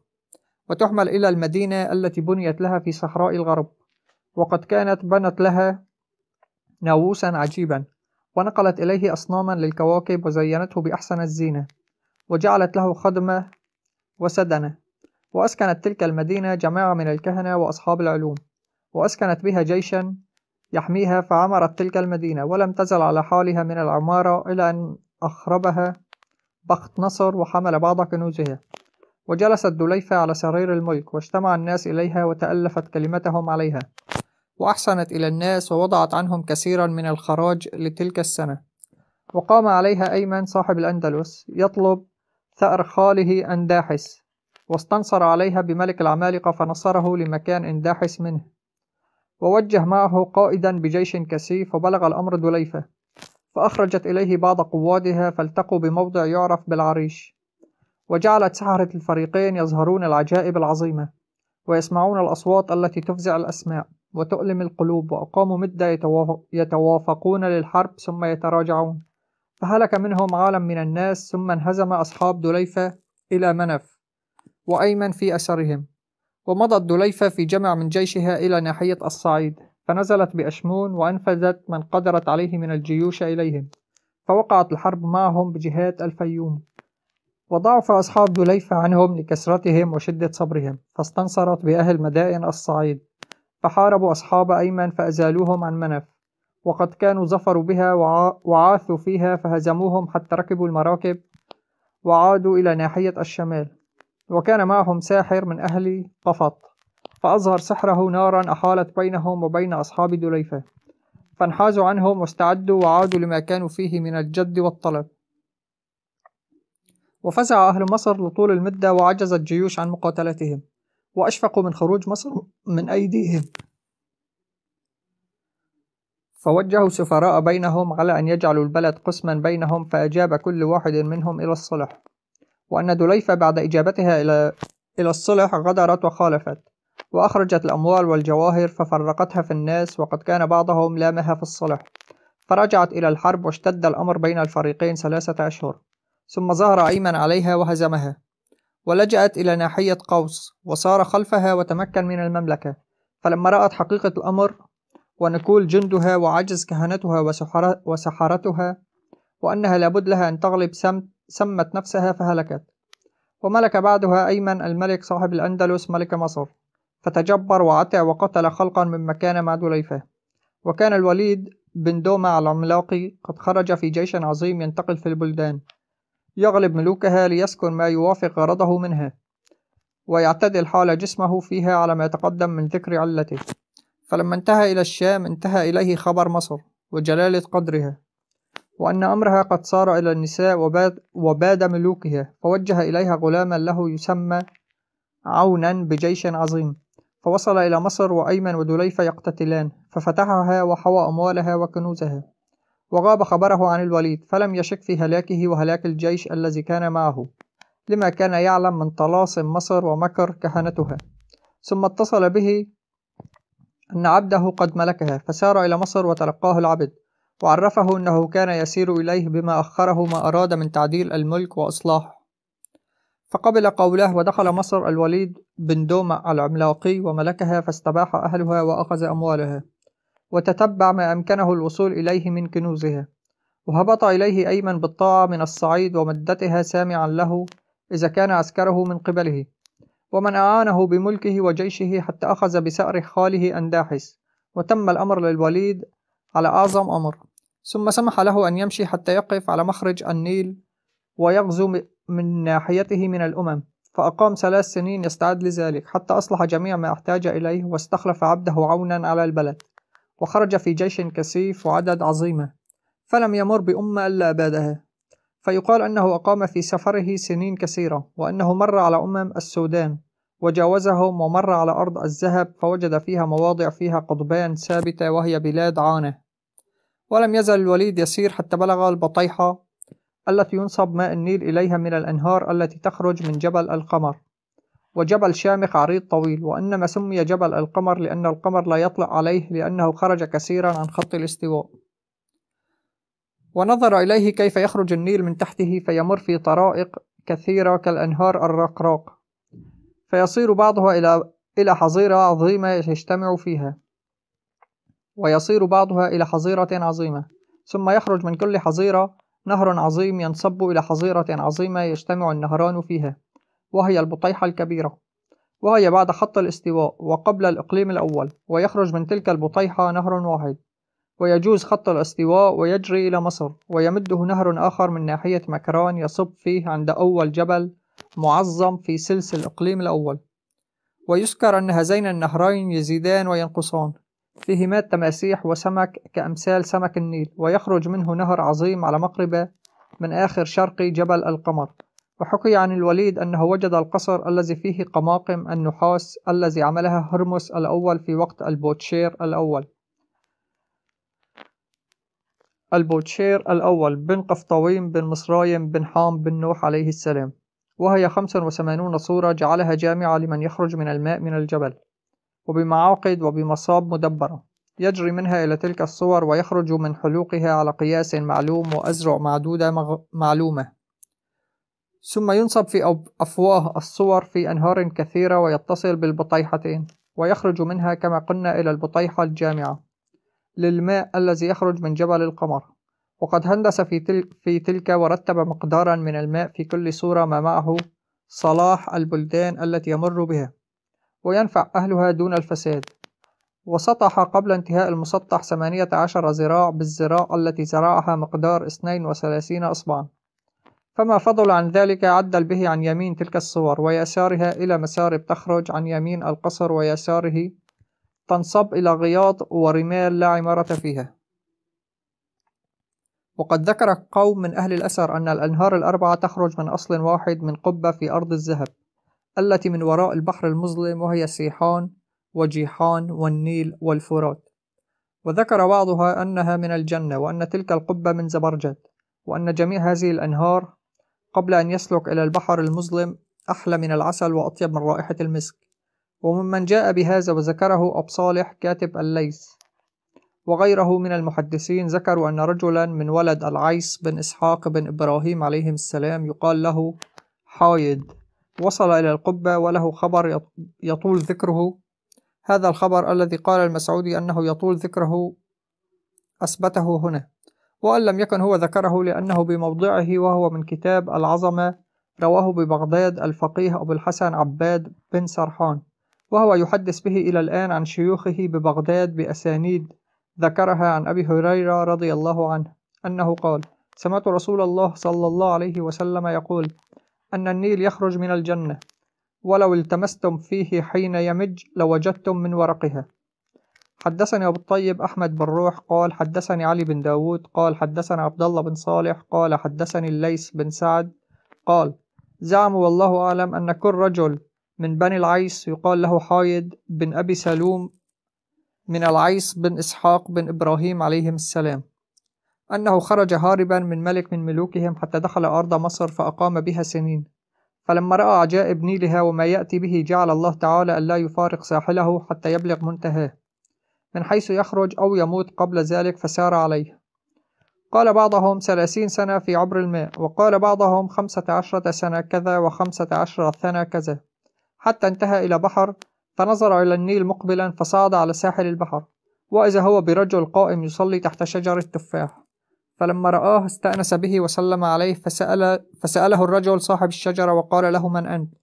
وتحمل إلى المدينة التي بنيت لها في صحراء الغرب وقد كانت بنت لها ناووسا عجيبا ونقلت إليه أصناما للكواكب وزينته بأحسن الزينة وجعلت له خدمة وسدنة وأسكنت تلك المدينة جماعة من الكهنة وأصحاب العلوم وأسكنت بها جيشا يحميها فعمرت تلك المدينة ولم تزل على حالها من العمارة إلى أن أخربها بخت نصر وحمل بعض كنوزها وجلست دليفة على سرير الملك واجتمع الناس إليها وتألفت كلمتهم عليها وأحسنت إلى الناس ووضعت عنهم كثيرا من الخراج لتلك السنة وقام عليها أيمن صاحب الأندلس يطلب ثأر خاله أنداحس واستنصر عليها بملك العمالقة فنصره لمكان أنداحس منه ووجه معه قائدا بجيش كثيف وبلغ الأمر دليفة فأخرجت إليه بعض قوادها فالتقوا بموضع يعرف بالعريش وجعلت سحرة الفريقين يظهرون العجائب العظيمة ويسمعون الأصوات التي تفزع الأسماء وتؤلم القلوب وأقاموا مدة يتوافقون للحرب ثم يتراجعون فهلك منهم عالم من الناس ثم انهزم أصحاب دليفة إلى منف وأيمن في أسرهم ومضت دليفة في جمع من جيشها إلى ناحية الصعيد فنزلت بأشمون وأنفذت من قدرت عليه من الجيوش إليهم فوقعت الحرب معهم بجهات الفيوم وضعف أصحاب دليفة عنهم لكسرتهم وشدة صبرهم فاستنصرت بأهل مدائن الصعيد فحاربوا أصحاب أيمن فأزالوهم عن منف وقد كانوا زفروا بها وعاثوا فيها فهزموهم حتى ركبوا المراكب وعادوا إلى ناحية الشمال وكان معهم ساحر من أهل قفط فأظهر سحره نارا أحالت بينهم وبين أصحاب دليفة فانحازوا عنهم واستعدوا وعادوا لما كانوا فيه من الجد والطلب وفزع أهل مصر لطول المدة وعجزت جيوش عن مقاتلتهم وأشفقوا من خروج مصر من أيديهم فوجهوا سفراء بينهم على أن يجعلوا البلد قسما بينهم فأجاب كل واحد منهم إلى الصلح وأن دليفة بعد إجابتها إلى إلى الصلح غدرت وخالفت وأخرجت الأموال والجواهر ففرقتها في الناس وقد كان بعضهم لامها في الصلح فرجعت إلى الحرب واشتد الأمر بين الفريقين ثلاثة أشهر ثم ظهر أيمن عليها وهزمها ولجأت إلى ناحية قوس وسار خلفها وتمكن من المملكة فلما رأت حقيقة الأمر ونكول جندها وعجز كهنتها وسحرتها وأنها لابد لها أن تغلب سمت نفسها فهلكت وملك بعدها أيمن الملك صاحب الأندلس ملك مصر فتجبر وعتع وقتل خلقا مما كان مع دليفة وكان الوليد بن دومع العملاقي قد خرج في جيش عظيم ينتقل في البلدان يغلب ملوكها ليسكن ما يوافق غرضه منها ويعتدل حال جسمه فيها على ما تقدم من ذكر علته فلما انتهى إلى الشام انتهى إليه خبر مصر وجلالة قدرها وأن أمرها قد صار إلى النساء وباد, وباد ملوكها فوجه إليها غلاما له يسمى عونا بجيش عظيم فوصل إلى مصر وأيمن ودليفة يقتتلان ففتحها وحوى أموالها وكنوزها وغاب خبره عن الوليد فلم يشك في هلاكه وهلاك الجيش الذي كان معه لما كان يعلم من طلاسم مصر ومكر كهنتها ثم اتصل به أن عبده قد ملكها فسار إلى مصر وتلقاه العبد وعرفه أنه كان يسير إليه بما أخره ما أراد من تعديل الملك وإصلاحه فقبل قوله ودخل مصر الوليد بن دومع العملاقي وملكها فاستباح أهلها وأخذ أموالها وتتبع ما أمكنه الوصول إليه من كنوزها وهبط إليه أيمن بالطاعة من الصعيد ومدتها سامعا له إذا كان عسكره من قبله ومن أعانه بملكه وجيشه حتى أخذ بسأر خاله أنداحس وتم الأمر للوليد على أعظم أمر ثم سمح له أن يمشي حتى يقف على مخرج النيل ويغزو من ناحيته من الأمم فأقام ثلاث سنين يستعد لذلك حتى أصلح جميع ما احتاج إليه واستخلف عبده عونا على البلد وخرج في جيش كثيف وعدد عظيمة فلم يمر بأمة إلا أبادها فيقال أنه أقام في سفره سنين كثيرة وأنه مر على أمم السودان وجاوزهم ومر على أرض الذهب فوجد فيها مواضع فيها قضبان ثابتة وهي بلاد عانة ولم يزل الوليد يسير حتى بلغ البطيحة التي ينصب ماء النيل إليها من الأنهار التي تخرج من جبل القمر وجبل شامخ عريض طويل وإنما سمي جبل القمر لأن القمر لا يطلع عليه لأنه خرج كثيرا عن خط الاستواء ونظر إليه كيف يخرج النيل من تحته فيمر في طرائق كثيرة كالأنهار الرقراق فيصير بعضها إلى إلى حظيرة عظيمة يجتمع فيها ويصير بعضها إلى حظيرة عظيمة ثم يخرج من كل حظيرة نهر عظيم ينصب إلى حظيرة عظيمة يجتمع النهران فيها وهي البطيحة الكبيرة وهي بعد خط الاستواء وقبل الإقليم الأول ويخرج من تلك البطيحة نهر واحد ويجوز خط الاستواء ويجري إلى مصر ويمده نهر آخر من ناحية مكران يصب فيه عند أول جبل معظم في سلس الإقليم الأول ويذكر أن هذين النهرين يزيدان وينقصان فيهما تماسيح وسمك كأمثال سمك النيل ويخرج منه نهر عظيم على مقربه من آخر شرقي جبل القمر وحكي عن الوليد أنه وجد القصر الذي فيه قماقم النحاس الذي عملها هرمس الأول في وقت البوتشير الأول البوتشير الأول بن قفطويم بن مصرايم بن حام بن نوح عليه السلام وهي 85 صورة جعلها جامعة لمن يخرج من الماء من الجبل وبمعاقد وبمصاب مدبرة يجري منها إلى تلك الصور ويخرج من حلوقها على قياس معلوم وأزرع معدودة معلومة ثم ينصب في أفواه الصور في أنهار كثيرة ويتصل بالبطيحتين ويخرج منها كما قلنا إلى البطيحة الجامعة للماء الذي يخرج من جبل القمر وقد هندس في, تل في تلك ورتب مقدارا من الماء في كل صورة ما معه صلاح البلدان التي يمر بها وينفع أهلها دون الفساد وسطح قبل انتهاء المسطح 18 ذراع بالزراع التي زرعها مقدار 32 إصبعاً فما فضل عن ذلك عدل به عن يمين تلك الصور ويسارها إلى مسارب تخرج عن يمين القصر ويساره تنصب إلى غياط ورمال لا عمارة فيها وقد ذكر قوم من أهل الأثر أن الأنهار الأربعة تخرج من أصل واحد من قبة في أرض الذهب التي من وراء البحر المظلم وهي سيحان وجيحان والنيل والفرات وذكر بعضها أنها من الجنة وأن تلك القبة من زبرجد وأن جميع هذه الأنهار قبل أن يسلك إلى البحر المظلم أحلى من العسل وأطيب من رائحة المسك وممن جاء بهذا وذكره أبو صالح كاتب الليث وغيره من المحدثين ذكروا أن رجلا من ولد العيس بن إسحاق بن إبراهيم عليهم السلام يقال له حايد وصل إلى القبة وله خبر يطول ذكره هذا الخبر الذي قال المسعودي أنه يطول ذكره أثبته هنا وأن لم يكن هو ذكره لأنه بموضعه وهو من كتاب العظمة رواه ببغداد الفقيه أبو الحسن عباد بن سرحان وهو يحدث به إلى الآن عن شيوخه ببغداد بأسانيد ذكرها عن أبي هريرة رضي الله عنه أنه قال سمعت رسول الله صلى الله عليه وسلم يقول أن النيل يخرج من الجنة ولو التمستم فيه حين يمج لوجدتم من ورقها حدثني أبو الطيب أحمد بن روح قال حدثني علي بن داود قال حدثني عبد الله بن صالح قال حدثني الليث بن سعد قال زعم والله أعلم أن كل رجل من بني العيس يقال له حايد بن أبي سلوم من العيس بن إسحاق بن إبراهيم عليهم السلام أنه خرج هاربا من ملك من ملوكهم حتى دخل أرض مصر فأقام بها سنين فلما رأى عجائب نيلها وما يأتي به جعل الله تعالى ألا يفارق ساحله حتى يبلغ منتهاه من حيث يخرج أو يموت قبل ذلك فسار عليه قال بعضهم ثلاثين سنة في عبر الماء وقال بعضهم خمسة عشرة سنة كذا وخمسة عشرة سنة كذا حتى انتهى إلى بحر فنظر إلى النيل مقبلا فصعد على ساحل البحر وإذا هو برجل قائم يصلي تحت شجرة تفاح فلما رآه استأنس به وسلم عليه فسأل فسأله الرجل صاحب الشجرة وقال له من أنت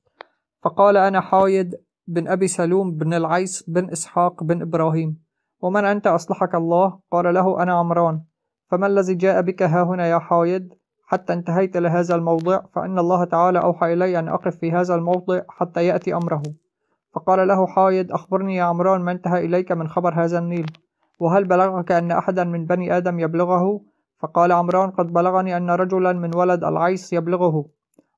فقال أنا حايد بن أبي سلوم بن العيس بن إسحاق بن إبراهيم ومن أنت أصلحك الله قال له أنا عمران فما الذي جاء بك ها هنا يا حايد حتى انتهيت لهذا الموضع فإن الله تعالى أوحى إلي أن أقف في هذا الموضع حتى يأتي أمره فقال له حايد أخبرني يا عمران ما انتهى إليك من خبر هذا النيل وهل بلغك أن أحدا من بني آدم يبلغه فقال عمران قد بلغني أن رجلا من ولد العيس يبلغه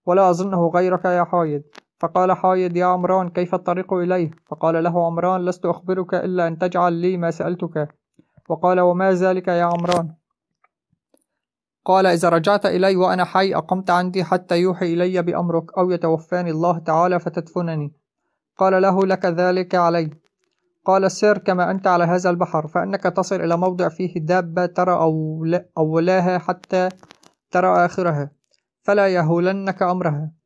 ولا أظنه غيرك يا حايد فقال حايد يا عمران كيف الطريق إليه؟ فقال له عمران لست أخبرك إلا أن تجعل لي ما سألتك وقال وما ذلك يا عمران؟ قال إذا رجعت إلي وأنا حي أقمت عندي حتى يوحي إلي بأمرك أو يتوفاني الله تعالى فتدفنني قال له لك ذلك علي قال سر كما أنت على هذا البحر فإنك تصل إلى موضع فيه دابة ترى أولاها حتى ترى آخرها فلا يهولنك أمرها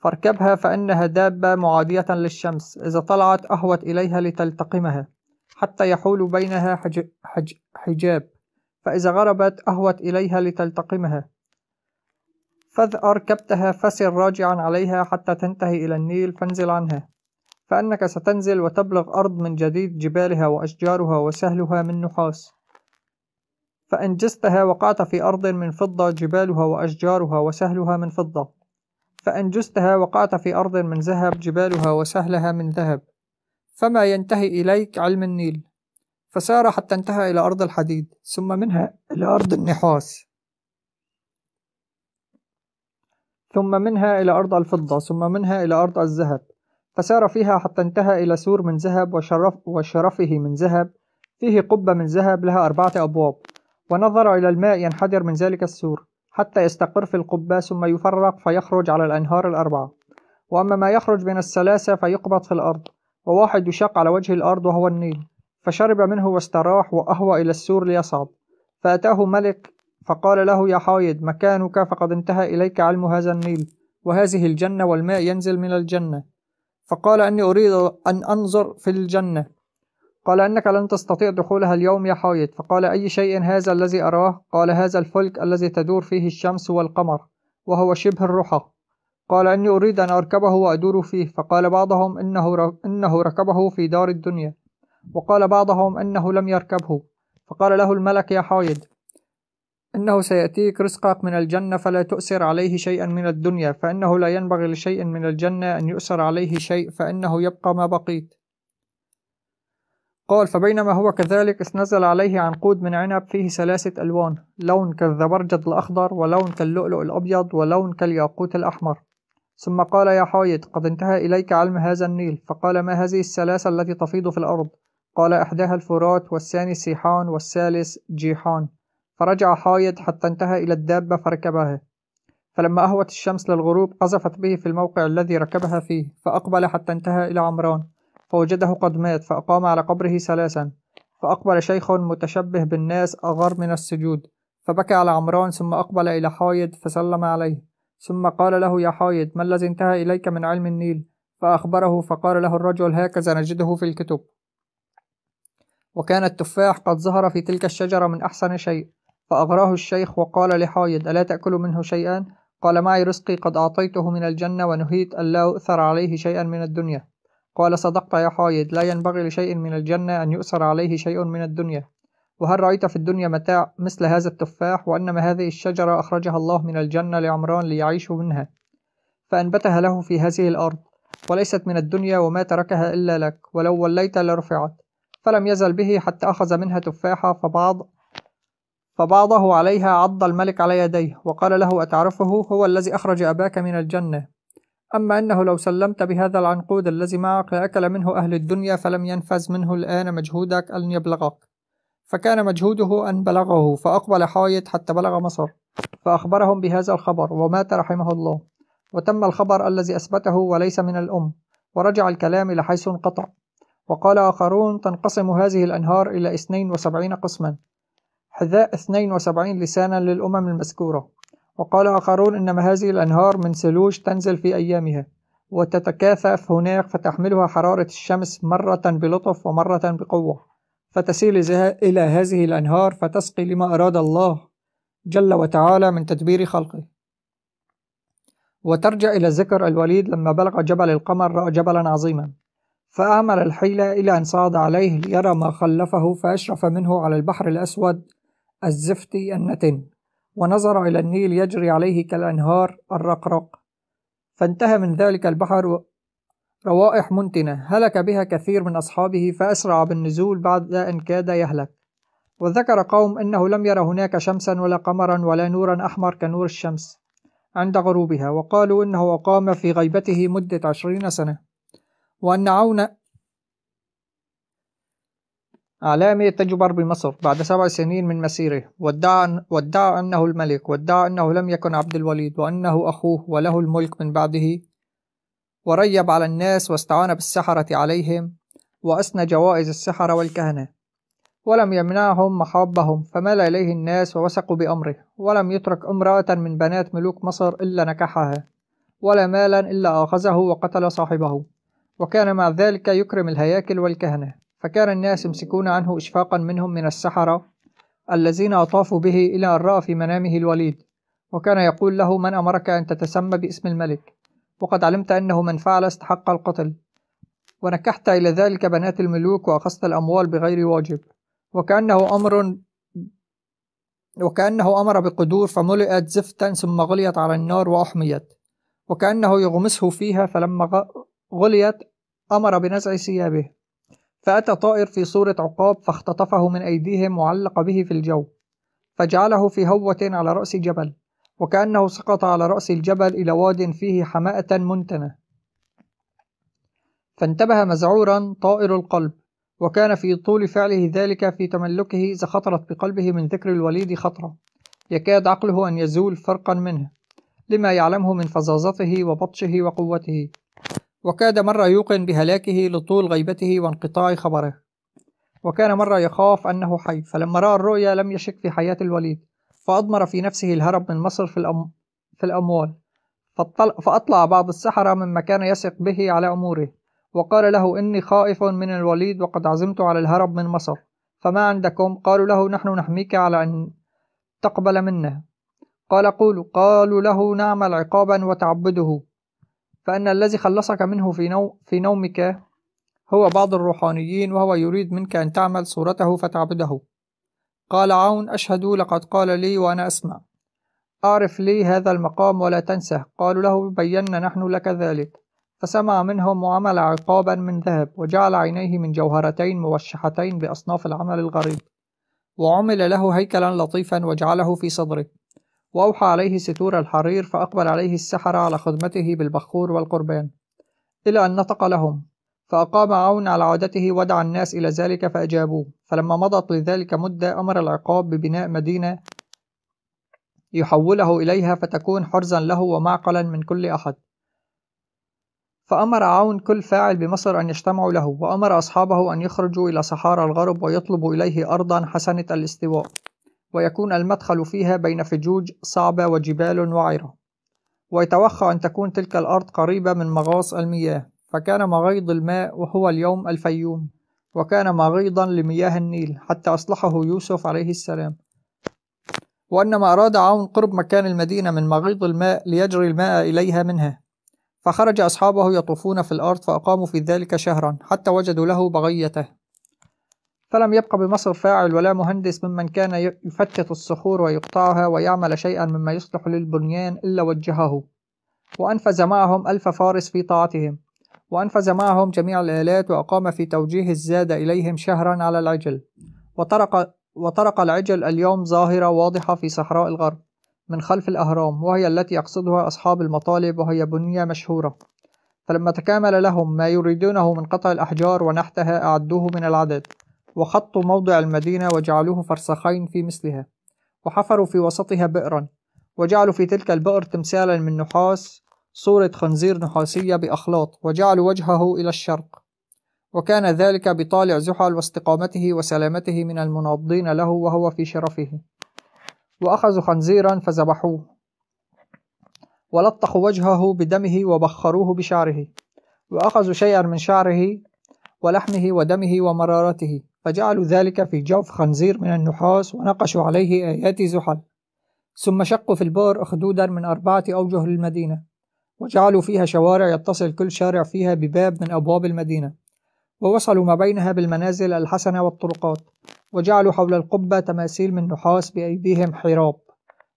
فاركبها فإنها دابة معادية للشمس إذا طلعت أهوت إليها لتلتقمها حتى يحول بينها حج... حج... حجاب فإذا غربت أهوت إليها لتلتقمها فإذ أركبتها فسر راجعا عليها حتى تنتهي إلى النيل فانزل عنها فإنك ستنزل وتبلغ أرض من جديد جبالها وأشجارها وسهلها من نحاس فإن جستها وقعت في أرض من فضة جبالها وأشجارها وسهلها من فضة فأنجزتها وقعت في أرض من ذهب جبالها وسهلها من ذهب فما ينتهي إليك علم النيل فسار حتى انتهى إلى أرض الحديد ثم منها إلى أرض النحاس ثم منها إلى أرض الفضة ثم منها إلى أرض الذهب فسار فيها حتى انتهى إلى سور من ذهب وشرف وشرفه من ذهب فيه قبة من ذهب لها أربعة أبواب ونظر إلى الماء ينحدر من ذلك السور حتى يستقر في القبة ثم يفرق فيخرج على الأنهار الأربعة وأما ما يخرج من الثلاثة فيقبض في الأرض وواحد يشق على وجه الأرض وهو النيل فشرب منه واستراح وأهوى إلى السور ليصعد فأتاه ملك فقال له يا حايد مكانك فقد انتهى إليك علم هذا النيل وهذه الجنة والماء ينزل من الجنة فقال أني أريد أن أنظر في الجنة قال إنك لن تستطيع دخولها اليوم يا حايد فقال أي شيء هذا الذي أراه قال هذا الفلك الذي تدور فيه الشمس والقمر وهو شبه الرحى قال إني أريد أن أركبه وأدور فيه فقال بعضهم إنه, إنه ركبه في دار الدنيا وقال بعضهم إنه لم يركبه فقال له الملك يا حايد إنه سيأتيك رزقك من الجنة فلا تؤثر عليه شيئا من الدنيا فإنه لا ينبغي لشيء من الجنة أن يؤثر عليه شيء فإنه يبقى ما بقيت قال فبينما هو كذلك إذ نزل عليه عنقود من عنب فيه ثلاثة ألوان لون كالزبرجد الأخضر ولون كاللؤلؤ الأبيض ولون كالياقوت الأحمر ثم قال يا حايد قد انتهى إليك علم هذا النيل فقال ما هذه الثلاثة التي تفيض في الأرض قال إحداها الفرات والثاني سيحان والثالث جيحان فرجع حايد حتى انتهى إلى الدابة فركبها فلما أهوت الشمس للغروب قذفت به في الموقع الذي ركبها فيه فأقبل حتى انتهى إلى عمران فوجده قد مات فأقام على قبره ثلاثا فأقبل شيخ متشبه بالناس أغر من السجود فبكى على عمران ثم أقبل إلى حايد فسلم عليه ثم قال له يا حايد ما الذي انتهى إليك من علم النيل فأخبره فقال له الرجل هكذا نجده في الكتب وكان التفاح قد ظهر في تلك الشجرة من أحسن شيء فأغراه الشيخ وقال لحايد ألا تأكل منه شيئا قال معي رزقي قد أعطيته من الجنة ونهيت ألا أؤثر عليه شيئا من الدنيا قال صدقت يا حايد لا ينبغي لشيء من الجنة أن يؤثر عليه شيء من الدنيا وهل رأيت في الدنيا متاع مثل هذا التفاح وأنما هذه الشجرة أخرجها الله من الجنة لعمران ليعيش منها فأنبتها له في هذه الأرض وليست من الدنيا وما تركها إلا لك ولو وليت لرفعت فلم يزل به حتى أخذ منها تفاحة فبعض فبعضه عليها عض الملك على يديه وقال له أتعرفه هو الذي أخرج أباك من الجنة أما أنه لو سلمت بهذا العنقود الذي معك لأكل منه أهل الدنيا فلم ينفذ منه الآن مجهودك أن يبلغك فكان مجهوده أن بلغه فأقبل حايد حتى بلغ مصر فأخبرهم بهذا الخبر ومات رحمه الله وتم الخبر الذي أثبته وليس من الأم ورجع الكلام إلى حيث انقطع وقال آخرون تنقسم هذه الأنهار إلى 72 قسما حذاء 72 لسانا للأمم المذكورة وقال آخرون إنما هذه الأنهار من ثلوج تنزل في أيامها وتتكاثف هناك فتحملها حرارة الشمس مرة بلطف ومرة بقوة فتسيل إلى هذه الأنهار فتسقي لما أراد الله جل وتعالى من تدبير خلقه وترجع إلى ذكر الوليد لما بلغ جبل القمر رأى جبلا عظيما فأعمل الحيلة إلى أن صعد عليه ليرى ما خلفه فأشرف منه على البحر الأسود الزفتي النتن ونظر إلى النيل يجري عليه كالأنهار الرقرق فانتهى من ذلك البحر روائح منتنة هلك بها كثير من أصحابه فأسرع بالنزول بعد أن كاد يهلك وذكر قوم أنه لم ير هناك شمسا ولا قمرا ولا نورا أحمر كنور الشمس عند غروبها وقالوا إنه أقام في غيبته مدة عشرين سنة وأن عون أعلامي تجبر بمصر بعد سبع سنين من مسيره وادعى, أن وادعى أنه الملك وادعى أنه لم يكن عبد الوليد وأنه أخوه وله الملك من بعده وريب على الناس واستعان بالسحرة عليهم وأسنى جوائز السحرة والكهنة ولم يمنعهم محابهم فمال إليه الناس ووثقوا بأمره ولم يترك امرأة من بنات ملوك مصر إلا نكحها ولا مالا إلا آخذه وقتل صاحبه وكان مع ذلك يكرم الهياكل والكهنة فكان الناس يمسكون عنه إشفاقا منهم من السحرة الذين أطافوا به إلى أن رأى في منامه الوليد وكان يقول له من أمرك أن تتسمى باسم الملك وقد علمت أنه من فعل استحق القتل ونكحت إلى ذلك بنات الملوك وأخذت الأموال بغير واجب وكأنه أمر وكأنه أمر بقدور فملئت زفتا ثم غليت على النار وأحميت وكأنه يغمسه فيها فلما غليت أمر بنزع ثيابه فأتى طائر في صورة عقاب فاختطفه من أيديهم وعلق به في الجو فجعله في هوة على رأس جبل وكأنه سقط على رأس الجبل إلى واد فيه حماءة منتنة فانتبه مزعورا طائر القلب وكان في طول فعله ذلك في تملكه إذا خطرت بقلبه من ذكر الوليد خطرة يكاد عقله أن يزول فرقا منه لما يعلمه من فظاظته وبطشه وقوته وكاد مرة يوقن بهلاكه لطول غيبته وانقطاع خبره وكان مرة يخاف أنه حي فلما رأى الرؤيا لم يشك في حياة الوليد فأضمر في نفسه الهرب من مصر في, الأم... في الأموال فأطلع بعض السحرة مما كان يثق به على أموره وقال له إني خائف من الوليد وقد عزمت على الهرب من مصر فما عندكم قالوا له نحن نحميك على أن تقبل منا قال قولوا قالوا له نعمل عقابا وتعبده فأن الذي خلصك منه في, نو في نومك هو بعض الروحانيين وهو يريد منك أن تعمل صورته فتعبده قال عون أشهد لقد قال لي وأنا أسمع أعرف لي هذا المقام ولا تنسه قالوا له بينا نحن لك ذلك فسمع منهم وعمل عقابا من ذهب وجعل عينيه من جوهرتين موشحتين بأصناف العمل الغريب وعمل له هيكلا لطيفا وجعله في صدره وأوحى عليه ستور الحرير فأقبل عليه السحرة على خدمته بالبخور والقربان إلى أن نطق لهم فأقام عون على عادته ودعا الناس إلى ذلك فأجابوه فلما مضت لذلك مدة أمر العقاب ببناء مدينة يحوله إليها فتكون حرزا له ومعقلا من كل أحد فأمر عون كل فاعل بمصر أن يجتمعوا له وأمر أصحابه أن يخرجوا إلى صحارى الغرب ويطلبوا إليه أرضا حسنة الاستواء ويكون المدخل فيها بين فجوج صعبة وجبال وعرة ويتوخى أن تكون تلك الأرض قريبة من مغاص المياه فكان مغيض الماء وهو اليوم الفيوم وكان مغيضا لمياه النيل حتى أصلحه يوسف عليه السلام وإنما أراد عون قرب مكان المدينة من مغيض الماء ليجري الماء إليها منها فخرج أصحابه يطوفون في الأرض فأقاموا في ذلك شهرا حتى وجدوا له بغيته فلم يبقى بمصر فاعل ولا مهندس ممن كان يفتت الصخور ويقطعها ويعمل شيئا مما يصلح للبنيان إلا وجهه وأنفذ معهم ألف فارس في طاعتهم وأنفذ معهم جميع الآلات وأقام في توجيه الزاد إليهم شهرا على العجل وطرق, وطرق العجل اليوم ظاهرة واضحة في صحراء الغرب من خلف الأهرام وهي التي يقصدها أصحاب المطالب وهي بنية مشهورة فلما تكامل لهم ما يريدونه من قطع الأحجار ونحتها أعدوه من العدد وخطوا موضع المدينة وجعلوه فرسخين في مثلها وحفروا في وسطها بئرا وجعلوا في تلك البئر تمثالا من نحاس صورة خنزير نحاسية بأخلاط وجعلوا وجهه إلى الشرق وكان ذلك بطالع زحل واستقامته وسلامته من المناضين له وهو في شرفه وأخذوا خنزيرا فذبحوه ولطخوا وجهه بدمه وبخروه بشعره وأخذوا شيئا من شعره ولحمه ودمه ومرارته فجعلوا ذلك في جوف خنزير من النحاس ونقشوا عليه آيات زحل ثم شقوا في البور أخدودا من أربعة أوجه للمدينة وجعلوا فيها شوارع يتصل كل شارع فيها بباب من أبواب المدينة ووصلوا ما بينها بالمنازل الحسنة والطرقات وجعلوا حول القبة تماثيل من نحاس بأيديهم حراب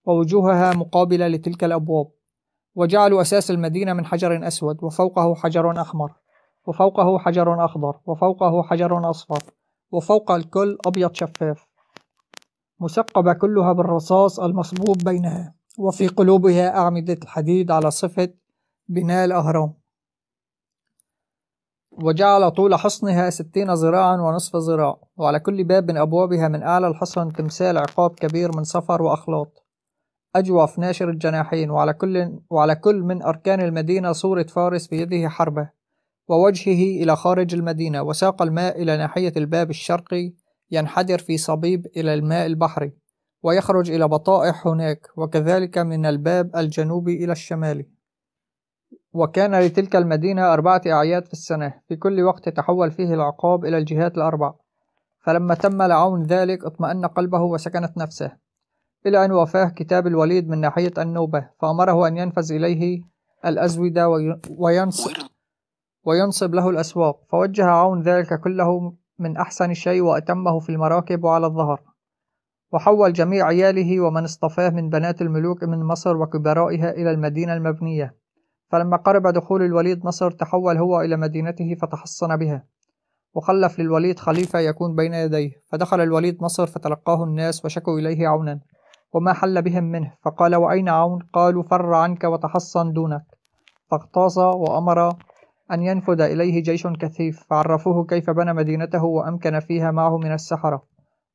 ووجوهها مقابلة لتلك الأبواب وجعلوا أساس المدينة من حجر أسود وفوقه حجر أحمر وفوقه حجر أخضر وفوقه حجر أصفر وفوق الكل أبيض شفاف مثقبة كلها بالرصاص المصبوب بينها وفي قلوبها أعمدة الحديد على صفة بناء الأهرام وجعل طول حصنها ستين ذراعا ونصف ذراع وعلى كل باب من أبوابها من أعلى الحصن تمثال عقاب كبير من صفر وأخلاط أجوف ناشر الجناحين وعلى كل, وعلى كل من أركان المدينة صورة فارس بيده حربة ووجهه إلى خارج المدينة وساق الماء إلى ناحية الباب الشرقي ينحدر في صبيب إلى الماء البحري ويخرج إلى بطائح هناك وكذلك من الباب الجنوبي إلى الشمالي وكان لتلك المدينة أربعة أعياد في السنة في كل وقت تحول فيه العقاب إلى الجهات الأربع فلما تم لعون ذلك اطمأن قلبه وسكنت نفسه إلى أن وفاه كتاب الوليد من ناحية النوبة فأمره أن ينفذ إليه الأزودة وينصر وينصب له الأسواق فوجه عون ذلك كله من أحسن شيء وأتمه في المراكب وعلى الظهر وحول جميع عياله ومن اصطفاه من بنات الملوك من مصر وكبرائها إلى المدينة المبنية فلما قرب دخول الوليد مصر تحول هو إلى مدينته فتحصن بها وخلف للوليد خليفة يكون بين يديه فدخل الوليد مصر فتلقاه الناس وشكوا إليه عونا وما حل بهم منه فقال وأين عون قالوا فر عنك وتحصن دونك فاغتاظ وأمر أن ينفذ إليه جيش كثيف فعرفوه كيف بنى مدينته وأمكن فيها معه من السحرة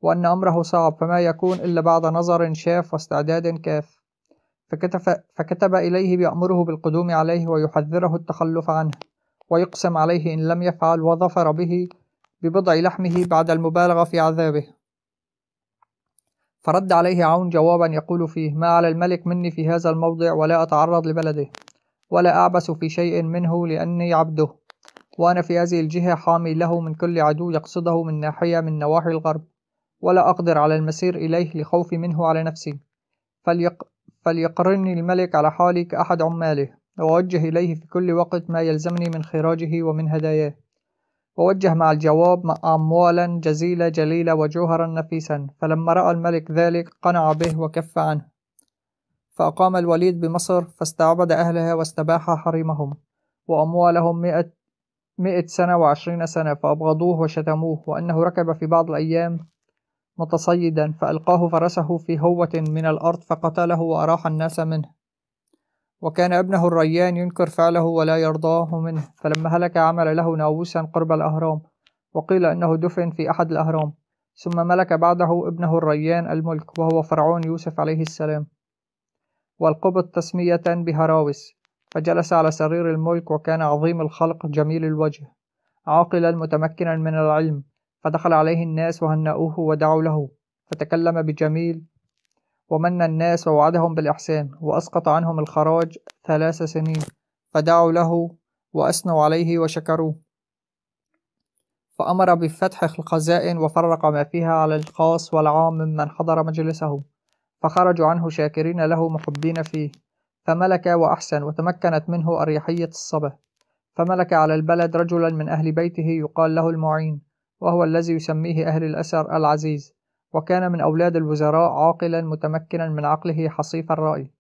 وأن أمره صعب فما يكون إلا بعد نظر شاف واستعداد كاف فكتب, فكتب إليه بأمره بالقدوم عليه ويحذره التخلف عنه ويقسم عليه إن لم يفعل وظفر به ببضع لحمه بعد المبالغة في عذابه فرد عليه عون جوابا يقول فيه ما على الملك مني في هذا الموضع ولا أتعرض لبلده ولا أعبث في شيء منه لأني عبده وأنا في هذه الجهة حامي له من كل عدو يقصده من ناحية من نواحي الغرب ولا أقدر على المسير إليه لخوفي منه على نفسي فليق... فليقرني الملك على حالي كأحد عماله وأوجه إليه في كل وقت ما يلزمني من خراجه ومن هداياه ووجه مع الجواب أموالا جزيلة جليلة وجوهرا نفيسا فلما رأى الملك ذلك قنع به وكف عنه فأقام الوليد بمصر فاستعبد أهلها واستباح حريمهم وأموالهم مئة, مئة سنة وعشرين سنة فأبغضوه وشتموه وأنه ركب في بعض الأيام متصيدا فألقاه فرسه في هوة من الأرض فقتله وأراح الناس منه وكان ابنه الريان ينكر فعله ولا يرضاه منه فلما هلك عمل له ناووسا قرب الأهرام وقيل أنه دفن في أحد الأهرام ثم ملك بعده ابنه الريان الملك وهو فرعون يوسف عليه السلام والقبط تسمية بهراوس فجلس على سرير الملك وكان عظيم الخلق جميل الوجه عاقلا متمكنا من العلم فدخل عليه الناس وهنأوه ودعوا له فتكلم بجميل ومن الناس ووعدهم بالإحسان وأسقط عنهم الخراج ثلاث سنين فدعوا له وأثنوا عليه وشكروه فأمر بفتح الخزائن وفرق ما فيها على الخاص والعام ممن حضر مجلسه فخرجوا عنه شاكرين له محبين فيه فملك وأحسن وتمكنت منه أريحية الصبا فملك على البلد رجلا من أهل بيته يقال له المعين وهو الذي يسميه أهل الأسر العزيز وكان من أولاد الوزراء عاقلا متمكنا من عقله حصيف الرأي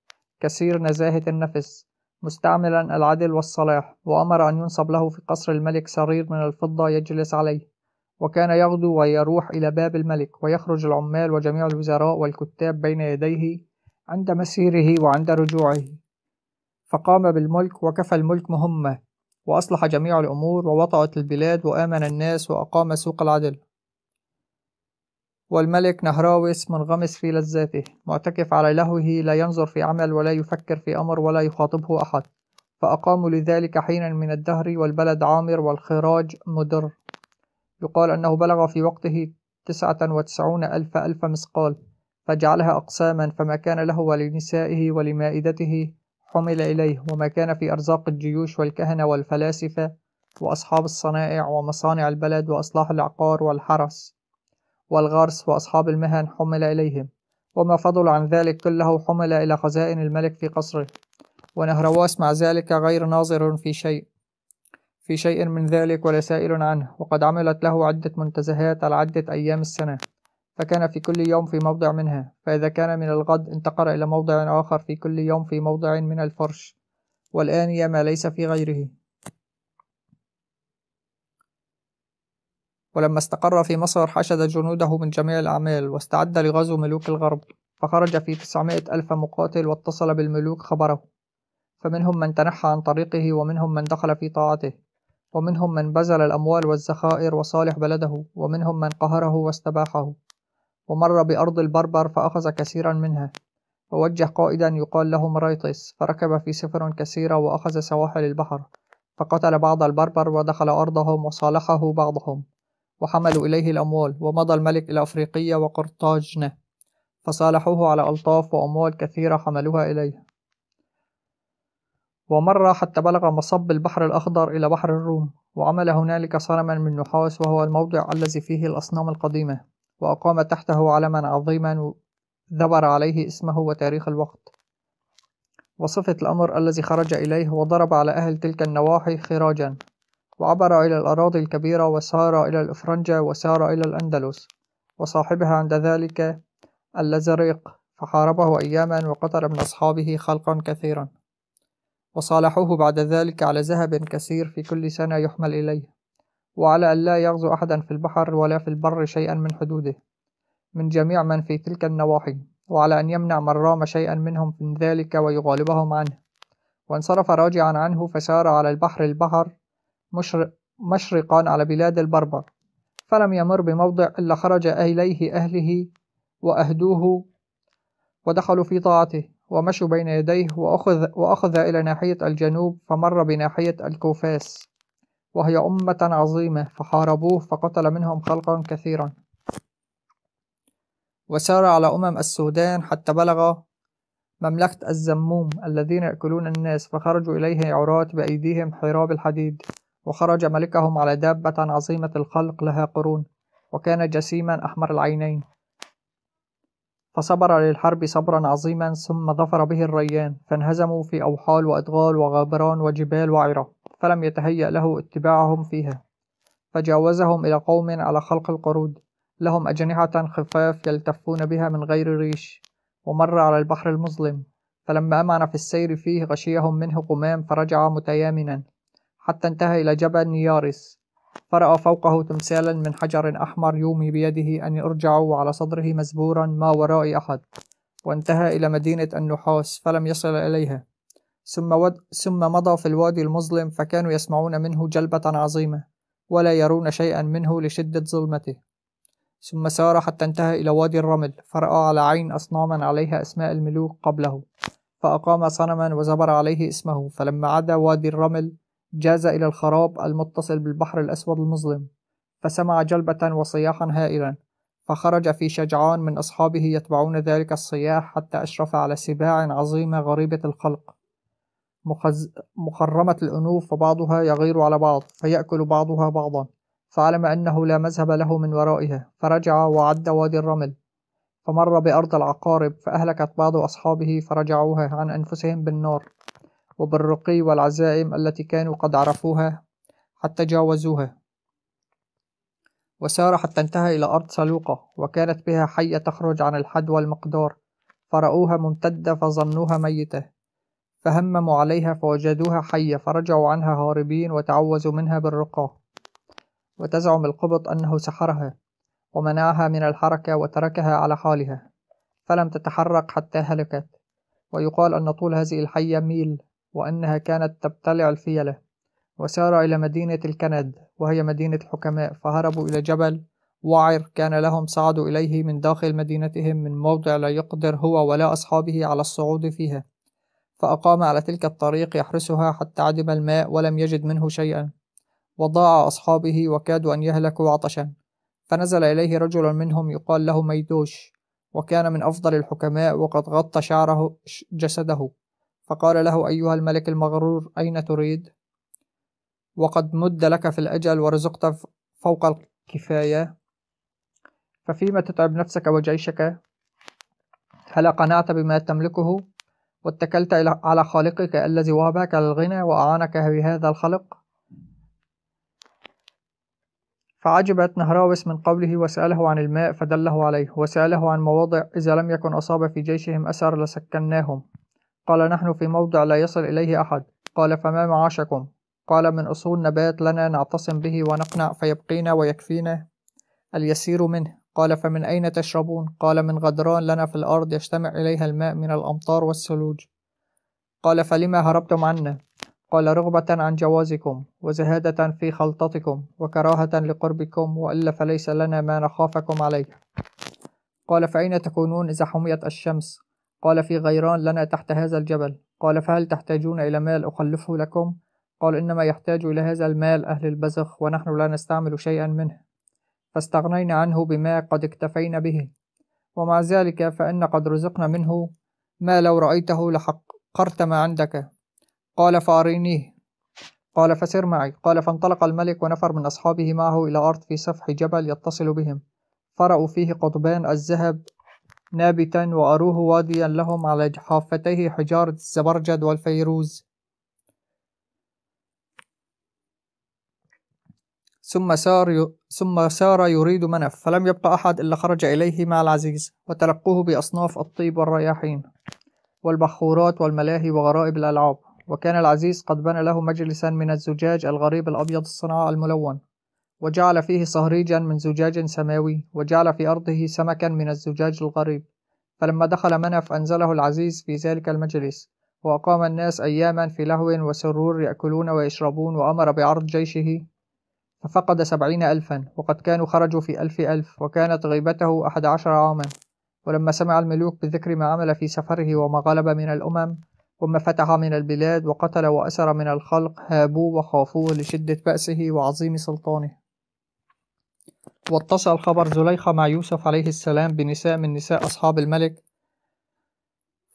كثير نزاهة النفس مستعملا العدل والصلاح وأمر أن ينصب له في قصر الملك سرير من الفضة يجلس عليه وكان يغدو ويروح إلى باب الملك ويخرج العمال وجميع الوزراء والكتاب بين يديه عند مسيره وعند رجوعه فقام بالملك وكفى الملك مهمة وأصلح جميع الأمور ووطأت البلاد وآمن الناس وأقام سوق العدل والملك نهراوس منغمس في لذاته معتكف على لهوه لا ينظر في عمل ولا يفكر في أمر ولا يخاطبه أحد فأقاموا لذلك حينا من الدهر والبلد عامر والخراج مدر يقال أنه بلغ في وقته تسعة وتسعون ألف ألف مسقال فجعلها أقساما فما كان له ولنسائه ولمائدته حمل إليه وما كان في أرزاق الجيوش والكهنة والفلاسفة وأصحاب الصنائع ومصانع البلد وأصلاح العقار والحرس والغرس وأصحاب المهن حمل إليهم وما فضل عن ذلك كله حمل إلى خزائن الملك في قصره ونهرواس مع ذلك غير ناظر في شيء في شيء من ذلك ولا سائل عنه وقد عملت له عدة منتزهات على عدة أيام السنة فكان في كل يوم في موضع منها فإذا كان من الغد انتقل إلى موضع آخر في كل يوم في موضع من الفرش والآن يا ما ليس في غيره ولما استقر في مصر حشد جنوده من جميع الأعمال واستعد لغزو ملوك الغرب فخرج في تسعمائة ألف مقاتل واتصل بالملوك خبره فمنهم من تنحى عن طريقه ومنهم من دخل في طاعته ومنهم من بذل الأموال والذخائر وصالح بلده ومنهم من قهره واستباحه ومر بأرض البربر فأخذ كثيرا منها ووجه قائدا يقال له مريطس فركب في سفر كثيرة وأخذ سواحل البحر فقتل بعض البربر ودخل أرضهم وصالحه بعضهم وحملوا إليه الأموال ومضى الملك إلى أفريقيا وقرطاجنة فصالحوه على ألطاف وأموال كثيرة حملوها إليه ومر حتى بلغ مصب البحر الأخضر إلى بحر الروم وعمل هنالك صنما من نحاس وهو الموضع الذي فيه الأصنام القديمة وأقام تحته علما عظيما ذبر عليه اسمه وتاريخ الوقت وصفة الأمر الذي خرج إليه وضرب على أهل تلك النواحي خراجا وعبر إلى الأراضي الكبيرة وسار إلى الإفرنجة وسار إلى الأندلس وصاحبها عند ذلك اللزريق فحاربه أياما وقتل من أصحابه خلقا كثيرا وصالحوه بعد ذلك على ذهب كثير في كل سنة يحمل إليه وعلى ألا يغزو أحدا في البحر ولا في البر شيئا من حدوده من جميع من في تلك النواحي وعلى أن يمنع من رام شيئا منهم من ذلك ويغالبهم عنه وانصرف راجعا عنه فسار على البحر البحر مشرق مشرقا على بلاد البربر فلم يمر بموضع إلا خرج إليه أهله وأهدوه ودخلوا في طاعته ومشوا بين يديه وأخذ, وأخذ إلى ناحية الجنوب فمر بناحية الكوفاس وهي أمة عظيمة فحاربوه فقتل منهم خلقا كثيرا وسار على أمم السودان حتى بلغ مملكة الزموم الذين يأكلون الناس فخرجوا إليه عراة بأيديهم حراب الحديد وخرج ملكهم على دابة عظيمة الخلق لها قرون وكان جسيما أحمر العينين فصبر للحرب صبرا عظيما ثم ظفر به الريان فانهزموا في أوحال وأدغال وغابران وجبال وعرة فلم يتهيأ له اتباعهم فيها فجاوزهم إلى قوم على خلق القرود لهم أجنحة خفاف يلتفون بها من غير ريش ومر على البحر المظلم فلما أمن في السير فيه غشيهم منه قمام فرجع متيامنا حتى انتهى إلى جبل نيارس فرأى فوقه تمثالا من حجر أحمر يومي بيده أن أرجع وعلى صدره مزبورا ما ورائي أحد وانتهى إلى مدينة النحاس فلم يصل إليها ثم, ود... ثم مضى في الوادي المظلم فكانوا يسمعون منه جلبة عظيمة ولا يرون شيئا منه لشدة ظلمته ثم سار حتى انتهى إلى وادي الرمل فرأى على عين أصناما عليها أسماء الملوك قبله فأقام صنما وزبر عليه اسمه فلما عدا وادي الرمل جاز إلى الخراب المتصل بالبحر الأسود المظلم فسمع جلبة وصياحا هائلا فخرج في شجعان من أصحابه يتبعون ذلك الصياح حتى أشرف على سباع عظيمة غريبة الخلق مخز... مخرمة الأنوف وبعضها يغير على بعض فيأكل بعضها بعضا فعلم أنه لا مذهب له من ورائها فرجع وعد وادي الرمل فمر بأرض العقارب فأهلكت بعض أصحابه فرجعوها عن أنفسهم بالنار وبالرقي والعزائم التي كانوا قد عرفوها حتى جاوزوها وسار حتى انتهى إلى أرض سلوقة وكانت بها حية تخرج عن الحد والمقدار فرأوها ممتدة فظنوها ميتة فهمموا عليها فوجدوها حية فرجعوا عنها هاربين وتعوذوا منها بالرقى وتزعم القبط أنه سحرها ومنعها من الحركة وتركها على حالها فلم تتحرك حتى هلكت ويقال أن طول هذه الحية ميل وأنها كانت تبتلع الفيلة وسار إلى مدينة الكند وهي مدينة الحكماء فهربوا إلى جبل وعر كان لهم صعد إليه من داخل مدينتهم من موضع لا يقدر هو ولا أصحابه على الصعود فيها فأقام على تلك الطريق يحرسها حتى عدم الماء ولم يجد منه شيئا وضاع أصحابه وكادوا أن يهلكوا عطشا فنزل إليه رجل منهم يقال له ميدوش وكان من أفضل الحكماء وقد غطى شعره جسده فقال له أيها الملك المغرور أين تريد؟ وقد مد لك في الأجل ورزقت فوق الكفاية ففيما تتعب نفسك وجيشك؟ هل قنعت بما تملكه؟ واتكلت على خالقك الذي وهبك الغنى وأعانك بهذا الخلق؟ فعجبت نهراوس من قوله وسأله عن الماء فدله عليه وسأله عن مواضع إذا لم يكن أصاب في جيشهم أثر لسكناهم قال نحن في موضع لا يصل إليه أحد قال فما معاشكم قال من أصول نبات لنا نعتصم به ونقنع فيبقينا ويكفينا اليسير منه قال فمن أين تشربون قال من غدران لنا في الأرض يجتمع إليها الماء من الأمطار والثلوج قال فلما هربتم عنا قال رغبة عن جوازكم وزهادة في خلطتكم وكراهة لقربكم وإلا فليس لنا ما نخافكم عليه قال فأين تكونون إذا حميت الشمس قال في غيران لنا تحت هذا الجبل قال فهل تحتاجون إلى مال أخلفه لكم؟ قال إنما يحتاج إلى هذا المال أهل البزخ ونحن لا نستعمل شيئا منه فاستغنينا عنه بما قد اكتفينا به ومع ذلك فإن قد رزقنا منه ما لو رأيته لحقرت ما عندك قال فأرينيه قال فسر معي قال فانطلق الملك ونفر من أصحابه معه إلى أرض في سفح جبل يتصل بهم فرأوا فيه قضبان الذهب نابتا وأروه واديا لهم على حافتيه حجارة الزبرجد والفيروز ثم سار ثم سار يريد منف فلم يبقى أحد إلا خرج إليه مع العزيز وتلقوه بأصناف الطيب والرياحين والبخورات والملاهي وغرائب الألعاب وكان العزيز قد بنى له مجلسا من الزجاج الغريب الأبيض الصناعة الملون وجعل فيه صهريجا من زجاج سماوي وجعل في أرضه سمكا من الزجاج الغريب فلما دخل منف أنزله العزيز في ذلك المجلس وأقام الناس أياما في لهو وسرور يأكلون ويشربون وأمر بعرض جيشه ففقد سبعين ألفا وقد كانوا خرجوا في ألف ألف وكانت غيبته أحد عشر عاما ولما سمع الملوك بذكر ما عمل في سفره وما غلب من الأمم وما فتح من البلاد وقتل وأسر من الخلق هابوه وخافوه لشدة بأسه وعظيم سلطانه واتصل خبر زليخة مع يوسف عليه السلام بنساء من نساء أصحاب الملك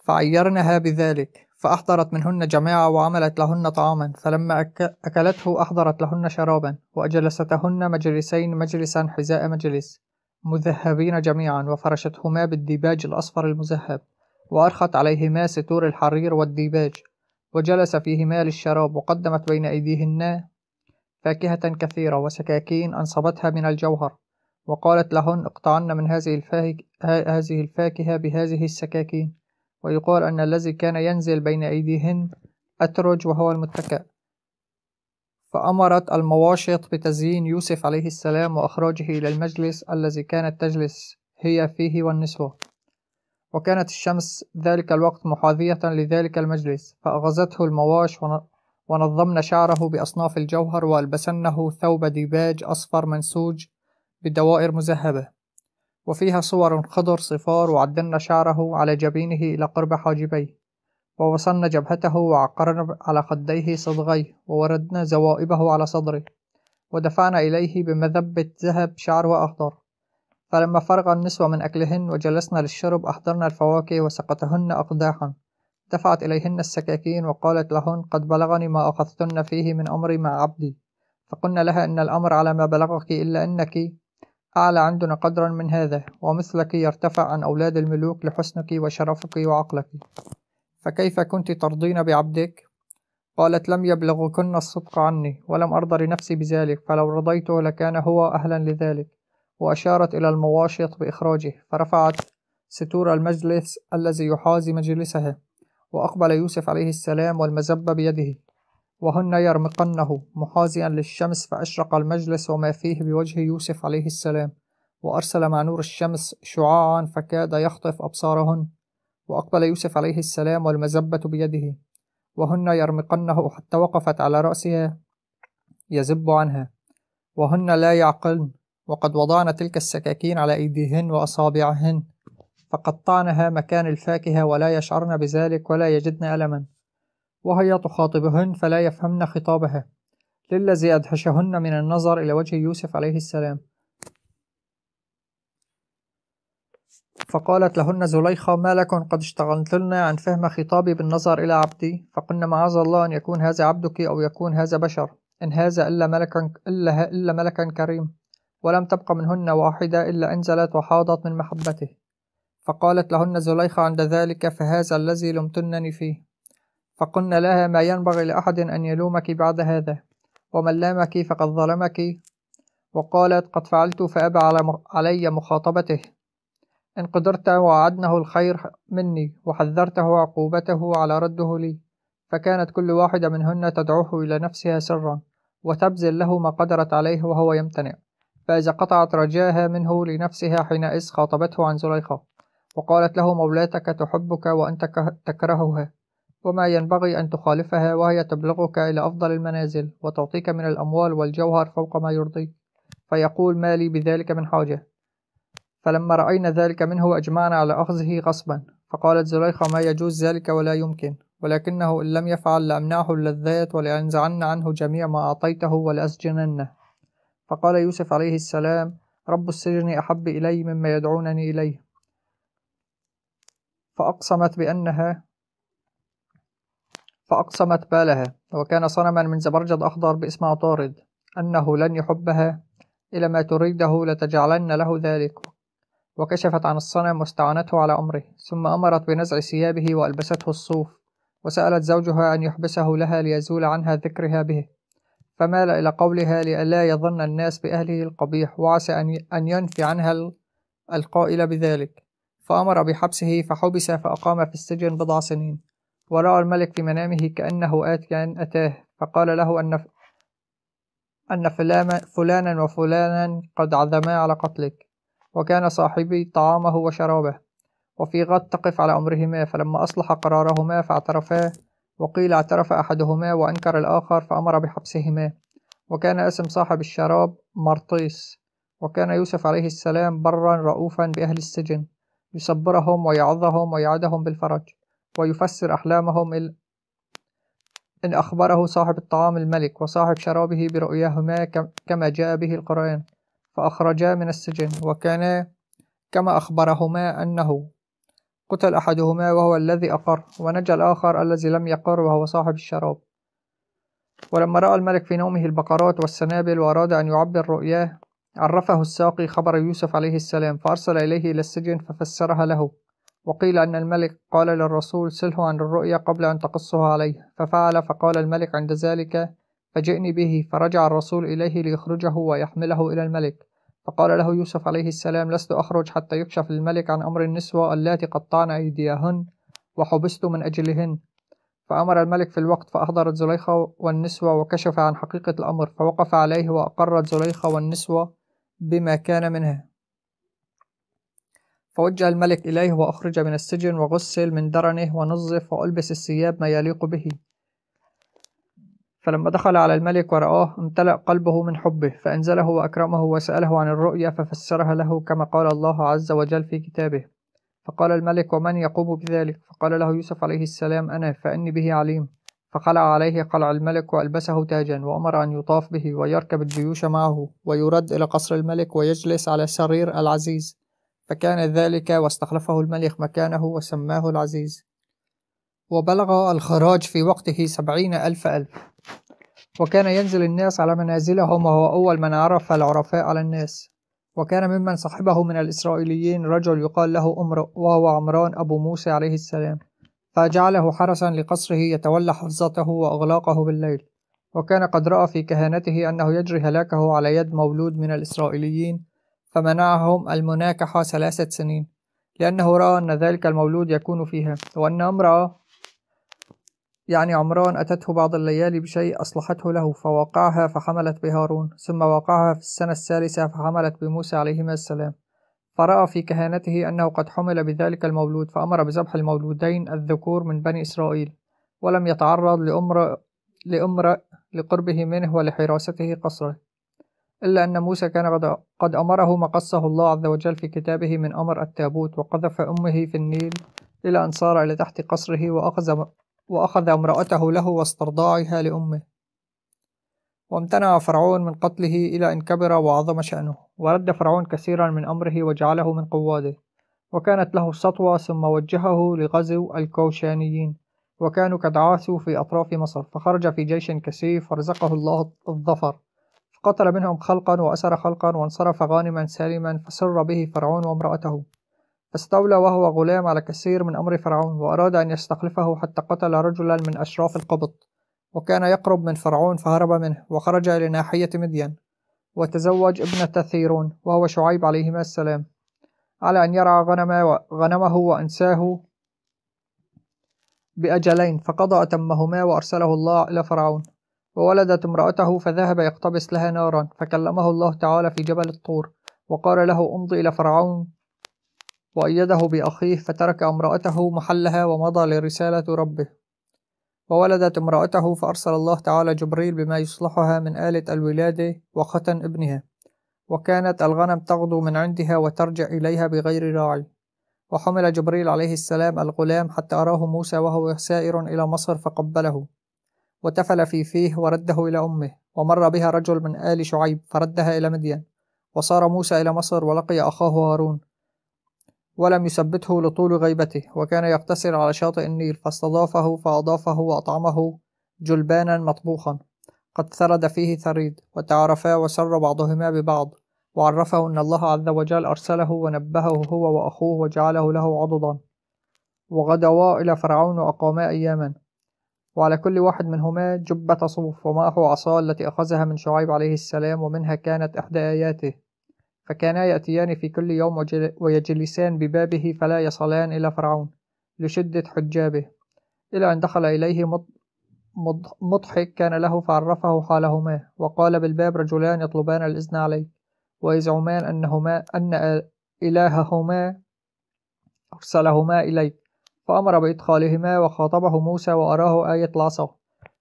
فعيرنها بذلك فأحضرت منهن جماعة وعملت لهن طعاما فلما أكلته أحضرت لهن شرابا وأجلستهن مجلسين مجلسا حذاء مجلس مذهبين جميعا وفرشتهما بالديباج الأصفر المذهب وأرخت عليهما ستور الحرير والديباج وجلس فيهما للشراب وقدمت بين أيديهن فاكهة كثيرة وسكاكين أنصبتها من الجوهر وقالت لهن اقطعن من هذه, الفاك... هذه الفاكهة بهذه السكاكين ويقال أن الذي كان ينزل بين أيديهن أترج وهو المتكأ فأمرت المواشط بتزيين يوسف عليه السلام وإخراجه إلى المجلس الذي كانت تجلس هي فيه والنسوة وكانت الشمس ذلك الوقت محاذية لذلك المجلس فأغزته المواش ونظمن شعره بأصناف الجوهر وألبسنه ثوب ديباج أصفر منسوج بدوائر مذهبة وفيها صور خضر صفار وعدلنا شعره على جبينه إلى قرب حاجبيه ووصلنا جبهته وعقرنا على خديه صدغيه ووردنا زوائبه على صدره ودفعنا إليه بمذبة ذهب شعره أخضر فلما فرغ النسوة من أكلهن وجلسنا للشرب أحضرنا الفواكه وسقطهن أقداحا دفعت إليهن السكاكين وقالت لهن قد بلغني ما أخذتن فيه من أمري مع عبدي فقلنا لها إن الأمر على ما بلغك إلا أنك أعلى عندنا قدرا من هذا ومثلك يرتفع عن أولاد الملوك لحسنك وشرفك وعقلك فكيف كنت ترضين بعبدك؟ قالت لم يبلغكن الصدق عني ولم أرضى لنفسي بذلك فلو رضيته لكان هو أهلا لذلك وأشارت إلى المواشط بإخراجه فرفعت ستور المجلس الذي يحازي مجلسها وأقبل يوسف عليه السلام والمزبة بيده وهن يرمقنه محازيا للشمس فأشرق المجلس وما فيه بوجه يوسف عليه السلام وأرسل مع نور الشمس شعاعا فكاد يخطف أبصارهن وأقبل يوسف عليه السلام والمزبة بيده وهن يرمقنه حتى وقفت على رأسها يزب عنها وهن لا يعقلن وقد وضعن تلك السكاكين على أيديهن وأصابعهن فقطعنها مكان الفاكهة ولا يشعرن بذلك ولا يجدن ألما وهي تخاطبهن فلا يفهمن خطابها للذي أدهشهن من النظر إلى وجه يوسف عليه السلام فقالت لهن زليخة ما لكن قد اشتغلتن عن فهم خطابي بالنظر إلى عبدي فقلن معاذ الله أن يكون هذا عبدك أو يكون هذا بشر إن هذا إلا ملكا إلا, إلا ملكا كريم ولم تبق منهن واحدة إلا أنزلت وحاضت من محبته فقالت لهن زليخة عند ذلك فهذا الذي لمتنني فيه فقلنا لها ما ينبغي لأحد أن يلومك بعد هذا ومن لامك فقد ظلمك وقالت قد فعلت فأبى علي مخاطبته إن قدرت وعدنه الخير مني وحذرته عقوبته على رده لي فكانت كل واحدة منهن تدعوه إلى نفسها سرا وتبذل له ما قدرت عليه وهو يمتنع فإذا قطعت رجاها منه لنفسها حينئذ خاطبته عن زليخة وقالت له مولاتك تحبك وأنت تكرهها وما ينبغي أن تخالفها وهي تبلغك إلى أفضل المنازل وتعطيك من الأموال والجوهر فوق ما يرضيك فيقول ما لي بذلك من حاجة فلما رأينا ذلك منه أجمعنا على أخذه غصبا فقالت زليخة ما يجوز ذلك ولا يمكن ولكنه إن لم يفعل لأمنعه اللذات ولأنزعن عنه جميع ما أعطيته ولأسجننه فقال يوسف عليه السلام رب السجن أحب إلي مما يدعونني إليه فأقسمت بأنها فأقسمت بالها وكان صنما من زبرجد أخضر باسم عطارد أنه لن يحبها إلى ما تريده لتجعلن له ذلك وكشفت عن الصنم واستعانته على أمره ثم أمرت بنزع ثيابه وألبسته الصوف وسألت زوجها أن يحبسه لها ليزول عنها ذكرها به فمال إلى قولها لئلا يظن الناس بأهله القبيح وعسى أن ينفي عنها القائل بذلك فأمر بحبسه فحبس فأقام في السجن بضع سنين ورأى الملك في منامه كأنه آتيا أتاه فقال له أن أن فلانا وفلانا قد عزما على قتلك وكان صاحبي طعامه وشرابه وفي غد تقف على أمرهما فلما أصلح قرارهما فاعترفا وقيل اعترف أحدهما وأنكر الآخر فأمر بحبسهما وكان اسم صاحب الشراب مرطيس وكان يوسف عليه السلام برا رؤوفا بأهل السجن يصبرهم ويعظهم ويعدهم بالفرج ويفسر أحلامهم ال... إن أخبره صاحب الطعام الملك وصاحب شرابه برؤياهما كما جاء به القرآن فأخرجا من السجن وكانا كما أخبرهما أنه قتل أحدهما وهو الذي أقر ونجى الآخر الذي لم يقر وهو صاحب الشراب ولما رأى الملك في نومه البقرات والسنابل وأراد أن يعبر رؤياه عرفه الساقي خبر يوسف عليه السلام فأرسل إليه إلى السجن ففسرها له وقيل أن الملك قال للرسول سله عن الرؤيا قبل أن تقصها عليه ففعل فقال الملك عند ذلك فجئني به فرجع الرسول إليه ليخرجه ويحمله إلى الملك فقال له يوسف عليه السلام لست أخرج حتى يكشف الملك عن أمر النسوة اللاتي قطعن أيديهن وحبست من أجلهن فأمر الملك في الوقت فأحضرت زليخة والنسوة وكشف عن حقيقة الأمر فوقف عليه وأقرت زليخة والنسوة بما كان منها فوجه الملك إليه وأخرج من السجن وغسل من درنه ونظف وألبس الثياب ما يليق به فلما دخل على الملك ورآه امتلأ قلبه من حبه فأنزله وأكرمه وسأله عن الرؤيا ففسرها له كما قال الله عز وجل في كتابه فقال الملك ومن يقوم بذلك فقال له يوسف عليه السلام أنا فأني به عليم فخلع عليه قلع الملك وألبسه تاجا وأمر أن يطاف به ويركب الجيوش معه ويرد إلى قصر الملك ويجلس على سرير العزيز فكان ذلك واستخلفه الملك مكانه وسماه العزيز وبلغ الخراج في وقته سبعين ألف ألف وكان ينزل الناس على منازلهم وهو أول من عرف العرفاء على الناس وكان ممن صحبه من الإسرائيليين رجل يقال له أمرؤ وهو عمران أبو موسى عليه السلام فجعله حرسا لقصره يتولى حفظته وأغلاقه بالليل وكان قد رأى في كهانته أنه يجري هلاكه على يد مولود من الإسرائيليين فمنعهم المناكحة ثلاثة سنين لأنه رأى أن ذلك المولود يكون فيها وأن امرأة يعني عمران أتته بعض الليالي بشيء أصلحته له فوقعها فحملت بهارون ثم وقعها في السنة الثالثة فحملت بموسى عليهما السلام فرأى في كهانته أنه قد حمل بذلك المولود فأمر بذبح المولودين الذكور من بني إسرائيل ولم يتعرض لأمر لأمر لقربه منه ولحراسته قصره إلا أن موسى كان قد أمره ما قصه الله عز وجل في كتابه من أمر التابوت وقذف أمه في النيل إلى أن صار إلى تحت قصره وأخذ, وأخذ امرأته له واسترضاعها لأمه وامتنع فرعون من قتله إلى أن كبر وعظم شأنه ورد فرعون كثيرا من أمره وجعله من قواده وكانت له سطوة ثم وجهه لغزو الكوشانيين وكانوا قد عاثوا في أطراف مصر فخرج في جيش كثيف فرزقه الله الظفر فقتل منهم خلقا وأسر خلقا وانصرف غانما سالما فسر به فرعون وامرأته فاستولى وهو غلام على كثير من أمر فرعون وأراد أن يستخلفه حتى قتل رجلا من أشراف القبط وكان يقرب من فرعون فهرب منه وخرج إلى ناحية مدين وتزوج ابنة ثيرون وهو شعيب عليهما السلام على أن يرعى غنمه وأنساه بأجلين فقضى أتمهما وأرسله الله إلى فرعون وولدت امرأته فذهب يقتبس لها نارا فكلمه الله تعالى في جبل الطور وقال له امض إلى فرعون وأيده بأخيه فترك امرأته محلها ومضى لرسالة ربه وولدت امرأته فأرسل الله تعالى جبريل بما يصلحها من آلة الولادة وختن ابنها وكانت الغنم تغدو من عندها وترجع إليها بغير راعي وحمل جبريل عليه السلام الغلام حتى أراه موسى وهو سائر إلى مصر فقبله وتفل في فيه ورده إلى أمه ومر بها رجل من آل شعيب فردها إلى مدين وصار موسى إلى مصر ولقي أخاه هارون ولم يثبته لطول غيبته وكان يقتصر على شاطئ النيل فاستضافه فأضافه وأطعمه جلبانا مطبوخا قد ثرد فيه ثريد وتعارفا وسر بعضهما ببعض وعرفه أن الله عز وجل أرسله ونبهه هو وأخوه وجعله له عضدا وغدوا إلى فرعون وأقاما أياما وعلى كل واحد منهما جبة صوف ومعه عصا التي أخذها من شعيب عليه السلام ومنها كانت إحدى آياته فكانا يأتيان في كل يوم ويجلسان ببابه فلا يصلان إلى فرعون لشدة حجابه إلى أن دخل إليه مضحك كان له فعرفه حالهما وقال بالباب رجلان يطلبان الإذن عليه ويزعمان أنهما أن إلههما أرسلهما إليك فأمر بإدخالهما وخاطبه موسى وأراه آية العصا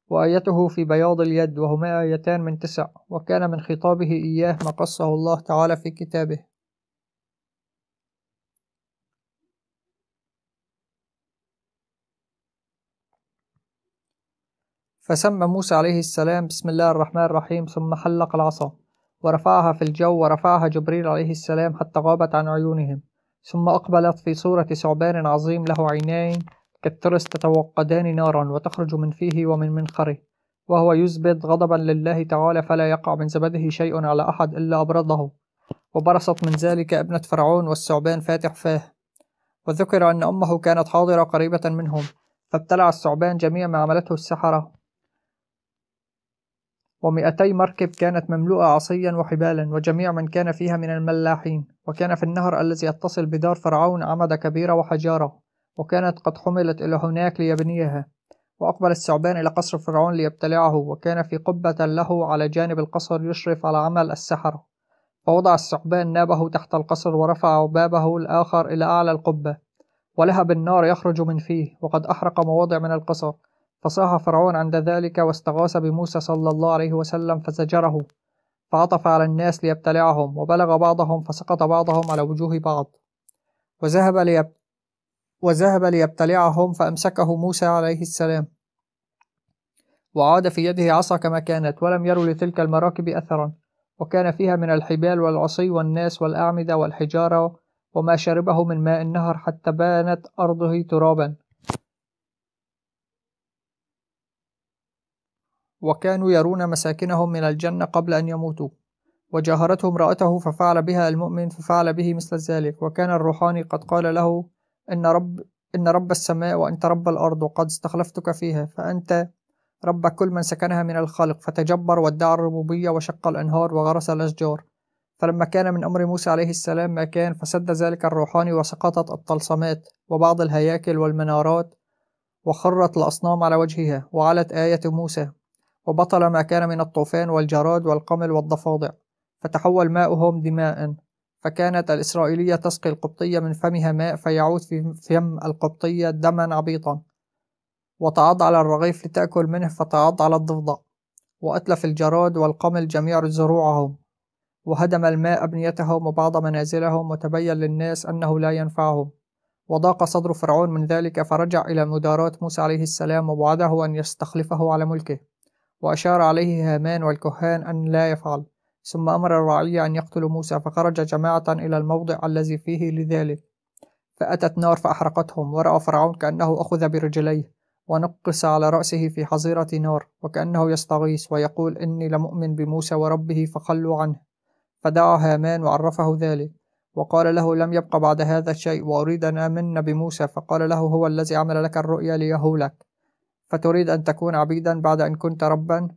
وآيته في بياض اليد وهما آيتان من تسع وكان من خطابه إياه ما قصه الله تعالى في كتابه فسمى موسى عليه السلام بسم الله الرحمن الرحيم ثم حلق العصا ورفعها في الجو ورفعها جبريل عليه السلام حتى غابت عن عيونهم ثم أقبلت في صورة ثعبان عظيم له عينين كالترس تتوقدان نارا وتخرج من فيه ومن منخره وهو يزبد غضبا لله تعالى فلا يقع من زبده شيء على أحد إلا أبرده وبرصت من ذلك ابنة فرعون والثعبان فاتح فاه وذكر أن أمه كانت حاضرة قريبة منهم فابتلع الثعبان جميع ما عملته السحرة ومئتي مركب كانت مملوءة عصيا وحبالا وجميع من كان فيها من الملاحين وكان في النهر الذي يتصل بدار فرعون عمد كبيرة وحجارة وكانت قد حملت إلى هناك ليبنيها وأقبل الثعبان إلى قصر فرعون ليبتلعه وكان في قبة له على جانب القصر يشرف على عمل السحرة فوضع الثعبان نابه تحت القصر ورفع بابه الآخر إلى أعلى القبة ولهب النار يخرج من فيه وقد أحرق مواضع من القصر فصاح فرعون عند ذلك واستغاث بموسى صلى الله عليه وسلم فزجره فعطف على الناس ليبتلعهم وبلغ بعضهم فسقط بعضهم على وجوه بعض وذهب ليبتلعهم وذهب ليبتلعهم فأمسكه موسى عليه السلام وعاد في يده عصا كما كانت ولم يروا لتلك المراكب أثرا وكان فيها من الحبال والعصي والناس والأعمدة والحجارة وما شربه من ماء النهر حتى بانت أرضه ترابا وكانوا يرون مساكنهم من الجنة قبل أن يموتوا وجاهرته امرأته ففعل بها المؤمن ففعل به مثل ذلك وكان الروحاني قد قال له إن رب إن رب السماء وأنت رب الأرض وقد استخلفتك فيها فأنت رب كل من سكنها من الخلق فتجبر وادعى الربوبية وشق الأنهار وغرس الأشجار فلما كان من أمر موسى عليه السلام ما كان فسد ذلك الروحاني وسقطت الطلسمات وبعض الهياكل والمنارات وخرت الأصنام على وجهها وعلت آية موسى وبطل ما كان من الطوفان والجراد والقمل والضفادع فتحول ماؤهم دماء فكانت الإسرائيلية تسقي القبطية من فمها ماء فيعود في فم القبطية دما عبيطا وتعض على الرغيف لتأكل منه فتعض على الضفدع وأتلف الجراد والقمل جميع زروعهم وهدم الماء أبنيتهم وبعض منازلهم وتبين للناس أنه لا ينفعهم وضاق صدر فرعون من ذلك فرجع إلى مداراة موسى عليه السلام ووعده أن يستخلفه على ملكه وأشار عليه هامان والكهان أن لا يفعل ثم أمر الرعية أن يقتلوا موسى فخرج جماعة إلى الموضع الذي فيه لذلك فأتت نار فأحرقتهم ورأى فرعون كأنه أخذ برجليه ونقص على رأسه في حظيرة نار وكأنه يستغيث ويقول إني لمؤمن بموسى وربه فخلوا عنه فدعا هامان وعرفه ذلك وقال له لم يبق بعد هذا الشيء وأريد أن آمن بموسى فقال له هو الذي عمل لك الرؤيا ليهولك فتريد أن تكون عبيدا بعد أن كنت ربا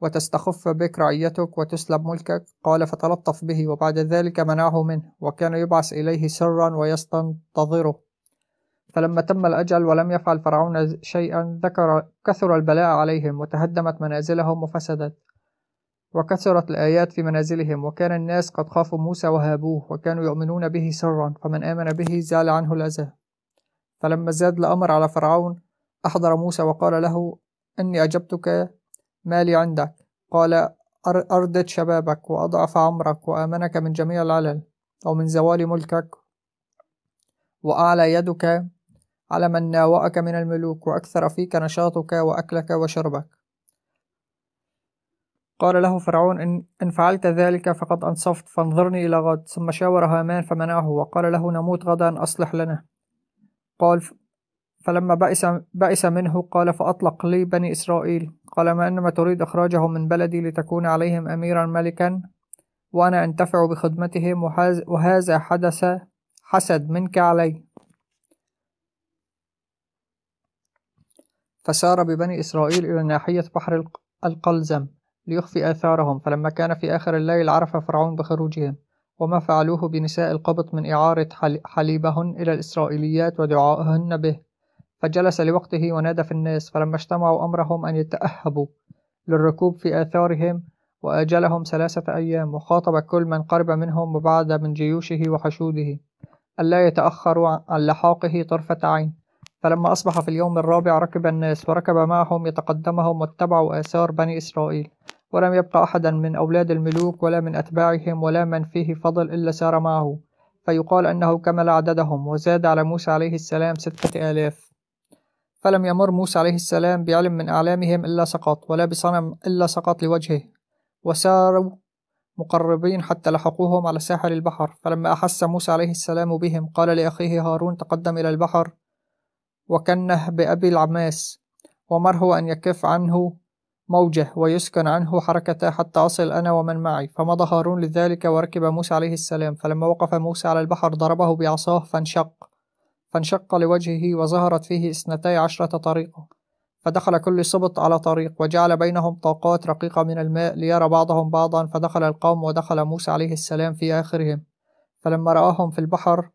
وتستخف بك رعيتك وتسلب ملكك قال فتلطف به وبعد ذلك منعه منه وكان يبعث إليه سرا ويستنتظره فلما تم الأجل ولم يفعل فرعون شيئا ذكر كثر البلاء عليهم وتهدمت منازلهم وفسدت وكثرت الآيات في منازلهم وكان الناس قد خافوا موسى وهابوه وكانوا يؤمنون به سرا فمن آمن به زال عنه الأذى فلما زاد الأمر على فرعون أحضر موسى وقال له إني أجبتك ما لي عندك قال أردت شبابك وأضعف عمرك وآمنك من جميع العلل أو من زوال ملكك وأعلى يدك على من ناوأك من الملوك وأكثر فيك نشاطك وأكلك وشربك قال له فرعون إن, إن فعلت ذلك فقد أنصفت فانظرني إلى غد ثم شاور هامان فمنعه وقال له نموت غدا أصلح لنا قال فلما بأس بئس منه قال فأطلق لي بني إسرائيل طالما أنما تريد إخراجه من بلدي لتكون عليهم أميرا ملكا وأنا أنتفع بخدمتهم وهذا حدث حسد منك علي فسار ببني إسرائيل إلى ناحية بحر القلزم ليخفي آثارهم فلما كان في آخر الليل عرف فرعون بخروجهم وما فعلوه بنساء القبط من إعارة حليبهن إلى الإسرائيليات ودعائهن به فجلس لوقته ونادى في الناس فلما اجتمعوا أمرهم أن يتأهبوا للركوب في آثارهم وأجلهم ثلاثة أيام وخاطب كل من قرب منهم وبعد من جيوشه وحشوده ألا يتأخروا عن لحاقه طرفة عين فلما أصبح في اليوم الرابع ركب الناس وركب معهم يتقدمهم واتبعوا آثار بني إسرائيل ولم يبقى أحدا من أولاد الملوك ولا من أتباعهم ولا من فيه فضل إلا سار معه فيقال أنه كمل عددهم وزاد على موسى عليه السلام ستة آلاف فلم يمر موسى عليه السلام بعلم من أعلامهم إلا سقط ولا بصنم إلا سقط لوجهه وساروا مقربين حتى لحقوهم على ساحل البحر فلما أحس موسى عليه السلام بهم قال لأخيه هارون تقدم إلى البحر وكنه بأبي العماس ومره أن يكف عنه موجه ويسكن عنه حركته حتى أصل أنا ومن معي فمضى هارون لذلك وركب موسى عليه السلام فلما وقف موسى على البحر ضربه بعصاه فانشق فانشق لوجهه وظهرت فيه اثنتي عشرة طريقة فدخل كل سبط على طريق وجعل بينهم طاقات رقيقة من الماء ليرى بعضهم بعضا فدخل القوم ودخل موسى عليه السلام في آخرهم فلما رآهم في البحر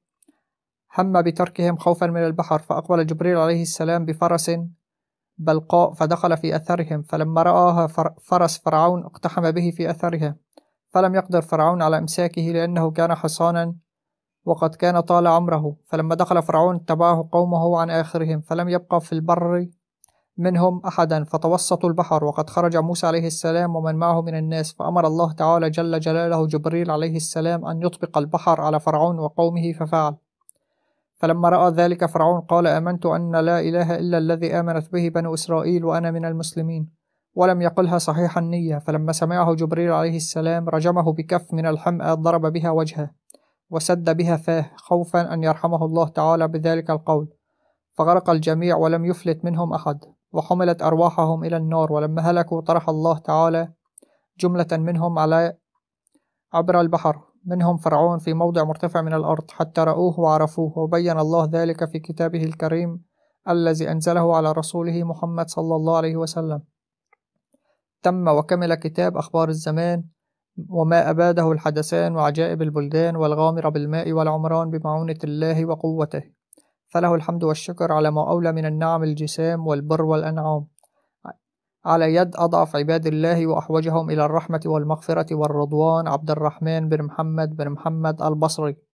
هم بتركهم خوفا من البحر فأقبل جبريل عليه السلام بفرس بلقاء فدخل في أثرهم فلما رآها فرس فرعون اقتحم به في أثرها فلم يقدر فرعون على إمساكه لأنه كان حصانا وقد كان طال عمره فلما دخل فرعون اتبعه قومه عن آخرهم فلم يبقى في البر منهم أحدا فتوسطوا البحر وقد خرج موسى عليه السلام ومن معه من الناس فأمر الله تعالى جل جلاله جبريل عليه السلام أن يطبق البحر على فرعون وقومه ففعل فلما رأى ذلك فرعون قال آمنت أن لا إله إلا الذي آمنت به بنو إسرائيل وأنا من المسلمين ولم يقلها صحيح النية فلما سمعه جبريل عليه السلام رجمه بكف من الحمأة ضرب بها وجهه وسد بها فاه خوفا أن يرحمه الله تعالى بذلك القول فغرق الجميع ولم يفلت منهم أحد وحملت أرواحهم إلى النار ولما هلكوا طرح الله تعالى جملة منهم على عبر البحر منهم فرعون في موضع مرتفع من الأرض حتى رأوه وعرفوه وبين الله ذلك في كتابه الكريم الذي أنزله على رسوله محمد صلى الله عليه وسلم تم وكمل كتاب أخبار الزمان وما أباده الحدثان وعجائب البلدان والغامر بالماء والعمران بمعونة الله وقوته فله الحمد والشكر على ما أولى من النعم الجسام والبر والأنعام على يد أضعف عباد الله وأحوجهم إلى الرحمة والمغفرة والرضوان عبد الرحمن بن محمد بن محمد البصري